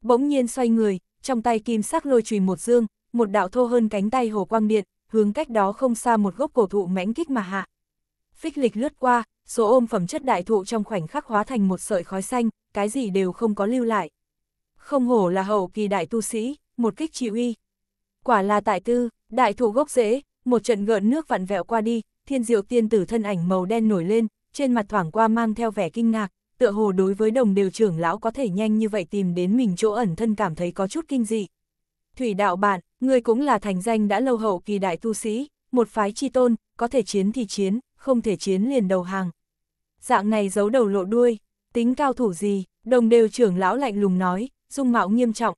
Bỗng nhiên xoay người, trong tay kim sắc lôi chùy một dương, một đạo thô hơn cánh tay hồ quang điện, hướng cách đó không xa một gốc cổ thụ mãnh kích mà hạ. Phích lịch lướt qua, số ôm phẩm chất đại thụ trong khoảnh khắc hóa thành một sợi khói xanh, cái gì đều không có lưu lại. Không hổ là hậu kỳ đại tu sĩ, một kích trị uy. Quả là tại tư, đại thụ gốc rễ, một trận gợn nước vặn vẹo qua đi, thiên diệu tiên tử thân ảnh màu đen nổi lên, trên mặt thoảng qua mang theo vẻ kinh ngạc, tựa hồ đối với đồng đều trưởng lão có thể nhanh như vậy tìm đến mình chỗ ẩn thân cảm thấy có chút kinh dị. Thủy đạo bạn, người cũng là thành danh đã lâu hậu kỳ đại tu sĩ, một phái chi tôn, có thể chiến thì chiến, không thể chiến liền đầu hàng. Dạng này giấu đầu lộ đuôi, tính cao thủ gì, đồng đều trưởng lão lạnh lùng nói, dung mạo nghiêm trọng.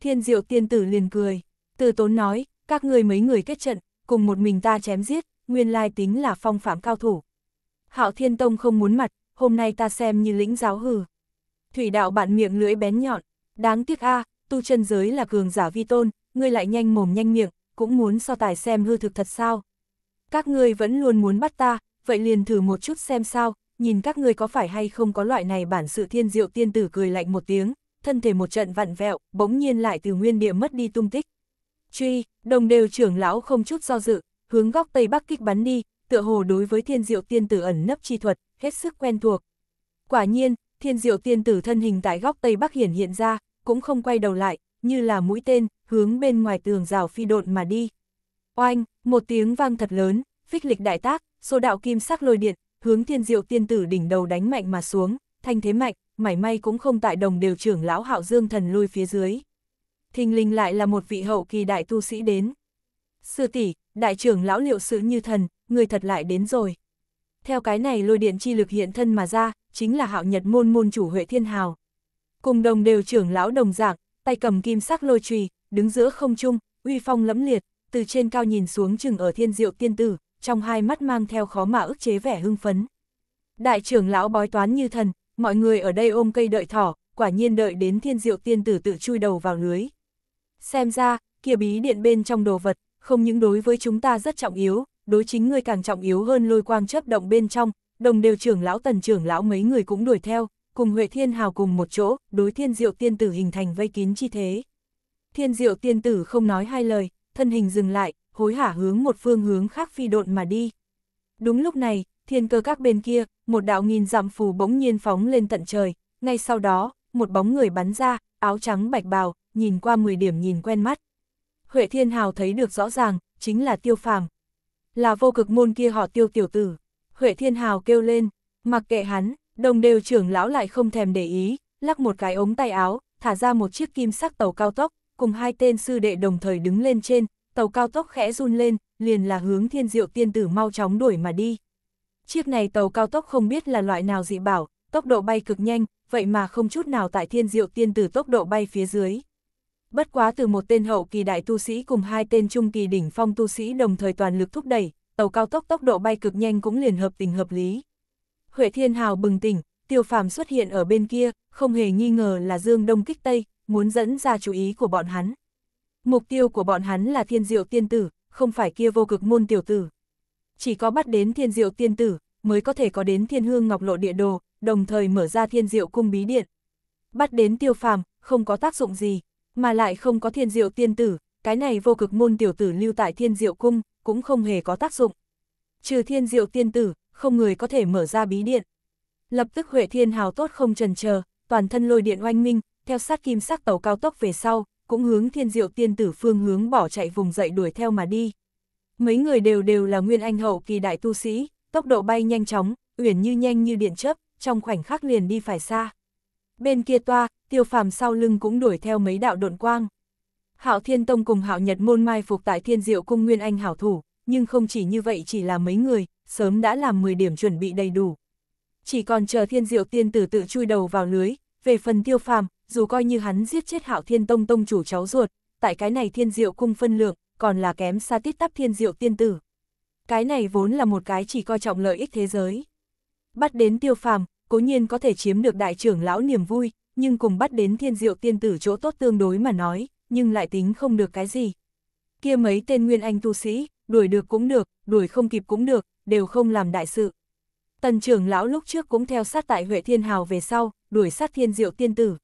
Thiên diệu tiên tử liền cười, từ tốn nói, các người mấy người kết trận, cùng một mình ta chém giết, nguyên lai tính là phong phạm cao thủ. Hạo Thiên Tông không muốn mặt, hôm nay ta xem như lĩnh giáo hử. Thủy đạo bạn miệng lưỡi bén nhọn, đáng tiếc a, tu chân giới là cường giả vi tôn, ngươi lại nhanh mồm nhanh miệng, cũng muốn so tài xem hư thực thật sao. Các ngươi vẫn luôn muốn bắt ta, vậy liền thử một chút xem sao, nhìn các ngươi có phải hay không có loại này bản sự thiên diệu tiên tử cười lạnh một tiếng, thân thể một trận vặn vẹo, bỗng nhiên lại từ nguyên địa mất đi tung tích. Truy, đồng đều trưởng lão không chút do dự, hướng góc tây bắc kích bắn đi, tựa hồ đối với thiên diệu tiên tử ẩn nấp chi thuật, hết sức quen thuộc. Quả nhiên, thiên diệu tiên tử thân hình tại góc Tây Bắc hiển hiện ra, cũng không quay đầu lại, như là mũi tên, hướng bên ngoài tường rào phi độn mà đi. Oanh, một tiếng vang thật lớn, phích lịch đại tác, số đạo kim sắc lôi điện, hướng thiên diệu tiên tử đỉnh đầu đánh mạnh mà xuống, thanh thế mạnh, mảy may cũng không tại đồng đều trưởng lão hạo dương thần lui phía dưới. Thình linh lại là một vị hậu kỳ đại tu sĩ đến. Sư tỷ, đại trưởng lão liệu sự như thần, người thật lại đến rồi. Theo cái này lôi điện chi lực hiện thân mà ra, chính là hạo nhật môn môn chủ Huệ Thiên Hào. Cùng đồng đều trưởng lão đồng dạng, tay cầm kim sắc lôi trùy, đứng giữa không trung, uy phong lẫm liệt, từ trên cao nhìn xuống chừng ở thiên diệu tiên tử, trong hai mắt mang theo khó mà ức chế vẻ hưng phấn. Đại trưởng lão bói toán như thần, mọi người ở đây ôm cây đợi thỏ, quả nhiên đợi đến thiên diệu tiên tử tự chui đầu vào lưới. Xem ra, kia bí điện bên trong đồ vật, không những đối với chúng ta rất trọng yếu, đối chính ngươi càng trọng yếu hơn lôi quang chấp động bên trong, đồng đều trưởng lão tần trưởng lão mấy người cũng đuổi theo, cùng Huệ Thiên Hào cùng một chỗ, đối thiên diệu tiên tử hình thành vây kín chi thế. Thiên diệu tiên tử không nói hai lời, thân hình dừng lại, hối hả hướng một phương hướng khác phi độn mà đi. Đúng lúc này, thiên cơ các bên kia, một đạo nghìn dặm phù bỗng nhiên phóng lên tận trời, ngay sau đó, một bóng người bắn ra, áo trắng bạch bào, nhìn qua 10 điểm nhìn quen mắt, Huệ Thiên Hào thấy được rõ ràng, chính là tiêu phàm. Là vô cực môn kia họ tiêu tiểu tử. Huệ Thiên Hào kêu lên, mặc kệ hắn, đồng đều trưởng lão lại không thèm để ý, lắc một cái ống tay áo, thả ra một chiếc kim sắc tàu cao tốc, cùng hai tên sư đệ đồng thời đứng lên trên, tàu cao tốc khẽ run lên, liền là hướng thiên diệu tiên tử mau chóng đuổi mà đi. Chiếc này tàu cao tốc không biết là loại nào dị bảo, tốc độ bay cực nhanh, vậy mà không chút nào tại thiên diệu tiên tử tốc độ bay phía dưới bất quá từ một tên hậu kỳ đại tu sĩ cùng hai tên trung kỳ đỉnh phong tu sĩ đồng thời toàn lực thúc đẩy, tàu cao tốc tốc độ bay cực nhanh cũng liền hợp tình hợp lý. Huệ Thiên Hào bừng tỉnh, tiêu phàm xuất hiện ở bên kia, không hề nghi ngờ là Dương Đông kích Tây, muốn dẫn ra chú ý của bọn hắn. Mục tiêu của bọn hắn là thiên diệu tiên tử, không phải kia vô cực môn tiểu tử. Chỉ có bắt đến thiên diệu tiên tử, mới có thể có đến thiên hương ngọc lộ địa đồ, đồng thời mở ra thiên diệu cung bí điện. Bắt đến tiêu phàm, không có tác dụng gì, mà lại không có thiên diệu tiên tử, cái này vô cực môn tiểu tử lưu tại thiên diệu cung, cũng không hề có tác dụng. Trừ thiên diệu tiên tử, không người có thể mở ra bí điện. Lập tức Huệ Thiên Hào tốt không trần chờ, toàn thân lôi điện oanh minh, theo sát kim sắc tàu cao tốc về sau, cũng hướng thiên diệu tiên tử phương hướng bỏ chạy vùng dậy đuổi theo mà đi. Mấy người đều đều là nguyên anh hậu kỳ đại tu sĩ, tốc độ bay nhanh chóng, uyển như nhanh như điện chớp, trong khoảnh khắc liền đi phải xa. Bên kia toa, tiêu phàm sau lưng cũng đuổi theo mấy đạo độn quang. Hạo Thiên Tông cùng Hạo Nhật Môn mai phục tại Thiên Diệu Cung Nguyên Anh hảo thủ, nhưng không chỉ như vậy chỉ là mấy người, sớm đã làm 10 điểm chuẩn bị đầy đủ. Chỉ còn chờ Thiên Diệu Tiên tử tự chui đầu vào lưới, về phần tiêu phàm, dù coi như hắn giết chết Hạo Thiên Tông tông chủ cháu ruột, tại cái này Thiên Diệu Cung phân lượng, còn là kém xa tít tắp Thiên Diệu Tiên tử. Cái này vốn là một cái chỉ coi trọng lợi ích thế giới. Bắt đến tiêu phàm, cố nhiên có thể chiếm được đại trưởng lão niềm vui, nhưng cùng bắt đến thiên diệu tiên tử chỗ tốt tương đối mà nói, nhưng lại tính không được cái gì. Kia mấy tên nguyên anh tu sĩ, đuổi được cũng được, đuổi không kịp cũng được, đều không làm đại sự. Tần trưởng lão lúc trước cũng theo sát tại Huệ Thiên Hào về sau, đuổi sát thiên diệu tiên tử.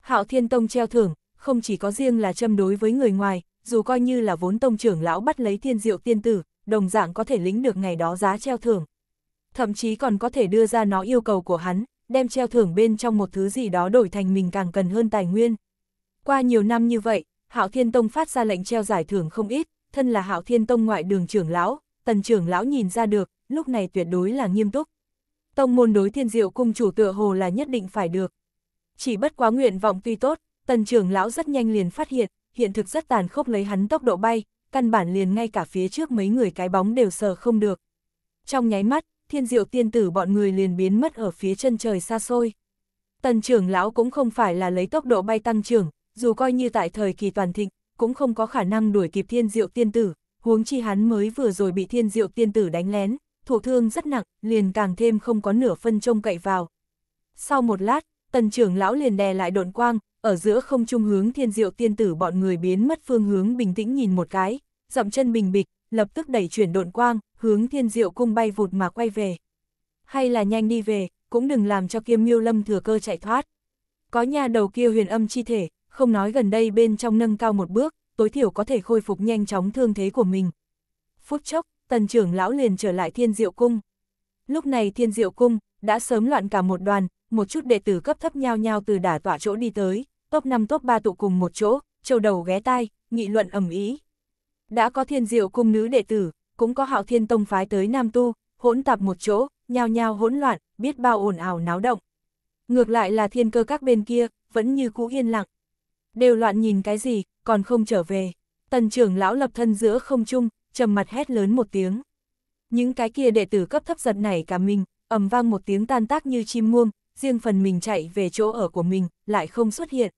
Hạo Thiên Tông treo thưởng, không chỉ có riêng là châm đối với người ngoài, dù coi như là vốn tông trưởng lão bắt lấy thiên diệu tiên tử, đồng dạng có thể lĩnh được ngày đó giá treo thưởng thậm chí còn có thể đưa ra nó yêu cầu của hắn, đem treo thưởng bên trong một thứ gì đó đổi thành mình càng cần hơn tài nguyên. Qua nhiều năm như vậy, Hạo Thiên Tông phát ra lệnh treo giải thưởng không ít, thân là Hạo Thiên Tông ngoại đường trưởng lão, tần trưởng lão nhìn ra được, lúc này tuyệt đối là nghiêm túc. Tông môn đối thiên diệu cung chủ tựa hồ là nhất định phải được. Chỉ bất quá nguyện vọng tuy tốt, tần trưởng lão rất nhanh liền phát hiện, hiện thực rất tàn khốc lấy hắn tốc độ bay, căn bản liền ngay cả phía trước mấy người cái bóng đều sờ không được. Trong nháy mắt, thiên diệu tiên tử bọn người liền biến mất ở phía chân trời xa xôi. Tần trưởng lão cũng không phải là lấy tốc độ bay tăng trưởng, dù coi như tại thời kỳ toàn thịnh, cũng không có khả năng đuổi kịp thiên diệu tiên tử, huống chi hắn mới vừa rồi bị thiên diệu tiên tử đánh lén, thụ thương rất nặng, liền càng thêm không có nửa phân trông cậy vào. Sau một lát, tần trưởng lão liền đè lại độn quang, ở giữa không trung hướng thiên diệu tiên tử bọn người biến mất phương hướng bình tĩnh nhìn một cái, dậm chân bình bịch, lập tức đẩy chuyển độn quang, hướng thiên diệu cung bay vụt mà quay về. Hay là nhanh đi về, cũng đừng làm cho kiêm miêu lâm thừa cơ chạy thoát. Có nhà đầu kia huyền âm chi thể, không nói gần đây bên trong nâng cao một bước, tối thiểu có thể khôi phục nhanh chóng thương thế của mình. Phút chốc, tần trưởng lão liền trở lại thiên diệu cung. Lúc này thiên diệu cung, đã sớm loạn cả một đoàn, một chút đệ tử cấp thấp nhau nhau từ đả tỏa chỗ đi tới, top 5 top 3 tụ cùng một chỗ, châu đầu ghé tai, nghị luận ầm ý. Đã có thiên diệu cung nữ đệ tử, cũng có hạo thiên tông phái tới Nam Tu, hỗn tạp một chỗ, nhao nhao hỗn loạn, biết bao ồn ào náo động. Ngược lại là thiên cơ các bên kia, vẫn như cũ yên lặng. Đều loạn nhìn cái gì, còn không trở về. Tần trưởng lão lập thân giữa không trung, trầm mặt hét lớn một tiếng. Những cái kia đệ tử cấp thấp giật này cả mình, ầm vang một tiếng tan tác như chim muông, riêng phần mình chạy về chỗ ở của mình, lại không xuất hiện.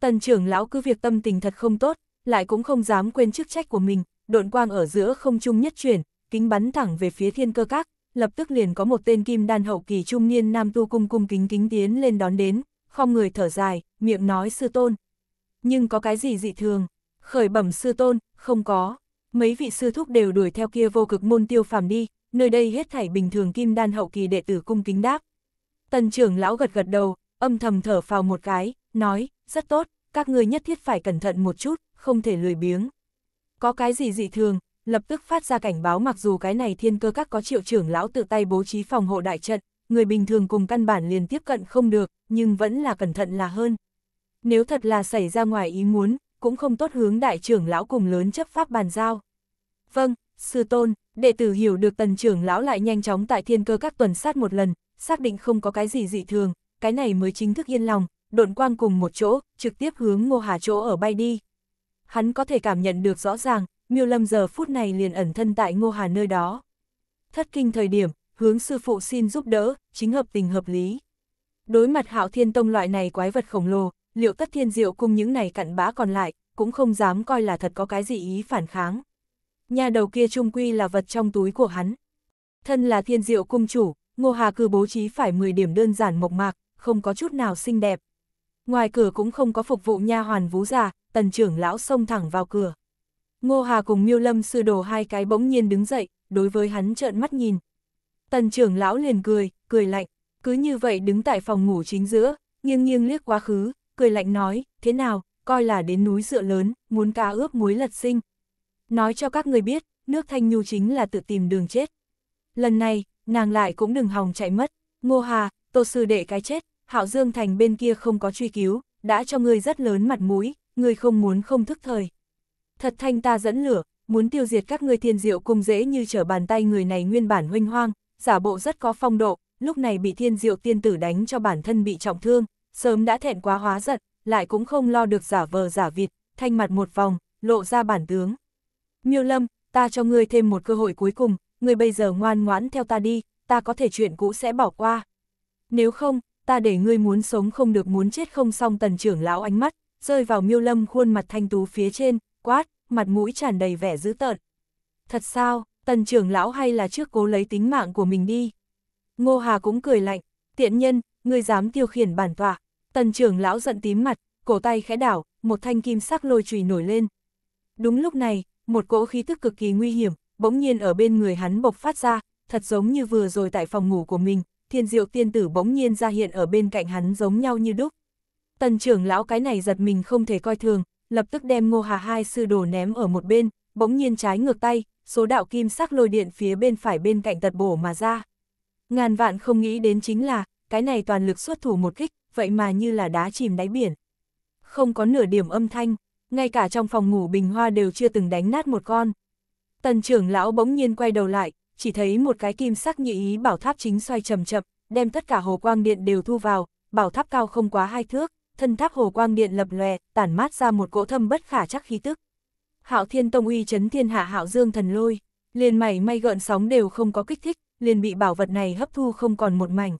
Tần trưởng lão cứ việc tâm tình thật không tốt, lại cũng không dám quên chức trách của mình, độn quang ở giữa không trung nhất chuyển, kính bắn thẳng về phía thiên cơ các, lập tức liền có một tên kim đan hậu kỳ trung niên nam tu cung cung kính kính tiến lên đón đến, không người thở dài, miệng nói sư tôn. Nhưng có cái gì dị thường? Khởi bẩm sư tôn, không có. Mấy vị sư thúc đều đuổi theo kia vô cực môn tiêu phàm đi, nơi đây hết thảy bình thường kim đan hậu kỳ đệ tử cung kính đáp. Tần trưởng lão gật gật đầu, âm thầm thở phào một cái, nói, rất tốt, các người nhất thiết phải cẩn thận một chút, không thể lười biếng. Có cái gì dị thường, lập tức phát ra cảnh báo mặc dù cái này thiên cơ các có triệu trưởng lão tự tay bố trí phòng hộ đại trận, người bình thường cùng căn bản liền tiếp cận không được, nhưng vẫn là cẩn thận là hơn. Nếu thật là xảy ra ngoài ý muốn, cũng không tốt hướng đại trưởng lão cùng lớn chấp pháp bàn giao. Vâng, sư tôn, đệ tử hiểu được tần trưởng lão lại nhanh chóng tại thiên cơ các tuần sát một lần, xác định không có cái gì dị thường, cái này mới chính thức yên lòng, độn quang cùng một chỗ, trực tiếp hướng ngô hà chỗ ở bay đi hắn có thể cảm nhận được rõ ràng, miêu lâm giờ phút này liền ẩn thân tại ngô hà nơi đó. Thất kinh thời điểm, hướng sư phụ xin giúp đỡ, chính hợp tình hợp lý. Đối mặt hạo thiên tông loại này quái vật khổng lồ, liệu tất thiên diệu cùng những này cặn bã còn lại, cũng không dám coi là thật có cái gì ý phản kháng. Nhà đầu kia trung quy là vật trong túi của hắn. Thân là thiên diệu cung chủ, Ngô Hà cứ bố trí phải 10 điểm đơn giản mộc mạc, không có chút nào xinh đẹp. Ngoài cửa cũng không có phục vụ nha hoàn vú già, tần trưởng lão xông thẳng vào cửa. Ngô Hà cùng Miêu Lâm sư đồ hai cái bỗng nhiên đứng dậy, đối với hắn trợn mắt nhìn. Tần trưởng lão liền cười, cười lạnh, cứ như vậy đứng tại phòng ngủ chính giữa, nghiêng nghiêng liếc quá khứ, cười lạnh nói, thế nào, coi là đến núi dựa lớn, muốn cá ướp muối lật sinh. Nói cho các người biết, nước thanh nhu chính là tự tìm đường chết. Lần này, nàng lại cũng đừng hòng chạy mất, ngô hà, tô sư đệ cái chết, Hạo Dương Thành bên kia không có truy cứu, đã cho ngươi rất lớn mặt mũi, ngươi không muốn không thức thời. Thật thanh ta dẫn lửa, muốn tiêu diệt các ngươi thiên diệu cung dễ như trở bàn tay người này nguyên bản huynh hoang, giả bộ rất có phong độ, lúc này bị thiên diệu tiên tử đánh cho bản thân bị trọng thương, sớm đã thẹn quá hóa giận, lại cũng không lo được giả vờ giả vịt, thanh mặt một vòng, lộ ra bản tướng. Miêu Lâm, ta cho ngươi thêm một cơ hội cuối cùng, ngươi bây giờ ngoan ngoãn theo ta đi, ta có thể chuyện cũ sẽ bỏ qua. Nếu không, ta để ngươi muốn sống không được muốn chết không xong tần trưởng lão ánh mắt, rơi vào miêu lâm khuôn mặt thanh tú phía trên, quát, mặt mũi tràn đầy vẻ dữ tợn. Thật sao, tần trưởng lão hay là trước cố lấy tính mạng của mình đi. Ngô Hà cũng cười lạnh, tiện nhân, ngươi dám tiêu khiển bản tọa. Tần trưởng lão giận tím mặt, cổ tay khẽ đảo, một thanh kim sắc lôi chùy nổi lên. Đúng lúc này, một cỗ khí tức cực kỳ nguy hiểm, bỗng nhiên ở bên người hắn bộc phát ra, thật giống như vừa rồi tại phòng ngủ của mình, thiên diệu tiên tử bỗng nhiên ra hiện ở bên cạnh hắn giống nhau như đúc. Tần trưởng lão cái này giật mình không thể coi thường, lập tức đem ngô hà hai sư đồ ném ở một bên, bỗng nhiên trái ngược tay, số đạo kim sắc lôi điện phía bên phải bên cạnh tật bổ mà ra. Ngàn vạn không nghĩ đến chính là, cái này toàn lực xuất thủ một kích, vậy mà như là đá chìm đáy biển. Không có nửa điểm âm thanh, ngay cả trong phòng ngủ bình hoa đều chưa từng đánh nát một con. Tần trưởng lão bỗng nhiên quay đầu lại, chỉ thấy một cái kim sắc nhị ý bảo tháp chính xoay chậm chậm, đem tất cả hồ quang điện đều thu vào, bảo tháp cao không quá hai thước, thân tháp hồ quang điện lập lòe, tản mát ra một cỗ thâm bất khả chắc khí tức. Hạo Thiên Tông uy chấn thiên hạ Hạo Dương thần lôi, liền mảy may gợn sóng đều không có kích thích, liền bị bảo vật này hấp thu không còn một mảnh.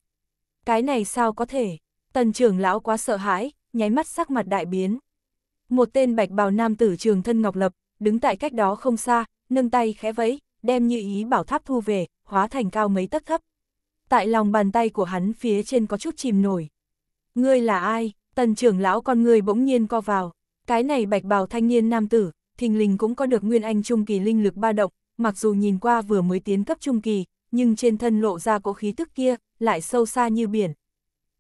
Cái này sao có thể? Tần trưởng lão quá sợ hãi, nháy mắt sắc mặt đại biến. Một tên bạch bào nam tử trường thân ngọc lập, đứng tại cách đó không xa, nâng tay khẽ vẫy, đem như ý bảo tháp thu về, hóa thành cao mấy tấc thấp. Tại lòng bàn tay của hắn phía trên có chút chìm nổi. Ngươi là ai? Tần trưởng lão con người bỗng nhiên co vào. Cái này bạch bào thanh niên nam tử, thình lình cũng có được nguyên anh trung kỳ linh lực ba động, mặc dù nhìn qua vừa mới tiến cấp trung kỳ, nhưng trên thân lộ ra cỗ khí tức kia, lại sâu xa như biển.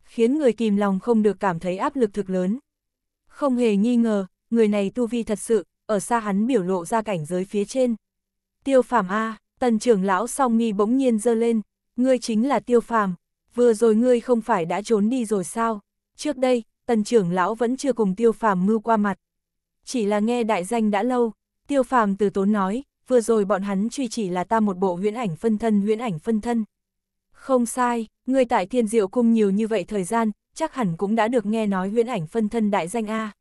Khiến người kìm lòng không được cảm thấy áp lực thực lớn. Không hề nghi ngờ, người này tu vi thật sự, ở xa hắn biểu lộ ra cảnh giới phía trên. Tiêu phàm A, tần trưởng lão song nghi bỗng nhiên dơ lên, ngươi chính là tiêu phàm, vừa rồi ngươi không phải đã trốn đi rồi sao? Trước đây, tần trưởng lão vẫn chưa cùng tiêu phàm mưu qua mặt. Chỉ là nghe đại danh đã lâu, tiêu phàm từ tốn nói, vừa rồi bọn hắn truy chỉ là ta một bộ huyễn ảnh phân thân huyễn ảnh phân thân. Không sai, ngươi tại thiên diệu cung nhiều như vậy thời gian, chắc hẳn cũng đã được nghe nói huyễn ảnh phân thân đại danh A.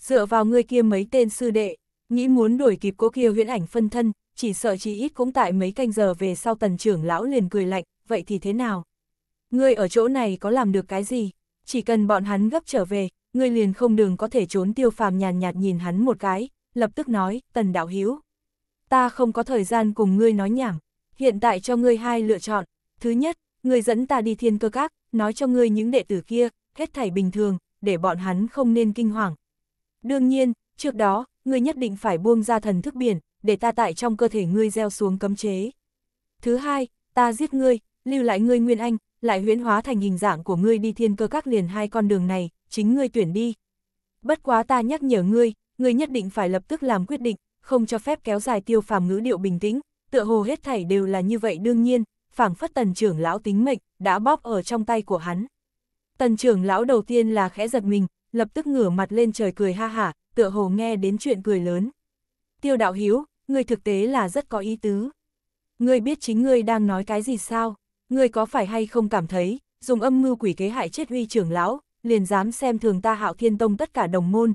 Dựa vào ngươi kia mấy tên sư đệ, nghĩ muốn đổi kịp cố kia huyễn ảnh phân thân, chỉ sợ chí ít cũng tại mấy canh giờ về sau tần trưởng lão liền cười lạnh, vậy thì thế nào? Ngươi ở chỗ này có làm được cái gì? Chỉ cần bọn hắn gấp trở về, ngươi liền không đường có thể trốn tiêu phàm nhàn nhạt, nhạt nhìn hắn một cái, lập tức nói, tần đạo hiếu. Ta không có thời gian cùng ngươi nói nhảm, hiện tại cho ngươi hai lựa chọn. Thứ nhất, ngươi dẫn ta đi thiên cơ các, nói cho ngươi những đệ tử kia, hết thảy bình thường, để bọn hắn không nên kinh hoàng. Đương nhiên, trước đó, ngươi nhất định phải buông ra thần thức biển, để ta tại trong cơ thể ngươi gieo xuống cấm chế. Thứ hai, ta giết ngươi, lưu lại ngươi Nguyên Anh, lại huyễn hóa thành hình dạng của ngươi đi thiên cơ các liền hai con đường này, chính ngươi tuyển đi. Bất quá ta nhắc nhở ngươi, ngươi nhất định phải lập tức làm quyết định, không cho phép kéo dài tiêu phàm ngữ điệu bình tĩnh, tựa hồ hết thảy đều là như vậy đương nhiên, phảng phất tần trưởng lão tính mệnh, đã bóp ở trong tay của hắn. Tần trưởng lão đầu tiên là khẽ giật mình, lập tức ngửa mặt lên trời cười ha hả, tựa hồ nghe đến chuyện cười lớn. Tiêu đạo hiếu, ngươi thực tế là rất có ý tứ. Ngươi biết chính ngươi đang nói cái gì sao, ngươi có phải hay không cảm thấy, dùng âm mưu quỷ kế hại chết uy trưởng lão, liền dám xem thường ta hạo thiên tông tất cả đồng môn.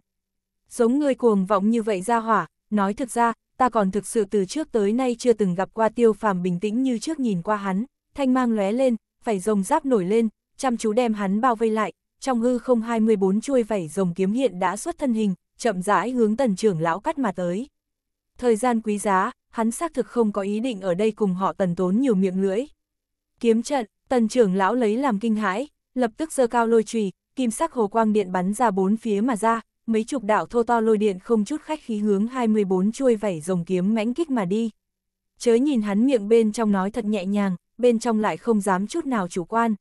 Giống ngươi cuồng vọng như vậy ra hỏa, nói thực ra, ta còn thực sự từ trước tới nay chưa từng gặp qua tiêu phàm bình tĩnh như trước nhìn qua hắn, thanh mang lóe lên, phải rồng giáp nổi lên, chăm chú đem hắn bao vây lại, trong hư không 24 chuôi vảy rồng kiếm hiện đã xuất thân hình, chậm rãi hướng tần trưởng lão cắt mà tới. Thời gian quý giá, hắn xác thực không có ý định ở đây cùng họ tần tốn nhiều miệng lưỡi. Kiếm trận, tần trưởng lão lấy làm kinh hãi, lập tức giơ cao lôi trùy, kim sắc hồ quang điện bắn ra bốn phía mà ra, mấy chục đạo thô to lôi điện không chút khách khí hướng 24 chuôi vảy rồng kiếm mãnh kích mà đi. Chớ nhìn hắn miệng bên trong nói thật nhẹ nhàng, bên trong lại không dám chút nào chủ quan.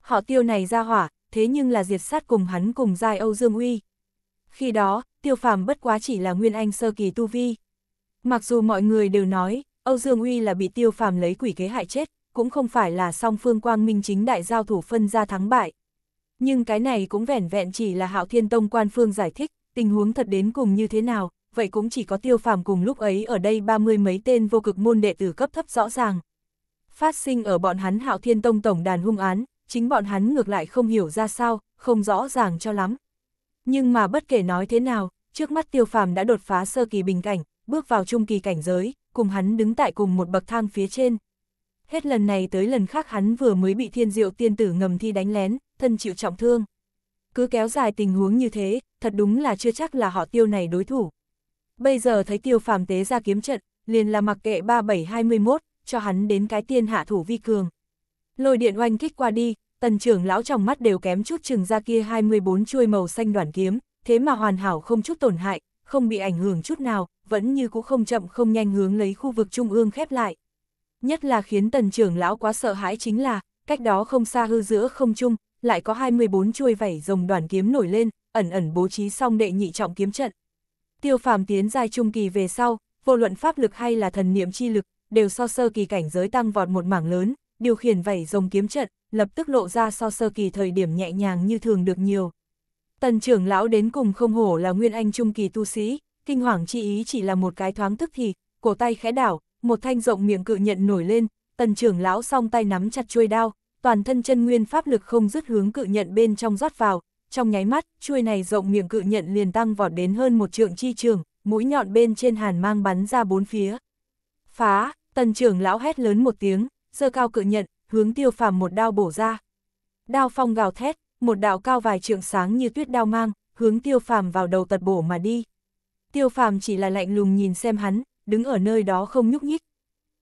Họ tiêu này ra hỏa, thế nhưng là diệt sát cùng hắn cùng giai Âu Dương Uy. Khi đó, tiêu phàm bất quá chỉ là nguyên anh sơ kỳ tu vi, Mặc dù mọi người đều nói, Âu Dương Uy là bị tiêu phàm lấy quỷ kế hại chết, cũng không phải là song phương quang minh chính đại giao thủ phân ra thắng bại. Nhưng cái này cũng vẻn vẹn chỉ là hạo thiên tông quan phương giải thích, tình huống thật đến cùng như thế nào, vậy cũng chỉ có tiêu phàm cùng lúc ấy ở đây ba mươi mấy tên vô cực môn đệ tử cấp thấp rõ ràng. Phát sinh ở bọn hắn hạo thiên tông tổng đàn hung án, chính bọn hắn ngược lại không hiểu ra sao, không rõ ràng cho lắm. Nhưng mà bất kể nói thế nào, trước mắt tiêu phàm đã đột phá sơ kỳ bình cảnh, bước vào trung kỳ cảnh giới, cùng hắn đứng tại cùng một bậc thang phía trên. Hết lần này tới lần khác hắn vừa mới bị thiên diệu tiên tử ngầm thi đánh lén, thân chịu trọng thương. Cứ kéo dài tình huống như thế, thật đúng là chưa chắc là họ tiêu này đối thủ. Bây giờ thấy tiêu phàm tế ra kiếm trận, liền là mặc kệ 3721, cho hắn đến cái tiên hạ thủ vi cường. Lôi điện oanh kích qua đi, tần trưởng lão trong mắt đều kém chút chừng ra kia 24 chuôi màu xanh đoàn kiếm, thế mà hoàn hảo không chút tổn hại, không bị ảnh hưởng chút nào, vẫn như cũ không chậm không nhanh hướng lấy khu vực trung ương khép lại. Nhất là khiến tần trưởng lão quá sợ hãi chính là, cách đó không xa hư giữa không trung, lại có 24 chuôi vảy rồng đoàn kiếm nổi lên, ẩn ẩn bố trí xong đệ nhị trọng kiếm trận. Tiêu phàm tiến giai trung kỳ về sau, vô luận pháp lực hay là thần niệm chi lực, đều so sơ kỳ cảnh giới tăng vọt một mảng lớn, điều khiển vảy rồng kiếm trận, lập tức lộ ra so sơ kỳ thời điểm nhẹ nhàng như thường được nhiều. Tần trưởng lão đến cùng không hổ là nguyên anh trung kỳ tu sĩ, kinh hoàng chi ý chỉ là một cái thoáng tức thì, cổ tay khẽ đảo, một thanh rộng miệng cự nhận nổi lên, tần trưởng lão song tay nắm chặt chuôi đao, toàn thân chân nguyên pháp lực không dứt hướng cự nhận bên trong rót vào, trong nháy mắt, chuôi này rộng miệng cự nhận liền tăng vọt đến hơn một trượng chi trường, mũi nhọn bên trên hàn mang bắn ra bốn phía. Phá, tần trưởng lão hét lớn một tiếng, giơ cao cự nhận, hướng tiêu phàm một đao bổ ra. Đao phong gào thét, một đạo cao vài trượng sáng như tuyết đao mang, hướng tiêu phàm vào đầu tật bổ mà đi tiêu phàm chỉ là lạnh lùng nhìn xem hắn, đứng ở nơi đó không nhúc nhích.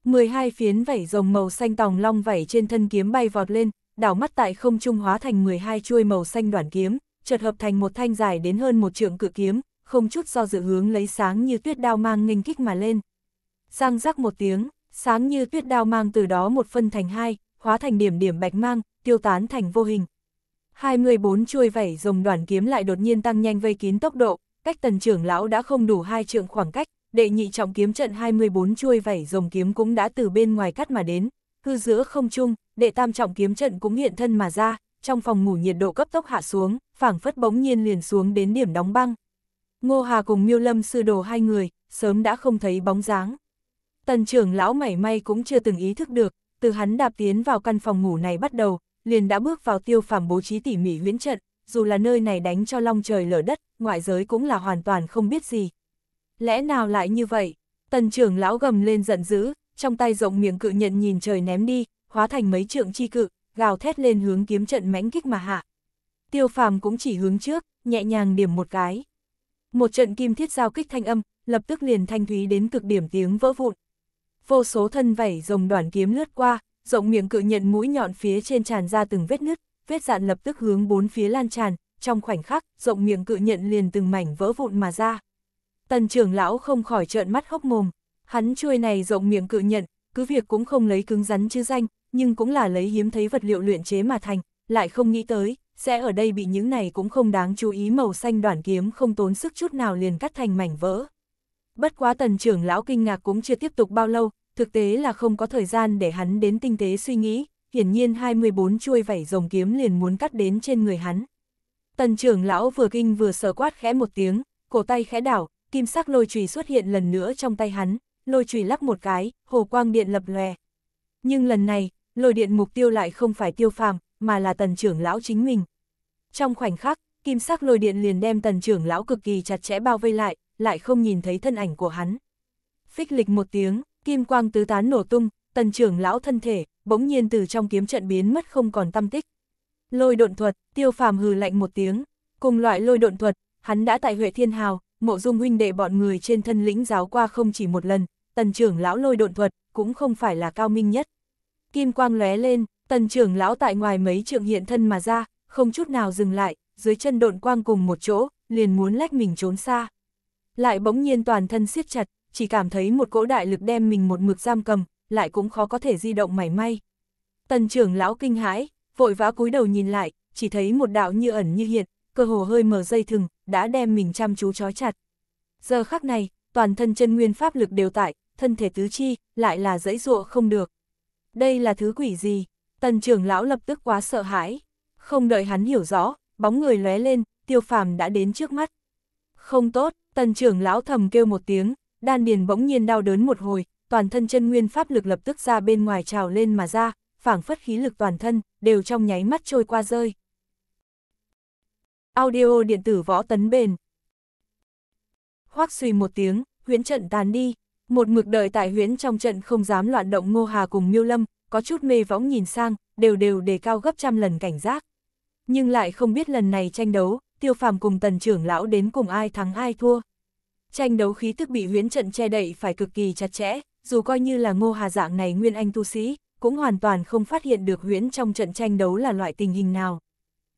12 phiến vảy rồng màu xanh tòng long vảy trên thân kiếm bay vọt lên, đảo mắt tại không trung hóa thành 12 chuôi màu xanh đoạn kiếm, chợt hợp thành một thanh dài đến hơn một trượng cự kiếm, không chút do dự hướng lấy sáng như tuyết đao mang nghênh kích mà lên. Răng rắc một tiếng, sáng như tuyết đao mang từ đó một phân thành hai, hóa thành điểm điểm bạch mang, tiêu tán thành vô hình. 24 chuôi vảy rồng đoạn kiếm lại đột nhiên tăng nhanh vây kín tốc độ, cách tần trưởng lão đã không đủ hai trượng khoảng cách, đệ nhị trọng kiếm trận 24 chuôi vảy rồng kiếm cũng đã từ bên ngoài cắt mà đến, hư giữa không trung, đệ tam trọng kiếm trận cũng hiện thân mà ra, trong phòng ngủ nhiệt độ cấp tốc hạ xuống, phảng phất bỗng nhiên liền xuống đến điểm đóng băng. Ngô Hà cùng Miêu Lâm sư đồ hai người, sớm đã không thấy bóng dáng. Tần trưởng lão mảy may cũng chưa từng ý thức được, từ hắn đạp tiến vào căn phòng ngủ này bắt đầu, liền đã bước vào tiêu phàm bố trí tỉ mỉ huyễn trận, dù là nơi này đánh cho long trời lở đất, ngoại giới cũng là hoàn toàn không biết gì. Lẽ nào lại như vậy? Tần trưởng lão gầm lên giận dữ, trong tay rộng miệng cự nhận nhìn trời ném đi, hóa thành mấy trượng chi cự, gào thét lên hướng kiếm trận mãnh kích mà hạ. Tiêu phàm cũng chỉ hướng trước, nhẹ nhàng điểm một cái. Một trận kim thiết giao kích thanh âm, lập tức liền thanh thúy đến cực điểm tiếng vỡ vụn. Vô số thân vảy rồng đoàn kiếm lướt qua, rộng miệng cự nhận mũi nhọn phía trên tràn ra từng vết nứt vết dạn lập tức hướng bốn phía lan tràn, trong khoảnh khắc, rộng miệng cự nhận liền từng mảnh vỡ vụn mà ra. Tần trưởng lão không khỏi trợn mắt hốc mồm, hắn chuôi này rộng miệng cự nhận, cứ việc cũng không lấy cứng rắn chứ danh, nhưng cũng là lấy hiếm thấy vật liệu luyện chế mà thành, lại không nghĩ tới, sẽ ở đây bị những này cũng không đáng chú ý màu xanh đoàn kiếm không tốn sức chút nào liền cắt thành mảnh vỡ. Bất quá tần trưởng lão kinh ngạc cũng chưa tiếp tục bao lâu, thực tế là không có thời gian để hắn đến tinh tế suy nghĩ, hiển nhiên 24 chuôi vảy rồng kiếm liền muốn cắt đến trên người hắn. Tần trưởng lão vừa kinh vừa sờ quát khẽ một tiếng, cổ tay khẽ đảo, kim sắc lôi chùy xuất hiện lần nữa trong tay hắn, lôi chùy lắc một cái, hồ quang điện lập lòe. Nhưng lần này, lôi điện mục tiêu lại không phải tiêu phàm, mà là tần trưởng lão chính mình. Trong khoảnh khắc, kim sắc lôi điện liền đem tần trưởng lão cực kỳ chặt chẽ bao vây lại, lại không nhìn thấy thân ảnh của hắn. Phích lịch một tiếng, kim quang tứ tán nổ tung, tần trưởng lão thân thể, bỗng nhiên từ trong kiếm trận biến mất không còn tâm tích. Lôi độn thuật, tiêu phàm hừ lạnh một tiếng, cùng loại lôi độn thuật, hắn đã tại Huệ Thiên Hào, mộ dung huynh đệ bọn người trên thân lĩnh giáo qua không chỉ một lần, tần trưởng lão lôi độn thuật cũng không phải là cao minh nhất. Kim quang lóe lên, tần trưởng lão tại ngoài mấy trượng hiện thân mà ra, không chút nào dừng lại, dưới chân độn quang cùng một chỗ, liền muốn lách mình trốn xa. Lại bỗng nhiên toàn thân siết chặt, chỉ cảm thấy một cỗ đại lực đem mình một mực giam cầm, lại cũng khó có thể di động mảy may. Tần trưởng lão kinh hãi, vội vã cúi đầu nhìn lại, chỉ thấy một đạo như ẩn như hiện, cơ hồ hơi mở dây thừng, đã đem mình chăm chú chói chặt. Giờ khắc này, toàn thân chân nguyên pháp lực đều tại, thân thể tứ chi, lại là dãy dụa không được. Đây là thứ quỷ gì? Tần trưởng lão lập tức quá sợ hãi. Không đợi hắn hiểu rõ, bóng người lóe lên, tiêu phàm đã đến trước mắt. Không tốt, tần trưởng lão thầm kêu một tiếng, đan điền bỗng nhiên đau đớn một hồi, toàn thân chân nguyên pháp lực lập tức ra bên ngoài trào lên mà ra, phảng phất khí lực toàn thân, đều trong nháy mắt trôi qua rơi. Audio điện tử võ tấn bền. Hoác suy một tiếng, huyễn trận tàn đi, một mực đợi tại huyễn trong trận không dám loạn động ngô hà cùng miêu lâm, có chút mê võng nhìn sang, đều đều đề cao gấp trăm lần cảnh giác. Nhưng lại không biết lần này tranh đấu, tiêu phàm cùng tần trưởng lão đến cùng ai thắng ai thua. Tranh đấu khí thức bị huyễn trận che đậy phải cực kỳ chặt chẽ, dù coi như là ngô hà dạng này nguyên anh tu sĩ, cũng hoàn toàn không phát hiện được huyễn trong trận tranh đấu là loại tình hình nào.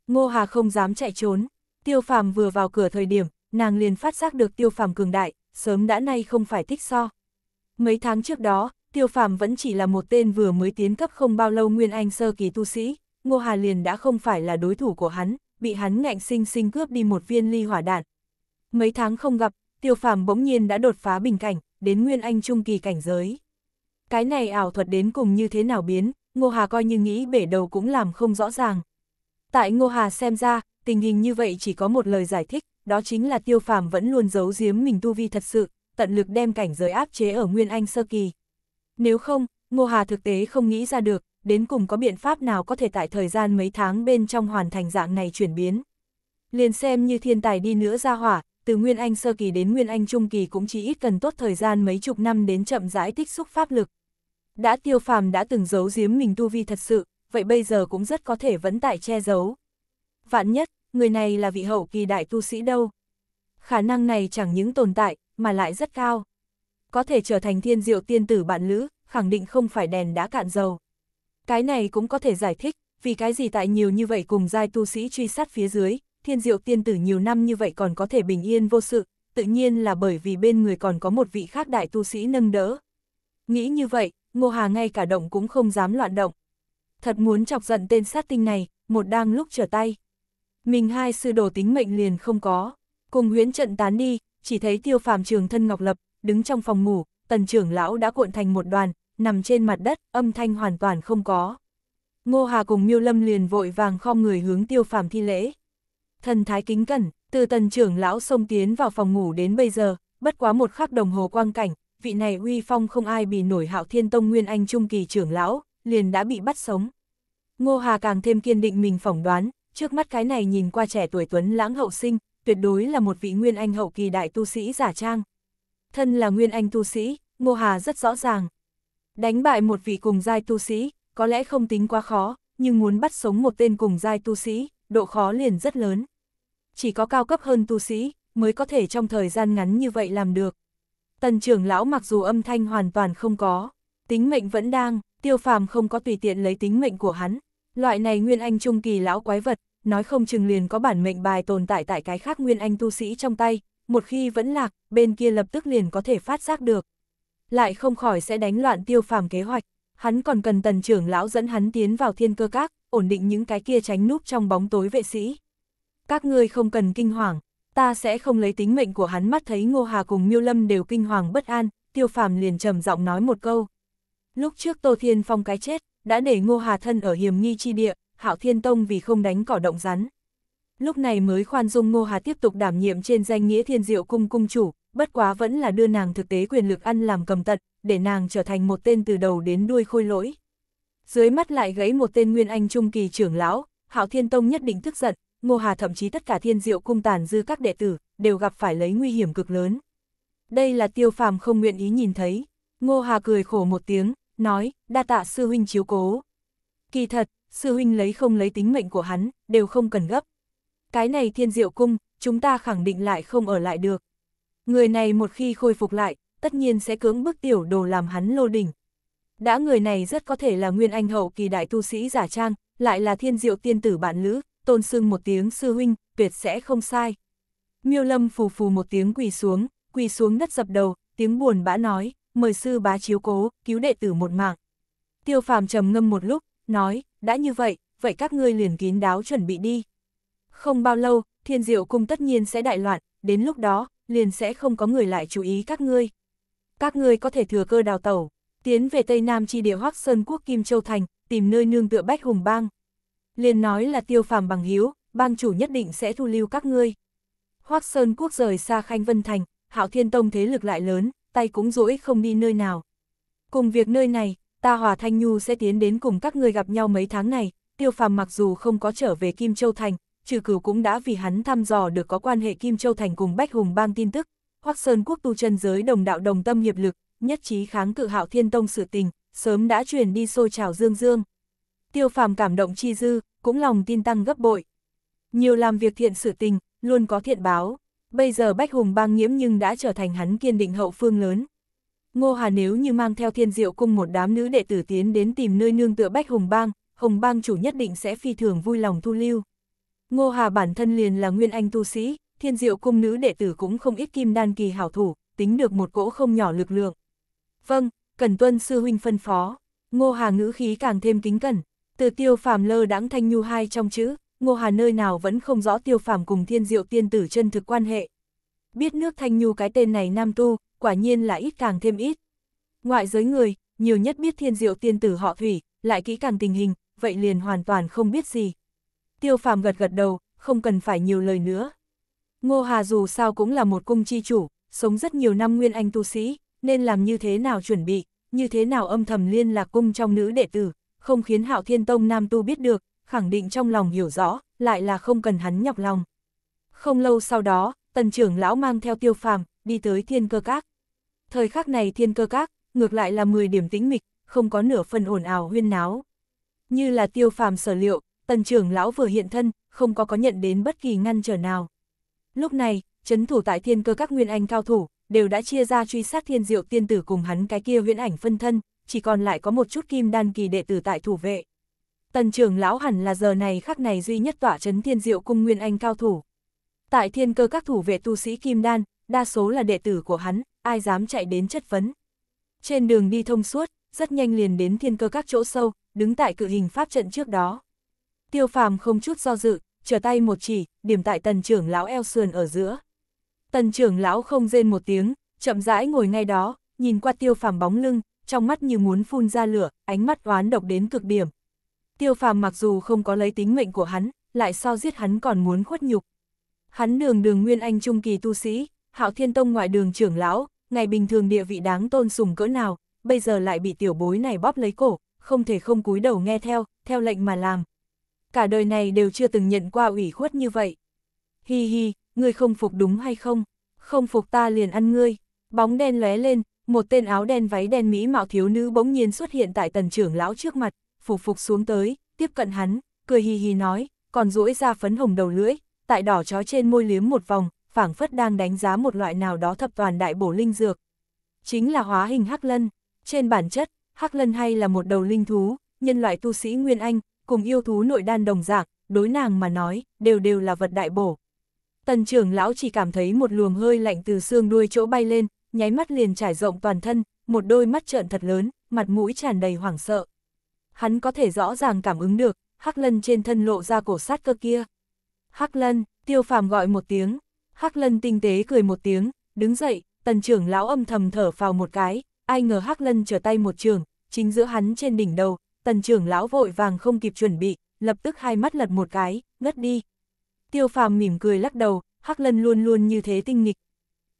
Ngô hà không dám chạy trốn, tiêu phàm vừa vào cửa thời điểm, nàng liền phát giác được tiêu phàm cường đại, sớm đã nay không phải thích so. Mấy tháng trước đó, tiêu phàm vẫn chỉ là một tên vừa mới tiến cấp không bao lâu nguyên anh sơ kỳ tu sĩ, ngô hà liền đã không phải là đối thủ của hắn, bị hắn ngạnh sinh sinh cướp đi một viên ly hỏa đạn. Mấy tháng không gặp, tiêu phàm bỗng nhiên đã đột phá bình cảnh, đến Nguyên Anh Trung kỳ cảnh giới. Cái này ảo thuật đến cùng như thế nào biến, Ngô Hà coi như nghĩ bể đầu cũng làm không rõ ràng. Tại Ngô Hà xem ra, tình hình như vậy chỉ có một lời giải thích, đó chính là tiêu phàm vẫn luôn giấu giếm mình tu vi thật sự, tận lực đem cảnh giới áp chế ở Nguyên Anh sơ kỳ. Nếu không, Ngô Hà thực tế không nghĩ ra được, đến cùng có biện pháp nào có thể tại thời gian mấy tháng bên trong hoàn thành dạng này chuyển biến. Liền xem như thiên tài đi nữa ra hỏa, từ Nguyên Anh sơ kỳ đến Nguyên Anh trung kỳ cũng chỉ ít cần tốt thời gian mấy chục năm đến chậm rãi tích xúc pháp lực. Đã tiêu phàm đã từng giấu giếm mình tu vi thật sự, vậy bây giờ cũng rất có thể vẫn tại che giấu. Vạn nhất, người này là vị hậu kỳ đại tu sĩ đâu. Khả năng này chẳng những tồn tại, mà lại rất cao. Có thể trở thành thiên diệu tiên tử bạn lữ, khẳng định không phải đèn đã cạn dầu. Cái này cũng có thể giải thích, vì cái gì tại nhiều như vậy cùng giai tu sĩ truy sát phía dưới, thiên diệu tiên tử nhiều năm như vậy còn có thể bình yên vô sự, tự nhiên là bởi vì bên người còn có một vị khác đại tu sĩ nâng đỡ. Nghĩ như vậy, Ngô Hà ngay cả động cũng không dám loạn động. Thật muốn chọc giận tên sát tinh này, một đang lúc trở tay. Mình hai sư đồ tính mệnh liền không có, cùng huyễn trận tán đi, chỉ thấy tiêu phàm trường thân ngọc lập, đứng trong phòng ngủ, tần trưởng lão đã cuộn thành một đoàn, nằm trên mặt đất, âm thanh hoàn toàn không có. Ngô Hà cùng Miêu Lâm liền vội vàng khom người hướng tiêu phàm thi lễ thần thái kính cẩn, từ tần trưởng lão xông tiến vào phòng ngủ đến bây giờ, bất quá một khắc đồng hồ quang cảnh, vị này uy phong không ai bị nổi hạo thiên tông nguyên anh trung kỳ trưởng lão, liền đã bị bắt sống. Ngô Hà càng thêm kiên định mình phỏng đoán, trước mắt cái này nhìn qua trẻ tuổi tuấn lãng hậu sinh, tuyệt đối là một vị nguyên anh hậu kỳ đại tu sĩ giả trang. Thân là nguyên anh tu sĩ, Ngô Hà rất rõ ràng. Đánh bại một vị cùng giai tu sĩ, có lẽ không tính quá khó, nhưng muốn bắt sống một tên cùng giai tu sĩ, độ khó liền rất lớn chỉ có cao cấp hơn tu sĩ, mới có thể trong thời gian ngắn như vậy làm được. Tần trưởng lão mặc dù âm thanh hoàn toàn không có, tính mệnh vẫn đang, tiêu phàm không có tùy tiện lấy tính mệnh của hắn. Loại này nguyên anh trung kỳ lão quái vật, nói không chừng liền có bản mệnh bài tồn tại tại cái khác nguyên anh tu sĩ trong tay, một khi vẫn lạc, bên kia lập tức liền có thể phát giác được. Lại không khỏi sẽ đánh loạn tiêu phàm kế hoạch, hắn còn cần tần trưởng lão dẫn hắn tiến vào thiên cơ các, ổn định những cái kia tránh núp trong bóng tối vệ sĩ các ngươi không cần kinh hoàng, ta sẽ không lấy tính mệnh của hắn mắt thấy Ngô Hà cùng Miêu Lâm đều kinh hoàng bất an, Tiêu Phàm liền trầm giọng nói một câu. Lúc trước Tô Thiên Phong cái chết, đã để Ngô Hà thân ở hiểm nghi chi địa, Hạo Thiên Tông vì không đánh cỏ động rắn. Lúc này mới khoan dung Ngô Hà tiếp tục đảm nhiệm trên danh nghĩa Thiên Diệu cung cung chủ, bất quá vẫn là đưa nàng thực tế quyền lực ăn làm cầm tật, để nàng trở thành một tên từ đầu đến đuôi khôi lỗi. Dưới mắt lại gãy một tên Nguyên Anh Trung Kỳ trưởng lão, Hạo Thiên Tông nhất định tức giận, Ngô Hà thậm chí tất cả thiên diệu cung tàn dư các đệ tử, đều gặp phải lấy nguy hiểm cực lớn. Đây là tiêu phàm không nguyện ý nhìn thấy. Ngô Hà cười khổ một tiếng, nói, đa tạ sư huynh chiếu cố. Kỳ thật, sư huynh lấy không lấy tính mệnh của hắn, đều không cần gấp. Cái này thiên diệu cung, chúng ta khẳng định lại không ở lại được. Người này một khi khôi phục lại, tất nhiên sẽ cưỡng bức tiểu đồ làm hắn lô đỉnh. Đã người này rất có thể là nguyên anh hậu kỳ đại tu sĩ giả trang, lại là thiên diệu tiên tử bạn lữ, tôn sưng một tiếng sư huynh, tuyệt sẽ không sai. Miêu lâm phù phù một tiếng quỳ xuống, quỳ xuống đất dập đầu, tiếng buồn bã nói, mời sư bá chiếu cố, cứu đệ tử một mạng. Tiêu phàm trầm ngâm một lúc, nói, đã như vậy, vậy các ngươi liền kín đáo chuẩn bị đi. Không bao lâu, thiên diệu cung tất nhiên sẽ đại loạn, đến lúc đó, liền sẽ không có người lại chú ý các ngươi. Các ngươi có thể thừa cơ đào tẩu, tiến về Tây Nam chi địa Hoác Sơn Quốc Kim Châu Thành, tìm nơi nương tựa Bách Hùng Bang liền nói là tiêu phàm bằng hiếu, bang chủ nhất định sẽ thu lưu các ngươi. Hoác Sơn Quốc rời xa Khanh Vân Thành, Hạo Thiên Tông thế lực lại lớn, tay cũng rỗi không đi nơi nào. Cùng việc nơi này, ta Hòa Thanh Nhu sẽ tiến đến cùng các ngươi gặp nhau mấy tháng này, tiêu phàm mặc dù không có trở về Kim Châu Thành, trừ cửu cũng đã vì hắn thăm dò được có quan hệ Kim Châu Thành cùng Bách Hùng bang tin tức, Hoác Sơn Quốc tu chân giới đồng đạo đồng tâm hiệp lực, nhất trí kháng cự Hạo Thiên Tông sự tình, sớm đã truyền đi xôi trào dương dương tiêu phàm cảm động chi dư, cũng lòng tin tăng gấp bội. Nhiều làm việc thiện sự tình, luôn có thiện báo. Bây giờ Bách Hùng bang nhiễm nhưng đã trở thành hắn kiên định hậu phương lớn. Ngô Hà nếu như mang theo thiên diệu cung một đám nữ đệ tử tiến đến tìm nơi nương tựa Bách Hùng bang, Hùng bang chủ nhất định sẽ phi thường vui lòng thu lưu. Ngô Hà bản thân liền là nguyên anh tu sĩ, thiên diệu cung nữ đệ tử cũng không ít kim đan kỳ hảo thủ, tính được một cỗ không nhỏ lực lượng. Vâng, Cần Tuân Sư Huynh phân phó, Ngô Hà ngữ khí càng thêm kính cẩn, từ tiêu phàm lơ đãng thanh nhu hai trong chữ, Ngô Hà nơi nào vẫn không rõ tiêu phàm cùng thiên diệu tiên tử chân thực quan hệ. Biết nước thanh nhu cái tên này nam tu, quả nhiên là ít càng thêm ít. Ngoại giới người, nhiều nhất biết thiên diệu tiên tử họ thủy, lại kỹ càng tình hình, vậy liền hoàn toàn không biết gì. Tiêu phàm gật gật đầu, không cần phải nhiều lời nữa. Ngô Hà dù sao cũng là một cung chi chủ, sống rất nhiều năm nguyên anh tu sĩ, nên làm như thế nào chuẩn bị, như thế nào âm thầm liên lạc cung trong nữ đệ tử, không khiến Hạo Thiên Tông Nam Tu biết được, khẳng định trong lòng hiểu rõ, lại là không cần hắn nhọc lòng. Không lâu sau đó, tần trưởng lão mang theo tiêu phàm, đi tới thiên cơ các. Thời khắc này thiên cơ các, ngược lại là 10 điểm tĩnh mịch, không có nửa phần ồn ào huyên náo. Như là tiêu phàm sở liệu, tần trưởng lão vừa hiện thân, không có có nhận đến bất kỳ ngăn trở nào. Lúc này, chấn thủ tại thiên cơ các nguyên anh cao thủ, đều đã chia ra truy sát thiên diệu tiên tử cùng hắn cái kia huyễn ảnh phân thân, chỉ còn lại có một chút kim đan kỳ đệ tử tại thủ vệ. Tần trưởng lão hẳn là giờ này khắc này duy nhất tỏa chấn thiên diệu cung nguyên anh cao thủ. Tại thiên cơ các thủ vệ tu sĩ kim đan, đa số là đệ tử của hắn, ai dám chạy đến chất vấn. Trên đường đi thông suốt, rất nhanh liền đến thiên cơ các chỗ sâu, đứng tại cự hình pháp trận trước đó. Tiêu phàm không chút do dự, trở tay một chỉ, điểm tại tần trưởng lão eo sườn ở giữa. Tần trưởng lão không rên một tiếng, chậm rãi ngồi ngay đó, nhìn qua tiêu phàm bóng lưng, trong mắt như muốn phun ra lửa, ánh mắt oán độc đến cực điểm. Tiêu phàm mặc dù không có lấy tính mệnh của hắn, lại so giết hắn còn muốn khuất nhục. Hắn đường đường nguyên anh trung kỳ tu sĩ, hạo thiên tông ngoại đường trưởng lão, ngày bình thường địa vị đáng tôn sùng cỡ nào, bây giờ lại bị tiểu bối này bóp lấy cổ, không thể không cúi đầu nghe theo, theo lệnh mà làm. Cả đời này đều chưa từng nhận qua ủy khuất như vậy. Hi hi, ngươi không phục đúng hay không? Không phục ta liền ăn ngươi. Bóng đen lóe lên, một tên áo đen váy đen mỹ mạo thiếu nữ bỗng nhiên xuất hiện tại tần trưởng lão trước mặt, phục phục xuống tới, tiếp cận hắn, cười hì hì nói, còn rũi ra phấn hồng đầu lưỡi, tại đỏ chó trên môi liếm một vòng, phảng phất đang đánh giá một loại nào đó thập toàn đại bổ linh dược. Chính là hóa hình hắc lân, trên bản chất, hắc lân hay là một đầu linh thú, nhân loại tu sĩ Nguyên Anh, cùng yêu thú nội đan đồng dạng, đối nàng mà nói, đều đều là vật đại bổ. Tần trưởng lão chỉ cảm thấy một luồng hơi lạnh từ xương đuôi chỗ bay lên, nháy mắt liền trải rộng toàn thân, một đôi mắt trợn thật lớn, mặt mũi tràn đầy hoảng sợ. Hắn có thể rõ ràng cảm ứng được, Hắc Lân trên thân lộ ra cổ sát cơ kia. Hắc Lân, Tiêu Phàm gọi một tiếng, Hắc Lân tinh tế cười một tiếng, đứng dậy, tần trưởng lão âm thầm thở phào một cái, ai ngờ Hắc Lân trở tay một trường, chính giữa hắn trên đỉnh đầu, tần trưởng lão vội vàng không kịp chuẩn bị, lập tức hai mắt lật một cái, ngất đi. Tiêu Phàm mỉm cười lắc đầu, Hắc Lân luôn luôn như thế tinh nghịch,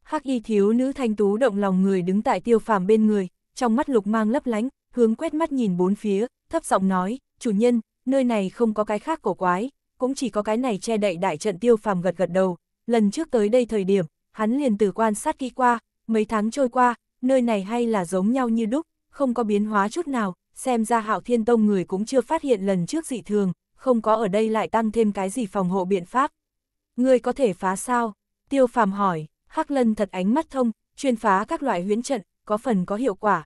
hắc y thiếu nữ thanh tú động lòng người đứng tại tiêu phàm bên người, trong mắt lục mang lấp lánh, hướng quét mắt nhìn bốn phía, thấp giọng nói, chủ nhân, nơi này không có cái khác cổ quái, cũng chỉ có cái này che đậy đại trận tiêu phàm gật gật đầu, lần trước tới đây thời điểm, hắn liền từ quan sát kỹ qua, mấy tháng trôi qua, nơi này hay là giống nhau như đúc, không có biến hóa chút nào, xem ra hạo thiên tông người cũng chưa phát hiện lần trước dị thường, không có ở đây lại tăng thêm cái gì phòng hộ biện pháp. Người có thể phá sao? Tiêu phàm hỏi, Hắc Lân thật ánh mắt thông, chuyên phá các loại huyễn trận, có phần có hiệu quả.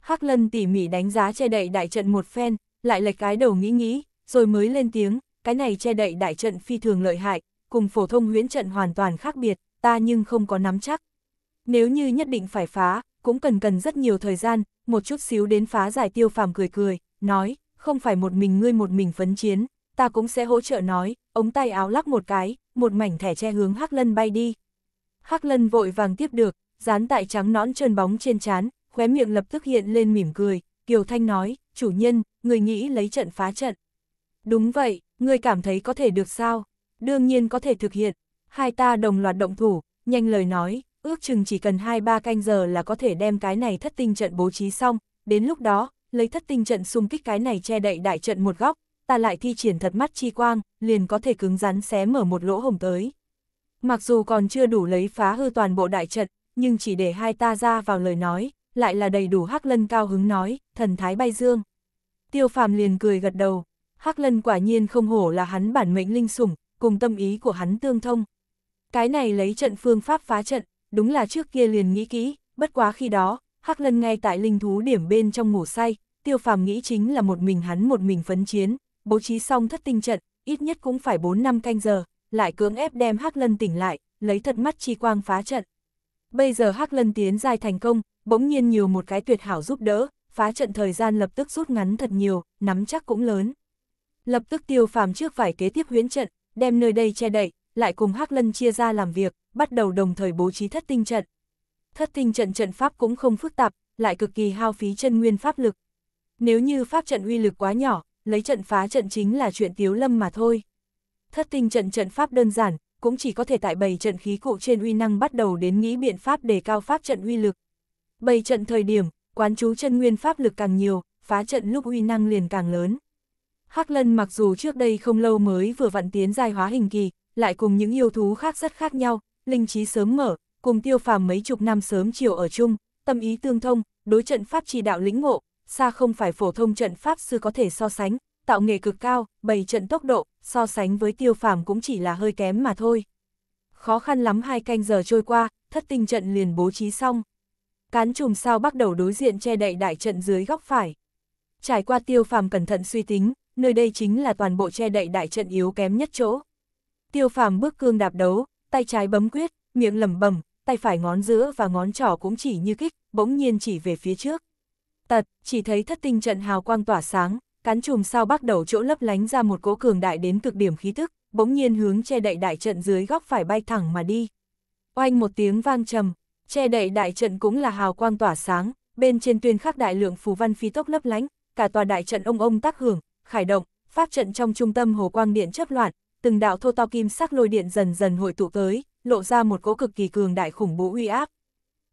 Hắc Lân tỉ mỉ đánh giá che đậy đại trận một phen, lại lệch cái đầu nghĩ nghĩ, rồi mới lên tiếng, cái này che đậy đại trận phi thường lợi hại, cùng phổ thông huyễn trận hoàn toàn khác biệt, ta nhưng không có nắm chắc. Nếu như nhất định phải phá, cũng cần cần rất nhiều thời gian, một chút xíu đến phá giải tiêu phàm cười cười, nói, không phải một mình ngươi một mình phấn chiến, ta cũng sẽ hỗ trợ nói, ống tay áo lắc một cái, một mảnh thẻ che hướng Hắc Lân bay đi, Hắc Lân vội vàng tiếp được, dán tại trắng nõn trơn bóng trên trán, khóe miệng lập tức hiện lên mỉm cười, Kiều Thanh nói, chủ nhân, người nghĩ lấy trận phá trận. Đúng vậy, người cảm thấy có thể được sao? Đương nhiên có thể thực hiện. Hai ta đồng loạt động thủ, nhanh lời nói, ước chừng chỉ cần 2-3 canh giờ là có thể đem cái này thất tinh trận bố trí xong, đến lúc đó, lấy thất tinh trận xung kích cái này che đậy đại trận một góc, ta lại thi triển thật mắt chi quang, liền có thể cứng rắn xé mở một lỗ hồng tới. Mặc dù còn chưa đủ lấy phá hư toàn bộ đại trận, nhưng chỉ để hai ta ra vào lời nói, lại là đầy đủ Hắc Lân cao hứng nói, thần thái bay dương. Tiêu phàm liền cười gật đầu, Hắc Lân quả nhiên không hổ là hắn bản mệnh linh sủng, cùng tâm ý của hắn tương thông. Cái này lấy trận phương pháp phá trận, đúng là trước kia liền nghĩ kỹ, bất quá khi đó, Hắc Lân ngay tại linh thú điểm bên trong ngủ say, tiêu phàm nghĩ chính là một mình hắn một mình phấn chiến, bố trí xong thất tinh trận, ít nhất cũng phải 4 năm canh giờ, lại cưỡng ép đem Hắc Lân tỉnh lại, lấy thật mắt chi quang phá trận. Bây giờ Hắc Lân tiến dài thành công, bỗng nhiên nhiều một cái tuyệt hảo giúp đỡ, phá trận thời gian lập tức rút ngắn thật nhiều, nắm chắc cũng lớn. Lập tức tiêu phàm trước phải kế tiếp huyễn trận, đem nơi đây che đậy, lại cùng Hắc Lân chia ra làm việc, bắt đầu đồng thời bố trí thất tinh trận. Thất tinh trận trận pháp cũng không phức tạp, lại cực kỳ hao phí chân nguyên pháp lực. Nếu như pháp trận uy lực quá nhỏ, lấy trận phá trận chính là chuyện tiếu lâm mà thôi thất tinh trận trận pháp đơn giản, cũng chỉ có thể tại bày trận khí cụ trên uy năng bắt đầu đến nghĩ biện pháp để cao pháp trận uy lực. Bày trận thời điểm, quán chú chân nguyên pháp lực càng nhiều, phá trận lúc uy năng liền càng lớn. Hắc Lân mặc dù trước đây không lâu mới vừa vặn tiến giai hóa hình kỳ, lại cùng những yêu thú khác rất khác nhau, linh trí sớm mở, cùng tiêu phàm mấy chục năm sớm chiều ở chung, tâm ý tương thông, đối trận pháp chỉ đạo lĩnh ngộ, xa không phải phổ thông trận pháp sư có thể so sánh, tạo nghề cực cao, bày trận tốc độ, so sánh với tiêu phàm cũng chỉ là hơi kém mà thôi. Khó khăn lắm hai canh giờ trôi qua, thất tinh trận liền bố trí xong. Cán chùm sao bắt đầu đối diện che đậy đại trận dưới góc phải. Trải qua tiêu phàm cẩn thận suy tính, nơi đây chính là toàn bộ che đậy đại trận yếu kém nhất chỗ. Tiêu phàm bước cương đạp đấu, tay trái bấm quyết, miệng lẩm bẩm, tay phải ngón giữa và ngón trỏ cũng chỉ như kích, bỗng nhiên chỉ về phía trước. Tật, chỉ thấy thất tinh trận hào quang tỏa sáng, cán chùm sao bắt đầu chỗ lấp lánh ra một cỗ cường đại đến cực điểm khí thức, bỗng nhiên hướng che đậy đại trận dưới góc phải bay thẳng mà đi. Oanh một tiếng vang trầm, che đậy đại trận cũng là hào quang tỏa sáng, bên trên tuyên khắc đại lượng phù văn phi tốc lấp lánh, cả tòa đại trận ông ông tác hưởng, khải động, pháp trận trong trung tâm hồ quang điện chấp loạn, từng đạo thô to kim sắc lôi điện dần dần hội tụ tới, lộ ra một cỗ cực kỳ cường đại khủng bố uy áp.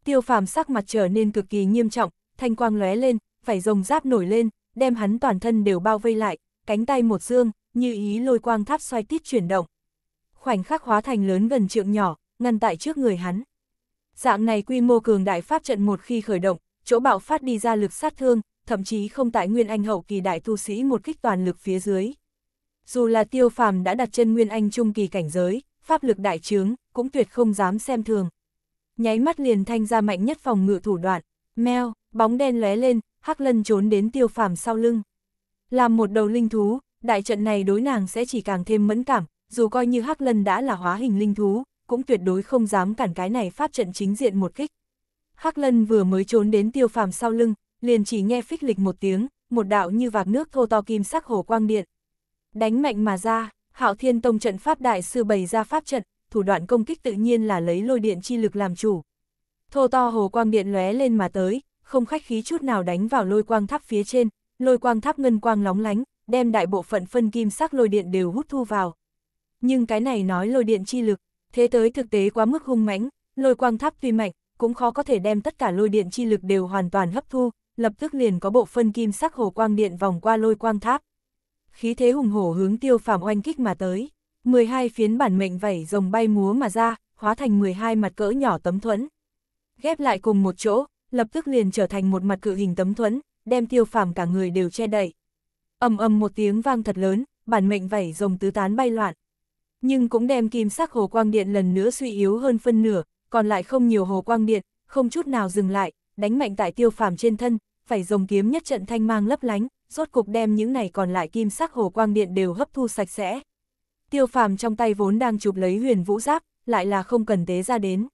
Tiêu Phàm sắc mặt trở nên cực kỳ nghiêm trọng, thanh quang lóe lên, phải rồng giáp nổi lên, đem hắn toàn thân đều bao vây lại, cánh tay một dương, như ý lôi quang tháp xoay tít chuyển động. Khoảnh khắc hóa thành lớn gần trượng nhỏ, ngăn tại trước người hắn. Dạng này quy mô cường đại pháp trận một khi khởi động, chỗ bạo phát đi ra lực sát thương, thậm chí không tại Nguyên Anh hậu kỳ đại tu sĩ một kích toàn lực phía dưới. Dù là tiêu phàm đã đặt chân Nguyên Anh trung kỳ cảnh giới, pháp lực đại trướng, cũng tuyệt không dám xem thường. Nháy mắt liền thanh ra mạnh nhất phòng ngự thủ đoạn, meo, bóng đen lóe lên, Hắc Lân trốn đến tiêu phàm sau lưng. Làm một đầu linh thú, đại trận này đối nàng sẽ chỉ càng thêm mẫn cảm, dù coi như Hắc Lân đã là hóa hình linh thú, cũng tuyệt đối không dám cản cái này pháp trận chính diện một kích. Hắc Lân vừa mới trốn đến tiêu phàm sau lưng, liền chỉ nghe phích lịch một tiếng, một đạo như vạc nước thô to kim sắc hồ quang điện. Đánh mạnh mà ra, Hạo Thiên Tông trận pháp đại sư bày ra pháp trận, thủ đoạn công kích tự nhiên là lấy lôi điện chi lực làm chủ. Thô to hồ quang điện lóe lên mà tới, không khách khí chút nào đánh vào lôi quang tháp phía trên, lôi quang tháp ngân quang lóng lánh, đem đại bộ phận phân kim sắc lôi điện đều hút thu vào. Nhưng cái này nói lôi điện chi lực, thế tới thực tế quá mức hung mãnh, lôi quang tháp tuy mạnh, cũng khó có thể đem tất cả lôi điện chi lực đều hoàn toàn hấp thu, lập tức liền có bộ phân kim sắc hồ quang điện vòng qua lôi quang tháp. Khí thế hùng hổ hướng tiêu phàm oanh kích mà tới, 12 phiến bản mệnh vảy rồng bay múa mà ra, hóa thành 12 mặt cỡ nhỏ tấm thuẫn. Ghép lại cùng một chỗ, lập tức liền trở thành một mặt cự hình tấm thuẫn, đem tiêu phàm cả người đều che đậy. ầm ầm một tiếng vang thật lớn, bản mệnh vảy rồng tứ tán bay loạn. Nhưng cũng đem kim sắc hồ quang điện lần nữa suy yếu hơn phân nửa, còn lại không nhiều hồ quang điện, không chút nào dừng lại, đánh mạnh tại tiêu phàm trên thân, phải rồng kiếm nhất trận thanh mang lấp lánh, rốt cục đem những này còn lại kim sắc hồ quang điện đều hấp thu sạch sẽ. Tiêu phàm trong tay vốn đang chụp lấy huyền vũ giáp, lại là không cần tế ra đến.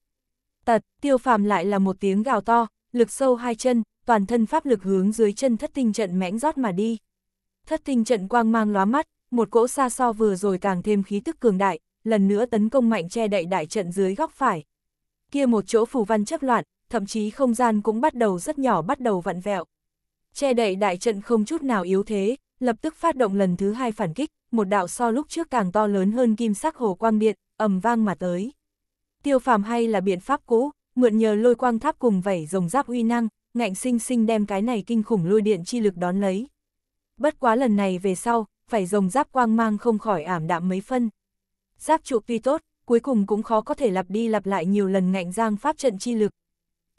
Tật, tiêu phàm lại là một tiếng gào to, lực sâu hai chân, toàn thân pháp lực hướng dưới chân thất tinh trận mãnh rót mà đi. Thất tinh trận quang mang lóa mắt, một cỗ xa so vừa rồi càng thêm khí tức cường đại, lần nữa tấn công mạnh che đậy đại trận dưới góc phải. Kia một chỗ phù văn chấp loạn, thậm chí không gian cũng bắt đầu rất nhỏ bắt đầu vặn vẹo. Che đậy đại trận không chút nào yếu thế, lập tức phát động lần thứ hai phản kích, một đạo so lúc trước càng to lớn hơn kim sắc hồ quang điện, ầm vang mà tới. Tiêu phàm hay là biện pháp cũ, mượn nhờ lôi quang tháp cùng vảy rồng giáp uy năng, ngạnh sinh sinh đem cái này kinh khủng lôi điện chi lực đón lấy. Bất quá lần này về sau, phải rồng giáp quang mang không khỏi ảm đạm mấy phân. Giáp trụ tuy tốt, cuối cùng cũng khó có thể lặp đi lặp lại nhiều lần ngạnh giang pháp trận chi lực.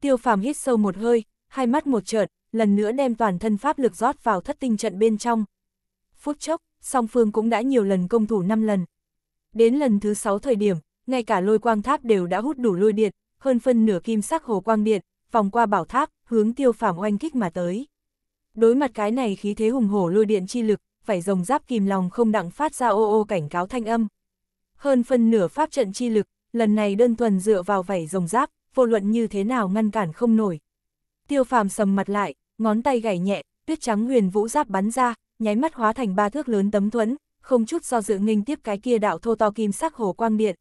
Tiêu phàm hít sâu một hơi, hai mắt một trợn, lần nữa đem toàn thân pháp lực rót vào thất tinh trận bên trong. Phút chốc, song phương cũng đã nhiều lần công thủ 5 lần. Đến lần thứ 6 thời điểm, ngay cả lôi quang tháp đều đã hút đủ lôi điện, hơn phân nửa kim sắc hồ quang điện, vòng qua bảo tháp, hướng tiêu phàm oanh kích mà tới. Đối mặt cái này khí thế hùng hổ lôi điện chi lực, phải rồng giáp kìm lòng không đặng phát ra ô ô cảnh cáo thanh âm. Hơn phân nửa pháp trận chi lực, lần này đơn thuần dựa vào vảy rồng giáp, vô luận như thế nào ngăn cản không nổi. Tiêu phàm sầm mặt lại, ngón tay gảy nhẹ, tuyết trắng huyền vũ giáp bắn ra, nháy mắt hóa thành ba thước lớn tấm thuẫn, không chút do dự nghênh tiếp cái kia đạo thô to kim sắc hồ quang điện.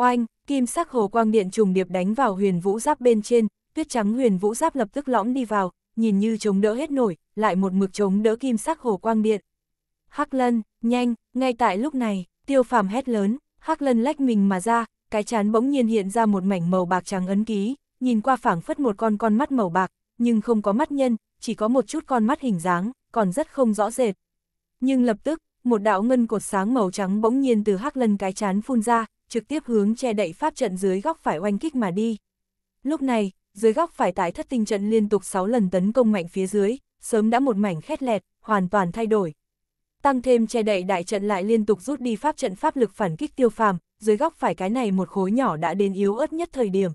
Oanh, kim sắc hồ quang điện trùng điệp đánh vào huyền vũ giáp bên trên, tuyết trắng huyền vũ giáp lập tức lõm đi vào, nhìn như chống đỡ hết nổi, lại một mực chống đỡ kim sắc hồ quang điện. Hắc lân, nhanh, ngay tại lúc này, tiêu phàm hét lớn, hắc lân lách mình mà ra, cái chán bỗng nhiên hiện ra một mảnh màu bạc trắng ấn ký, nhìn qua phảng phất một con con mắt màu bạc, nhưng không có mắt nhân, chỉ có một chút con mắt hình dáng, còn rất không rõ rệt. Nhưng lập tức, một đạo ngân cột sáng màu trắng bỗng nhiên từ hắc lân cái chán phun ra, trực tiếp hướng che đậy pháp trận dưới góc phải oanh kích mà đi. Lúc này, dưới góc phải tại thất tinh trận liên tục 6 lần tấn công mạnh phía dưới, sớm đã một mảnh khét lẹt, hoàn toàn thay đổi. Tăng thêm che đậy đại trận lại liên tục rút đi pháp trận pháp lực phản kích tiêu phàm, dưới góc phải cái này một khối nhỏ đã đến yếu ớt nhất thời điểm.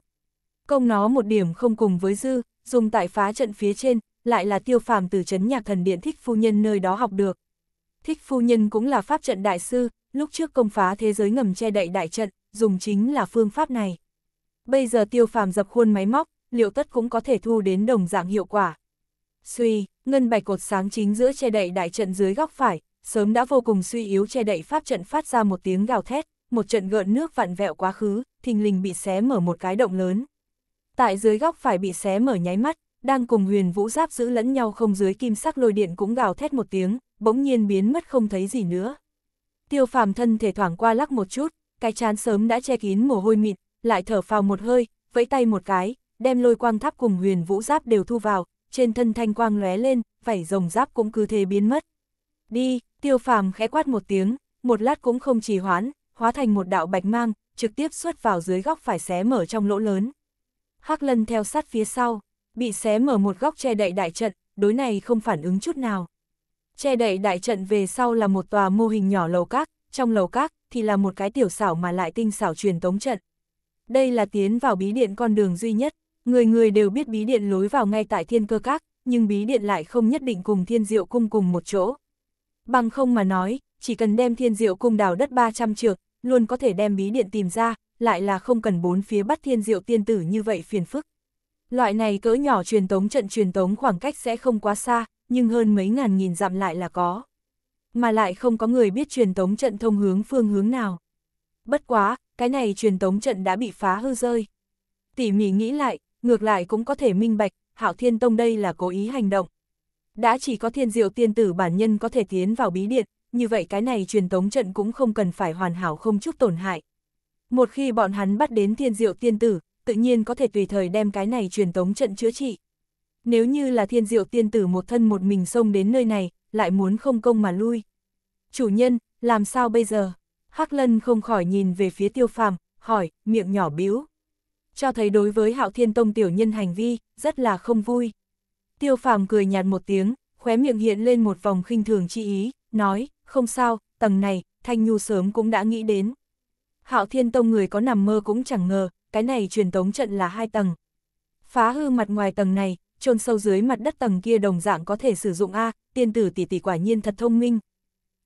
Công nó một điểm không cùng với dư, dùng tại phá trận phía trên, lại là tiêu phàm từ chấn nhạc thần điện thích phu nhân nơi đó học được. Thích phu nhân cũng là pháp trận đại sư, lúc trước công phá thế giới ngầm che đậy đại trận, dùng chính là phương pháp này. Bây giờ tiêu phàm dập khuôn máy móc, liệu tất cũng có thể thu đến đồng dạng hiệu quả. Suy, ngân bạch cột sáng chính giữa che đậy đại trận dưới góc phải, sớm đã vô cùng suy yếu che đậy pháp trận phát ra một tiếng gào thét, một trận gợn nước vặn vẹo quá khứ, thình lình bị xé mở một cái động lớn. Tại dưới góc phải bị xé mở nháy mắt, đang cùng huyền vũ giáp giữ lẫn nhau không dưới kim sắc lôi điện cũng gào thét một tiếng, bỗng nhiên biến mất không thấy gì nữa. Tiêu phàm thân thể thoảng qua lắc một chút, cái chán sớm đã che kín mồ hôi mịn, lại thở phào một hơi, vẫy tay một cái, đem lôi quang tháp cùng huyền vũ giáp đều thu vào, trên thân thanh quang lóe lên, vảy rồng giáp cũng cứ thế biến mất. Đi, tiêu phàm khẽ quát một tiếng, một lát cũng không trì hoãn, hóa thành một đạo bạch mang, trực tiếp xuất vào dưới góc phải xé mở trong lỗ lớn. Hắc lân theo sát phía sau, bị xé mở một góc che đậy đại trận, đối này không phản ứng chút nào. Che đậy đại trận về sau là một tòa mô hình nhỏ lầu các, trong lầu các thì là một cái tiểu xảo mà lại tinh xảo truyền tống trận. Đây là tiến vào bí điện con đường duy nhất, người người đều biết bí điện lối vào ngay tại thiên cơ các, nhưng bí điện lại không nhất định cùng thiên diệu cung cùng một chỗ. Bằng không mà nói, chỉ cần đem thiên diệu cung đào đất 300 trượng luôn có thể đem bí điện tìm ra, lại là không cần bốn phía bắt thiên diệu tiên tử như vậy phiền phức. Loại này cỡ nhỏ truyền tống trận truyền tống khoảng cách sẽ không quá xa, nhưng hơn mấy ngàn nghìn dặm lại là có. Mà lại không có người biết truyền tống trận thông hướng phương hướng nào. Bất quá, cái này truyền tống trận đã bị phá hư rơi. Tỉ mỉ nghĩ lại, ngược lại cũng có thể minh bạch, Hạo Thiên Tông đây là cố ý hành động. Đã chỉ có thiên diệu tiên tử bản nhân có thể tiến vào bí điện, như vậy cái này truyền tống trận cũng không cần phải hoàn hảo không chút tổn hại. Một khi bọn hắn bắt đến thiên diệu tiên tử, tự nhiên có thể tùy thời đem cái này truyền tống trận chữa trị. Nếu như là thiên diệu tiên tử một thân một mình xông đến nơi này, lại muốn không công mà lui. Chủ nhân, làm sao bây giờ? Hắc lân không khỏi nhìn về phía tiêu phàm, hỏi, miệng nhỏ biếu. Cho thấy đối với hạo thiên tông tiểu nhân hành vi, rất là không vui. Tiêu phàm cười nhạt một tiếng, khóe miệng hiện lên một vòng khinh thường chi ý, nói, không sao, tầng này, Thanh Nhu sớm cũng đã nghĩ đến. Hạo Thiên Tông người có nằm mơ cũng chẳng ngờ, cái này truyền tống trận là hai tầng. Phá hư mặt ngoài tầng này, chôn sâu dưới mặt đất tầng kia đồng dạng có thể sử dụng A, tiên tử tỷ tỷ quả nhiên thật thông minh.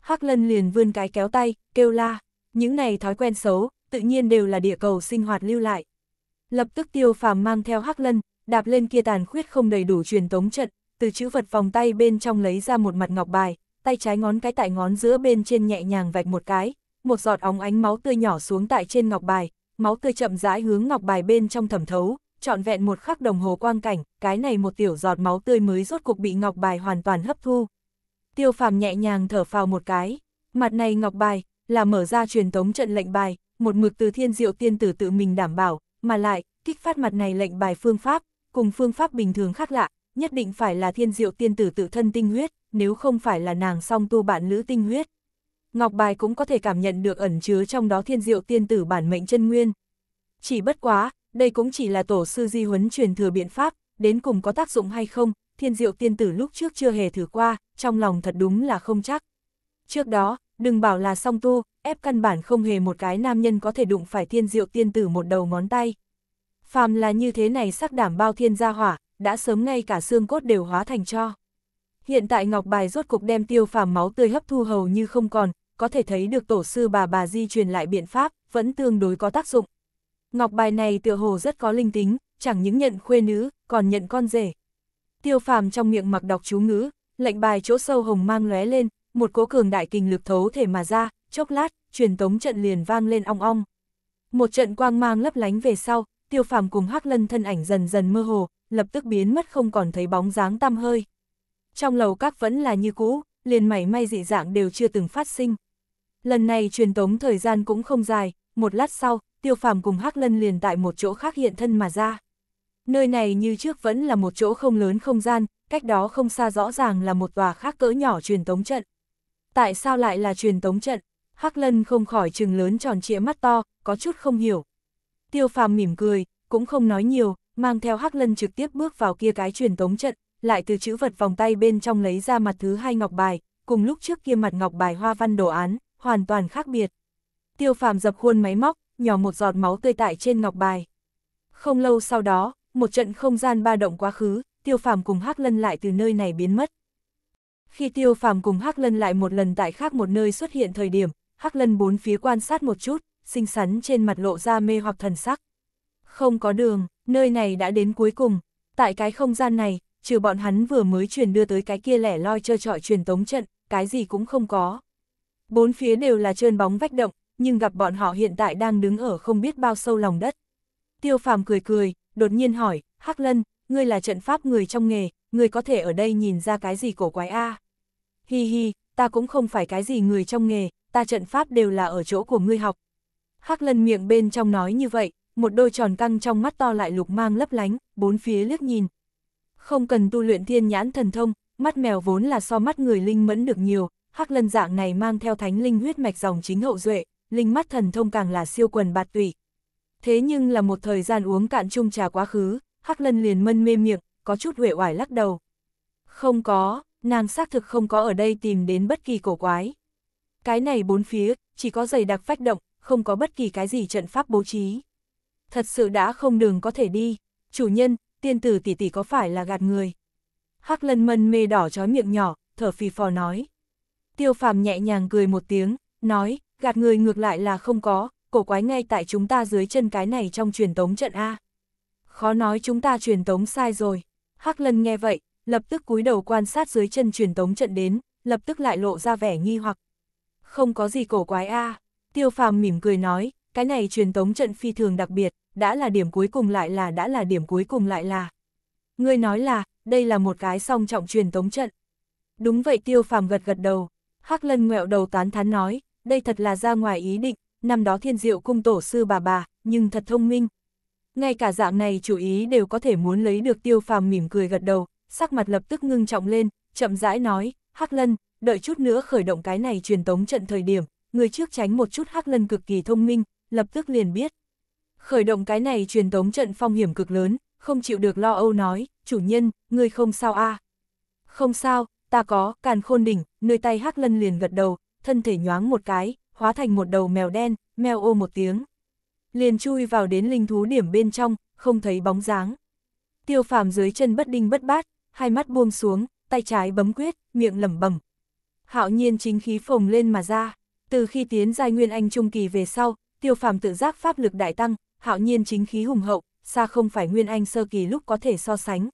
hắc Lân liền vươn cái kéo tay, kêu la, những này thói quen xấu, tự nhiên đều là địa cầu sinh hoạt lưu lại. Lập tức tiêu phàm mang theo hắc Lân, đạp lên kia tàn khuyết không đầy đủ truyền tống trận, từ chữ vật vòng tay bên trong lấy ra một mặt ngọc bài, tay trái ngón cái tại ngón giữa bên trên nhẹ nhàng vạch một cái, một giọt óng ánh máu tươi nhỏ xuống tại trên ngọc bài, máu tươi chậm rãi hướng ngọc bài bên trong thẩm thấu, trọn vẹn một khắc đồng hồ quang cảnh, cái này một tiểu giọt máu tươi mới rốt cục bị ngọc bài hoàn toàn hấp thu. Tiêu phàm nhẹ nhàng thở phào một cái, mặt này ngọc bài, là mở ra truyền tống trận lệnh bài, một mực từ thiên diệu tiên tử tự mình đảm bảo, mà lại, kích phát mặt này lệnh bài phương pháp, cùng phương pháp bình thường khác lạ, nhất định phải là thiên diệu tiên tử tự thân tinh huyết, nếu không phải là nàng song tu bạn nữ tinh huyết. Ngọc bài cũng có thể cảm nhận được ẩn chứa trong đó thiên diệu tiên tử bản mệnh chân nguyên. Chỉ bất quá, đây cũng chỉ là tổ sư di huấn truyền thừa biện pháp, đến cùng có tác dụng hay không, thiên diệu tiên tử lúc trước chưa hề thử qua, trong lòng thật đúng là không chắc. Trước đó, đừng bảo là song tu, ép căn bản không hề một cái nam nhân có thể đụng phải thiên diệu tiên tử một đầu ngón tay. Phàm là như thế này sắc đảm bao thiên gia hỏa, đã sớm ngay cả xương cốt đều hóa thành cho. Hiện tại Ngọc Bài rốt cục đem tiêu phàm máu tươi hấp thu hầu như không còn, có thể thấy được tổ sư bà bà di truyền lại biện pháp, vẫn tương đối có tác dụng ngọc bài này tựa hồ rất có linh tính, chẳng những nhận khuê nữ, còn nhận con rể. Tiêu phàm trong miệng mặc đọc chú ngữ, lệnh bài chỗ sâu hồng mang lóe lên, một cố cường đại kình lực thấu thể mà ra, chốc lát, truyền tống trận liền vang lên ong ong. Một trận quang mang lấp lánh về sau, tiêu phàm cùng hắc lân thân ảnh dần dần mơ hồ, lập tức biến mất không còn thấy bóng dáng tăm hơi. Trong lầu các vẫn là như cũ, liền mảy may dị dạng đều chưa từng phát sinh. Lần này truyền tống thời gian cũng không dài, một lát sau, tiêu phàm cùng hắc lân liền tại một chỗ khác hiện thân mà ra. Nơi này như trước vẫn là một chỗ không lớn không gian, cách đó không xa rõ ràng là một tòa khác cỡ nhỏ truyền tống trận. Tại sao lại là truyền tống trận? Hắc lân không khỏi trừng lớn tròn trịa mắt to, có chút không hiểu. Tiêu phàm mỉm cười, cũng không nói nhiều, mang theo Hắc Lân trực tiếp bước vào kia cái truyền tống trận, lại từ chữ vật vòng tay bên trong lấy ra mặt thứ hai ngọc bài, cùng lúc trước kia mặt ngọc bài hoa văn đồ án, hoàn toàn khác biệt. Tiêu Phàm dập khuôn máy móc, nhỏ một giọt máu tươi tại trên ngọc bài. Không lâu sau đó, một trận không gian ba động quá khứ, tiêu phàm cùng hắc lân lại từ nơi này biến mất. Khi tiêu phàm cùng hắc lân lại một lần tại khác một nơi xuất hiện thời điểm, hắc lân bốn phía quan sát một chút, xinh xắn trên mặt lộ ra mê hoặc thần sắc. Không có đường, nơi này đã đến cuối cùng, tại cái không gian này, trừ bọn hắn vừa mới truyền đưa tới cái kia lẻ loi chơi trọi truyền tống trận, cái gì cũng không có. Bốn phía đều là trơn bóng vách động, nhưng gặp bọn họ hiện tại đang đứng ở không biết bao sâu lòng đất. Tiêu phàm cười cười, đột nhiên hỏi, Hắc Lân, ngươi là trận pháp người trong nghề, ngươi có thể ở đây nhìn ra cái gì cổ quái a? Hi hi, ta cũng không phải cái gì người trong nghề, ta trận pháp đều là ở chỗ của ngươi học. Hắc Lân miệng bên trong nói như vậy, một đôi tròn căng trong mắt to lại lục mang lấp lánh, bốn phía liếc nhìn. Không cần tu luyện thiên nhãn thần thông, mắt mèo vốn là so mắt người linh mẫn được nhiều, Hắc Lân dạng này mang theo thánh linh huyết mạch dòng chính hậu duệ, linh mắt thần thông càng là siêu quần bạt tụy. Thế nhưng là một thời gian uống cạn chung trà quá khứ, Hắc Lân liền mân mê miệng, có chút huệ oải lắc đầu. Không có, nàng xác thực không có ở đây tìm đến bất kỳ cổ quái. Cái này bốn phía, chỉ có giày đặc phách động, không có bất kỳ cái gì trận pháp bố trí. Thật sự đã không đường có thể đi, chủ nhân, tiên tử tỷ tỷ có phải là gạt người. Hắc lân mân mê đỏ chói miệng nhỏ, thở phì phò nói. Tiêu phàm nhẹ nhàng cười một tiếng, nói, gạt người ngược lại là không có, cổ quái ngay tại chúng ta dưới chân cái này trong truyền tống trận A. Khó nói chúng ta truyền tống sai rồi. Hắc lân nghe vậy, lập tức cúi đầu quan sát dưới chân truyền tống trận đến, lập tức lại lộ ra vẻ nghi hoặc. Không có gì cổ quái A. Tiêu phàm mỉm cười nói, cái này truyền tống trận phi thường đặc biệt, đã là điểm cuối cùng lại là đã là điểm cuối cùng lại là. người nói là, đây là một cái song trọng truyền tống trận. Đúng vậy tiêu phàm gật gật đầu, Hắc Lân ngẹo đầu tán thán nói, đây thật là ra ngoài ý định, năm đó thiên diệu cung tổ sư bà bà, nhưng thật thông minh. Ngay cả dạng này chủ ý đều có thể muốn lấy được tiêu phàm mỉm cười gật đầu, sắc mặt lập tức ngưng trọng lên, chậm rãi nói, Hắc Lân, đợi chút nữa khởi động cái này truyền tống trận thời điểm, người trước tránh một chút Hắc Lân cực kỳ thông minh, lập tức liền biết. Khởi động cái này truyền tống trận phong hiểm cực lớn, không chịu được lo âu nói, chủ nhân, người không sao a à? Không sao, ta có, càn khôn đỉnh, nơi tay Hắc Lân liền gật đầu, thân thể nhoáng một cái, hóa thành một đầu mèo đen, mèo ô một tiếng. Liền chui vào đến linh thú điểm bên trong, không thấy bóng dáng. Tiêu phàm dưới chân bất đinh bất bát, hai mắt buông xuống, tay trái bấm quyết, miệng lẩm bẩm. Hạo nhiên chính khí phồng lên mà ra, từ khi tiến giai nguyên anh trung kỳ về sau, tiêu phàm tự giác pháp lực đại tăng, hạo nhiên chính khí hùng hậu, xa không phải nguyên anh sơ kỳ lúc có thể so sánh.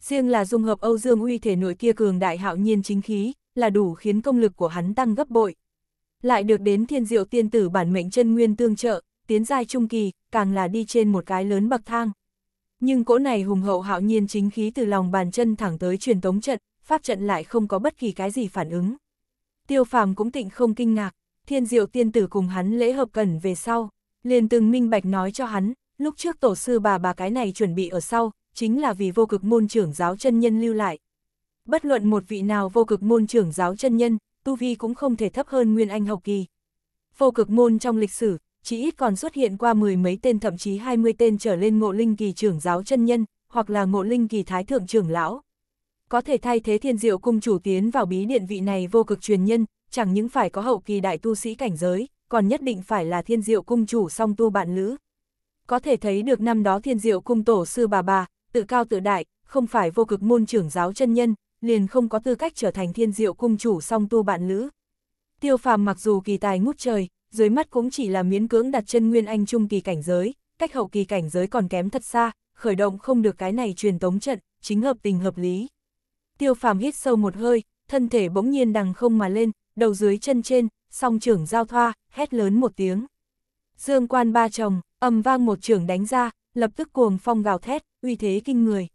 Riêng là dung hợp Âu Dương Uy thể nội kia cường đại hạo nhiên chính khí, là đủ khiến công lực của hắn tăng gấp bội. Lại được đến thiên diệu tiên tử bản mệnh chân nguyên tương trợ, tiến giai trung kỳ, càng là đi trên một cái lớn bậc thang. Nhưng cỗ này hùng hậu hạo nhiên chính khí từ lòng bàn chân thẳng tới truyền tống trận, pháp trận lại không có bất kỳ cái gì phản ứng. Tiêu phàm cũng tịnh không kinh ngạc, thiên diệu tiên tử cùng hắn lễ hợp cẩn về sau, liền từng minh bạch nói cho hắn, lúc trước tổ sư bà bà cái này chuẩn bị ở sau, chính là vì vô cực môn trưởng giáo chân nhân lưu lại, bất luận một vị nào vô cực môn trưởng giáo chân nhân, tu vi cũng không thể thấp hơn Nguyên Anh hậu kỳ. Vô cực môn trong lịch sử, chỉ ít còn xuất hiện qua mười mấy tên thậm chí hai mươi tên trở lên ngộ linh kỳ trưởng giáo chân nhân, hoặc là ngộ linh kỳ thái thượng trưởng lão. Có thể thay thế thiên diệu cung chủ tiến vào bí điện vị này vô cực truyền nhân, chẳng những phải có hậu kỳ đại tu sĩ cảnh giới, còn nhất định phải là thiên diệu cung chủ song tu bạn lữ. Có thể thấy được năm đó thiên diệu cung tổ sư bà bà, tự cao tự đại, không phải vô cực môn trưởng giáo chân nhân, liền không có tư cách trở thành thiên diệu cung chủ song tu bạn lữ. Tiêu phàm mặc dù kỳ tài ngút trời, dưới mắt cũng chỉ là miễn cưỡng đặt chân nguyên anh trung kỳ cảnh giới, cách hậu kỳ cảnh giới còn kém thật xa, khởi động không được cái này truyền tống trận, chính hợp tình hợp lý. Tiêu phàm hít sâu một hơi, thân thể bỗng nhiên đằng không mà lên, đầu dưới chân trên, song trưởng giao thoa, hét lớn một tiếng. Dương quan ba chồng, ầm vang một trưởng đánh ra, lập tức cuồng phong gào thét, uy thế kinh người.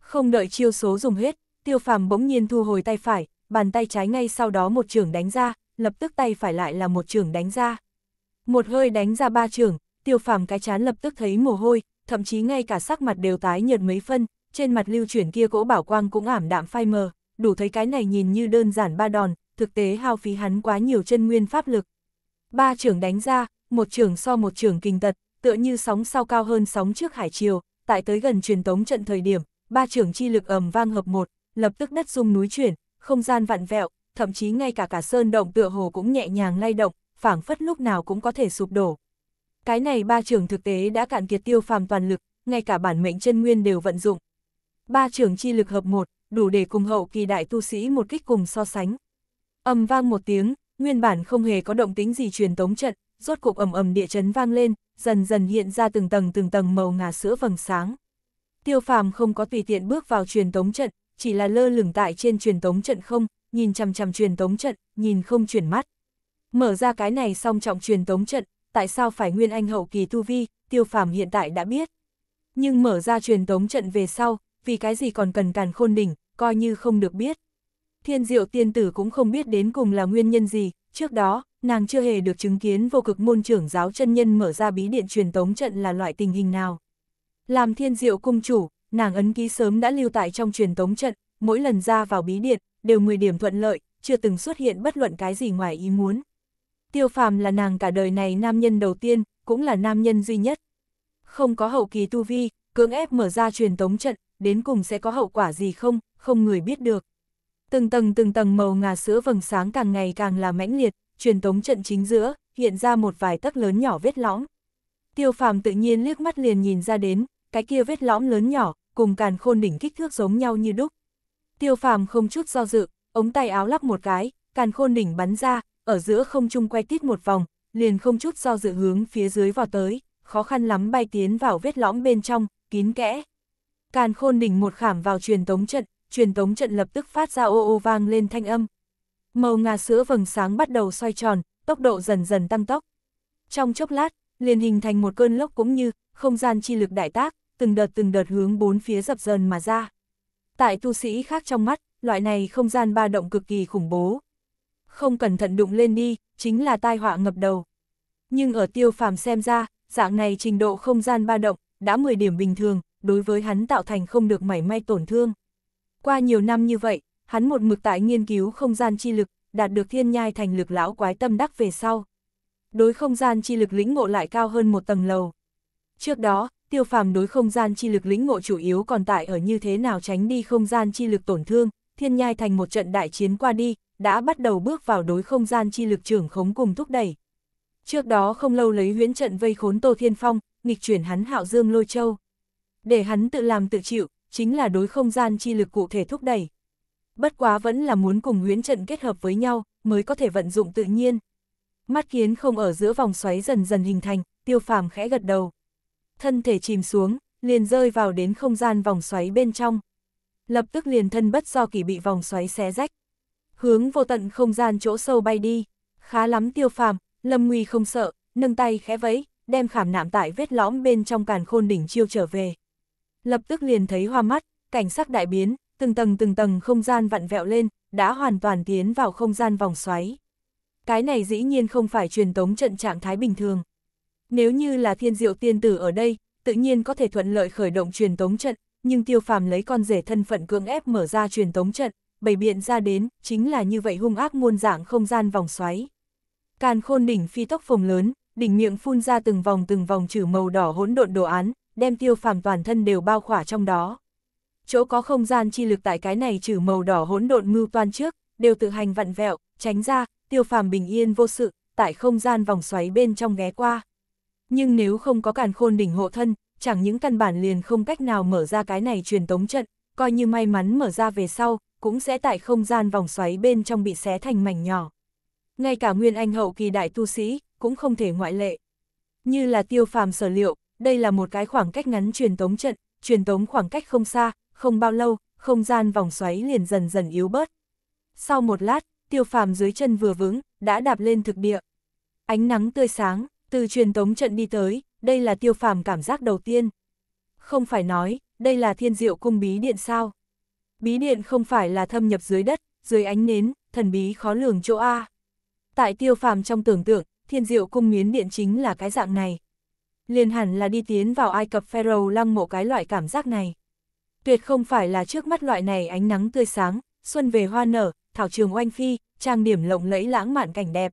Không đợi chiêu số dùng hết, tiêu phàm bỗng nhiên thu hồi tay phải, bàn tay trái ngay sau đó một trường đánh ra, lập tức tay phải lại là một trường đánh ra. Một hơi đánh ra ba trường, tiêu phàm cái chán lập tức thấy mồ hôi, thậm chí ngay cả sắc mặt đều tái nhợt mấy phân, trên mặt lưu chuyển kia cỗ bảo quang cũng ảm đạm phai mờ, đủ thấy cái này nhìn như đơn giản ba đòn, thực tế hao phí hắn quá nhiều chân nguyên pháp lực. Ba trường đánh ra, một trường so một trường kinh tật, tựa như sóng sau cao hơn sóng trước hải chiều, tại tới gần truyền tống trận thời điểm, ba trường chi lực ầm vang hợp một, lập tức đất rung núi chuyển, không gian vặn vẹo, thậm chí ngay cả cả sơn động tựa hồ cũng nhẹ nhàng lay động, phảng phất lúc nào cũng có thể sụp đổ. Cái này ba trường thực tế đã cạn kiệt tiêu phàm toàn lực, ngay cả bản mệnh chân nguyên đều vận dụng. Ba trường chi lực hợp một, đủ để cùng hậu kỳ đại tu sĩ một kích cùng so sánh. Ầm vang một tiếng, nguyên bản không hề có động tính gì truyền tống trận, rốt cục ầm ầm địa chấn vang lên, dần dần hiện ra từng tầng từng tầng màu ngà sữa vầng sáng. Tiêu phàm không có tùy tiện bước vào truyền tống trận, chỉ là lơ lửng tại trên truyền tống trận không, nhìn chằm chằm truyền tống trận, nhìn không chuyển mắt. Mở ra cái này song trọng truyền tống trận, tại sao phải Nguyên Anh hậu kỳ tu vi, tiêu phàm hiện tại đã biết. Nhưng mở ra truyền tống trận về sau, vì cái gì còn cần càn khôn đỉnh, coi như không được biết. Thiên diệu tiên tử cũng không biết đến cùng là nguyên nhân gì, trước đó, nàng chưa hề được chứng kiến vô cực môn trưởng giáo chân nhân mở ra bí điện truyền tống trận là loại tình hình nào. Làm thiên diệu cung chủ, nàng ấn ký sớm đã lưu tại trong truyền tống trận, mỗi lần ra vào bí điện, đều 10 điểm thuận lợi, chưa từng xuất hiện bất luận cái gì ngoài ý muốn. Tiêu phàm là nàng cả đời này nam nhân đầu tiên, cũng là nam nhân duy nhất. Không có hậu kỳ tu vi, cưỡng ép mở ra truyền tống trận, đến cùng sẽ có hậu quả gì không, không người biết được. Từng tầng từng tầng màu ngà sữa vầng sáng càng ngày càng là mãnh liệt, truyền tống trận chính giữa, hiện ra một vài tấc lớn nhỏ vết lõm. Tiêu phàm tự nhiên liếc mắt liền nhìn ra đến, cái kia vết lõm lớn nhỏ, cùng càn khôn đỉnh kích thước giống nhau như đúc. Tiêu phàm không chút do dự, ống tay áo lắp một cái, càn khôn đỉnh bắn ra, ở giữa không trung quay tít một vòng, liền không chút do dự hướng phía dưới vào tới, khó khăn lắm bay tiến vào vết lõm bên trong, kín kẽ. Càn khôn đỉnh một khảm vào truyền tống trận, truyền tống trận lập tức phát ra ô ô vang lên thanh âm. Màu ngà sữa vầng sáng bắt đầu xoay tròn, tốc độ dần dần tăng tốc. Trong chốc lát, liền hình thành một cơn lốc cũng như không gian chi lực đại tác, từng đợt từng đợt hướng bốn phía dập dờn mà ra. Tại tu sĩ khác trong mắt, loại này không gian ba động cực kỳ khủng bố. Không cẩn thận đụng lên đi, chính là tai họa ngập đầu. Nhưng ở tiêu phàm xem ra, dạng này trình độ không gian ba động, đã 10 điểm bình thường, đối với hắn tạo thành không được mảy may tổn thương. Qua nhiều năm như vậy, hắn một mực tại nghiên cứu không gian chi lực, đạt được thiên nhai thành lực lão quái tâm đắc về sau. Đối không gian chi lực lĩnh ngộ lại cao hơn một tầng lầu. Trước đó, tiêu phàm đối không gian chi lực lĩnh ngộ chủ yếu còn tại ở như thế nào tránh đi không gian chi lực tổn thương, thiên nhai thành một trận đại chiến qua đi, đã bắt đầu bước vào đối không gian chi lực trưởng khống cùng thúc đẩy. Trước đó không lâu lấy huyễn trận vây khốn Tô Thiên Phong, nghịch chuyển hắn hạo dương lôi châu. Để hắn tự làm tự chịu, chính là đối không gian chi lực cụ thể thúc đẩy. Bất quá vẫn là muốn cùng huyễn trận kết hợp với nhau, mới có thể vận dụng tự nhiên. Mắt kiến không ở giữa vòng xoáy dần dần hình thành, tiêu phàm khẽ gật đầu thân thể chìm xuống, liền rơi vào đến không gian vòng xoáy bên trong. Lập tức liền thân bất do kỳ bị vòng xoáy xé rách. Hướng vô tận không gian chỗ sâu bay đi, khá lắm tiêu phàm, lâm nguy không sợ, nâng tay khẽ vẫy, đem khảm nạm tại vết lõm bên trong càn khôn đỉnh chiêu trở về. Lập tức liền thấy hoa mắt, cảnh sắc đại biến, từng tầng từng tầng không gian vặn vẹo lên, đã hoàn toàn tiến vào không gian vòng xoáy. Cái này dĩ nhiên không phải truyền tống trận trạng thái bình thường. Nếu như là thiên diệu tiên tử ở đây, tự nhiên có thể thuận lợi khởi động truyền tống trận, nhưng tiêu phàm lấy con rể thân phận cưỡng ép mở ra truyền tống trận, bày biện ra đến, chính là như vậy hung ác muôn dạng không gian vòng xoáy. Càn khôn đỉnh phi tốc phồng lớn, đỉnh miệng phun ra từng vòng từng vòng trừ màu đỏ hỗn độn đồ án, đem tiêu phàm toàn thân đều bao khỏa trong đó. Chỗ có không gian chi lực tại cái này trừ màu đỏ hỗn độn mưu toan trước, đều tự hành vặn vẹo, tránh ra, tiêu phàm bình yên vô sự, tại không gian vòng xoáy bên trong ghé qua nhưng nếu không có càn khôn đỉnh hộ thân, chẳng những căn bản liền không cách nào mở ra cái này truyền tống trận, coi như may mắn mở ra về sau, cũng sẽ tại không gian vòng xoáy bên trong bị xé thành mảnh nhỏ. Ngay cả nguyên anh hậu kỳ đại tu sĩ, cũng không thể ngoại lệ. Như là tiêu phàm sở liệu, đây là một cái khoảng cách ngắn truyền tống trận, truyền tống khoảng cách không xa, không bao lâu, không gian vòng xoáy liền dần dần yếu bớt. Sau một lát, tiêu phàm dưới chân vừa vững, đã đạp lên thực địa. Ánh nắng tươi sáng, từ truyền tống trận đi tới, đây là tiêu phàm cảm giác đầu tiên. Không phải nói, đây là thiên diệu cung bí điện sao. Bí điện không phải là thâm nhập dưới đất, dưới ánh nến, thần bí khó lường chỗ A. Tại tiêu phàm trong tưởng tượng, thiên diệu cung miến điện chính là cái dạng này. liên hẳn là đi tiến vào Ai Cập Pharaoh lăng mộ cái loại cảm giác này. Tuyệt không phải là trước mắt loại này ánh nắng tươi sáng, xuân về hoa nở, thảo trường oanh phi, trang điểm lộng lẫy lãng mạn cảnh đẹp.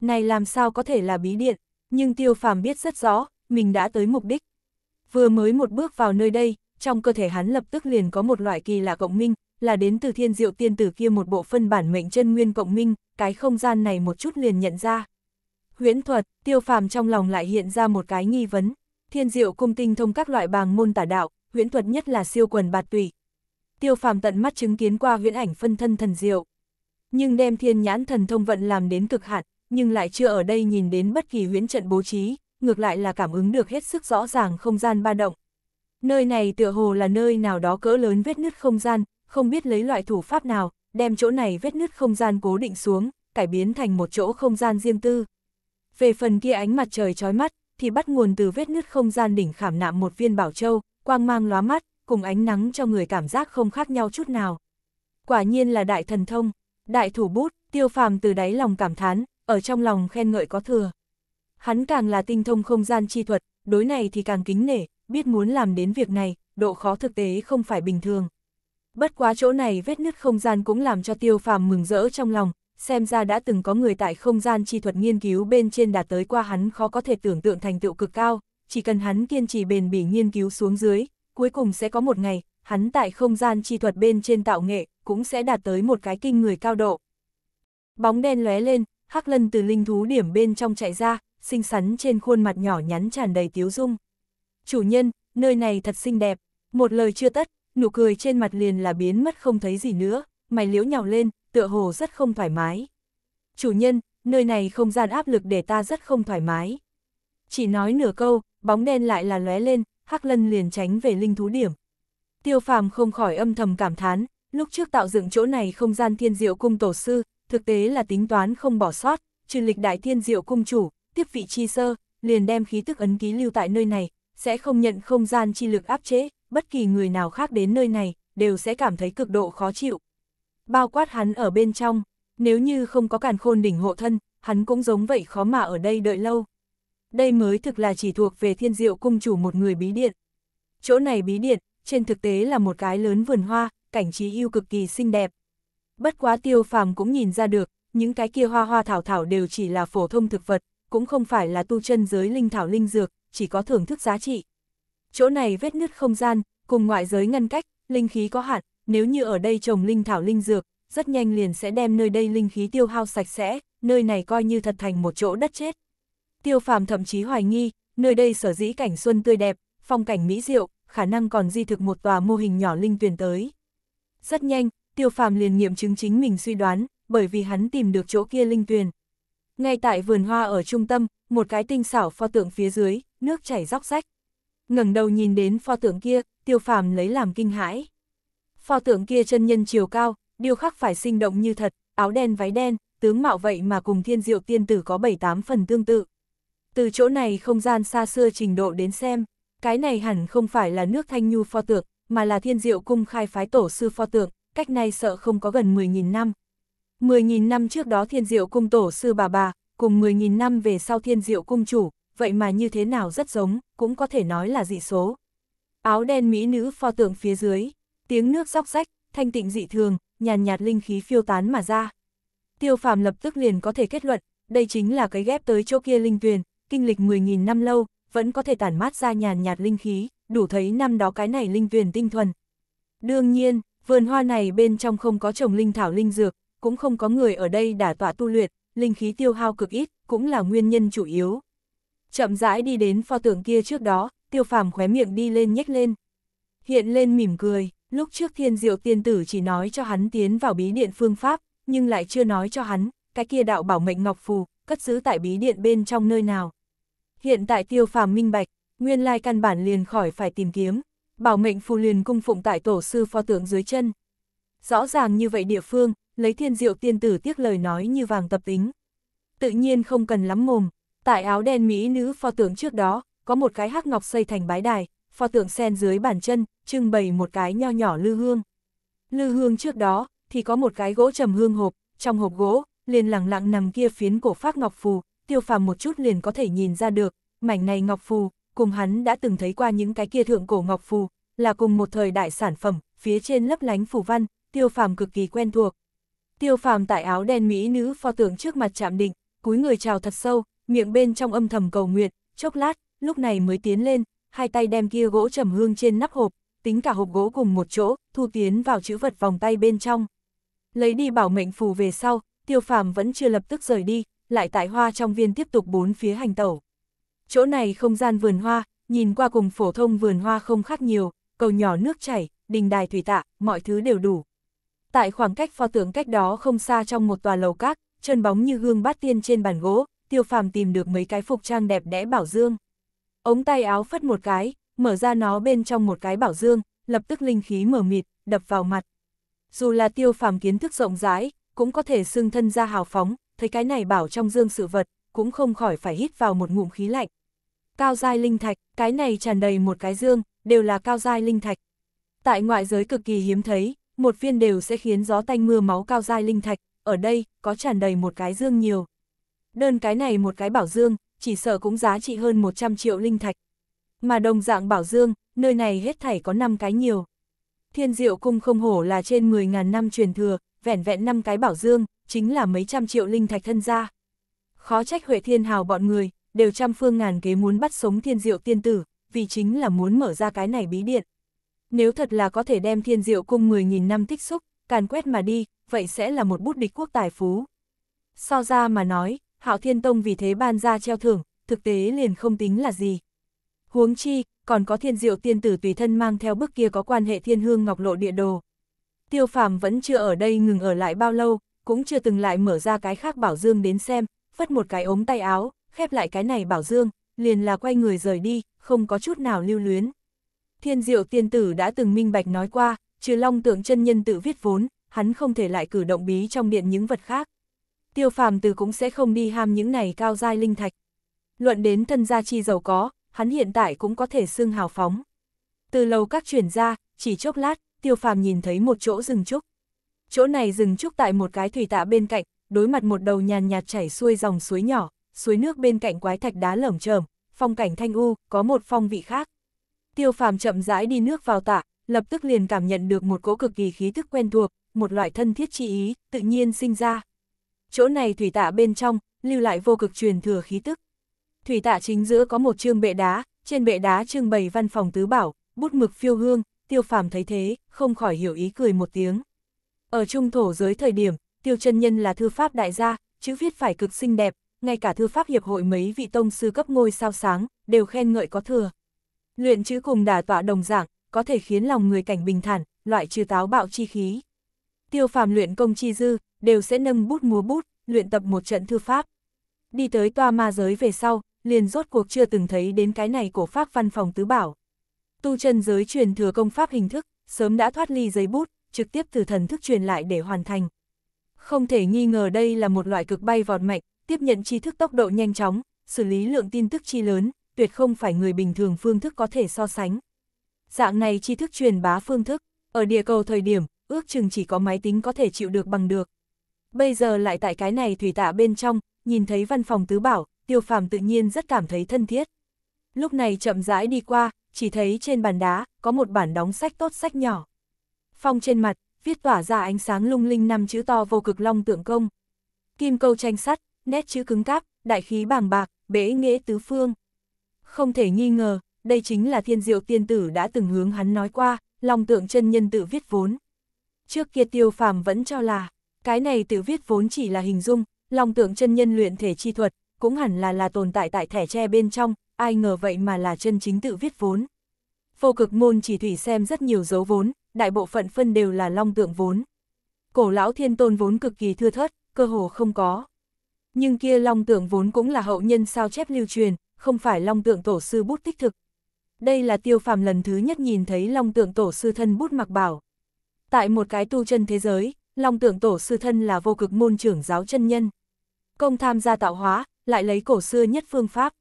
Này làm sao có thể là bí điện? nhưng tiêu phàm biết rất rõ, mình đã tới mục đích. Vừa mới một bước vào nơi đây, trong cơ thể hắn lập tức liền có một loại kỳ lạ cộng minh, là đến từ thiên diệu tiên tử kia một bộ phân bản mệnh chân nguyên cộng minh, cái không gian này một chút liền nhận ra. Huyễn thuật, tiêu phàm trong lòng lại hiện ra một cái nghi vấn, thiên diệu cung tinh thông các loại bàng môn tả đạo, huyễn thuật nhất là siêu quần bạt tùy. Tiêu phàm tận mắt chứng kiến qua huyễn ảnh phân thân thần diệu. Nhưng đem thiên nhãn thần thông vận làm đến cực hạn, nhưng lại chưa ở đây nhìn đến bất kỳ huyễn trận bố trí, ngược lại là cảm ứng được hết sức rõ ràng không gian ba động. Nơi này tựa hồ là nơi nào đó cỡ lớn vết nứt không gian, không biết lấy loại thủ pháp nào, đem chỗ này vết nứt không gian cố định xuống, cải biến thành một chỗ không gian riêng tư. Về phần kia ánh mặt trời chói mắt, thì bắt nguồn từ vết nứt không gian đỉnh khảm nạm một viên bảo châu, quang mang lóa mắt, cùng ánh nắng cho người cảm giác không khác nhau chút nào. Quả nhiên là đại thần thông, đại thủ bút, tiêu phàm từ đáy lòng cảm thán, ở trong lòng khen ngợi có thừa. Hắn càng là tinh thông không gian chi thuật, đối này thì càng kính nể, biết muốn làm đến việc này, độ khó thực tế không phải bình thường. Bất quá chỗ này vết nứt không gian cũng làm cho tiêu phàm mừng rỡ trong lòng, xem ra đã từng có người tại không gian chi thuật nghiên cứu bên trên đạt tới qua hắn khó có thể tưởng tượng thành tựu cực cao, chỉ cần hắn kiên trì bền bỉ nghiên cứu xuống dưới, cuối cùng sẽ có một ngày, hắn tại không gian chi thuật bên trên tạo nghệ, cũng sẽ đạt tới một cái kinh người cao độ. Bóng đen lóe lên, Hắc Lân từ linh thú điểm bên trong chạy ra, xinh xắn trên khuôn mặt nhỏ nhắn tràn đầy tiếu dung. Chủ nhân, nơi này thật xinh đẹp, một lời chưa tất, nụ cười trên mặt liền là biến mất không thấy gì nữa, mày liễu nhào lên, tựa hồ rất không thoải mái. Chủ nhân, nơi này không gian áp lực để ta rất không thoải mái. Chỉ nói nửa câu, bóng đen lại là lóe lên, Hắc Lân liền tránh về linh thú điểm. Tiêu phàm không khỏi âm thầm cảm thán, lúc trước tạo dựng chỗ này không gian thiên diệu cung tổ sư, thực tế là tính toán không bỏ sót, trừ lịch đại thiên diệu cung chủ, tiếp vị chi sơ, liền đem khí tức ấn ký lưu tại nơi này, sẽ không nhận không gian chi lực áp chế, bất kỳ người nào khác đến nơi này, đều sẽ cảm thấy cực độ khó chịu. Bao quát hắn ở bên trong, nếu như không có càn khôn đỉnh hộ thân, hắn cũng giống vậy khó mà ở đây đợi lâu. Đây mới thực là chỉ thuộc về thiên diệu cung chủ một người bí điện. Chỗ này bí điện, trên thực tế là một cái lớn vườn hoa, cảnh trí yêu cực kỳ xinh đẹp, Bất quá tiêu phàm cũng nhìn ra được, những cái kia hoa hoa thảo thảo đều chỉ là phổ thông thực vật, cũng không phải là tu chân giới linh thảo linh dược, chỉ có thưởng thức giá trị. Chỗ này vết nứt không gian, cùng ngoại giới ngăn cách, linh khí có hạn, nếu như ở đây trồng linh thảo linh dược, rất nhanh liền sẽ đem nơi đây linh khí tiêu hao sạch sẽ, nơi này coi như thật thành một chỗ đất chết. Tiêu phàm thậm chí hoài nghi, nơi đây sở dĩ cảnh xuân tươi đẹp, phong cảnh mỹ diệu, khả năng còn di thực một tòa mô hình nhỏ linh tuyển tới. Rất nhanh, tiêu phàm liền nghiệm chứng chính mình suy đoán, bởi vì hắn tìm được chỗ kia linh tuyền. Ngay tại vườn hoa ở trung tâm, một cái tinh xảo pho tượng phía dưới, nước chảy róc rách. ngẩng đầu nhìn đến pho tượng kia, tiêu phàm lấy làm kinh hãi. Pho tượng kia chân nhân chiều cao, điêu khắc phải sinh động như thật, áo đen váy đen, tướng mạo vậy mà cùng thiên diệu tiên tử có 7-8 phần tương tự. Từ chỗ này không gian xa xưa trình độ đến xem, cái này hẳn không phải là nước thanh nhu pho tượng, mà là thiên diệu cung khai phái tổ sư pho tượng, cách nay sợ không có gần 10.000 năm. 10.000 năm trước đó thiên diệu cung tổ sư bà bà, cùng 10.000 năm về sau thiên diệu cung chủ, vậy mà như thế nào rất giống, cũng có thể nói là dị số. Áo đen mỹ nữ pho tượng phía dưới, tiếng nước róc rách, thanh tịnh dị thường, nhàn nhạt, linh khí phiêu tán mà ra. Tiêu phàm lập tức liền có thể kết luận, đây chính là cái ghép tới chỗ kia linh tuyền, kinh lịch 10.000 năm lâu, vẫn có thể tản mát ra nhàn nhạt linh khí, đủ thấy năm đó cái này linh tuyền tinh thuần. Đương nhiên, Vườn hoa này bên trong không có trồng linh thảo linh dược, cũng không có người ở đây đả tọa tu luyện, linh khí tiêu hao cực ít, cũng là nguyên nhân chủ yếu. Chậm rãi đi đến pho tượng kia trước đó, tiêu phàm khóe miệng đi lên nhếch lên. Hiện lên mỉm cười, lúc trước thiên diệu tiên tử chỉ nói cho hắn tiến vào bí điện phương pháp, nhưng lại chưa nói cho hắn, cái kia đạo bảo mệnh ngọc phù, cất giữ tại bí điện bên trong nơi nào. Hiện tại tiêu phàm minh bạch, nguyên lai căn bản liền khỏi phải tìm kiếm, bảo mệnh phù liền cung phụng tại tổ sư pho tượng dưới chân. Rõ ràng như vậy địa phương, lấy thiên diệu tiên tử tiếc lời nói như vàng tập tính. Tự nhiên không cần lắm mồm, tại áo đen mỹ nữ pho tượng trước đó, có một cái hắc ngọc xây thành bái đài, pho tượng sen dưới bàn chân, trưng bày một cái nho nhỏ lư hương. Lư hương trước đó, thì có một cái gỗ trầm hương hộp, trong hộp gỗ, liền lặng lặng nằm kia phiến cổ phác ngọc phù, tiêu phàm một chút liền có thể nhìn ra được, mảnh này ngọc phù, cùng hắn đã từng thấy qua những cái kia thượng cổ ngọc phù, là cùng một thời đại sản phẩm, phía trên lấp lánh phù văn, tiêu phàm cực kỳ quen thuộc. Tiêu phàm tại áo đen mỹ nữ pho tượng trước mặt chạm định, cúi người chào thật sâu, miệng bên trong âm thầm cầu nguyện, chốc lát, lúc này mới tiến lên, hai tay đem kia gỗ trầm hương trên nắp hộp, tính cả hộp gỗ cùng một chỗ, thu tiến vào chữ vật vòng tay bên trong. Lấy đi bảo mệnh phù về sau, tiêu phàm vẫn chưa lập tức rời đi, lại tại hoa trong viên tiếp tục bốn phía hành tẩu chỗ này không gian vườn hoa, nhìn qua cùng phổ thông vườn hoa không khác nhiều, cầu nhỏ nước chảy, đình đài thủy tạ, mọi thứ đều đủ. Tại khoảng cách pho tượng cách đó không xa trong một tòa lầu các, chân bóng như gương bát tiên trên bàn gỗ, tiêu phàm tìm được mấy cái phục trang đẹp đẽ bảo dương. Ống tay áo phất một cái, mở ra nó bên trong một cái bảo dương, lập tức linh khí mở mịt, đập vào mặt. Dù là tiêu phàm kiến thức rộng rãi, cũng có thể xưng thân ra hào phóng, thấy cái này bảo trong dương sự vật, cũng không khỏi phải hít vào một ngụm khí lạnh. Cao giai linh thạch, cái này tràn đầy một cái dương, đều là cao giai linh thạch. Tại ngoại giới cực kỳ hiếm thấy, một viên đều sẽ khiến gió tanh mưa máu cao giai linh thạch, ở đây có tràn đầy một cái dương nhiều. Đơn cái này một cái bảo dương, chỉ sợ cũng giá trị hơn 100 triệu linh thạch. Mà đồng dạng bảo dương, nơi này hết thảy có 5 cái nhiều. Thiên diệu cung không hổ là trên 10.000 năm truyền thừa, vẻn vẹn 5 cái bảo dương, chính là mấy trăm triệu linh thạch thân gia, Khó trách Huệ Thiên Hào bọn người, đều trăm phương ngàn kế muốn bắt sống thiên diệu tiên tử, vì chính là muốn mở ra cái này bí điện. Nếu thật là có thể đem thiên diệu cung 10.000 năm tích xúc, càn quét mà đi, vậy sẽ là một bút địch quốc tài phú. So ra mà nói, Hạo Thiên Tông vì thế ban ra treo thưởng, thực tế liền không tính là gì. Huống chi, còn có thiên diệu tiên tử tùy thân mang theo bức kia có quan hệ thiên hương ngọc lộ địa đồ. Tiêu phàm vẫn chưa ở đây ngừng ở lại bao lâu, cũng chưa từng lại mở ra cái khác bảo dương đến xem, phất một cái ống tay áo, khép lại cái này bảo dương, liền là quay người rời đi, không có chút nào lưu luyến. Thiên diệu tiên tử đã từng minh bạch nói qua, trừ long tượng chân nhân tự viết vốn, hắn không thể lại cử động bí trong điện những vật khác. Tiêu phàm từ cũng sẽ không đi ham những này cao dai linh thạch. Luận đến thân gia chi giàu có, hắn hiện tại cũng có thể xưng hào phóng. Từ lầu các chuyển ra, chỉ chốc lát, tiêu phàm nhìn thấy một chỗ rừng trúc. Chỗ này rừng trúc tại một cái thủy tạ bên cạnh, đối mặt một đầu nhàn nhạt chảy xuôi dòng suối nhỏ, suối nước bên cạnh quái thạch đá lởm chởm, phong cảnh thanh u, có một phong vị khác. Tiêu phàm chậm rãi đi nước vào tạ, lập tức liền cảm nhận được một cỗ cực kỳ khí thức quen thuộc, một loại thân thiết chi ý, tự nhiên sinh ra. Chỗ này thủy tạ bên trong, lưu lại vô cực truyền thừa khí tức. Thủy tạ chính giữa có một chương bệ đá, trên bệ đá trưng bày văn phòng tứ bảo, bút mực phiêu hương, tiêu phàm thấy thế, không khỏi hiểu ý cười một tiếng. Ở trung thổ giới thời điểm, tiêu chân nhân là thư pháp đại gia, chữ viết phải cực xinh đẹp, ngay cả thư pháp hiệp hội mấy vị tông sư cấp ngôi sao sáng, đều khen ngợi có thừa. Luyện chữ cùng đả tọa đồng dạng, có thể khiến lòng người cảnh bình thản, loại trừ táo bạo chi khí. Tiêu phàm luyện công chi dư, đều sẽ nâng bút múa bút, luyện tập một trận thư pháp. Đi tới toa ma giới về sau, liền rốt cuộc chưa từng thấy đến cái này của pháp văn phòng tứ bảo. Tu chân giới truyền thừa công pháp hình thức, sớm đã thoát ly giấy bút, trực tiếp từ thần thức truyền lại để hoàn thành. Không thể nghi ngờ đây là một loại cực bay vọt mạnh, tiếp nhận tri thức tốc độ nhanh chóng, xử lý lượng tin tức chi lớn, tuyệt không phải người bình thường phương thức có thể so sánh. Dạng này tri thức truyền bá phương thức, ở địa cầu thời điểm, ước chừng chỉ có máy tính có thể chịu được bằng được. Bây giờ lại tại cái này thủy tạ bên trong, nhìn thấy văn phòng tứ bảo, tiêu phàm tự nhiên rất cảm thấy thân thiết. Lúc này chậm rãi đi qua, chỉ thấy trên bàn đá, có một bản đóng sách tốt sách nhỏ. Phong trên mặt, viết tỏa ra ánh sáng lung linh năm chữ to vô cực long tượng công. Kim câu tranh sắt, nét chữ cứng cáp, đại khí bàng bạc, bế nghĩa tứ phương. Không thể nghi ngờ, đây chính là thiên diệu tiên tử đã từng hướng hắn nói qua, long tượng chân nhân tự viết vốn. Trước kia tiêu phàm vẫn cho là, cái này tự viết vốn chỉ là hình dung, long tượng chân nhân luyện thể chi thuật, cũng hẳn là là tồn tại tại thẻ tre bên trong, ai ngờ vậy mà là chân chính tự viết vốn. Vô cực môn chỉ thủy xem rất nhiều dấu vốn, đại bộ phận phân đều là long tượng vốn. Cổ lão thiên tôn vốn cực kỳ thưa thớt, cơ hồ không có. Nhưng kia long tượng vốn cũng là hậu nhân sao chép lưu truyền, không phải long tượng tổ sư bút tích thực. Đây là tiêu phàm lần thứ nhất nhìn thấy long tượng tổ sư thân bút mặc bảo. Tại một cái tu chân thế giới, long tượng tổ sư thân là vô cực môn trưởng giáo chân nhân. Công tham gia tạo hóa, lại lấy cổ xưa nhất phương pháp.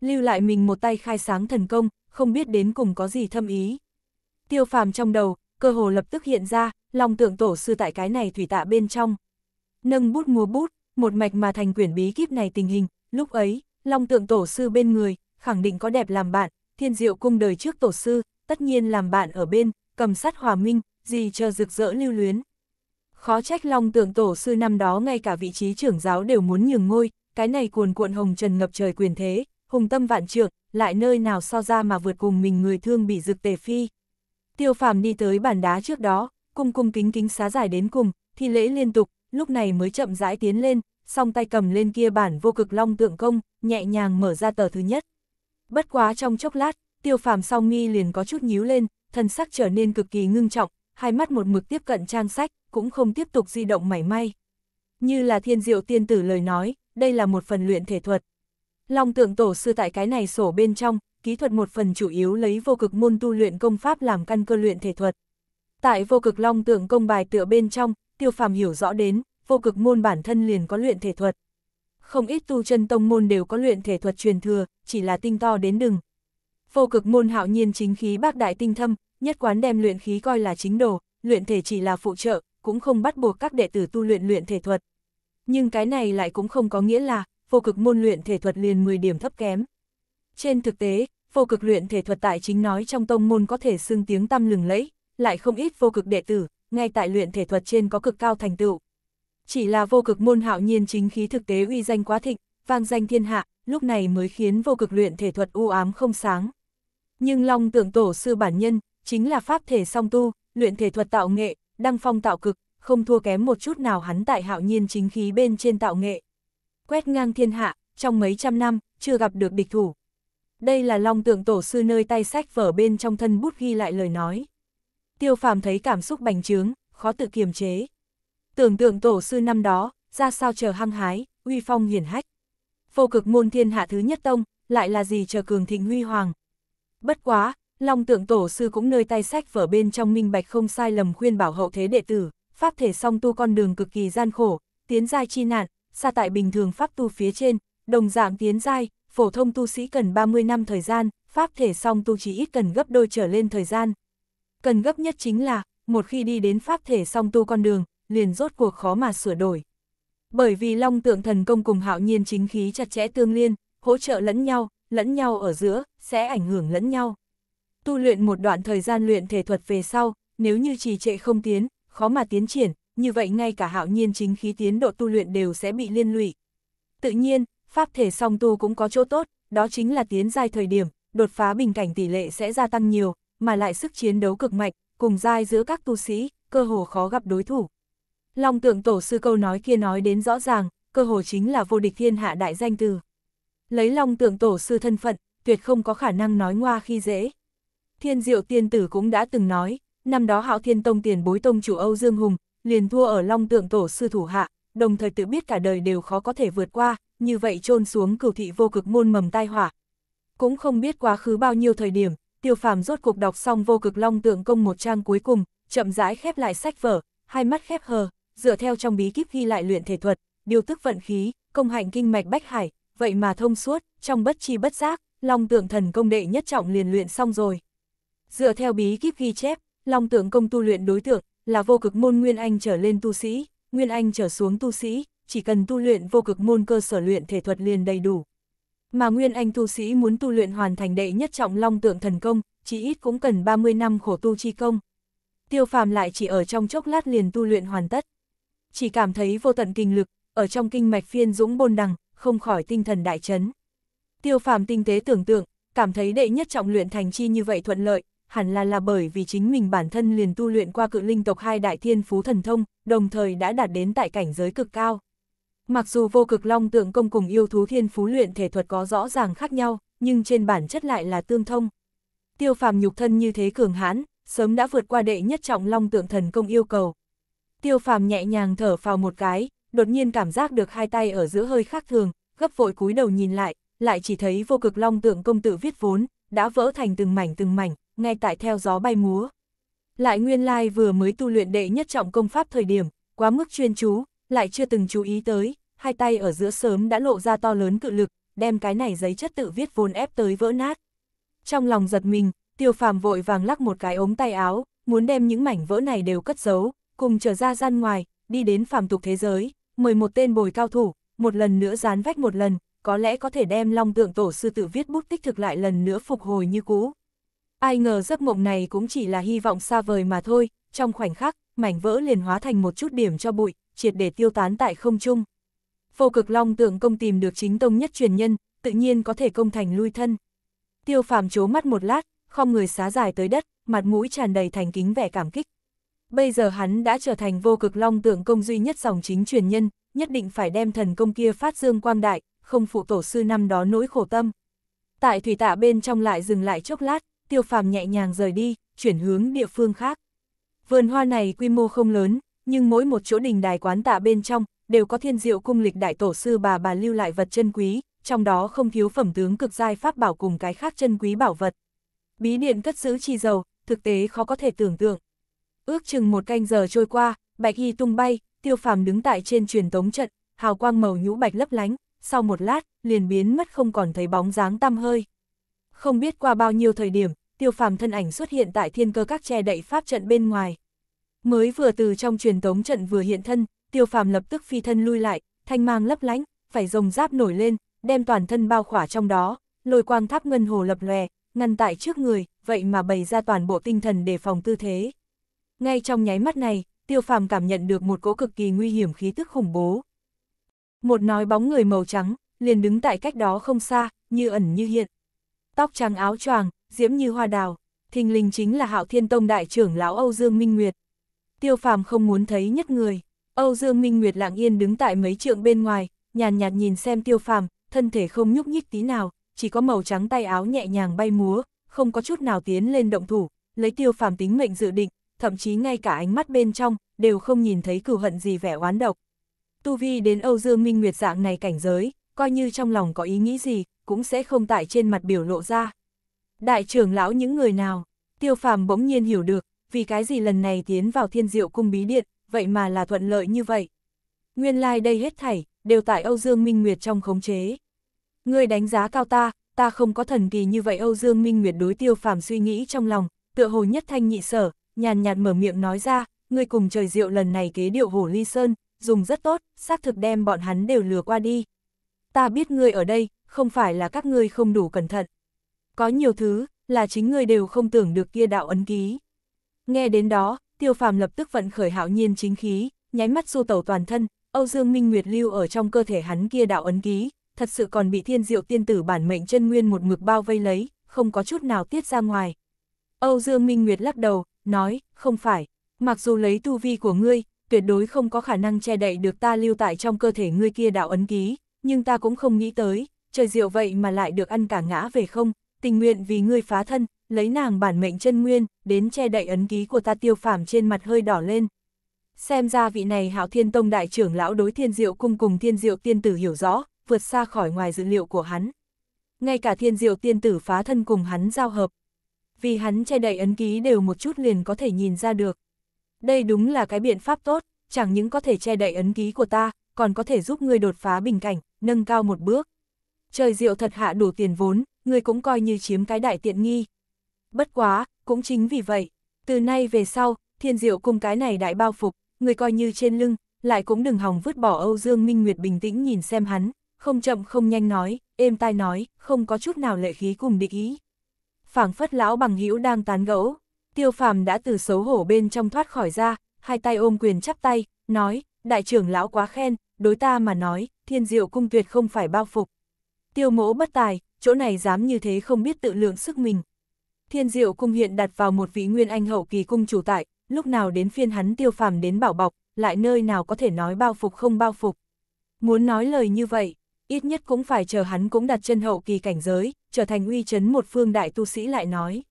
Lưu lại mình một tay khai sáng thần công, không biết đến cùng có gì thâm ý. Tiêu phàm trong đầu, cơ hồ lập tức hiện ra, lòng tượng tổ sư tại cái này thủy tạ bên trong. Nâng bút mua bút, một mạch mà thành quyển bí kíp này tình hình, lúc ấy, lòng tượng tổ sư bên người, khẳng định có đẹp làm bạn, thiên diệu cung đời trước tổ sư, tất nhiên làm bạn ở bên, cầm sắt hòa minh, gì chờ rực rỡ lưu luyến. Khó trách long tượng tổ sư năm đó ngay cả vị trí trưởng giáo đều muốn nhường ngôi, cái này cuồn cuộn hồng trần ngập trời quyền thế, hùng tâm vạn trưởng lại nơi nào so ra mà vượt cùng mình người thương bị dực tề phi. Tiêu phàm đi tới bàn đá trước đó, cung cung kính kính xá giải đến cùng, thi lễ liên tục, lúc này mới chậm rãi tiến lên, song tay cầm lên kia bản vô cực long tượng công, nhẹ nhàng mở ra tờ thứ nhất. Bất quá trong chốc lát, tiêu phàm song nghi liền có chút nhíu lên, thân sắc trở nên cực kỳ ngưng trọng, hai mắt một mực tiếp cận trang sách, cũng không tiếp tục di động mảy may. Như là thiên diệu tiên tử lời nói, đây là một phần luyện thể thuật. Long tượng tổ sư tại cái này sổ bên trong, kỹ thuật một phần chủ yếu lấy vô cực môn tu luyện công pháp làm căn cơ luyện thể thuật. Tại vô cực long tượng công bài tựa bên trong, tiêu phàm hiểu rõ đến, vô cực môn bản thân liền có luyện thể thuật. Không ít tu chân tông môn đều có luyện thể thuật truyền thừa, chỉ là tinh to đến đừng. Vô cực môn hạo nhiên chính khí bác đại tinh thâm, nhất quán đem luyện khí coi là chính đồ, luyện thể chỉ là phụ trợ, cũng không bắt buộc các đệ tử tu luyện luyện thể thuật. Nhưng cái này lại cũng không có nghĩa là, vô cực môn luyện thể thuật liền 10 điểm thấp kém. Trên thực tế, vô cực luyện thể thuật tại chính nói trong tông môn có thể xưng tiếng tăm lừng lẫy, lại không ít vô cực đệ tử, ngay tại luyện thể thuật trên có cực cao thành tựu. Chỉ là vô cực môn hạo nhiên chính khí thực tế uy danh quá thịnh, vang danh thiên hạ, lúc này mới khiến vô cực luyện thể thuật u ám không sáng. Nhưng Long Tượng tổ sư bản nhân, chính là pháp thể song tu, luyện thể thuật tạo nghệ, đăng phong tạo cực, không thua kém một chút nào hắn tại hạo nhiên chính khí bên trên tạo nghệ. Quét ngang thiên hạ, trong mấy trăm năm, chưa gặp được địch thủ, đây là long tượng tổ sư nơi tay sách vở bên trong thân bút ghi lại lời nói. Tiêu phàm thấy cảm xúc bành trướng, khó tự kiềm chế. Tưởng tượng tổ sư năm đó, ra sao chờ hăng hái, uy phong hiển hách. Vô cực môn thiên hạ thứ nhất tông, lại là gì chờ cường thịnh huy hoàng. Bất quá, long tượng tổ sư cũng nơi tay sách vở bên trong minh bạch không sai lầm khuyên bảo hậu thế đệ tử, pháp thể song tu con đường cực kỳ gian khổ, tiến giai chi nạn, xa tại bình thường pháp tu phía trên, đồng dạng tiến giai, phổ thông tu sĩ cần 30 năm thời gian, pháp thể song tu chỉ ít cần gấp đôi trở lên thời gian. Cần gấp nhất chính là, một khi đi đến pháp thể song tu con đường, liền rốt cuộc khó mà sửa đổi. Bởi vì long tượng thần công cùng hạo nhiên chính khí chặt chẽ tương liên, hỗ trợ lẫn nhau, lẫn nhau ở giữa, sẽ ảnh hưởng lẫn nhau. Tu luyện một đoạn thời gian luyện thể thuật về sau, nếu như trì trệ không tiến, khó mà tiến triển, như vậy ngay cả hạo nhiên chính khí tiến độ tu luyện đều sẽ bị liên lụy. Tự nhiên, pháp thể song tu cũng có chỗ tốt, đó chính là tiến giai thời điểm, đột phá bình cảnh tỷ lệ sẽ gia tăng nhiều, mà lại sức chiến đấu cực mạnh, cùng giai giữa các tu sĩ, cơ hồ khó gặp đối thủ. Long tượng tổ sư câu nói kia nói đến rõ ràng, cơ hồ chính là vô địch thiên hạ đại danh từ. Lấy long tượng tổ sư thân phận, tuyệt không có khả năng nói ngoa khi dễ. Thiên diệu tiên tử cũng đã từng nói, năm đó hạo thiên tông tiền bối tông chủ Âu Dương Hùng, liền thua ở long tượng tổ sư thủ hạ, đồng thời tự biết cả đời đều khó có thể vượt qua, như vậy chôn xuống cửu thị vô cực môn mầm tai họa. Cũng không biết quá khứ bao nhiêu thời điểm, tiêu phàm rốt cuộc đọc xong vô cực long tượng công một trang cuối cùng, chậm rãi khép lại sách vở, hai mắt khép hờ, dựa theo trong bí kíp ghi lại luyện thể thuật, điều tức vận khí, công hạnh kinh mạch bách hải, vậy mà thông suốt, trong bất chi bất giác, long tượng thần công đệ nhất trọng liền luyện xong rồi. Dựa theo bí kíp ghi chép, long tượng công tu luyện đối tượng là vô cực môn nguyên anh trở lên tu sĩ. Nguyên Anh trở xuống tu sĩ, chỉ cần tu luyện vô cực môn cơ sở luyện thể thuật liền đầy đủ. Mà Nguyên Anh tu sĩ muốn tu luyện hoàn thành đệ nhất trọng long tượng thần công, chỉ ít cũng cần 30 năm khổ tu chi công. Tiêu phàm lại chỉ ở trong chốc lát liền tu luyện hoàn tất. Chỉ cảm thấy vô tận kinh lực, ở trong kinh mạch phiên dũng bôn đằng, không khỏi tinh thần đại chấn. Tiêu phàm tinh tế tưởng tượng, cảm thấy đệ nhất trọng luyện thành chi như vậy thuận lợi, hẳn là là bởi vì chính mình bản thân liền tu luyện qua cự linh tộc hai đại thiên phú thần thông, đồng thời đã đạt đến tại cảnh giới cực cao. Mặc dù vô cực long tượng công cùng yêu thú thiên phú luyện thể thuật có rõ ràng khác nhau, nhưng trên bản chất lại là tương thông. Tiêu phàm nhục thân như thế cường hãn, sớm đã vượt qua đệ nhất trọng long tượng thần công yêu cầu. Tiêu phàm nhẹ nhàng thở vào một cái, đột nhiên cảm giác được hai tay ở giữa hơi khác thường, gấp vội cúi đầu nhìn lại, lại chỉ thấy vô cực long tượng công tự viết vốn, đã vỡ thành từng mảnh từng mảnh, ngay tại theo gió bay múa. Lại nguyên lai vừa mới tu luyện đệ nhất trọng công pháp thời điểm, quá mức chuyên chú, lại chưa từng chú ý tới, hai tay ở giữa sớm đã lộ ra to lớn cự lực, đem cái này giấy chất tự viết vốn ép tới vỡ nát. Trong lòng giật mình, tiêu phàm vội vàng lắc một cái ống tay áo, muốn đem những mảnh vỡ này đều cất giấu, cùng trở ra gian ngoài, đi đến phàm tục thế giới, mời một tên bồi cao thủ, một lần nữa dán vách một lần, có lẽ có thể đem long tượng tổ sư tự viết bút tích thực lại lần nữa phục hồi như cũ. Ai ngờ giấc mộng này cũng chỉ là hy vọng xa vời mà thôi, trong khoảnh khắc, mảnh vỡ liền hóa thành một chút điểm cho bụi, triệt để tiêu tán tại không trung. Vô cực long tượng công tìm được chính tông nhất truyền nhân, tự nhiên có thể công thành lui thân. Tiêu phàm chố mắt một lát, không người xá dài tới đất, mặt mũi tràn đầy thành kính vẻ cảm kích. Bây giờ hắn đã trở thành vô cực long tượng công duy nhất dòng chính truyền nhân, nhất định phải đem thần công kia phát dương quang đại, không phụ tổ sư năm đó nỗi khổ tâm. Tại thủy tạ bên trong lại dừng lại chốc lát, tiêu phàm nhẹ nhàng rời đi, chuyển hướng địa phương khác. Vườn hoa này quy mô không lớn, nhưng mỗi một chỗ đình đài quán tạ bên trong, đều có thiên diệu cung lịch đại tổ sư bà bà lưu lại vật chân quý, trong đó không thiếu phẩm tướng cực giai pháp bảo cùng cái khác chân quý bảo vật. Bí điện cất giữ chi dầu, thực tế khó có thể tưởng tượng. Ước chừng một canh giờ trôi qua, bạch y tung bay, tiêu phàm đứng tại trên truyền tống trận, hào quang màu nhũ bạch lấp lánh, sau một lát, liền biến mất không còn thấy bóng dáng tăm hơi. Không biết qua bao nhiêu thời điểm, tiêu phàm thân ảnh xuất hiện tại thiên cơ các che đậy pháp trận bên ngoài. Mới vừa từ trong truyền tống trận vừa hiện thân, tiêu phàm lập tức phi thân lui lại, thanh mang lấp lánh, phải rồng giáp nổi lên, đem toàn thân bao khỏa trong đó, lôi quang tháp ngân hồ lập lòe, ngăn tại trước người, vậy mà bày ra toàn bộ tinh thần để phòng tư thế. Ngay trong nháy mắt này, tiêu phàm cảm nhận được một cỗ cực kỳ nguy hiểm khí tức khủng bố. Một nói bóng người màu trắng, liền đứng tại cách đó không xa, như ẩn như hiện, tóc trắng áo choàng, diễm như hoa đào, thình lình chính là Hạo Thiên Tông đại trưởng lão Âu Dương Minh Nguyệt. Tiêu Phàm không muốn thấy nhất người, Âu Dương Minh Nguyệt lặng yên đứng tại mấy trượng bên ngoài, nhàn nhạt nhìn xem Tiêu Phàm, thân thể không nhúc nhích tí nào, chỉ có màu trắng tay áo nhẹ nhàng bay múa, không có chút nào tiến lên động thủ, lấy Tiêu Phàm tính mệnh dự định, thậm chí ngay cả ánh mắt bên trong đều không nhìn thấy cừu hận gì vẻ oán độc. Tu vi đến Âu Dương Minh Nguyệt dạng này cảnh giới, coi như trong lòng có ý nghĩ gì, cũng sẽ không tại trên mặt biểu lộ ra. Đại trưởng lão những người nào, tiêu phàm bỗng nhiên hiểu được, vì cái gì lần này tiến vào thiên diệu cung bí điện, vậy mà là thuận lợi như vậy. Nguyên lai like đây hết thảy, đều tại Âu Dương Minh Nguyệt trong khống chế. Người đánh giá cao ta, ta không có thần kỳ như vậy Âu Dương Minh Nguyệt đối tiêu phàm suy nghĩ trong lòng, tựa hồ nhất thanh nhị sở, nhàn nhạt mở miệng nói ra, người cùng trời diệu lần này kế điệu hổ ly sơn, dùng rất tốt, xác thực đem bọn hắn đều lừa qua đi. Ta biết ngươi ở đây, không phải là các ngươi không đủ cẩn thận. Có nhiều thứ, là chính ngươi đều không tưởng được kia đạo ấn ký. Nghe đến đó, tiêu phàm lập tức vận khởi hạo nhiên chính khí, nháy mắt du tẩu toàn thân, Âu Dương Minh Nguyệt lưu ở trong cơ thể hắn kia đạo ấn ký, thật sự còn bị thiên diệu tiên tử bản mệnh chân nguyên một mực bao vây lấy, không có chút nào tiết ra ngoài. Âu Dương Minh Nguyệt lắc đầu, nói, không phải, mặc dù lấy tu vi của ngươi, tuyệt đối không có khả năng che đậy được ta lưu tại trong cơ thể ngươi kia đạo ấn ký, nhưng ta cũng không nghĩ tới, trời diệu vậy mà lại được ăn cả ngã về không, tình nguyện vì ngươi phá thân, lấy nàng bản mệnh chân nguyên, đến che đậy ấn ký của ta tiêu phàm trên mặt hơi đỏ lên. Xem ra vị này hạo thiên tông đại trưởng lão đối thiên diệu cung cùng thiên diệu tiên tử hiểu rõ, vượt xa khỏi ngoài dữ liệu của hắn. Ngay cả thiên diệu tiên tử phá thân cùng hắn giao hợp. Vì hắn che đậy ấn ký đều một chút liền có thể nhìn ra được. Đây đúng là cái biện pháp tốt, chẳng những có thể che đậy ấn ký của ta, còn có thể giúp ngươi đột phá bình cảnh, nâng cao một bước trời diệu thật hạ đủ tiền vốn, người cũng coi như chiếm cái đại tiện nghi. Bất quá, cũng chính vì vậy, từ nay về sau, thiên diệu cùng cái này đại bao phục, người coi như trên lưng, lại cũng đừng hòng vứt bỏ Âu Dương Minh Nguyệt bình tĩnh nhìn xem hắn, không chậm không nhanh nói, êm tai nói, không có chút nào lệ khí cùng địch ý. phảng phất lão bằng hữu đang tán gẫu, tiêu phàm đã từ xấu hổ bên trong thoát khỏi ra, hai tay ôm quyền chắp tay, nói, đại trưởng lão quá khen, đối ta mà nói, thiên diệu cung tuyệt không phải bao phục. Tiêu mỗ bất tài, chỗ này dám như thế không biết tự lượng sức mình. Thiên diệu cung hiện đặt vào một vị nguyên anh hậu kỳ cung chủ tại, lúc nào đến phiên hắn tiêu phàm đến bảo bọc, lại nơi nào có thể nói bao phục không bao phục. Muốn nói lời như vậy, ít nhất cũng phải chờ hắn cũng đặt chân hậu kỳ cảnh giới, trở thành uy chấn một phương đại tu sĩ lại nói.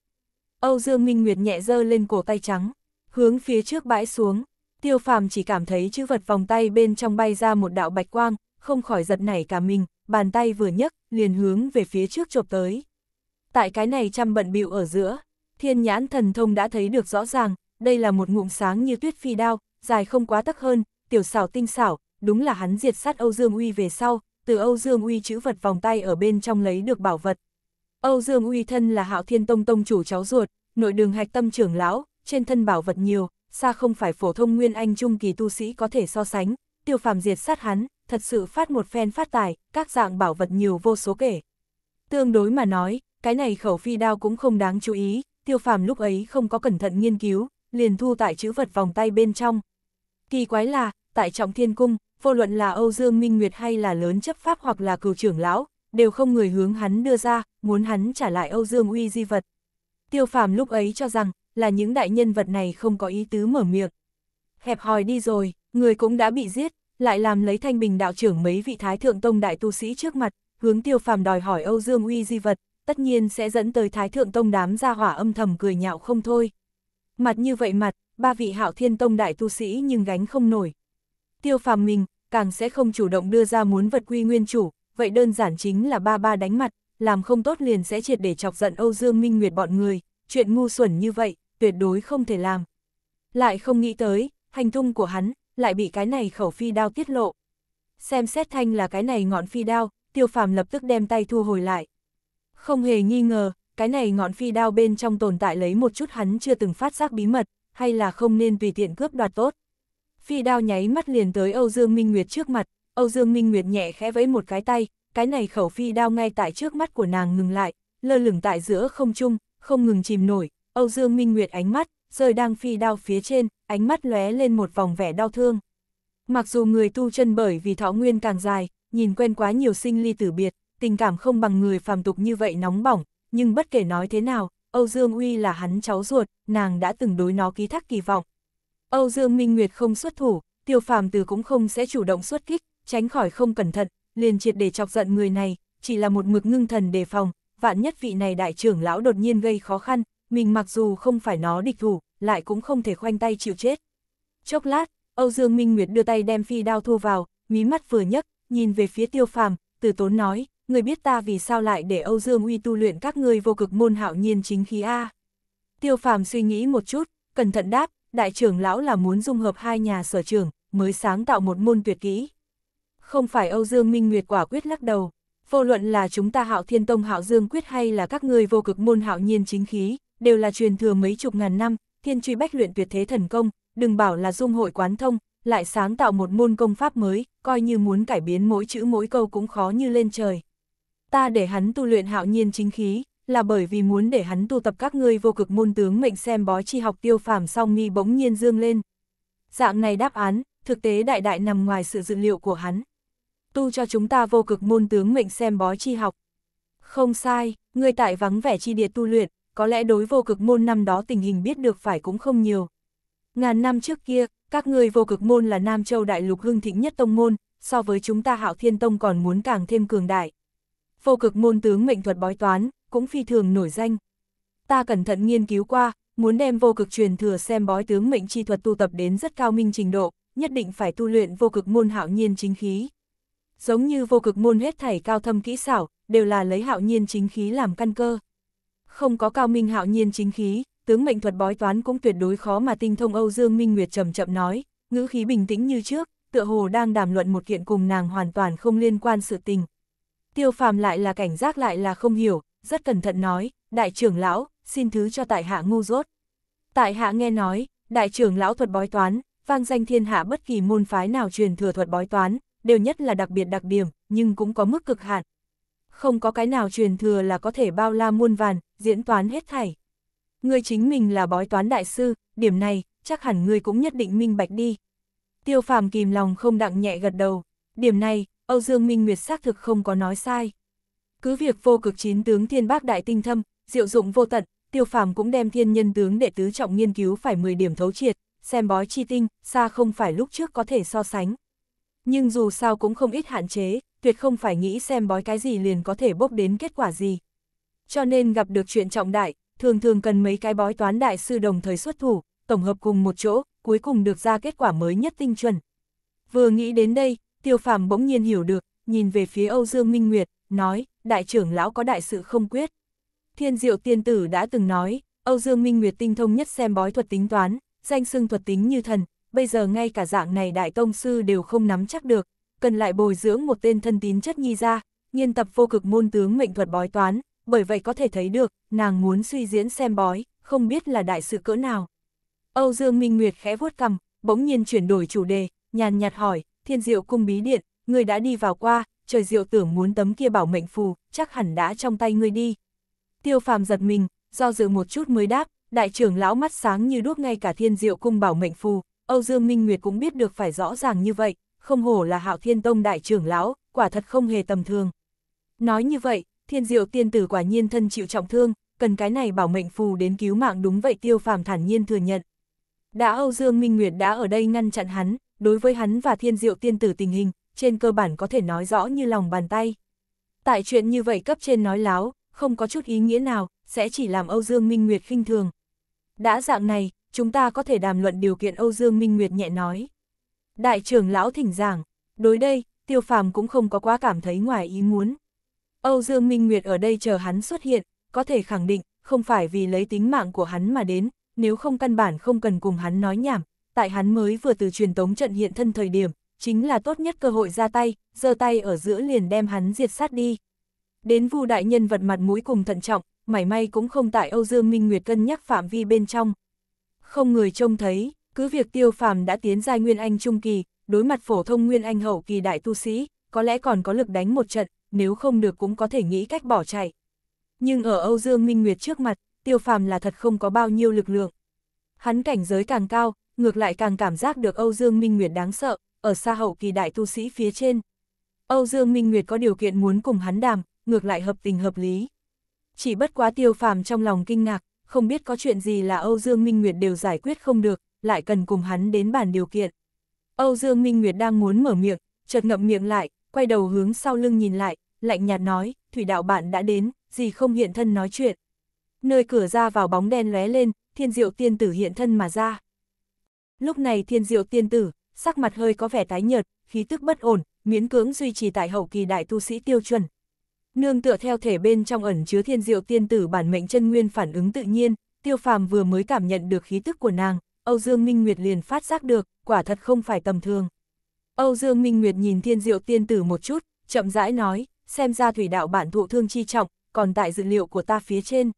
Âu Dương Minh Nguyệt nhẹ dơ lên cổ tay trắng, hướng phía trước bãi xuống, tiêu phàm chỉ cảm thấy chữ vật vòng tay bên trong bay ra một đạo bạch quang, không khỏi giật nảy cả mình, bàn tay vừa nhấc, liền hướng về phía trước chộp tới. Tại cái này chăm bận bịu ở giữa, thiên nhãn thần thông đã thấy được rõ ràng, đây là một ngụm sáng như tuyết phi đao, dài không quá tắc hơn, tiểu xảo tinh xảo, đúng là hắn diệt sát Âu Dương Uy về sau, từ Âu Dương Uy chữ vật vòng tay ở bên trong lấy được bảo vật. Âu Dương Uy thân là Hạo Thiên Tông tông chủ cháu ruột, nội đường hạch tâm trưởng lão, trên thân bảo vật nhiều, xa không phải phổ thông nguyên anh trung kỳ tu sĩ có thể so sánh, tiêu phàm diệt sát hắn, thật sự phát một phen phát tài, các dạng bảo vật nhiều vô số kể. Tương đối mà nói, cái này khẩu phi đao cũng không đáng chú ý, tiêu phàm lúc ấy không có cẩn thận nghiên cứu, liền thu tại chữ vật vòng tay bên trong. Kỳ quái là, tại trọng thiên cung, vô luận là Âu Dương Minh Nguyệt hay là lớn chấp pháp hoặc là cửu trưởng lão, đều không người hướng hắn đưa ra, muốn hắn trả lại Âu Dương uy di vật. Tiêu phàm lúc ấy cho rằng, là những đại nhân vật này không có ý tứ mở miệng. Hẹp hòi đi rồi, người cũng đã bị giết, lại làm lấy thanh bình đạo trưởng mấy vị thái thượng tông đại tu sĩ trước mặt, hướng tiêu phàm đòi hỏi Âu Dương Uy di vật, tất nhiên sẽ dẫn tới thái thượng tông đám ra hỏa âm thầm cười nhạo không thôi. Mặt như vậy mặt, ba vị hạo thiên tông đại tu sĩ nhưng gánh không nổi. Tiêu phàm mình, càng sẽ không chủ động đưa ra muốn vật quy nguyên chủ, vậy đơn giản chính là ba ba đánh mặt, làm không tốt liền sẽ triệt để chọc giận Âu Dương Minh Nguyệt bọn người, chuyện ngu xuẩn như vậy, tuyệt đối không thể làm. Lại không nghĩ tới, hành tung của hắn, lại bị cái này khẩu phi đao tiết lộ. Xem xét thanh là cái này ngọn phi đao, tiêu phàm lập tức đem tay thu hồi lại. Không hề nghi ngờ, cái này ngọn phi đao bên trong tồn tại lấy một chút hắn chưa từng phát giác bí mật, hay là không nên tùy tiện cướp đoạt tốt. Phi đao nháy mắt liền tới Âu Dương Minh Nguyệt trước mặt, Âu Dương Minh Nguyệt nhẹ khẽ vẫy một cái tay, cái này khẩu phi đao ngay tại trước mắt của nàng ngừng lại, lơ lửng tại giữa không trung, không ngừng chìm nổi, Âu Dương Minh Nguyệt ánh mắt, rơi đang phi đao phía trên, ánh mắt lóe lên một vòng vẻ đau thương. Mặc dù người tu chân bởi vì thọ nguyên càng dài, nhìn quen quá nhiều sinh ly tử biệt, tình cảm không bằng người phàm tục như vậy nóng bỏng, nhưng bất kể nói thế nào, Âu Dương Uy là hắn cháu ruột, nàng đã từng đối nó ký thác kỳ vọng. Âu Dương Minh Nguyệt không xuất thủ, tiêu phàm từ cũng không sẽ chủ động xuất kích, tránh khỏi không cẩn thận, liền triệt để chọc giận người này, chỉ là một mực ngưng thần đề phòng, vạn nhất vị này đại trưởng lão đột nhiên gây khó khăn, mình mặc dù không phải nó địch thủ, lại cũng không thể khoanh tay chịu chết. Chốc lát, Âu Dương Minh Nguyệt đưa tay đem phi đao thu vào, mí mắt vừa nhấc, nhìn về phía tiêu phàm, từ tốn nói, người biết ta vì sao lại để Âu Dương uy tu luyện các ngươi vô cực môn hạo nhiên chính khí A. Tiêu phàm suy nghĩ một chút, cẩn thận đáp, đại trưởng lão là muốn dung hợp hai nhà sở trường, mới sáng tạo một môn tuyệt kỹ. Không phải Âu Dương Minh Nguyệt quả quyết lắc đầu, vô luận là chúng ta hạo thiên tông hạo dương quyết hay là các ngươi vô cực môn hạo nhiên chính khí, đều là truyền thừa mấy chục ngàn năm, thiên truy bách luyện tuyệt thế thần công, đừng bảo là dung hội quán thông, lại sáng tạo một môn công pháp mới, coi như muốn cải biến mỗi chữ mỗi câu cũng khó như lên trời. Ta để hắn tu luyện hạo nhiên chính khí, là bởi vì muốn để hắn tu tập các ngươi vô cực môn tướng mệnh xem bói chi học tiêu phàm song nghi bỗng nhiên dương lên. Dạng này đáp án, thực tế đại đại nằm ngoài sự dự liệu của hắn. Tu cho chúng ta vô cực môn tướng mệnh xem bói chi học. Không sai, người tại vắng vẻ chi địa tu luyện, có lẽ đối vô cực môn năm đó tình hình biết được phải cũng không nhiều. Ngàn năm trước kia, các người vô cực môn là Nam Châu Đại Lục hưng thịnh nhất tông môn, so với chúng ta Hạo Thiên Tông còn muốn càng thêm cường đại. Vô cực môn tướng mệnh thuật bói toán, cũng phi thường nổi danh. Ta cẩn thận nghiên cứu qua, muốn đem vô cực truyền thừa xem bói tướng mệnh chi thuật tu tập đến rất cao minh trình độ, nhất định phải tu luyện vô cực môn hạo nhiên chính khí. Giống như vô cực môn hết thảy cao thâm kỹ xảo, đều là lấy hạo nhiên chính khí làm căn cơ không có cao minh hạo nhiên chính khí, tướng mệnh thuật bói toán cũng tuyệt đối khó mà tinh thông Âu Dương Minh Nguyệt chậm chậm nói, ngữ khí bình tĩnh như trước, tựa hồ đang đàm luận một kiện cùng nàng hoàn toàn không liên quan sự tình. Tiêu phàm lại là cảnh giác lại là không hiểu, rất cẩn thận nói, đại trưởng lão, xin thứ cho tại hạ ngu dốt. Tại hạ nghe nói, đại trưởng lão thuật bói toán, vang danh thiên hạ bất kỳ môn phái nào truyền thừa thuật bói toán, đều nhất là đặc biệt đặc điểm, nhưng cũng có mức cực hạn. Không có cái nào truyền thừa là có thể bao la muôn vàn, diễn toán hết thảy. Ngươi chính mình là bói toán đại sư, điểm này, chắc hẳn ngươi cũng nhất định minh bạch đi. Tiêu phàm kìm lòng không đặng nhẹ gật đầu, điểm này, Âu Dương Minh Nguyệt xác thực không có nói sai. Cứ việc vô cực chín tướng thiên bác đại tinh thâm, diệu dụng vô tận, tiêu phàm cũng đem thiên nhân tướng đệ tứ trọng nghiên cứu phải 10 điểm thấu triệt, xem bói chi tinh, xa không phải lúc trước có thể so sánh. Nhưng dù sao cũng không ít hạn chế, tuyệt không phải nghĩ xem bói cái gì liền có thể bốc đến kết quả gì, cho nên gặp được chuyện trọng đại, thường thường cần mấy cái bói toán đại sư đồng thời xuất thủ, tổng hợp cùng một chỗ, cuối cùng được ra kết quả mới nhất tinh chuẩn. Vừa nghĩ đến đây, tiêu phàm bỗng nhiên hiểu được, nhìn về phía Âu Dương Minh Nguyệt, nói, đại trưởng lão có đại sự không quyết. Thiên diệu tiên tử đã từng nói, Âu Dương Minh Nguyệt tinh thông nhất xem bói thuật tính toán, danh xưng thuật tính như thần, bây giờ ngay cả dạng này đại tông sư đều không nắm chắc được, cần lại bồi dưỡng một tên thân tín chất nhi ra, nghiên tập vô cực môn tướng mệnh thuật bói toán, bởi vậy có thể thấy được, nàng muốn suy diễn xem bói, không biết là đại sự cỡ nào. Âu Dương Minh Nguyệt khẽ vuốt cằm, bỗng nhiên chuyển đổi chủ đề, nhàn nhạt hỏi, thiên diệu cung bí điện, người đã đi vào qua, trời diệu tưởng muốn tấm kia bảo mệnh phù, chắc hẳn đã trong tay ngươi đi. Tiêu phàm giật mình, do dự một chút mới đáp, đại trưởng lão mắt sáng như đuốc ngay cả thiên diệu cung bảo mệnh phù, Âu Dương Minh Nguyệt cũng biết được phải rõ ràng như vậy, không hổ là hạo thiên tông đại trưởng lão, quả thật không hề tầm thường. Nói như vậy, thiên diệu tiên tử quả nhiên thân chịu trọng thương, cần cái này bảo mệnh phù đến cứu mạng đúng vậy tiêu phàm thản nhiên thừa nhận. Đã Âu Dương Minh Nguyệt đã ở đây ngăn chặn hắn, đối với hắn và thiên diệu tiên tử tình hình, trên cơ bản có thể nói rõ như lòng bàn tay. Tại chuyện như vậy cấp trên nói láo, không có chút ý nghĩa nào, sẽ chỉ làm Âu Dương Minh Nguyệt khinh thường. Đã dạng này, chúng ta có thể đàm luận điều kiện Âu Dương Minh Nguyệt nhẹ nói. Đại trưởng lão thỉnh giảng, đối đây, tiêu phàm cũng không có quá cảm thấy ngoài ý muốn. Âu Dương Minh Nguyệt ở đây chờ hắn xuất hiện, có thể khẳng định, không phải vì lấy tính mạng của hắn mà đến, nếu không căn bản không cần cùng hắn nói nhảm, tại hắn mới vừa từ truyền tống trận hiện thân thời điểm, chính là tốt nhất cơ hội ra tay, giơ tay ở giữa liền đem hắn diệt sát đi. Đến Vu đại nhân vật mặt mũi cùng thận trọng, mảy may cũng không tại Âu Dương Minh Nguyệt cân nhắc phạm vi bên trong. Không người trông thấy, cứ việc Tiêu Phàm đã tiến giai Nguyên Anh trung kỳ, đối mặt phổ thông Nguyên Anh hậu kỳ đại tu sĩ, có lẽ còn có lực đánh một trận, nếu không được cũng có thể nghĩ cách bỏ chạy. Nhưng ở Âu Dương Minh Nguyệt trước mặt, tiêu phàm là thật không có bao nhiêu lực lượng. Hắn cảnh giới càng cao, ngược lại càng cảm giác được Âu Dương Minh Nguyệt đáng sợ, ở xa hậu kỳ đại tu sĩ phía trên. Âu Dương Minh Nguyệt có điều kiện muốn cùng hắn đàm, ngược lại hợp tình hợp lý. Chỉ bất quá tiêu phàm trong lòng kinh ngạc, không biết có chuyện gì là Âu Dương Minh Nguyệt đều giải quyết không được, lại cần cùng hắn đến bàn điều kiện. Âu Dương Minh Nguyệt đang muốn mở miệng, chợt ngậm miệng lại, quay đầu hướng sau lưng nhìn lại, lạnh nhạt nói, thủy đạo bạn đã đến, gì không hiện thân nói chuyện. Nơi cửa ra vào bóng đen lóe lên, thiên diệu tiên tử hiện thân mà ra. Lúc này thiên diệu tiên tử, sắc mặt hơi có vẻ tái nhợt, khí tức bất ổn, miễn cưỡng duy trì tại hậu kỳ đại tu sĩ tiêu chuẩn. Nương tựa theo thể bên trong ẩn chứa thiên diệu tiên tử bản mệnh chân nguyên phản ứng tự nhiên, tiêu phàm vừa mới cảm nhận được khí tức của nàng, Âu Dương Minh Nguyệt liền phát giác được, quả thật không phải tầm thường. Âu Dương Minh Nguyệt nhìn thiên diệu tiên tử một chút, chậm rãi nói, xem ra thủy đạo bản thụ thương chi trọng, còn tại dự liệu của ta phía trên.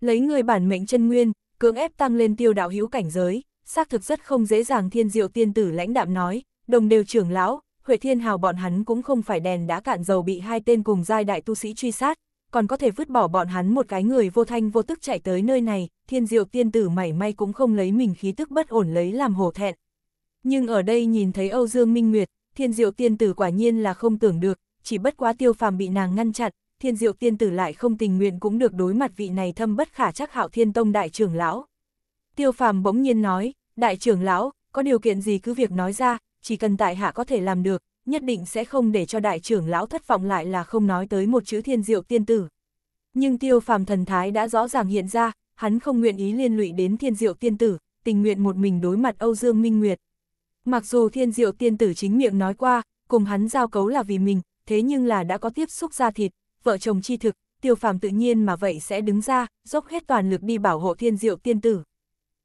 Lấy người bản mệnh chân nguyên, cưỡng ép tăng lên tiêu đạo hữu cảnh giới, xác thực rất không dễ dàng thiên diệu tiên tử lãnh đạm nói, đồng đều trưởng lão, Huệ Thiên Hào bọn hắn cũng không phải đèn đã cạn dầu bị hai tên cùng giai đại tu sĩ truy sát, còn có thể vứt bỏ bọn hắn một cái người vô thanh vô tức chạy tới nơi này, thiên diệu tiên tử mảy may cũng không lấy mình khí tức bất ổn lấy làm hổ thẹn. Nhưng ở đây nhìn thấy Âu Dương Minh Nguyệt, thiên diệu tiên tử quả nhiên là không tưởng được, chỉ bất quá tiêu phàm bị nàng ngăn chặn, thiên diệu tiên tử lại không tình nguyện cũng được đối mặt vị này thâm bất khả chắc hạo thiên tông đại trưởng lão. Tiêu phàm bỗng nhiên nói, đại trưởng lão, có điều kiện gì cứ việc nói ra, chỉ cần tại hạ có thể làm được, nhất định sẽ không để cho đại trưởng lão thất vọng lại là không nói tới một chữ thiên diệu tiên tử. Nhưng tiêu phàm thần thái đã rõ ràng hiện ra, hắn không nguyện ý liên lụy đến thiên diệu tiên tử, tình nguyện một mình đối mặt Âu Dương Minh Nguyệt. Mặc dù thiên diệu tiên tử chính miệng nói qua, cùng hắn giao cấu là vì mình, thế nhưng là đã có tiếp xúc ra thịt, vợ chồng chi thực, tiêu phàm tự nhiên mà vậy sẽ đứng ra, dốc hết toàn lực đi bảo hộ thiên diệu tiên tử.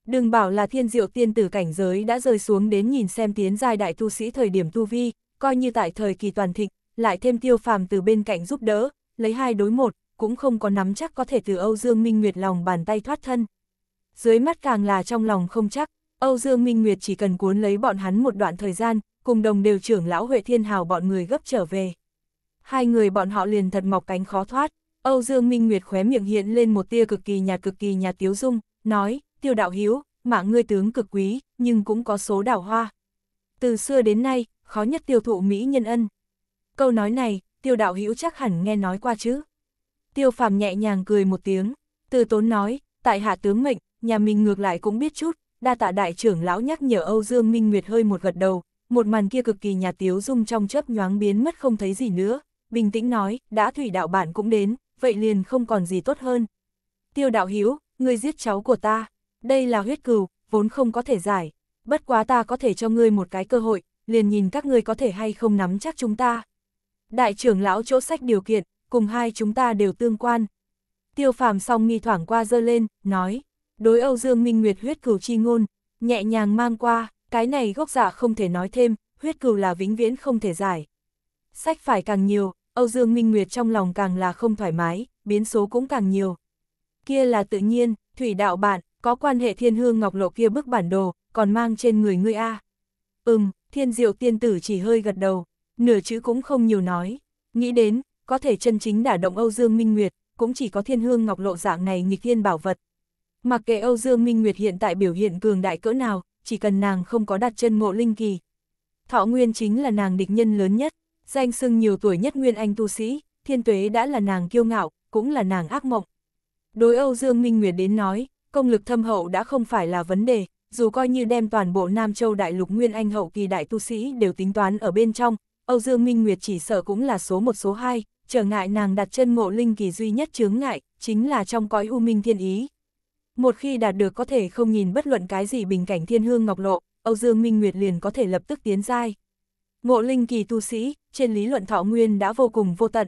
Đừng bảo là thiên diệu tiên tử cảnh giới đã rơi xuống đến nhìn xem tiến giai đại tu sĩ thời điểm tu vi, coi như tại thời kỳ toàn thịnh, lại thêm tiêu phàm từ bên cạnh giúp đỡ, lấy hai đối một, cũng không có nắm chắc có thể từ Âu Dương Minh Nguyệt lòng bàn tay thoát thân. Dưới mắt càng là trong lòng không chắc, Âu Dương Minh Nguyệt chỉ cần cuốn lấy bọn hắn một đoạn thời gian, cùng đồng đều trưởng lão Huệ Thiên Hào bọn người gấp trở về hai người bọn họ liền thật mọc cánh khó thoát. Âu Dương Minh Nguyệt khóe miệng hiện lên một tia cực kỳ nhạt cực kỳ nhạt tiếu dung, nói, tiêu đạo hiếu, mạng ngươi tướng cực quý, nhưng cũng có số đảo hoa. Từ xưa đến nay, khó nhất tiêu thụ Mỹ nhân ân. Câu nói này, tiêu đạo hữu chắc hẳn nghe nói qua chứ. Tiêu phàm nhẹ nhàng cười một tiếng, từ tốn nói, tại hạ tướng mệnh, nhà mình ngược lại cũng biết chút, đa tạ đại trưởng lão nhắc nhở Âu Dương Minh Nguyệt hơi một gật đầu, một màn kia cực kỳ nhạt tiếu dung trong chớp nhoáng biến mất không thấy gì nữa, bình tĩnh nói, đã thủy đạo bản cũng đến, vậy liền không còn gì tốt hơn. Tiêu đạo Hiếu, ngươi giết cháu của ta, đây là huyết cừu, vốn không có thể giải, bất quá ta có thể cho ngươi một cái cơ hội, liền nhìn các ngươi có thể hay không nắm chắc chúng ta. Đại trưởng lão chỗ sách điều kiện, cùng hai chúng ta đều tương quan. Tiêu phàm song nghi thoảng qua dơ lên, nói, đối Âu Dương Minh Nguyệt huyết cừu chi ngôn, nhẹ nhàng mang qua, cái này gốc giả dạ không thể nói thêm, huyết cừu là vĩnh viễn không thể giải. Sách phải càng nhiều, Âu Dương Minh Nguyệt trong lòng càng là không thoải mái, biến số cũng càng nhiều. Kia là tự nhiên, thủy đạo bạn, có quan hệ thiên hương ngọc lộ kia bức bản đồ, còn mang trên người ngươi A. Ừm, thiên diệu tiên tử chỉ hơi gật đầu, nửa chữ cũng không nhiều nói. Nghĩ đến, có thể chân chính đả động Âu Dương Minh Nguyệt, cũng chỉ có thiên hương ngọc lộ dạng này nghịch thiên bảo vật. Mặc kệ Âu Dương Minh Nguyệt hiện tại biểu hiện cường đại cỡ nào, chỉ cần nàng không có đặt chân ngộ linh kỳ. Thọ Nguyên chính là nàng địch nhân lớn nhất. Danh sưng nhiều tuổi nhất Nguyên Anh tu sĩ, thiên tuế đã là nàng kiêu ngạo, cũng là nàng ác mộng. Đối Âu Dương Minh Nguyệt đến nói, công lực thâm hậu đã không phải là vấn đề, dù coi như đem toàn bộ Nam Châu Đại Lục Nguyên Anh hậu kỳ đại tu sĩ đều tính toán ở bên trong, Âu Dương Minh Nguyệt chỉ sợ cũng là số một số hai, trở ngại nàng đặt chân ngộ linh kỳ duy nhất chướng ngại, chính là trong cõi u minh thiên ý. Một khi đạt được có thể không nhìn bất luận cái gì bình cảnh thiên hương ngọc lộ, Âu Dương Minh Nguyệt liền có thể lập tức tiến giai. Ngộ linh kỳ tu sĩ, trên lý luận thọ nguyên đã vô cùng vô tận.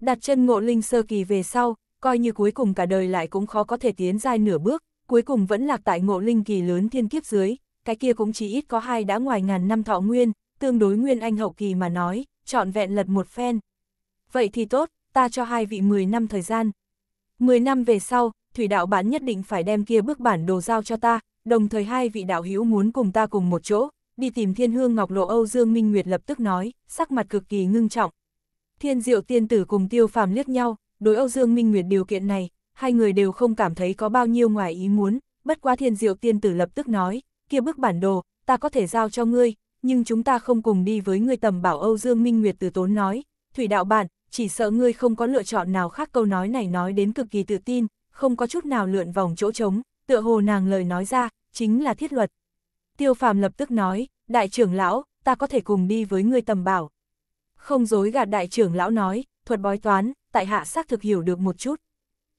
Đặt chân ngộ linh sơ kỳ về sau, coi như cuối cùng cả đời lại cũng khó có thể tiến dài nửa bước, cuối cùng vẫn lạc tại ngộ linh kỳ lớn thiên kiếp dưới, cái kia cũng chỉ ít có hai đã ngoài ngàn năm thọ nguyên, tương đối nguyên anh hậu kỳ mà nói, trọn vẹn lật một phen. Vậy thì tốt, ta cho hai vị 10 năm thời gian. 10 năm về sau, thủy đạo bán nhất định phải đem kia bức bản đồ giao cho ta, đồng thời hai vị đạo hữu muốn cùng ta cùng một chỗ, đi tìm thiên hương ngọc lộ Âu Dương Minh Nguyệt lập tức nói, sắc mặt cực kỳ ngưng trọng. Thiên diệu tiên tử cùng tiêu phàm liếc nhau, đối Âu Dương Minh Nguyệt điều kiện này, hai người đều không cảm thấy có bao nhiêu ngoài ý muốn, bất quá thiên diệu tiên tử lập tức nói, kia bức bản đồ, ta có thể giao cho ngươi, nhưng chúng ta không cùng đi với ngươi tầm bảo Âu Dương Minh Nguyệt từ tốn nói, thủy đạo bản, chỉ sợ ngươi không có lựa chọn nào khác câu nói này nói đến cực kỳ tự tin, không có chút nào lượn vòng chỗ trống, tựa hồ nàng lời nói ra, chính là thiết luật, Tiêu phàm lập tức nói, đại trưởng lão, ta có thể cùng đi với người tầm bảo. Không dối gạt đại trưởng lão nói, thuật bói toán, tại hạ xác thực hiểu được một chút.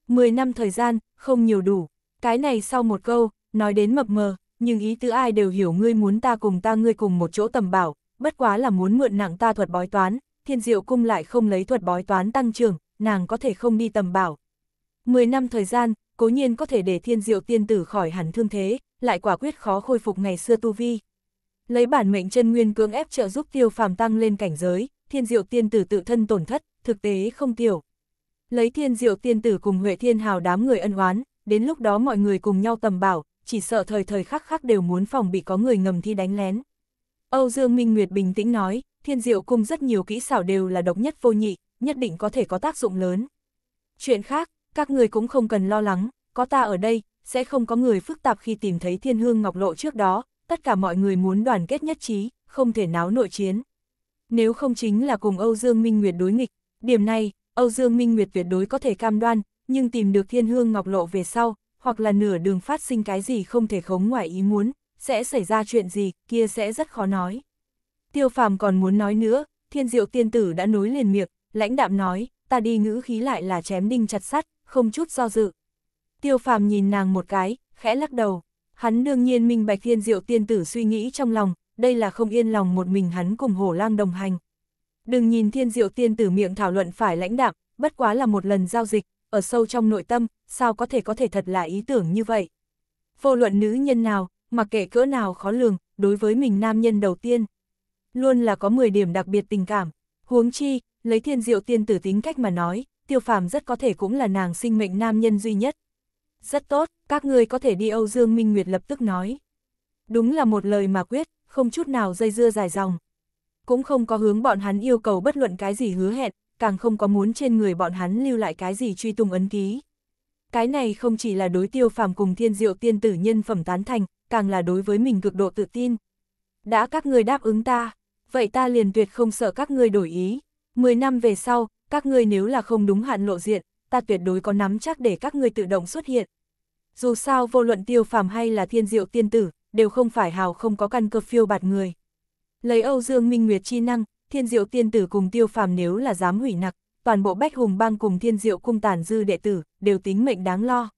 Mười năm thời gian, không nhiều đủ, cái này sau một câu, nói đến mập mờ, nhưng ý tứ ai đều hiểu ngươi muốn ta cùng ta ngươi cùng một chỗ tầm bảo, bất quá là muốn mượn nặng ta thuật bói toán, thiên diệu cung lại không lấy thuật bói toán tăng trưởng, nàng có thể không đi tầm bảo. Mười năm thời gian, cố nhiên có thể để thiên diệu tiên tử khỏi hẳn thương thế, lại quả quyết khó khôi phục ngày xưa tu vi. Lấy bản mệnh chân nguyên cưỡng ép trợ giúp tiêu phàm tăng lên cảnh giới, thiên diệu tiên tử tự thân tổn thất, thực tế không tiểu. Lấy thiên diệu tiên tử cùng Huệ Thiên Hào đám người ân oán, đến lúc đó mọi người cùng nhau tầm bảo, chỉ sợ thời thời khắc khắc đều muốn phòng bị có người ngầm thi đánh lén. Âu Dương Minh Nguyệt bình tĩnh nói, thiên diệu cung rất nhiều kỹ xảo đều là độc nhất vô nhị, nhất định có thể có tác dụng lớn. Chuyện khác, các người cũng không cần lo lắng, có ta ở đây, sẽ không có người phức tạp khi tìm thấy thiên hương ngọc lộ trước đó, tất cả mọi người muốn đoàn kết nhất trí, không thể náo nội chiến. Nếu không chính là cùng Âu Dương Minh Nguyệt đối nghịch, điểm này, Âu Dương Minh Nguyệt tuyệt đối có thể cam đoan, nhưng tìm được thiên hương ngọc lộ về sau, hoặc là nửa đường phát sinh cái gì không thể khống ngoài ý muốn, sẽ xảy ra chuyện gì, kia sẽ rất khó nói. Tiêu phàm còn muốn nói nữa, thiên diệu tiên tử đã nối liền miệng, lãnh đạm nói, ta đi ngữ khí lại là chém đinh chặt sắt, không chút do dự. Tiêu phàm nhìn nàng một cái, khẽ lắc đầu. Hắn đương nhiên minh bạch thiên diệu tiên tử suy nghĩ trong lòng, đây là không yên lòng một mình hắn cùng hổ lang đồng hành. Đừng nhìn thiên diệu tiên tử miệng thảo luận phải lãnh đạm, bất quá là một lần giao dịch, ở sâu trong nội tâm, sao có thể có thể thật là ý tưởng như vậy. Vô luận nữ nhân nào, mặc kệ cỡ nào khó lường, đối với mình nam nhân đầu tiên, luôn là có 10 điểm đặc biệt tình cảm, huống chi, lấy thiên diệu tiên tử tính cách mà nói, tiêu phàm rất có thể cũng là nàng sinh mệnh nam nhân duy nhất. Rất tốt, các ngươi có thể đi Âu Dương Minh Nguyệt lập tức nói. Đúng là một lời mà quyết, không chút nào dây dưa dài dòng. Cũng không có hướng bọn hắn yêu cầu bất luận cái gì hứa hẹn, càng không có muốn trên người bọn hắn lưu lại cái gì truy tung ấn ký. Cái này không chỉ là đối tiêu phàm cùng thiên diệu tiên tử nhân phẩm tán thành, càng là đối với mình cực độ tự tin. Đã các người đáp ứng ta, vậy ta liền tuyệt không sợ các ngươi đổi ý. Mười năm về sau, các ngươi nếu là không đúng hạn lộ diện, ta tuyệt đối có nắm chắc để các ngươi tự động xuất hiện. Dù sao vô luận tiêu phàm hay là thiên diệu tiên tử, đều không phải hào không có căn cơ phiêu bạt người. Lấy Âu Dương Minh Nguyệt chi năng, thiên diệu tiên tử cùng tiêu phàm nếu là dám hủy nặc, toàn bộ bách hùng bang cùng thiên diệu cung tàn dư đệ tử, đều tính mệnh đáng lo.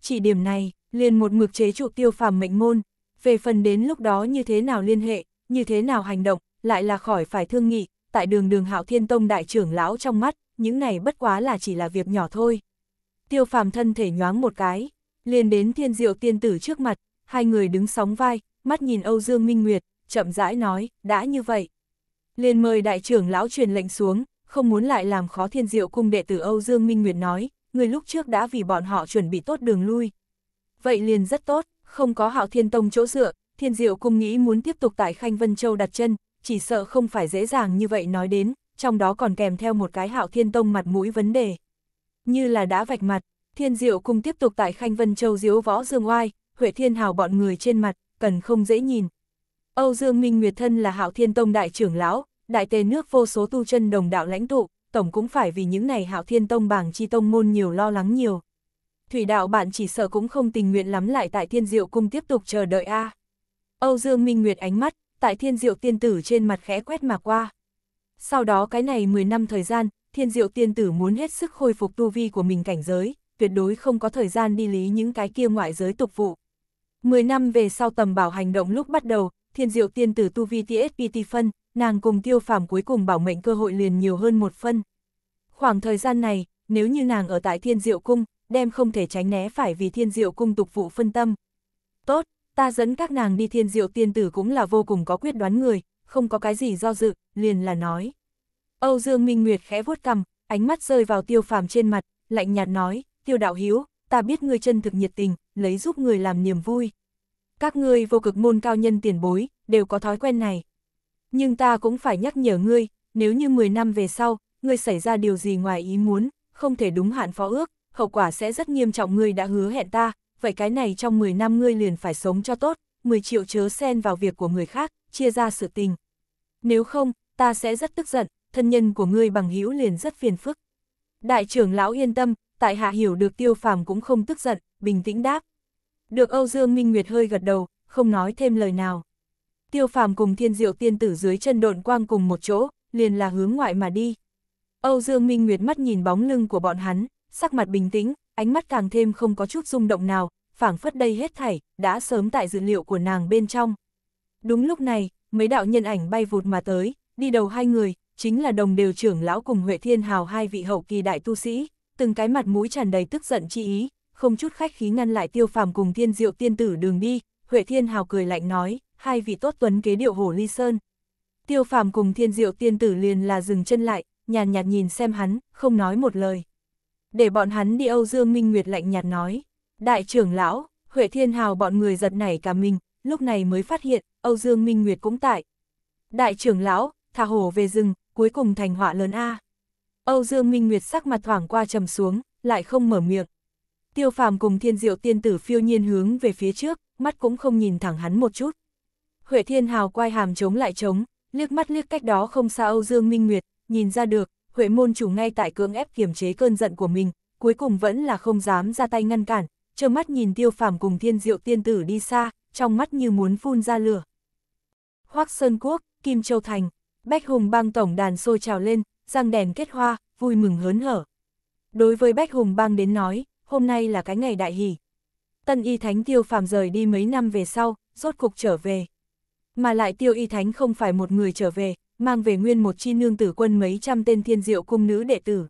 Chỉ điểm này, liền một mực chế trụ tiêu phàm mệnh môn, về phần đến lúc đó như thế nào liên hệ, như thế nào hành động, lại là khỏi phải thương nghị, tại đường đường hạo thiên tông đại trưởng lão trong mắt, những này bất quá là chỉ là việc nhỏ thôi. Tiêu phàm thân thể nhoáng một cái, liền đến thiên diệu tiên tử trước mặt, hai người đứng sóng vai, mắt nhìn Âu Dương Minh Nguyệt, chậm rãi nói, đã như vậy. Liền mời đại trưởng lão truyền lệnh xuống, không muốn lại làm khó thiên diệu cung đệ tử Âu Dương Minh Nguyệt nói, người lúc trước đã vì bọn họ chuẩn bị tốt đường lui. Vậy liền rất tốt, không có hạo thiên tông chỗ dựa, thiên diệu cung nghĩ muốn tiếp tục tại Khanh Vân Châu đặt chân, chỉ sợ không phải dễ dàng như vậy nói đến, trong đó còn kèm theo một cái hạo thiên tông mặt mũi vấn đề. Như là đã vạch mặt, thiên diệu cung tiếp tục tại Khanh Vân Châu diếu võ dương oai, Huệ Thiên Hào bọn người trên mặt, cần không dễ nhìn. Âu Dương Minh Nguyệt Thân là hạo thiên tông đại trưởng lão, đại tề nước vô số tu chân đồng đạo lãnh tụ, tổng cũng phải vì những này hạo thiên tông bảng chi tông môn nhiều lo lắng nhiều. Thủy đạo bạn chỉ sợ cũng không tình nguyện lắm lại tại thiên diệu cung tiếp tục chờ đợi a. Âu Dương Minh Nguyệt ánh mắt, tại thiên diệu tiên tử trên mặt khẽ quét mà qua. Sau đó cái này 10 năm thời gian, thiên diệu tiên tử muốn hết sức khôi phục tu vi của mình cảnh giới, tuyệt đối không có thời gian đi lý những cái kia ngoại giới tục vụ. 10 năm về sau tầm bảo hành động lúc bắt đầu, thiên diệu tiên tử tu vi TSPT phân, nàng cùng tiêu phàm cuối cùng bảo mệnh cơ hội liền nhiều hơn một phân. Khoảng thời gian này, nếu như nàng ở tại thiên diệu cung, đem không thể tránh né phải vì thiên diệu cung tục vụ phân tâm. Tốt, ta dẫn các nàng đi thiên diệu tiên tử cũng là vô cùng có quyết đoán người, không có cái gì do dự, liền là nói. Âu Dương Minh Nguyệt khẽ vuốt cằm, ánh mắt rơi vào tiêu phàm trên mặt, lạnh nhạt nói, tiêu đạo hiếu, ta biết ngươi chân thực nhiệt tình, lấy giúp người làm niềm vui. Các ngươi vô cực môn cao nhân tiền bối, đều có thói quen này. Nhưng ta cũng phải nhắc nhở ngươi, nếu như 10 năm về sau, ngươi xảy ra điều gì ngoài ý muốn, không thể đúng hạn phó ước, hậu quả sẽ rất nghiêm trọng ngươi đã hứa hẹn ta, vậy cái này trong 10 năm ngươi liền phải sống cho tốt, 10 triệu chớ xen vào việc của người khác, chia ra sự tình. Nếu không, ta sẽ rất tức giận, thân nhân của ngươi bằng hữu liền rất phiền phức. Đại trưởng lão yên tâm, tại hạ hiểu được tiêu phàm cũng không tức giận, bình tĩnh đáp. Được Âu Dương Minh Nguyệt hơi gật đầu, không nói thêm lời nào. Tiêu phàm cùng thiên diệu tiên tử dưới chân độn quang cùng một chỗ, liền là hướng ngoại mà đi. Âu Dương Minh Nguyệt mắt nhìn bóng lưng của bọn hắn, sắc mặt bình tĩnh, ánh mắt càng thêm không có chút rung động nào, phảng phất đây hết thảy, đã sớm tại dữ liệu của nàng bên trong. Đúng lúc này, mấy đạo nhân ảnh bay vụt mà tới, đi đầu hai người, chính là đồng đều trưởng lão cùng Huệ Thiên Hào hai vị hậu kỳ đại tu sĩ, từng cái mặt mũi tràn đầy tức giận chi ý, không chút khách khí ngăn lại tiêu phàm cùng thiên diệu tiên tử đường đi, Huệ Thiên Hào cười lạnh nói, hai vị tốt tuấn kế điệu hổ ly sơn. Tiêu phàm cùng thiên diệu tiên tử liền là dừng chân lại, nhàn nhạt, nhạt nhìn xem hắn, không nói một lời để bọn hắn đi Âu Dương Minh Nguyệt lạnh nhạt nói. Đại trưởng lão, Huệ Thiên Hào bọn người giật nảy cả mình, lúc này mới phát hiện, Âu Dương Minh Nguyệt cũng tại. Đại trưởng lão, thả hổ về rừng, cuối cùng thành họa lớn A. Âu Dương Minh Nguyệt sắc mặt thoảng qua trầm xuống, lại không mở miệng. Tiêu phàm cùng thiên diệu tiên tử phiêu nhiên hướng về phía trước, mắt cũng không nhìn thẳng hắn một chút. Huệ Thiên Hào quay hàm chống lại chống, liếc mắt liếc cách đó không xa Âu Dương Minh Nguyệt, nhìn ra được, Huệ môn chủ ngay tại cưỡng ép kiềm chế cơn giận của mình, cuối cùng vẫn là không dám ra tay ngăn cản, trơ mắt nhìn tiêu phàm cùng thiên diệu tiên tử đi xa, trong mắt như muốn phun ra lửa. Hoắc Sơn Quốc, Kim Châu Thành, Bách Hùng bang tổng đàn sôi trào lên, răng đèn kết hoa, vui mừng hớn hở. Đối với Bách Hùng bang đến nói, hôm nay là cái ngày đại hỷ. Tân y thánh tiêu phàm rời đi mấy năm về sau, rốt cục trở về. Mà lại tiêu y thánh không phải một người trở về, mang về nguyên một chi nương tử quân mấy trăm tên thiên diệu cung nữ đệ tử.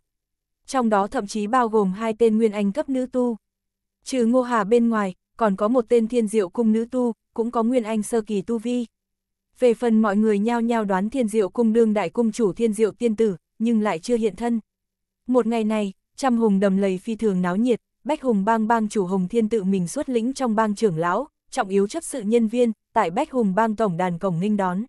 Trong đó thậm chí bao gồm hai tên nguyên anh cấp nữ tu. Trừ Ngô Hà bên ngoài, còn có một tên thiên diệu cung nữ tu, cũng có nguyên anh sơ kỳ tu vi. Về phần mọi người nhao nhao đoán thiên diệu cung đương đại cung chủ thiên diệu tiên tử, nhưng lại chưa hiện thân. Một ngày này, trăm hùng đầm lầy phi thường náo nhiệt, Bách Hùng bang bang chủ Hùng Thiên tự mình xuất lĩnh trong bang trưởng lão, trọng yếu chấp sự nhân viên, tại Bách Hùng bang tổng đàn cổng ninh đón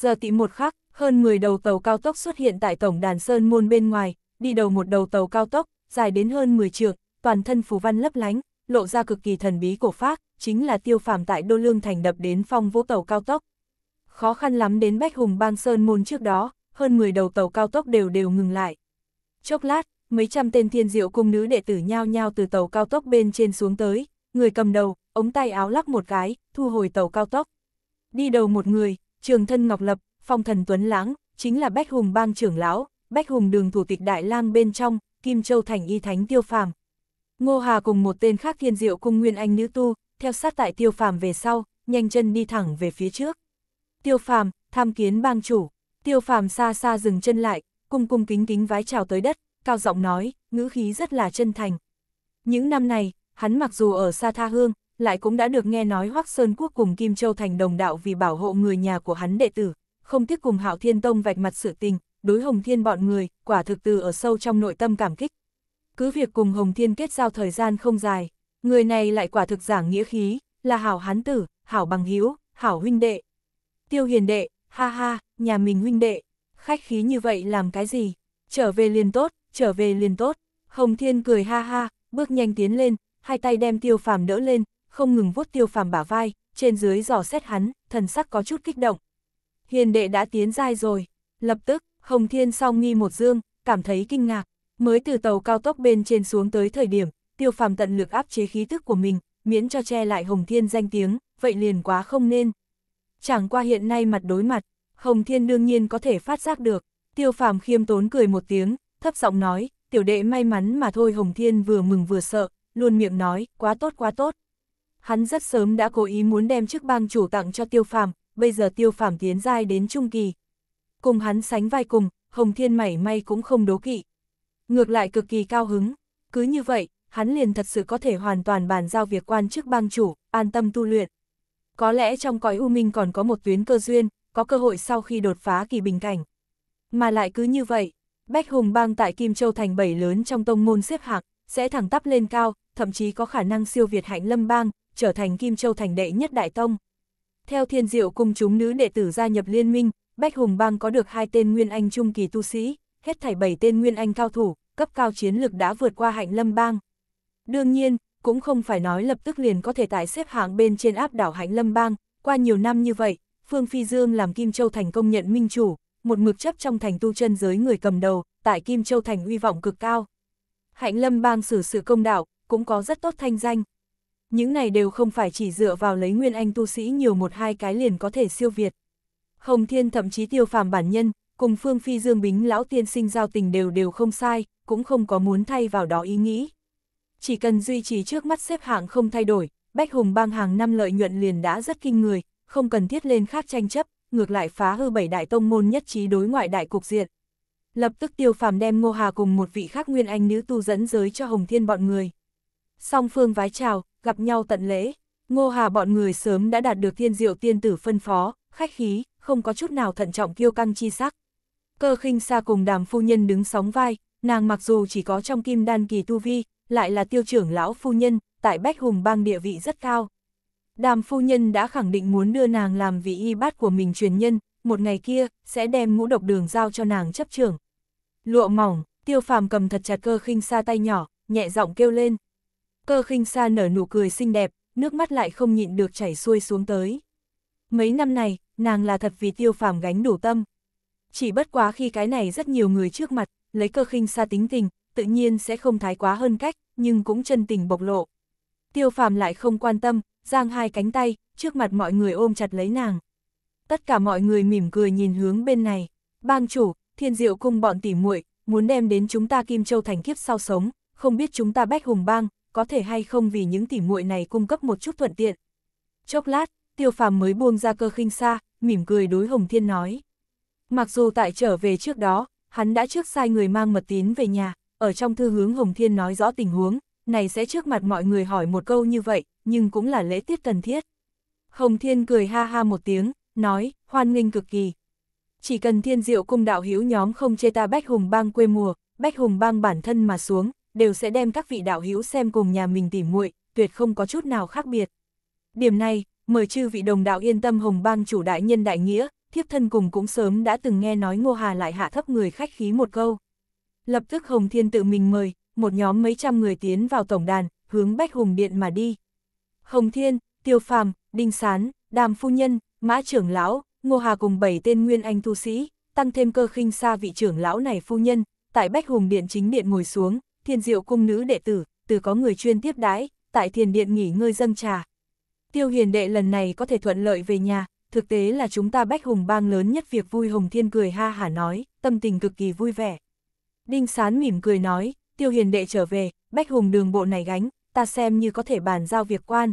giờ tị một khắc, hơn 10 đầu tàu cao tốc xuất hiện tại tổng đàn Sơn Môn bên ngoài, đi đầu một đầu tàu cao tốc, dài đến hơn 10 trượng, toàn thân phù văn lấp lánh, lộ ra cực kỳ thần bí cổ phác, chính là tiêu phàm tại Đô Lương thành đập đến phong vũ tàu cao tốc. Khó khăn lắm đến Bách Hùng Bang Sơn Môn trước đó, hơn 10 đầu tàu cao tốc đều đều ngừng lại. Chốc lát, mấy trăm tên thiên diệu cung nữ đệ tử nhao nhao từ tàu cao tốc bên trên xuống tới, người cầm đầu, ống tay áo lắc một cái, thu hồi tàu cao tốc. Đi đầu một người, trường thân Ngọc Lập, phong thần Tuấn Lãng, chính là Bách Hùng bang trưởng lão, Bách Hùng đường thủ tịch Đại lang bên trong, Kim Châu thành y thánh tiêu phàm. Ngô Hà cùng một tên khác thiên diệu cung nguyên anh nữ tu, theo sát tại tiêu phàm về sau, nhanh chân đi thẳng về phía trước. Tiêu phàm, tham kiến bang chủ, tiêu phàm xa xa dừng chân lại, cung cung kính kính vái chào tới đất, cao giọng nói, ngữ khí rất là chân thành. Những năm này, hắn mặc dù ở xa tha hương, lại cũng đã được nghe nói Hoắc Sơn Quốc cùng Kim Châu thành đồng đạo vì bảo hộ người nhà của hắn đệ tử, không tiếc cùng Hạo Thiên Tông vạch mặt sự tình, đối Hồng Thiên bọn người, quả thực từ ở sâu trong nội tâm cảm kích. Cứ việc cùng Hồng Thiên kết giao thời gian không dài, người này lại quả thực giảng nghĩa khí, là hảo hán tử, hảo bằng hữu, hảo huynh đệ. Tiêu Hiền đệ, ha ha, nhà mình huynh đệ, khách khí như vậy làm cái gì? Trở về liền tốt, trở về liền tốt. Hồng Thiên cười ha ha, bước nhanh tiến lên, hai tay đem Tiêu Phàm đỡ lên, không ngừng vuốt tiêu phàm bả vai, trên dưới dò xét hắn, thần sắc có chút kích động. Hiền đệ đã tiến dai rồi, lập tức, Hồng Thiên sau nghi một dương, cảm thấy kinh ngạc, mới từ tàu cao tốc bên trên xuống tới thời điểm, tiêu phàm tận lực áp chế khí tức của mình, miễn cho che lại Hồng Thiên danh tiếng, vậy liền quá không nên. Chẳng qua hiện nay mặt đối mặt, Hồng Thiên đương nhiên có thể phát giác được, tiêu phàm khiêm tốn cười một tiếng, thấp giọng nói, tiểu đệ may mắn mà thôi Hồng Thiên vừa mừng vừa sợ, luôn miệng nói, quá tốt quá tốt. Hắn rất sớm đã cố ý muốn đem chức bang chủ tặng cho tiêu phàm, bây giờ tiêu phàm tiến giai đến trung kỳ. Cùng hắn sánh vai cùng, Hồng Thiên mảy may cũng không đố kỵ. Ngược lại cực kỳ cao hứng, cứ như vậy, hắn liền thật sự có thể hoàn toàn bàn giao việc quan chức bang chủ, an tâm tu luyện. Có lẽ trong cõi U Minh còn có một tuyến cơ duyên, có cơ hội sau khi đột phá kỳ bình cảnh. Mà lại cứ như vậy, Bách Hùng bang tại Kim Châu thành bảy lớn trong tông môn xếp hạng, sẽ thẳng tắp lên cao, thậm chí có khả năng siêu việt hạnh lâm bang, trở thành Kim Châu thành đệ nhất đại tông. Theo thiên diệu cung chúng nữ đệ tử gia nhập liên minh, Bách Hùng Bang có được hai tên Nguyên Anh trung kỳ tu sĩ, hết thảy bảy tên Nguyên Anh cao thủ, cấp cao chiến lực đã vượt qua hạnh lâm bang. Đương nhiên, cũng không phải nói lập tức liền có thể tại xếp hạng bên trên áp đảo hạnh lâm bang, qua nhiều năm như vậy, Phương Phi Dương làm Kim Châu Thành công nhận minh chủ, một mực chấp trong thành tu chân giới người cầm đầu, tại Kim Châu Thành uy vọng cực cao. Hạnh lâm bang xử sự công đạo, cũng có rất tốt thanh danh những này đều không phải chỉ dựa vào lấy nguyên anh tu sĩ nhiều một hai cái liền có thể siêu việt. Hồng Thiên thậm chí tiêu phàm bản nhân, cùng Phương Phi Dương Bính lão tiên sinh giao tình đều đều không sai, cũng không có muốn thay vào đó ý nghĩ. Chỉ cần duy trì trước mắt xếp hạng không thay đổi, Bách Hùng bang hàng năm lợi nhuận liền đã rất kinh người, không cần thiết lên khác tranh chấp, ngược lại phá hư bảy đại tông môn nhất trí đối ngoại đại cục diện. Lập tức tiêu phàm đem Ngô Hà cùng một vị khác nguyên anh nữ tu dẫn giới cho Hồng Thiên bọn người. Song phương vái chào, gặp nhau tận lễ. Ngô Hà bọn người sớm đã đạt được thiên diệu tiên tử phân phó, khách khí, không có chút nào thận trọng kiêu căng chi sắc. Cơ khinh xa cùng đàm phu nhân đứng sóng vai, nàng mặc dù chỉ có trong kim đan kỳ tu vi, lại là tiêu trưởng lão phu nhân, tại Bách Hùng bang địa vị rất cao. Đàm phu nhân đã khẳng định muốn đưa nàng làm vị y bát của mình truyền nhân, một ngày kia, sẽ đem ngũ độc đường giao cho nàng chấp trưởng. Lụa mỏng, tiêu phàm cầm thật chặt cơ khinh xa tay nhỏ, nhẹ giọng kêu lên, Cơ khinh xa nở nụ cười xinh đẹp, nước mắt lại không nhịn được chảy xuôi xuống tới. Mấy năm này, nàng là thật vì tiêu phàm gánh đủ tâm. Chỉ bất quá khi cái này rất nhiều người trước mặt, lấy cơ khinh xa tính tình, tự nhiên sẽ không thái quá hơn cách, nhưng cũng chân tình bộc lộ. Tiêu phàm lại không quan tâm, giang hai cánh tay, trước mặt mọi người ôm chặt lấy nàng. Tất cả mọi người mỉm cười nhìn hướng bên này. Bang chủ, thiên diệu cung bọn tỉ muội muốn đem đến chúng ta Kim Châu thành kiếp sau sống, không biết chúng ta bách hùng bang, có thể hay không vì những tỉ muội này cung cấp một chút thuận tiện. Chốc lát, tiêu phàm mới buông ra cơ khinh xa, mỉm cười đối Hồng Thiên nói. Mặc dù tại trở về trước đó, hắn đã trước sai người mang mật tín về nhà, ở trong thư hướng Hồng Thiên nói rõ tình huống, này sẽ trước mặt mọi người hỏi một câu như vậy, nhưng cũng là lễ tiết cần thiết. Hồng Thiên cười ha ha một tiếng, nói, hoan nghênh cực kỳ. Chỉ cần thiên diệu cung đạo hữu nhóm không chê ta bách hùng bang quê mùa, bách hùng bang bản thân mà xuống, đều sẽ đem các vị đạo hữu xem cùng nhà mình tỉ muội, tuyệt không có chút nào khác biệt. Điểm này, mời chư vị đồng đạo yên tâm Hồng Bang chủ đại nhân đại nghĩa, thiếp thân cùng cũng sớm đã từng nghe nói Ngô Hà lại hạ thấp người khách khí một câu. Lập tức Hồng Thiên tự mình mời, một nhóm mấy trăm người tiến vào tổng đàn, hướng Bách Hùng Điện mà đi. Hồng Thiên, Tiêu Phàm, Đinh Sán, Đàm Phu Nhân, Mã Trưởng Lão, Ngô Hà cùng bảy tên nguyên anh tu sĩ, tăng thêm cơ khinh xa vị trưởng lão này phu nhân, tại Bách Hùng Điện chính điện ngồi xuống, thiên diệu cung nữ đệ tử, từ có người chuyên tiếp đái, tại thiền điện nghỉ ngơi dâng trà. Tiêu hiền đệ lần này có thể thuận lợi về nhà, thực tế là chúng ta bách hùng bang lớn nhất việc vui hồng thiên cười ha hả nói, tâm tình cực kỳ vui vẻ. Đinh sán mỉm cười nói, tiêu hiền đệ trở về, bách hùng đường bộ này gánh, ta xem như có thể bàn giao việc quan.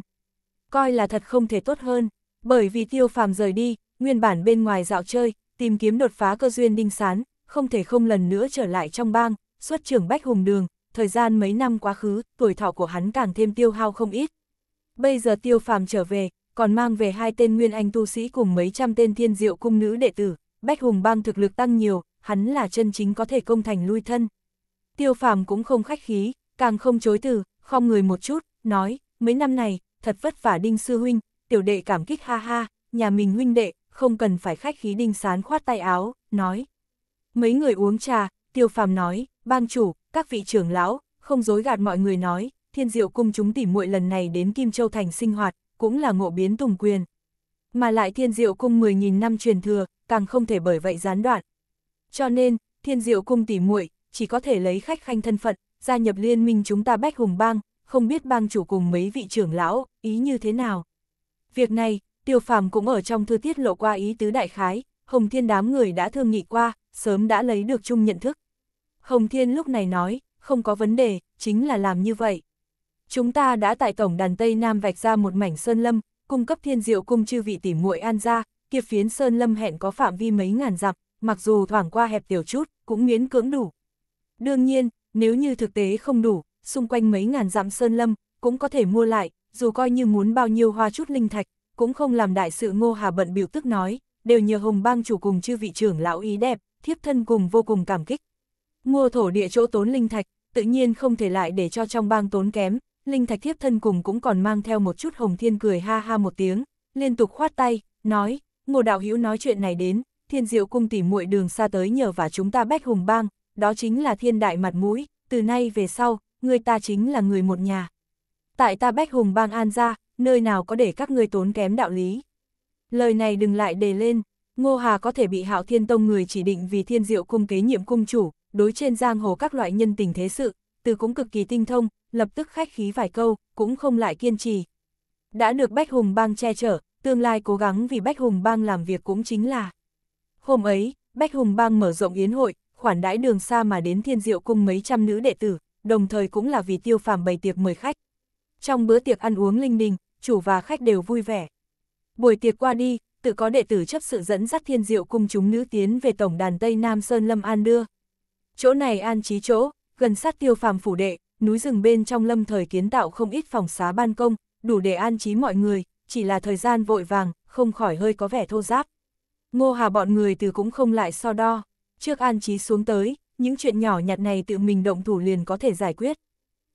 Coi là thật không thể tốt hơn, bởi vì tiêu phàm rời đi, nguyên bản bên ngoài dạo chơi, tìm kiếm đột phá cơ duyên đinh sán, không thể không lần nữa trở lại trong bang, xuất trưởng bách hùng đường, thời gian mấy năm quá khứ, tuổi thọ của hắn càng thêm tiêu hao không ít. Bây giờ tiêu phàm trở về, còn mang về hai tên nguyên anh tu sĩ cùng mấy trăm tên thiên diệu cung nữ đệ tử, bách hùng bang thực lực tăng nhiều, hắn là chân chính có thể công thành lui thân. Tiêu phàm cũng không khách khí, càng không chối từ, không người một chút, nói, mấy năm này, thật vất vả đinh sư huynh, tiểu đệ cảm kích ha ha, nhà mình huynh đệ, không cần phải khách khí đinh sán khoát tay áo, nói. Mấy người uống trà, tiêu phàm nói, bang chủ, các vị trưởng lão, không dối gạt mọi người nói, thiên diệu cung chúng tỉ muội lần này đến Kim Châu Thành sinh hoạt, cũng là ngộ biến tùng quyền. Mà lại thiên diệu cung 10.000 năm truyền thừa, càng không thể bởi vậy gián đoạn. Cho nên, thiên diệu cung tỉ muội chỉ có thể lấy khách khanh thân phận, gia nhập liên minh chúng ta Bách Hùng Bang, không biết bang chủ cùng mấy vị trưởng lão, ý như thế nào. Việc này, tiêu phàm cũng ở trong thư tiết lộ qua ý tứ đại khái, Hồng Thiên đám người đã thương nghị qua, sớm đã lấy được chung nhận thức. Hồng Thiên lúc này nói, không có vấn đề, chính là làm như vậy. Chúng ta đã tại tổng đàn Tây Nam vạch ra một mảnh sơn lâm, cung cấp thiên diệu cung chư vị tỉ muội an ra, kia phiến sơn lâm hẹn có phạm vi mấy ngàn dặm, mặc dù thoảng qua hẹp tiểu chút, cũng miễn cưỡng đủ. Đương nhiên, nếu như thực tế không đủ, xung quanh mấy ngàn dặm sơn lâm, cũng có thể mua lại, dù coi như muốn bao nhiêu hoa chút linh thạch, cũng không làm đại sự ngô hà bận biểu tức nói, đều nhờ hồng bang chủ cùng chư vị trưởng lão ý đẹp, thiếp thân cùng vô cùng cảm kích. Mua thổ địa chỗ tốn linh thạch, tự nhiên không thể lại để cho trong bang tốn kém, linh thạch thiếp thân cùng cũng còn mang theo một chút hồng thiên cười ha ha một tiếng, liên tục khoát tay, nói, ngô đạo hữu nói chuyện này đến, thiên diệu cung tỉ muội đường xa tới nhờ và chúng ta bách hùng bang, đó chính là thiên đại mặt mũi, từ nay về sau, người ta chính là người một nhà. Tại ta bách hùng bang an ra, nơi nào có để các ngươi tốn kém đạo lý. Lời này đừng lại đề lên, Ngô Hà có thể bị Hạo Thiên Tông người chỉ định vì Thiên Diệu cung kế nhiệm cung chủ, đối trên giang hồ các loại nhân tình thế sự, từ cũng cực kỳ tinh thông, lập tức khách khí vài câu, cũng không lại kiên trì. Đã được Bách Hùng Bang che chở, tương lai cố gắng vì Bách Hùng Bang làm việc cũng chính là. Hôm ấy, Bách Hùng Bang mở rộng yến hội, khoản đãi đường xa mà đến thiên diệu cung mấy trăm nữ đệ tử, đồng thời cũng là vì tiêu phàm bày tiệc mời khách. Trong bữa tiệc ăn uống linh đình, chủ và khách đều vui vẻ. Buổi tiệc qua đi, tự có đệ tử chấp sự dẫn dắt thiên diệu cung chúng nữ tiến về tổng đàn Tây Nam Sơn Lâm An đưa, chỗ này an trí chỗ, gần sát tiêu phàm phủ đệ, núi rừng bên trong lâm thời kiến tạo không ít phòng xá ban công, đủ để an trí mọi người, chỉ là thời gian vội vàng, không khỏi hơi có vẻ thô giáp. Ngô Hà bọn người từ cũng không lại so đo, trước an trí xuống tới, những chuyện nhỏ nhặt này tự mình động thủ liền có thể giải quyết.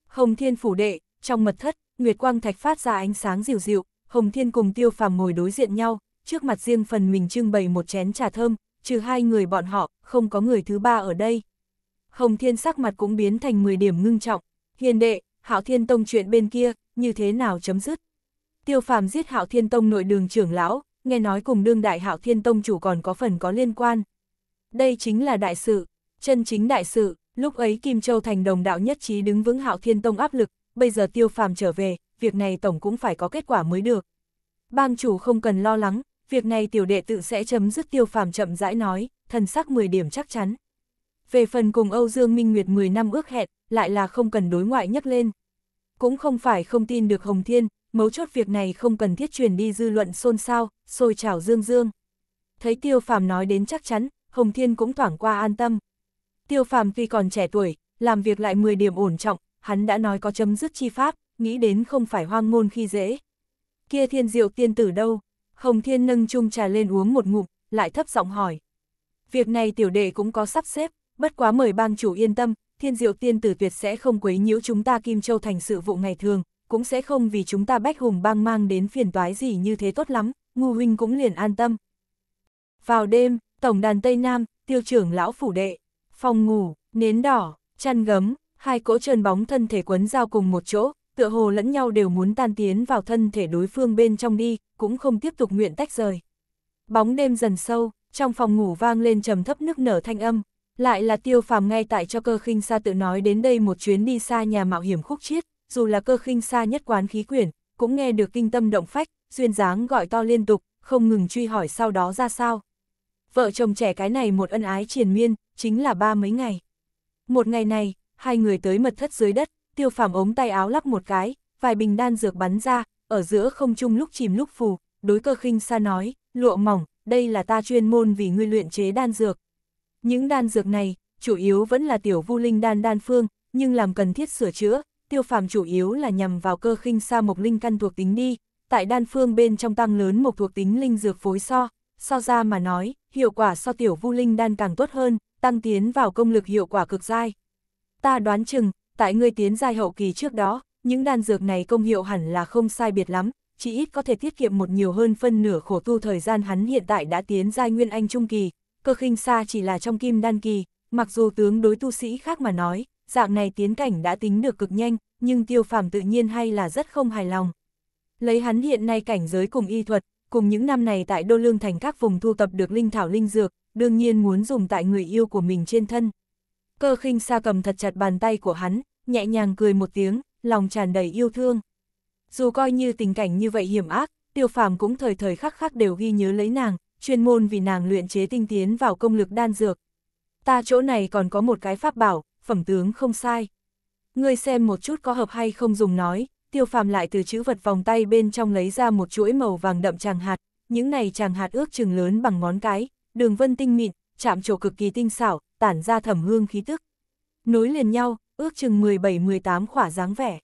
Hồng Thiên phủ đệ, trong mật thất, Nguyệt Quang Thạch phát ra ánh sáng dịu dịu, Hồng Thiên cùng Tiêu Phàm ngồi đối diện nhau, trước mặt riêng phần mình trưng bày một chén trà thơm, trừ hai người bọn họ, không có người thứ ba ở đây. Hồng Thiên sắc mặt cũng biến thành 10 điểm ngưng trọng, hiền đệ, Hạo Thiên Tông chuyện bên kia, như thế nào chấm dứt. Tiêu phàm giết Hạo Thiên Tông nội đường trưởng lão, nghe nói cùng đương đại Hạo Thiên Tông chủ còn có phần có liên quan. Đây chính là đại sự, chân chính đại sự, lúc ấy Kim Châu thành đồng đạo nhất trí đứng vững Hạo Thiên Tông áp lực, bây giờ tiêu phàm trở về, việc này tổng cũng phải có kết quả mới được. Bang chủ không cần lo lắng, việc này tiểu đệ tự sẽ chấm dứt tiêu phàm chậm rãi nói, thần sắc 10 điểm chắc chắn. Về phần cùng Âu Dương Minh Nguyệt 10 năm ước hẹn, lại là không cần đối ngoại nhắc lên. Cũng không phải không tin được Hồng Thiên, mấu chốt việc này không cần thiết truyền đi dư luận xôn xao, sôi trào dương dương. Thấy Tiêu Phàm nói đến chắc chắn, Hồng Thiên cũng thoảng qua an tâm. Tiêu Phàm tuy còn trẻ tuổi, làm việc lại 10 điểm ổn trọng, hắn đã nói có chấm dứt chi pháp, nghĩ đến không phải hoang ngôn khi dễ. Kia thiên diệu tiên tử đâu? Hồng Thiên nâng chung trà lên uống một ngụm, lại thấp giọng hỏi. Việc này tiểu đệ cũng có sắp xếp, bất quá mời bang chủ yên tâm, thiên diệu tiên tử tuyệt sẽ không quấy nhiễu chúng ta Kim Châu thành sự vụ ngày thường, cũng sẽ không vì chúng ta bách hùng bang mang đến phiền toái gì như thế tốt lắm, ngu huynh cũng liền an tâm. Vào đêm, tổng đàn Tây Nam, tiêu trưởng lão phủ đệ, phòng ngủ, nến đỏ, chăn gấm, hai cỗ trơn bóng thân thể quấn giao cùng một chỗ, tựa hồ lẫn nhau đều muốn tan tiến vào thân thể đối phương bên trong đi, cũng không tiếp tục nguyện tách rời. Bóng đêm dần sâu, trong phòng ngủ vang lên trầm thấp nước nở thanh âm, lại là tiêu phàm ngay tại cho cơ khinh xa tự nói đến đây một chuyến đi xa nhà mạo hiểm khúc chiết, dù là cơ khinh xa nhất quán khí quyển, cũng nghe được kinh tâm động phách, duyên dáng gọi to liên tục, không ngừng truy hỏi sau đó ra sao. Vợ chồng trẻ cái này một ân ái triền miên, chính là ba mấy ngày. Một ngày này, hai người tới mật thất dưới đất, tiêu phàm ống tay áo lắp một cái, vài bình đan dược bắn ra, ở giữa không trung lúc chìm lúc phù, đối cơ khinh xa nói, lụa mỏng, đây là ta chuyên môn vì ngươi luyện chế đan dược, những đan dược này, chủ yếu vẫn là tiểu vu linh đan đan phương, nhưng làm cần thiết sửa chữa, tiêu phàm chủ yếu là nhằm vào cơ khinh sa mộc linh căn thuộc tính đi, tại đan phương bên trong tăng lớn một thuộc tính linh dược phối so, so ra mà nói, hiệu quả so tiểu vu linh đan càng tốt hơn, tăng tiến vào công lực hiệu quả cực dai. Ta đoán chừng, tại ngươi tiến giai hậu kỳ trước đó, những đan dược này công hiệu hẳn là không sai biệt lắm, chỉ ít có thể tiết kiệm một nhiều hơn phân nửa khổ tu thời gian hắn hiện tại đã tiến giai nguyên anh trung kỳ, cơ khinh xa chỉ là trong kim đan kỳ, mặc dù tướng đối tu sĩ khác mà nói, dạng này tiến cảnh đã tính được cực nhanh, nhưng tiêu phàm tự nhiên hay là rất không hài lòng. Lấy hắn hiện nay cảnh giới cùng y thuật, cùng những năm này tại Đô Lương thành các vùng thu tập được linh thảo linh dược, đương nhiên muốn dùng tại người yêu của mình trên thân. Cơ khinh xa cầm thật chặt bàn tay của hắn, nhẹ nhàng cười một tiếng, lòng tràn đầy yêu thương. Dù coi như tình cảnh như vậy hiểm ác, tiêu phàm cũng thời thời khắc khắc đều ghi nhớ lấy nàng, chuyên môn vì nàng luyện chế tinh tiến vào công lực đan dược. Ta chỗ này còn có một cái pháp bảo, phẩm tướng không sai. Ngươi xem một chút có hợp hay không dùng nói, tiêu phàm lại từ chữ vật vòng tay bên trong lấy ra một chuỗi màu vàng đậm tràng hạt, những này tràng hạt ước chừng lớn bằng ngón cái, đường vân tinh mịn, chạm trổ cực kỳ tinh xảo, tản ra thẩm hương khí tức. Nối liền nhau, ước chừng 17-18 khỏa dáng vẻ.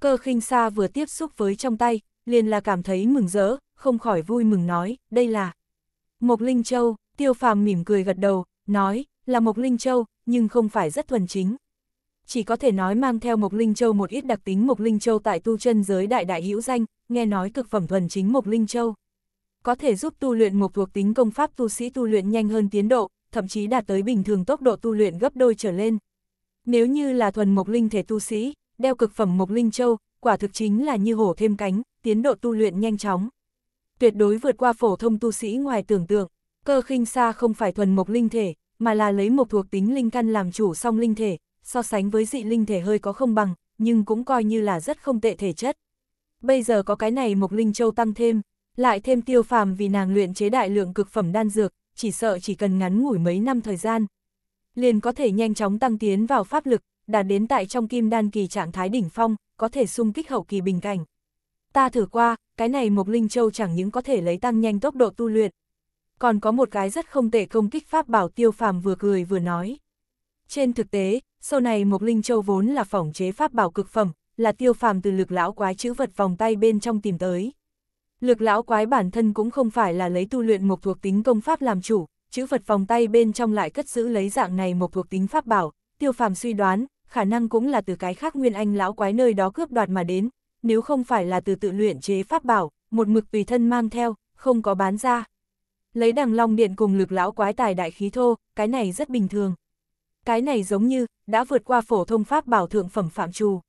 Cơ khinh xa vừa tiếp xúc với trong tay, liền là cảm thấy mừng rỡ, không khỏi vui mừng nói, đây là Mộc Linh Châu, tiêu phàm mỉm cười gật đầu, nói, là Mộc Linh Châu, nhưng không phải rất thuần chính. Chỉ có thể nói mang theo Mộc Linh Châu một ít đặc tính Mộc Linh Châu tại tu chân giới đại đại hữu danh, nghe nói cực phẩm thuần chính Mộc Linh Châu. Có thể giúp tu luyện một thuộc tính công pháp tu sĩ tu luyện nhanh hơn tiến độ, thậm chí đạt tới bình thường tốc độ tu luyện gấp đôi trở lên. Nếu như là thuần Mộc Linh thể tu sĩ, đeo cực phẩm Mộc Linh Châu, quả thực chính là như hổ thêm cánh, tiến độ tu luyện nhanh chóng tuyệt đối vượt qua phổ thông tu sĩ ngoài tưởng tượng. Cơ khinh xa không phải thuần mộc linh thể, mà là lấy một thuộc tính linh căn làm chủ song linh thể, so sánh với dị linh thể hơi có không bằng, nhưng cũng coi như là rất không tệ thể chất. Bây giờ có cái này mộc linh châu tăng thêm, lại thêm tiêu phàm vì nàng luyện chế đại lượng cực phẩm đan dược, chỉ sợ chỉ cần ngắn ngủi mấy năm thời gian. Liền có thể nhanh chóng tăng tiến vào pháp lực, đạt đến tại trong kim đan kỳ trạng thái đỉnh phong, có thể xung kích hậu kỳ bình cảnh ta thử qua, cái này Mộc Linh Châu chẳng những có thể lấy tăng nhanh tốc độ tu luyện. Còn có một cái rất không tệ công kích pháp bảo tiêu phàm vừa cười vừa nói. Trên thực tế, sau này Mộc Linh Châu vốn là phỏng chế pháp bảo cực phẩm, là tiêu phàm từ lực lão quái chữ vật vòng tay bên trong tìm tới. Lực lão quái bản thân cũng không phải là lấy tu luyện một thuộc tính công pháp làm chủ, chữ vật vòng tay bên trong lại cất giữ lấy dạng này một thuộc tính pháp bảo, tiêu phàm suy đoán, khả năng cũng là từ cái khác nguyên anh lão quái nơi đó cướp đoạt mà đến, nếu không phải là từ tự luyện chế pháp bảo, một mực tùy thân mang theo, không có bán ra. Lấy đằng long điện cùng lực lão quái tài đại khí thô, cái này rất bình thường. Cái này giống như, đã vượt qua phổ thông pháp bảo thượng phẩm phạm trù.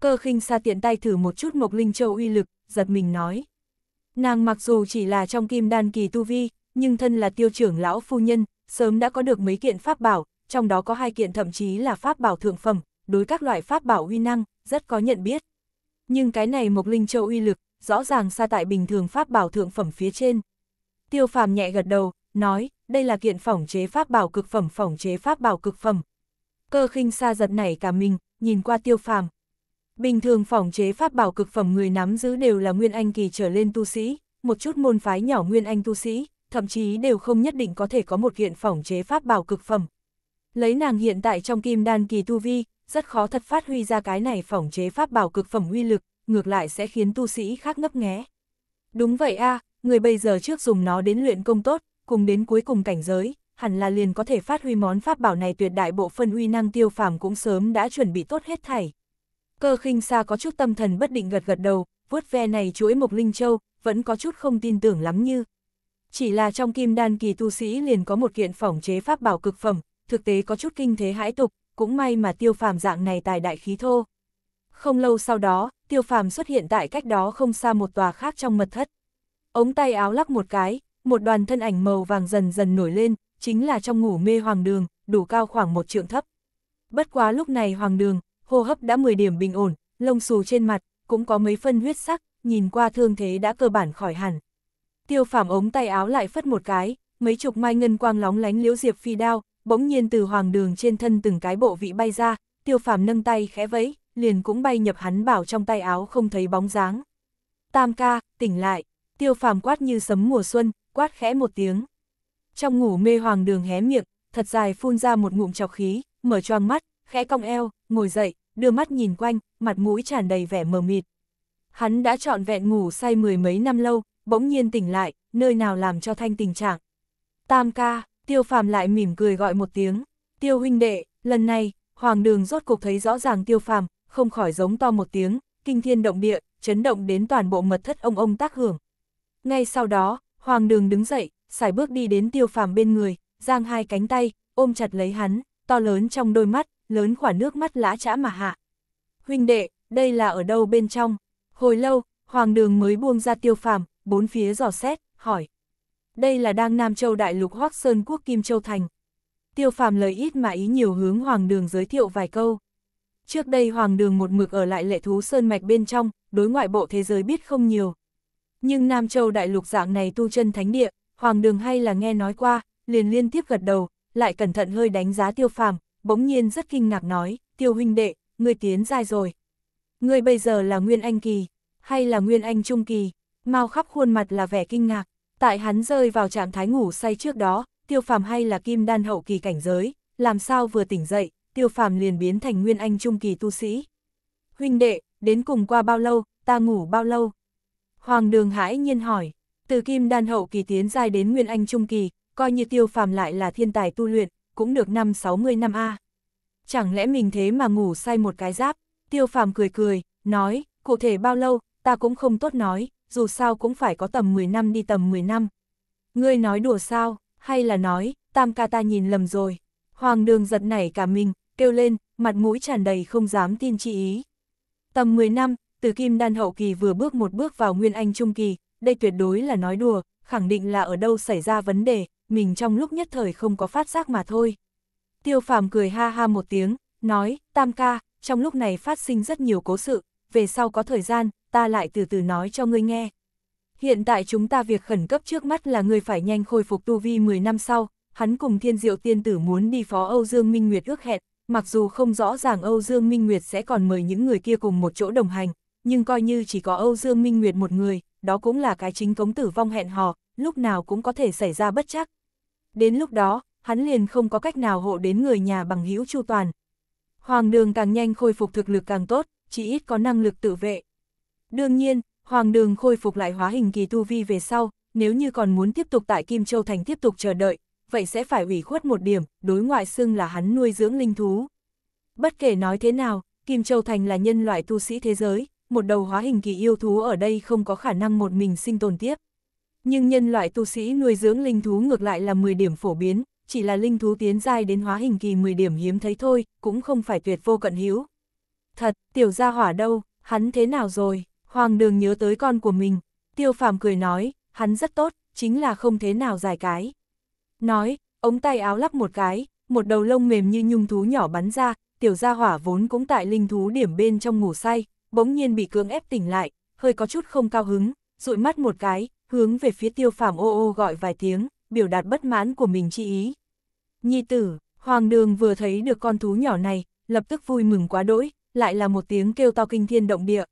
Cơ khinh xa tiện tay thử một chút Mộc Linh Châu uy lực, giật mình nói. Nàng mặc dù chỉ là trong kim đan kỳ tu vi, nhưng thân là tiêu trưởng lão phu nhân, sớm đã có được mấy kiện pháp bảo, trong đó có hai kiện thậm chí là pháp bảo thượng phẩm, đối các loại pháp bảo uy năng, rất có nhận biết. Nhưng cái này Mộc Linh Châu uy lực, rõ ràng xa tại bình thường pháp bảo thượng phẩm phía trên. Tiêu phàm nhẹ gật đầu, nói, đây là kiện phỏng chế pháp bảo cực phẩm phỏng chế pháp bảo cực phẩm. Cơ khinh xa giật nảy cả mình, nhìn qua tiêu phàm. Bình thường phỏng chế pháp bảo cực phẩm người nắm giữ đều là nguyên anh kỳ trở lên tu sĩ, một chút môn phái nhỏ nguyên anh tu sĩ, thậm chí đều không nhất định có thể có một kiện phỏng chế pháp bảo cực phẩm. Lấy nàng hiện tại trong kim đan kỳ tu vi, rất khó thật phát huy ra cái này phỏng chế pháp bảo cực phẩm uy lực, ngược lại sẽ khiến tu sĩ khác ngấp nghé. Đúng vậy a, người bây giờ trước dùng nó đến luyện công tốt, cùng đến cuối cùng cảnh giới, hẳn là liền có thể phát huy món pháp bảo này tuyệt đại bộ phân uy năng tiêu phàm cũng sớm đã chuẩn bị tốt hết thảy. Cơ khinh xa có chút tâm thần bất định gật gật đầu, vuốt ve này chuỗi mộc linh châu, vẫn có chút không tin tưởng lắm như. Chỉ là trong kim đan kỳ tu sĩ liền có một kiện phỏng chế pháp bảo cực phẩm, thực tế có chút kinh thế hãi tục, cũng may mà tiêu phàm dạng này tài đại khí thô. Không lâu sau đó, tiêu phàm xuất hiện tại cách đó không xa một tòa khác trong mật thất. Ống tay áo lắc một cái, một đoàn thân ảnh màu vàng dần dần nổi lên, chính là trong ngủ mê hoàng đường, đủ cao khoảng một trượng thấp. Bất quá lúc này hoàng đường, hô hấp đã 10 điểm bình ổn, lông xù trên mặt, cũng có mấy phân huyết sắc, nhìn qua thương thế đã cơ bản khỏi hẳn. Tiêu phàm ống tay áo lại phất một cái, mấy chục mai ngân quang lóng lánh liễu diệp phi đao, bỗng nhiên từ hoàng đường trên thân từng cái bộ vị bay ra, tiêu phàm nâng tay khẽ vẫy, liền cũng bay nhập hắn bảo trong tay áo không thấy bóng dáng. Tam ca, tỉnh lại, tiêu phàm quát như sấm mùa xuân, quát khẽ một tiếng. Trong ngủ mê hoàng đường hé miệng, thật dài phun ra một ngụm chọc khí, mở choang mắt, khẽ cong eo, ngồi dậy, đưa mắt nhìn quanh, mặt mũi tràn đầy vẻ mờ mịt. Hắn đã trọn vẹn ngủ say mười mấy năm lâu, bỗng nhiên tỉnh lại, nơi nào làm cho thanh tình trạng. Tam ca, Tiêu phàm lại mỉm cười gọi một tiếng, tiêu huynh đệ, lần này, hoàng đường rốt cục thấy rõ ràng tiêu phàm, không khỏi giống to một tiếng, kinh thiên động địa, chấn động đến toàn bộ mật thất ông ông tác hưởng. Ngay sau đó, hoàng đường đứng dậy, xài bước đi đến tiêu phàm bên người, giang hai cánh tay, ôm chặt lấy hắn, to lớn trong đôi mắt, lớn khỏa nước mắt lã chã mà hạ. Huynh đệ, đây là ở đâu bên trong? Hồi lâu, hoàng đường mới buông ra tiêu phàm, bốn phía dò xét, hỏi đây là đang Nam Châu Đại Lục Hoác Sơn Quốc Kim Châu Thành. Tiêu phàm lời ít mà ý nhiều hướng Hoàng Đường giới thiệu vài câu. Trước đây Hoàng Đường một mực ở lại lệ thú Sơn Mạch bên trong, đối ngoại bộ thế giới biết không nhiều. Nhưng Nam Châu Đại Lục dạng này tu chân thánh địa, Hoàng Đường hay là nghe nói qua, liền liên tiếp gật đầu, lại cẩn thận hơi đánh giá tiêu phàm, bỗng nhiên rất kinh ngạc nói, tiêu huynh đệ, người tiến dài rồi. Người bây giờ là Nguyên Anh Kỳ, hay là Nguyên Anh Trung Kỳ, mau khắp khuôn mặt là vẻ kinh ngạc. Tại hắn rơi vào trạng thái ngủ say trước đó, tiêu phàm hay là kim đan hậu kỳ cảnh giới, làm sao vừa tỉnh dậy, tiêu phàm liền biến thành nguyên anh trung kỳ tu sĩ. Huynh đệ, đến cùng qua bao lâu, ta ngủ bao lâu? Hoàng đường hãi nhiên hỏi, từ kim đan hậu kỳ tiến giai đến nguyên anh trung kỳ, coi như tiêu phàm lại là thiên tài tu luyện, cũng được năm 60 năm A. Chẳng lẽ mình thế mà ngủ say một cái giáp? Tiêu phàm cười cười, nói, cụ thể bao lâu, ta cũng không tốt nói, dù sao cũng phải có tầm 10 năm đi tầm 10 năm. Ngươi nói đùa sao, hay là nói, tam ca ta nhìn lầm rồi. Hoàng đường giật nảy cả mình, kêu lên, mặt mũi tràn đầy không dám tin chị ý. Tầm 10 năm, từ kim đan hậu kỳ vừa bước một bước vào nguyên anh trung kỳ, đây tuyệt đối là nói đùa, khẳng định là ở đâu xảy ra vấn đề, mình trong lúc nhất thời không có phát giác mà thôi. Tiêu phàm cười ha ha một tiếng, nói, tam ca, trong lúc này phát sinh rất nhiều cố sự, về sau có thời gian, ta lại từ từ nói cho ngươi nghe. Hiện tại chúng ta việc khẩn cấp trước mắt là ngươi phải nhanh khôi phục tu vi 10 năm sau, hắn cùng thiên diệu tiên tử muốn đi phó Âu Dương Minh Nguyệt ước hẹn, mặc dù không rõ ràng Âu Dương Minh Nguyệt sẽ còn mời những người kia cùng một chỗ đồng hành, nhưng coi như chỉ có Âu Dương Minh Nguyệt một người, đó cũng là cái chính cống tử vong hẹn hò, lúc nào cũng có thể xảy ra bất chắc. Đến lúc đó, hắn liền không có cách nào hộ đến người nhà bằng hữu chu toàn. Hoàng đường càng nhanh khôi phục thực lực càng tốt, chỉ ít có năng lực tự vệ, Đương nhiên, Hoàng Đường khôi phục lại hóa hình kỳ tu vi về sau, nếu như còn muốn tiếp tục tại Kim Châu Thành tiếp tục chờ đợi, vậy sẽ phải ủy khuất một điểm, đối ngoại xưng là hắn nuôi dưỡng linh thú. Bất kể nói thế nào, Kim Châu Thành là nhân loại tu sĩ thế giới, một đầu hóa hình kỳ yêu thú ở đây không có khả năng một mình sinh tồn tiếp. Nhưng nhân loại tu sĩ nuôi dưỡng linh thú ngược lại là 10 điểm phổ biến, chỉ là linh thú tiến giai đến hóa hình kỳ 10 điểm hiếm thấy thôi, cũng không phải tuyệt vô cận hữu. Thật, tiểu gia hỏa đâu, hắn thế nào rồi? Hoàng đường nhớ tới con của mình, tiêu phàm cười nói, hắn rất tốt, chính là không thế nào dài cái. Nói, ống tay áo lắp một cái, một đầu lông mềm như nhung thú nhỏ bắn ra, tiểu gia hỏa vốn cũng tại linh thú điểm bên trong ngủ say, bỗng nhiên bị cưỡng ép tỉnh lại, hơi có chút không cao hứng, dụi mắt một cái, hướng về phía tiêu phàm ô ô gọi vài tiếng, biểu đạt bất mãn của mình chi ý. Nhi tử, hoàng đường vừa thấy được con thú nhỏ này, lập tức vui mừng quá đỗi, lại là một tiếng kêu to kinh thiên động địa,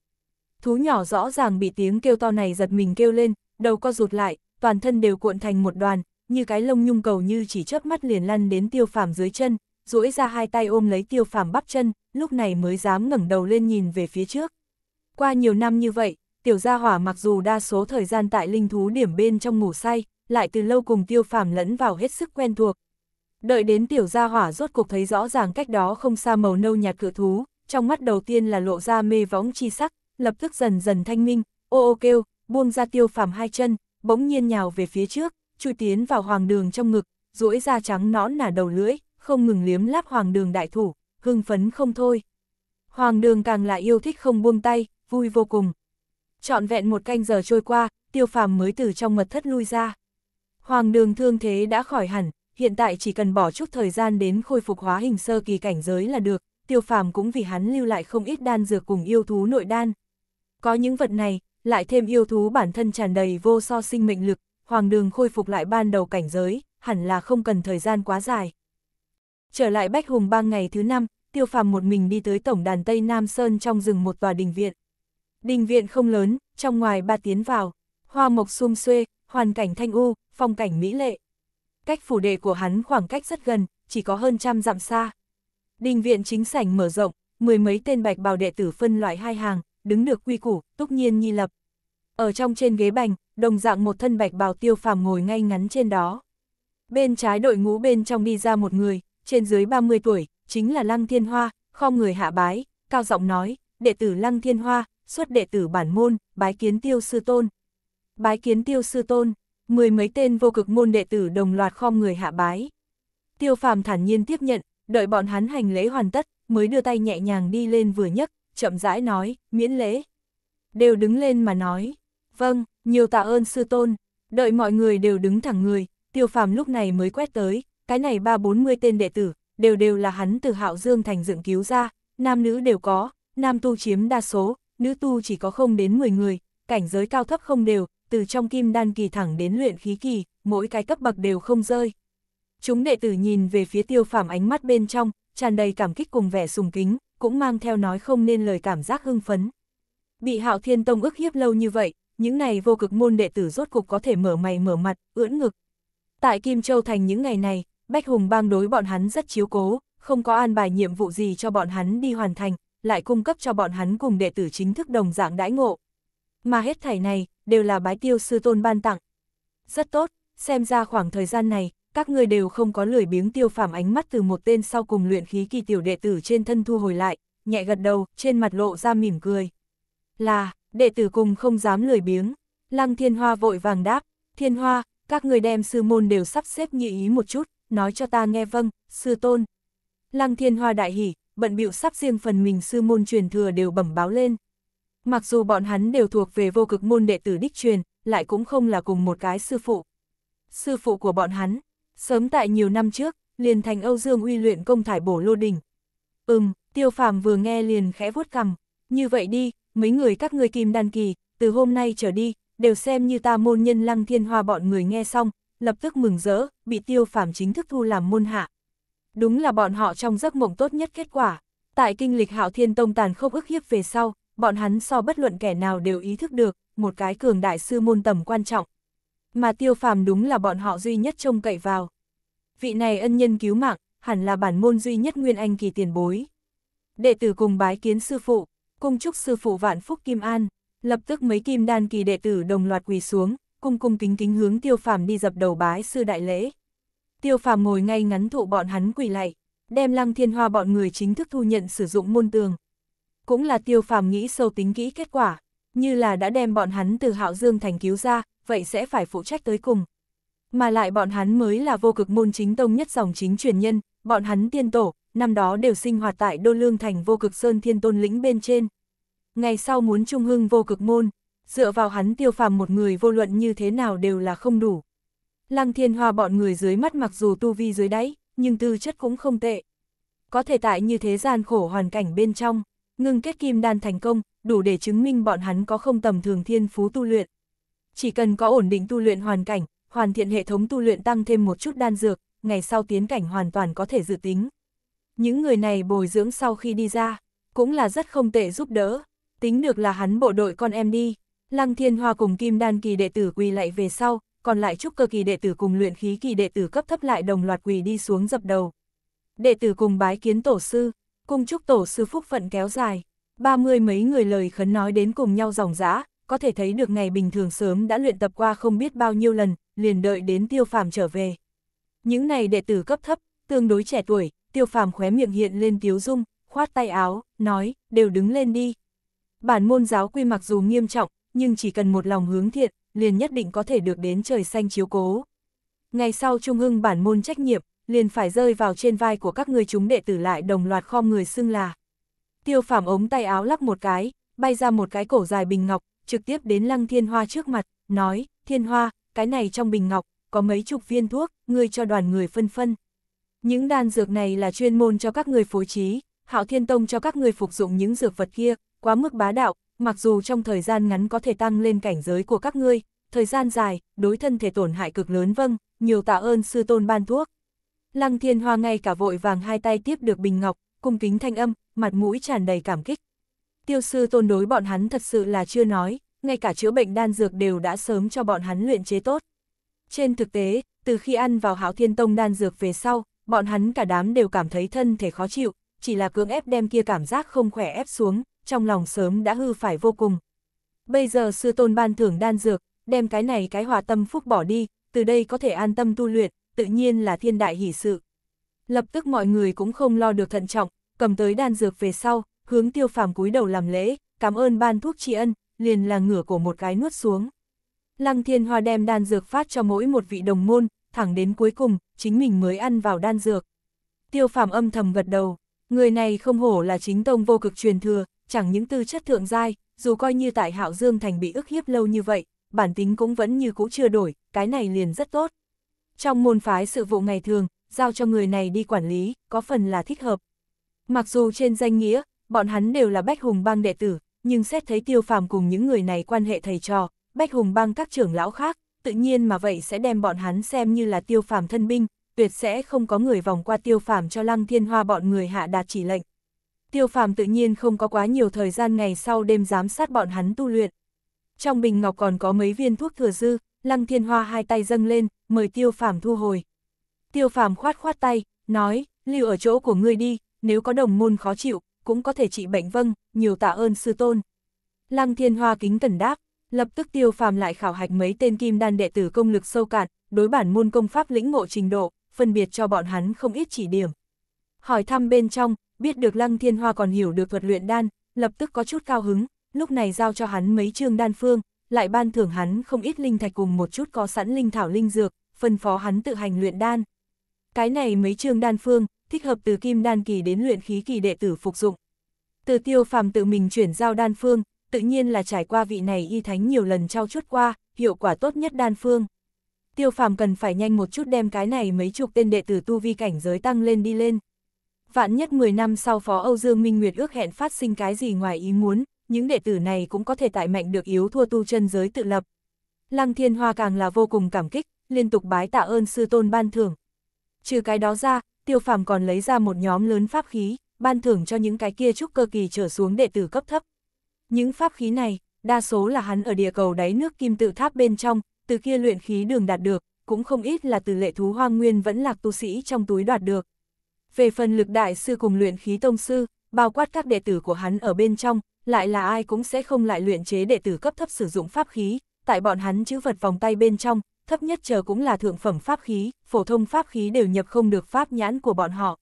thú nhỏ rõ ràng bị tiếng kêu to này giật mình kêu lên, đầu co rụt lại, toàn thân đều cuộn thành một đoàn, như cái lông nhung cầu như chỉ chớp mắt liền lăn đến tiêu phàm dưới chân, duỗi ra hai tay ôm lấy tiêu phàm bắp chân, lúc này mới dám ngẩng đầu lên nhìn về phía trước. Qua nhiều năm như vậy, tiểu gia hỏa mặc dù đa số thời gian tại linh thú điểm bên trong ngủ say, lại từ lâu cùng tiêu phàm lẫn vào hết sức quen thuộc. Đợi đến tiểu gia hỏa rốt cuộc thấy rõ ràng cách đó không xa màu nâu nhạt cự thú, trong mắt đầu tiên là lộ ra mê võng chi sắc, lập tức dần dần thanh minh, ô ô kêu, buông ra tiêu phàm hai chân, bỗng nhiên nhào về phía trước, chui tiến vào hoàng đường trong ngực, duỗi da trắng nõn nả đầu lưỡi, không ngừng liếm láp hoàng đường đại thủ, hưng phấn không thôi. Hoàng đường càng là yêu thích không buông tay, vui vô cùng. Trọn vẹn một canh giờ trôi qua, tiêu phàm mới từ trong mật thất lui ra. Hoàng đường thương thế đã khỏi hẳn, hiện tại chỉ cần bỏ chút thời gian đến khôi phục hóa hình sơ kỳ cảnh giới là được, tiêu phàm cũng vì hắn lưu lại không ít đan dược cùng yêu thú nội đan. Có những vật này, lại thêm yêu thú bản thân tràn đầy vô so sinh mệnh lực, hoàng đường khôi phục lại ban đầu cảnh giới, hẳn là không cần thời gian quá dài. Trở lại Bách Hùng bang ngày thứ năm, tiêu phàm một mình đi tới tổng đàn Tây Nam Sơn trong rừng một tòa đình viện. Đình viện không lớn, trong ngoài ba tiến vào, hoa mộc sum xuê, hoàn cảnh thanh u, phong cảnh mỹ lệ. Cách phủ đệ của hắn khoảng cách rất gần, chỉ có hơn trăm dặm xa. Đình viện chính sảnh mở rộng, mười mấy tên bạch bào đệ tử phân loại hai hàng, đứng được quy củ, túc nhiên nhi lập. Ở trong trên ghế bành, đồng dạng một thân bạch bào tiêu phàm ngồi ngay ngắn trên đó. Bên trái đội ngũ bên trong đi ra một người, trên dưới 30 tuổi, chính là Lăng Thiên Hoa, kho người hạ bái, cao giọng nói, đệ tử Lăng Thiên Hoa, xuất đệ tử bản môn, bái kiến tiêu sư tôn. Bái kiến tiêu sư tôn, mười mấy tên vô cực môn đệ tử đồng loạt kho người hạ bái. Tiêu phàm thản nhiên tiếp nhận, đợi bọn hắn hành lễ hoàn tất, mới đưa tay nhẹ nhàng đi lên vừa nhất chậm rãi nói, miễn lễ. Đều đứng lên mà nói, vâng, nhiều tạ ơn sư tôn, đợi mọi người đều đứng thẳng người, tiêu phàm lúc này mới quét tới, cái này ba bốn mươi tên đệ tử, đều đều là hắn từ hạo dương thành dựng cứu ra, nam nữ đều có, nam tu chiếm đa số, nữ tu chỉ có không đến 10 người, cảnh giới cao thấp không đều, từ trong kim đan kỳ thẳng đến luyện khí kỳ, mỗi cái cấp bậc đều không rơi. Chúng đệ tử nhìn về phía tiêu phàm ánh mắt bên trong, tràn đầy cảm kích cùng vẻ sùng kính, cũng mang theo nói không nên lời cảm giác hưng phấn. Bị hạo thiên tông ức hiếp lâu như vậy, những này vô cực môn đệ tử rốt cục có thể mở mày mở mặt, ưỡn ngực. Tại Kim Châu Thành những ngày này, Bách Hùng bang đối bọn hắn rất chiếu cố, không có an bài nhiệm vụ gì cho bọn hắn đi hoàn thành, lại cung cấp cho bọn hắn cùng đệ tử chính thức đồng dạng đãi ngộ. Mà hết thảy này, đều là bái tiêu sư tôn ban tặng. Rất tốt, xem ra khoảng thời gian này, các người đều không có lười biếng tiêu phàm ánh mắt từ một tên sau cùng luyện khí kỳ tiểu đệ tử trên thân thu hồi lại, nhẹ gật đầu, trên mặt lộ ra mỉm cười. Là, đệ tử cùng không dám lười biếng. Lăng Thiên Hoa vội vàng đáp, Thiên Hoa, các người đem sư môn đều sắp xếp nhị ý một chút, nói cho ta nghe vâng, sư tôn. Lăng Thiên Hoa đại hỉ, bận bịu sắp riêng phần mình sư môn truyền thừa đều bẩm báo lên. Mặc dù bọn hắn đều thuộc về vô cực môn đệ tử đích truyền, lại cũng không là cùng một cái sư phụ. Sư phụ của bọn hắn, Sớm tại nhiều năm trước, liền thành Âu Dương uy luyện công thải bổ lô đỉnh. Ừm, tiêu phàm vừa nghe liền khẽ vuốt cằm, như vậy đi, mấy người các ngươi kim đan kỳ, từ hôm nay trở đi, đều xem như ta môn nhân lăng thiên hoa bọn người nghe xong, lập tức mừng rỡ, bị tiêu phàm chính thức thu làm môn hạ. Đúng là bọn họ trong giấc mộng tốt nhất kết quả, tại kinh lịch hạo thiên tông tàn không ức hiếp về sau, bọn hắn so bất luận kẻ nào đều ý thức được, một cái cường đại sư môn tầm quan trọng, mà tiêu phàm đúng là bọn họ duy nhất trông cậy vào. Vị này ân nhân cứu mạng, hẳn là bản môn duy nhất Nguyên Anh kỳ tiền bối. Đệ tử cùng bái kiến sư phụ, cung chúc sư phụ vạn phúc kim an, lập tức mấy kim đan kỳ đệ tử đồng loạt quỳ xuống, cung cung kính kính hướng tiêu phàm đi dập đầu bái sư đại lễ. Tiêu phàm ngồi ngay ngắn thụ bọn hắn quỳ lạy, đem lăng thiên hoa bọn người chính thức thu nhận sử dụng môn tường. Cũng là tiêu phàm nghĩ sâu tính kỹ kết quả, như là đã đem bọn hắn từ hạo dương thành cứu ra, vậy sẽ phải phụ trách tới cùng. Mà lại bọn hắn mới là vô cực môn chính tông nhất dòng chính truyền nhân, bọn hắn tiên tổ, năm đó đều sinh hoạt tại Đô Lương thành vô cực sơn thiên tôn lĩnh bên trên. Ngày sau muốn trung hưng vô cực môn, dựa vào hắn tiêu phàm một người vô luận như thế nào đều là không đủ. Lăng thiên hòa bọn người dưới mắt mặc dù tu vi dưới đáy, nhưng tư chất cũng không tệ. Có thể tại như thế gian khổ hoàn cảnh bên trong, ngưng kết kim đan thành công, đủ để chứng minh bọn hắn có không tầm thường thiên phú tu luyện chỉ cần có ổn định tu luyện hoàn cảnh, hoàn thiện hệ thống tu luyện tăng thêm một chút đan dược, ngày sau tiến cảnh hoàn toàn có thể dự tính. Những người này bồi dưỡng sau khi đi ra, cũng là rất không tệ giúp đỡ, tính được là hắn bộ đội con em đi. Lăng Thiên Hoa cùng Kim Đan kỳ đệ tử quỳ lại về sau, còn lại chúc cơ kỳ đệ tử cùng luyện khí kỳ đệ tử cấp thấp lại đồng loạt quỳ đi xuống dập đầu. Đệ tử cùng bái kiến tổ sư, cùng chúc tổ sư phúc phận kéo dài, ba mươi mấy người lời khấn nói đến cùng nhau ròng rã có thể thấy được ngày bình thường sớm đã luyện tập qua không biết bao nhiêu lần, liền đợi đến tiêu phàm trở về. Những này đệ tử cấp thấp, tương đối trẻ tuổi, tiêu phàm khóe miệng hiện lên tiếu dung, khoát tay áo, nói, đều đứng lên đi. Bản môn giáo quy mặc dù nghiêm trọng, nhưng chỉ cần một lòng hướng thiện, liền nhất định có thể được đến trời xanh chiếu cố. Ngày sau trung hưng bản môn trách nhiệm, liền phải rơi vào trên vai của các người chúng đệ tử lại đồng loạt khom người xưng là. Tiêu phàm ống tay áo lắc một cái, bay ra một cái cổ dài bình ngọc, trực tiếp đến Lăng Thiên Hoa trước mặt, nói, Thiên Hoa, cái này trong bình ngọc, có mấy chục viên thuốc, ngươi cho đoàn người phân phân. Những đan dược này là chuyên môn cho các người phối trí, Hạo Thiên Tông cho các người phục dụng những dược vật kia, quá mức bá đạo, mặc dù trong thời gian ngắn có thể tăng lên cảnh giới của các ngươi, thời gian dài, đối thân thể tổn hại cực lớn vâng, nhiều tạ ơn sư tôn ban thuốc. Lăng Thiên Hoa ngay cả vội vàng hai tay tiếp được bình ngọc, cung kính thanh âm, mặt mũi tràn đầy cảm kích, tiêu sư tôn đối bọn hắn thật sự là chưa nói, ngay cả chữa bệnh đan dược đều đã sớm cho bọn hắn luyện chế tốt. Trên thực tế, từ khi ăn vào hảo thiên tông đan dược về sau, bọn hắn cả đám đều cảm thấy thân thể khó chịu, chỉ là cưỡng ép đem kia cảm giác không khỏe ép xuống, trong lòng sớm đã hư phải vô cùng. Bây giờ sư tôn ban thưởng đan dược, đem cái này cái hòa tâm phúc bỏ đi, từ đây có thể an tâm tu luyện, tự nhiên là thiên đại hỷ sự. Lập tức mọi người cũng không lo được thận trọng, cầm tới đan dược về sau, hướng tiêu phàm cúi đầu làm lễ, cảm ơn ban thuốc tri ân, liền là ngửa cổ một cái nuốt xuống. Lăng thiên hoa đem đan dược phát cho mỗi một vị đồng môn, thẳng đến cuối cùng, chính mình mới ăn vào đan dược. Tiêu phàm âm thầm gật đầu, người này không hổ là chính tông vô cực truyền thừa, chẳng những tư chất thượng giai, dù coi như tại Hạo Dương Thành bị ức hiếp lâu như vậy, bản tính cũng vẫn như cũ chưa đổi, cái này liền rất tốt. Trong môn phái sự vụ ngày thường, giao cho người này đi quản lý, có phần là thích hợp. Mặc dù trên danh nghĩa, bọn hắn đều là Bách Hùng bang đệ tử, nhưng xét thấy tiêu phàm cùng những người này quan hệ thầy trò, Bách Hùng bang các trưởng lão khác, tự nhiên mà vậy sẽ đem bọn hắn xem như là tiêu phàm thân binh, tuyệt sẽ không có người vòng qua tiêu phàm cho lăng thiên hoa bọn người hạ đạt chỉ lệnh. Tiêu phàm tự nhiên không có quá nhiều thời gian ngày sau đêm giám sát bọn hắn tu luyện. Trong bình ngọc còn có mấy viên thuốc thừa dư, lăng thiên hoa hai tay dâng lên, mời tiêu phàm thu hồi. Tiêu phàm khoát khoát tay, nói, lưu ở chỗ của ngươi đi, nếu có đồng môn khó chịu, cũng có thể trị bệnh vâng, nhiều tạ ơn sư tôn. Lăng thiên hoa kính cẩn đáp, lập tức tiêu phàm lại khảo hạch mấy tên kim đan đệ tử công lực sâu cạn, đối bản môn công pháp lĩnh ngộ trình độ, phân biệt cho bọn hắn không ít chỉ điểm. Hỏi thăm bên trong, biết được Lăng Thiên Hoa còn hiểu được thuật luyện đan, lập tức có chút cao hứng, lúc này giao cho hắn mấy trương đan phương, lại ban thưởng hắn không ít linh thạch cùng một chút có sẵn linh thảo linh dược, phân phó hắn tự hành luyện đan. Cái này mấy trương đan phương, thích hợp từ kim đan kỳ đến luyện khí kỳ đệ tử phục dụng. Từ tiêu phàm tự mình chuyển giao đan phương, tự nhiên là trải qua vị này y thánh nhiều lần trao chuốt qua, hiệu quả tốt nhất đan phương. Tiêu phàm cần phải nhanh một chút đem cái này mấy chục tên đệ tử tu vi cảnh giới tăng lên đi lên. Vạn nhất 10 năm sau Phó Âu Dương Minh Nguyệt ước hẹn phát sinh cái gì ngoài ý muốn, những đệ tử này cũng có thể tại mạnh được yếu thua tu chân giới tự lập. Lăng Thiên Hoa càng là vô cùng cảm kích, liên tục bái tạ ơn sư tôn ban thưởng. Trừ cái đó ra, tiêu phàm còn lấy ra một nhóm lớn pháp khí, ban thưởng cho những cái kia trúc cơ kỳ trở xuống đệ tử cấp thấp. Những pháp khí này, đa số là hắn ở địa cầu đáy nước kim tự tháp bên trong, từ kia luyện khí đường đạt được, cũng không ít là từ lệ thú hoang nguyên vẫn lạc tu sĩ trong túi đoạt được. Về phần lực đại sư cùng luyện khí tông sư, bao quát các đệ tử của hắn ở bên trong, lại là ai cũng sẽ không lại luyện chế đệ tử cấp thấp sử dụng pháp khí, tại bọn hắn chữ vật vòng tay bên trong, thấp nhất chờ cũng là thượng phẩm pháp khí, phổ thông pháp khí đều nhập không được pháp nhãn của bọn họ.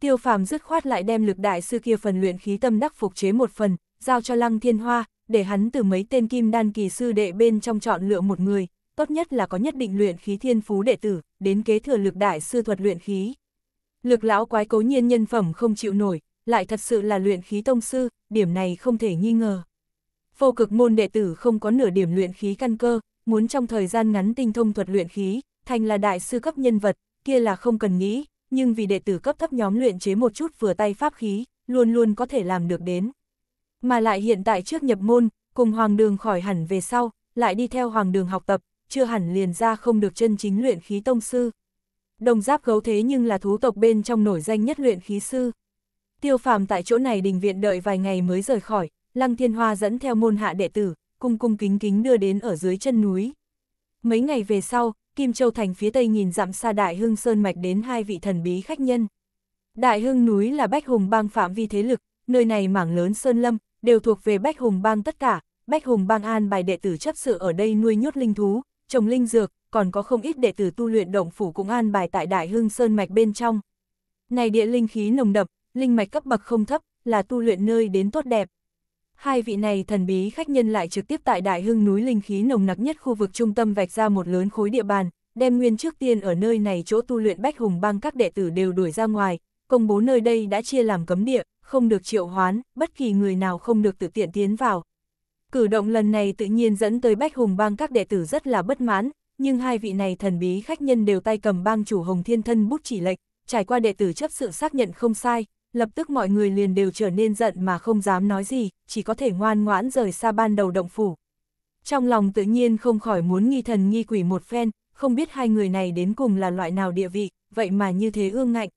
Tiêu phàm dứt khoát lại đem lực đại sư kia phần luyện khí tâm đắc phục chế một phần, giao cho lăng thiên hoa, để hắn từ mấy tên kim đan kỳ sư đệ bên trong chọn lựa một người, tốt nhất là có nhất định luyện khí thiên phú đệ tử, đến kế thừa lực đại sư thuật luyện khí. Lực lão quái cố nhiên nhân phẩm không chịu nổi, lại thật sự là luyện khí tông sư, điểm này không thể nghi ngờ. Vô cực môn đệ tử không có nửa điểm luyện khí căn cơ, muốn trong thời gian ngắn tinh thông thuật luyện khí, thành là đại sư cấp nhân vật, kia là không cần nghĩ, nhưng vì đệ tử cấp thấp nhóm luyện chế một chút vừa tay pháp khí, luôn luôn có thể làm được đến. Mà lại hiện tại trước nhập môn, cùng hoàng đường khỏi hẳn về sau, lại đi theo hoàng đường học tập, chưa hẳn liền ra không được chân chính luyện khí tông sư. Đồng giáp gấu thế nhưng là thú tộc bên trong nổi danh nhất luyện khí sư. Tiêu phàm tại chỗ này đình viện đợi vài ngày mới rời khỏi, Lăng Thiên Hoa dẫn theo môn hạ đệ tử, cung cung kính kính đưa đến ở dưới chân núi. Mấy ngày về sau, Kim Châu Thành phía tây nhìn dặm xa Đại Hưng Sơn Mạch đến hai vị thần bí khách nhân. Đại Hưng núi là Bách Hùng bang phạm vi thế lực, nơi này mảng lớn Sơn Lâm, đều thuộc về Bách Hùng bang tất cả, Bách Hùng bang an bài đệ tử chấp sự ở đây nuôi nhốt linh thú, trồng linh dược, còn có không ít đệ tử tu luyện động phủ cũng an bài tại Đại Hưng Sơn Mạch bên trong. Này địa linh khí nồng đậm, linh mạch cấp bậc không thấp, là tu luyện nơi đến tốt đẹp, hai vị này thần bí khách nhân lại trực tiếp tại đại hưng núi linh khí nồng nặc nhất khu vực trung tâm vạch ra một lớn khối địa bàn, đem nguyên trước tiên ở nơi này chỗ tu luyện bách hùng bang các đệ tử đều đuổi ra ngoài, công bố nơi đây đã chia làm cấm địa, không được triệu hoán, bất kỳ người nào không được tự tiện tiến vào. Cử động lần này tự nhiên dẫn tới bách hùng bang các đệ tử rất là bất mãn, nhưng hai vị này thần bí khách nhân đều tay cầm bang chủ hồng thiên thân bút chỉ lệch, trải qua đệ tử chấp sự xác nhận không sai, lập tức mọi người liền đều trở nên giận mà không dám nói gì, chỉ có thể ngoan ngoãn rời xa ban đầu động phủ. Trong lòng tự nhiên không khỏi muốn nghi thần nghi quỷ một phen, không biết hai người này đến cùng là loại nào địa vị, vậy mà như thế ương ngạnh.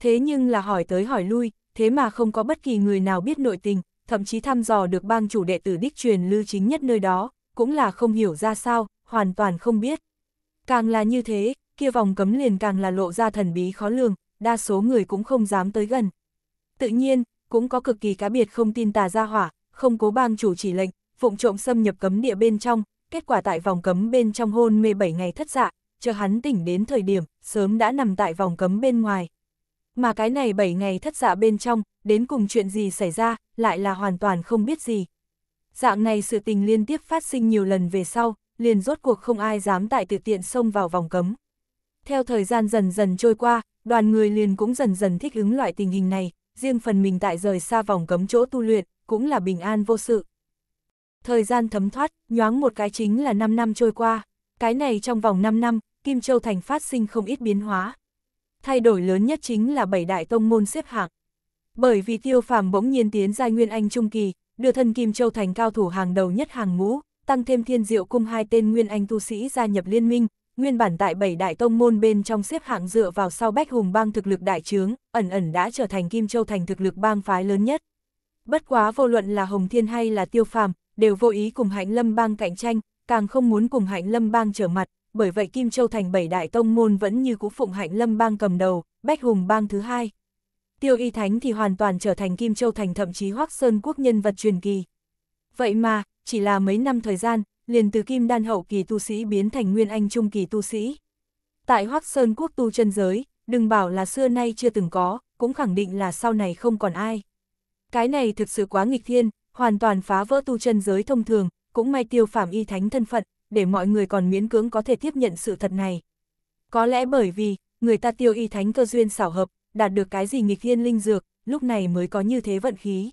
Thế nhưng là hỏi tới hỏi lui, thế mà không có bất kỳ người nào biết nội tình, thậm chí thăm dò được bang chủ đệ tử đích truyền lưu chính nhất nơi đó, cũng là không hiểu ra sao, hoàn toàn không biết. Càng là như thế, kia vòng cấm liền càng là lộ ra thần bí khó lường, đa số người cũng không dám tới gần. Tự nhiên, cũng có cực kỳ cá biệt không tin tà gia hỏa, không cố bang chủ chỉ lệnh, phụng trộm xâm nhập cấm địa bên trong, kết quả tại vòng cấm bên trong hôn mê 7 ngày thất dạ, chờ hắn tỉnh đến thời điểm, sớm đã nằm tại vòng cấm bên ngoài. Mà cái này 7 ngày thất dạ bên trong, đến cùng chuyện gì xảy ra, lại là hoàn toàn không biết gì. Dạng này sự tình liên tiếp phát sinh nhiều lần về sau, liền rốt cuộc không ai dám tại tự tiện xông vào vòng cấm. Theo thời gian dần dần trôi qua, đoàn người liền cũng dần dần thích ứng loại tình hình này, riêng phần mình tại rời xa vòng cấm chỗ tu luyện, cũng là bình an vô sự. Thời gian thấm thoát, nhoáng một cái chính là 5 năm trôi qua, cái này trong vòng 5 năm, Kim Châu Thành phát sinh không ít biến hóa. Thay đổi lớn nhất chính là bảy đại tông môn xếp hạng. Bởi vì tiêu phàm bỗng nhiên tiến giai nguyên anh trung kỳ, đưa thân Kim Châu Thành cao thủ hàng đầu nhất hàng ngũ, tăng thêm thiên diệu cung hai tên nguyên anh tu sĩ gia nhập liên minh, nguyên bản tại bảy đại tông môn bên trong xếp hạng dựa vào sau Bách Hùng bang thực lực đại trướng, ẩn ẩn đã trở thành Kim Châu thành thực lực bang phái lớn nhất. Bất quá vô luận là Hồng Thiên hay là Tiêu Phàm, đều vô ý cùng Hạnh Lâm bang cạnh tranh, càng không muốn cùng Hạnh Lâm bang trở mặt, bởi vậy Kim Châu thành bảy đại tông môn vẫn như cũ phụng Hạnh Lâm bang cầm đầu, Bách Hùng bang thứ hai. Tiêu Y Thánh thì hoàn toàn trở thành Kim Châu thành thậm chí Hoắc Sơn quốc nhân vật truyền kỳ. Vậy mà, chỉ là mấy năm thời gian, liền từ kim đan hậu kỳ tu sĩ biến thành nguyên anh trung kỳ tu sĩ. Tại Hoắc Sơn quốc tu chân giới, đừng bảo là xưa nay chưa từng có, cũng khẳng định là sau này không còn ai. Cái này thực sự quá nghịch thiên, hoàn toàn phá vỡ tu chân giới thông thường, cũng may tiêu phạm y thánh thân phận, để mọi người còn miễn cưỡng có thể tiếp nhận sự thật này. Có lẽ bởi vì, người ta tiêu y thánh cơ duyên xảo hợp, đạt được cái gì nghịch thiên linh dược, lúc này mới có như thế vận khí.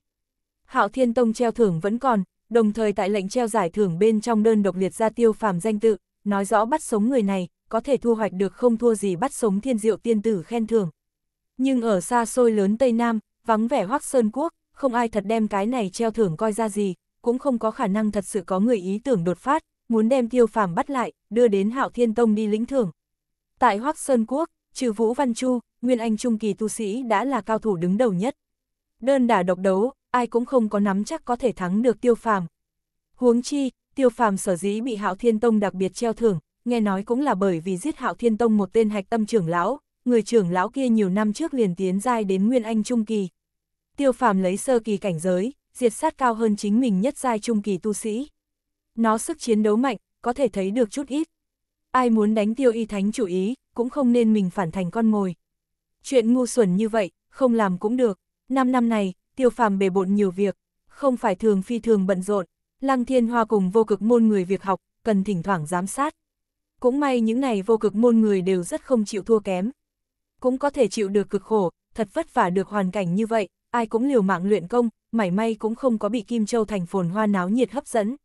Hạo Thiên Tông treo thưởng vẫn còn, đồng thời tại lệnh treo giải thưởng bên trong đơn độc liệt ra tiêu phàm danh tự, nói rõ bắt sống người này, có thể thu hoạch được không thua gì bắt sống thiên diệu tiên tử khen thưởng. Nhưng ở xa xôi lớn Tây Nam, vắng vẻ hoắc sơn quốc, không ai thật đem cái này treo thưởng coi ra gì, cũng không có khả năng thật sự có người ý tưởng đột phát, muốn đem tiêu phàm bắt lại, đưa đến hạo thiên tông đi lĩnh thưởng. Tại hoắc sơn quốc, trừ Vũ Văn Chu, Nguyên Anh Trung Kỳ tu sĩ đã là cao thủ đứng đầu nhất. Đơn đả độc đấu, ai cũng không có nắm chắc có thể thắng được tiêu phàm. Huống chi, tiêu phàm sở dĩ bị Hạo Thiên Tông đặc biệt treo thưởng, nghe nói cũng là bởi vì giết Hạo Thiên Tông một tên hạch tâm trưởng lão, người trưởng lão kia nhiều năm trước liền tiến giai đến Nguyên Anh Trung Kỳ. Tiêu phàm lấy sơ kỳ cảnh giới, diệt sát cao hơn chính mình nhất giai Trung Kỳ tu sĩ. Nó sức chiến đấu mạnh, có thể thấy được chút ít. Ai muốn đánh tiêu y thánh chủ ý, cũng không nên mình phản thành con mồi. Chuyện ngu xuẩn như vậy, không làm cũng được. Năm năm này, tiêu phàm bề bộn nhiều việc, không phải thường phi thường bận rộn, lăng thiên hoa cùng vô cực môn người việc học, cần thỉnh thoảng giám sát. Cũng may những này vô cực môn người đều rất không chịu thua kém. Cũng có thể chịu được cực khổ, thật vất vả được hoàn cảnh như vậy, ai cũng liều mạng luyện công, mảy may cũng không có bị Kim Châu thành phồn hoa náo nhiệt hấp dẫn.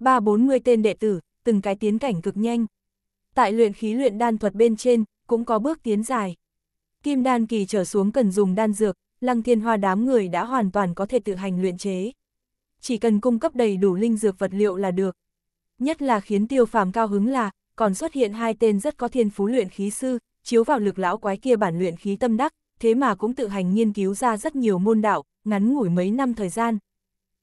Ba bốn mươi tên đệ tử, từng cái tiến cảnh cực nhanh. Tại luyện khí luyện đan thuật bên trên, cũng có bước tiến dài. Kim đan kỳ trở xuống cần dùng đan dược, lăng thiên hoa đám người đã hoàn toàn có thể tự hành luyện chế. Chỉ cần cung cấp đầy đủ linh dược vật liệu là được. Nhất là khiến tiêu phàm cao hứng là, còn xuất hiện hai tên rất có thiên phú luyện khí sư, chiếu vào lực lão quái kia bản luyện khí tâm đắc, thế mà cũng tự hành nghiên cứu ra rất nhiều môn đạo, ngắn ngủi mấy năm thời gian.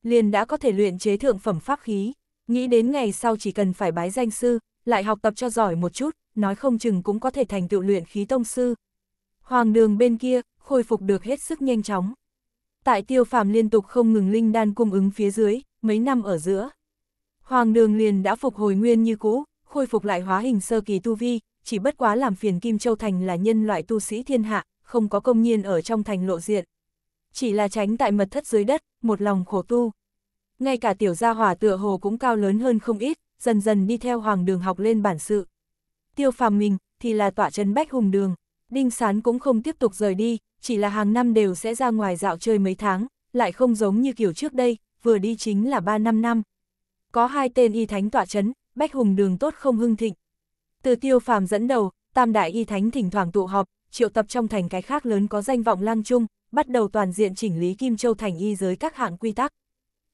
Liền đã có thể luyện chế thượng phẩm pháp khí, nghĩ đến ngày sau chỉ cần phải bái danh sư, lại học tập cho giỏi một chút, nói không chừng cũng có thể thành tựu luyện khí tông sư. Hoàng đường bên kia, khôi phục được hết sức nhanh chóng. Tại tiêu phàm liên tục không ngừng linh đan cung ứng phía dưới, mấy năm ở giữa. Hoàng đường liền đã phục hồi nguyên như cũ, khôi phục lại hóa hình sơ kỳ tu vi, chỉ bất quá làm phiền Kim Châu Thành là nhân loại tu sĩ thiên hạ, không có công nhiên ở trong thành lộ diện. Chỉ là tránh tại mật thất dưới đất, một lòng khổ tu. Ngay cả tiểu gia hỏa tựa hồ cũng cao lớn hơn không ít, dần dần đi theo hoàng đường học lên bản sự. Tiêu phàm mình, thì là tọa chân bách hùng đường, đinh sán cũng không tiếp tục rời đi, chỉ là hàng năm đều sẽ ra ngoài dạo chơi mấy tháng, lại không giống như kiểu trước đây, vừa đi chính là 3 năm năm. Có hai tên y thánh tỏa chấn, bách hùng đường tốt không hưng thịnh. Từ tiêu phàm dẫn đầu, tam đại y thánh thỉnh thoảng tụ họp, triệu tập trong thành cái khác lớn có danh vọng lang chung, bắt đầu toàn diện chỉnh lý Kim Châu thành y giới các hạng quy tắc.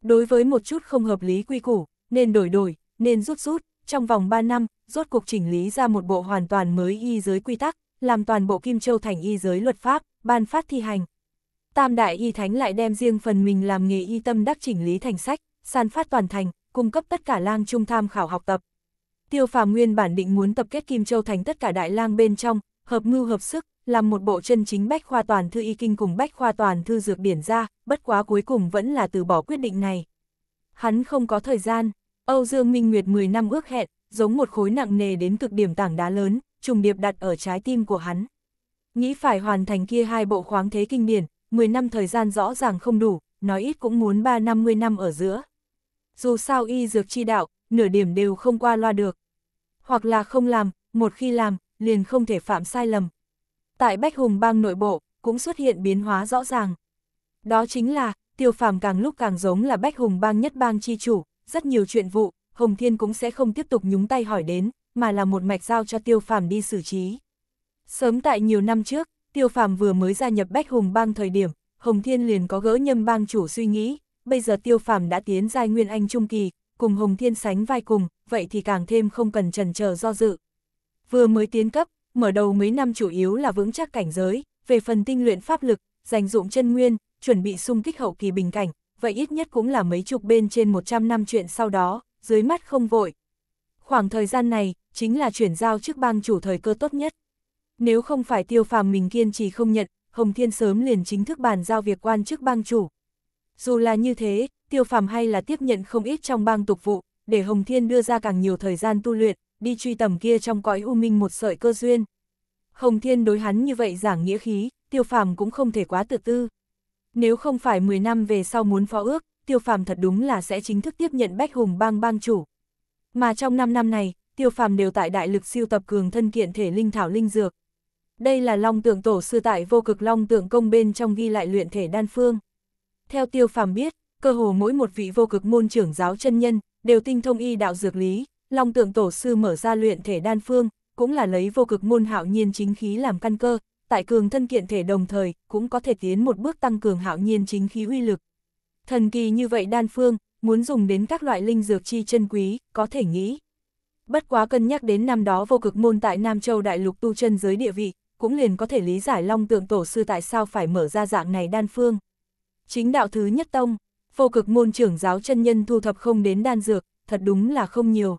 Đối với một chút không hợp lý quy củ, nên đổi đổi, nên rút rút, trong vòng 3 năm, rốt cuộc chỉnh lý ra một bộ hoàn toàn mới y giới quy tắc, làm toàn bộ Kim Châu Thành y giới luật pháp, ban phát thi hành. Tam đại y thánh lại đem riêng phần mình làm nghề y tâm đắc chỉnh lý thành sách, san phát toàn thành, cung cấp tất cả lang trung tham khảo học tập. Tiêu Phàm nguyên bản định muốn tập kết Kim Châu Thành tất cả đại lang bên trong, hợp mưu hợp sức, làm một bộ chân chính bách khoa toàn thư y kinh cùng bách khoa toàn thư dược điển ra, bất quá cuối cùng vẫn là từ bỏ quyết định này. Hắn không có thời gian, Âu Dương Minh Nguyệt 10 năm ước hẹn, giống một khối nặng nề đến cực điểm tảng đá lớn, trùng điệp đặt ở trái tim của hắn. Nghĩ phải hoàn thành kia hai bộ khoáng thế kinh điển, 10 năm thời gian rõ ràng không đủ, nói ít cũng muốn 3-50 năm ở giữa. Dù sao y dược chi đạo, nửa điểm đều không qua loa được. Hoặc là không làm, một khi làm, liền không thể phạm sai lầm. Tại Bách Hùng bang nội bộ, cũng xuất hiện biến hóa rõ ràng. Đó chính là, tiêu phàm càng lúc càng giống là Bách Hùng bang nhất bang chi chủ, rất nhiều chuyện vụ, Hồng Thiên cũng sẽ không tiếp tục nhúng tay hỏi đến, mà là một mạch giao cho tiêu phàm đi xử trí. Sớm tại nhiều năm trước, tiêu phàm vừa mới gia nhập Bách Hùng bang thời điểm, Hồng Thiên liền có gỡ nhâm bang chủ suy nghĩ, bây giờ tiêu phàm đã tiến giai nguyên anh trung kỳ, cùng Hồng Thiên sánh vai cùng, vậy thì càng thêm không cần trần chờ do dự. Vừa mới tiến cấp, mở đầu mấy năm chủ yếu là vững chắc cảnh giới, về phần tinh luyện pháp lực, dành dụng chân nguyên, chuẩn bị xung kích hậu kỳ bình cảnh, vậy ít nhất cũng là mấy chục bên trên 100 năm chuyện sau đó, dưới mắt không vội. Khoảng thời gian này, chính là chuyển giao chức bang chủ thời cơ tốt nhất. Nếu không phải tiêu phàm mình kiên trì không nhận, Hồng Thiên sớm liền chính thức bàn giao việc quan chức bang chủ. Dù là như thế, tiêu phàm hay là tiếp nhận không ít trong bang tục vụ, để Hồng Thiên đưa ra càng nhiều thời gian tu luyện, đi truy tầm kia trong cõi u minh một sợi cơ duyên. Hồng Thiên đối hắn như vậy giảng nghĩa khí, tiêu phàm cũng không thể quá tự tư. Nếu không phải 10 năm về sau muốn phó ước, tiêu phàm thật đúng là sẽ chính thức tiếp nhận Bách Hùng bang bang chủ. Mà trong 5 năm này, tiêu phàm đều tại đại lực siêu tập cường thân kiện thể linh thảo linh dược. Đây là long tượng tổ sư tại vô cực long tượng công bên trong ghi lại luyện thể đan phương. Theo tiêu phàm biết, cơ hồ mỗi một vị vô cực môn trưởng giáo chân nhân, đều tinh thông y đạo dược lý, long tượng tổ sư mở ra luyện thể đan phương, cũng là lấy vô cực môn hạo nhiên chính khí làm căn cơ, tại cường thân kiện thể đồng thời, cũng có thể tiến một bước tăng cường hạo nhiên chính khí uy lực. Thần kỳ như vậy đan phương, muốn dùng đến các loại linh dược chi chân quý, có thể nghĩ, bất quá cân nhắc đến năm đó vô cực môn tại Nam Châu Đại Lục tu chân dưới địa vị, cũng liền có thể lý giải Long Tượng Tổ sư tại sao phải mở ra dạng này đan phương. Chính đạo thứ nhất tông, vô cực môn trưởng giáo chân nhân thu thập không đến đan dược, thật đúng là không nhiều.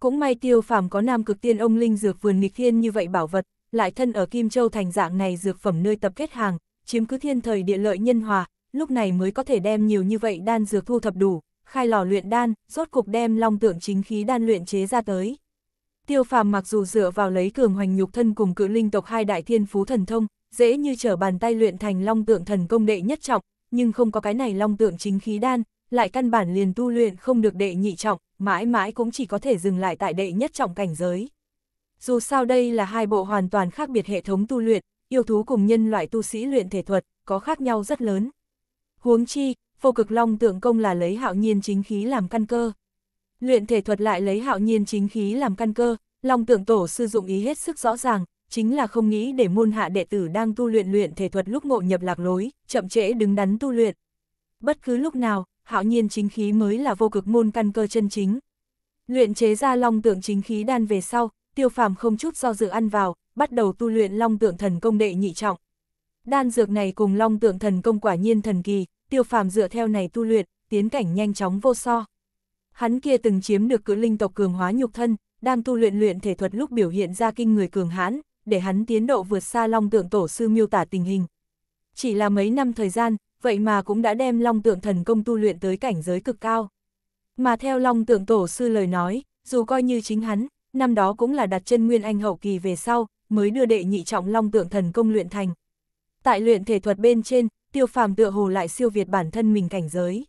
Cũng may tiêu phàm có nam cực tiên ông linh dược vườn nghịch thiên như vậy bảo vật, lại thân ở Kim Châu thành dạng này dược phẩm nơi tập kết hàng, chiếm cứ thiên thời địa lợi nhân hòa, lúc này mới có thể đem nhiều như vậy đan dược thu thập đủ, khai lò luyện đan, rốt cục đem long tượng chính khí đan luyện chế ra tới. Tiêu phàm mặc dù dựa vào lấy cường hoành nhục thân cùng cự linh tộc hai đại thiên phú thần thông, dễ như trở bàn tay luyện thành long tượng thần công đệ nhất trọng, nhưng không có cái này long tượng chính khí đan, lại căn bản liền tu luyện không được đệ nhị trọng, mãi mãi cũng chỉ có thể dừng lại tại đệ nhất trọng cảnh giới. Dù sao đây là hai bộ hoàn toàn khác biệt hệ thống tu luyện, yêu thú cùng nhân loại tu sĩ luyện thể thuật, có khác nhau rất lớn. Huống chi, vô cực long tượng công là lấy hạo nhiên chính khí làm căn cơ. Luyện thể thuật lại lấy hạo nhiên chính khí làm căn cơ, long tượng tổ sư dụng ý hết sức rõ ràng, chính là không nghĩ để môn hạ đệ tử đang tu luyện luyện thể thuật lúc ngộ nhập lạc lối, chậm trễ đứng đắn tu luyện. Bất cứ lúc nào, hạo nhiên chính khí mới là vô cực môn căn cơ chân chính. Luyện chế ra long tượng chính khí đan về sau, tiêu phàm không chút do dự ăn vào, bắt đầu tu luyện long tượng thần công đệ nhị trọng. Đan dược này cùng long tượng thần công quả nhiên thần kỳ, tiêu phàm dựa theo này tu luyện, tiến cảnh nhanh chóng vô so. Hắn kia từng chiếm được cự linh tộc cường hóa nhục thân, đang tu luyện luyện thể thuật lúc biểu hiện ra kinh người cường hãn, để hắn tiến độ vượt xa long tượng tổ sư miêu tả tình hình. Chỉ là mấy năm thời gian, vậy mà cũng đã đem long tượng thần công tu luyện tới cảnh giới cực cao. Mà theo long tượng tổ sư lời nói, dù coi như chính hắn, năm đó cũng là đặt chân nguyên anh hậu kỳ về sau, mới đưa đệ nhị trọng long tượng thần công luyện thành. Tại luyện thể thuật bên trên, tiêu phàm tựa hồ lại siêu việt bản thân mình cảnh giới.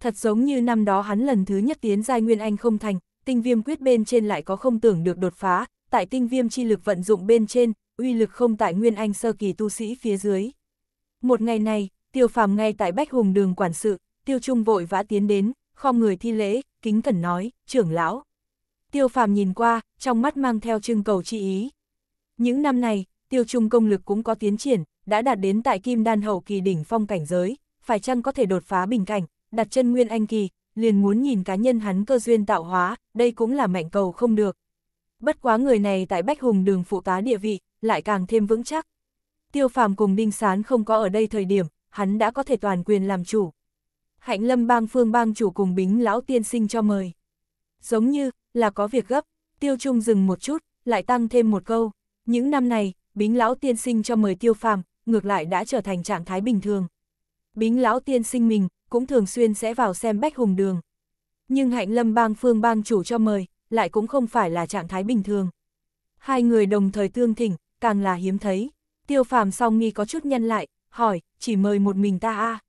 Thật giống như năm đó hắn lần thứ nhất tiến giai nguyên anh không thành, tinh viêm quyết bên trên lại có không tưởng được đột phá, tại tinh viêm chi lực vận dụng bên trên, uy lực không tại nguyên anh sơ kỳ tu sĩ phía dưới. Một ngày này, tiêu phàm ngay tại Bách Hùng đường quản sự, tiêu trung vội vã tiến đến, khom người thi lễ, kính cẩn nói, trưởng lão. Tiêu phàm nhìn qua, trong mắt mang theo trưng cầu chi ý. Những năm này, tiêu trung công lực cũng có tiến triển, đã đạt đến tại kim đan hậu kỳ đỉnh phong cảnh giới, phải chăng có thể đột phá bình cảnh, đặt chân nguyên anh kỳ, liền muốn nhìn cá nhân hắn cơ duyên tạo hóa, đây cũng là mạnh cầu không được. Bất quá người này tại Bách Hùng đường phụ tá địa vị, lại càng thêm vững chắc. Tiêu phàm cùng Đinh Sán không có ở đây thời điểm, hắn đã có thể toàn quyền làm chủ. Hạnh lâm bang phương bang chủ cùng bính lão tiên sinh cho mời. Giống như, là có việc gấp, tiêu trung dừng một chút, lại tăng thêm một câu. Những năm này, bính lão tiên sinh cho mời tiêu phàm, ngược lại đã trở thành trạng thái bình thường. Bính lão tiên sinh mình, cũng thường xuyên sẽ vào xem bách hùng đường. Nhưng hạnh lâm bang phương bang chủ cho mời, lại cũng không phải là trạng thái bình thường. Hai người đồng thời tương thỉnh, càng là hiếm thấy. Tiêu phàm song nghi có chút nhân lại, hỏi, chỉ mời một mình ta a à?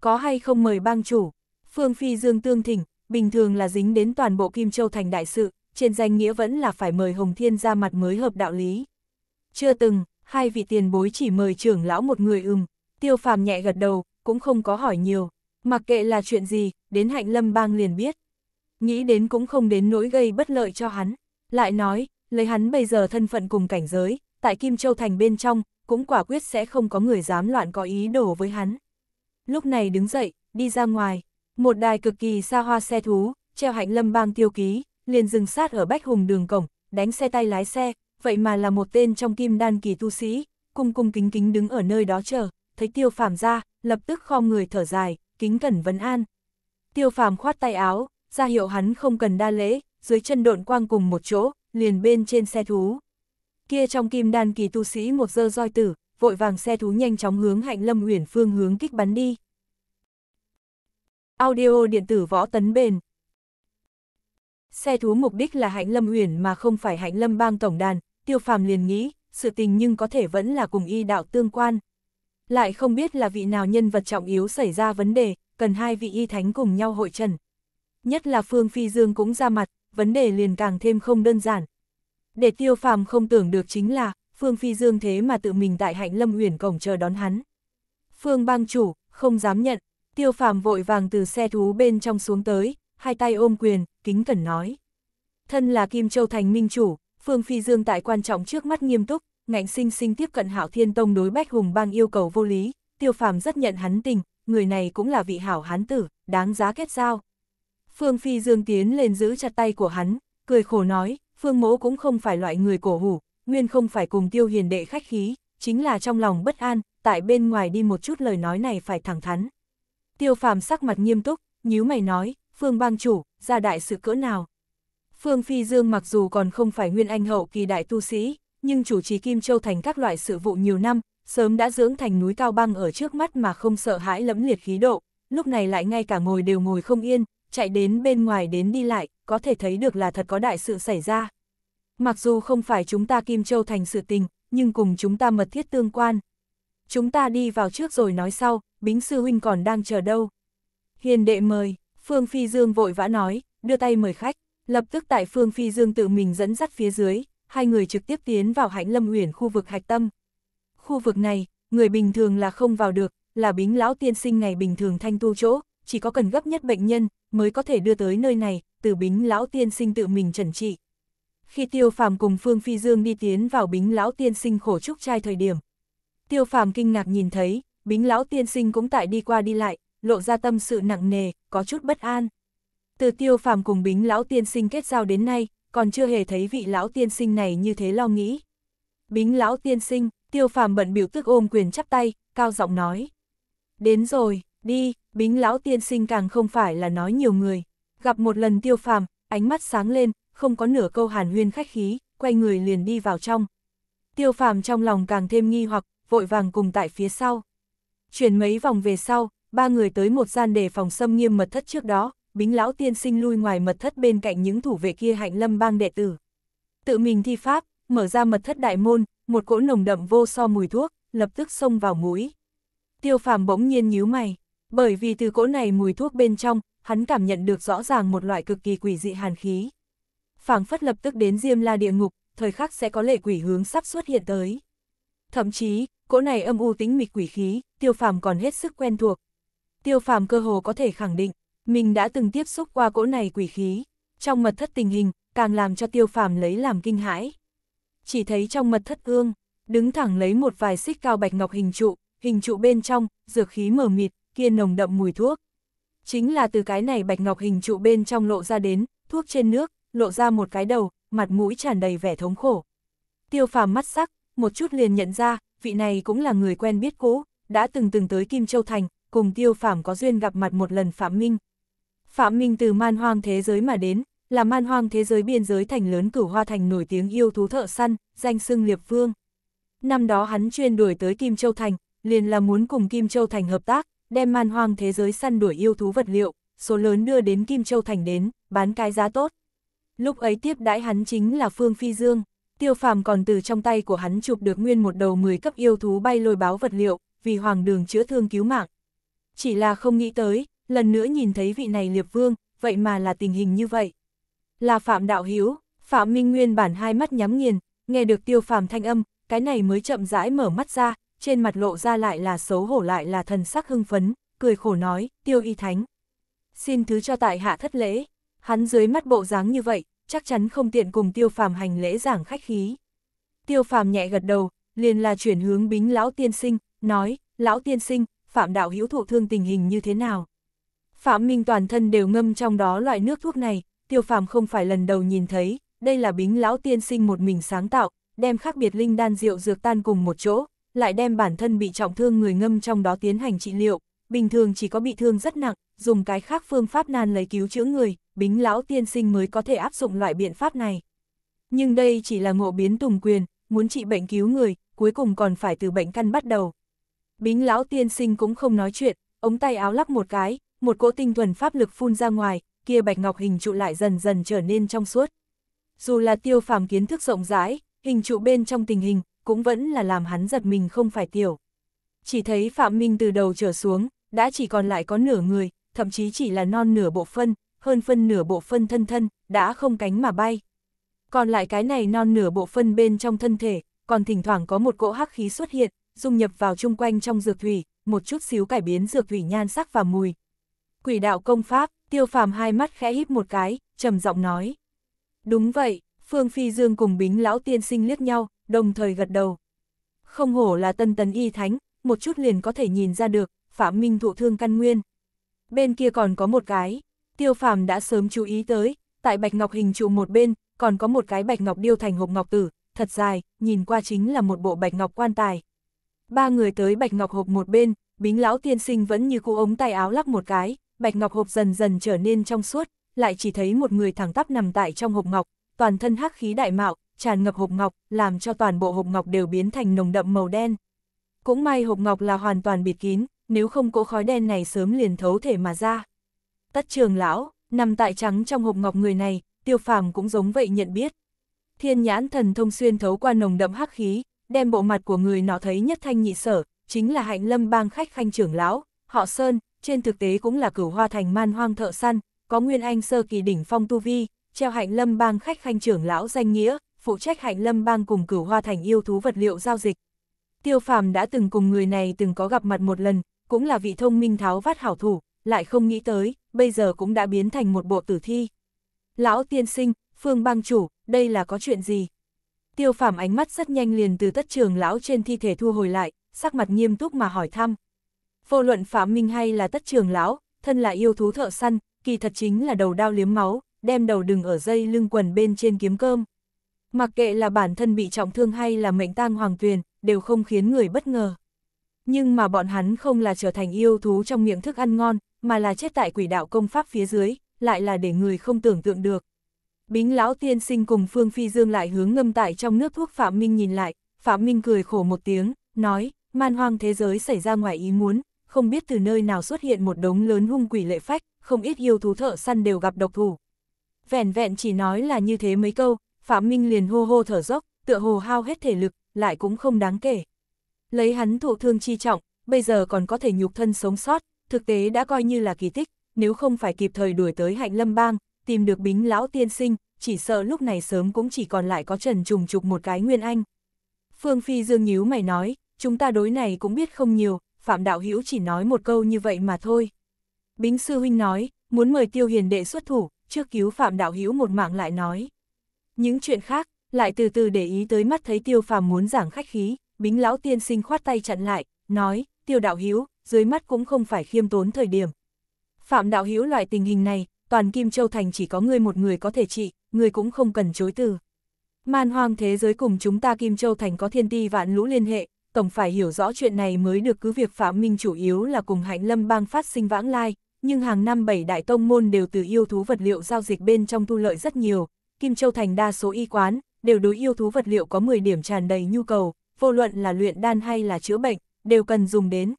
Có hay không mời bang chủ? Phương Phi Dương tương thỉnh, bình thường là dính đến toàn bộ Kim Châu thành đại sự, trên danh nghĩa vẫn là phải mời Hồng Thiên ra mặt mới hợp đạo lý. Chưa từng, hai vị tiền bối chỉ mời trưởng lão một người ừm, tiêu phàm nhẹ gật đầu, cũng không có hỏi nhiều, mặc kệ là chuyện gì, đến hạnh lâm bang liền biết. Nghĩ đến cũng không đến nỗi gây bất lợi cho hắn, lại nói, lấy hắn bây giờ thân phận cùng cảnh giới, tại Kim Châu Thành bên trong, cũng quả quyết sẽ không có người dám loạn có ý đồ với hắn. Lúc này đứng dậy, đi ra ngoài, một đài cực kỳ xa hoa xe thú, treo hạnh lâm bang tiêu ký, liền dừng sát ở Bách Hùng đường cổng, đánh xe tay lái xe, vậy mà là một tên trong kim đan kỳ tu sĩ, cung cung kính kính đứng ở nơi đó chờ, thấy tiêu phàm ra, lập tức khom người thở dài, kính cẩn vấn an. Tiêu phàm khoát tay áo, ra hiệu hắn không cần đa lễ, dưới chân độn quang cùng một chỗ, liền bên trên xe thú. Kia trong kim đan kỳ tu sĩ một dơ roi tử, vội vàng xe thú nhanh chóng hướng hạnh lâm huyền phương hướng kích bắn đi. Audio điện tử võ tấn bền Xe thú mục đích là hạnh lâm huyền mà không phải hạnh lâm bang tổng đàn, tiêu phàm liền nghĩ, sự tình nhưng có thể vẫn là cùng y đạo tương quan. Lại không biết là vị nào nhân vật trọng yếu xảy ra vấn đề, cần hai vị y thánh cùng nhau hội trần. Nhất là Phương Phi Dương cũng ra mặt, vấn đề liền càng thêm không đơn giản. Để tiêu phàm không tưởng được chính là, Phương Phi Dương thế mà tự mình tại hạnh lâm huyền cổng chờ đón hắn. Phương bang chủ, không dám nhận, tiêu phàm vội vàng từ xe thú bên trong xuống tới, hai tay ôm quyền, kính cẩn nói. Thân là Kim Châu Thành Minh Chủ, Phương Phi Dương tại quan trọng trước mắt nghiêm túc, ngạnh sinh sinh tiếp cận Hảo Thiên Tông đối Bách Hùng Bang yêu cầu vô lý, Tiêu Phàm rất nhận hắn tình, người này cũng là vị hảo hán tử, đáng giá kết giao. Phương Phi Dương tiến lên giữ chặt tay của hắn, cười khổ nói, Phương Mỗ cũng không phải loại người cổ hủ, nguyên không phải cùng Tiêu Hiền đệ khách khí, chính là trong lòng bất an, tại bên ngoài đi một chút lời nói này phải thẳng thắn. Tiêu Phàm sắc mặt nghiêm túc, nhíu mày nói, Phương bang chủ, ra đại sự cỡ nào, Phương Phi Dương mặc dù còn không phải nguyên anh hậu kỳ đại tu sĩ, nhưng chủ trì Kim Châu thành các loại sự vụ nhiều năm, sớm đã dưỡng thành núi cao băng ở trước mắt mà không sợ hãi lẫm liệt khí độ, lúc này lại ngay cả ngồi đều ngồi không yên, chạy đến bên ngoài đến đi lại, có thể thấy được là thật có đại sự xảy ra. Mặc dù không phải chúng ta Kim Châu thành sự tình, nhưng cùng chúng ta mật thiết tương quan. Chúng ta đi vào trước rồi nói sau, Bính Sư Huynh còn đang chờ đâu. Hiền đệ mời, Phương Phi Dương vội vã nói, đưa tay mời khách. Lập tức tại Phương Phi Dương tự mình dẫn dắt phía dưới, hai người trực tiếp tiến vào hạnh lâm uyển khu vực hạch tâm. Khu vực này, người bình thường là không vào được, là bính lão tiên sinh ngày bình thường thanh tu chỗ, chỉ có cần gấp nhất bệnh nhân mới có thể đưa tới nơi này, từ bính lão tiên sinh tự mình trần trị. Khi Tiêu Phàm cùng Phương Phi Dương đi tiến vào bính lão tiên sinh khổ trúc trai thời điểm, Tiêu Phàm kinh ngạc nhìn thấy, bính lão tiên sinh cũng tại đi qua đi lại, lộ ra tâm sự nặng nề, có chút bất an. Từ tiêu phàm cùng bính lão tiên sinh kết giao đến nay, còn chưa hề thấy vị lão tiên sinh này như thế lo nghĩ. Bính lão tiên sinh, tiêu phàm bận biểu tức ôm quyền chắp tay, cao giọng nói. Đến rồi, đi, bính lão tiên sinh càng không phải là nói nhiều người. Gặp một lần tiêu phàm, ánh mắt sáng lên, không có nửa câu hàn huyên khách khí, quay người liền đi vào trong. Tiêu phàm trong lòng càng thêm nghi hoặc, vội vàng cùng tại phía sau. Chuyển mấy vòng về sau, ba người tới một gian đề phòng xâm nghiêm mật thất trước đó, bính lão tiên sinh lui ngoài mật thất bên cạnh những thủ vệ kia hạnh lâm bang đệ tử. Tự mình thi pháp, mở ra mật thất đại môn, một cỗ nồng đậm vô so mùi thuốc, lập tức xông vào mũi. Tiêu phàm bỗng nhiên nhíu mày, bởi vì từ cỗ này mùi thuốc bên trong, hắn cảm nhận được rõ ràng một loại cực kỳ quỷ dị hàn khí. phảng phất lập tức đến diêm la địa ngục, thời khắc sẽ có lệ quỷ hướng sắp xuất hiện tới. Thậm chí, cỗ này âm u tính mịch quỷ khí, tiêu phàm còn hết sức quen thuộc. Tiêu phàm cơ hồ có thể khẳng định, mình đã từng tiếp xúc qua cỗ này quỷ khí, trong mật thất tình hình, càng làm cho tiêu phàm lấy làm kinh hãi. Chỉ thấy trong mật thất ương, đứng thẳng lấy một vài xích cao bạch ngọc hình trụ, hình trụ bên trong, dược khí mờ mịt, kia nồng đậm mùi thuốc. Chính là từ cái này bạch ngọc hình trụ bên trong lộ ra đến, thuốc trên nước, lộ ra một cái đầu, mặt mũi tràn đầy vẻ thống khổ. Tiêu phàm mắt sắc, một chút liền nhận ra, vị này cũng là người quen biết cũ, đã từng từng tới Kim Châu Thành, cùng tiêu phàm có duyên gặp mặt một lần Phạm Minh, Phạm Minh từ man hoang thế giới mà đến, là man hoang thế giới biên giới thành lớn cửu hoa thành nổi tiếng yêu thú thợ săn, danh xưng Liệp Vương. Năm đó hắn chuyên đuổi tới Kim Châu Thành, liền là muốn cùng Kim Châu Thành hợp tác, đem man hoang thế giới săn đuổi yêu thú vật liệu, số lớn đưa đến Kim Châu Thành đến, bán cái giá tốt. Lúc ấy tiếp đãi hắn chính là Phương Phi Dương, tiêu phàm còn từ trong tay của hắn chụp được nguyên một đầu 10 cấp yêu thú bay lôi báo vật liệu, vì hoàng đường chữa thương cứu mạng. Chỉ là không nghĩ tới, lần nữa nhìn thấy vị này liệp vương, vậy mà là tình hình như vậy. Là Phạm Đạo Hiếu, Phạm Minh Nguyên bản hai mắt nhắm nghiền, nghe được tiêu phàm thanh âm, cái này mới chậm rãi mở mắt ra, trên mặt lộ ra lại là xấu hổ lại là thần sắc hưng phấn, cười khổ nói, tiêu y thánh. Xin thứ cho tại hạ thất lễ, hắn dưới mắt bộ dáng như vậy, chắc chắn không tiện cùng tiêu phàm hành lễ giảng khách khí. Tiêu phàm nhẹ gật đầu, liền là chuyển hướng bính lão tiên sinh, nói, lão tiên sinh, phạm đạo hữu thụ thương tình hình như thế nào. Phạm Minh toàn thân đều ngâm trong đó loại nước thuốc này, tiêu phàm không phải lần đầu nhìn thấy, đây là bính lão tiên sinh một mình sáng tạo, đem khác biệt linh đan rượu dược tan cùng một chỗ, lại đem bản thân bị trọng thương người ngâm trong đó tiến hành trị liệu, bình thường chỉ có bị thương rất nặng, dùng cái khác phương pháp nan lấy cứu chữa người, bính lão tiên sinh mới có thể áp dụng loại biện pháp này. Nhưng đây chỉ là ngộ biến tùng quyền, muốn trị bệnh cứu người, cuối cùng còn phải từ bệnh căn bắt đầu. Bính lão tiên sinh cũng không nói chuyện, ống tay áo lắc một cái, một cỗ tinh thuần pháp lực phun ra ngoài, kia bạch ngọc hình trụ lại dần dần trở nên trong suốt. Dù là tiêu phàm kiến thức rộng rãi, hình trụ bên trong tình hình, cũng vẫn là làm hắn giật mình không phải tiểu. Chỉ thấy Phạm Minh từ đầu trở xuống, đã chỉ còn lại có nửa người, thậm chí chỉ là non nửa bộ phân, hơn phân nửa bộ phân thân thân, đã không cánh mà bay. Còn lại cái này non nửa bộ phân bên trong thân thể, còn thỉnh thoảng có một cỗ hắc khí xuất hiện, dung nhập vào chung quanh trong dược thủy, một chút xíu cải biến dược thủy nhan sắc và mùi, quỷ đạo công pháp, tiêu phàm hai mắt khẽ híp một cái, trầm giọng nói. Đúng vậy, Phương Phi Dương cùng bính lão tiên sinh liếc nhau, đồng thời gật đầu. Không hổ là tân tấn y thánh, một chút liền có thể nhìn ra được, Phạm Minh thụ thương căn nguyên. Bên kia còn có một cái, tiêu phàm đã sớm chú ý tới, tại bạch ngọc hình trụ một bên, còn có một cái bạch ngọc điêu thành hộp ngọc tử, thật dài, nhìn qua chính là một bộ bạch ngọc quan tài. Ba người tới bạch ngọc hộp một bên, bính lão tiên sinh vẫn như cụ ống tay áo lắc một cái, bạch ngọc hộp dần dần trở nên trong suốt, lại chỉ thấy một người thẳng tắp nằm tại trong hộp ngọc, toàn thân hắc khí đại mạo, tràn ngập hộp ngọc, làm cho toàn bộ hộp ngọc đều biến thành nồng đậm màu đen. Cũng may hộp ngọc là hoàn toàn bịt kín, nếu không cỗ khói đen này sớm liền thấu thể mà ra. Tất trường lão, nằm tại trắng trong hộp ngọc người này, tiêu phàm cũng giống vậy nhận biết. Thiên nhãn thần thông xuyên thấu qua nồng đậm hắc khí, đem bộ mặt của người nó thấy nhất thanh nhị sở, chính là hạnh lâm bang khách khanh trưởng lão, họ Sơn, trên thực tế cũng là cửu hoa thành man hoang thợ săn, có Nguyên Anh sơ kỳ đỉnh phong tu vi, treo hạnh lâm bang khách khanh trưởng lão danh nghĩa, phụ trách hạnh lâm bang cùng cửu hoa thành yêu thú vật liệu giao dịch. Tiêu phàm đã từng cùng người này từng có gặp mặt một lần, cũng là vị thông minh tháo vát hảo thủ, lại không nghĩ tới, bây giờ cũng đã biến thành một bộ tử thi. Lão tiên sinh, phương bang chủ, đây là có chuyện gì? Tiêu phàm ánh mắt rất nhanh liền từ tất trường lão trên thi thể thu hồi lại, sắc mặt nghiêm túc mà hỏi thăm vô luận Phạm Minh hay là tất trường lão, thân là yêu thú thợ săn, kỳ thật chính là đầu đao liếm máu, đem đầu đừng ở dây lưng quần bên trên kiếm cơm. Mặc kệ là bản thân bị trọng thương hay là mệnh tang hoàng tuyền, đều không khiến người bất ngờ. Nhưng mà bọn hắn không là trở thành yêu thú trong miệng thức ăn ngon, mà là chết tại quỷ đạo công pháp phía dưới, lại là để người không tưởng tượng được. Bính lão tiên sinh cùng Phương Phi Dương lại hướng ngâm tại trong nước thuốc Phạm Minh nhìn lại, Phạm Minh cười khổ một tiếng, nói, man hoang thế giới xảy ra ngoài ý muốn, không biết từ nơi nào xuất hiện một đống lớn hung quỷ lệ phách, không ít yêu thú thợ săn đều gặp độc thủ. Vẹn vẹn chỉ nói là như thế mấy câu, Phạm Minh liền hô hô thở dốc, tựa hồ hao hết thể lực, lại cũng không đáng kể. Lấy hắn thụ thương chi trọng, bây giờ còn có thể nhục thân sống sót, thực tế đã coi như là kỳ tích, nếu không phải kịp thời đuổi tới hạnh lâm bang, tìm được bính lão tiên sinh, chỉ sợ lúc này sớm cũng chỉ còn lại có trần trùng trục một cái nguyên anh. Phương Phi Dương nhíu mày nói, chúng ta đối này cũng biết không nhiều, Phạm Đạo Hữu chỉ nói một câu như vậy mà thôi. Bính Sư Huynh nói, muốn mời Tiêu Hiền Đệ xuất thủ, trước cứu Phạm Đạo Hữu một mạng lại nói. Những chuyện khác, lại từ từ để ý tới mắt thấy Tiêu Phàm muốn giảng khách khí, Bính Lão Tiên Sinh khoát tay chặn lại, nói, Tiêu Đạo Hữu dưới mắt cũng không phải khiêm tốn thời điểm. Phạm Đạo Hữu loại tình hình này, toàn Kim Châu Thành chỉ có ngươi một người có thể trị, ngươi cũng không cần chối từ. Man hoang thế giới cùng chúng ta Kim Châu Thành có thiên ti vạn lũ liên hệ, tổng phải hiểu rõ chuyện này mới được cứ việc Phạm Minh chủ yếu là cùng hạnh lâm bang phát sinh vãng lai, nhưng hàng năm bảy đại tông môn đều từ yêu thú vật liệu giao dịch bên trong thu lợi rất nhiều, Kim Châu Thành đa số y quán, đều đối yêu thú vật liệu có 10 điểm tràn đầy nhu cầu, vô luận là luyện đan hay là chữa bệnh, đều cần dùng đến.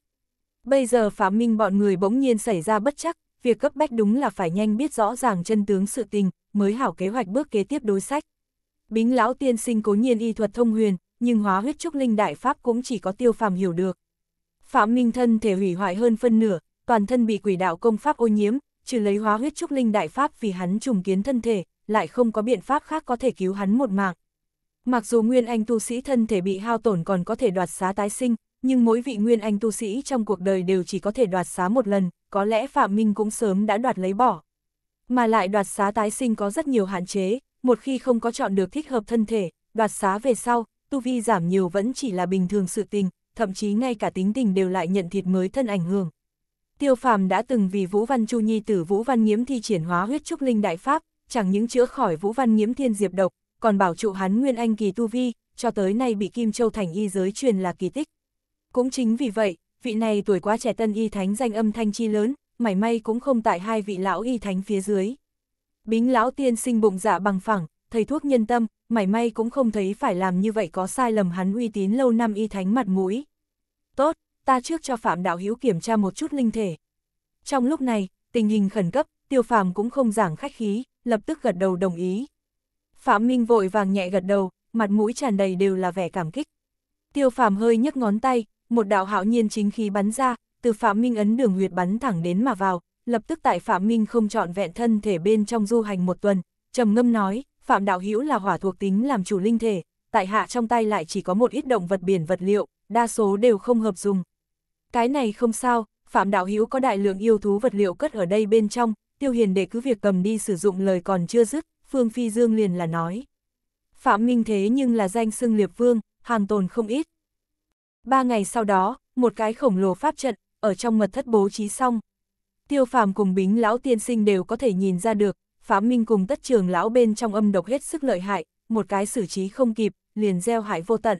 Bây giờ Phạm Minh bọn người bỗng nhiên xảy ra bất chắc, việc cấp bách đúng là phải nhanh biết rõ ràng chân tướng sự tình, mới hảo kế hoạch bước kế tiếp đối sách. Bính lão tiên sinh cố nhiên y thuật thông huyền, nhưng hóa huyết trúc linh đại pháp cũng chỉ có tiêu phàm hiểu được. Phạm Minh thân thể hủy hoại hơn phân nửa, toàn thân bị quỷ đạo công pháp ô nhiễm, trừ lấy hóa huyết trúc linh đại pháp vì hắn trùng kiến thân thể, lại không có biện pháp khác có thể cứu hắn một mạng. Mặc dù nguyên anh tu sĩ thân thể bị hao tổn còn có thể đoạt xá tái sinh, nhưng mỗi vị nguyên anh tu sĩ trong cuộc đời đều chỉ có thể đoạt xá một lần, có lẽ Phạm Minh cũng sớm đã đoạt lấy bỏ. Mà lại đoạt xá tái sinh có rất nhiều hạn chế, một khi không có chọn được thích hợp thân thể, đoạt xá về sau, tu vi giảm nhiều vẫn chỉ là bình thường sự tình, thậm chí ngay cả tính tình đều lại nhận thiệt mới thân ảnh hưởng. Tiêu phàm đã từng vì Vũ Văn Chu Nhi tử Vũ Văn Nghiễm thi triển hóa huyết trúc linh đại pháp, chẳng những chữa khỏi Vũ Văn Nghiễm thiên diệp độc, còn bảo trụ hắn nguyên anh kỳ tu vi, cho tới nay bị Kim Châu thành y giới truyền là kỳ tích. Cũng chính vì vậy, vị này tuổi quá trẻ tân y thánh danh âm thanh chi lớn, mảy may cũng không tại hai vị lão y thánh phía dưới. Bính lão tiên sinh bụng dạ bằng phẳng, thầy thuốc nhân tâm, mảy may cũng không thấy phải làm như vậy có sai lầm hắn uy tín lâu năm y thánh mặt mũi. Tốt, ta trước cho Phạm Đạo Hiếu kiểm tra một chút linh thể. Trong lúc này, tình hình khẩn cấp, tiêu phàm cũng không giảng khách khí, lập tức gật đầu đồng ý. Phạm Minh vội vàng nhẹ gật đầu, mặt mũi tràn đầy đều là vẻ cảm kích. Tiêu phàm hơi nhấc ngón tay, một đạo hạo nhiên chính khí bắn ra, từ Phạm Minh ấn đường huyệt bắn thẳng đến mà vào, lập tức tại Phạm Minh không chọn vẹn thân thể bên trong du hành một tuần, trầm ngâm nói, Phạm Đạo Hữu là hỏa thuộc tính làm chủ linh thể, tại hạ trong tay lại chỉ có một ít động vật biển vật liệu, đa số đều không hợp dùng. Cái này không sao, Phạm Đạo Hữu có đại lượng yêu thú vật liệu cất ở đây bên trong, Tiêu Hiền để cứ việc cầm đi sử dụng lời còn chưa dứt, Phương Phi Dương liền là nói. Phạm Minh thế nhưng là danh xưng liệp vương, hàng tồn không ít. Ba ngày sau đó, một cái khổng lồ pháp trận, ở trong mật thất bố trí xong. Tiêu phàm cùng bính lão tiên sinh đều có thể nhìn ra được, Phạm Minh cùng tất trường lão bên trong âm độc hết sức lợi hại, một cái xử trí không kịp, liền gieo hại vô tận.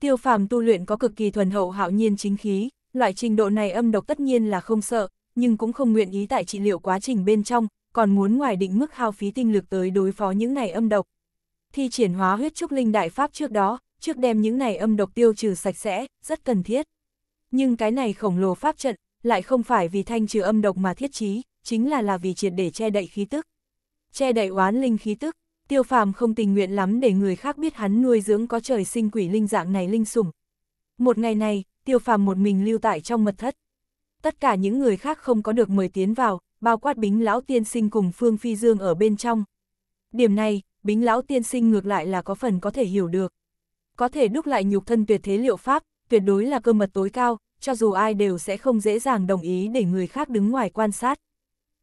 Tiêu phàm tu luyện có cực kỳ thuần hậu hạo nhiên chính khí, loại trình độ này âm độc tất nhiên là không sợ, nhưng cũng không nguyện ý tại trị liệu quá trình bên trong, còn muốn ngoài định mức hao phí tinh lực tới đối phó những này âm độc. Thi triển hóa huyết trúc linh đại pháp trước đó, trước đem những này âm độc tiêu trừ sạch sẽ, rất cần thiết. Nhưng cái này khổng lồ pháp trận, lại không phải vì thanh trừ âm độc mà thiết trí, chí, chính là là vì triệt để che đậy khí tức che đậy oán linh khí tức, tiêu phàm không tình nguyện lắm để người khác biết hắn nuôi dưỡng có trời sinh quỷ linh dạng này linh sủng. Một ngày này, tiêu phàm một mình lưu tại trong mật thất. Tất cả những người khác không có được mời tiến vào, bao quát bính lão tiên sinh cùng Phương Phi Dương ở bên trong. Điểm này, bính lão tiên sinh ngược lại là có phần có thể hiểu được. Có thể đúc lại nhục thân tuyệt thế liệu pháp, tuyệt đối là cơ mật tối cao, cho dù ai đều sẽ không dễ dàng đồng ý để người khác đứng ngoài quan sát.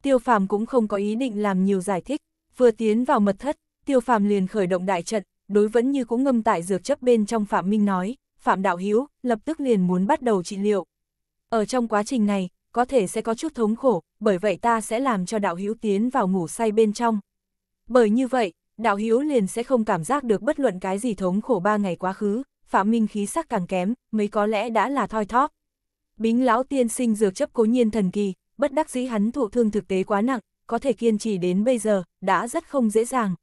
Tiêu Phàm cũng không có ý định làm nhiều giải thích, vừa tiến vào mật thất, Tiêu Phàm liền khởi động đại trận, đối vẫn như cũng ngâm tại dược chấp bên trong Phạm Minh nói, Phạm Đạo Hiếu lập tức liền muốn bắt đầu trị liệu. Ở trong quá trình này, có thể sẽ có chút thống khổ, bởi vậy ta sẽ làm cho Đạo Hiếu tiến vào ngủ say bên trong. Bởi như vậy, Đạo Hiếu liền sẽ không cảm giác được bất luận cái gì thống khổ ba ngày quá khứ, Phạm Minh khí sắc càng kém, mấy có lẽ đã là thoi thóp. Bính lão tiên sinh dược chấp cố nhiên thần kỳ, bất đắc dĩ hắn thụ thương thực tế quá nặng, có thể kiên trì đến bây giờ, đã rất không dễ dàng.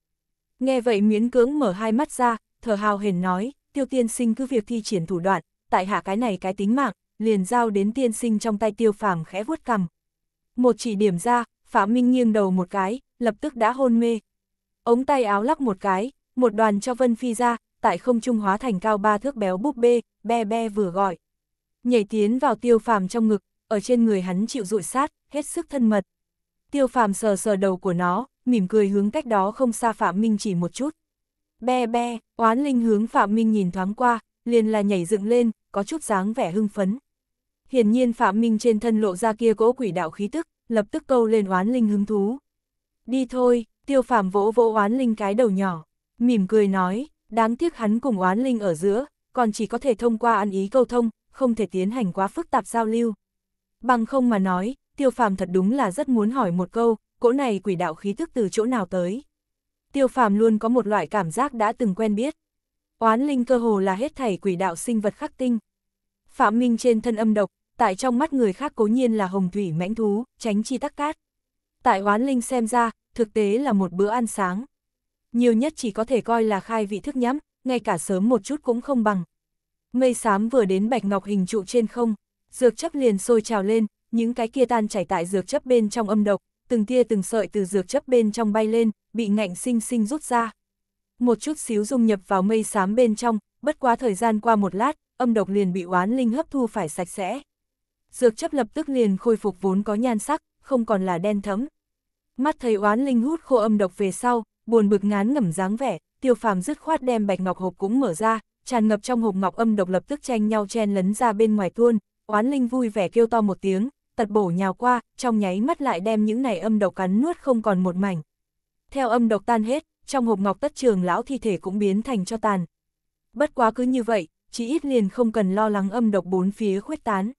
Nghe vậy miễn cưỡng mở hai mắt ra, thở hào hển nói, tiêu tiên sinh cứ việc thi triển thủ đoạn, tại hạ cái này cái tính mạng, liền giao đến tiên sinh trong tay tiêu phàm khẽ vuốt cầm. Một chỉ điểm ra, Phạm Minh nghiêng đầu một cái, lập tức đã hôn mê. Ống tay áo lắc một cái, một đoàn cho Vân Phi ra, tại không trung hóa thành cao ba thước béo búp bê, be be vừa gọi. Nhảy tiến vào tiêu phàm trong ngực, ở trên người hắn chịu rụi sát, hết sức thân mật. Tiêu phàm sờ sờ đầu của nó, mỉm cười hướng cách đó không xa Phạm Minh chỉ một chút. Be be, oán linh hướng Phạm Minh nhìn thoáng qua, liền là nhảy dựng lên, có chút dáng vẻ hưng phấn. Hiển nhiên Phạm Minh trên thân lộ ra kia cỗ quỷ đạo khí tức, lập tức câu lên oán linh hứng thú. Đi thôi, tiêu phàm vỗ vỗ oán linh cái đầu nhỏ, mỉm cười nói, đáng tiếc hắn cùng oán linh ở giữa, còn chỉ có thể thông qua ăn ý câu thông, không thể tiến hành quá phức tạp giao lưu. Bằng không mà nói, tiêu phàm thật đúng là rất muốn hỏi một câu, cỗ này quỷ đạo khí thức từ chỗ nào tới. Tiêu phàm luôn có một loại cảm giác đã từng quen biết. Oán linh cơ hồ là hết thảy quỷ đạo sinh vật khắc tinh. Phạm Minh trên thân âm độc, tại trong mắt người khác cố nhiên là hồng thủy mãnh thú, tránh chi tắc cát. Tại oán linh xem ra, thực tế là một bữa ăn sáng. Nhiều nhất chỉ có thể coi là khai vị thức nhắm, ngay cả sớm một chút cũng không bằng. Mây xám vừa đến bạch ngọc hình trụ trên không, dược chấp liền sôi trào lên, những cái kia tan chảy tại dược chấp bên trong âm độc, từng tia từng sợi từ dược chấp bên trong bay lên, bị ngạnh sinh sinh rút ra. Một chút xíu dung nhập vào mây xám bên trong, bất quá thời gian qua một lát, âm độc liền bị oán linh hấp thu phải sạch sẽ. Dược chấp lập tức liền khôi phục vốn có nhan sắc, không còn là đen thấm. Mắt thấy oán linh hút khô âm độc về sau, buồn bực ngán ngẩm dáng vẻ, tiêu phàm dứt khoát đem bạch ngọc hộp cũng mở ra, tràn ngập trong hộp ngọc âm độc lập tức tranh nhau chen lấn ra bên ngoài tuôn, oán linh vui vẻ kêu to một tiếng, tật bổ nhào qua, trong nháy mắt lại đem những này âm độc cắn nuốt không còn một mảnh. Theo âm độc tan hết, trong hộp ngọc tất trường lão thi thể cũng biến thành cho tàn. Bất quá cứ như vậy, chỉ ít liền không cần lo lắng âm độc bốn phía khuếch tán.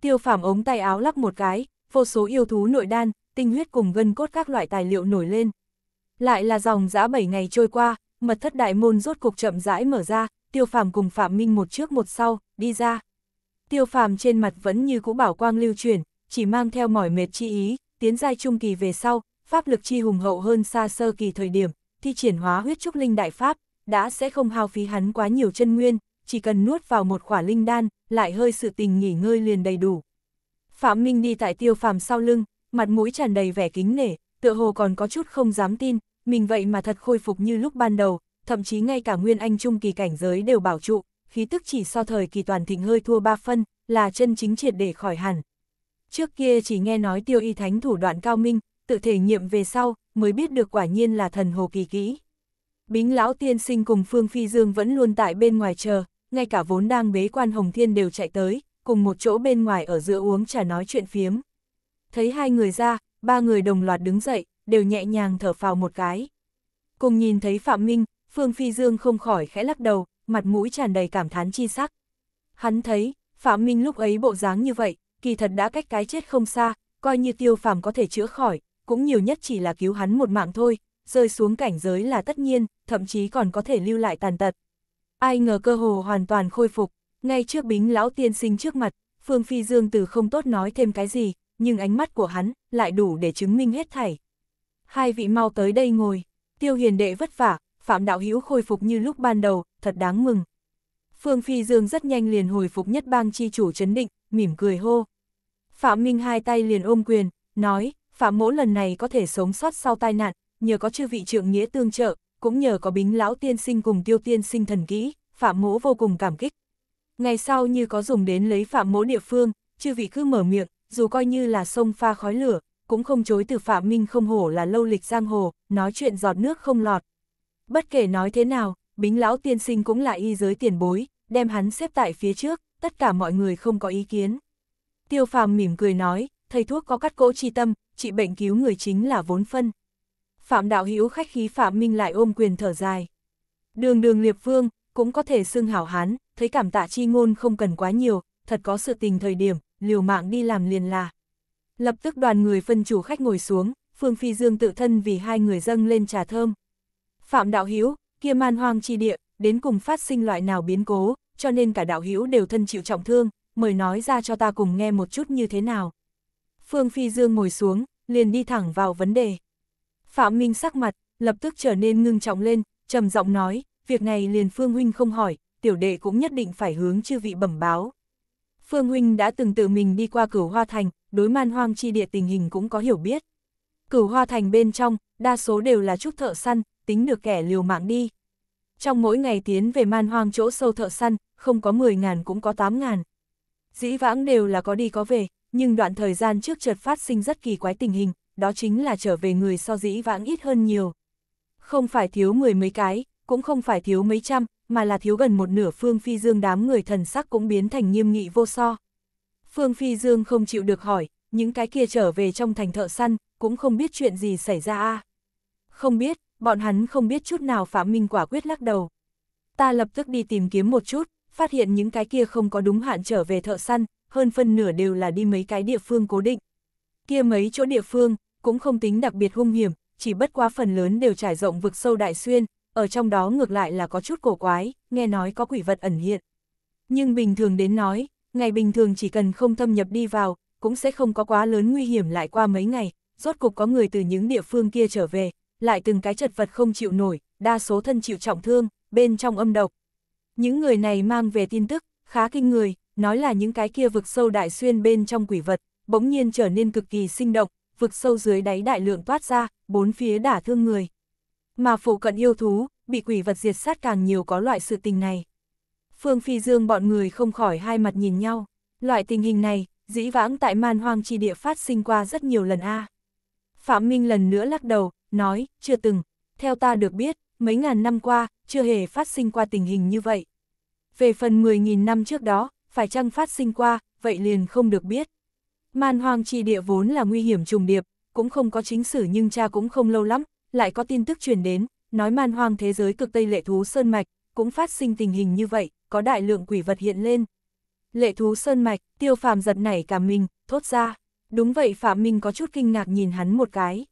Tiêu Phạm ống tay áo lắc một cái, vô số yêu thú nội đan, tinh huyết cùng gân cốt các loại tài liệu nổi lên. Lại là dòng dã 7 ngày trôi qua, mật thất đại môn rốt cục chậm rãi mở ra, tiêu Phạm cùng phạm minh một trước một sau, đi ra. Tiêu phàm trên mặt vẫn như cũ bảo quang lưu chuyển, chỉ mang theo mỏi mệt chi ý, tiến giai trung kỳ về sau, pháp lực chi hùng hậu hơn xa sơ kỳ thời điểm, thi triển hóa huyết trúc linh đại pháp, đã sẽ không hao phí hắn quá nhiều chân nguyên, chỉ cần nuốt vào một khỏa linh đan, lại hơi sự tình nghỉ ngơi liền đầy đủ. Phạm Minh đi tại tiêu phàm sau lưng, mặt mũi tràn đầy vẻ kính nể, tựa hồ còn có chút không dám tin, mình vậy mà thật khôi phục như lúc ban đầu, thậm chí ngay cả nguyên anh trung kỳ cảnh giới đều bảo trụ, khí tức chỉ so thời kỳ toàn thịnh hơi thua ba phân, là chân chính triệt để khỏi hẳn. Trước kia chỉ nghe nói tiêu y thánh thủ đoạn cao minh, tự thể nghiệm về sau, mới biết được quả nhiên là thần hồ kỳ kỹ. Bính lão tiên sinh cùng Phương Phi Dương vẫn luôn tại bên ngoài chờ, ngay cả vốn đang bế quan Hồng Thiên đều chạy tới, cùng một chỗ bên ngoài ở giữa uống trà nói chuyện phiếm. Thấy hai người ra, ba người đồng loạt đứng dậy, đều nhẹ nhàng thở phào một cái. Cùng nhìn thấy Phạm Minh, Phương Phi Dương không khỏi khẽ lắc đầu, mặt mũi tràn đầy cảm thán chi sắc. Hắn thấy, Phạm Minh lúc ấy bộ dáng như vậy, kỳ thật đã cách cái chết không xa, coi như tiêu phàm có thể chữa khỏi, cũng nhiều nhất chỉ là cứu hắn một mạng thôi, rơi xuống cảnh giới là tất nhiên, thậm chí còn có thể lưu lại tàn tật. Ai ngờ cơ hồ hoàn toàn khôi phục, ngay trước bính lão tiên sinh trước mặt, Phương Phi Dương từ không tốt nói thêm cái gì, nhưng ánh mắt của hắn lại đủ để chứng minh hết thảy. Hai vị mau tới đây ngồi, tiêu hiền đệ vất vả, Phạm Đạo Hữu khôi phục như lúc ban đầu, thật đáng mừng. Phương Phi Dương rất nhanh liền hồi phục nhất bang chi chủ chấn định, mỉm cười hô. Phạm Minh hai tay liền ôm quyền, nói, Phạm mỗ lần này có thể sống sót sau tai nạn, nhờ có chư vị trượng nghĩa tương trợ, cũng nhờ có bính lão tiên sinh cùng tiêu tiên sinh thần kỹ, Phạm mỗ vô cùng cảm kích. Ngày sau như có dùng đến lấy Phạm mỗ địa phương, chư vị cứ mở miệng, dù coi như là sông pha khói lửa, cũng không chối từ Phạm Minh không hổ là lâu lịch giang hồ, nói chuyện giọt nước không lọt. Bất kể nói thế nào, Bính lão tiên sinh cũng là y giới tiền bối, đem hắn xếp tại phía trước, tất cả mọi người không có ý kiến. Tiêu phàm mỉm cười nói, thầy thuốc có cắt cỗ chi tâm, trị bệnh cứu người chính là vốn phân. Phạm đạo hữu khách khí Phạm Minh lại ôm quyền thở dài. Đường đường liệp vương, cũng có thể xưng hảo hắn, thấy cảm tạ chi ngôn không cần quá nhiều, thật có sự tình thời điểm, liều mạng đi làm liền là. Lập tức đoàn người phân chủ khách ngồi xuống, Phương Phi Dương tự thân vì hai người dâng lên trà thơm. Phạm đạo hữu kia man hoang chi địa, đến cùng phát sinh loại nào biến cố, cho nên cả đạo hữu đều thân chịu trọng thương, mời nói ra cho ta cùng nghe một chút như thế nào. Phương Phi Dương ngồi xuống, liền đi thẳng vào vấn đề. Phạm Minh sắc mặt, lập tức trở nên ngưng trọng lên, trầm giọng nói, việc này liền Phương Huynh không hỏi, tiểu đệ cũng nhất định phải hướng chư vị bẩm báo. Phương Huynh đã từng tự mình đi qua cửu Hoa Thành, đối man hoang chi địa tình hình cũng có hiểu biết. Cửu Hoa Thành bên trong, đa số đều là trúc thợ săn, tính được kẻ liều mạng đi. Trong mỗi ngày tiến về man hoang chỗ sâu thợ săn, không có 10.000 cũng có 8.000. Dĩ vãng đều là có đi có về, nhưng đoạn thời gian trước chợt phát sinh rất kỳ quái tình hình, đó chính là trở về người so dĩ vãng ít hơn nhiều. Không phải thiếu mười mấy cái, cũng không phải thiếu mấy trăm, mà là thiếu gần một nửa Phương Phi Dương đám người thần sắc cũng biến thành nghiêm nghị vô so. Phương Phi Dương không chịu được hỏi, những cái kia trở về trong thành thợ săn, cũng không biết chuyện gì xảy ra a Không biết, bọn hắn không biết chút nào Phạm Minh quả quyết lắc đầu. Ta lập tức đi tìm kiếm một chút, phát hiện những cái kia không có đúng hạn trở về thợ săn, hơn phân nửa đều là đi mấy cái địa phương cố định. Kia mấy chỗ địa phương, cũng không tính đặc biệt hung hiểm, chỉ bất quá phần lớn đều trải rộng vực sâu đại xuyên, ở trong đó ngược lại là có chút cổ quái, nghe nói có quỷ vật ẩn hiện. Nhưng bình thường đến nói, ngày bình thường chỉ cần không thâm nhập đi vào, cũng sẽ không có quá lớn nguy hiểm lại qua mấy ngày, rốt cục có người từ những địa phương kia trở về, lại từng cái chật vật không chịu nổi, đa số thân chịu trọng thương, bên trong âm độc. Những người này mang về tin tức, khá kinh người, nói là những cái kia vực sâu đại xuyên bên trong quỷ vật, bỗng nhiên trở nên cực kỳ sinh động, vực sâu dưới đáy đại lượng toát ra, bốn phía đả thương người. Mà phụ cận yêu thú, bị quỷ vật diệt sát càng nhiều có loại sự tình này. Phương Phi Dương bọn người không khỏi hai mặt nhìn nhau, loại tình hình này, dĩ vãng tại man hoang chi địa phát sinh qua rất nhiều lần a. Phạm Minh lần nữa lắc đầu, nói, chưa từng, theo ta được biết, mấy ngàn năm qua, chưa hề phát sinh qua tình hình như vậy. Về phần 10.000 năm trước đó, phải chăng phát sinh qua, vậy liền không được biết. Man hoang chi địa vốn là nguy hiểm trùng điệp, cũng không có chính sử nhưng cha cũng không lâu lắm, lại có tin tức truyền đến, nói man hoang thế giới cực Tây lệ thú Sơn Mạch, cũng phát sinh tình hình như vậy, có đại lượng quỷ vật hiện lên. Lệ thú Sơn Mạch, tiêu phàm giật nảy cả mình, thốt ra. Đúng vậy Phạm Minh có chút kinh ngạc nhìn hắn một cái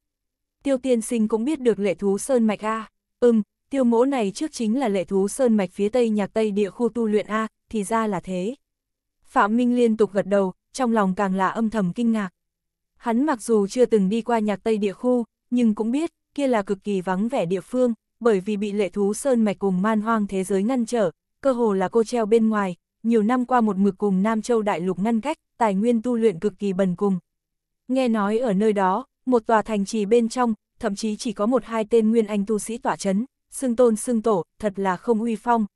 tiêu tiên sinh cũng biết được lệ thú Sơn Mạch A, ừm, tiêu mỗ này trước chính là lệ thú Sơn Mạch phía Tây Nhạc Tây địa khu tu luyện A, thì ra là thế. Phạm Minh liên tục gật đầu, trong lòng càng là âm thầm kinh ngạc. Hắn mặc dù chưa từng đi qua Nhạc Tây địa khu, nhưng cũng biết, kia là cực kỳ vắng vẻ địa phương, bởi vì bị lệ thú Sơn Mạch cùng man hoang thế giới ngăn trở, cơ hồ là cô treo bên ngoài, nhiều năm qua một mực cùng Nam Châu Đại Lục ngăn cách, tài nguyên tu luyện cực kỳ bần cùng. Nghe nói ở nơi đó, một tòa thành trì bên trong, thậm chí chỉ có một hai tên nguyên anh tu sĩ tỏa chấn, xưng tôn xưng tổ, thật là không uy phong.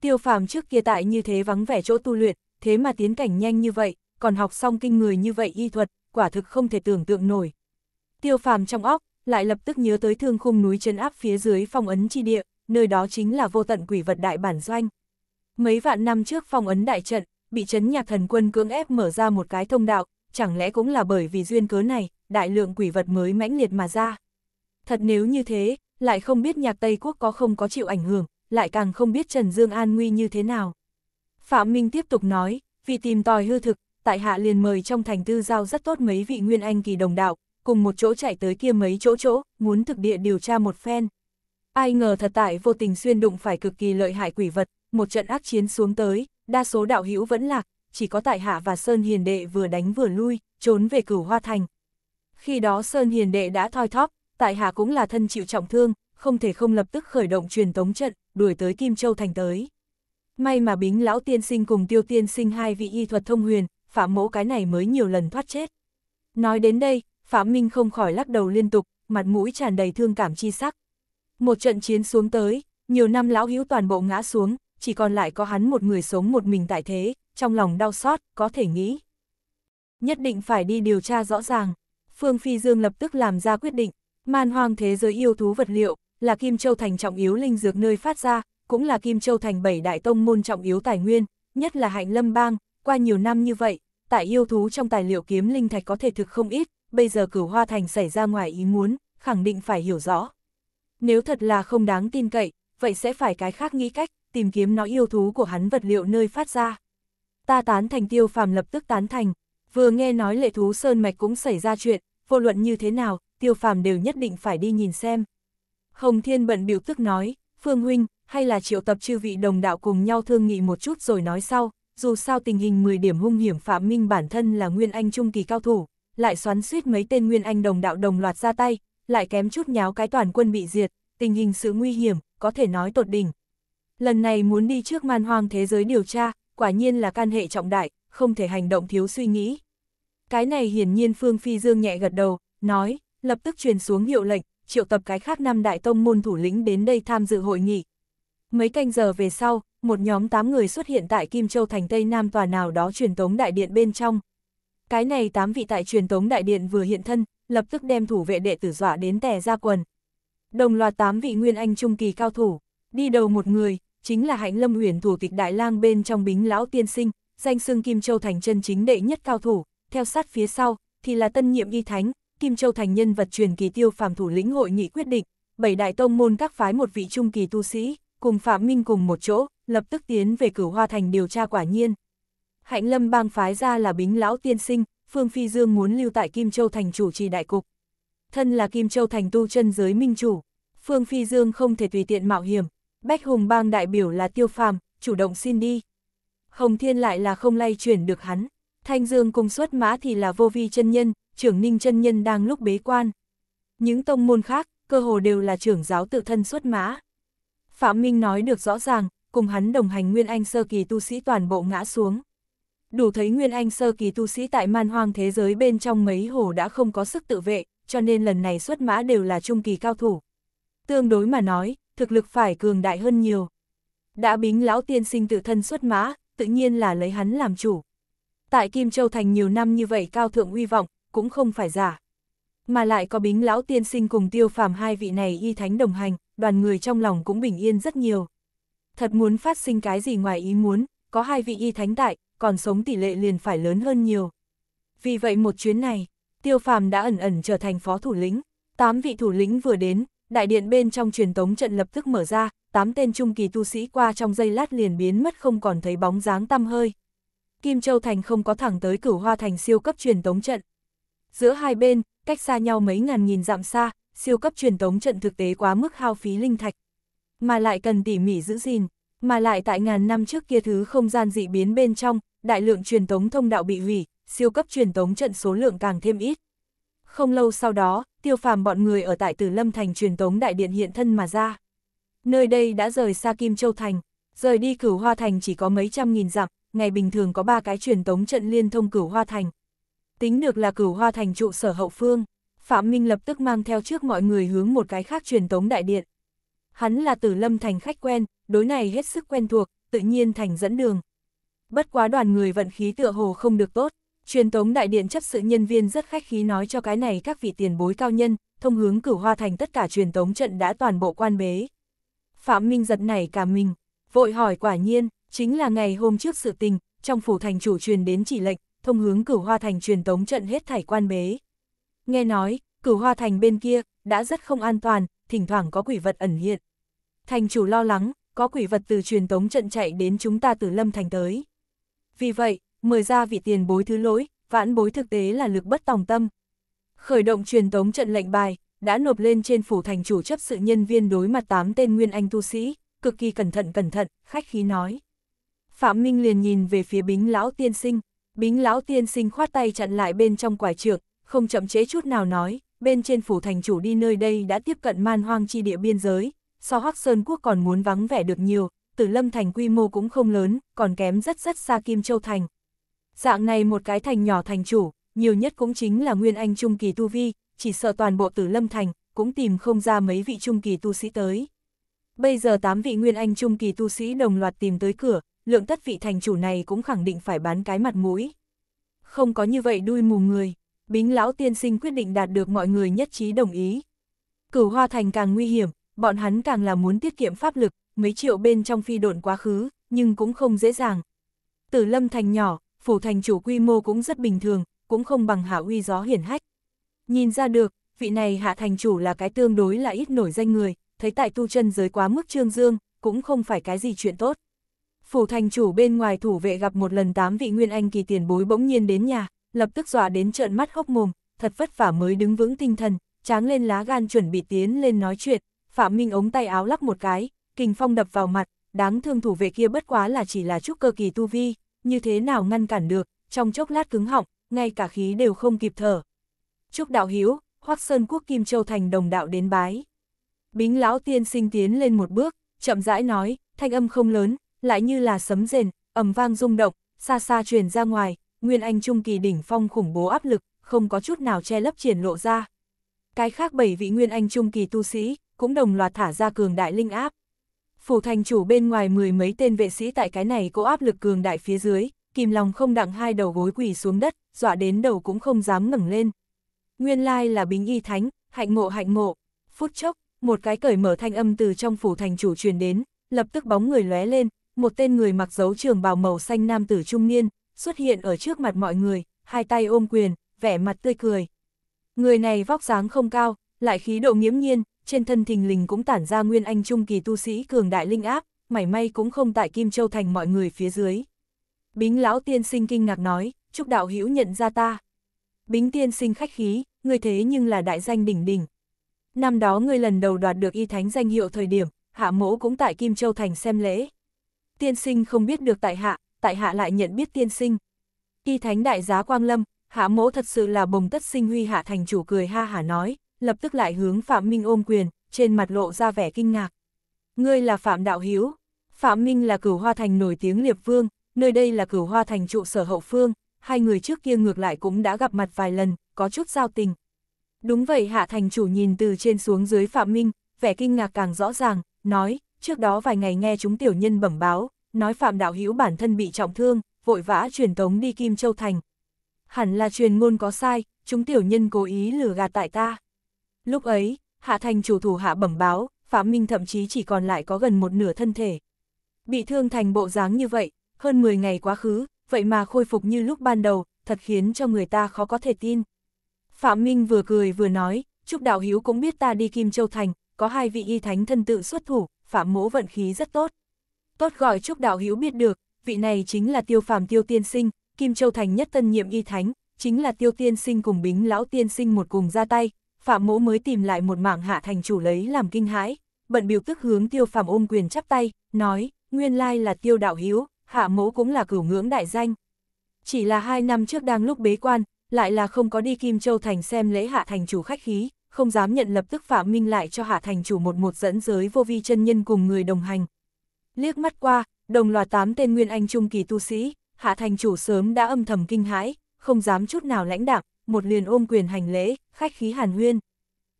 Tiêu phàm trước kia tại như thế vắng vẻ chỗ tu luyện, thế mà tiến cảnh nhanh như vậy, còn học xong kinh người như vậy y thuật, quả thực không thể tưởng tượng nổi. Tiêu phàm trong óc, lại lập tức nhớ tới thương khung núi chấn áp phía dưới phong ấn chi địa, nơi đó chính là vô tận quỷ vật đại bản doanh. Mấy vạn năm trước phong ấn đại trận, bị chấn nhạc thần quân cưỡng ép mở ra một cái thông đạo, chẳng lẽ cũng là bởi vì duyên cớ này, đại lượng quỷ vật mới mãnh liệt mà ra. Thật nếu như thế, lại không biết nhạc Tây Quốc có không có chịu ảnh hưởng, lại càng không biết Trần Dương an nguy như thế nào. Phạm Minh tiếp tục nói, vì tìm tòi hư thực, tại hạ liền mời trong thành tư giao rất tốt mấy vị nguyên anh kỳ đồng đạo, cùng một chỗ chạy tới kia mấy chỗ chỗ, muốn thực địa điều tra một phen. Ai ngờ thật tại vô tình xuyên đụng phải cực kỳ lợi hại quỷ vật, một trận ác chiến xuống tới, đa số đạo hữu vẫn lạc, chỉ có tại hạ và Sơn Hiền Đệ vừa đánh vừa lui, trốn về cửu Hoa Thành. Khi đó Sơn Hiền Đệ đã thoi thóp, tại hạ cũng là thân chịu trọng thương, không thể không lập tức khởi động truyền tống trận, đuổi tới Kim Châu Thành tới. May mà bính lão tiên sinh cùng tiêu tiên sinh hai vị y thuật thông huyền, phạm mẫu cái này mới nhiều lần thoát chết. Nói đến đây, Phạm Minh không khỏi lắc đầu liên tục, mặt mũi tràn đầy thương cảm chi sắc. Một trận chiến xuống tới, nhiều năm lão hữu toàn bộ ngã xuống, chỉ còn lại có hắn một người sống một mình tại thế, trong lòng đau xót, có thể nghĩ. Nhất định phải đi điều tra rõ ràng. Phương Phi Dương lập tức làm ra quyết định, man hoang thế giới yêu thú vật liệu, là Kim Châu Thành trọng yếu linh dược nơi phát ra, cũng là Kim Châu Thành bảy đại tông môn trọng yếu tài nguyên, nhất là hạnh lâm bang, qua nhiều năm như vậy, tại yêu thú trong tài liệu kiếm linh thạch có thể thực không ít, bây giờ cửu hoa thành xảy ra ngoài ý muốn, khẳng định phải hiểu rõ. Nếu thật là không đáng tin cậy, vậy sẽ phải cái khác nghĩ cách, tìm kiếm nó yêu thú của hắn vật liệu nơi phát ra ta tán thành tiêu phàm lập tức tán thành, vừa nghe nói lệ thú sơn mạch cũng xảy ra chuyện, vô luận như thế nào, tiêu phàm đều nhất định phải đi nhìn xem. Hồng Thiên bận biểu tức nói, Phương Huynh, hay là triệu tập chư vị đồng đạo cùng nhau thương nghị một chút rồi nói sau, dù sao tình hình 10 điểm hung hiểm Phạm Minh bản thân là Nguyên Anh trung kỳ cao thủ, lại xoắn suýt mấy tên Nguyên Anh đồng đạo đồng loạt ra tay, lại kém chút nháo cái toàn quân bị diệt, tình hình sự nguy hiểm, có thể nói tột đỉnh. Lần này muốn đi trước man hoang thế giới điều tra, quả nhiên là can hệ trọng đại, không thể hành động thiếu suy nghĩ. Cái này hiển nhiên Phương Phi Dương nhẹ gật đầu, nói, lập tức truyền xuống hiệu lệnh, triệu tập cái khác năm đại tông môn thủ lĩnh đến đây tham dự hội nghị. Mấy canh giờ về sau, một nhóm 8 người xuất hiện tại Kim Châu thành Tây Nam tòa nào đó truyền tống đại điện bên trong. Cái này 8 vị tại truyền tống đại điện vừa hiện thân, lập tức đem thủ vệ đệ tử dọa đến tè ra quần. Đồng loạt 8 vị nguyên anh trung kỳ cao thủ, đi đầu một người, chính là hạnh lâm huyền thủ tịch đại lang bên trong bính lão tiên sinh, danh xưng Kim Châu Thành chân chính đệ nhất cao thủ, theo sát phía sau, thì là tân nhiệm y thánh, Kim Châu Thành nhân vật truyền kỳ tiêu phàm thủ lĩnh hội nghị quyết định, bảy đại tông môn các phái một vị trung kỳ tu sĩ, cùng Phạm Minh cùng một chỗ, lập tức tiến về cửu hoa thành điều tra quả nhiên. Hạnh lâm bang phái ra là bính lão tiên sinh, Phương Phi Dương muốn lưu tại Kim Châu Thành chủ trì đại cục. Thân là Kim Châu Thành tu chân giới minh chủ, Phương Phi Dương không thể tùy tiện mạo hiểm, Bách Hùng bang đại biểu là tiêu phàm, chủ động xin đi. Hồng Thiên lại là không lay chuyển được hắn. Thanh Dương cùng xuất mã thì là vô vi chân nhân, trưởng ninh chân nhân đang lúc bế quan. Những tông môn khác, cơ hồ đều là trưởng giáo tự thân xuất mã. Phạm Minh nói được rõ ràng, cùng hắn đồng hành Nguyên Anh sơ kỳ tu sĩ toàn bộ ngã xuống. Đủ thấy Nguyên Anh sơ kỳ tu sĩ tại man hoang thế giới bên trong mấy hồ đã không có sức tự vệ, cho nên lần này xuất mã đều là trung kỳ cao thủ. Tương đối mà nói, thực lực phải cường đại hơn nhiều. Đã bính lão tiên sinh tự thân xuất mã, tự nhiên là lấy hắn làm chủ. Tại Kim Châu Thành nhiều năm như vậy cao thượng uy vọng, cũng không phải giả. Mà lại có bính lão tiên sinh cùng tiêu phàm hai vị này y thánh đồng hành, đoàn người trong lòng cũng bình yên rất nhiều. Thật muốn phát sinh cái gì ngoài ý muốn, có hai vị y thánh tại, còn sống tỷ lệ liền phải lớn hơn nhiều. Vì vậy một chuyến này, tiêu phàm đã ẩn ẩn trở thành phó thủ lĩnh. Tám vị thủ lĩnh vừa đến, đại điện bên trong truyền tống trận lập tức mở ra, tám tên trung kỳ tu sĩ qua trong giây lát liền biến mất không còn thấy bóng dáng tăm hơi. Kim Châu Thành không có thẳng tới cửu hoa thành siêu cấp truyền tống trận. Giữa hai bên, cách xa nhau mấy ngàn nghìn dặm xa, siêu cấp truyền tống trận thực tế quá mức hao phí linh thạch. Mà lại cần tỉ mỉ giữ gìn, mà lại tại ngàn năm trước kia thứ không gian dị biến bên trong, đại lượng truyền tống thông đạo bị hủy, siêu cấp truyền tống trận số lượng càng thêm ít. Không lâu sau đó, tiêu phàm bọn người ở tại Tử Lâm Thành truyền tống đại điện hiện thân mà ra. Nơi đây đã rời xa Kim Châu Thành, rời đi cửu Hoa Thành chỉ có mấy trăm nghìn dặm, ngày bình thường có ba cái truyền tống trận liên thông cửu Hoa Thành. Tính được là cửu Hoa Thành trụ sở hậu phương, Phạm Minh lập tức mang theo trước mọi người hướng một cái khác truyền tống đại điện. Hắn là Tử Lâm Thành khách quen, đối này hết sức quen thuộc, tự nhiên thành dẫn đường. Bất quá đoàn người vận khí tựa hồ không được tốt, Truyền tống đại điện chấp sự nhân viên rất khách khí nói cho cái này các vị tiền bối cao nhân, thông hướng cửu hoa thành tất cả truyền tống trận đã toàn bộ quan bế. Phạm Minh giật này cả mình, vội hỏi quả nhiên, chính là ngày hôm trước sự tình, trong phủ thành chủ truyền đến chỉ lệnh, thông hướng cửu hoa thành truyền tống trận hết thảy quan bế. Nghe nói, cửu hoa thành bên kia, đã rất không an toàn, thỉnh thoảng có quỷ vật ẩn hiện. Thành chủ lo lắng, có quỷ vật từ truyền tống trận chạy đến chúng ta từ lâm thành tới. Vì vậy, mời ra vị tiền bối thứ lỗi, vãn bối thực tế là lực bất tòng tâm. Khởi động truyền tống trận lệnh bài, đã nộp lên trên phủ thành chủ chấp sự nhân viên đối mặt tám tên nguyên anh tu sĩ, cực kỳ cẩn thận cẩn thận, khách khí nói. Phạm Minh liền nhìn về phía bính lão tiên sinh, bính lão tiên sinh khoát tay chặn lại bên trong quải trược, không chậm chế chút nào nói, bên trên phủ thành chủ đi nơi đây đã tiếp cận man hoang chi địa biên giới, so Hắc Sơn Quốc còn muốn vắng vẻ được nhiều, Tử Lâm Thành quy mô cũng không lớn, còn kém rất rất xa Kim Châu Thành, Dạng này một cái thành nhỏ thành chủ, nhiều nhất cũng chính là Nguyên Anh Trung Kỳ Tu Vi, chỉ sợ toàn bộ tử lâm thành, cũng tìm không ra mấy vị Trung Kỳ Tu Sĩ tới. Bây giờ 8 vị Nguyên Anh Trung Kỳ Tu Sĩ đồng loạt tìm tới cửa, lượng tất vị thành chủ này cũng khẳng định phải bán cái mặt mũi. Không có như vậy đuôi mù người, bính lão tiên sinh quyết định đạt được mọi người nhất trí đồng ý. Cửu hoa thành càng nguy hiểm, bọn hắn càng là muốn tiết kiệm pháp lực, mấy triệu bên trong phi độn quá khứ, nhưng cũng không dễ dàng. Tử lâm thành nhỏ, phủ thành chủ quy mô cũng rất bình thường, cũng không bằng hạ uy gió hiển hách. Nhìn ra được, vị này hạ thành chủ là cái tương đối là ít nổi danh người, thấy tại tu chân giới quá mức trương dương, cũng không phải cái gì chuyện tốt. Phủ thành chủ bên ngoài thủ vệ gặp một lần tám vị nguyên anh kỳ tiền bối bỗng nhiên đến nhà, lập tức dọa đến trợn mắt hốc mồm, thật vất vả mới đứng vững tinh thần, tráng lên lá gan chuẩn bị tiến lên nói chuyện, Phạm Minh ống tay áo lắc một cái, kình phong đập vào mặt, đáng thương thủ vệ kia bất quá là chỉ là chút cơ kỳ tu vi, như thế nào ngăn cản được, trong chốc lát cứng họng, ngay cả khí đều không kịp thở. Trúc đạo hiếu, Hoắc Sơn Quốc Kim Châu thành đồng đạo đến bái. Bính lão tiên sinh tiến lên một bước, chậm rãi nói, thanh âm không lớn, lại như là sấm rền, ầm vang rung động, xa xa truyền ra ngoài, nguyên anh trung kỳ đỉnh phong khủng bố áp lực, không có chút nào che lấp triển lộ ra. Cái khác bảy vị nguyên anh trung kỳ tu sĩ, cũng đồng loạt thả ra cường đại linh áp. Phủ thành chủ bên ngoài mười mấy tên vệ sĩ tại cái này cố áp lực cường đại phía dưới, kìm lòng không đặng hai đầu gối quỳ xuống đất, dọa đến đầu cũng không dám ngẩng lên. Nguyên lai là Bính Y Thánh, hạnh mộ hạnh mộ. Phút chốc, một cái cởi mở thanh âm từ trong phủ thành chủ truyền đến, lập tức bóng người lóe lên, một tên người mặc dấu trường bào màu xanh nam tử trung niên, xuất hiện ở trước mặt mọi người, hai tay ôm quyền, vẻ mặt tươi cười. Người này vóc dáng không cao, lại khí độ nghiễm nhiên, trên thân thình lình cũng tản ra nguyên anh trung kỳ tu sĩ cường đại linh áp, mảy may cũng không tại Kim Châu thành mọi người phía dưới. Bính lão tiên sinh kinh ngạc nói, chúc đạo hữu nhận ra ta. Bính tiên sinh khách khí, người thế nhưng là đại danh đỉnh đỉnh. Năm đó người lần đầu đoạt được y thánh danh hiệu thời điểm, hạ mỗ cũng tại Kim Châu thành xem lễ. Tiên sinh không biết được tại hạ, tại hạ lại nhận biết tiên sinh. Y thánh đại giá quang lâm, hạ mỗ thật sự là bồng tất sinh huy hạ thành chủ cười ha hả nói, lập tức lại hướng Phạm Minh ôm quyền, trên mặt lộ ra vẻ kinh ngạc. Ngươi là Phạm Đạo Hiếu, Phạm Minh là cửu hoa thành nổi tiếng liệp vương, nơi đây là cửu hoa thành trụ sở hậu phương, hai người trước kia ngược lại cũng đã gặp mặt vài lần, có chút giao tình. Đúng vậy hạ thành chủ nhìn từ trên xuống dưới Phạm Minh, vẻ kinh ngạc càng rõ ràng, nói, trước đó vài ngày nghe chúng tiểu nhân bẩm báo, nói Phạm Đạo Hiếu bản thân bị trọng thương, vội vã truyền tống đi Kim Châu Thành. Hẳn là truyền ngôn có sai, chúng tiểu nhân cố ý lừa gạt tại ta. Lúc ấy, hạ thành chủ thủ hạ bẩm báo, Phạm Minh thậm chí chỉ còn lại có gần một nửa thân thể. Bị thương thành bộ dáng như vậy, hơn 10 ngày quá khứ, vậy mà khôi phục như lúc ban đầu, thật khiến cho người ta khó có thể tin. Phạm Minh vừa cười vừa nói, Trúc Đạo Hiếu cũng biết ta đi Kim Châu Thành, có hai vị y thánh thân tự xuất thủ, Phạm Mỗ vận khí rất tốt. Tốt gọi Trúc Đạo Hiếu biết được, vị này chính là Tiêu phàm Tiêu Tiên Sinh, Kim Châu Thành nhất tân nhiệm y thánh, chính là Tiêu Tiên Sinh cùng Bính Lão Tiên Sinh một cùng ra tay, Phạm Mỗ mới tìm lại một mảng hạ thành chủ lấy làm kinh hãi, bận biểu tức hướng Tiêu Phạm ôm quyền chắp tay, nói, nguyên lai là Tiêu Đạo Hiếu, hạ Mỗ cũng là cửu ngưỡng đại danh. Chỉ là hai năm trước đang lúc bế quan, lại là không có đi Kim Châu Thành xem lễ hạ thành chủ khách khí, không dám nhận lập tức Phạm Minh lại cho hạ thành chủ một một dẫn giới vô vi chân nhân cùng người đồng hành. Liếc mắt qua, đồng loạt tám tên nguyên anh trung kỳ tu sĩ, hạ thành chủ sớm đã âm thầm kinh hãi, không dám chút nào lãnh đạm, một liền ôm quyền hành lễ, khách khí hàn huyên.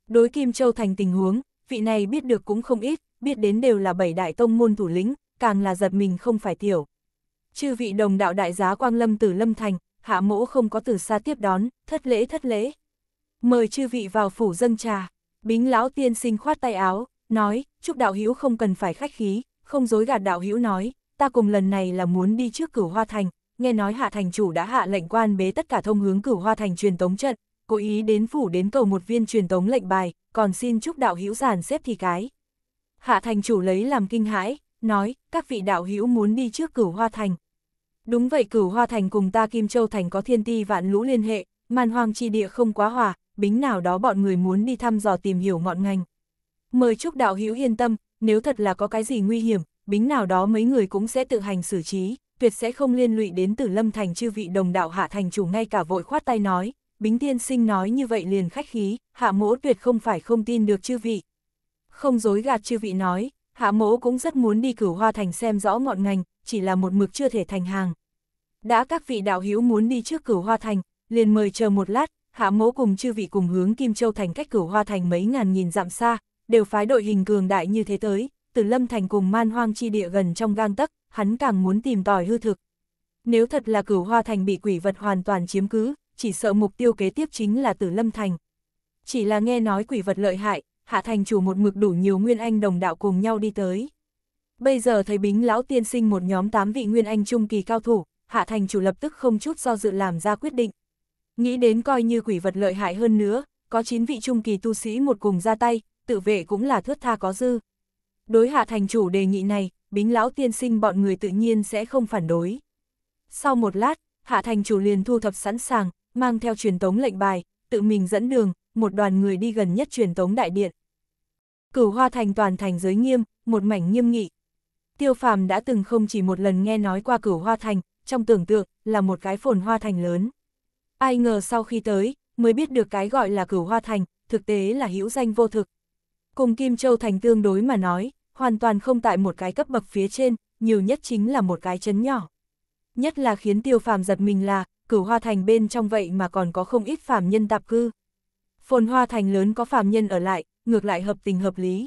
Đối Kim Châu thành tình huống, vị này biết được cũng không ít, biết đến đều là bảy đại tông môn thủ lĩnh, càng là giật mình không phải tiểu. Chư vị đồng đạo đại giá Quang Lâm từ Lâm Thành, hạ mỗ không có từ xa tiếp đón, thất lễ thất lễ. Mời chư vị vào phủ dâng trà, bính lão tiên sinh khoát tay áo, nói, chúc đạo hữu không cần phải khách khí, không dối gạt đạo hữu nói, ta cùng lần này là muốn đi trước cửu hoa thành, nghe nói hạ thành chủ đã hạ lệnh quan bế tất cả thông hướng cửu hoa thành truyền tống trận, cố ý đến phủ đến cầu một viên truyền tống lệnh bài, còn xin chúc đạo hữu giàn xếp thì cái. Hạ thành chủ lấy làm kinh hãi, nói, các vị đạo hữu muốn đi trước cửu hoa thành. Đúng vậy cửu hoa thành cùng ta Kim Châu Thành có thiên ti vạn lũ liên hệ, man hoàng chi địa không quá hòa, bính nào đó bọn người muốn đi thăm dò tìm hiểu ngọn ngành. Mời chúc đạo hữu yên tâm, nếu thật là có cái gì nguy hiểm, bính nào đó mấy người cũng sẽ tự hành xử trí, tuyệt sẽ không liên lụy đến tử lâm thành chư vị đồng đạo hạ thành chủ ngay cả vội khoát tay nói, Bính Thiên Sinh nói như vậy liền khách khí, hạ mỗ tuyệt không phải không tin được chư vị. Không dối gạt chư vị nói, hạ mỗ cũng rất muốn đi cửu hoa thành xem rõ ngọn ngành, chỉ là một mực chưa thể thành hàng. Đã các vị đạo hữu muốn đi trước cửu hoa thành, liền mời chờ một lát, hạ mỗ cùng chư vị cùng hướng Kim Châu thành cách cửu hoa thành mấy ngàn nghìn dặm xa, đều phái đội hình cường đại như thế tới, từ lâm thành cùng man hoang chi địa gần trong gang tấc, hắn càng muốn tìm tòi hư thực. Nếu thật là cửu hoa thành bị quỷ vật hoàn toàn chiếm cứ, chỉ sợ mục tiêu kế tiếp chính là Tử Lâm Thành. Chỉ là nghe nói quỷ vật lợi hại, Hạ Thành chủ một mực đủ nhiều nguyên anh đồng đạo cùng nhau đi tới. Bây giờ thấy Bính lão tiên sinh một nhóm 8 vị nguyên anh trung kỳ cao thủ, Hạ Thành chủ lập tức không chút do dự làm ra quyết định. Nghĩ đến coi như quỷ vật lợi hại hơn nữa, có 9 vị trung kỳ tu sĩ một cùng ra tay, tự vệ cũng là thước tha có dư. Đối Hạ Thành chủ đề nghị này, Bính lão tiên sinh bọn người tự nhiên sẽ không phản đối. Sau một lát, Hạ Thành chủ liền thu thập sẵn sàng, mang theo truyền tống lệnh bài, tự mình dẫn đường, một đoàn người đi gần nhất truyền tống đại điện. Cửu Hoa Thành toàn thành giới nghiêm, một mảnh nghiêm nghị. Tiêu Phàm đã từng không chỉ một lần nghe nói qua Cửu Hoa Thành, trong tưởng tượng là một cái phồn hoa thành lớn. Ai ngờ sau khi tới, mới biết được cái gọi là Cửu Hoa Thành, thực tế là hữu danh vô thực. Cùng Kim Châu Thành tương đối mà nói, hoàn toàn không tại một cái cấp bậc phía trên, nhiều nhất chính là một cái chấn nhỏ. Nhất là khiến Tiêu Phàm giật mình là, cửu hoa thành bên trong vậy mà còn có không ít phàm nhân tạp cư. Phồn hoa thành lớn có phàm nhân ở lại, ngược lại hợp tình hợp lý.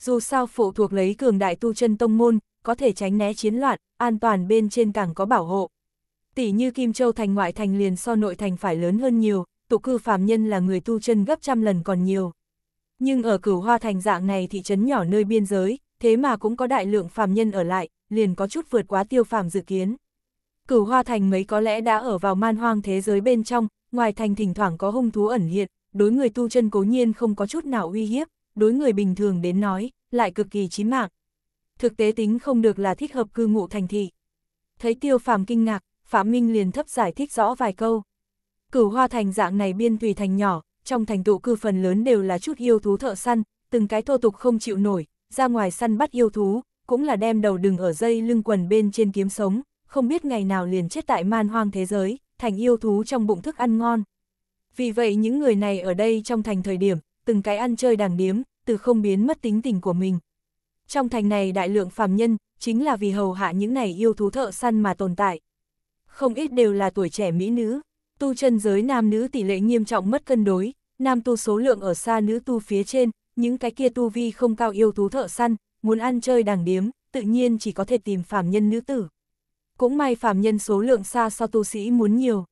Dù sao phụ thuộc lấy cường đại tu chân tông môn, có thể tránh né chiến loạn, an toàn bên trên càng có bảo hộ. Tỷ như Kim Châu thành ngoại thành liền so nội thành phải lớn hơn nhiều, tụ cư phàm nhân là người tu chân gấp trăm lần còn nhiều. Nhưng ở cửu hoa thành dạng này thị trấn nhỏ nơi biên giới, thế mà cũng có đại lượng phàm nhân ở lại, liền có chút vượt quá tiêu phàm dự kiến. Cửu Hoa Thành mấy có lẽ đã ở vào man hoang thế giới bên trong, ngoài thành thỉnh thoảng có hung thú ẩn hiện, đối người tu chân cố nhiên không có chút nào uy hiếp, đối người bình thường đến nói, lại cực kỳ chí mạng. Thực tế tính không được là thích hợp cư ngụ thành thị. Thấy Tiêu Phàm kinh ngạc, Phạm Minh liền thấp giải thích rõ vài câu. Cửu Hoa Thành dạng này biên tùy thành nhỏ, trong thành tụ cư phần lớn đều là chút yêu thú thợ săn, từng cái thô tục không chịu nổi, ra ngoài săn bắt yêu thú, cũng là đem đầu đừng ở dây lưng quần bên trên kiếm sống, không biết ngày nào liền chết tại man hoang thế giới, thành yêu thú trong bụng thức ăn ngon. Vì vậy những người này ở đây trong thành thời điểm, từng cái ăn chơi đàng điếm, từ không biến mất tính tình của mình. Trong thành này đại lượng phàm nhân, chính là vì hầu hạ những này yêu thú thợ săn mà tồn tại. Không ít đều là tuổi trẻ mỹ nữ, tu chân giới nam nữ tỷ lệ nghiêm trọng mất cân đối, nam tu số lượng ở xa nữ tu phía trên, những cái kia tu vi không cao yêu thú thợ săn, muốn ăn chơi đàng điếm, tự nhiên chỉ có thể tìm phàm nhân nữ tử. Cũng may phàm nhân số lượng xa so tu sĩ muốn nhiều.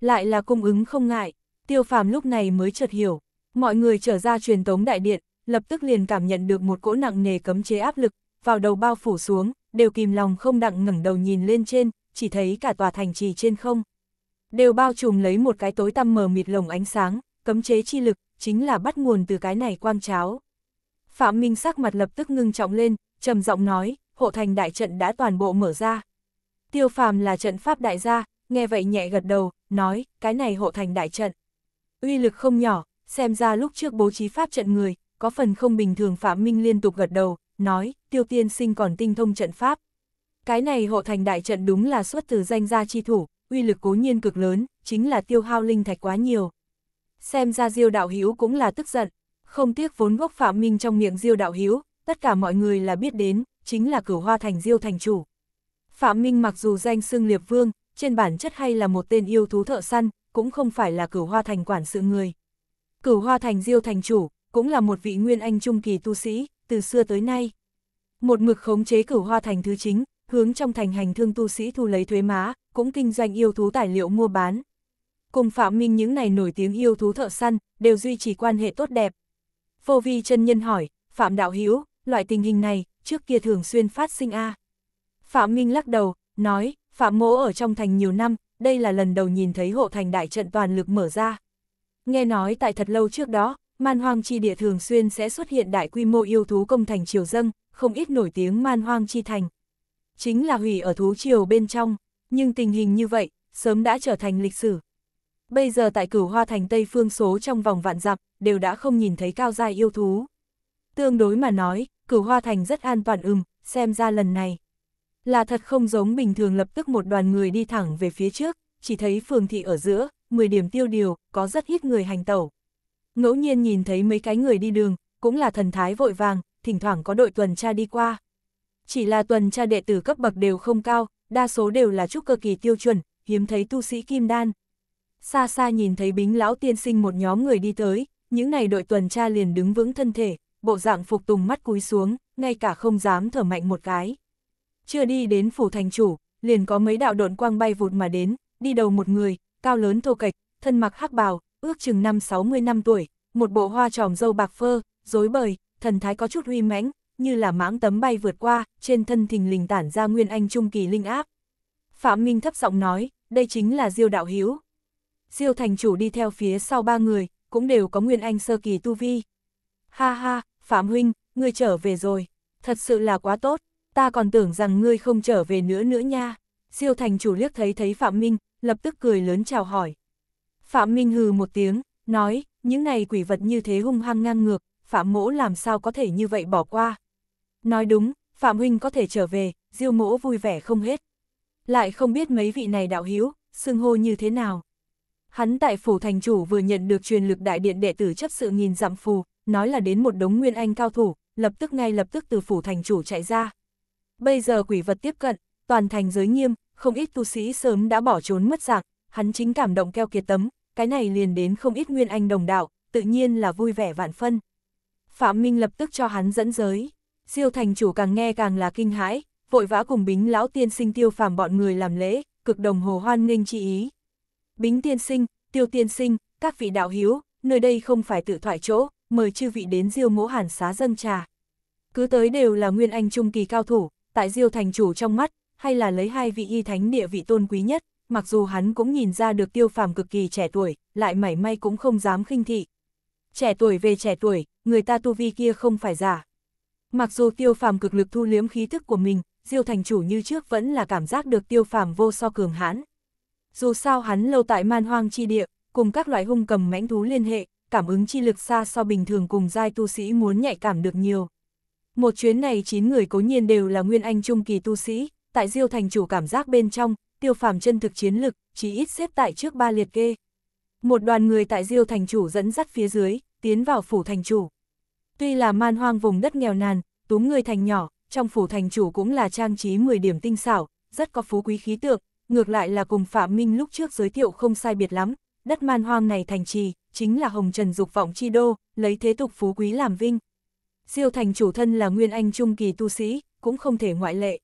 Lại là cung ứng không ngại, tiêu phàm lúc này mới chợt hiểu. Mọi người trở ra truyền tống đại điện, lập tức liền cảm nhận được một cỗ nặng nề cấm chế áp lực, vào đầu bao phủ xuống, đều kìm lòng không đặng ngẩng đầu nhìn lên trên, chỉ thấy cả tòa thành trì trên không. Đều bao trùm lấy một cái tối tăm mờ mịt lồng ánh sáng, cấm chế chi lực, chính là bắt nguồn từ cái này quang cháo. Phạm Minh sắc mặt lập tức ngưng trọng lên, trầm giọng nói, hộ thành đại trận đã toàn bộ mở ra, Tiêu phàm là trận pháp đại gia, nghe vậy nhẹ gật đầu, nói, cái này hộ thành đại trận. Uy lực không nhỏ, xem ra lúc trước bố trí pháp trận người, có phần không bình thường Phạm Minh liên tục gật đầu, nói, tiêu tiên sinh còn tinh thông trận pháp. Cái này hộ thành đại trận đúng là xuất từ danh gia chi thủ, uy lực cố nhiên cực lớn, chính là tiêu hao linh thạch quá nhiều. Xem ra Diêu Đạo Hữu cũng là tức giận, không tiếc vốn gốc Phạm Minh trong miệng Diêu Đạo Hữu, tất cả mọi người là biết đến, chính là cửu hoa thành Diêu thành chủ. Phạm Minh mặc dù danh xưng liệp vương, trên bản chất hay là một tên yêu thú thợ săn, cũng không phải là cửu hoa thành quản sự người. Cửu hoa thành diêu thành chủ, cũng là một vị nguyên anh trung kỳ tu sĩ, từ xưa tới nay. Một mực khống chế cửu hoa thành thứ chính, hướng trong thành hành thương tu sĩ thu lấy thuế má, cũng kinh doanh yêu thú tài liệu mua bán. Cùng Phạm Minh những này nổi tiếng yêu thú thợ săn, đều duy trì quan hệ tốt đẹp. Vô vi chân nhân hỏi, Phạm Đạo Hiếu, loại tình hình này, trước kia thường xuyên phát sinh a à. Phạm Minh lắc đầu, nói, Phạm Mỗ ở trong thành nhiều năm, đây là lần đầu nhìn thấy hộ thành đại trận toàn lực mở ra. Nghe nói tại thật lâu trước đó, man hoang chi địa thường xuyên sẽ xuất hiện đại quy mô yêu thú công thành triều dâng, không ít nổi tiếng man hoang chi thành. Chính là hủy ở thú triều bên trong, nhưng tình hình như vậy, sớm đã trở thành lịch sử. Bây giờ tại cửu hoa thành Tây Phương số trong vòng vạn dặm đều đã không nhìn thấy cao dài yêu thú. Tương đối mà nói, cửu hoa thành rất an toàn ưm. xem ra lần này. Là thật không giống bình thường lập tức một đoàn người đi thẳng về phía trước, chỉ thấy phường thị ở giữa, 10 điểm tiêu điều, có rất ít người hành tẩu. Ngẫu nhiên nhìn thấy mấy cái người đi đường, cũng là thần thái vội vàng, thỉnh thoảng có đội tuần tra đi qua. Chỉ là tuần tra đệ tử cấp bậc đều không cao, đa số đều là trúc cơ kỳ tiêu chuẩn, hiếm thấy tu sĩ kim đan. Xa xa nhìn thấy bính lão tiên sinh một nhóm người đi tới, những này đội tuần tra liền đứng vững thân thể, bộ dạng phục tùng mắt cúi xuống, ngay cả không dám thở mạnh một cái chưa đi đến phủ thành chủ, liền có mấy đạo độn quang bay vụt mà đến, đi đầu một người, cao lớn thô kệch, thân mặc hắc bào, ước chừng năm 60 năm tuổi, một bộ hoa tròm dâu bạc phơ, rối bời, thần thái có chút huy mãnh, như là mãng tấm bay vượt qua, trên thân thình lình tản ra nguyên anh trung kỳ linh áp. Phạm Minh thấp giọng nói, đây chính là Diêu đạo hiếu. Diêu thành chủ đi theo phía sau ba người, cũng đều có nguyên anh sơ kỳ tu vi. Ha ha, Phạm huynh, ngươi trở về rồi, thật sự là quá tốt ta còn tưởng rằng ngươi không trở về nữa nữa nha. Siêu thành chủ liếc thấy thấy Phạm Minh, lập tức cười lớn chào hỏi. Phạm Minh hừ một tiếng, nói, những này quỷ vật như thế hung hăng ngang ngược, Phạm mỗ làm sao có thể như vậy bỏ qua. Nói đúng, Phạm Huynh có thể trở về, diêu mỗ vui vẻ không hết. Lại không biết mấy vị này đạo hiếu, xưng hô như thế nào. Hắn tại phủ thành chủ vừa nhận được truyền lực đại điện đệ tử chấp sự nghìn dặm phù, nói là đến một đống nguyên anh cao thủ, lập tức ngay lập tức từ phủ thành chủ chạy ra. Bây giờ quỷ vật tiếp cận, toàn thành giới nghiêm, không ít tu sĩ sớm đã bỏ trốn mất dạng, hắn chính cảm động keo kiệt tấm, cái này liền đến không ít nguyên anh đồng đạo, tự nhiên là vui vẻ vạn phân. Phạm Minh lập tức cho hắn dẫn giới, siêu thành chủ càng nghe càng là kinh hãi, vội vã cùng bính lão tiên sinh tiêu phàm bọn người làm lễ, cực đồng hồ hoan nghênh chi ý. Bính tiên sinh, tiêu tiên sinh, các vị đạo hiếu, nơi đây không phải tự thoại chỗ, mời chư vị đến diêu mỗ hàn xá dâng trà. Cứ tới đều là nguyên anh trung kỳ cao thủ, tại Diêu thành chủ trong mắt, hay là lấy hai vị y thánh địa vị tôn quý nhất, mặc dù hắn cũng nhìn ra được tiêu phàm cực kỳ trẻ tuổi, lại mảy may cũng không dám khinh thị. Trẻ tuổi về trẻ tuổi, người ta tu vi kia không phải giả. Mặc dù tiêu phàm cực lực thu liếm khí thức của mình, Diêu thành chủ như trước vẫn là cảm giác được tiêu phàm vô so cường hãn. Dù sao hắn lâu tại man hoang chi địa, cùng các loại hung cầm mãnh thú liên hệ, cảm ứng chi lực xa so bình thường cùng giai tu sĩ muốn nhạy cảm được nhiều. Một chuyến này 9 người cố nhiên đều là nguyên anh trung kỳ tu sĩ, tại Diêu thành chủ cảm giác bên trong, tiêu phàm chân thực chiến lực, chỉ ít xếp tại trước ba liệt kê. Một đoàn người tại Diêu thành chủ dẫn dắt phía dưới, tiến vào phủ thành chủ. Tuy là man hoang vùng đất nghèo nàn, túm người thành nhỏ, trong phủ thành chủ cũng là trang trí 10 điểm tinh xảo, rất có phú quý khí tượng, ngược lại là cùng Phạm Minh lúc trước giới thiệu không sai biệt lắm, đất man hoang này thành trì, chính là hồng trần dục vọng chi đô, lấy thế tục phú quý làm vinh. Diêu thành chủ thân là nguyên anh trung kỳ tu sĩ, cũng không thể ngoại lệ.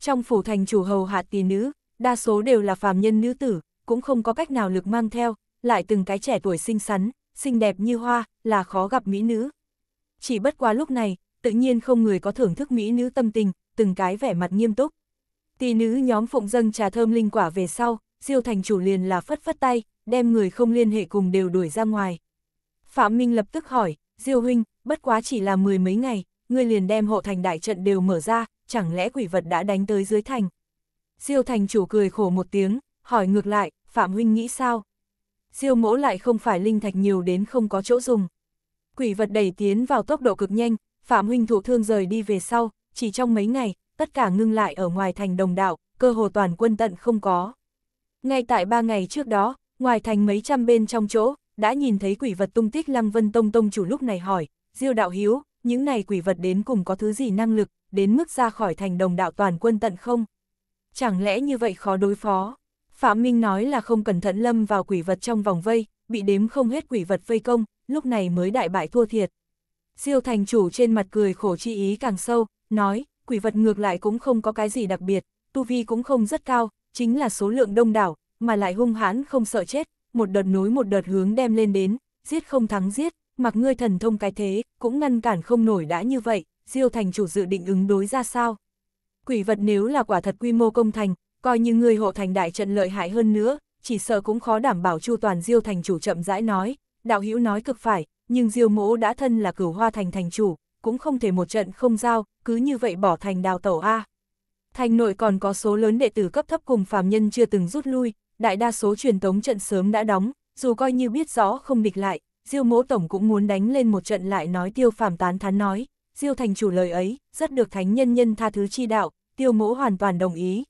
Trong phủ thành chủ hầu hạ tỷ nữ, đa số đều là phàm nhân nữ tử, cũng không có cách nào lực mang theo, lại từng cái trẻ tuổi xinh xắn, xinh đẹp như hoa, là khó gặp mỹ nữ. Chỉ bất quá lúc này, tự nhiên không người có thưởng thức mỹ nữ tâm tình, từng cái vẻ mặt nghiêm túc. Tỷ nữ nhóm phụng dâng trà thơm linh quả về sau, Diêu thành chủ liền là phất phất tay, đem người không liên hệ cùng đều đuổi ra ngoài. Phạm Minh lập tức hỏi, Diêu huynh, bất quá chỉ là mười mấy ngày, ngươi liền đem hộ thành đại trận đều mở ra, chẳng lẽ quỷ vật đã đánh tới dưới thành. Diêu thành chủ cười khổ một tiếng, hỏi ngược lại, Phạm huynh nghĩ sao? Diêu mỗ lại không phải linh thạch nhiều đến không có chỗ dùng. Quỷ vật đẩy tiến vào tốc độ cực nhanh, Phạm huynh thụ thương rời đi về sau, chỉ trong mấy ngày, tất cả ngưng lại ở ngoài thành đồng đạo, cơ hồ toàn quân tận không có. Ngay tại ba ngày trước đó, ngoài thành mấy trăm bên trong chỗ, đã nhìn thấy quỷ vật tung tích Lăng Vân Tông Tông chủ lúc này hỏi, Diêu Đạo Hiếu, những này quỷ vật đến cùng có thứ gì năng lực, đến mức ra khỏi thành đồng đạo toàn quân tận không? Chẳng lẽ như vậy khó đối phó? Phạm Minh nói là không cẩn thận lâm vào quỷ vật trong vòng vây, bị đếm không hết quỷ vật vây công, lúc này mới đại bại thua thiệt. Diêu thành chủ trên mặt cười khổ chi ý càng sâu, nói, quỷ vật ngược lại cũng không có cái gì đặc biệt, tu vi cũng không rất cao, chính là số lượng đông đảo, mà lại hung hãn không sợ chết, một đợt nối một đợt hướng đem lên đến, giết không thắng giết, mặc ngươi thần thông cái thế, cũng ngăn cản không nổi đã như vậy, Diêu thành chủ dự định ứng đối ra sao? Quỷ vật nếu là quả thật quy mô công thành, coi như người hộ thành đại trận lợi hại hơn nữa, chỉ sợ cũng khó đảm bảo chu toàn Diêu thành chủ chậm rãi nói, đạo hữu nói cực phải, nhưng Diêu mỗ đã thân là cửu hoa thành thành chủ, cũng không thể một trận không giao, cứ như vậy bỏ thành đào tẩu A. Thành nội còn có số lớn đệ tử cấp thấp cùng phàm nhân chưa từng rút lui, đại đa số truyền tống trận sớm đã đóng, dù coi như biết rõ không địch lại, Diêu Mỗ tổng cũng muốn đánh lên một trận lại nói Tiêu Phàm tán thán nói, Diêu thành chủ lời ấy, rất được thánh nhân nhân tha thứ chi đạo, Tiêu Mỗ hoàn toàn đồng ý.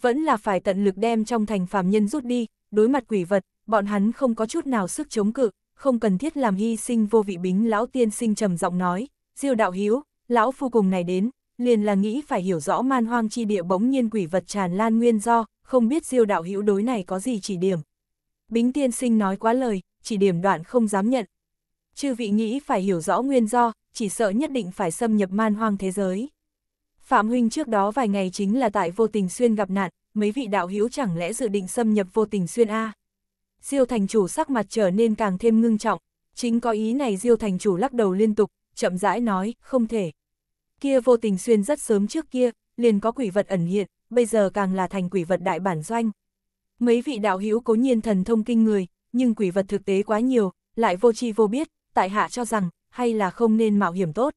Vẫn là phải tận lực đem trong thành phàm nhân rút đi, đối mặt quỷ vật, bọn hắn không có chút nào sức chống cự, không cần thiết làm hy sinh vô vị bính lão tiên sinh trầm giọng nói, Diêu đạo hiếu, lão phu cùng này đến, liền là nghĩ phải hiểu rõ man hoang chi địa bỗng nhiên quỷ vật tràn lan nguyên do, không biết diêu đạo hữu đối này có gì chỉ điểm. Bính tiên sinh nói quá lời, chỉ điểm đoạn không dám nhận. Chư vị nghĩ phải hiểu rõ nguyên do, chỉ sợ nhất định phải xâm nhập man hoang thế giới. Phạm huynh trước đó vài ngày chính là tại vô tình xuyên gặp nạn, mấy vị đạo hữu chẳng lẽ dự định xâm nhập vô tình xuyên A. Diêu thành chủ sắc mặt trở nên càng thêm ngưng trọng, chính có ý này Diêu thành chủ lắc đầu liên tục, chậm rãi nói, không thể. Kia vô tình xuyên rất sớm trước kia, liền có quỷ vật ẩn hiện, bây giờ càng là thành quỷ vật đại bản doanh. Mấy vị đạo hữu cố nhiên thần thông kinh người, nhưng quỷ vật thực tế quá nhiều, lại vô tri vô biết, tại hạ cho rằng, hay là không nên mạo hiểm tốt.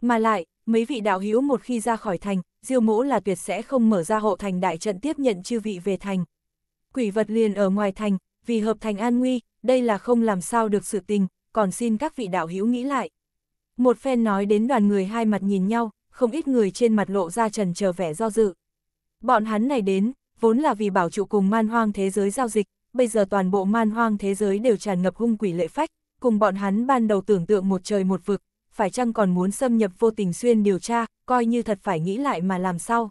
Mà lại, mấy vị đạo hữu một khi ra khỏi thành, diêu mỗ là tuyệt sẽ không mở ra hộ thành đại trận tiếp nhận chư vị về thành. Quỷ vật liền ở ngoài thành, vì hợp thành an nguy, đây là không làm sao được sự tình, còn xin các vị đạo hữu nghĩ lại. Một phen nói đến đoàn người hai mặt nhìn nhau, không ít người trên mặt lộ ra trần chờ vẻ do dự. Bọn hắn này đến, vốn là vì bảo trụ cùng man hoang thế giới giao dịch, bây giờ toàn bộ man hoang thế giới đều tràn ngập hung quỷ lệ phách, cùng bọn hắn ban đầu tưởng tượng một trời một vực, phải chăng còn muốn xâm nhập vô tình xuyên điều tra, coi như thật phải nghĩ lại mà làm sao.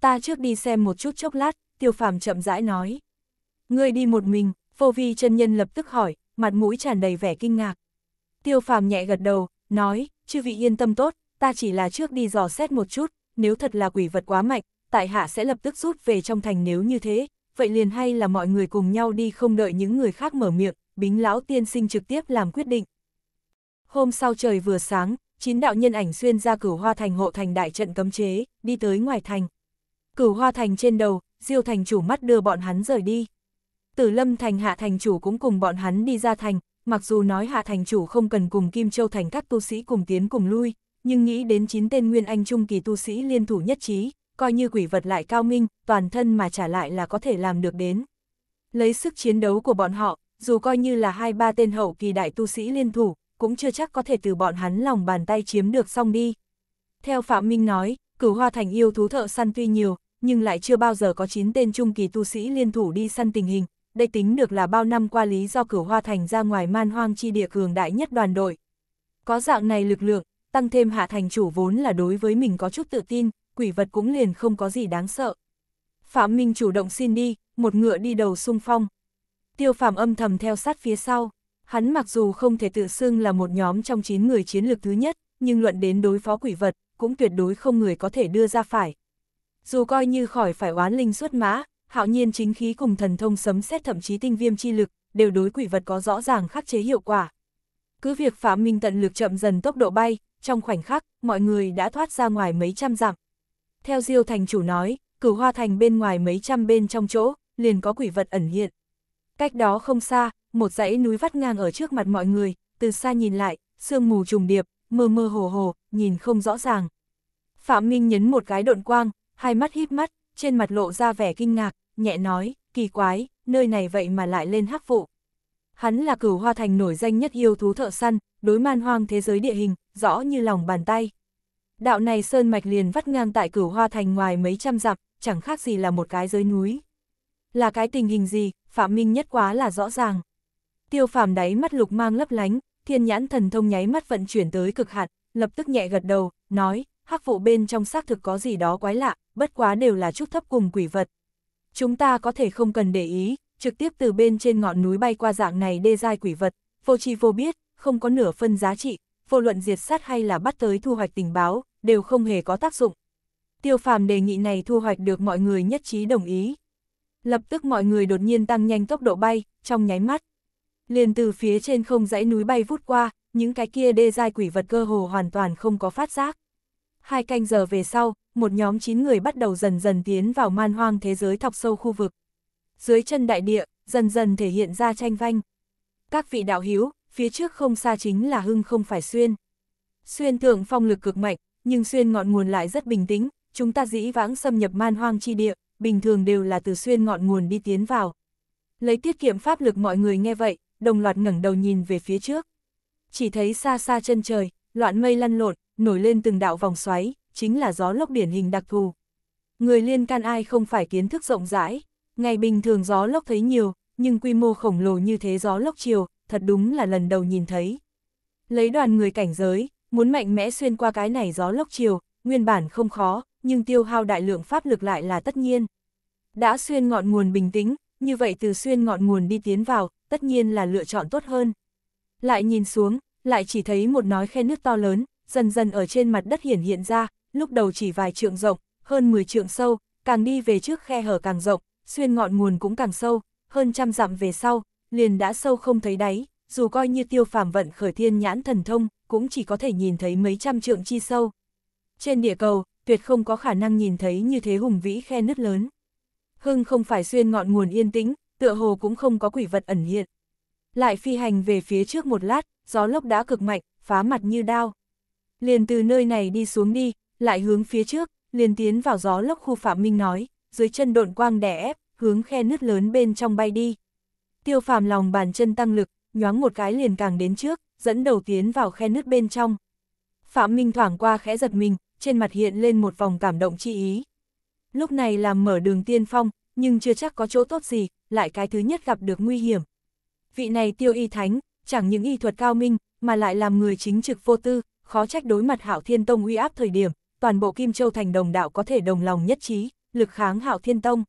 Ta trước đi xem một chút chốc lát, tiêu phàm chậm rãi nói. Ngươi đi một mình, vô vi chân nhân lập tức hỏi, mặt mũi tràn đầy vẻ kinh ngạc. Tiêu phàm nhẹ gật đầu, nói, chư vị yên tâm tốt, ta chỉ là trước đi dò xét một chút, nếu thật là quỷ vật quá mạnh, tại hạ sẽ lập tức rút về trong thành nếu như thế, vậy liền hay là mọi người cùng nhau đi không đợi những người khác mở miệng, bính lão tiên sinh trực tiếp làm quyết định. Hôm sau trời vừa sáng, chín đạo nhân ảnh xuyên ra cửu hoa thành hộ thành đại trận cấm chế, đi tới ngoài thành. Cửu hoa thành trên đầu, diêu thành chủ mắt đưa bọn hắn rời đi. Tử lâm thành hạ thành chủ cũng cùng bọn hắn đi ra thành, mặc dù nói hạ thành chủ không cần cùng Kim Châu thành các tu sĩ cùng tiến cùng lui, nhưng nghĩ đến chín tên nguyên anh trung kỳ tu sĩ liên thủ nhất trí, coi như quỷ vật lại cao minh, toàn thân mà trả lại là có thể làm được đến. Lấy sức chiến đấu của bọn họ, dù coi như là hai ba tên hậu kỳ đại tu sĩ liên thủ, cũng chưa chắc có thể từ bọn hắn lòng bàn tay chiếm được xong đi. Theo Phạm Minh nói, cửu hoa thành yêu thú thợ săn tuy nhiều, nhưng lại chưa bao giờ có 9 tên trung kỳ tu sĩ liên thủ đi săn tình hình, đây tính được là bao năm qua lý do cửu hoa thành ra ngoài man hoang chi địa cường đại nhất đoàn đội. Có dạng này lực lượng, tăng thêm hạ thành chủ vốn là đối với mình có chút tự tin, quỷ vật cũng liền không có gì đáng sợ. Phạm Minh chủ động xin đi, một ngựa đi đầu sung phong. Tiêu Phạm âm thầm theo sát phía sau, hắn mặc dù không thể tự xưng là một nhóm trong 9 người chiến lược thứ nhất, nhưng luận đến đối phó quỷ vật, cũng tuyệt đối không người có thể đưa ra phải. Dù coi như khỏi phải oán linh xuất mã, hạo nhiên chính khí cùng thần thông sấm xét thậm chí tinh viêm chi lực, đều đối quỷ vật có rõ ràng khắc chế hiệu quả. Cứ việc Phạm Minh tận lực chậm dần tốc độ bay, trong khoảnh khắc, mọi người đã thoát ra ngoài mấy trăm dặm. Theo Diêu thành chủ nói, cửu hoa thành bên ngoài mấy trăm bên trong chỗ, liền có quỷ vật ẩn hiện. Cách đó không xa, một dãy núi vắt ngang ở trước mặt mọi người, từ xa nhìn lại, sương mù trùng điệp, mơ mơ hồ hồ, nhìn không rõ ràng. Phạm Minh nhấn một cái độn quang, hai mắt híp mắt, trên mặt lộ ra vẻ kinh ngạc, nhẹ nói, kỳ quái, nơi này vậy mà lại lên hắc vụ. Hắn là cửu hoa thành nổi danh nhất yêu thú thợ săn, đối man hoang thế giới địa hình, rõ như lòng bàn tay. Đạo này sơn mạch liền vắt ngang tại cửu hoa thành ngoài mấy trăm dặm, chẳng khác gì là một cái dưới núi. Là cái tình hình gì, Phạm Minh nhất quá là rõ ràng. Tiêu phàm đáy mắt lục mang lấp lánh, thiên nhãn thần thông nháy mắt vận chuyển tới cực hạn, lập tức nhẹ gật đầu, nói, hắc vụ bên trong xác thực có gì đó quái lạ, bất quá đều là chút thấp cùng quỷ vật. Chúng ta có thể không cần để ý, trực tiếp từ bên trên ngọn núi bay qua dạng này đê dai quỷ vật, vô chi vô biết, không có nửa phân giá trị, vô luận diệt sát hay là bắt tới thu hoạch tình báo, đều không hề có tác dụng. Tiêu phàm đề nghị này thu hoạch được mọi người nhất trí đồng ý. Lập tức mọi người đột nhiên tăng nhanh tốc độ bay, trong nháy mắt. Liền từ phía trên không dãy núi bay vút qua, những cái kia đê dai quỷ vật cơ hồ hoàn toàn không có phát giác. Hai canh giờ về sau, một nhóm 9 người bắt đầu dần dần tiến vào man hoang thế giới thọc sâu khu vực. Dưới chân đại địa, dần dần thể hiện ra tranh vanh. Các vị đạo hiếu, phía trước không xa chính là hưng không phải xuyên. Xuyên thượng phong lực cực mạnh, nhưng xuyên ngọn nguồn lại rất bình tĩnh, chúng ta dĩ vãng xâm nhập man hoang chi địa, bình thường đều là từ xuyên ngọn nguồn đi tiến vào. Lấy tiết kiệm pháp lực mọi người nghe vậy, đồng loạt ngẩng đầu nhìn về phía trước. Chỉ thấy xa xa chân trời, loạn mây lăn lộn, nổi lên từng đạo vòng xoáy, chính là gió lốc điển hình đặc thù. Người liên can ai không phải kiến thức rộng rãi, ngày bình thường gió lốc thấy nhiều, nhưng quy mô khổng lồ như thế gió lốc chiều, thật đúng là lần đầu nhìn thấy. Lấy đoàn người cảnh giới, muốn mạnh mẽ xuyên qua cái này gió lốc chiều, nguyên bản không khó, nhưng tiêu hao đại lượng pháp lực lại là tất nhiên. Đã xuyên ngọn nguồn bình tĩnh, như vậy từ xuyên ngọn nguồn đi tiến vào, tất nhiên là lựa chọn tốt hơn. Lại nhìn xuống, lại chỉ thấy một nói khe nước to lớn, dần dần ở trên mặt đất hiển hiện ra, lúc đầu chỉ vài trượng rộng, hơn 10 trượng sâu, càng đi về trước khe hở càng rộng, xuyên ngọn nguồn cũng càng sâu, hơn trăm dặm về sau, liền đã sâu không thấy đáy, dù coi như tiêu phàm vận khởi thiên nhãn thần thông, cũng chỉ có thể nhìn thấy mấy trăm trượng chi sâu. Trên địa cầu, tuyệt không có khả năng nhìn thấy như thế hùng vĩ khe nứt lớn. Hưng không phải xuyên ngọn nguồn yên tĩnh, tựa hồ cũng không có quỷ vật ẩn hiện. Lại phi hành về phía trước một lát, gió lốc đã cực mạnh, phá mặt như đao. Liền từ nơi này đi xuống đi, lại hướng phía trước, liền tiến vào gió lốc khu Phạm Minh nói, dưới chân độn quang đè ép, hướng khe nứt lớn bên trong bay đi tiêu phàm lòng bàn chân tăng lực, nhoáng một cái liền càng đến trước, dẫn đầu tiến vào khe nứt bên trong. Phạm Minh thoảng qua khẽ giật mình, trên mặt hiện lên một vòng cảm động chi ý. Lúc này làm mở đường tiên phong, nhưng chưa chắc có chỗ tốt gì, lại cái thứ nhất gặp được nguy hiểm. Vị này tiêu y thánh, chẳng những y thuật cao minh, mà lại làm người chính trực vô tư, khó trách đối mặt hạo thiên tông uy áp thời điểm, toàn bộ Kim Châu thành đồng đạo có thể đồng lòng nhất trí, lực kháng hạo thiên tông.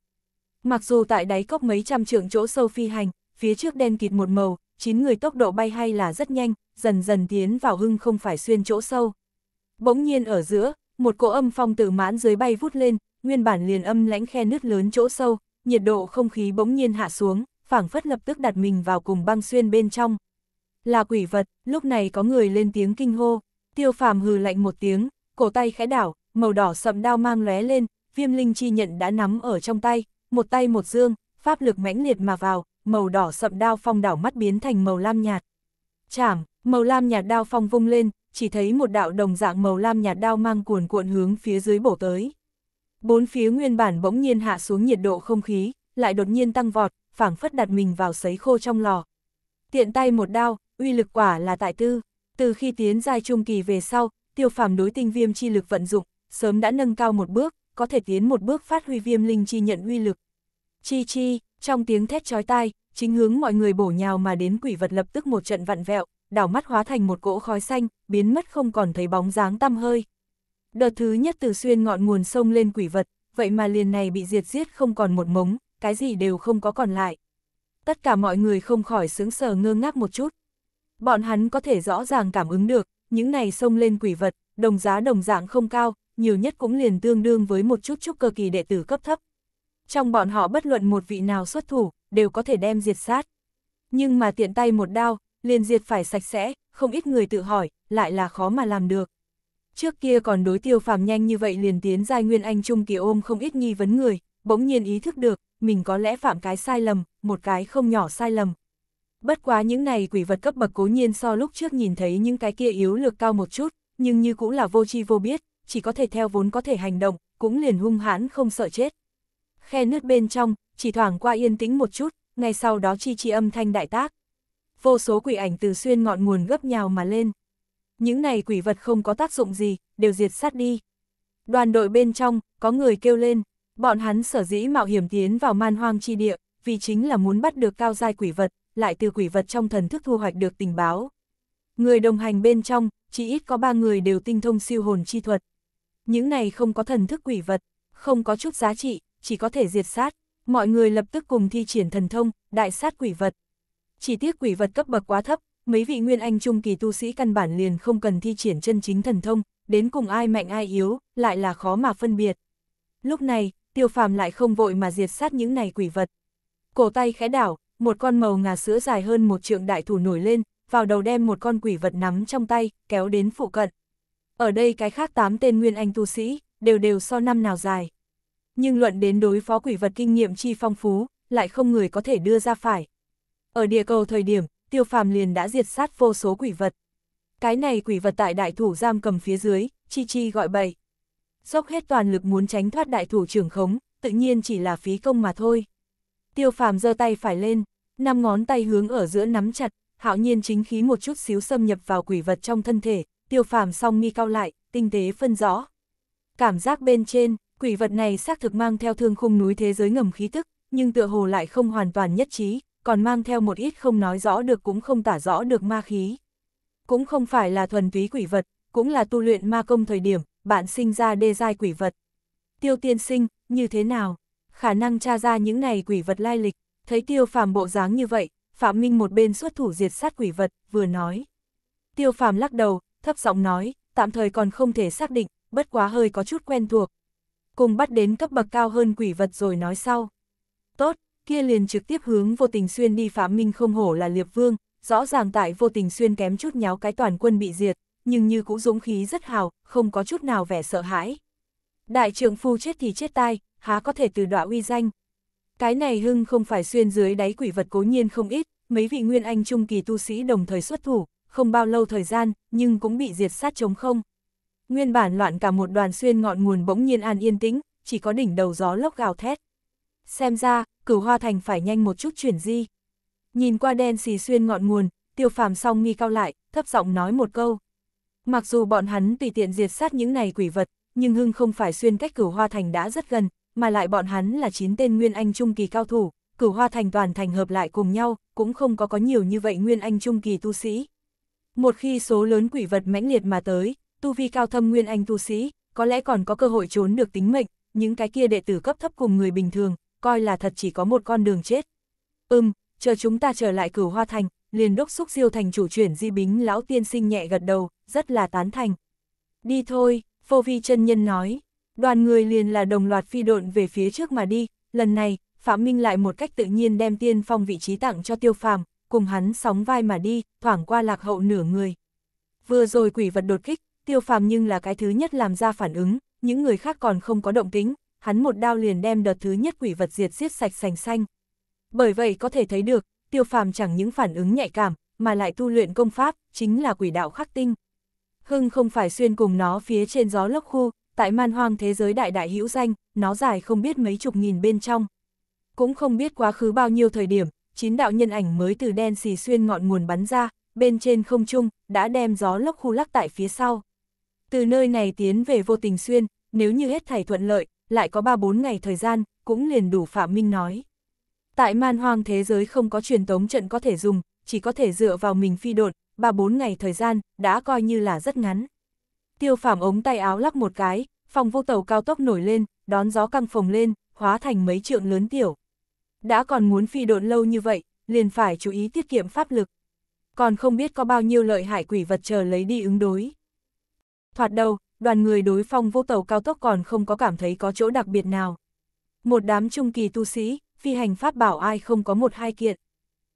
Mặc dù tại đáy cốc mấy trăm trượng chỗ sâu phi hành, phía trước đen kịt một màu, chín người tốc độ bay hay là rất nhanh, dần dần tiến vào hưng không phải xuyên chỗ sâu. Bỗng nhiên ở giữa, một cỗ âm phong từ mãn dưới bay vút lên, nguyên bản liền âm lãnh khe nứt lớn chỗ sâu, nhiệt độ không khí bỗng nhiên hạ xuống, phảng phất lập tức đặt mình vào cùng băng xuyên bên trong. Là quỷ vật, lúc này có người lên tiếng kinh hô, tiêu phàm hừ lạnh một tiếng, cổ tay khẽ đảo, màu đỏ sậm đao mang lóe lên, viêm linh chi nhận đã nắm ở trong tay, một tay một dương, pháp lực mãnh liệt mà vào, màu đỏ sậm đao phong đảo mắt biến thành màu lam nhạt. Chảm, màu lam nhạt đao phong vung lên, chỉ thấy một đạo đồng dạng màu lam nhạt đao mang cuồn cuộn hướng phía dưới bổ tới. Bốn phía nguyên bản bỗng nhiên hạ xuống nhiệt độ không khí, lại đột nhiên tăng vọt, phảng phất đặt mình vào sấy khô trong lò. Tiện tay một đao, uy lực quả là tại tư. Từ khi tiến giai trung kỳ về sau, tiêu phàm đối tinh viêm chi lực vận dụng, sớm đã nâng cao một bước, có thể tiến một bước phát huy viêm linh chi nhận uy lực. Chi chi, trong tiếng thét chói tai, chính hướng mọi người bổ nhào mà đến quỷ vật lập tức một trận vặn vẹo, đảo mắt hóa thành một cỗ khói xanh, biến mất không còn thấy bóng dáng tăm hơi. Đợt thứ nhất từ xuyên ngọn nguồn sông lên quỷ vật, vậy mà liền này bị diệt giết không còn một mống, cái gì đều không có còn lại. Tất cả mọi người không khỏi sướng sờ ngơ ngác một chút. Bọn hắn có thể rõ ràng cảm ứng được, những này sông lên quỷ vật, đồng giá đồng dạng không cao, nhiều nhất cũng liền tương đương với một chút chút cơ kỳ đệ tử cấp thấp, trong bọn họ bất luận một vị nào xuất thủ, đều có thể đem diệt sát. Nhưng mà tiện tay một đao, liền diệt phải sạch sẽ, không ít người tự hỏi, lại là khó mà làm được. Trước kia còn đối tiêu phàm nhanh như vậy liền tiến giai nguyên anh trung kỳ ôm không ít nghi vấn người, bỗng nhiên ý thức được, mình có lẽ phạm cái sai lầm, một cái không nhỏ sai lầm. Bất quá những này quỷ vật cấp bậc cố nhiên so lúc trước nhìn thấy những cái kia yếu lược cao một chút, nhưng như cũng là vô tri vô biết, chỉ có thể theo vốn có thể hành động, cũng liền hung hãn không sợ chết khe nứt bên trong, chỉ thoảng qua yên tĩnh một chút, ngay sau đó chi chi âm thanh đại tác. Vô số quỷ ảnh từ xuyên ngọn nguồn gấp nhào mà lên. Những này quỷ vật không có tác dụng gì, đều diệt sát đi. Đoàn đội bên trong, có người kêu lên, bọn hắn sở dĩ mạo hiểm tiến vào man hoang chi địa, vì chính là muốn bắt được cao giai quỷ vật, lại từ quỷ vật trong thần thức thu hoạch được tình báo. Người đồng hành bên trong, chỉ ít có ba người đều tinh thông siêu hồn chi thuật. Những này không có thần thức quỷ vật, không có chút giá trị, chỉ có thể diệt sát, mọi người lập tức cùng thi triển thần thông, đại sát quỷ vật. Chỉ tiếc quỷ vật cấp bậc quá thấp, mấy vị nguyên anh trung kỳ tu sĩ căn bản liền không cần thi triển chân chính thần thông, đến cùng ai mạnh ai yếu, lại là khó mà phân biệt. Lúc này, tiêu phàm lại không vội mà diệt sát những này quỷ vật. Cổ tay khẽ đảo, một con màu ngà sữa dài hơn một trượng đại thủ nổi lên, vào đầu đem một con quỷ vật nắm trong tay, kéo đến phụ cận. Ở đây cái khác tám tên nguyên anh tu sĩ, đều đều so năm nào dài nhưng luận đến đối phó quỷ vật kinh nghiệm chi phong phú, lại không người có thể đưa ra phải. Ở địa cầu thời điểm, tiêu phàm liền đã diệt sát vô số quỷ vật. Cái này quỷ vật tại đại thủ giam cầm phía dưới, chi chi gọi bậy. Dốc hết toàn lực muốn tránh thoát đại thủ trưởng khống, tự nhiên chỉ là phí công mà thôi. Tiêu phàm giơ tay phải lên, năm ngón tay hướng ở giữa nắm chặt, hạo nhiên chính khí một chút xíu xâm nhập vào quỷ vật trong thân thể, tiêu phàm song mi cao lại, tinh tế phân rõ. Cảm giác bên trên, Quỷ vật này xác thực mang theo thương khung núi thế giới ngầm khí tức, nhưng tựa hồ lại không hoàn toàn nhất trí, còn mang theo một ít không nói rõ được cũng không tả rõ được ma khí. Cũng không phải là thuần túy quỷ vật, cũng là tu luyện ma công thời điểm, bạn sinh ra đê giai quỷ vật. Tiêu tiên sinh, như thế nào? Khả năng tra ra những này quỷ vật lai lịch, thấy tiêu phàm bộ dáng như vậy, Phạm Minh một bên xuất thủ diệt sát quỷ vật, vừa nói. Tiêu phàm lắc đầu, thấp giọng nói, tạm thời còn không thể xác định, bất quá hơi có chút quen thuộc, cùng bắt đến cấp bậc cao hơn quỷ vật rồi nói sau. Tốt, kia liền trực tiếp hướng vô tình xuyên đi phạm minh không hổ là liệp vương, rõ ràng tại vô tình xuyên kém chút nháo cái toàn quân bị diệt, nhưng như cũ dũng khí rất hào, không có chút nào vẻ sợ hãi. Đại trưởng phu chết thì chết tai, há có thể từ đọa uy danh. Cái này hưng không phải xuyên dưới đáy quỷ vật cố nhiên không ít, mấy vị nguyên anh trung kỳ tu sĩ đồng thời xuất thủ, không bao lâu thời gian, nhưng cũng bị diệt sát chống không. Nguyên bản loạn cả một đoàn xuyên ngọn nguồn bỗng nhiên an yên tĩnh, chỉ có đỉnh đầu gió lốc gào thét. Xem ra, cửu hoa thành phải nhanh một chút chuyển di. Nhìn qua đen xì xuyên ngọn nguồn, tiêu phàm song mi cao lại, thấp giọng nói một câu. Mặc dù bọn hắn tùy tiện diệt sát những này quỷ vật, nhưng hưng không phải xuyên cách cửu hoa thành đã rất gần, mà lại bọn hắn là chín tên nguyên anh trung kỳ cao thủ, cửu hoa thành toàn thành hợp lại cùng nhau, cũng không có có nhiều như vậy nguyên anh trung kỳ tu sĩ. Một khi số lớn quỷ vật mãnh liệt mà tới, tu vi cao thâm nguyên anh tu sĩ, có lẽ còn có cơ hội trốn được tính mệnh, những cái kia đệ tử cấp thấp cùng người bình thường, coi là thật chỉ có một con đường chết. Ừm, chờ chúng ta trở lại cửu hoa thành, liền đốc xúc diêu thành chủ chuyển di bính lão tiên sinh nhẹ gật đầu, rất là tán thành. Đi thôi, phô vi chân nhân nói, đoàn người liền là đồng loạt phi độn về phía trước mà đi, lần này, Phạm Minh lại một cách tự nhiên đem tiên phong vị trí tặng cho tiêu phàm, cùng hắn sóng vai mà đi, thoảng qua lạc hậu nửa người. Vừa rồi quỷ vật đột kích, tiêu phàm nhưng là cái thứ nhất làm ra phản ứng, những người khác còn không có động tính, hắn một đao liền đem đợt thứ nhất quỷ vật diệt giết sạch sành xanh. Bởi vậy có thể thấy được, tiêu phàm chẳng những phản ứng nhạy cảm, mà lại tu luyện công pháp, chính là quỷ đạo khắc tinh. Hưng không phải xuyên cùng nó phía trên gió lốc khu, tại man hoang thế giới đại đại hữu danh, nó dài không biết mấy chục nghìn bên trong. Cũng không biết quá khứ bao nhiêu thời điểm, chín đạo nhân ảnh mới từ đen xì xuyên ngọn nguồn bắn ra, bên trên không trung đã đem gió lốc khu lắc tại phía sau. Từ nơi này tiến về vô tình xuyên, nếu như hết thảy thuận lợi, lại có 3-4 ngày thời gian, cũng liền đủ Phạm Minh nói. Tại man hoang thế giới không có truyền tống trận có thể dùng, chỉ có thể dựa vào mình phi đột, 3-4 ngày thời gian, đã coi như là rất ngắn. Tiêu Phạm ống tay áo lắc một cái, phòng vô tàu cao tốc nổi lên, đón gió căng phồng lên, hóa thành mấy trượng lớn tiểu. Đã còn muốn phi độn lâu như vậy, liền phải chú ý tiết kiệm pháp lực. Còn không biết có bao nhiêu lợi hại quỷ vật chờ lấy đi ứng đối. Thoạt đầu, đoàn người đối phong vô tàu cao tốc còn không có cảm thấy có chỗ đặc biệt nào. Một đám trung kỳ tu sĩ, phi hành pháp bảo ai không có một hai kiện.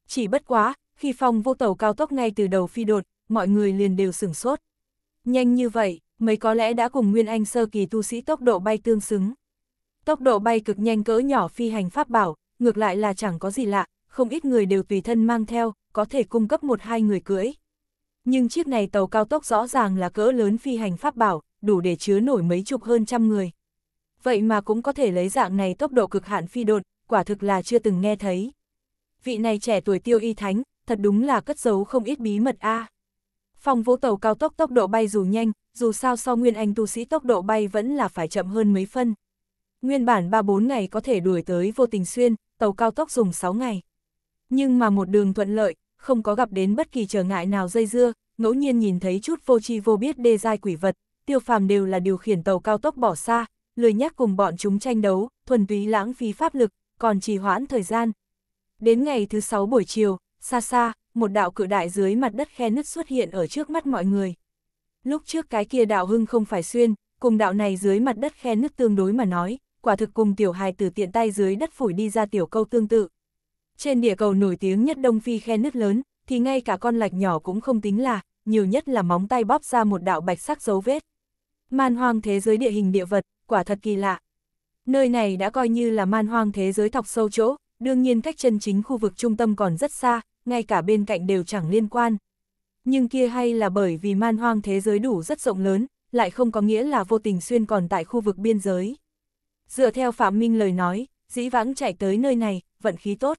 Chỉ bất quá, khi phong vô tàu cao tốc ngay từ đầu phi đột, mọi người liền đều sửng sốt. Nhanh như vậy, mấy có lẽ đã cùng Nguyên Anh sơ kỳ tu sĩ tốc độ bay tương xứng. Tốc độ bay cực nhanh cỡ nhỏ phi hành pháp bảo, ngược lại là chẳng có gì lạ, không ít người đều tùy thân mang theo, có thể cung cấp một hai người cưỡi nhưng chiếc này tàu cao tốc rõ ràng là cỡ lớn phi hành pháp bảo, đủ để chứa nổi mấy chục hơn trăm người. Vậy mà cũng có thể lấy dạng này tốc độ cực hạn phi đột, quả thực là chưa từng nghe thấy. Vị này trẻ tuổi tiêu y thánh, thật đúng là cất giấu không ít bí mật a. À. Phòng vũ tàu cao tốc tốc độ bay dù nhanh, dù sao so nguyên anh tu sĩ tốc độ bay vẫn là phải chậm hơn mấy phân. Nguyên bản 3-4 ngày có thể đuổi tới vô tình xuyên, tàu cao tốc dùng 6 ngày. Nhưng mà một đường thuận lợi, không có gặp đến bất kỳ trở ngại nào dây dưa, ngẫu nhiên nhìn thấy chút vô tri vô biết đê giai quỷ vật, tiêu phàm đều là điều khiển tàu cao tốc bỏ xa, lười nhắc cùng bọn chúng tranh đấu, thuần túy lãng phí pháp lực, còn trì hoãn thời gian. Đến ngày thứ sáu buổi chiều, xa xa, một đạo cự đại dưới mặt đất khe nứt xuất hiện ở trước mắt mọi người. Lúc trước cái kia đạo hưng không phải xuyên, cùng đạo này dưới mặt đất khe nứt tương đối mà nói, quả thực cùng tiểu hài từ tiện tay dưới đất phủi đi ra tiểu câu tương tự. Trên địa cầu nổi tiếng nhất Đông Phi khe nứt lớn, thì ngay cả con lạch nhỏ cũng không tính là, nhiều nhất là móng tay bóp ra một đạo bạch sắc dấu vết. Man hoang thế giới địa hình địa vật, quả thật kỳ lạ. Nơi này đã coi như là man hoang thế giới thọc sâu chỗ, đương nhiên cách chân chính khu vực trung tâm còn rất xa, ngay cả bên cạnh đều chẳng liên quan. Nhưng kia hay là bởi vì man hoang thế giới đủ rất rộng lớn, lại không có nghĩa là vô tình xuyên còn tại khu vực biên giới. Dựa theo Phạm Minh lời nói, dĩ vãng chạy tới nơi này, vận khí tốt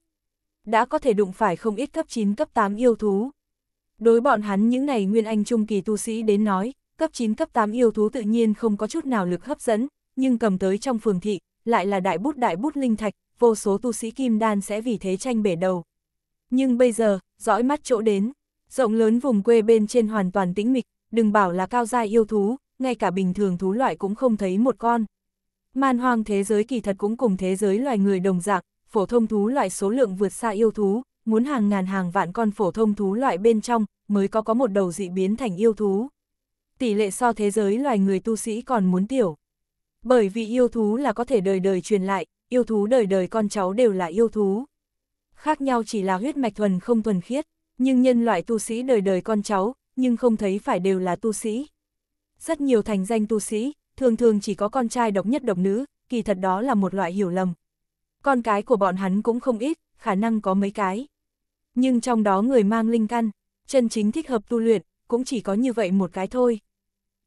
đã có thể đụng phải không ít cấp 9 cấp 8 yêu thú. Đối bọn hắn những này nguyên anh trung kỳ tu sĩ đến nói, cấp 9 cấp 8 yêu thú tự nhiên không có chút nào lực hấp dẫn, nhưng cầm tới trong phường thị, lại là đại bút đại bút linh thạch, vô số tu sĩ kim đan sẽ vì thế tranh bể đầu. Nhưng bây giờ, dõi mắt chỗ đến, rộng lớn vùng quê bên trên hoàn toàn tĩnh mịch, đừng bảo là cao giai yêu thú, ngay cả bình thường thú loại cũng không thấy một con. Man hoang thế giới kỳ thật cũng cùng thế giới loài người đồng dạng, phổ thông thú loại số lượng vượt xa yêu thú, muốn hàng ngàn hàng vạn con phổ thông thú loại bên trong mới có có một đầu dị biến thành yêu thú. Tỷ lệ so thế giới loài người tu sĩ còn muốn tiểu. Bởi vì yêu thú là có thể đời đời truyền lại, yêu thú đời đời con cháu đều là yêu thú. Khác nhau chỉ là huyết mạch thuần không thuần khiết, nhưng nhân loại tu sĩ đời đời con cháu, nhưng không thấy phải đều là tu sĩ. Rất nhiều thành danh tu sĩ, thường thường chỉ có con trai độc nhất độc nữ, kỳ thật đó là một loại hiểu lầm con cái của bọn hắn cũng không ít, khả năng có mấy cái. Nhưng trong đó người mang linh căn, chân chính thích hợp tu luyện, cũng chỉ có như vậy một cái thôi.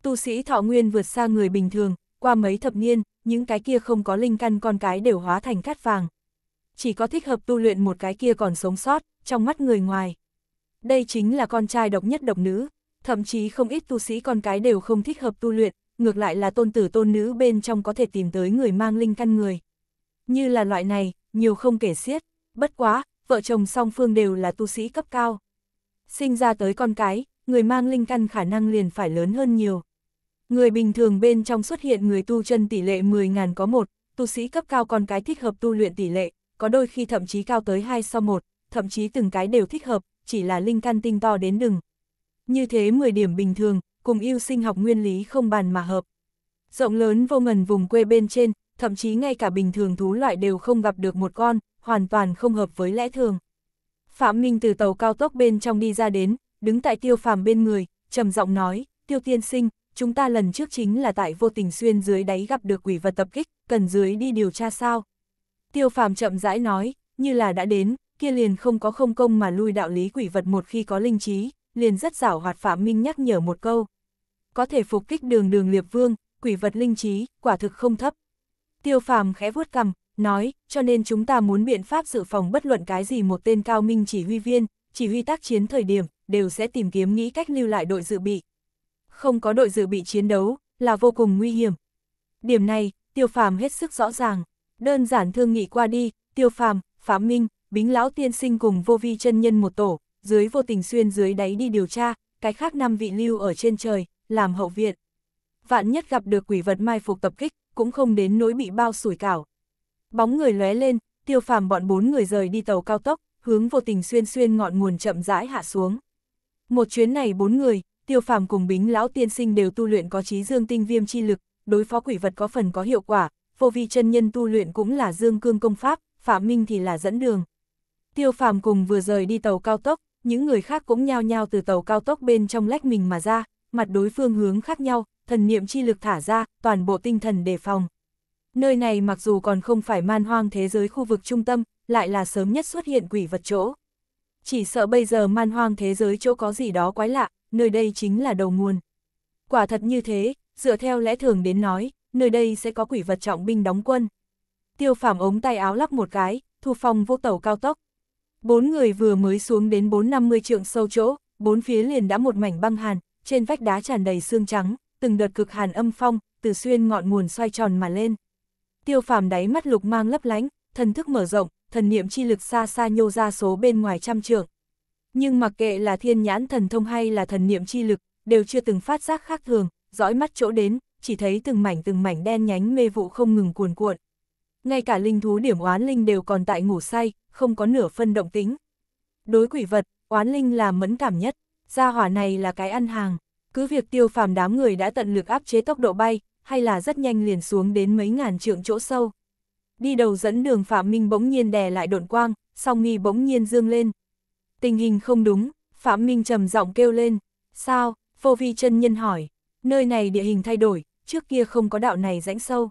Tu sĩ thọ nguyên vượt xa người bình thường, qua mấy thập niên, những cái kia không có linh căn con cái đều hóa thành cát vàng. Chỉ có thích hợp tu luyện một cái kia còn sống sót, trong mắt người ngoài. Đây chính là con trai độc nhất độc nữ, thậm chí không ít tu sĩ con cái đều không thích hợp tu luyện, ngược lại là tôn tử tôn nữ bên trong có thể tìm tới người mang linh căn người. Như là loại này, nhiều không kể xiết, bất quá, vợ chồng song phương đều là tu sĩ cấp cao. Sinh ra tới con cái, người mang linh căn khả năng liền phải lớn hơn nhiều. Người bình thường bên trong xuất hiện người tu chân tỷ lệ 10.000 có một, tu sĩ cấp cao con cái thích hợp tu luyện tỷ lệ, có đôi khi thậm chí cao tới 2 so 1, thậm chí từng cái đều thích hợp, chỉ là linh căn tinh to đến đừng. Như thế 10 điểm bình thường, cùng yêu sinh học nguyên lý không bàn mà hợp. Rộng lớn vô ngần vùng quê bên trên, thậm chí ngay cả bình thường thú loại đều không gặp được một con, hoàn toàn không hợp với lẽ thường. Phạm Minh từ tàu cao tốc bên trong đi ra đến, đứng tại tiêu phàm bên người, trầm giọng nói, tiêu tiên sinh, chúng ta lần trước chính là tại vô tình xuyên dưới đáy gặp được quỷ vật tập kích, cần dưới đi điều tra sao. Tiêu phàm chậm rãi nói, như là đã đến, kia liền không có không công mà lui đạo lý quỷ vật một khi có linh trí, liền rất giảo hoạt Phạm Minh nhắc nhở một câu. Có thể phục kích đường đường liệp vương, quỷ vật linh trí, quả thực không thấp. Tiêu phàm khẽ vuốt cằm, nói, cho nên chúng ta muốn biện pháp dự phòng bất luận cái gì một tên cao minh chỉ huy viên, chỉ huy tác chiến thời điểm, đều sẽ tìm kiếm nghĩ cách lưu lại đội dự bị. Không có đội dự bị chiến đấu, là vô cùng nguy hiểm. Điểm này, tiêu phàm hết sức rõ ràng. Đơn giản thương nghị qua đi, tiêu phàm, phạm minh, bính lão tiên sinh cùng vô vi chân nhân một tổ, dưới vô tình xuyên dưới đáy đi điều tra, cái khác năm vị lưu ở trên trời, làm hậu viện. Vạn nhất gặp được quỷ vật mai phục tập kích, cũng không đến nỗi bị bao sủi cảo. Bóng người lóe lên, tiêu phàm bọn bốn người rời đi tàu cao tốc, hướng vô tình xuyên xuyên ngọn nguồn chậm rãi hạ xuống. Một chuyến này bốn người, tiêu phàm cùng bính lão tiên sinh đều tu luyện có trí dương tinh viêm chi lực, đối phó quỷ vật có phần có hiệu quả, vô vi chân nhân tu luyện cũng là dương cương công pháp, phạm minh thì là dẫn đường. Tiêu phàm cùng vừa rời đi tàu cao tốc, những người khác cũng nhao nhao từ tàu cao tốc bên trong lách mình mà ra, mặt đối phương hướng khác nhau, thần niệm chi lực thả ra, toàn bộ tinh thần đề phòng. Nơi này mặc dù còn không phải man hoang thế giới khu vực trung tâm, lại là sớm nhất xuất hiện quỷ vật chỗ. Chỉ sợ bây giờ man hoang thế giới chỗ có gì đó quái lạ, nơi đây chính là đầu nguồn. Quả thật như thế, dựa theo lẽ thường đến nói, nơi đây sẽ có quỷ vật trọng binh đóng quân. Tiêu phạm ống tay áo lắc một cái, thu phòng vô tàu cao tốc. Bốn người vừa mới xuống đến 450 trượng sâu chỗ, bốn phía liền đã một mảnh băng hàn, trên vách đá tràn đầy xương trắng từng đợt cực hàn âm phong, từ xuyên ngọn nguồn xoay tròn mà lên. Tiêu phàm đáy mắt lục mang lấp lánh, thần thức mở rộng, thần niệm chi lực xa xa nhô ra số bên ngoài trăm trượng. Nhưng mặc kệ là thiên nhãn thần thông hay là thần niệm chi lực, đều chưa từng phát giác khác thường, dõi mắt chỗ đến, chỉ thấy từng mảnh từng mảnh đen nhánh mê vụ không ngừng cuồn cuộn. Ngay cả linh thú điểm oán linh đều còn tại ngủ say, không có nửa phân động tính. Đối quỷ vật, oán linh là mẫn cảm nhất, gia hỏa này là cái ăn hàng. Cứ việc tiêu phàm đám người đã tận lực áp chế tốc độ bay, hay là rất nhanh liền xuống đến mấy ngàn trượng chỗ sâu. Đi đầu dẫn đường Phạm Minh bỗng nhiên đè lại độn quang, song nghi bỗng nhiên dương lên. Tình hình không đúng, Phạm Minh trầm giọng kêu lên. Sao? Vô vi chân nhân hỏi. Nơi này địa hình thay đổi, trước kia không có đạo này rãnh sâu.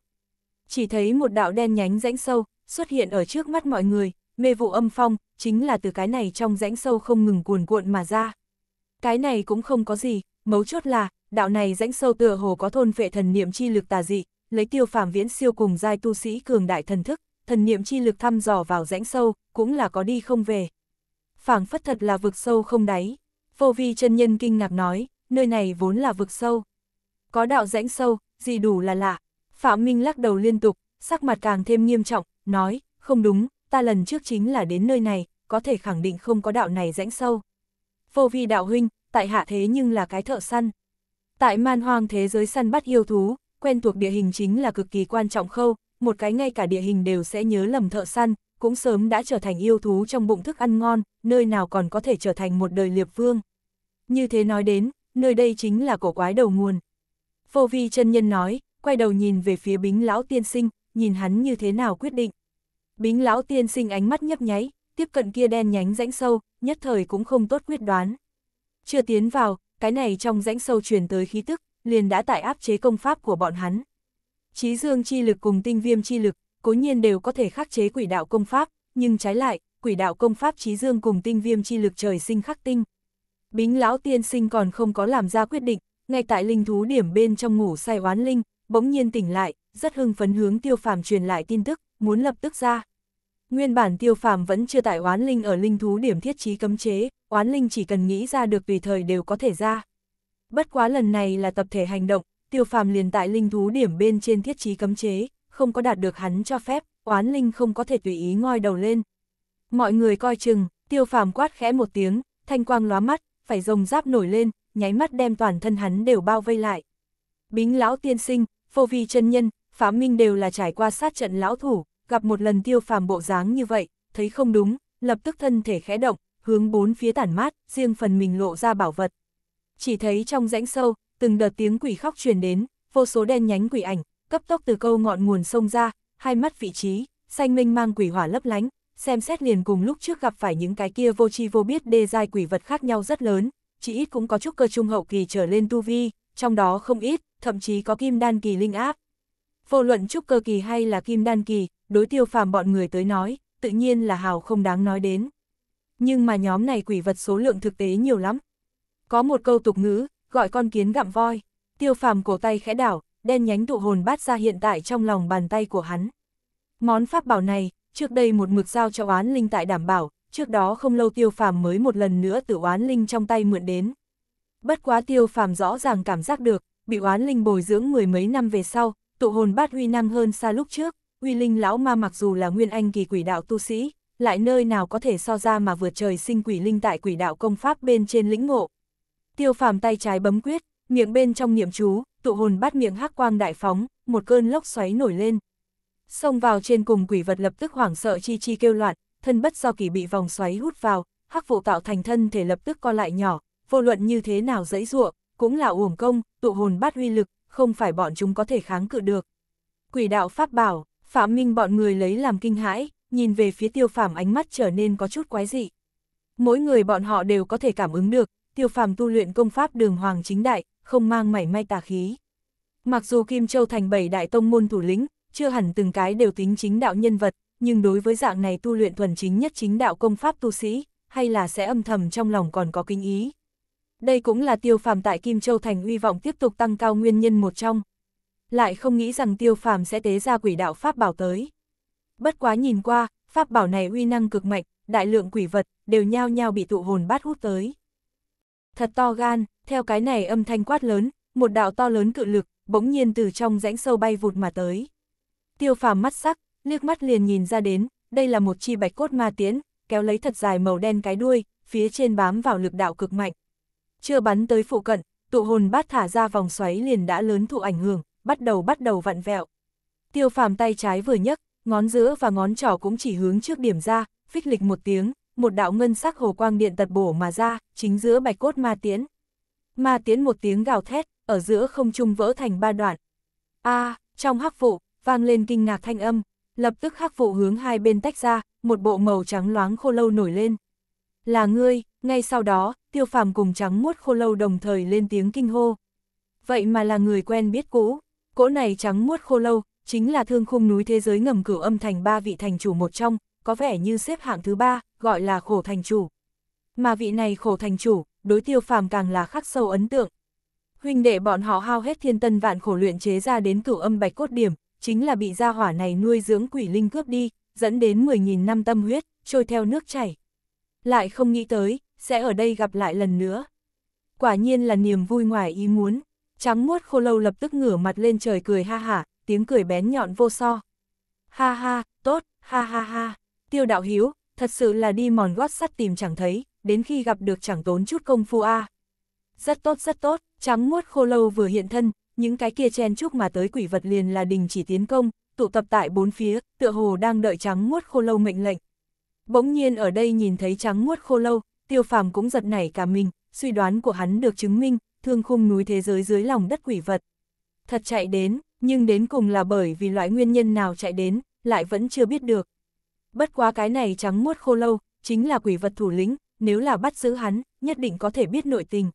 Chỉ thấy một đạo đen nhánh rãnh sâu, xuất hiện ở trước mắt mọi người, mê vụ âm phong, chính là từ cái này trong rãnh sâu không ngừng cuồn cuộn mà ra. Cái này cũng không có gì, mấu chốt là, đạo này rãnh sâu tựa hồ có thôn phệ thần niệm chi lực tà dị, lấy tiêu phàm viễn siêu cùng giai tu sĩ cường đại thần thức, thần niệm chi lực thăm dò vào rãnh sâu, cũng là có đi không về. Phảng phất thật là vực sâu không đáy. Vô vi chân nhân kinh ngạc nói, nơi này vốn là vực sâu. Có đạo rãnh sâu, gì đủ là lạ. Phạm Minh lắc đầu liên tục, sắc mặt càng thêm nghiêm trọng, nói, không đúng, ta lần trước chính là đến nơi này, có thể khẳng định không có đạo này rãnh sâu. Vô vi đạo huynh, tại hạ thế nhưng là cái thợ săn. Tại man hoang thế giới săn bắt yêu thú, quen thuộc địa hình chính là cực kỳ quan trọng khâu, một cái ngay cả địa hình đều sẽ nhớ lầm thợ săn, cũng sớm đã trở thành yêu thú trong bụng thức ăn ngon, nơi nào còn có thể trở thành một đời liệp vương. Như thế nói đến, nơi đây chính là cổ quái đầu nguồn. phô vi chân nhân nói, quay đầu nhìn về phía bính lão tiên sinh, nhìn hắn như thế nào quyết định. Bính lão tiên sinh ánh mắt nhấp nháy, tiếp cận kia đen nhánh rãnh sâu, nhất thời cũng không tốt quyết đoán. Chưa tiến vào, cái này trong rãnh sâu truyền tới khí tức, liền đã tại áp chế công pháp của bọn hắn. Chí dương chi lực cùng tinh viêm chi lực, cố nhiên đều có thể khắc chế quỷ đạo công pháp, nhưng trái lại, quỷ đạo công pháp chí dương cùng tinh viêm chi lực trời sinh khắc tinh. Bính lão tiên sinh còn không có làm ra quyết định, ngay tại linh thú điểm bên trong ngủ say oán linh, bỗng nhiên tỉnh lại, rất hưng phấn hướng tiêu phàm truyền lại tin tức, muốn lập tức ra. Nguyên bản tiêu phàm vẫn chưa tại oán linh ở linh thú điểm thiết trí cấm chế, oán linh chỉ cần nghĩ ra được tùy thời đều có thể ra. Bất quá lần này là tập thể hành động, tiêu phàm liền tại linh thú điểm bên trên thiết trí cấm chế, không có đạt được hắn cho phép, oán linh không có thể tùy ý ngoi đầu lên. Mọi người coi chừng, tiêu phàm quát khẽ một tiếng, thanh quang lóa mắt, phải rồng giáp nổi lên, nháy mắt đem toàn thân hắn đều bao vây lại. Bính lão tiên sinh, phô vi chân nhân, phá minh đều là trải qua sát trận lão thủ, gặp một lần tiêu phàm bộ dáng như vậy, thấy không đúng, lập tức thân thể khẽ động, hướng bốn phía tản mát, riêng phần mình lộ ra bảo vật. Chỉ thấy trong rãnh sâu, từng đợt tiếng quỷ khóc truyền đến, vô số đen nhánh quỷ ảnh, cấp tốc từ câu ngọn nguồn sông ra, hai mắt vị trí, xanh minh mang quỷ hỏa lấp lánh, xem xét liền cùng lúc trước gặp phải những cái kia vô tri vô biết đê giai quỷ vật khác nhau rất lớn, chỉ ít cũng có chút cơ trung hậu kỳ trở lên tu vi, trong đó không ít, thậm chí có kim đan kỳ linh áp. Vô luận trúc cơ kỳ hay là kim đan kỳ, đối tiêu phàm bọn người tới nói, tự nhiên là hào không đáng nói đến. Nhưng mà nhóm này quỷ vật số lượng thực tế nhiều lắm. Có một câu tục ngữ, gọi con kiến gặm voi, tiêu phàm cổ tay khẽ đảo, đen nhánh tụ hồn bát ra hiện tại trong lòng bàn tay của hắn. Món pháp bảo này, trước đây một mực giao cho oán linh tại đảm bảo, trước đó không lâu tiêu phàm mới một lần nữa từ oán linh trong tay mượn đến. Bất quá tiêu phàm rõ ràng cảm giác được, bị oán linh bồi dưỡng mười mấy năm về sau, tụ hồn bát huy năng hơn xa lúc trước, uy linh lão ma mặc dù là nguyên anh kỳ quỷ đạo tu sĩ, lại nơi nào có thể so ra mà vượt trời sinh quỷ linh tại quỷ đạo công pháp bên trên lĩnh ngộ. Tiêu phàm tay trái bấm quyết, miệng bên trong niệm chú, tụ hồn bắt miệng hắc quang đại phóng, một cơn lốc xoáy nổi lên. Xông vào trên cùng quỷ vật lập tức hoảng sợ chi chi kêu loạn, thân bất do kỳ bị vòng xoáy hút vào, hắc vụ tạo thành thân thể lập tức co lại nhỏ, vô luận như thế nào dãy ruộng, cũng là uổng công, tụ hồn bát huy lực, không phải bọn chúng có thể kháng cự được. Quỷ đạo pháp bảo, Phạm Minh bọn người lấy làm kinh hãi, nhìn về phía tiêu phàm ánh mắt trở nên có chút quái dị. Mỗi người bọn họ đều có thể cảm ứng được, tiêu phàm tu luyện công pháp đường hoàng chính đại, không mang mảy may tà khí. Mặc dù Kim Châu thành bảy đại tông môn thủ lĩnh, chưa hẳn từng cái đều tính chính đạo nhân vật, nhưng đối với dạng này tu luyện thuần chính nhất chính đạo công pháp tu sĩ, hay là sẽ âm thầm trong lòng còn có kinh ý. Đây cũng là tiêu phàm tại Kim Châu Thành uy vọng tiếp tục tăng cao nguyên nhân một trong, lại không nghĩ rằng tiêu phàm sẽ tế ra quỷ đạo pháp bảo tới. Bất quá nhìn qua, pháp bảo này uy năng cực mạnh, đại lượng quỷ vật, đều nhao nhao bị tụ hồn bát hút tới. Thật to gan, theo cái này âm thanh quát lớn, một đạo to lớn cự lực, bỗng nhiên từ trong rãnh sâu bay vụt mà tới. Tiêu phàm mắt sắc, liếc mắt liền nhìn ra đến, đây là một chi bạch cốt ma tiến, kéo lấy thật dài màu đen cái đuôi, phía trên bám vào lực đạo cực mạnh. Chưa bắn tới phụ cận, tụ hồn bát thả ra vòng xoáy liền đã lớn thụ ảnh hưởng, bắt đầu bắt đầu vặn vẹo. Tiêu phàm tay trái vừa nhấc, ngón giữa và ngón trỏ cũng chỉ hướng trước điểm ra, phích lịch một tiếng, một đạo ngân sắc hồ quang điện tật bổ mà ra, chính giữa bạch cốt ma tiễn. Ma tiễn một tiếng gào thét, ở giữa không trung vỡ thành ba đoạn. A, trong hắc phụ vang lên kinh ngạc thanh âm, lập tức hắc phụ hướng hai bên tách ra, một bộ màu trắng loáng khô lâu nổi lên. Là ngươi, ngay sau đó, tiêu phàm cùng trắng muốt khô lâu đồng thời lên tiếng kinh hô. Vậy mà là người quen biết cũ. Cỗ này trắng muốt khô lâu, chính là thương khung núi thế giới ngầm cửu âm thành ba vị thành chủ một trong, có vẻ như xếp hạng thứ ba, gọi là khổ thành chủ. Mà vị này khổ thành chủ, đối tiêu phàm càng là khắc sâu ấn tượng. Huynh đệ bọn họ hao hết thiên tân vạn khổ luyện chế ra đến cửu âm bạch cốt điểm, chính là bị gia hỏa này nuôi dưỡng quỷ linh cướp đi, dẫn đến 10.000 năm tâm huyết, trôi theo nước chảy. Lại không nghĩ tới, sẽ ở đây gặp lại lần nữa. Quả nhiên là niềm vui ngoài ý muốn. Trắng muốt khô lâu lập tức ngửa mặt lên trời cười ha hả, tiếng cười bén nhọn vô so. Ha ha, tốt, ha ha ha, tiêu đạo hiếu, thật sự là đi mòn gót sắt tìm chẳng thấy, đến khi gặp được chẳng tốn chút công phu a. À. Rất tốt rất tốt, trắng muốt khô lâu vừa hiện thân, những cái kia chen chúc mà tới quỷ vật liền là đình chỉ tiến công, tụ tập tại bốn phía, tựa hồ đang đợi trắng muốt khô lâu mệnh lệnh. Bỗng nhiên ở đây nhìn thấy trắng muốt khô lâu, tiêu phàm cũng giật nảy cả mình, suy đoán của hắn được chứng minh, thương khung núi thế giới dưới lòng đất quỷ vật. Thật chạy đến, nhưng đến cùng là bởi vì loại nguyên nhân nào chạy đến, lại vẫn chưa biết được. Bất quá cái này trắng muốt khô lâu, chính là quỷ vật thủ lĩnh, nếu là bắt giữ hắn, nhất định có thể biết nội tình.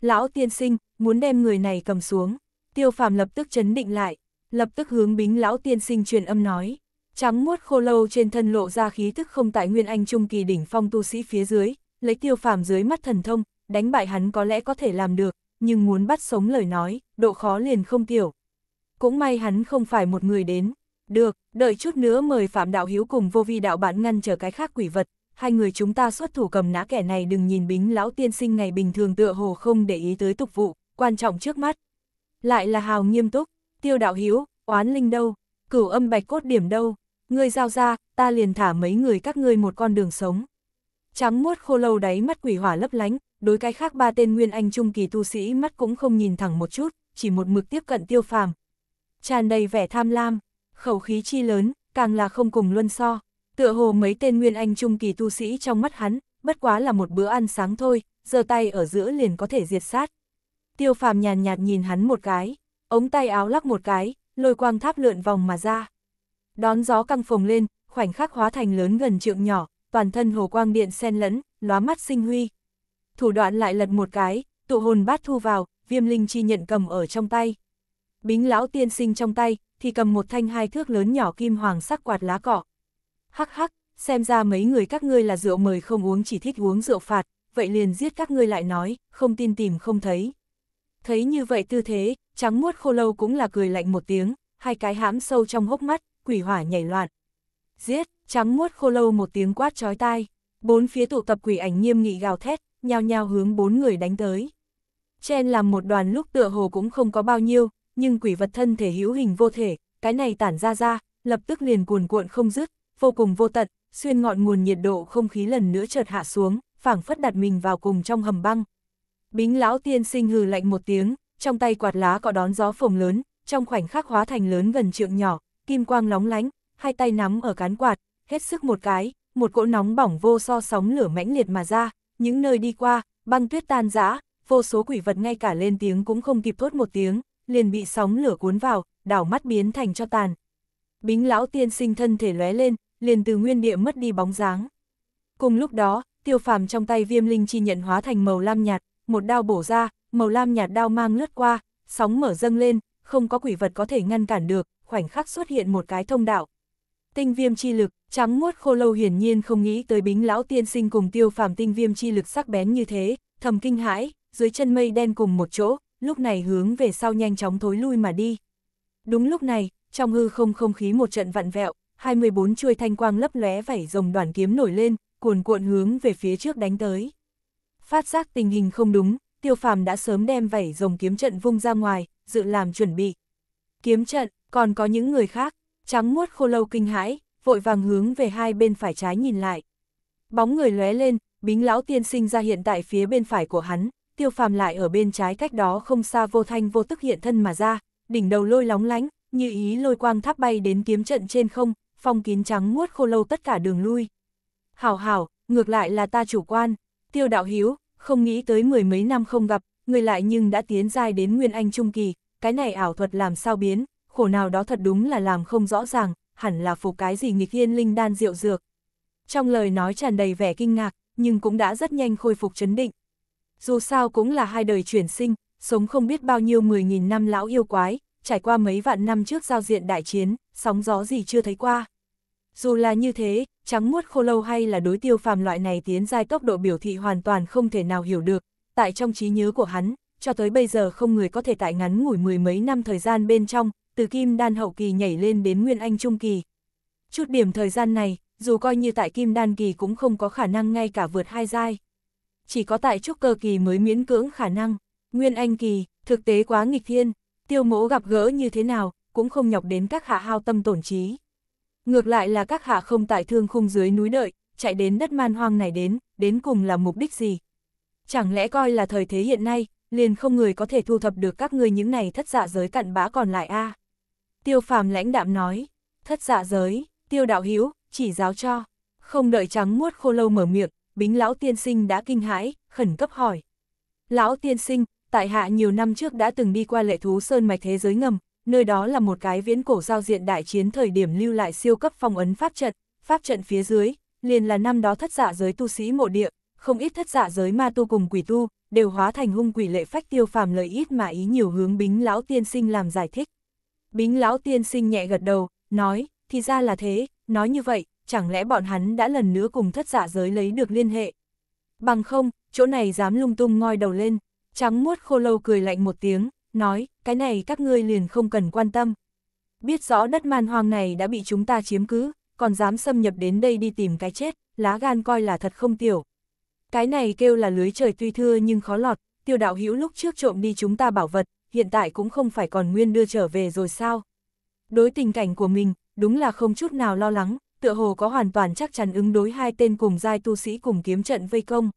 Lão tiên sinh, muốn đem người này cầm xuống. Tiêu phàm lập tức chấn định lại, lập tức hướng bính lão tiên sinh truyền âm nói. Trắng muốt khô lâu trên thân lộ ra khí thức không tại nguyên anh trung kỳ đỉnh phong tu sĩ phía dưới, lấy tiêu phàm dưới mắt thần thông, đánh bại hắn có lẽ có thể làm được, nhưng muốn bắt sống lời nói, độ khó liền không tiểu. Cũng may hắn không phải một người đến. Được, đợi chút nữa mời Phạm Đạo Hiếu cùng vô vi đạo bản ngăn trở cái khác quỷ vật, hai người chúng ta xuất thủ cầm nã kẻ này đừng nhìn bính lão tiên sinh ngày bình thường tựa hồ không để ý tới tục vụ, quan trọng trước mắt. Lại là hào nghiêm túc, tiêu đạo hiếu, oán linh đâu, cửu âm bạch cốt điểm đâu, ngươi giao ra, ta liền thả mấy người các ngươi một con đường sống. Trắng muốt khô lâu đáy mắt quỷ hỏa lấp lánh, đối cái khác ba tên nguyên anh trung kỳ tu sĩ mắt cũng không nhìn thẳng một chút, chỉ một mực tiếp cận tiêu phàm. tràn đầy vẻ tham lam, khẩu khí chi lớn, càng là không cùng luân so, tựa hồ mấy tên nguyên anh trung kỳ tu sĩ trong mắt hắn, bất quá là một bữa ăn sáng thôi, giơ tay ở giữa liền có thể diệt sát. Tiêu phàm nhàn nhạt, nhìn hắn một cái, ống tay áo lắc một cái, lôi quang tháp lượn vòng mà ra. Đón gió căng phồng lên, khoảnh khắc hóa thành lớn gần trượng nhỏ, toàn thân hồ quang điện xen lẫn, lóa mắt sinh huy thủ đoạn lại lật một cái, tụ hồn bát thu vào, viêm linh chi nhận cầm ở trong tay. Bính lão tiên sinh trong tay, thì cầm một thanh hai thước lớn nhỏ kim hoàng sắc quạt lá cọ. Hắc hắc, xem ra mấy người các ngươi là rượu mời không uống chỉ thích uống rượu phạt, vậy liền giết các ngươi lại nói, không tin tìm không thấy. Thấy như vậy tư thế, trắng muốt khô lâu cũng là cười lạnh một tiếng, hai cái hãm sâu trong hốc mắt, quỷ hỏa nhảy loạn. Giết, trắng muốt khô lâu một tiếng quát chói tai, bốn phía tụ tập quỷ ảnh nghiêm nghị gào thét, nhao nhao hướng bốn người đánh tới. Chen làm một đoàn lúc tựa hồ cũng không có bao nhiêu, nhưng quỷ vật thân thể hữu hình vô thể, cái này tản ra ra, lập tức liền cuồn cuộn không dứt, vô cùng vô tận, xuyên ngọn nguồn nhiệt độ không khí lần nữa chợt hạ xuống, phảng phất đặt mình vào cùng trong hầm băng. Bính lão tiên sinh hừ lạnh một tiếng, trong tay quạt lá có đón gió phồng lớn, trong khoảnh khắc hóa thành lớn gần trượng nhỏ, kim quang lóng lánh, hai tay nắm ở cán quạt, hết sức một cái, một cỗ nóng bỏng vô so sóng lửa mãnh liệt mà ra, những nơi đi qua, băng tuyết tan rã, vô số quỷ vật ngay cả lên tiếng cũng không kịp thốt một tiếng, liền bị sóng lửa cuốn vào, đảo mắt biến thành cho tàn. Bính lão tiên sinh thân thể lóe lên, liền từ nguyên địa mất đi bóng dáng. Cùng lúc đó, tiêu phàm trong tay viêm linh chi nhận hóa thành màu lam nhạt, một đao bổ ra, màu lam nhạt đao mang lướt qua, sóng mở dâng lên, không có quỷ vật có thể ngăn cản được, khoảnh khắc xuất hiện một cái thông đạo, tinh viêm chi lực, trắng muốt khô lâu hiển nhiên không nghĩ tới bính lão tiên sinh cùng tiêu phàm tinh viêm chi lực sắc bén như thế, thầm kinh hãi, dưới chân mây đen cùng một chỗ, lúc này hướng về sau nhanh chóng thối lui mà đi. Đúng lúc này, trong hư không không khí một trận vặn vẹo, 24 chuôi thanh quang lấp lóe vảy rồng đoàn kiếm nổi lên, cuồn cuộn hướng về phía trước đánh tới. Phát giác tình hình không đúng, tiêu phàm đã sớm đem vảy rồng kiếm trận vung ra ngoài, dự làm chuẩn bị. Kiếm trận, còn có những người khác, Trắng muốt khô lâu kinh hãi, vội vàng hướng về hai bên phải trái nhìn lại. Bóng người lóe lên, bính lão tiên sinh ra hiện tại phía bên phải của hắn, tiêu phàm lại ở bên trái cách đó không xa vô thanh vô tức hiện thân mà ra, đỉnh đầu lôi lóng lánh, như ý lôi quang tháp bay đến kiếm trận trên không, phong kín trắng muốt khô lâu tất cả đường lui. Hảo hảo, ngược lại là ta chủ quan, tiêu đạo hiếu, không nghĩ tới mười mấy năm không gặp, người lại nhưng đã tiến dài đến nguyên anh trung kỳ, cái này ảo thuật làm sao biến, khổ nào đó thật đúng là làm không rõ ràng, hẳn là phục cái gì nghịch thiên linh đan diệu dược. Trong lời nói tràn đầy vẻ kinh ngạc, nhưng cũng đã rất nhanh khôi phục chấn định. Dù sao cũng là hai đời chuyển sinh, sống không biết bao nhiêu 10.000 năm lão yêu quái, trải qua mấy vạn năm trước giao diện đại chiến, sóng gió gì chưa thấy qua. Dù là như thế, trắng muốt khô lâu hay là đối tiêu phàm loại này tiến giai tốc độ biểu thị hoàn toàn không thể nào hiểu được, tại trong trí nhớ của hắn, cho tới bây giờ không người có thể tại ngắn ngủi mười mấy năm thời gian bên trong, từ kim đan hậu kỳ nhảy lên đến nguyên anh trung kỳ. Chút điểm thời gian này, dù coi như tại kim đan kỳ cũng không có khả năng ngay cả vượt hai giai. Chỉ có tại trúc cơ kỳ mới miễn cưỡng khả năng, nguyên anh kỳ, thực tế quá nghịch thiên, tiêu mỗ gặp gỡ như thế nào, cũng không nhọc đến các hạ hao tâm tổn trí. Ngược lại là các hạ không tại thương khung dưới núi đợi, chạy đến đất man hoang này đến, đến cùng là mục đích gì? Chẳng lẽ coi là thời thế hiện nay, liền không người có thể thu thập được các ngươi những này thất dạ giới cặn bã còn lại a à? Tiêu phàm lãnh đạm nói, thất dạ giới, tiêu đạo hiếu, chỉ giáo cho. Không đợi trắng muốt khô lâu mở miệng, bính lão tiên sinh đã kinh hãi, khẩn cấp hỏi. Lão tiên sinh, tại hạ nhiều năm trước đã từng đi qua lệ thú sơn mạch thế giới ngầm, nơi đó là một cái viễn cổ giao diện đại chiến thời điểm lưu lại siêu cấp phong ấn pháp trận, pháp trận phía dưới, liền là năm đó thất dạ giới tu sĩ mộ địa, không ít thất dạ giới ma tu cùng quỷ tu, đều hóa thành hung quỷ lệ phách tiêu phàm lợi ít mà ý nhiều hướng bính lão tiên sinh làm giải thích. Bính lão tiên sinh nhẹ gật đầu, nói, thì ra là thế, nói như vậy, chẳng lẽ bọn hắn đã lần nữa cùng thất giả dạ giới lấy được liên hệ. Bằng không, chỗ này dám lung tung ngoi đầu lên, trắng muốt khô lâu cười lạnh một tiếng, nói, cái này các ngươi liền không cần quan tâm. Biết rõ đất man hoang này đã bị chúng ta chiếm cứ, còn dám xâm nhập đến đây đi tìm cái chết, lá gan coi là thật không tiểu. Cái này kêu là lưới trời tuy thưa nhưng khó lọt, tiêu đạo hữu lúc trước trộm đi chúng ta bảo vật, hiện tại cũng không phải còn nguyên đưa trở về rồi sao. Đối tình cảnh của mình, đúng là không chút nào lo lắng, tựa hồ có hoàn toàn chắc chắn ứng đối hai tên cùng giai tu sĩ cùng kiếm trận vây công.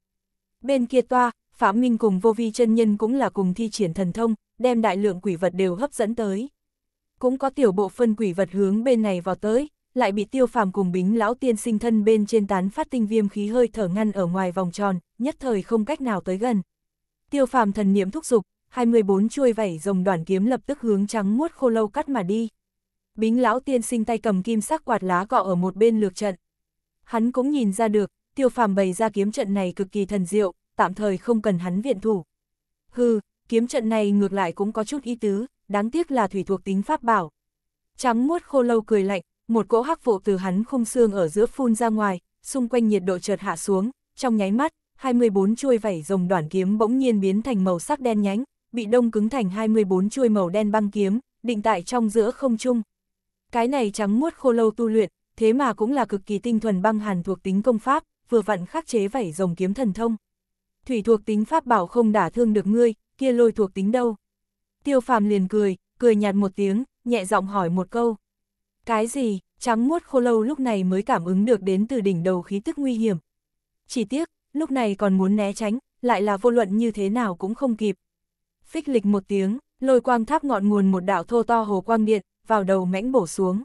Bên kia toa, Phạm Minh cùng vô vi chân nhân cũng là cùng thi triển thần thông, đem đại lượng quỷ vật đều hấp dẫn tới. Cũng có tiểu bộ phân quỷ vật hướng bên này vào tới, lại bị tiêu phàm cùng bính lão tiên sinh thân bên trên tán phát tinh viêm khí hơi thở ngăn ở ngoài vòng tròn, nhất thời không cách nào tới gần. Tiêu phàm thần niệm thúc giục, 24 chuôi vảy rồng đoàn kiếm lập tức hướng trắng muốt khô lâu cắt mà đi. Bính lão tiên sinh tay cầm kim sắc quạt lá cọ ở một bên lược trận. Hắn cũng nhìn ra được, tiêu phàm bày ra kiếm trận này cực kỳ thần diệu, tạm thời không cần hắn viện thủ. Hừ, kiếm trận này ngược lại cũng có chút ý tứ, đáng tiếc là thủy thuộc tính pháp bảo. Trắng muốt khô lâu cười lạnh, một cỗ hắc vụ từ hắn khung xương ở giữa phun ra ngoài, xung quanh nhiệt độ chợt hạ xuống, trong nháy mắt, 24 chuôi vảy rồng đoàn kiếm bỗng nhiên biến thành màu sắc đen nhánh, bị đông cứng thành 24 chuôi màu đen băng kiếm, định tại trong giữa không trung. Cái này trắng muốt khô lâu tu luyện, thế mà cũng là cực kỳ tinh thuần băng hàn thuộc tính công pháp, vừa vặn khắc chế vảy rồng kiếm thần thông. Thủy thuộc tính pháp bảo không đả thương được ngươi, kia lôi thuộc tính đâu. Tiêu phàm liền cười, cười nhạt một tiếng, nhẹ giọng hỏi một câu. Cái gì, trắng muốt khô lâu lúc này mới cảm ứng được đến từ đỉnh đầu khí tức nguy hiểm. Chỉ tiếc, lúc này còn muốn né tránh, lại là vô luận như thế nào cũng không kịp, phích lịch một tiếng, lôi quang tháp ngọn nguồn một đạo thô to hồ quang điện, vào đầu mãnh bổ xuống.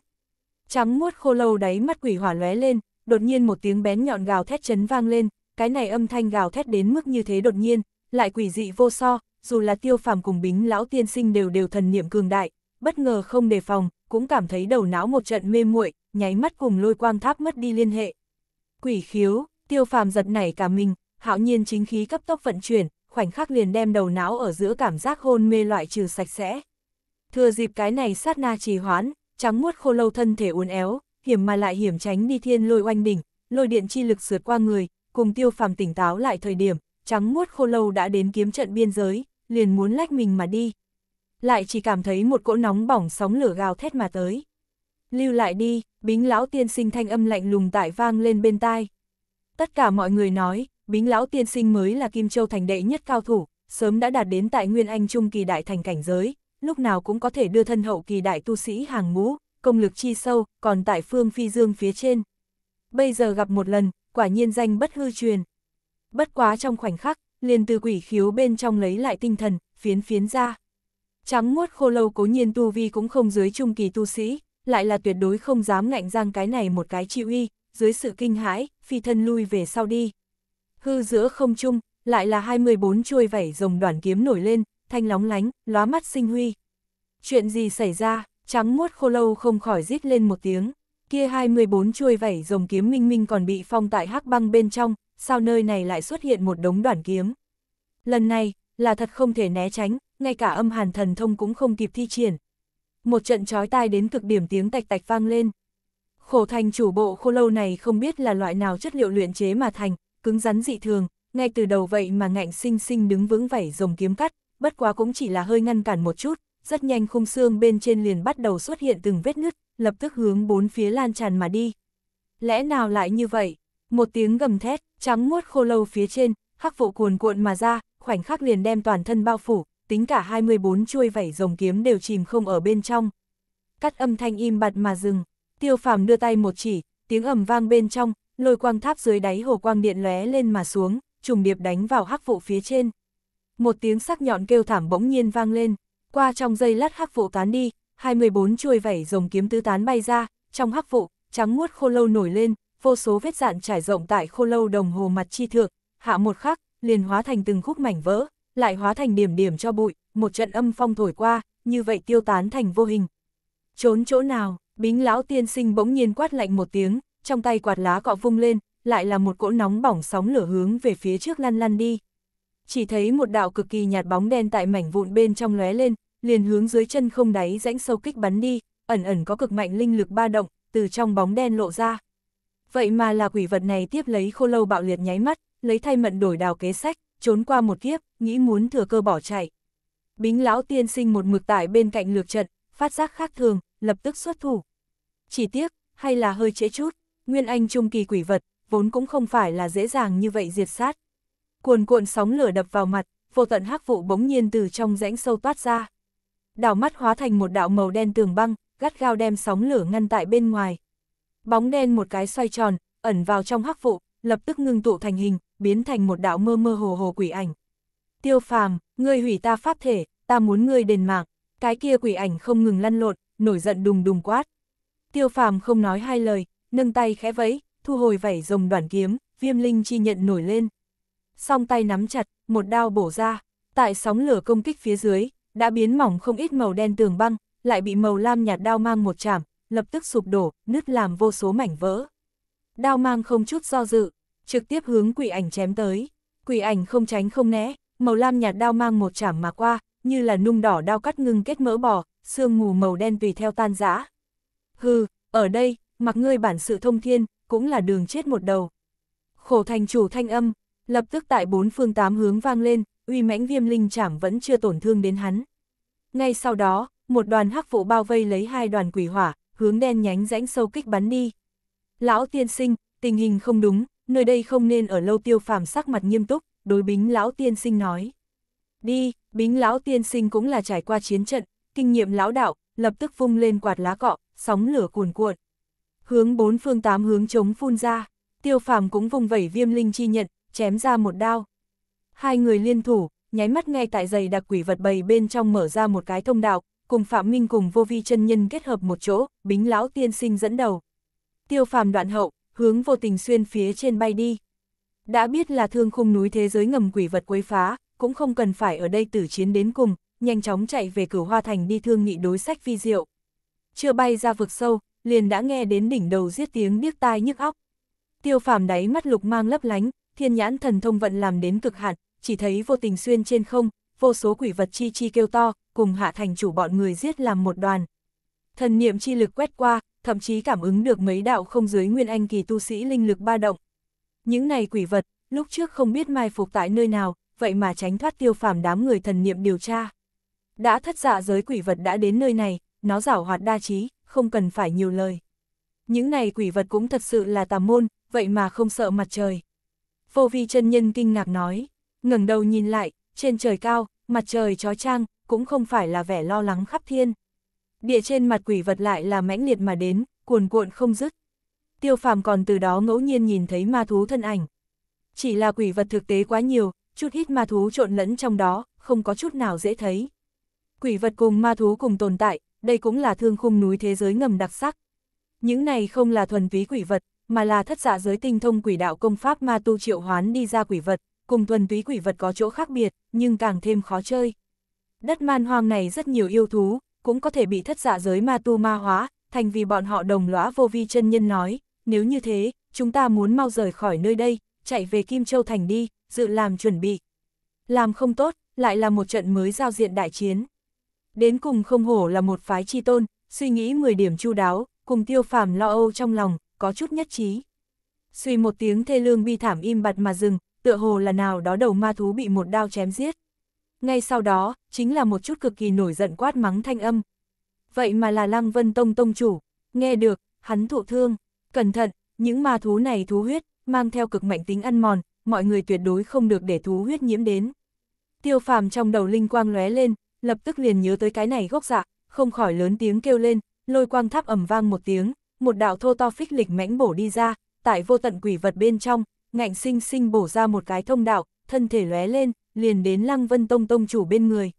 Trắng muốt khô lâu đáy mắt quỷ hỏa lóe lên, đột nhiên một tiếng bén nhọn gào thét chấn vang lên, cái này âm thanh gào thét đến mức như thế đột nhiên, lại quỷ dị vô so, dù là tiêu phàm cùng bính lão tiên sinh đều đều thần niệm cường đại, bất ngờ không đề phòng, cũng cảm thấy đầu não một trận mê muội, nháy mắt cùng lôi quang tháp mất đi liên hệ. Quỷ khiếu, tiêu phàm giật nảy cả mình, hạo nhiên chính khí cấp tốc vận chuyển, khoảnh khắc liền đem đầu não ở giữa cảm giác hôn mê loại trừ sạch sẽ. Thừa dịp cái này sát na trì hoãn, trắng muốt khô lâu thân thể uốn éo, hiểm mà lại hiểm tránh đi thiên lôi oanh đỉnh, lôi điện chi lực sượt qua người, cùng tiêu phàm tỉnh táo lại thời điểm, trắng muốt khô lâu đã đến kiếm trận biên giới, liền muốn lách mình mà đi. Lại chỉ cảm thấy một cỗ nóng bỏng sóng lửa gào thét mà tới. Lưu lại đi, bính lão tiên sinh thanh âm lạnh lùng tại vang lên bên tai. Tất cả mọi người nói, Bính Lão Tiên Sinh mới là Kim Châu Thành đệ nhất cao thủ, sớm đã đạt đến tại Nguyên Anh Trung kỳ đại thành cảnh giới, lúc nào cũng có thể đưa thân hậu kỳ đại tu sĩ hàng ngũ, công lực chi sâu, còn tại phương phi dương phía trên. Bây giờ gặp một lần, quả nhiên danh bất hư truyền. Bất quá trong khoảnh khắc, liền từ quỷ khiếu bên trong lấy lại tinh thần, phiến phiến ra. Trắng muốt khô lâu cố nhiên tu vi cũng không dưới trung kỳ tu sĩ, lại là tuyệt đối không dám ngạnh giang cái này một cái chịu y, dưới sự kinh hãi, phi thân lui về sau đi hư giữa không trung, lại là 24 chuôi vảy rồng đoàn kiếm nổi lên, thanh lóng lánh, lóa mắt sinh huy. Chuyện gì xảy ra, trắng muốt khô lâu không khỏi rít lên một tiếng, kia 24 chuôi vảy rồng kiếm minh minh còn bị phong tại hắc băng bên trong, sao nơi này lại xuất hiện một đống đoàn kiếm. Lần này, là thật không thể né tránh, ngay cả âm hàn thần thông cũng không kịp thi triển. Một trận chói tai đến cực điểm tiếng tạch tạch vang lên. Khổ thành chủ bộ khô lâu này không biết là loại nào chất liệu luyện chế mà thành, cứng rắn dị thường, ngay từ đầu vậy mà ngạnh sinh sinh đứng vững vảy rồng kiếm cắt, bất quá cũng chỉ là hơi ngăn cản một chút, rất nhanh khung xương bên trên liền bắt đầu xuất hiện từng vết nứt, lập tức hướng bốn phía lan tràn mà đi. Lẽ nào lại như vậy? Một tiếng gầm thét, trắng muốt khô lâu phía trên, hắc vụ cuồn cuộn mà ra, khoảnh khắc liền đem toàn thân bao phủ, tính cả 24 chuôi vảy rồng kiếm đều chìm không ở bên trong. Cắt âm thanh im bặt mà dừng, tiêu phàm đưa tay một chỉ, tiếng ầm vang bên trong, lôi quang tháp dưới đáy hồ quang điện lóe lên mà xuống, trùng điệp đánh vào hắc vụ phía trên. Một tiếng sắc nhọn kêu thảm bỗng nhiên vang lên, qua trong dây lát hắc vụ tán đi, 24 chuôi vảy rồng kiếm tứ tán bay ra, trong hắc vụ, trắng muốt khô lâu nổi lên, vô số vết dạn trải rộng tại khô lâu đồng hồ mặt chi thượng, hạ một khắc, liền hóa thành từng khúc mảnh vỡ, lại hóa thành điểm điểm cho bụi, một trận âm phong thổi qua, như vậy tiêu tán thành vô hình. Trốn chỗ nào, bính lão tiên sinh bỗng nhiên quát lạnh một tiếng, trong tay quạt lá cọ vung lên, lại là một cỗ nóng bỏng sóng lửa hướng về phía trước lăn lăn đi. Chỉ thấy một đạo cực kỳ nhạt bóng đen tại mảnh vụn bên trong lóe lên, liền hướng dưới chân không đáy rãnh sâu kích bắn đi, ẩn ẩn có cực mạnh linh lực ba động, từ trong bóng đen lộ ra. Vậy mà là quỷ vật này tiếp lấy khô lâu bạo liệt nháy mắt, lấy thay mận đổi đào kế sách, trốn qua một kiếp, nghĩ muốn thừa cơ bỏ chạy. Bính lão tiên sinh một mực tại bên cạnh lược trận, phát giác khác thường, lập tức xuất thủ. Chỉ tiếc, hay là hơi trễ chút. Nguyên Anh trung kỳ quỷ vật, vốn cũng không phải là dễ dàng như vậy diệt sát. Cuồn cuộn sóng lửa đập vào mặt, vô tận hắc vụ bỗng nhiên từ trong rãnh sâu toát ra. Đảo mắt hóa thành một đạo màu đen tường băng, gắt gao đem sóng lửa ngăn tại bên ngoài. Bóng đen một cái xoay tròn, ẩn vào trong hắc vụ, lập tức ngưng tụ thành hình, biến thành một đạo mơ mơ hồ hồ quỷ ảnh. Tiêu phàm, ngươi hủy ta pháp thể, ta muốn ngươi đền mạng. Cái kia quỷ ảnh không ngừng lăn lộn, nổi giận đùng đùng quát. Tiêu phàm không nói hai lời, nâng tay khẽ vẫy, thu hồi vảy rồng đoàn kiếm, viêm linh chi nhận nổi lên. Song tay nắm chặt, một đao bổ ra, tại sóng lửa công kích phía dưới, đã biến mỏng không ít màu đen tường băng, lại bị màu lam nhạt đao mang một chạm, lập tức sụp đổ, nứt làm vô số mảnh vỡ. Đao mang không chút do dự, trực tiếp hướng quỷ ảnh chém tới. Quỷ ảnh không tránh không né, màu lam nhạt đao mang một chạm mà qua, như là nung đỏ đao cắt ngưng kết mỡ bò, xương mù màu đen tùy theo tan rã. Hừ, ở đây, mặc ngươi bản sự thông thiên, cũng là đường chết một đầu. Khổ thành chủ thanh âm, lập tức tại bốn phương tám hướng vang lên, uy mãnh viêm linh chảm vẫn chưa tổn thương đến hắn. Ngay sau đó, một đoàn hắc vụ bao vây lấy hai đoàn quỷ hỏa, hướng đen nhánh rãnh sâu kích bắn đi. Lão tiên sinh, tình hình không đúng, nơi đây không nên ở lâu tiêu phàm sắc mặt nghiêm túc, đối bính lão tiên sinh nói. Đi, bính lão tiên sinh cũng là trải qua chiến trận, kinh nghiệm lão đạo, lập tức vung lên quạt lá cọ, sóng lửa cuồn cuộn hướng bốn phương tám hướng chống phun ra, tiêu phàm cũng vùng vẩy viêm linh chi nhận, chém ra một đao. Hai người liên thủ, nháy mắt ngay tại giày đặc quỷ vật bầy bên trong mở ra một cái thông đạo, cùng Phạm Minh cùng vô vi chân nhân kết hợp một chỗ, bính lão tiên sinh dẫn đầu. Tiêu phàm đoạn hậu, hướng vô tình xuyên phía trên bay đi. Đã biết là thương khung núi thế giới ngầm quỷ vật quấy phá, cũng không cần phải ở đây tử chiến đến cùng, nhanh chóng chạy về cửu hoa thành đi thương nghị đối sách vi diệu. Chưa bay ra vực sâu, liền đã nghe đến đỉnh đầu giết tiếng điếc tai nhức óc. Tiêu phàm đáy mắt lục mang lấp lánh, thiên nhãn thần thông vận làm đến cực hạn, chỉ thấy vô tình xuyên trên không, vô số quỷ vật chi chi kêu to, cùng hạ thành chủ bọn người giết làm một đoàn. Thần niệm chi lực quét qua, thậm chí cảm ứng được mấy đạo không dưới nguyên anh kỳ tu sĩ linh lực ba động. Những này quỷ vật, lúc trước không biết mai phục tại nơi nào, vậy mà tránh thoát tiêu phàm đám người thần niệm điều tra. Đã thất dạ giới quỷ vật đã đến nơi này, nó giảo hoạt đa trí, không cần phải nhiều lời. Những này quỷ vật cũng thật sự là tà môn, vậy mà không sợ mặt trời. Vô vi chân nhân kinh ngạc nói, ngẩng đầu nhìn lại, trên trời cao, mặt trời trói trang, cũng không phải là vẻ lo lắng khắp thiên. Địa trên mặt quỷ vật lại là mãnh liệt mà đến, cuồn cuộn không dứt. Tiêu phàm còn từ đó ngẫu nhiên nhìn thấy ma thú thân ảnh. Chỉ là quỷ vật thực tế quá nhiều, chút ít ma thú trộn lẫn trong đó, không có chút nào dễ thấy. Quỷ vật cùng ma thú cùng tồn tại, đây cũng là thương khung núi thế giới ngầm đặc sắc. Những này không là thuần túy quỷ vật, mà là thất giả dạ giới tinh thông quỷ đạo công pháp ma tu triệu hoán đi ra quỷ vật, cùng thuần túy quỷ vật có chỗ khác biệt, nhưng càng thêm khó chơi. Đất man hoang này rất nhiều yêu thú, cũng có thể bị thất giả dạ giới ma tu ma hóa, thành vì bọn họ đồng lõa vô vi chân nhân nói, nếu như thế, chúng ta muốn mau rời khỏi nơi đây, chạy về Kim Châu Thành đi, dự làm chuẩn bị. Làm không tốt, lại là một trận mới giao diện đại chiến đến cùng không hổ là một phái chi tôn, suy nghĩ 10 điểm chu đáo, cùng tiêu phàm lo âu trong lòng, có chút nhất trí. Suy một tiếng thê lương bi thảm im bặt mà dừng, tựa hồ là nào đó đầu ma thú bị một đao chém giết. Ngay sau đó, chính là một chút cực kỳ nổi giận quát mắng thanh âm. Vậy mà là Lăng Vân Tông Tông chủ, nghe được, hắn thụ thương, cẩn thận, những ma thú này thú huyết, mang theo cực mạnh tính ăn mòn, mọi người tuyệt đối không được để thú huyết nhiễm đến. Tiêu phàm trong đầu linh quang lóe lên, lập tức liền nhớ tới cái này gốc dạ, không khỏi lớn tiếng kêu lên, lôi quang tháp ầm vang một tiếng, một đạo thô to phích lịch mãnh bổ đi ra, tại vô tận quỷ vật bên trong, ngạnh sinh sinh bổ ra một cái thông đạo, thân thể lóe lên, liền đến Lăng Vân Tông tông chủ bên người.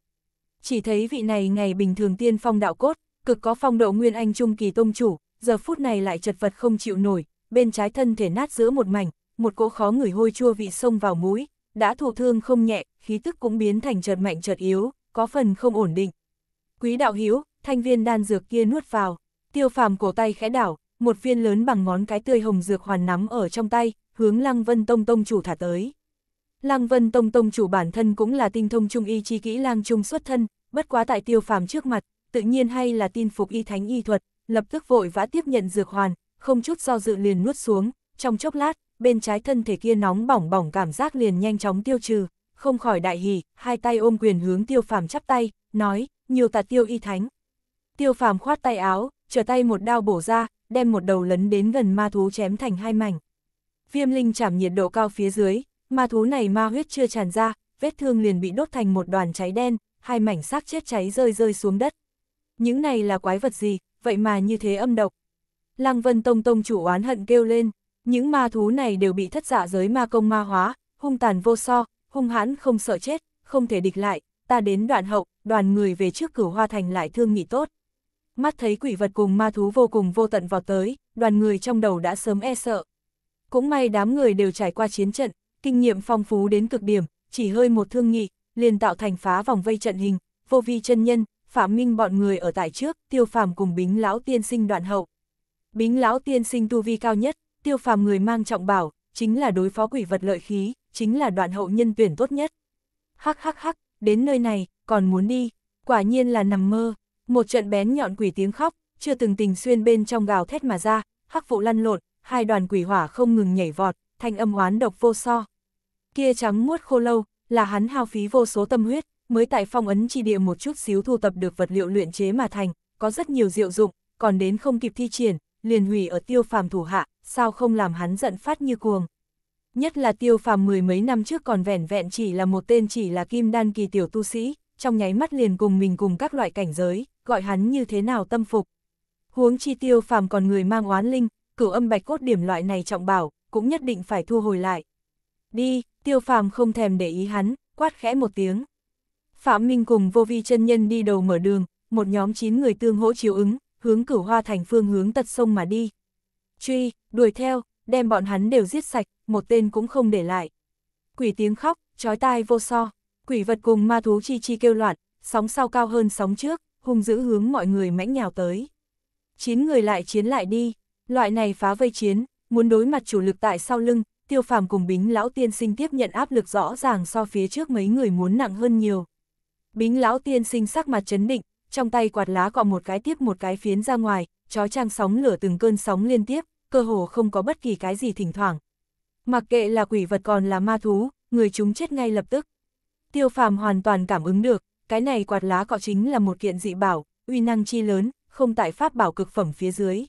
Chỉ thấy vị này ngày bình thường tiên phong đạo cốt, cực có phong độ nguyên anh trung kỳ tông chủ, giờ phút này lại chật vật không chịu nổi, bên trái thân thể nát giữa một mảnh, một cỗ khó người hôi chua vị xông vào mũi, đã thụ thương không nhẹ, khí tức cũng biến thành chợt mạnh chợt yếu, có phần không ổn định. Quý đạo hiếu, thanh viên đan dược kia nuốt vào, tiêu phàm cổ tay khẽ đảo, một viên lớn bằng ngón cái tươi hồng dược hoàn nắm ở trong tay, hướng Lăng Vân Tông Tông chủ thả tới. Lăng Vân Tông Tông chủ bản thân cũng là tinh thông trung y chi kỹ lang trung xuất thân, bất quá tại tiêu phàm trước mặt, tự nhiên hay là tin phục y thánh y thuật, lập tức vội vã tiếp nhận dược hoàn, không chút do dự liền nuốt xuống, trong chốc lát, bên trái thân thể kia nóng bỏng bỏng cảm giác liền nhanh chóng tiêu trừ không khỏi đại hỉ, hai tay ôm quyền hướng tiêu phàm chắp tay, nói, nhiều tạ tiêu y thánh. Tiêu phàm khoát tay áo, trở tay một đao bổ ra, đem một đầu lấn đến gần ma thú chém thành hai mảnh. Viêm linh chạm nhiệt độ cao phía dưới, ma thú này ma huyết chưa tràn ra, vết thương liền bị đốt thành một đoàn cháy đen, hai mảnh xác chết cháy rơi rơi xuống đất. Những này là quái vật gì, vậy mà như thế âm độc. Lăng Vân Tông Tông chủ oán hận kêu lên, những ma thú này đều bị thất dạ giới ma công ma hóa, hung tàn vô so, hung hãn không sợ chết, không thể địch lại, ta đến đoạn hậu, đoàn người về trước cửu hoa thành lại thương nghị tốt. Mắt thấy quỷ vật cùng ma thú vô cùng vô tận vào tới, đoàn người trong đầu đã sớm e sợ. Cũng may đám người đều trải qua chiến trận, kinh nghiệm phong phú đến cực điểm, chỉ hơi một thương nghị, liền tạo thành phá vòng vây trận hình, vô vi chân nhân, phạm minh bọn người ở tại trước, tiêu phàm cùng bính lão tiên sinh đoạn hậu. Bính lão tiên sinh tu vi cao nhất, tiêu phàm người mang trọng bảo, chính là đối phó quỷ vật lợi khí, chính là đoạn hậu nhân tuyển tốt nhất. Hắc hắc hắc, đến nơi này, còn muốn đi, quả nhiên là nằm mơ. Một trận bén nhọn quỷ tiếng khóc, chưa từng tình xuyên bên trong gào thét mà ra, hắc vụ lăn lộn, hai đoàn quỷ hỏa không ngừng nhảy vọt, thanh âm oán độc vô so. Kia trắng muốt khô lâu, là hắn hao phí vô số tâm huyết, mới tại phong ấn chi địa một chút xíu thu tập được vật liệu luyện chế mà thành, có rất nhiều diệu dụng, còn đến không kịp thi triển, liền hủy ở tiêu phàm thủ hạ, sao không làm hắn giận phát như cuồng nhất là tiêu phàm mười mấy năm trước còn vẻn vẹn chỉ là một tên chỉ là kim đan kỳ tiểu tu sĩ, trong nháy mắt liền cùng mình cùng các loại cảnh giới, gọi hắn như thế nào tâm phục. Huống chi tiêu phàm còn người mang oán linh, cửu âm bạch cốt điểm loại này trọng bảo, cũng nhất định phải thu hồi lại. Đi, tiêu phàm không thèm để ý hắn, quát khẽ một tiếng. Phạm Minh cùng vô vi chân nhân đi đầu mở đường, một nhóm 9 người tương hỗ chiếu ứng, hướng cửu hoa thành phương hướng tật sông mà đi. Truy, đuổi theo, đem bọn hắn đều giết sạch, một tên cũng không để lại. Quỷ tiếng khóc, chói tai vô so, quỷ vật cùng ma thú chi chi kêu loạn, sóng sau cao hơn sóng trước, hung dữ hướng mọi người mãnh nhào tới. Chín người lại chiến lại đi, loại này phá vây chiến, muốn đối mặt chủ lực tại sau lưng, tiêu phàm cùng bính lão tiên sinh tiếp nhận áp lực rõ ràng so phía trước mấy người muốn nặng hơn nhiều. Bính lão tiên sinh sắc mặt chấn định, trong tay quạt lá cọ một cái tiếp một cái phiến ra ngoài, chó trang sóng lửa từng cơn sóng liên tiếp, cơ hồ không có bất kỳ cái gì thỉnh thoảng, Mặc kệ là quỷ vật còn là ma thú, người chúng chết ngay lập tức. Tiêu phàm hoàn toàn cảm ứng được, cái này quạt lá cọ chính là một kiện dị bảo, uy năng chi lớn, không tại pháp bảo cực phẩm phía dưới.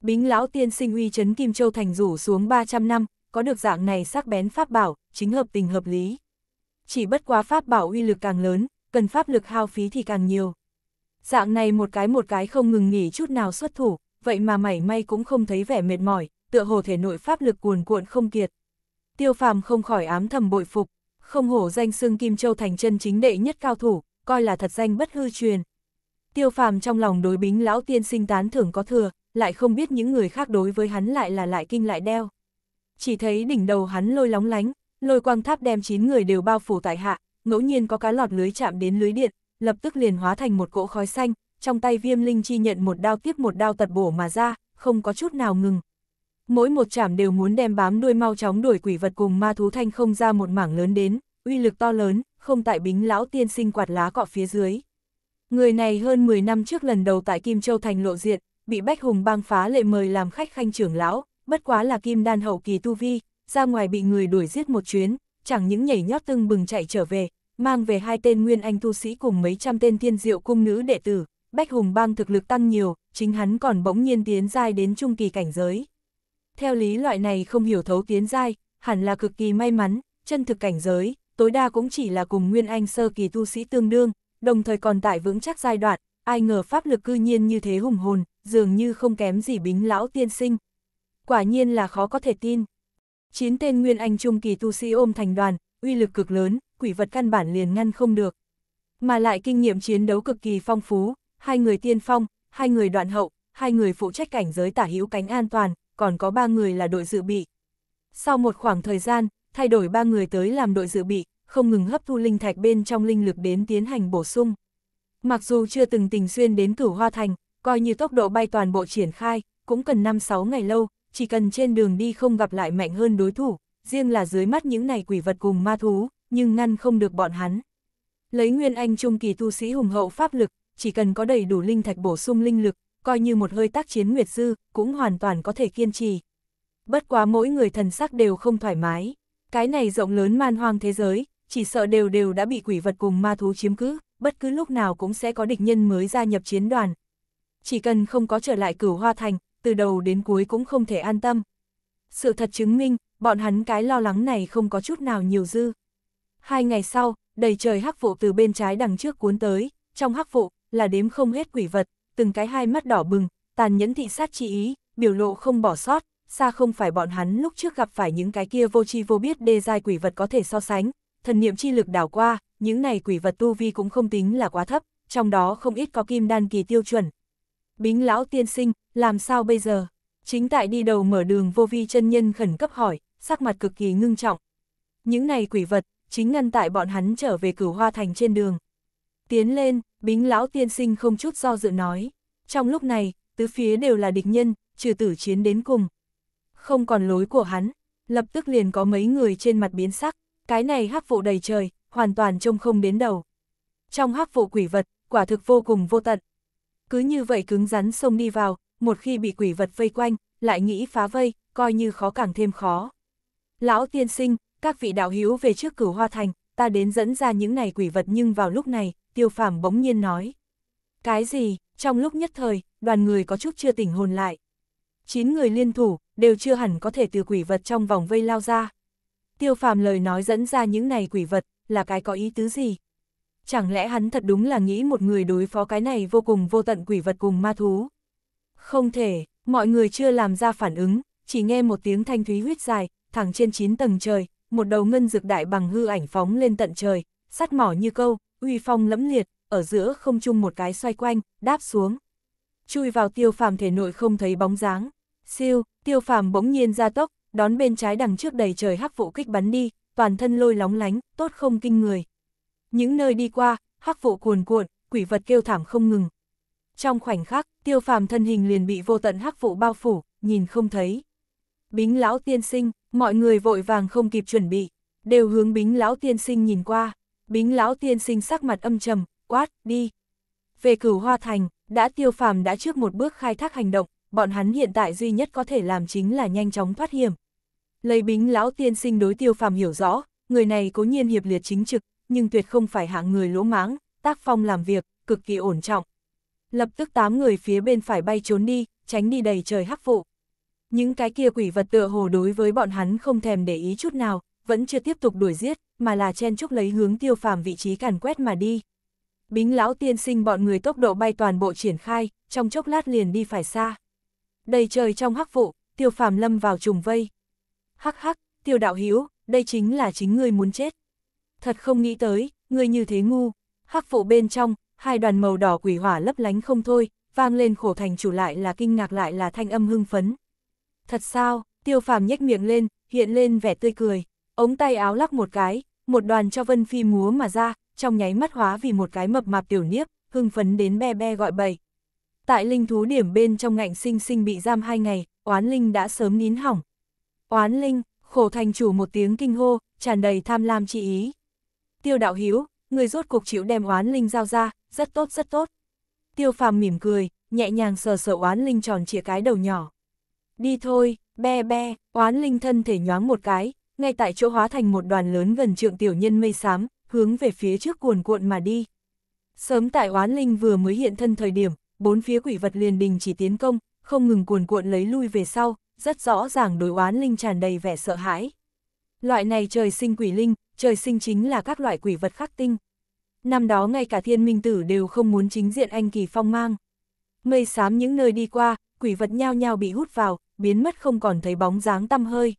Bính lão tiên sinh uy chấn Kim Châu Thành rủ xuống 300 năm, có được dạng này sắc bén pháp bảo, chính hợp tình hợp lý. Chỉ bất quá pháp bảo uy lực càng lớn, cần pháp lực hao phí thì càng nhiều. Dạng này một cái một cái không ngừng nghỉ chút nào xuất thủ, vậy mà mảy may cũng không thấy vẻ mệt mỏi, tựa hồ thể nội pháp lực cuồn cuộn không kiệt. Tiêu phàm không khỏi ám thầm bội phục, không hổ danh xương Kim Châu thành chân chính đệ nhất cao thủ, coi là thật danh bất hư truyền. Tiêu phàm trong lòng đối bính lão tiên sinh tán thưởng có thừa, lại không biết những người khác đối với hắn lại là lại kinh lại đeo. Chỉ thấy đỉnh đầu hắn lôi lóng lánh, lôi quang tháp đem 9 người đều bao phủ tại hạ, ngẫu nhiên có cá lọt lưới chạm đến lưới điện, lập tức liền hóa thành một cỗ khói xanh, trong tay viêm linh chi nhận một đao tiếp một đao tật bổ mà ra, không có chút nào ngừng mỗi một chảm đều muốn đem bám đuôi mau chóng đuổi quỷ vật cùng ma thú thanh không ra một mảng lớn đến, uy lực to lớn, không tại bính lão tiên sinh quạt lá cọ phía dưới. Người này hơn 10 năm trước lần đầu tại Kim Châu Thành lộ diện, bị Bách Hùng bang phá lệ mời làm khách khanh trưởng lão, bất quá là kim đan hậu kỳ tu vi, ra ngoài bị người đuổi giết một chuyến, chẳng những nhảy nhót tưng bừng chạy trở về, mang về hai tên nguyên anh tu sĩ cùng mấy trăm tên thiên diệu cung nữ đệ tử, Bách Hùng bang thực lực tăng nhiều, chính hắn còn bỗng nhiên tiến giai đến trung kỳ cảnh giới theo lý loại này không hiểu thấu tiến giai, hẳn là cực kỳ may mắn, chân thực cảnh giới, tối đa cũng chỉ là cùng Nguyên Anh sơ kỳ tu sĩ tương đương, đồng thời còn tại vững chắc giai đoạn, ai ngờ pháp lực cư nhiên như thế hùng hồn, dường như không kém gì bính lão tiên sinh. Quả nhiên là khó có thể tin. Chín tên Nguyên Anh trung kỳ tu sĩ ôm thành đoàn, uy lực cực lớn, quỷ vật căn bản liền ngăn không được. Mà lại kinh nghiệm chiến đấu cực kỳ phong phú, hai người tiên phong, hai người đoạn hậu, hai người phụ trách cảnh giới tả hữu cánh an toàn, còn có ba người là đội dự bị. Sau một khoảng thời gian, thay đổi ba người tới làm đội dự bị, không ngừng hấp thu linh thạch bên trong linh lực đến tiến hành bổ sung. Mặc dù chưa từng tình xuyên đến cửu hoa thành, coi như tốc độ bay toàn bộ triển khai, cũng cần 5-6 ngày lâu, chỉ cần trên đường đi không gặp lại mạnh hơn đối thủ, riêng là dưới mắt những này quỷ vật cùng ma thú, nhưng ngăn không được bọn hắn. Lấy Nguyên Anh trung kỳ tu sĩ hùng hậu pháp lực, chỉ cần có đầy đủ linh thạch bổ sung linh lực, coi như một hơi tác chiến Nguyệt Dư, cũng hoàn toàn có thể kiên trì. Bất quá mỗi người thần sắc đều không thoải mái, cái này rộng lớn man hoang thế giới, chỉ sợ đều đều đã bị quỷ vật cùng ma thú chiếm cứ, bất cứ lúc nào cũng sẽ có địch nhân mới gia nhập chiến đoàn. Chỉ cần không có trở lại cửu hoa thành, từ đầu đến cuối cũng không thể an tâm. Sự thật chứng minh, bọn hắn cái lo lắng này không có chút nào nhiều dư. Hai ngày sau, đầy trời hắc vụ từ bên trái đằng trước cuốn tới, trong hắc vụ là đếm không hết quỷ vật, từng cái hai mắt đỏ bừng, tàn nhẫn thị sát chi ý, biểu lộ không bỏ sót, xa không phải bọn hắn lúc trước gặp phải những cái kia vô tri vô biết đê giai quỷ vật có thể so sánh, thần niệm chi lực đảo qua, những này quỷ vật tu vi cũng không tính là quá thấp, trong đó không ít có kim đan kỳ tiêu chuẩn. Bính lão tiên sinh, làm sao bây giờ? Chính tại đi đầu mở đường vô vi chân nhân khẩn cấp hỏi, sắc mặt cực kỳ ngưng trọng. Những này quỷ vật, chính ngăn tại bọn hắn trở về cửu hoa thành trên đường. Tiến lên, Bính lão tiên sinh không chút do dự nói. Trong lúc này, tứ phía đều là địch nhân, trừ tử chiến đến cùng. Không còn lối của hắn, lập tức liền có mấy người trên mặt biến sắc, cái này hắc vụ đầy trời, hoàn toàn trông không đến đầu. Trong hắc vụ quỷ vật, quả thực vô cùng vô tận. Cứ như vậy cứng rắn xông đi vào, một khi bị quỷ vật vây quanh, lại nghĩ phá vây, coi như khó càng thêm khó. Lão tiên sinh, các vị đạo hiếu về trước cửu hoa thành, ta đến dẫn ra những này quỷ vật nhưng vào lúc này, tiêu phàm bỗng nhiên nói. Cái gì, trong lúc nhất thời, đoàn người có chút chưa tỉnh hồn lại. Chín người liên thủ, đều chưa hẳn có thể từ quỷ vật trong vòng vây lao ra. Tiêu phàm lời nói dẫn ra những này quỷ vật, là cái có ý tứ gì? Chẳng lẽ hắn thật đúng là nghĩ một người đối phó cái này vô cùng vô tận quỷ vật cùng ma thú? Không thể, mọi người chưa làm ra phản ứng, chỉ nghe một tiếng thanh thúy huyết dài, thẳng trên 9 tầng trời, một đầu ngân dược đại bằng hư ảnh phóng lên tận trời, sắt mỏ như câu, uy phong lẫm liệt, ở giữa không chung một cái xoay quanh, đáp xuống. Chui vào tiêu phàm thể nội không thấy bóng dáng. Siêu, tiêu phàm bỗng nhiên ra tốc, đón bên trái đằng trước đầy trời hắc vụ kích bắn đi, toàn thân lôi lóng lánh, tốt không kinh người. Những nơi đi qua, hắc vụ cuồn cuộn, quỷ vật kêu thảm không ngừng. Trong khoảnh khắc, tiêu phàm thân hình liền bị vô tận hắc vụ bao phủ, nhìn không thấy. Bính lão tiên sinh, mọi người vội vàng không kịp chuẩn bị, đều hướng bính lão tiên sinh nhìn qua, bính lão tiên sinh sắc mặt âm trầm, quát, đi. Về cửu hoa thành, đã tiêu phàm đã trước một bước khai thác hành động, bọn hắn hiện tại duy nhất có thể làm chính là nhanh chóng thoát hiểm. Lấy bính lão tiên sinh đối tiêu phàm hiểu rõ, người này cố nhiên hiệp liệt chính trực, nhưng tuyệt không phải hạng người lỗ máng tác phong làm việc, cực kỳ ổn trọng. Lập tức tám người phía bên phải bay trốn đi, tránh đi đầy trời hắc vụ những cái kia quỷ vật tựa hồ đối với bọn hắn không thèm để ý chút nào, vẫn chưa tiếp tục đuổi giết, mà là chen chúc lấy hướng tiêu phàm vị trí càn quét mà đi. Bính lão tiên sinh bọn người tốc độ bay toàn bộ triển khai, trong chốc lát liền đi phải xa. Đầy trời trong hắc vụ, tiêu phàm lâm vào trùng vây. Hắc hắc, tiêu đạo hữu đây chính là chính ngươi muốn chết. Thật không nghĩ tới, ngươi như thế ngu. Hắc vụ bên trong, hai đoàn màu đỏ quỷ hỏa lấp lánh không thôi, vang lên khổ thành chủ lại là kinh ngạc lại là thanh âm hưng phấn, Thật sao, tiêu phàm nhếch miệng lên, hiện lên vẻ tươi cười, ống tay áo lắc một cái, một đoàn cho vân phi múa mà ra, trong nháy mắt hóa vì một cái mập mạp tiểu niếp, hưng phấn đến be be gọi bầy. Tại linh thú điểm bên trong ngạnh sinh sinh bị giam hai ngày, oán linh đã sớm nín hỏng. Oán linh, khổ thành chủ một tiếng kinh hô, tràn đầy tham lam chi ý. Tiêu đạo hiếu, người rốt cục chịu đem oán linh giao ra, rất tốt rất tốt. Tiêu phàm mỉm cười, nhẹ nhàng sờ sờ oán linh tròn trịa cái đầu nhỏ đi thôi, be be, oán linh thân thể nhoáng một cái, ngay tại chỗ hóa thành một đoàn lớn gần trượng tiểu nhân mây xám, hướng về phía trước cuồn cuộn mà đi. Sớm tại oán linh vừa mới hiện thân thời điểm, bốn phía quỷ vật liền đình chỉ tiến công, không ngừng cuồn cuộn lấy lui về sau, rất rõ ràng đối oán linh tràn đầy vẻ sợ hãi. Loại này trời sinh quỷ linh, trời sinh chính là các loại quỷ vật khắc tinh. Năm đó ngay cả thiên minh tử đều không muốn chính diện anh kỳ phong mang. Mây xám những nơi đi qua, quỷ vật nhao nhao bị hút vào, biến mất không còn thấy bóng dáng tăm hơi.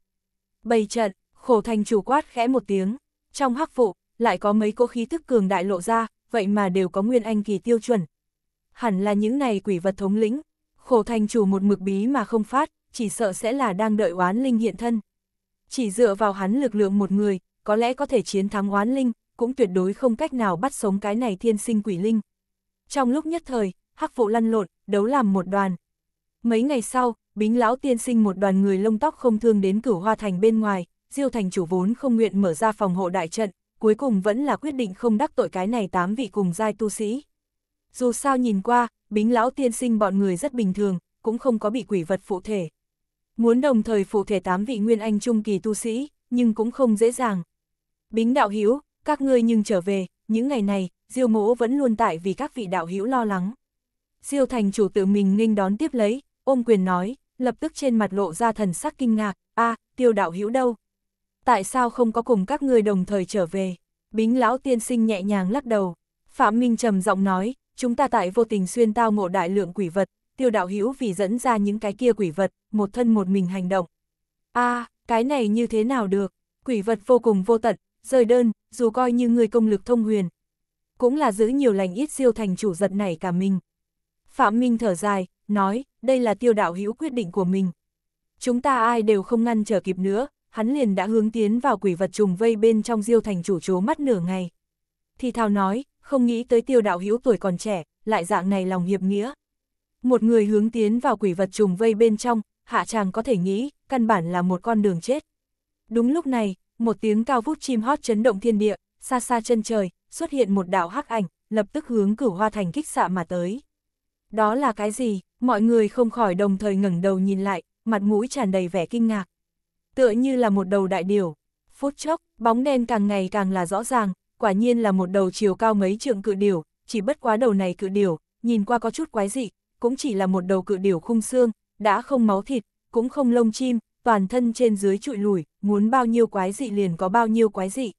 Bày trận, khổ thành chủ quát khẽ một tiếng, trong hắc vụ, lại có mấy cỗ khí thức cường đại lộ ra, vậy mà đều có nguyên anh kỳ tiêu chuẩn. Hẳn là những này quỷ vật thống lĩnh, khổ thành chủ một mực bí mà không phát, chỉ sợ sẽ là đang đợi oán linh hiện thân. Chỉ dựa vào hắn lực lượng một người, có lẽ có thể chiến thắng oán linh, cũng tuyệt đối không cách nào bắt sống cái này thiên sinh quỷ linh. Trong lúc nhất thời, hắc vụ lăn lộn, đấu làm một đoàn. Mấy ngày sau, bính lão tiên sinh một đoàn người lông tóc không thương đến cửu hoa thành bên ngoài, diêu thành chủ vốn không nguyện mở ra phòng hộ đại trận, cuối cùng vẫn là quyết định không đắc tội cái này tám vị cùng giai tu sĩ. Dù sao nhìn qua, bính lão tiên sinh bọn người rất bình thường, cũng không có bị quỷ vật phụ thể. Muốn đồng thời phụ thể tám vị nguyên anh trung kỳ tu sĩ, nhưng cũng không dễ dàng. Bính đạo hữu các ngươi nhưng trở về, những ngày này, diêu mỗ vẫn luôn tại vì các vị đạo hữu lo lắng. Diêu thành chủ tự mình nghênh đón tiếp lấy, ôm quyền nói, lập tức trên mặt lộ ra thần sắc kinh ngạc, a tiêu đạo hữu đâu? Tại sao không có cùng các người đồng thời trở về? Bính lão tiên sinh nhẹ nhàng lắc đầu, Phạm Minh trầm giọng nói, chúng ta tại vô tình xuyên tao ngộ đại lượng quỷ vật, tiêu đạo hữu vì dẫn ra những cái kia quỷ vật, một thân một mình hành động. a cái này như thế nào được, quỷ vật vô cùng vô tận, rời đơn, dù coi như người công lực thông huyền. Cũng là giữ nhiều lành ít siêu thành chủ giật này cả mình. Phạm Minh thở dài, nói, đây là tiêu đạo hữu quyết định của mình. Chúng ta ai đều không ngăn trở kịp nữa, hắn liền đã hướng tiến vào quỷ vật trùng vây bên trong diêu thành chủ chố mắt nửa ngày. Thì thào nói, không nghĩ tới tiêu đạo hữu tuổi còn trẻ, lại dạng này lòng hiệp nghĩa. Một người hướng tiến vào quỷ vật trùng vây bên trong, hạ chàng có thể nghĩ, căn bản là một con đường chết. Đúng lúc này, một tiếng cao vút chim hót chấn động thiên địa, xa xa chân trời, xuất hiện một đạo hắc ảnh, lập tức hướng cửu hoa thành kích xạ mà tới. Đó là cái gì? Mọi người không khỏi đồng thời ngẩng đầu nhìn lại, mặt mũi tràn đầy vẻ kinh ngạc. Tựa như là một đầu đại điểu. Phút chốc, bóng đen càng ngày càng là rõ ràng, quả nhiên là một đầu chiều cao mấy trượng cự điểu, chỉ bất quá đầu này cự điểu, nhìn qua có chút quái dị, cũng chỉ là một đầu cự điểu khung xương, đã không máu thịt, cũng không lông chim, toàn thân trên dưới trụi lủi, muốn bao nhiêu quái dị liền có bao nhiêu quái dị.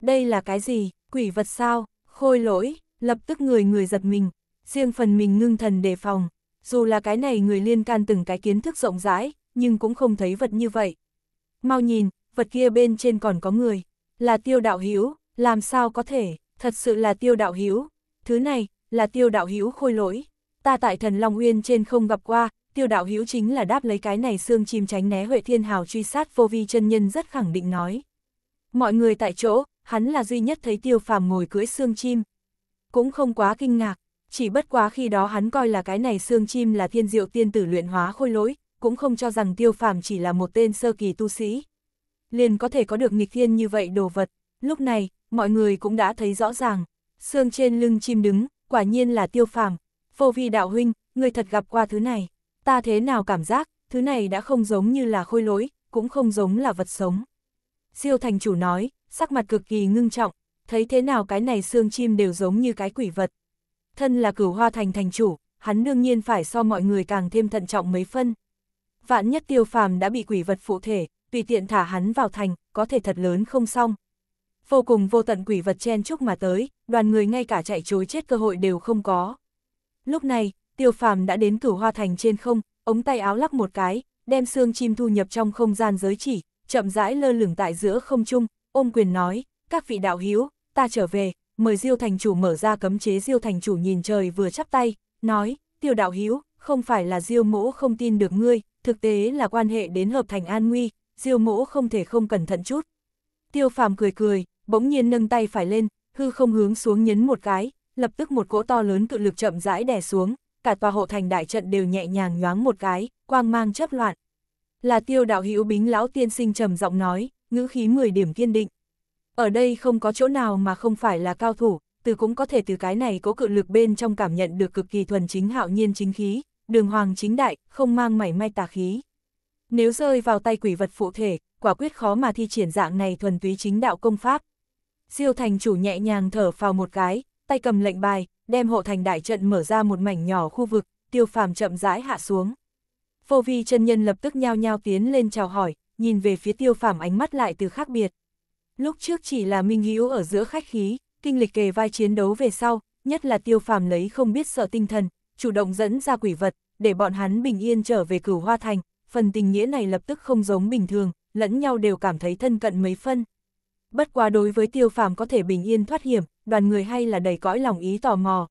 Đây là cái gì, quỷ vật sao, khôi lỗi, lập tức người người giật mình, riêng phần mình ngưng thần đề phòng, dù là cái này người liên can từng cái kiến thức rộng rãi, nhưng cũng không thấy vật như vậy. Mau nhìn, vật kia bên trên còn có người, là tiêu đạo hiếu, làm sao có thể, thật sự là tiêu đạo hiếu, thứ này, là tiêu đạo hiếu khôi lỗi, ta tại thần Long Uyên trên không gặp qua, tiêu đạo hiếu chính là đáp lấy cái này xương chim tránh né Huệ Thiên Hào truy sát vô vi chân nhân rất khẳng định nói. Mọi người tại chỗ, hắn là duy nhất thấy tiêu phàm ngồi cưỡi xương chim. Cũng không quá kinh ngạc, chỉ bất quá khi đó hắn coi là cái này xương chim là thiên diệu tiên tử luyện hóa khôi lỗi, cũng không cho rằng tiêu phàm chỉ là một tên sơ kỳ tu sĩ. Liền có thể có được nghịch thiên như vậy đồ vật, lúc này, mọi người cũng đã thấy rõ ràng, xương trên lưng chim đứng, quả nhiên là tiêu phàm, phô vi đạo huynh, người thật gặp qua thứ này, ta thế nào cảm giác, thứ này đã không giống như là khôi lỗi, cũng không giống là vật sống. Siêu thành chủ nói, sắc mặt cực kỳ ngưng trọng, thấy thế nào cái này xương chim đều giống như cái quỷ vật, thân là cửu hoa thành thành chủ, hắn đương nhiên phải so mọi người càng thêm thận trọng mấy phân. Vạn nhất tiêu phàm đã bị quỷ vật phụ thể, tùy tiện thả hắn vào thành, có thể thật lớn không xong. Vô cùng vô tận quỷ vật chen chúc mà tới, đoàn người ngay cả chạy chối chết cơ hội đều không có. Lúc này, tiêu phàm đã đến cửu hoa thành trên không, ống tay áo lắc một cái, đem xương chim thu nhập trong không gian giới chỉ, chậm rãi lơ lửng tại giữa không trung, ôm quyền nói, các vị đạo hiếu, ta trở về, mời Diêu thành chủ mở ra cấm chế Diêu thành chủ nhìn trời vừa chắp tay, nói, tiêu đạo hữu không phải là Diêu mỗ không tin được ngươi, thực tế là quan hệ đến hợp thành an nguy, Diêu mỗ không thể không cẩn thận chút. Tiêu phàm cười cười, bỗng nhiên nâng tay phải lên, hư không hướng xuống nhấn một cái, lập tức một cỗ to lớn cự lực chậm rãi đè xuống, cả tòa hộ thành đại trận đều nhẹ nhàng nhoáng một cái, quang mang chấp loạn. Là tiêu đạo hữu bính lão tiên sinh trầm giọng nói, ngữ khí 10 điểm kiên định. Ở đây không có chỗ nào mà không phải là cao thủ, từ cũng có thể từ cái này cố cự lực bên trong cảm nhận được cực kỳ thuần chính hạo nhiên chính khí, đường hoàng chính đại, không mang mảy may tà khí. Nếu rơi vào tay quỷ vật phụ thể, quả quyết khó mà thi triển dạng này thuần túy chính đạo công pháp. Diêu thành chủ nhẹ nhàng thở vào một cái, tay cầm lệnh bài, đem hộ thành đại trận mở ra một mảnh nhỏ khu vực, tiêu phàm chậm rãi hạ xuống. Vô vi chân nhân lập tức nhao nhao tiến lên chào hỏi, nhìn về phía tiêu phàm ánh mắt lại từ khác biệt. Lúc trước chỉ là Minh hiếu ở giữa khách khí, kinh lịch kề vai chiến đấu về sau, nhất là tiêu phàm lấy không biết sợ tinh thần, chủ động dẫn ra quỷ vật, để bọn hắn bình yên trở về cửu hoa thành, phần tình nghĩa này lập tức không giống bình thường, lẫn nhau đều cảm thấy thân cận mấy phân. Bất quá đối với tiêu phàm có thể bình yên thoát hiểm, đoàn người hay là đầy cõi lòng ý tò mò.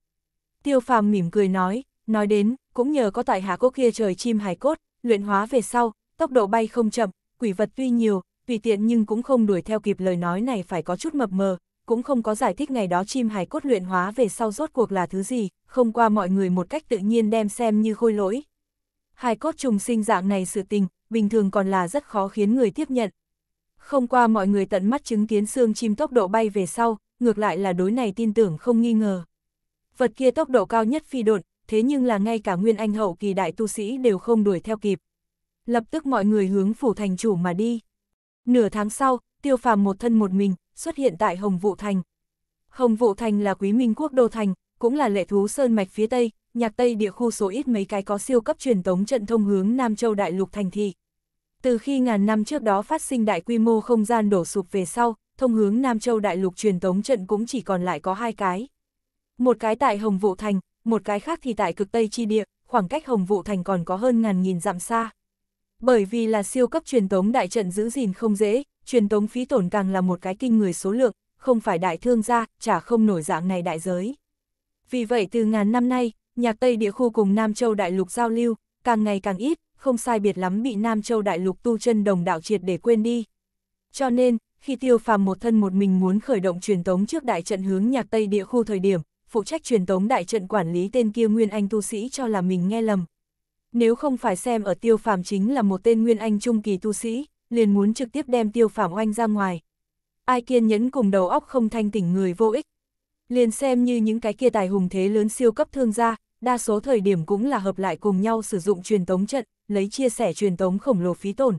Tiêu phàm mỉm cười nói, nói đến, cũng nhờ có tại hạ cốt kia trời chim hải cốt, luyện hóa về sau, tốc độ bay không chậm, quỷ vật tuy nhiều, tùy tiện nhưng cũng không đuổi theo kịp lời nói này phải có chút mập mờ, cũng không có giải thích ngày đó chim hài cốt luyện hóa về sau rốt cuộc là thứ gì, không qua mọi người một cách tự nhiên đem xem như khôi lỗi. Hài cốt trùng sinh dạng này sự tình, bình thường còn là rất khó khiến người tiếp nhận. Không qua mọi người tận mắt chứng kiến xương chim tốc độ bay về sau, ngược lại là đối này tin tưởng không nghi ngờ. Vật kia tốc độ cao nhất phi độn, thế nhưng là ngay cả nguyên anh hậu kỳ đại tu sĩ đều không đuổi theo kịp. Lập tức mọi người hướng phủ thành chủ mà đi. Nửa tháng sau, tiêu phàm một thân một mình, xuất hiện tại Hồng vụ Thành. Hồng vụ Thành là quý minh quốc đô thành, cũng là lệ thú sơn mạch phía Tây, nhạc Tây địa khu số ít mấy cái có siêu cấp truyền tống trận thông hướng Nam Châu Đại Lục Thành Thị. Từ khi ngàn năm trước đó phát sinh đại quy mô không gian đổ sụp về sau, thông hướng Nam Châu Đại Lục truyền tống trận cũng chỉ còn lại có hai cái. Một cái tại Hồng vụ Thành, một cái khác thì tại cực Tây Chi Địa, khoảng cách Hồng vụ Thành còn có hơn ngàn nghìn dặm xa. Bởi vì là siêu cấp truyền tống đại trận giữ gìn không dễ, truyền tống phí tổn càng là một cái kinh người số lượng, không phải đại thương gia, chả không nổi dạng này đại giới. Vì vậy từ ngàn năm nay, nhạc Tây địa khu cùng Nam Châu đại lục giao lưu, càng ngày càng ít, không sai biệt lắm bị Nam Châu đại lục tu chân đồng đạo triệt để quên đi. Cho nên, khi tiêu phàm một thân một mình muốn khởi động truyền tống trước đại trận hướng nhạc Tây địa khu thời điểm, phụ trách truyền tống đại trận quản lý tên kia Nguyên Anh tu sĩ cho là mình nghe lầm, nếu không phải xem ở tiêu phàm chính là một tên nguyên anh trung kỳ tu sĩ, liền muốn trực tiếp đem tiêu phàm oanh ra ngoài. Ai kiên nhẫn cùng đầu óc không thanh tỉnh người vô ích. Liền xem như những cái kia tài hùng thế lớn siêu cấp thương gia, đa số thời điểm cũng là hợp lại cùng nhau sử dụng truyền tống trận, lấy chia sẻ truyền tống khổng lồ phí tổn.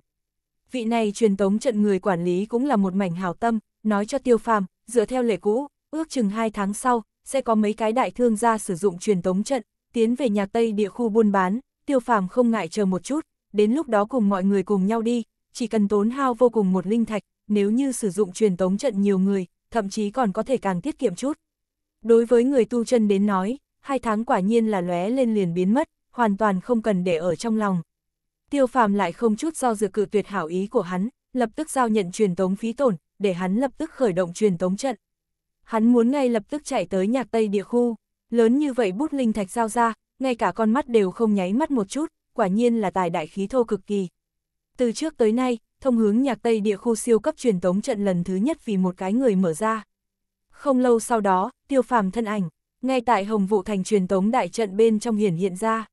Vị này truyền tống trận người quản lý cũng là một mảnh hào tâm, nói cho tiêu phàm, dựa theo lệ cũ, ước chừng 2 tháng sau, sẽ có mấy cái đại thương gia sử dụng truyền tống trận, tiến về nhà Tây địa khu buôn bán, tiêu phàm không ngại chờ một chút, đến lúc đó cùng mọi người cùng nhau đi, chỉ cần tốn hao vô cùng một linh thạch, nếu như sử dụng truyền tống trận nhiều người, thậm chí còn có thể càng tiết kiệm chút. Đối với người tu chân đến nói, hai tháng quả nhiên là lóe lên liền biến mất, hoàn toàn không cần để ở trong lòng. Tiêu phàm lại không chút do dự cự tuyệt hảo ý của hắn, lập tức giao nhận truyền tống phí tổn, để hắn lập tức khởi động truyền tống trận. Hắn muốn ngay lập tức chạy tới nhạc Tây địa khu, lớn như vậy bút linh thạch giao ra, ngay cả con mắt đều không nháy mắt một chút, quả nhiên là tài đại khí thô cực kỳ. Từ trước tới nay, thông hướng nhạc Tây địa khu siêu cấp truyền tống trận lần thứ nhất vì một cái người mở ra. Không lâu sau đó, tiêu phàm thân ảnh, ngay tại Hồng Vũ Thành truyền tống đại trận bên trong hiển hiện ra.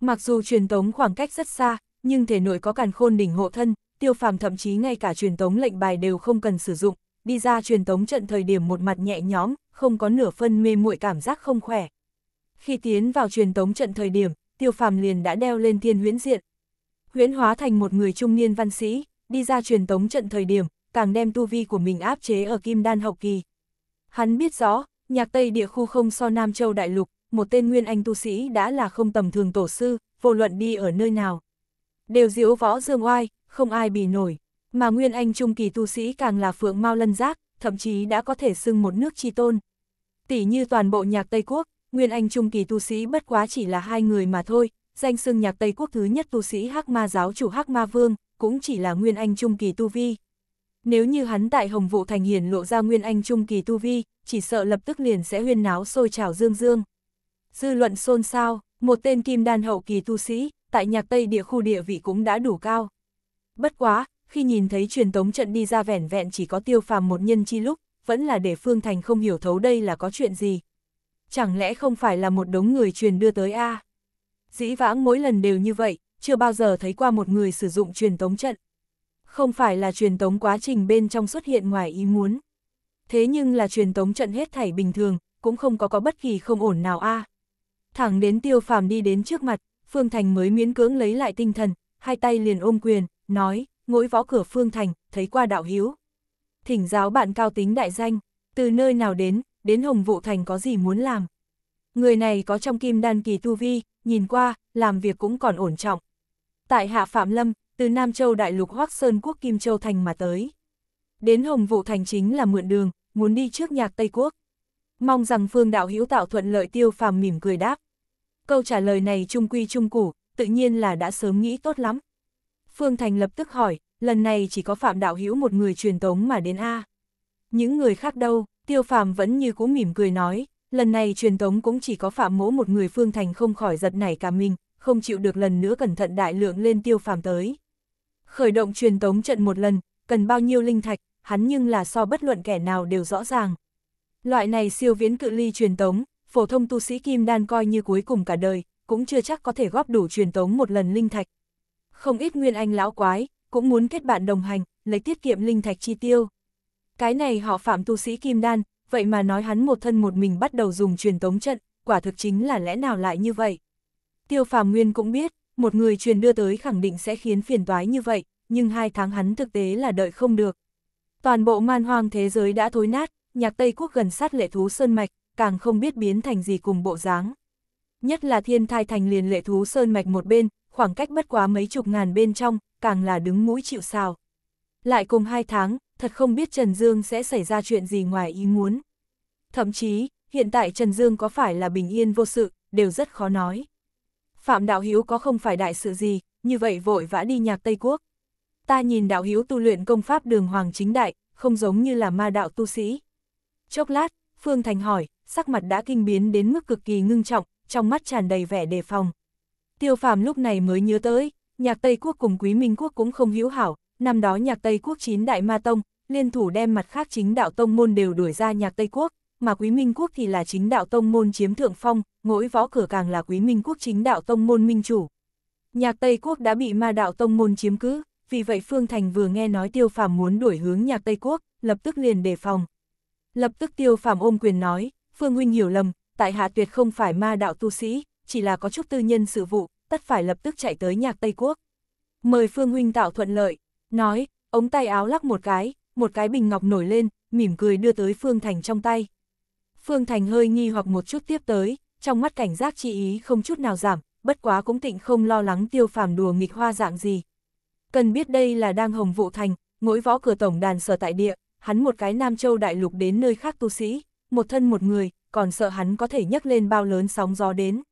Mặc dù truyền tống khoảng cách rất xa, nhưng thể nội có càn khôn đỉnh hộ thân, tiêu phàm thậm chí ngay cả truyền tống lệnh bài đều không cần sử dụng, đi ra truyền tống trận thời điểm một mặt nhẹ nhõm, không có nửa phân mê muội cảm giác không khỏe. Khi tiến vào truyền tống trận thời điểm, tiêu phàm liền đã đeo lên thiên huyễn diện. Huyễn hóa thành một người trung niên văn sĩ, đi ra truyền tống trận thời điểm, càng đem tu vi của mình áp chế ở kim đan hậu kỳ. Hắn biết rõ, nhạc Tây địa khu không so Nam Châu Đại Lục, một tên nguyên anh tu sĩ đã là không tầm thường tổ sư, vô luận đi ở nơi nào. Đều diễu võ dương oai, không ai bì nổi, mà nguyên anh trung kỳ tu sĩ càng là phượng mau lân giác, thậm chí đã có thể xưng một nước chi tôn. Tỷ như toàn bộ nhạc Tây Quốc, Nguyên Anh Trung Kỳ tu sĩ bất quá chỉ là hai người mà thôi, danh xưng nhạc Tây Quốc thứ nhất tu sĩ Hắc Ma giáo chủ Hắc Ma Vương, cũng chỉ là Nguyên Anh Trung Kỳ tu vi. Nếu như hắn tại Hồng Vũ Thành hiển lộ ra Nguyên Anh Trung Kỳ tu vi, chỉ sợ lập tức liền sẽ huyên náo sôi trào dương dương. Dư luận xôn xao, một tên kim đan hậu kỳ tu sĩ, tại nhạc Tây địa khu địa vị cũng đã đủ cao. Bất quá, khi nhìn thấy truyền tống trận đi ra vẻn vẹn chỉ có tiêu phàm một nhân chi lúc, vẫn là để Phương Thành không hiểu thấu đây là có chuyện gì, chẳng lẽ không phải là một đống người truyền đưa tới A. Dĩ vãng mỗi lần đều như vậy, chưa bao giờ thấy qua một người sử dụng truyền tống trận. Không phải là truyền tống quá trình bên trong xuất hiện ngoài ý muốn. Thế nhưng là truyền tống trận hết thảy bình thường, cũng không có có bất kỳ không ổn nào a. Thẳng đến tiêu phàm đi đến trước mặt, Phương Thành mới miễn cưỡng lấy lại tinh thần, hai tay liền ôm quyền, nói, ngỗi võ cửa Phương Thành, thấy qua đạo hiếu. Thỉnh giáo bạn cao tính đại danh, từ nơi nào đến, đến Hồng Vũ Thành có gì muốn làm. Người này có trong kim đan kỳ tu vi, nhìn qua, làm việc cũng còn ổn trọng. Tại Hạ Phạm Lâm, từ Nam Châu Đại Lục Hoác Sơn Quốc Kim Châu Thành mà tới. Đến Hồng Vũ Thành chính là mượn đường, muốn đi trước nhạc Tây Quốc. Mong rằng phương đạo hữu tạo thuận lợi tiêu phàm mỉm cười đáp. Câu trả lời này trung quy trung củ, tự nhiên là đã sớm nghĩ tốt lắm. Phương Thành lập tức hỏi, lần này chỉ có Phạm Đạo Hữu một người truyền tống mà đến A. Những người khác đâu? Tiêu phàm vẫn như cũ mỉm cười nói, lần này truyền tống cũng chỉ có phạm mỗ một người phương thành không khỏi giật nảy cả mình, không chịu được lần nữa cẩn thận đại lượng lên tiêu phàm tới. Khởi động truyền tống trận một lần, cần bao nhiêu linh thạch, hắn nhưng là so bất luận kẻ nào đều rõ ràng. Loại này siêu viễn cự ly truyền tống, phổ thông tu sĩ kim đan coi như cuối cùng cả đời, cũng chưa chắc có thể góp đủ truyền tống một lần linh thạch. Không ít nguyên anh lão quái, cũng muốn kết bạn đồng hành, lấy tiết kiệm linh thạch chi tiêu. Cái này họ phạm tu sĩ Kim Đan, vậy mà nói hắn một thân một mình bắt đầu dùng truyền tống trận, quả thực chính là lẽ nào lại như vậy. Tiêu phàm nguyên cũng biết, một người truyền đưa tới khẳng định sẽ khiến phiền toái như vậy, nhưng hai tháng hắn thực tế là đợi không được. Toàn bộ man hoang thế giới đã thối nát, nhạc Tây Quốc gần sát lệ thú Sơn Mạch, càng không biết biến thành gì cùng bộ dáng. Nhất là thiên thai thành liền lệ thú Sơn Mạch một bên, khoảng cách bất quá mấy chục ngàn bên trong, càng là đứng mũi chịu sào. Lại cùng hai tháng, thật không biết Trần Dương sẽ xảy ra chuyện gì ngoài ý muốn. Thậm chí, hiện tại Trần Dương có phải là bình yên vô sự, đều rất khó nói. Phạm Đạo Hiếu có không phải đại sự gì, như vậy vội vã đi nhạc Tây Quốc. Ta nhìn Đạo Hiếu tu luyện công pháp đường hoàng chính đại, không giống như là ma đạo tu sĩ. Chốc lát, Phương Thành hỏi, sắc mặt đã kinh biến đến mức cực kỳ ngưng trọng, trong mắt tràn đầy vẻ đề phòng. Tiêu Phàm lúc này mới nhớ tới, nhạc Tây Quốc cùng Quý Minh Quốc cũng không hữu hảo, năm đó nhạc Tây Quốc chín đại ma tông, liên thủ đem mặt khác chính đạo tông môn đều đuổi ra nhạc Tây Quốc, mà Quý Minh Quốc thì là chính đạo tông môn chiếm thượng phong, ngỗi võ cửa càng là Quý Minh Quốc chính đạo tông môn minh chủ. Nhạc Tây Quốc đã bị ma đạo tông môn chiếm cứ, vì vậy Phương Thành vừa nghe nói Tiêu Phàm muốn đuổi hướng nhạc Tây Quốc, lập tức liền đề phòng. Lập tức Tiêu Phàm ôm quyền nói, Phương Huynh hiểu lầm, tại hạ tuyệt không phải ma đạo tu sĩ, chỉ là có chút tư nhân sự vụ, tất phải lập tức chạy tới nhạc Tây Quốc. Mời Phương Huynh tạo thuận lợi, Nói, ống tay áo lắc một cái, một cái bình ngọc nổi lên, mỉm cười đưa tới Phương Thành trong tay. Phương Thành hơi nghi hoặc một chút tiếp tới, trong mắt cảnh giác chi ý không chút nào giảm, bất quá cũng tịnh không lo lắng tiêu phàm đùa nghịch hoa dạng gì. Cần biết đây là đang hồng vụ thành, mỗi võ cửa tổng đàn sở tại địa, hắn một cái Nam Châu đại lục đến nơi khác tu sĩ, một thân một người, còn sợ hắn có thể nhấc lên bao lớn sóng gió đến.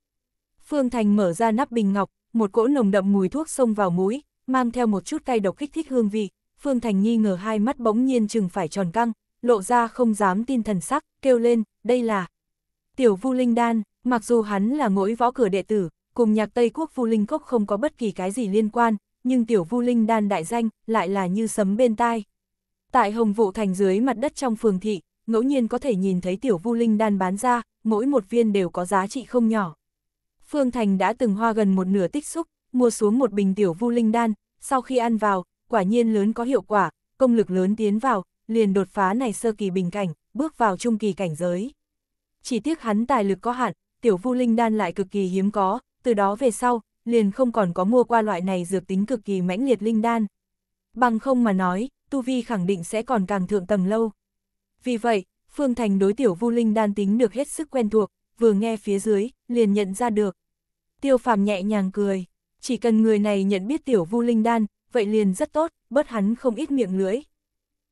Phương Thành mở ra nắp bình ngọc, một cỗ nồng đậm mùi thuốc xông vào mũi, mang theo một chút cay độc kích thích hương vị, Phương Thành nghi ngờ hai mắt bỗng nhiên chừng phải tròn căng, lộ ra không dám tin thần sắc, kêu lên, đây là Tiểu Vu Linh Đan, mặc dù hắn là ngỗi võ cửa đệ tử, cùng nhạc Tây Quốc Vu Linh Cốc không có bất kỳ cái gì liên quan, nhưng Tiểu Vu Linh Đan đại danh lại là như sấm bên tai. Tại Hồng Vũ Thành dưới mặt đất trong phường thị, ngẫu nhiên có thể nhìn thấy Tiểu Vu Linh Đan bán ra, mỗi một viên đều có giá trị không nhỏ. Phương Thành đã từng hoa gần một nửa tích xúc, mua xuống một bình tiểu vu linh đan, sau khi ăn vào, quả nhiên lớn có hiệu quả, công lực lớn tiến vào, liền đột phá này sơ kỳ bình cảnh, bước vào trung kỳ cảnh giới. Chỉ tiếc hắn tài lực có hạn, tiểu vu linh đan lại cực kỳ hiếm có, từ đó về sau, liền không còn có mua qua loại này dược tính cực kỳ mãnh liệt linh đan. Bằng không mà nói, tu vi khẳng định sẽ còn càng thượng tầng lâu. Vì vậy, Phương Thành đối tiểu vu linh đan tính được hết sức quen thuộc, vừa nghe phía dưới, liền nhận ra được. Tiêu phàm nhẹ nhàng cười chỉ cần người này nhận biết tiểu vu linh đan, vậy liền rất tốt, bớt hắn không ít miệng lưỡi.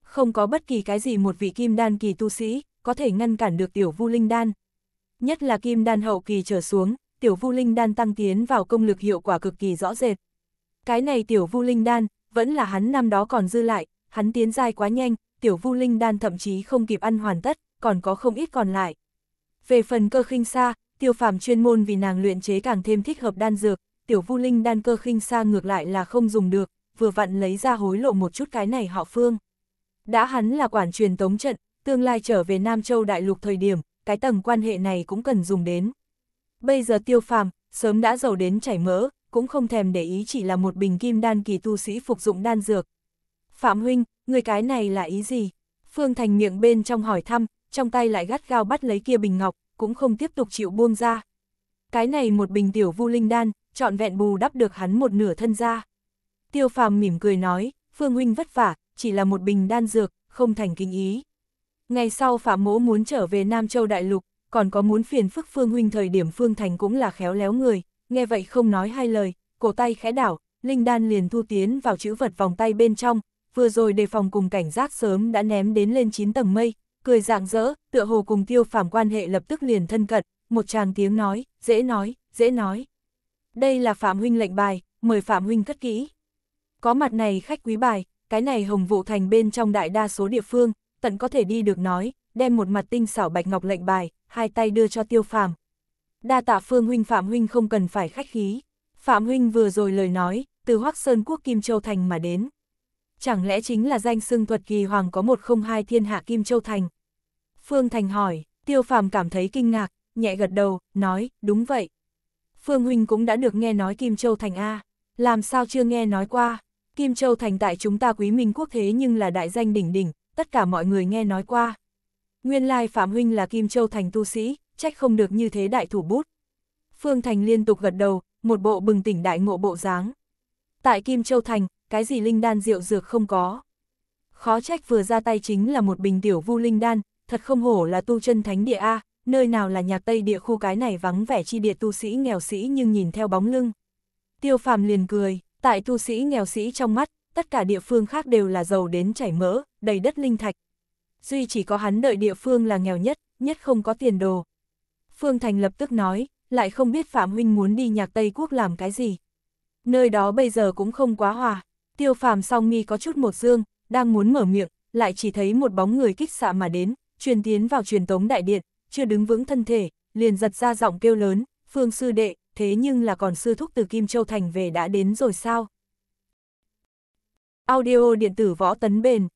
Không có bất kỳ cái gì một vị kim đan kỳ tu sĩ, có thể ngăn cản được tiểu vu linh đan. Nhất là kim đan hậu kỳ trở xuống, tiểu vu linh đan tăng tiến vào công lực hiệu quả cực kỳ rõ rệt. Cái này tiểu vu linh đan, vẫn là hắn năm đó còn dư lại, hắn tiến dai quá nhanh, tiểu vu linh đan thậm chí không kịp ăn hoàn tất, còn có không ít còn lại. Về phần cơ khinh xa, tiêu phàm chuyên môn vì nàng luyện chế càng thêm thích hợp đan dược, tiểu vu linh đan cơ khinh xa ngược lại là không dùng được, vừa vặn lấy ra hối lộ một chút cái này họ phương. Đã hắn là quản truyền tống trận, tương lai trở về Nam Châu Đại Lục thời điểm, cái tầng quan hệ này cũng cần dùng đến. Bây giờ tiêu phàm, sớm đã giàu đến chảy mỡ, cũng không thèm để ý chỉ là một bình kim đan kỳ tu sĩ phục dụng đan dược. Phạm huynh, người cái này là ý gì? Phương Thành miệng bên trong hỏi thăm, trong tay lại gắt gao bắt lấy kia bình ngọc, cũng không tiếp tục chịu buông ra. Cái này một bình tiểu vu linh đan, trọn vẹn bù đắp được hắn một nửa thân gia, Tiêu phàm mỉm cười nói, Phương Huynh vất vả, chỉ là một bình đan dược, không thành kinh ý. Ngày sau Phạm Mỗ muốn trở về Nam Châu Đại Lục, còn có muốn phiền phức Phương Huynh thời điểm Phương Thành cũng là khéo léo người, nghe vậy không nói hai lời, cổ tay khẽ đảo, Linh Đan liền thu tiến vào chữ vật vòng tay bên trong, vừa rồi đề phòng cùng cảnh giác sớm đã ném đến lên 9 tầng mây, cười dạng dỡ, tựa hồ cùng tiêu phàm quan hệ lập tức liền thân cận, một chàng tiếng nói, dễ nói, dễ nói đây là Phạm Huynh lệnh bài, mời Phạm Huynh cất kỹ. Có mặt này khách quý bài, cái này Hồng vụ Thành bên trong đại đa số địa phương, tận có thể đi được nói, đem một mặt tinh xảo bạch ngọc lệnh bài, hai tay đưa cho tiêu phàm. Đa tạ phương huynh Phạm Huynh không cần phải khách khí. Phạm Huynh vừa rồi lời nói, từ Hoác Sơn Quốc Kim Châu Thành mà đến. Chẳng lẽ chính là danh xưng thuật kỳ hoàng có một không hai thiên hạ Kim Châu Thành? Phương Thành hỏi, tiêu phàm cảm thấy kinh ngạc, nhẹ gật đầu, nói, đúng vậy, Phương Huynh cũng đã được nghe nói Kim Châu Thành A, làm sao chưa nghe nói qua, Kim Châu Thành tại chúng ta quý minh quốc thế nhưng là đại danh đỉnh đỉnh, tất cả mọi người nghe nói qua. Nguyên lai Phạm Huynh là Kim Châu Thành tu sĩ, trách không được như thế đại thủ bút. Phương Thành liên tục gật đầu, một bộ bừng tỉnh đại ngộ bộ dáng. Tại Kim Châu Thành, cái gì linh đan rượu dược không có. Khó trách vừa ra tay chính là một bình tiểu vu linh đan, thật không hổ là tu chân thánh địa A, nơi nào là nhạc tây địa khu cái này vắng vẻ chi địa tu sĩ nghèo sĩ nhưng nhìn theo bóng lưng. Tiêu phàm liền cười, tại tu sĩ nghèo sĩ trong mắt, tất cả địa phương khác đều là giàu đến chảy mỡ, đầy đất linh thạch. Duy chỉ có hắn đợi địa phương là nghèo nhất, nhất không có tiền đồ. Phương Thành lập tức nói, lại không biết Phạm Huynh muốn đi nhạc Tây Quốc làm cái gì. Nơi đó bây giờ cũng không quá hòa, tiêu phàm song mi có chút một dương, đang muốn mở miệng, lại chỉ thấy một bóng người kích xạ mà đến, truyền tiến vào truyền tống đại điện, chưa đứng vững thân thể, liền giật ra giọng kêu lớn, phương sư đệ, thế nhưng là còn sư thúc từ Kim Châu Thành về đã đến rồi sao? Audio điện tử võ tấn bền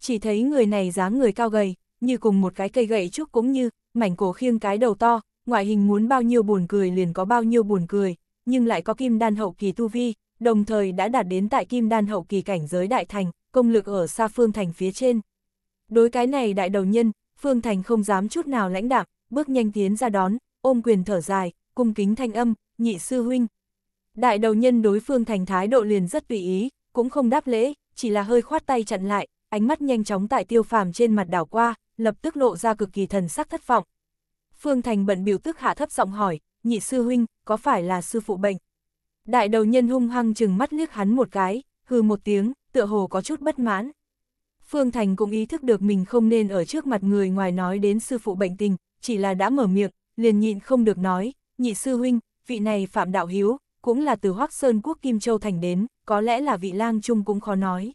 Chỉ thấy người này dáng người cao gầy, như cùng một cái cây gậy trúc cũng như, mảnh cổ khiêng cái đầu to, ngoại hình muốn bao nhiêu buồn cười liền có bao nhiêu buồn cười, nhưng lại có kim đan hậu kỳ tu vi, đồng thời đã đạt đến tại kim đan hậu kỳ cảnh giới đại thành, công lực ở xa phương thành phía trên. Đối cái này đại đầu nhân, Phương Thành không dám chút nào lãnh đạm, bước nhanh tiến ra đón, ôm quyền thở dài, cung kính thanh âm, nhị sư huynh. Đại đầu nhân đối Phương Thành thái độ liền rất tùy ý, cũng không đáp lễ, chỉ là hơi khoát tay chặn lại, ánh mắt nhanh chóng tại tiêu phàm trên mặt đảo qua, lập tức lộ ra cực kỳ thần sắc thất vọng. Phương Thành bận biểu tức hạ thấp giọng hỏi, nhị sư huynh, có phải là sư phụ bệnh? Đại đầu nhân hung hăng chừng mắt liếc hắn một cái, hừ một tiếng, tựa hồ có chút bất mãn. Phương Thành cũng ý thức được mình không nên ở trước mặt người ngoài nói đến sư phụ bệnh tình, chỉ là đã mở miệng, liền nhịn không được nói, nhị sư huynh, vị này Phạm Đạo Hiếu, cũng là từ Hoắc Sơn Quốc Kim Châu Thành đến, có lẽ là vị lang chung cũng khó nói.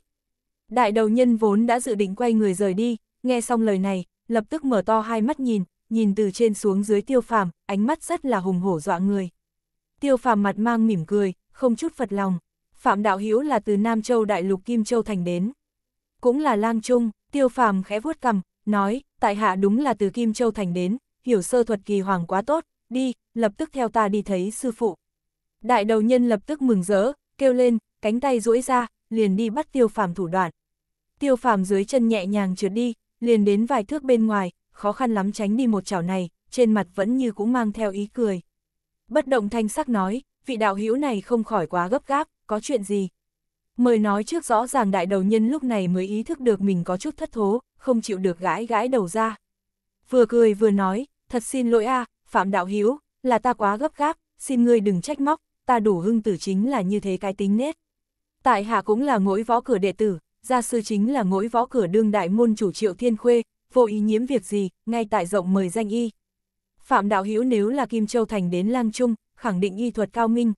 Đại đầu nhân vốn đã dự định quay người rời đi, nghe xong lời này, lập tức mở to hai mắt nhìn, nhìn từ trên xuống dưới tiêu phàm, ánh mắt rất là hùng hổ dọa người. Tiêu phàm mặt mang mỉm cười, không chút phật lòng. Phạm Đạo Hiếu là từ Nam Châu Đại Lục Kim Châu Thành đến, cũng là lang trung, tiêu phàm khẽ vuốt cầm, nói, tại hạ đúng là từ Kim Châu Thành đến, hiểu sơ thuật kỳ hoàng quá tốt, đi, lập tức theo ta đi thấy sư phụ. Đại đầu nhân lập tức mừng rỡ, kêu lên, cánh tay duỗi ra, liền đi bắt tiêu phàm thủ đoạn. Tiêu phàm dưới chân nhẹ nhàng trượt đi, liền đến vài thước bên ngoài, khó khăn lắm tránh đi một chảo này, trên mặt vẫn như cũng mang theo ý cười. Bất động thanh sắc nói, vị đạo hữu này không khỏi quá gấp gáp, có chuyện gì? Mời nói trước rõ ràng đại đầu nhân lúc này mới ý thức được mình có chút thất thố, không chịu được gãi gãi đầu ra. Vừa cười vừa nói, thật xin lỗi a Phạm Đạo Hiếu, là ta quá gấp gáp, xin ngươi đừng trách móc, ta đủ hưng tử chính là như thế cái tính nết. Tại hạ cũng là ngỗi võ cửa đệ tử, gia sư chính là ngỗi võ cửa đương đại môn chủ triệu thiên khuê, vô ý nhiễm việc gì, ngay tại rộng mời danh y. Phạm Đạo Hiếu nếu là Kim Châu Thành đến Lang Trung, khẳng định y thuật cao minh.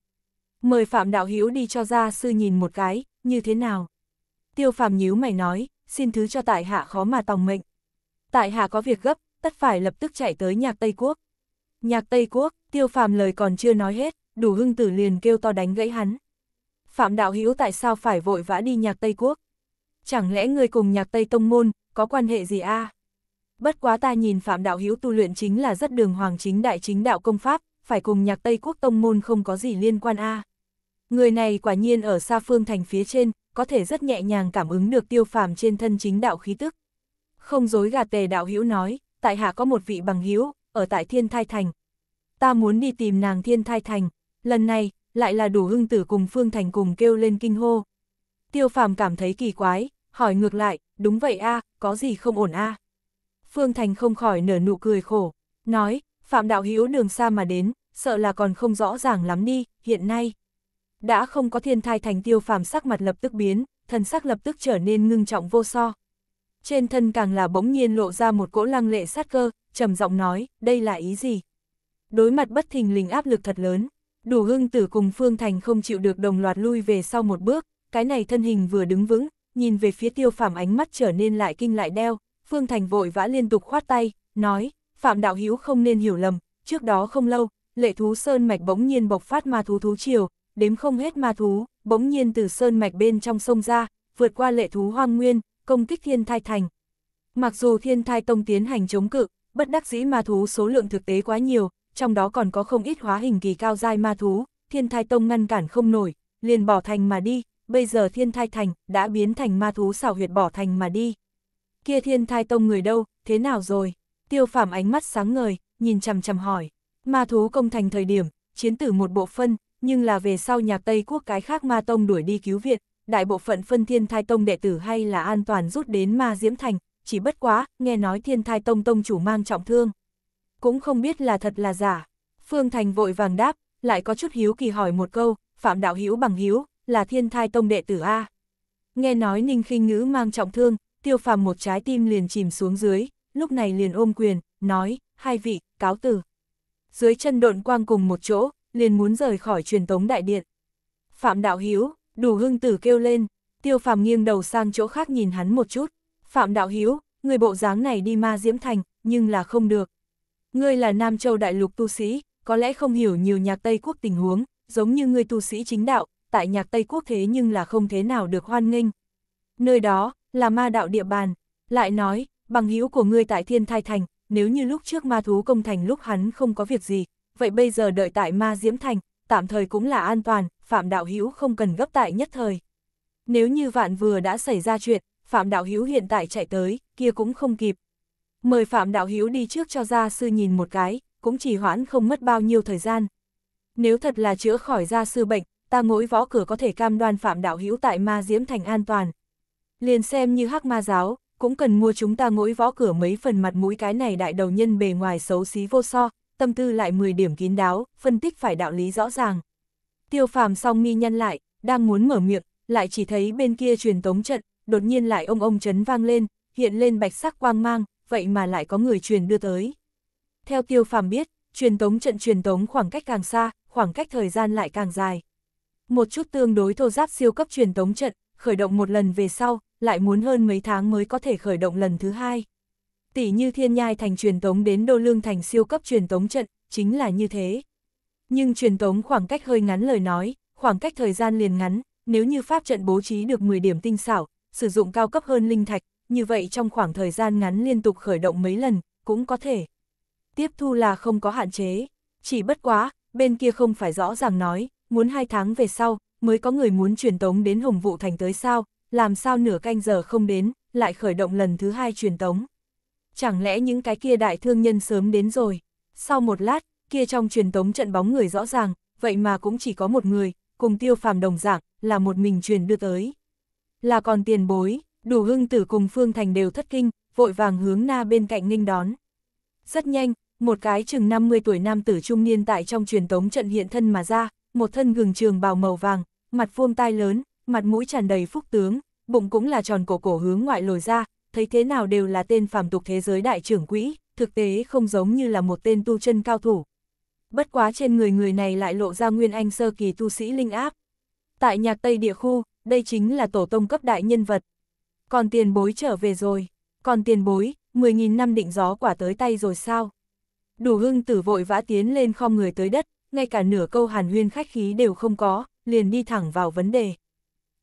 Mời Phạm Đạo Hiếu đi cho gia sư nhìn một cái, như thế nào? Tiêu phàm nhíu mày nói, xin thứ cho tại hạ khó mà tòng mệnh. Tại hạ có việc gấp, tất phải lập tức chạy tới nhạc Tây Quốc. Nhạc Tây Quốc, tiêu phàm lời còn chưa nói hết, đủ hưng tử liền kêu to đánh gãy hắn. Phạm đạo hữu tại sao phải vội vã đi nhạc Tây Quốc? Chẳng lẽ người cùng nhạc Tây Tông Môn, có quan hệ gì a? Bất quá ta nhìn Phạm đạo hữu tu luyện chính là rất đường hoàng chính đại chính đạo công pháp, phải cùng nhạc Tây Quốc Tông Môn không có gì liên quan a. Người này quả nhiên ở xa phương thành phía trên, có thể rất nhẹ nhàng cảm ứng được tiêu phàm trên thân chính đạo khí tức. Không dối gạt tề đạo hữu nói, tại hạ có một vị bằng hữu ở tại thiên thai thành. Ta muốn đi tìm nàng thiên thai thành, lần này, lại là đủ hưng tử cùng phương thành cùng kêu lên kinh hô. Tiêu phàm cảm thấy kỳ quái, hỏi ngược lại, đúng vậy a có gì không ổn a Phương thành không khỏi nở nụ cười khổ, nói, phạm đạo hữu đường xa mà đến, sợ là còn không rõ ràng lắm đi, hiện nay đã không có thiên thai thành tiêu phàm sắc mặt lập tức biến, thần sắc lập tức trở nên ngưng trọng vô so. Trên thân càng là bỗng nhiên lộ ra một cỗ lăng lệ sát cơ, trầm giọng nói, đây là ý gì? Đối mặt bất thình lình áp lực thật lớn, đủ hưng tử cùng Phương Thành không chịu được đồng loạt lui về sau một bước, cái này thân hình vừa đứng vững, nhìn về phía tiêu phàm ánh mắt trở nên lại kinh lại đeo, Phương Thành vội vã liên tục khoát tay, nói, Phạm Đạo Hữu không nên hiểu lầm, trước đó không lâu, lệ thú Sơn Mạch bỗng nhiên bộc phát ma thú thú triều, đếm không hết ma thú, bỗng nhiên từ sơn mạch bên trong sông ra, vượt qua lệ thú hoang nguyên, công kích thiên thai thành. Mặc dù thiên thai tông tiến hành chống cự, bất đắc dĩ ma thú số lượng thực tế quá nhiều, trong đó còn có không ít hóa hình kỳ cao dai ma thú, thiên thai tông ngăn cản không nổi, liền bỏ thành mà đi, bây giờ thiên thai thành đã biến thành ma thú xảo huyệt bỏ thành mà đi. Kia thiên thai tông người đâu, thế nào rồi? Tiêu phảm ánh mắt sáng ngời, nhìn chằm chằm hỏi. Ma thú công thành thời điểm, chiến tử một bộ phân, nhưng là về sau nhạc Tây Quốc cái khác ma tông đuổi đi cứu viện, đại bộ phận phân thiên thai tông đệ tử hay là an toàn rút đến ma diễm thành, chỉ bất quá, nghe nói thiên thai tông tông chủ mang trọng thương. Cũng không biết là thật là giả. Phương Thành vội vàng đáp, lại có chút hiếu kỳ hỏi một câu, Phạm Đạo Hiếu bằng Hiếu, là thiên thai tông đệ tử A. Nghe nói Ninh khinh Ngữ mang trọng thương, tiêu phàm một trái tim liền chìm xuống dưới, lúc này liền ôm quyền, nói, hai vị, cáo từ. Dưới chân độn quang cùng một chỗ, liền muốn rời khỏi truyền tống đại điện. Phạm Đạo Hiếu, đủ hưng tử kêu lên, tiêu phàm nghiêng đầu sang chỗ khác nhìn hắn một chút. Phạm Đạo Hiếu, người bộ dáng này đi ma diễm thành, nhưng là không được. Ngươi là Nam Châu Đại Lục tu sĩ, có lẽ không hiểu nhiều nhạc Tây Quốc tình huống, giống như ngươi tu sĩ chính đạo, tại nhạc Tây Quốc thế nhưng là không thế nào được hoan nghênh. Nơi đó, là ma đạo địa bàn, lại nói, bằng hữu của ngươi tại thiên thai thành, nếu như lúc trước ma thú công thành lúc hắn không có việc gì, vậy bây giờ đợi tại Ma Diễm Thành, tạm thời cũng là an toàn, Phạm Đạo Hữu không cần gấp tại nhất thời. Nếu như vạn vừa đã xảy ra chuyện, Phạm Đạo Hữu hiện tại chạy tới, kia cũng không kịp. Mời Phạm Đạo Hữu đi trước cho gia sư nhìn một cái, cũng chỉ hoãn không mất bao nhiêu thời gian. Nếu thật là chữa khỏi gia sư bệnh, ta mỗi võ cửa có thể cam đoan Phạm Đạo Hữu tại Ma Diễm Thành an toàn. Liền xem như hắc ma giáo, cũng cần mua chúng ta mỗi võ cửa mấy phần mặt mũi cái này đại đầu nhân bề ngoài xấu xí vô so, tâm tư lại 10 điểm kín đáo, phân tích phải đạo lý rõ ràng. Tiêu phàm song mi nhăn lại, đang muốn mở miệng, lại chỉ thấy bên kia truyền tống trận, đột nhiên lại ông ông chấn vang lên, hiện lên bạch sắc quang mang, vậy mà lại có người truyền đưa tới. Theo tiêu phàm biết, truyền tống trận truyền tống khoảng cách càng xa, khoảng cách thời gian lại càng dài. Một chút tương đối thô giáp siêu cấp truyền tống trận, khởi động một lần về sau, lại muốn hơn mấy tháng mới có thể khởi động lần thứ hai. Tỷ như thiên nhai thành truyền tống đến đô lương thành siêu cấp truyền tống trận, chính là như thế. Nhưng truyền tống khoảng cách hơi ngắn lời nói, khoảng cách thời gian liền ngắn, nếu như pháp trận bố trí được 10 điểm tinh xảo, sử dụng cao cấp hơn linh thạch, như vậy trong khoảng thời gian ngắn liên tục khởi động mấy lần, cũng có thể. Tiếp thu là không có hạn chế, chỉ bất quá, bên kia không phải rõ ràng nói, muốn hai tháng về sau, mới có người muốn truyền tống đến Hồng Vụ Thành tới sao, làm sao nửa canh giờ không đến, lại khởi động lần thứ hai truyền tống chẳng lẽ những cái kia đại thương nhân sớm đến rồi. Sau một lát, kia trong truyền tống trận bóng người rõ ràng, vậy mà cũng chỉ có một người, cùng tiêu phàm đồng dạng, là một mình truyền đưa tới. Là còn tiền bối, đủ hưng tử cùng Phương Thành đều thất kinh, vội vàng hướng na bên cạnh nghênh đón. Rất nhanh, một cái chừng 50 tuổi nam tử trung niên tại trong truyền tống trận hiện thân mà ra, một thân gừng trường bào màu vàng, mặt vuông tai lớn, mặt mũi tràn đầy phúc tướng, bụng cũng là tròn cổ cổ hướng ngoại lồi ra, thấy thế nào đều là tên phàm tục thế giới đại trưởng quỹ, thực tế không giống như là một tên tu chân cao thủ. Bất quá trên người người này lại lộ ra nguyên anh sơ kỳ tu sĩ linh áp. Tại nhạc Tây địa khu, đây chính là tổ tông cấp đại nhân vật. Còn tiền bối trở về rồi, còn tiền bối, 10.000 năm định gió quả tới tay rồi sao? Đủ hưng tử vội vã tiến lên khom người tới đất, ngay cả nửa câu hàn huyên khách khí đều không có, liền đi thẳng vào vấn đề.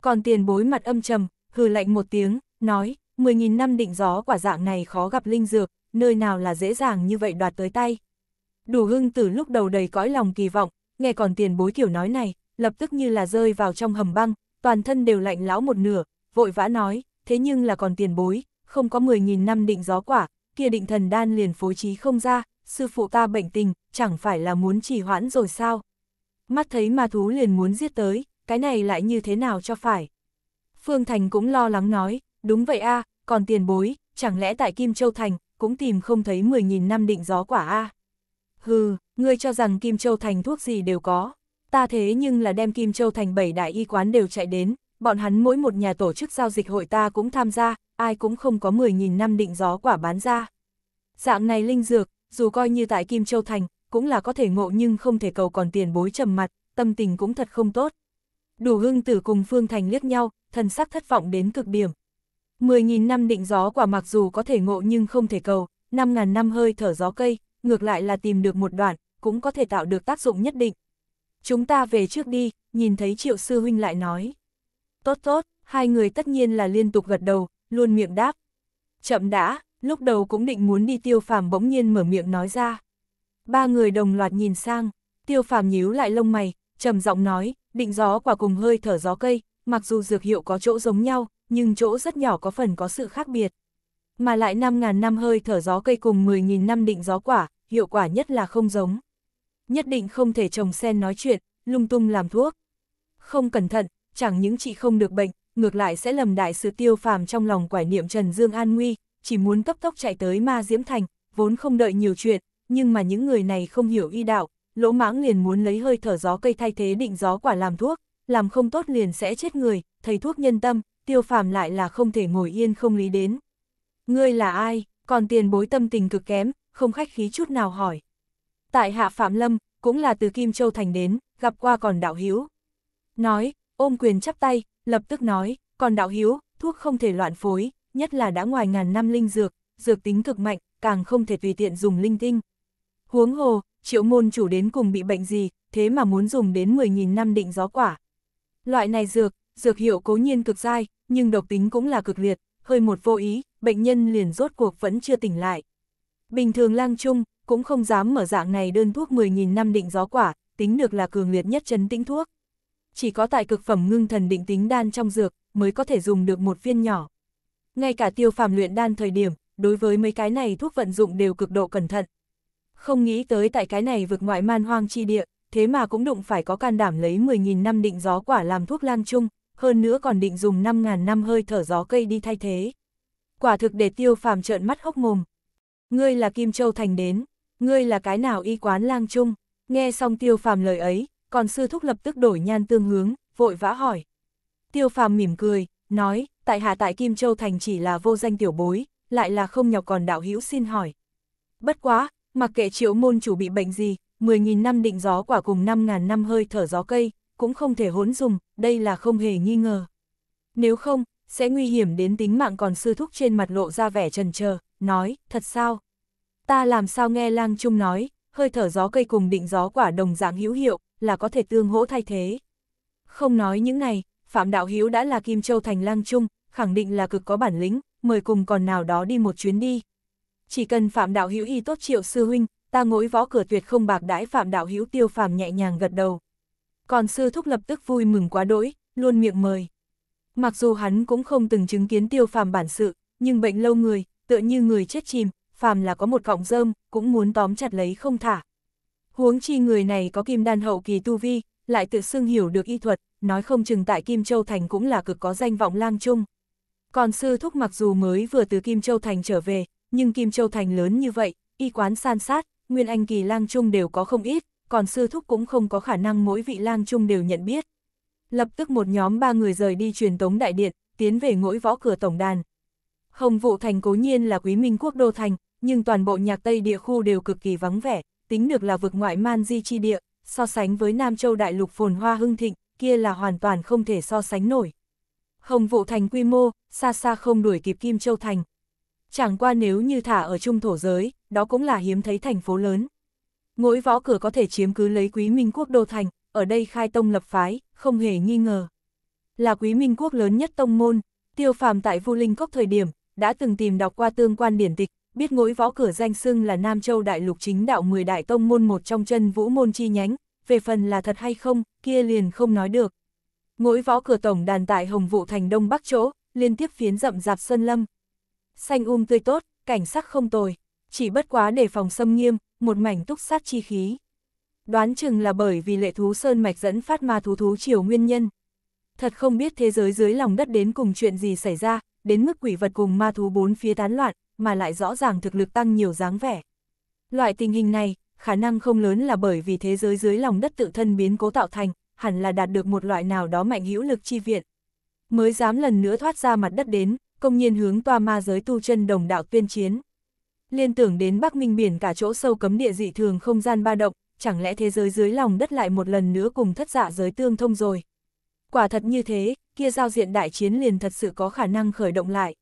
Còn tiền bối mặt âm trầm, hừ lạnh một tiếng, nói, 10.000 năm định gió quả dạng này khó gặp linh dược, nơi nào là dễ dàng như vậy đoạt tới tay. Đủ hưng từ lúc đầu đầy cõi lòng kỳ vọng, nghe còn tiền bối kiểu nói này, lập tức như là rơi vào trong hầm băng, toàn thân đều lạnh lão một nửa, vội vã nói, thế nhưng là còn tiền bối, không có 10.000 năm định gió quả, kia định thần đan liền phối trí không ra, sư phụ ta bệnh tình, chẳng phải là muốn trì hoãn rồi sao. Mắt thấy ma thú liền muốn giết tới, cái này lại như thế nào cho phải. Phương Thành cũng lo lắng nói, đúng vậy a, còn tiền bối, chẳng lẽ tại Kim Châu Thành, cũng tìm không thấy 10.000 năm định gió quả a Hừ, ngươi cho rằng Kim Châu Thành thuốc gì đều có, ta thế nhưng là đem Kim Châu Thành bảy đại y quán đều chạy đến, bọn hắn mỗi một nhà tổ chức giao dịch hội ta cũng tham gia, ai cũng không có 10.000 năm định gió quả bán ra. Dạng này linh dược, dù coi như tại Kim Châu Thành, cũng là có thể ngộ nhưng không thể cầu còn tiền bối trầm mặt, tâm tình cũng thật không tốt. Đủ hưng tử cùng Phương Thành liếc nhau, thần sắc thất vọng đến cực điểm, 10.000 năm định gió quả mặc dù có thể ngộ nhưng không thể cầu, 5.000 năm hơi thở gió cây, ngược lại là tìm được một đoạn, cũng có thể tạo được tác dụng nhất định. Chúng ta về trước đi, nhìn thấy triệu sư huynh lại nói. Tốt tốt, hai người tất nhiên là liên tục gật đầu, luôn miệng đáp. Chậm đã, lúc đầu cũng định muốn đi tiêu phàm bỗng nhiên mở miệng nói ra. Ba người đồng loạt nhìn sang, tiêu phàm nhíu lại lông mày, trầm giọng nói, định gió quả cùng hơi thở gió cây, mặc dù dược hiệu có chỗ giống nhau, nhưng chỗ rất nhỏ có phần có sự khác biệt. Mà lại 5.000 năm hơi thở gió cây cùng 10.000 năm định gió quả, hiệu quả nhất là không giống. Nhất định không thể trồng sen nói chuyện, lung tung làm thuốc. Không cẩn thận, chẳng những chị không được bệnh, ngược lại sẽ lầm đại sự tiêu phàm trong lòng quải niệm Trần Dương An Nguy, chỉ muốn cấp tốc chạy tới ma diễm thành, vốn không đợi nhiều chuyện, nhưng mà những người này không hiểu y đạo, lỗ mãng liền muốn lấy hơi thở gió cây thay thế định gió quả làm thuốc, làm không tốt liền sẽ chết người, thầy thuốc nhân tâm, tiêu phàm lại là không thể ngồi yên không lý đến. Ngươi là ai, còn tiền bối tâm tình cực kém, không khách khí chút nào hỏi. Tại hạ Phạm Lâm, cũng là từ Kim Châu Thành đến, gặp qua còn đạo hiếu. Nói, ôm quyền chắp tay, lập tức nói, còn đạo hiếu, thuốc không thể loạn phối, nhất là đã ngoài ngàn năm linh dược, dược tính cực mạnh, càng không thể tùy tiện dùng linh tinh. Huống hồ, triệu môn chủ đến cùng bị bệnh gì, thế mà muốn dùng đến 10.000 năm định gió quả. Loại này dược, dược hiệu cố nhiên cực dai, nhưng độc tính cũng là cực liệt, hơi một vô ý, bệnh nhân liền rốt cuộc vẫn chưa tỉnh lại. Bình thường lang trung, cũng không dám mở dạng này đơn thuốc 10.000 năm định gió quả, tính được là cường liệt nhất chấn tĩnh thuốc. Chỉ có tại cực phẩm ngưng thần định tính đan trong dược, mới có thể dùng được một viên nhỏ. Ngay cả tiêu phàm luyện đan thời điểm, đối với mấy cái này thuốc vận dụng đều cực độ cẩn thận. Không nghĩ tới tại cái này vực ngoại man hoang chi địa, thế mà cũng đụng phải có can đảm lấy 10.000 năm định gió quả làm thuốc lang chung, hơn nữa còn định dùng 5.000 năm hơi thở gió cây đi thay thế. Quả thực để tiêu phàm trợn mắt hốc mồm. Ngươi là Kim Châu Thành đến, ngươi là cái nào y quán lang chung, nghe xong tiêu phàm lời ấy, còn sư thúc lập tức đổi nhan tương hướng, vội vã hỏi. Tiêu phàm mỉm cười, nói, tại hạ tại Kim Châu Thành chỉ là vô danh tiểu bối, lại là không nhọc còn đạo hữu xin hỏi. Bất quá, mặc kệ triệu môn chủ bị bệnh gì, 10.000 năm định gió quả cùng 5.000 năm hơi thở gió cây, cũng không thể hốn dùng, đây là không hề nghi ngờ. Nếu không, sẽ nguy hiểm đến tính mạng còn sư thúc trên mặt lộ ra vẻ trần chờ nói, thật sao? Ta làm sao nghe lang trung nói, hơi thở gió cây cùng định gió quả đồng dạng hữu hiệu, là có thể tương hỗ thay thế. Không nói những này, Phạm Đạo Hiếu đã là Kim Châu thành lang trung, khẳng định là cực có bản lĩnh, mời cùng còn nào đó đi một chuyến đi. Chỉ cần Phạm Đạo Hiếu y tốt triệu sư huynh, ta ngỗi võ cửa tuyệt không bạc đãi Phạm Đạo Hiếu tiêu phàm nhẹ nhàng gật đầu còn sư thúc lập tức vui mừng quá đỗi, luôn miệng mời. Mặc dù hắn cũng không từng chứng kiến tiêu phàm bản sự, nhưng bệnh lâu người, tựa như người chết chìm, phàm là có một cọng rơm, cũng muốn tóm chặt lấy không thả. Huống chi người này có kim đan hậu kỳ tu vi, lại tự xưng hiểu được y thuật, nói không chừng tại Kim Châu Thành cũng là cực có danh vọng lang chung. Còn sư thúc mặc dù mới vừa từ Kim Châu Thành trở về, nhưng Kim Châu Thành lớn như vậy, y quán san sát, Nguyên Anh Kỳ lang chung đều có không ít, còn sư thúc cũng không có khả năng mỗi vị lang chung đều nhận biết. Lập tức một nhóm ba người rời đi truyền tống đại điện, tiến về ngỗi võ cửa tổng đàn. Hồng Vũ Thành cố nhiên là quý minh quốc đô thành, nhưng toàn bộ nhạc Tây địa khu đều cực kỳ vắng vẻ, tính được là vực ngoại man di chi địa, so sánh với Nam Châu đại lục phồn hoa hưng thịnh, kia là hoàn toàn không thể so sánh nổi. Hồng Vũ Thành quy mô, xa xa không đuổi kịp Kim Châu Thành. Chẳng qua nếu như thả ở trung thổ giới, đó cũng là hiếm thấy thành phố lớn. Ngỗi võ cửa có thể chiếm cứ lấy quý minh quốc đô thành, ở đây khai tông lập phái, không hề nghi ngờ. Là quý minh quốc lớn nhất tông môn, tiêu phàm tại Vu Linh Cốc thời điểm, đã từng tìm đọc qua tương quan điển tịch, biết ngỗi võ cửa danh xưng là Nam Châu Đại Lục chính đạo 10 đại tông môn một trong chân vũ môn chi nhánh, về phần là thật hay không, kia liền không nói được. Ngỗi võ cửa tổng đàn tại Hồng Vũ Thành Đông Bắc chỗ, liên tiếp phiến rậm rạp sân lâm. Xanh um tươi tốt, cảnh sắc không tồi, chỉ bất quá để phòng xâm nghiêm, một mảnh túc sát chi khí. Đoán chừng là bởi vì lệ thú sơn mạch dẫn phát ma thú thú chiều nguyên nhân. Thật không biết thế giới dưới lòng đất đến cùng chuyện gì xảy ra, đến mức quỷ vật cùng ma thú bốn phía tán loạn, mà lại rõ ràng thực lực tăng nhiều dáng vẻ. Loại tình hình này, khả năng không lớn là bởi vì thế giới dưới lòng đất tự thân biến cố tạo thành, hẳn là đạt được một loại nào đó mạnh hữu lực chi viện. Mới dám lần nữa thoát ra mặt đất đến, công nhiên hướng toa ma giới tu chân đồng đạo tuyên chiến liên tưởng đến Bắc Minh Biển cả chỗ sâu cấm địa dị thường không gian ba động, chẳng lẽ thế giới dưới lòng đất lại một lần nữa cùng thất giả dạ giới tương thông rồi. Quả thật như thế, kia giao diện đại chiến liền thật sự có khả năng khởi động lại.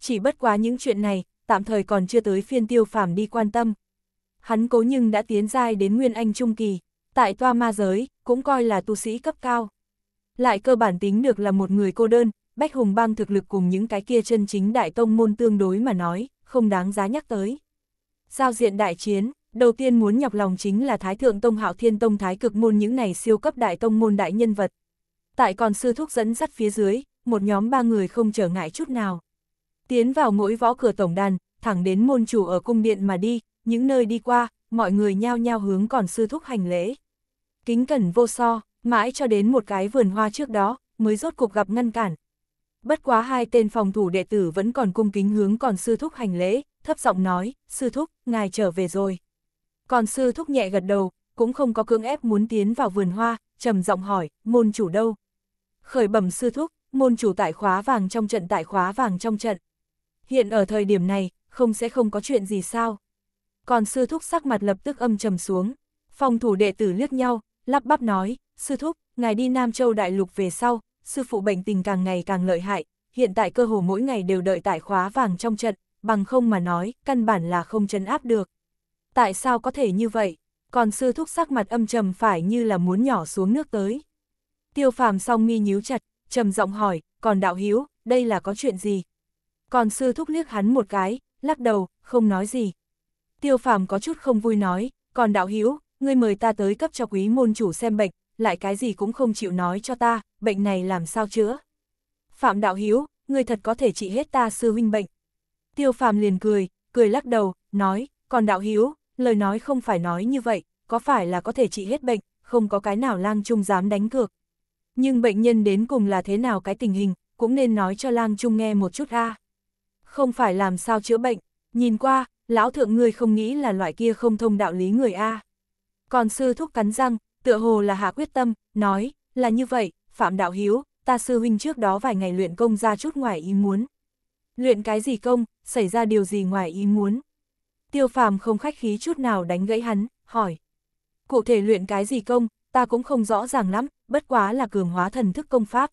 Chỉ bất quá những chuyện này, tạm thời còn chưa tới phiên tiêu phàm đi quan tâm. Hắn cố nhưng đã tiến giai đến Nguyên Anh Trung Kỳ, tại toa ma giới, cũng coi là tu sĩ cấp cao. Lại cơ bản tính được là một người cô đơn, Bách Hùng Bang thực lực cùng những cái kia chân chính đại tông môn tương đối mà nói không đáng giá nhắc tới. Giao diện đại chiến, đầu tiên muốn nhọc lòng chính là Thái Thượng Tông Hạo Thiên Tông Thái Cực Môn những này siêu cấp đại tông môn đại nhân vật. Tại còn sư thúc dẫn dắt phía dưới, một nhóm ba người không trở ngại chút nào. Tiến vào mỗi võ cửa tổng đàn, thẳng đến môn chủ ở cung điện mà đi, những nơi đi qua, mọi người nhao nhao hướng còn sư thúc hành lễ. Kính cẩn vô so, mãi cho đến một cái vườn hoa trước đó, mới rốt cục gặp ngăn cản, bất quá hai tên phòng thủ đệ tử vẫn còn cung kính hướng còn sư thúc hành lễ, thấp giọng nói, sư thúc, ngài trở về rồi. Còn sư thúc nhẹ gật đầu, cũng không có cưỡng ép muốn tiến vào vườn hoa, trầm giọng hỏi, môn chủ đâu? Khởi bẩm sư thúc, môn chủ tại khóa vàng trong trận tại khóa vàng trong trận. Hiện ở thời điểm này, không sẽ không có chuyện gì sao? Còn sư thúc sắc mặt lập tức âm trầm xuống. Phòng thủ đệ tử liếc nhau, lắp bắp nói, sư thúc, ngài đi Nam Châu Đại Lục về sau, sư phụ bệnh tình càng ngày càng lợi hại, hiện tại cơ hồ mỗi ngày đều đợi tại khóa vàng trong trận, bằng không mà nói, căn bản là không chấn áp được. Tại sao có thể như vậy? Còn sư thúc sắc mặt âm trầm phải như là muốn nhỏ xuống nước tới. Tiêu phàm song mi nhíu chặt, trầm giọng hỏi, còn đạo hiếu, đây là có chuyện gì? Còn sư thúc liếc hắn một cái, lắc đầu, không nói gì. Tiêu phàm có chút không vui nói, còn đạo hiếu, ngươi mời ta tới cấp cho quý môn chủ xem bệnh, lại cái gì cũng không chịu nói cho ta, bệnh này làm sao chữa. Phạm Đạo Hiếu, người thật có thể trị hết ta sư huynh bệnh. Tiêu Phàm liền cười, cười lắc đầu, nói, còn Đạo Hiếu, lời nói không phải nói như vậy, có phải là có thể trị hết bệnh, không có cái nào lang trung dám đánh cược. Nhưng bệnh nhân đến cùng là thế nào cái tình hình, cũng nên nói cho lang trung nghe một chút a. Không phải làm sao chữa bệnh, nhìn qua, lão thượng ngươi không nghĩ là loại kia không thông đạo lý người a. Còn sư thúc cắn răng, tựa hồ là hạ quyết tâm, nói, là như vậy, Phạm Đạo Hiếu, ta sư huynh trước đó vài ngày luyện công ra chút ngoài ý muốn. Luyện cái gì công, xảy ra điều gì ngoài ý muốn? Tiêu phàm không khách khí chút nào đánh gãy hắn, hỏi. Cụ thể luyện cái gì công, ta cũng không rõ ràng lắm, bất quá là cường hóa thần thức công pháp.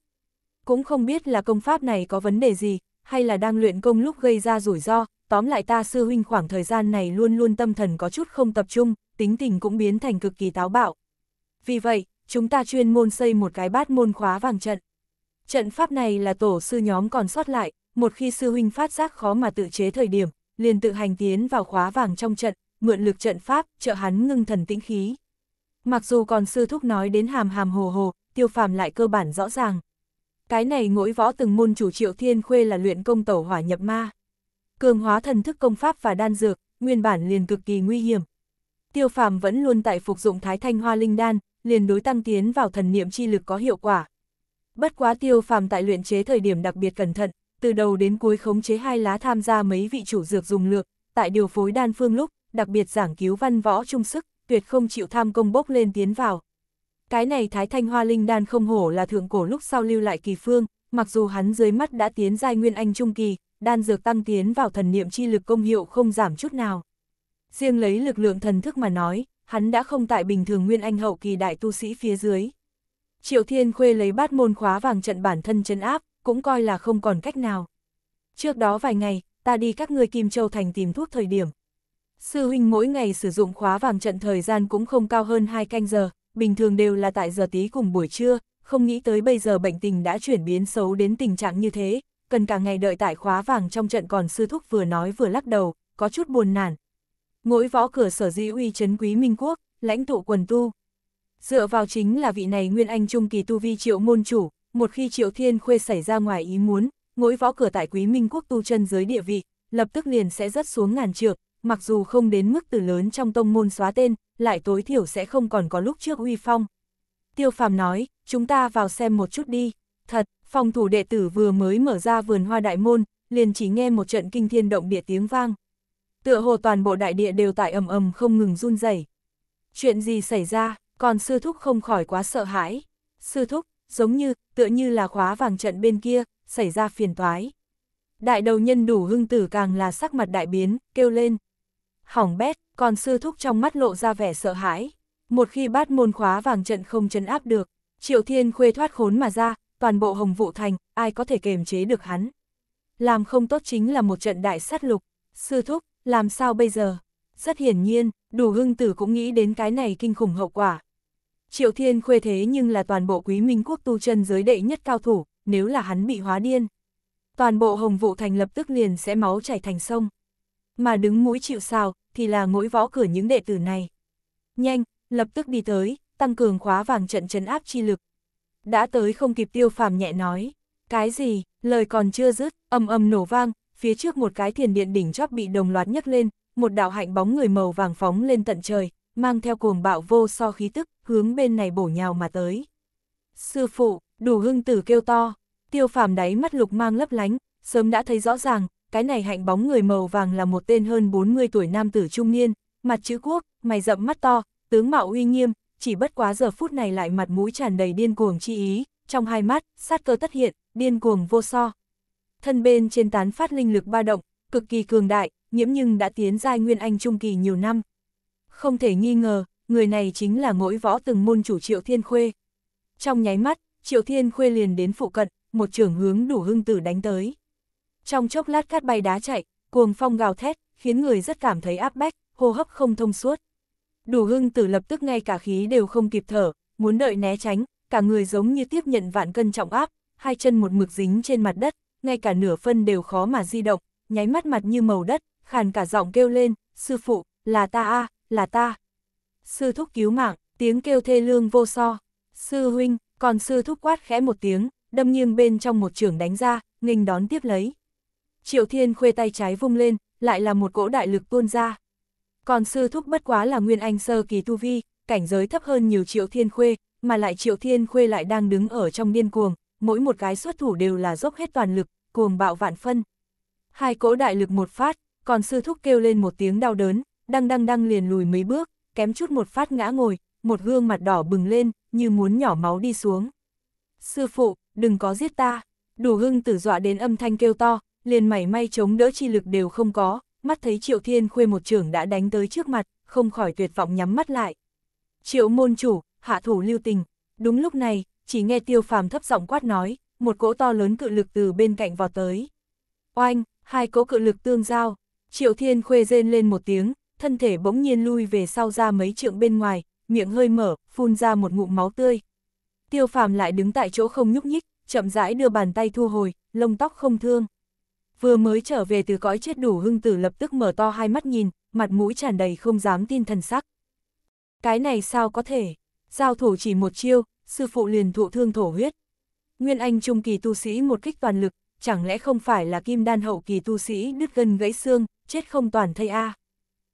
Cũng không biết là công pháp này có vấn đề gì, hay là đang luyện công lúc gây ra rủi ro, tóm lại ta sư huynh khoảng thời gian này luôn luôn tâm thần có chút không tập trung, tính tình cũng biến thành cực kỳ táo bạo, vì vậy, chúng ta chuyên môn xây một cái bát môn khóa vàng trận. Trận pháp này là tổ sư nhóm còn sót lại, một khi sư huynh phát giác khó mà tự chế thời điểm, liền tự hành tiến vào khóa vàng trong trận, mượn lực trận pháp, trợ hắn ngưng thần tĩnh khí. Mặc dù còn sư thúc nói đến hàm hàm hồ hồ, tiêu phàm lại cơ bản rõ ràng. Cái này ngỗi võ từng môn chủ triệu thiên khuê là luyện công tẩu hỏa nhập ma. Cường hóa thần thức công pháp và đan dược, nguyên bản liền cực kỳ nguy hiểm. Tiêu phàm vẫn luôn tại phục dụng thái thanh hoa linh đan, liền đối tăng tiến vào thần niệm chi lực có hiệu quả. Bất quá tiêu phàm tại luyện chế thời điểm đặc biệt cẩn thận, từ đầu đến cuối khống chế hai lá tham gia mấy vị chủ dược dùng lược, tại điều phối đan phương lúc, đặc biệt giảng cứu văn võ trung sức, tuyệt không chịu tham công bốc lên tiến vào. Cái này Thái Thanh Hoa Linh đan không hổ là thượng cổ lúc sau lưu lại kỳ phương, mặc dù hắn dưới mắt đã tiến giai nguyên anh trung kỳ, đan dược tăng tiến vào thần niệm chi lực công hiệu không giảm chút nào. Riêng lấy lực lượng thần thức mà nói, hắn đã không tại bình thường nguyên anh hậu kỳ đại tu sĩ phía dưới. Triệu Thiên Khuê lấy bát môn khóa vàng trận bản thân chấn áp, cũng coi là không còn cách nào. Trước đó vài ngày, ta đi các người Kim Châu Thành tìm thuốc thời điểm. Sư huynh mỗi ngày sử dụng khóa vàng trận thời gian cũng không cao hơn 2 canh giờ, bình thường đều là tại giờ tí cùng buổi trưa, không nghĩ tới bây giờ bệnh tình đã chuyển biến xấu đến tình trạng như thế, cần cả ngày đợi tại khóa vàng trong trận còn sư thúc vừa nói vừa lắc đầu, có chút buồn nản, Ngỗi võ cửa sở di uy chấn quý Minh Quốc, lãnh tụ quần tu. Dựa vào chính là vị này nguyên anh trung kỳ tu vi triệu môn chủ, một khi triệu thiên khuê xảy ra ngoài ý muốn, ngỗi võ cửa tại quý Minh Quốc tu chân dưới địa vị, lập tức liền sẽ rớt xuống ngàn trượng, mặc dù không đến mức từ lớn trong tông môn xóa tên, lại tối thiểu sẽ không còn có lúc trước uy phong. Tiêu phàm nói, chúng ta vào xem một chút đi. Thật, phòng thủ đệ tử vừa mới mở ra vườn hoa đại môn, liền chỉ nghe một trận kinh thiên động địa tiếng vang. Tựa hồ toàn bộ đại địa đều tại ầm ầm không ngừng run rẩy. Chuyện gì xảy ra, còn sư thúc không khỏi quá sợ hãi. Sư thúc, giống như, tựa như là khóa vàng trận bên kia, xảy ra phiền toái. Đại đầu nhân đủ hưng tử càng là sắc mặt đại biến, kêu lên. Hỏng bét, còn sư thúc trong mắt lộ ra vẻ sợ hãi. Một khi bát môn khóa vàng trận không chấn áp được, triệu thiên khuê thoát khốn mà ra, toàn bộ hồng vụ thành, ai có thể kềm chế được hắn. Làm không tốt chính là một trận đại sát lục. Sư thúc, làm sao bây giờ? Rất hiển nhiên, đủ hưng tử cũng nghĩ đến cái này kinh khủng hậu quả. Triệu Thiên Khuê thế nhưng là toàn bộ quý minh quốc tu chân giới đệ nhất cao thủ, nếu là hắn bị hóa điên. Toàn bộ hồng vụ thành lập tức liền sẽ máu chảy thành sông. Mà đứng mũi chịu sao, thì là ngỗi võ cửa những đệ tử này. Nhanh, lập tức đi tới, tăng cường khóa vàng trận trấn áp chi lực. Đã tới không kịp tiêu phàm nhẹ nói. Cái gì, lời còn chưa dứt, ầm ầm nổ vang, phía trước một cái thiền điện đỉnh chóp bị đồng loạt nhấc lên, một đạo hạnh bóng người màu vàng phóng lên tận trời, mang theo cuồng bạo vô so khí tức, hướng bên này bổ nhào mà tới. Sư phụ, đủ hưng tử kêu to, tiêu phàm đáy mắt lục mang lấp lánh, sớm đã thấy rõ ràng, cái này hạnh bóng người màu vàng là một tên hơn 40 tuổi nam tử trung niên, mặt chữ quốc, mày rậm mắt to, tướng mạo uy nghiêm, chỉ bất quá giờ phút này lại mặt mũi tràn đầy điên cuồng chi ý, trong hai mắt, sát cơ tất hiện, điên cuồng vô so, thân bên trên tán phát linh lực ba động, cực kỳ cường đại, nhiễm nhưng đã tiến giai nguyên anh trung kỳ nhiều năm. Không thể nghi ngờ, người này chính là ngỗi võ từng môn chủ Triệu Thiên Khuê. Trong nháy mắt, Triệu Thiên Khuê liền đến phụ cận, một trưởng hướng đủ hưng tử đánh tới. Trong chốc lát cát bay đá chạy, cuồng phong gào thét, khiến người rất cảm thấy áp bách, hô hấp không thông suốt. Đủ hưng tử lập tức ngay cả khí đều không kịp thở, muốn đợi né tránh, cả người giống như tiếp nhận vạn cân trọng áp, hai chân một mực dính trên mặt đất, ngay cả nửa phân đều khó mà di động, nháy mắt mặt như màu đất, khàn cả giọng kêu lên, sư phụ, là ta a là ta. Sư thúc cứu mạng, tiếng kêu thê lương vô so. Sư huynh, còn sư thúc quát khẽ một tiếng, đâm nghiêng bên trong một trường đánh ra, nghênh đón tiếp lấy. Triệu Thiên khuê tay trái vung lên, lại là một cỗ đại lực tuôn ra. Còn sư thúc bất quá là nguyên anh sơ kỳ tu vi, cảnh giới thấp hơn nhiều Triệu Thiên khuê, mà lại Triệu Thiên khuê lại đang đứng ở trong điên cuồng, mỗi một cái xuất thủ đều là dốc hết toàn lực, cuồng bạo vạn phân. Hai cỗ đại lực một phát, còn sư thúc kêu lên một tiếng đau đớn, đăng đăng đăng liền lùi mấy bước, kém chút một phát ngã ngồi, một gương mặt đỏ bừng lên, như muốn nhỏ máu đi xuống. Sư phụ, đừng có giết ta, đủ hưng tử dọa đến âm thanh kêu to, liền mảy may chống đỡ chi lực đều không có, mắt thấy triệu thiên khuê một trưởng đã đánh tới trước mặt, không khỏi tuyệt vọng nhắm mắt lại. Triệu môn chủ, hạ thủ lưu tình, đúng lúc này, chỉ nghe tiêu phàm thấp giọng quát nói, một cỗ to lớn cự lực từ bên cạnh vào tới. Oanh, hai cỗ cự lực tương giao, triệu thiên khuê rên lên một tiếng, thân thể bỗng nhiên lui về sau ra mấy trượng bên ngoài, miệng hơi mở, phun ra một ngụm máu tươi. Tiêu phàm lại đứng tại chỗ không nhúc nhích, chậm rãi đưa bàn tay thu hồi, lông tóc không thương. Vừa mới trở về từ cõi chết đủ hưng tử lập tức mở to hai mắt nhìn, mặt mũi tràn đầy không dám tin thần sắc. Cái này sao có thể? Giao thủ chỉ một chiêu, sư phụ liền thụ thương thổ huyết. Nguyên Anh trung kỳ tu sĩ một kích toàn lực, chẳng lẽ không phải là kim đan hậu kỳ tu sĩ đứt gân gãy xương, chết không toàn thây a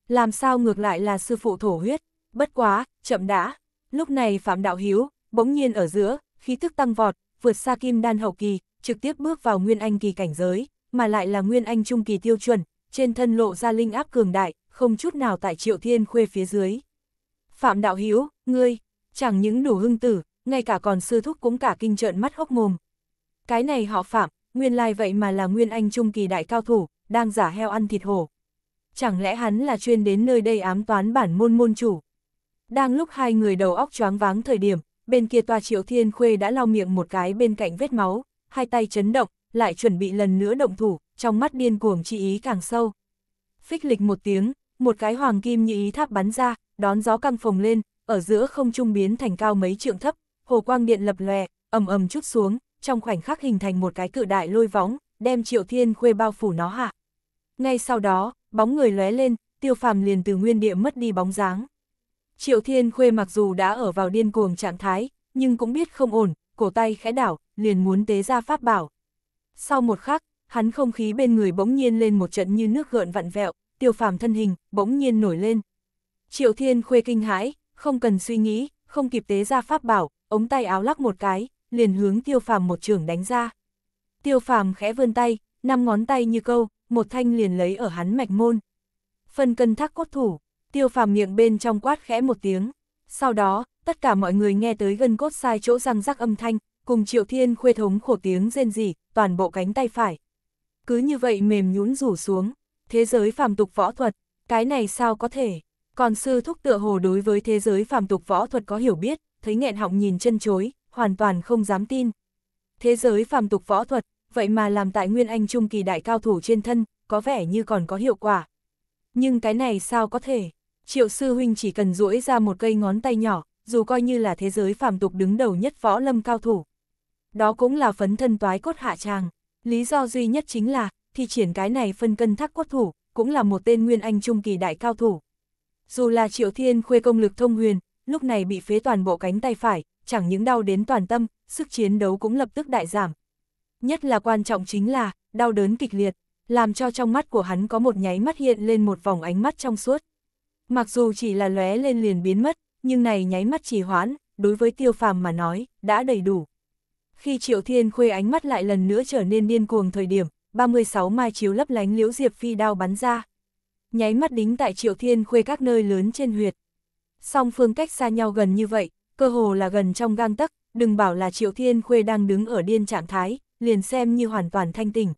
Làm sao ngược lại là sư phụ thổ huyết? Bất quá, chậm đã. Lúc này Phạm Đạo Hiếu, bỗng nhiên ở giữa, khí thức tăng vọt, vượt xa kim đan hậu kỳ, trực tiếp bước vào Nguyên Anh kỳ cảnh giới, mà lại là Nguyên Anh trung kỳ tiêu chuẩn, trên thân lộ ra linh áp cường đại, không chút nào tại Triệu Thiên Khuê phía dưới. Phạm Đạo Hiếu, ngươi, chẳng những đủ hưng tử, ngay cả còn sư thúc cũng cả kinh trợn mắt hốc mồm. Cái này họ phạm, nguyên lai vậy mà là nguyên anh trung kỳ đại cao thủ, đang giả heo ăn thịt hổ. Chẳng lẽ hắn là chuyên đến nơi đây ám toán bản môn môn chủ? Đang lúc hai người đầu óc choáng váng thời điểm, bên kia tòa triệu thiên khuê đã lau miệng một cái bên cạnh vết máu, hai tay chấn động, lại chuẩn bị lần nữa động thủ, trong mắt điên cuồng chi ý càng sâu. Phích lịch một tiếng, một cái hoàng kim như ý tháp bắn ra, đón gió căng phồng lên, ở giữa không trung biến thành cao mấy trượng thấp, hồ quang điện lập lòe, ầm ầm chút xuống, trong khoảnh khắc hình thành một cái cự đại lôi võng, đem Triệu Thiên Khuê bao phủ nó hạ. Ngay sau đó, bóng người lóe lên, Tiêu Phàm liền từ nguyên địa mất đi bóng dáng. Triệu Thiên Khuê mặc dù đã ở vào điên cuồng trạng thái, nhưng cũng biết không ổn, cổ tay khẽ đảo, liền muốn tế ra pháp bảo. Sau một khắc, hắn không khí bên người bỗng nhiên lên một trận như nước gợn vặn vẹo, Tiêu Phàm thân hình bỗng nhiên nổi lên. Triệu Thiên Khuê kinh hãi, không cần suy nghĩ, không kịp tế ra pháp bảo, ống tay áo lắc một cái, liền hướng tiêu phàm một trường đánh ra. Tiêu phàm khẽ vươn tay, năm ngón tay như câu, một thanh liền lấy ở hắn mạch môn. Phân cân thác cốt thủ, tiêu phàm miệng bên trong quát khẽ một tiếng. Sau đó, tất cả mọi người nghe tới gân cốt sai chỗ răng rắc âm thanh, cùng triệu thiên khuê thống khổ tiếng rên rỉ, toàn bộ cánh tay phải. Cứ như vậy mềm nhũn rủ xuống, thế giới phàm tục võ thuật, cái này sao có thể? Còn sư thúc tựa hồ đối với thế giới phàm tục võ thuật có hiểu biết, thấy nghẹn họng nhìn chân chối, hoàn toàn không dám tin. Thế giới phàm tục võ thuật, vậy mà làm tại Nguyên Anh Trung kỳ đại cao thủ trên thân, có vẻ như còn có hiệu quả. Nhưng cái này sao có thể? Triệu sư huynh chỉ cần duỗi ra một cây ngón tay nhỏ, dù coi như là thế giới phàm tục đứng đầu nhất võ lâm cao thủ. Đó cũng là phấn thân toái cốt hạ tràng. Lý do duy nhất chính là, thi triển cái này phân cân thác cốt thủ, cũng là một tên Nguyên Anh Trung kỳ đại cao thủ. Dù là Triệu Thiên khuê công lực thông huyền, lúc này bị phế toàn bộ cánh tay phải, chẳng những đau đến toàn tâm, sức chiến đấu cũng lập tức đại giảm. Nhất là quan trọng chính là, đau đớn kịch liệt, làm cho trong mắt của hắn có một nháy mắt hiện lên một vòng ánh mắt trong suốt. Mặc dù chỉ là lóe lên liền biến mất, nhưng này nháy mắt trì hoãn, đối với tiêu phàm mà nói, đã đầy đủ. Khi Triệu Thiên Khuê ánh mắt lại lần nữa trở nên điên cuồng thời điểm, 36 mai chiếu lấp lánh liễu diệp phi đao bắn ra. Nháy mắt đính tại Triệu Thiên Khuê các nơi lớn trên huyệt, song phương cách xa nhau gần như vậy, cơ hồ là gần trong gang tấc, đừng bảo là Triệu Thiên Khuê đang đứng ở điên trạng thái, liền xem như hoàn toàn thanh tỉnh.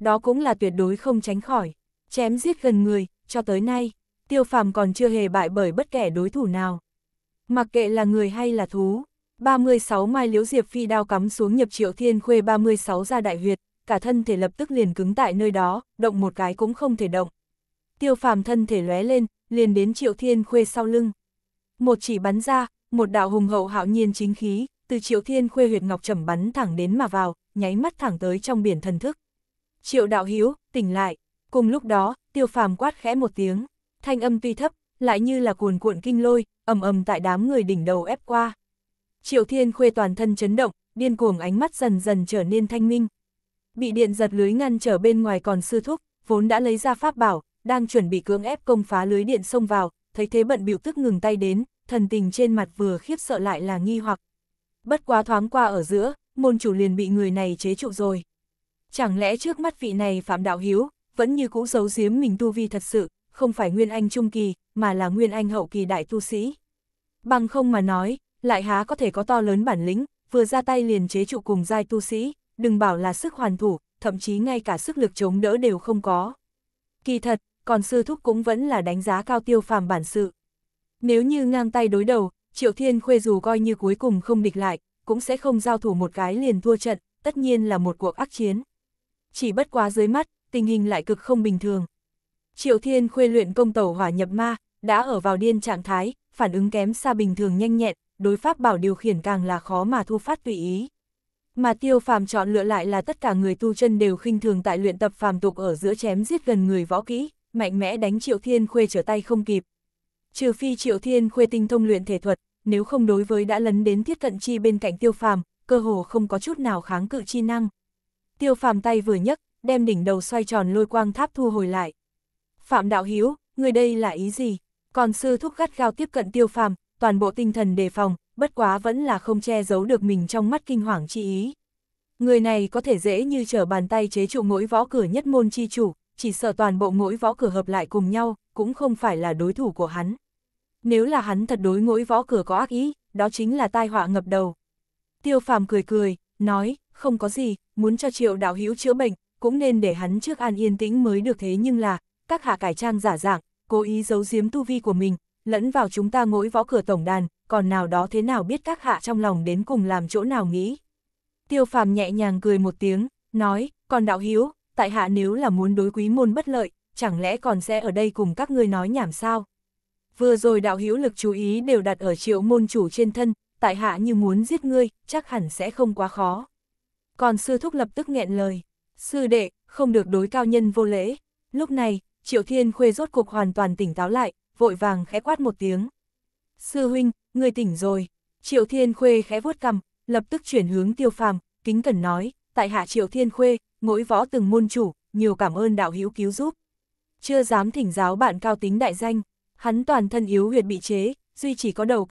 Đó cũng là tuyệt đối không tránh khỏi, chém giết gần người, cho tới nay, tiêu phàm còn chưa hề bại bởi bất kể đối thủ nào. Mặc kệ là người hay là thú, 36 mai liễu diệp phi đao cắm xuống nhập Triệu Thiên Khuê 36 ra đại huyệt, cả thân thể lập tức liền cứng tại nơi đó, động một cái cũng không thể động. Tiêu phàm thân thể lóe lên, liền đến Triệu Thiên Khuê sau lưng một chỉ bắn ra, một đạo hùng hậu hạo nhiên chính khí, từ triệu thiên khuê huyệt ngọc trầm bắn thẳng đến mà vào, nháy mắt thẳng tới trong biển thần thức. Triệu đạo hiếu, tỉnh lại. Cùng lúc đó, tiêu phàm quát khẽ một tiếng, thanh âm tuy thấp, lại như là cuồn cuộn kinh lôi, ầm ầm tại đám người đỉnh đầu ép qua. Triệu thiên khuê toàn thân chấn động, điên cuồng ánh mắt dần dần trở nên thanh minh. Bị điện giật lưới ngăn trở bên ngoài còn sư thúc, vốn đã lấy ra pháp bảo, đang chuẩn bị cưỡng ép công phá lưới điện xông vào, thấy thế bận biểu tức ngừng tay đến, thần tình trên mặt vừa khiếp sợ lại là nghi hoặc. Bất quá thoáng qua ở giữa, môn chủ liền bị người này chế trụ rồi. Chẳng lẽ trước mắt vị này Phạm Đạo Hiếu, vẫn như cũ giấu giếm mình tu vi thật sự, không phải Nguyên Anh Trung Kỳ, mà là Nguyên Anh Hậu Kỳ Đại Tu Sĩ. Bằng không mà nói, lại há có thể có to lớn bản lĩnh, vừa ra tay liền chế trụ cùng giai tu sĩ, đừng bảo là sức hoàn thủ, thậm chí ngay cả sức lực chống đỡ đều không có. Kỳ thật, còn sư thúc cũng vẫn là đánh giá cao tiêu phàm bản sự. Nếu như ngang tay đối đầu, Triệu Thiên Khuê dù coi như cuối cùng không địch lại, cũng sẽ không giao thủ một cái liền thua trận, tất nhiên là một cuộc ác chiến. Chỉ bất quá dưới mắt, tình hình lại cực không bình thường. Triệu Thiên Khuê luyện công tẩu hỏa nhập ma, đã ở vào điên trạng thái, phản ứng kém xa bình thường nhanh nhẹn, đối pháp bảo điều khiển càng là khó mà thu phát tùy ý. Mà tiêu phàm chọn lựa lại là tất cả người tu chân đều khinh thường tại luyện tập phàm tục ở giữa chém giết gần người võ kỹ, mạnh mẽ đánh Triệu Thiên Khuê trở tay không kịp. Trừ phi Triệu Thiên Khuê tinh thông luyện thể thuật, nếu không đối với đã lấn đến thiết cận chi bên cạnh tiêu phàm, cơ hồ không có chút nào kháng cự chi năng. Tiêu phàm tay vừa nhấc, đem đỉnh đầu xoay tròn lôi quang tháp thu hồi lại. Phạm Đạo Hiếu, người đây là ý gì? Còn sư thúc gắt gao tiếp cận tiêu phàm, toàn bộ tinh thần đề phòng, bất quá vẫn là không che giấu được mình trong mắt kinh hoàng chi ý. Người này có thể dễ như trở bàn tay chế trụ mỗi võ cửa nhất môn chi chủ, chỉ sợ toàn bộ ngỗi võ cửa hợp lại cùng nhau, cũng không phải là đối thủ của hắn. Nếu là hắn thật đối ngỗi võ cửa có ác ý, đó chính là tai họa ngập đầu. Tiêu phàm cười cười, nói, không có gì, muốn cho triệu đạo hữu chữa bệnh, cũng nên để hắn trước an yên tĩnh mới được thế nhưng là, các hạ cải trang giả dạng, cố ý giấu giếm tu vi của mình, lẫn vào chúng ta ngỗi võ cửa tổng đàn, còn nào đó thế nào biết các hạ trong lòng đến cùng làm chỗ nào nghĩ. Tiêu phàm nhẹ nhàng cười một tiếng, nói, còn đạo hiếu, tại hạ nếu là muốn đối quý môn bất lợi, chẳng lẽ còn sẽ ở đây cùng các ngươi nói nhảm sao? Vừa rồi đạo hữu lực chú ý đều đặt ở triệu môn chủ trên thân, tại hạ như muốn giết ngươi, chắc hẳn sẽ không quá khó. Còn sư thúc lập tức nghẹn lời, sư đệ, không được đối cao nhân vô lễ. Lúc này, triệu thiên khuê rốt cuộc hoàn toàn tỉnh táo lại, vội vàng khẽ quát một tiếng. Sư huynh, ngươi tỉnh rồi. Triệu thiên khuê khẽ vuốt cằm, lập tức chuyển hướng tiêu phàm, kính cẩn nói, tại hạ triệu thiên khuê, mỗi võ từng môn chủ, nhiều cảm ơn đạo hữu cứu giúp. Chưa dám thỉnh giáo bạn cao tính đại danh, hắn toàn thân yếu huyệt bị chế, duy chỉ có đầu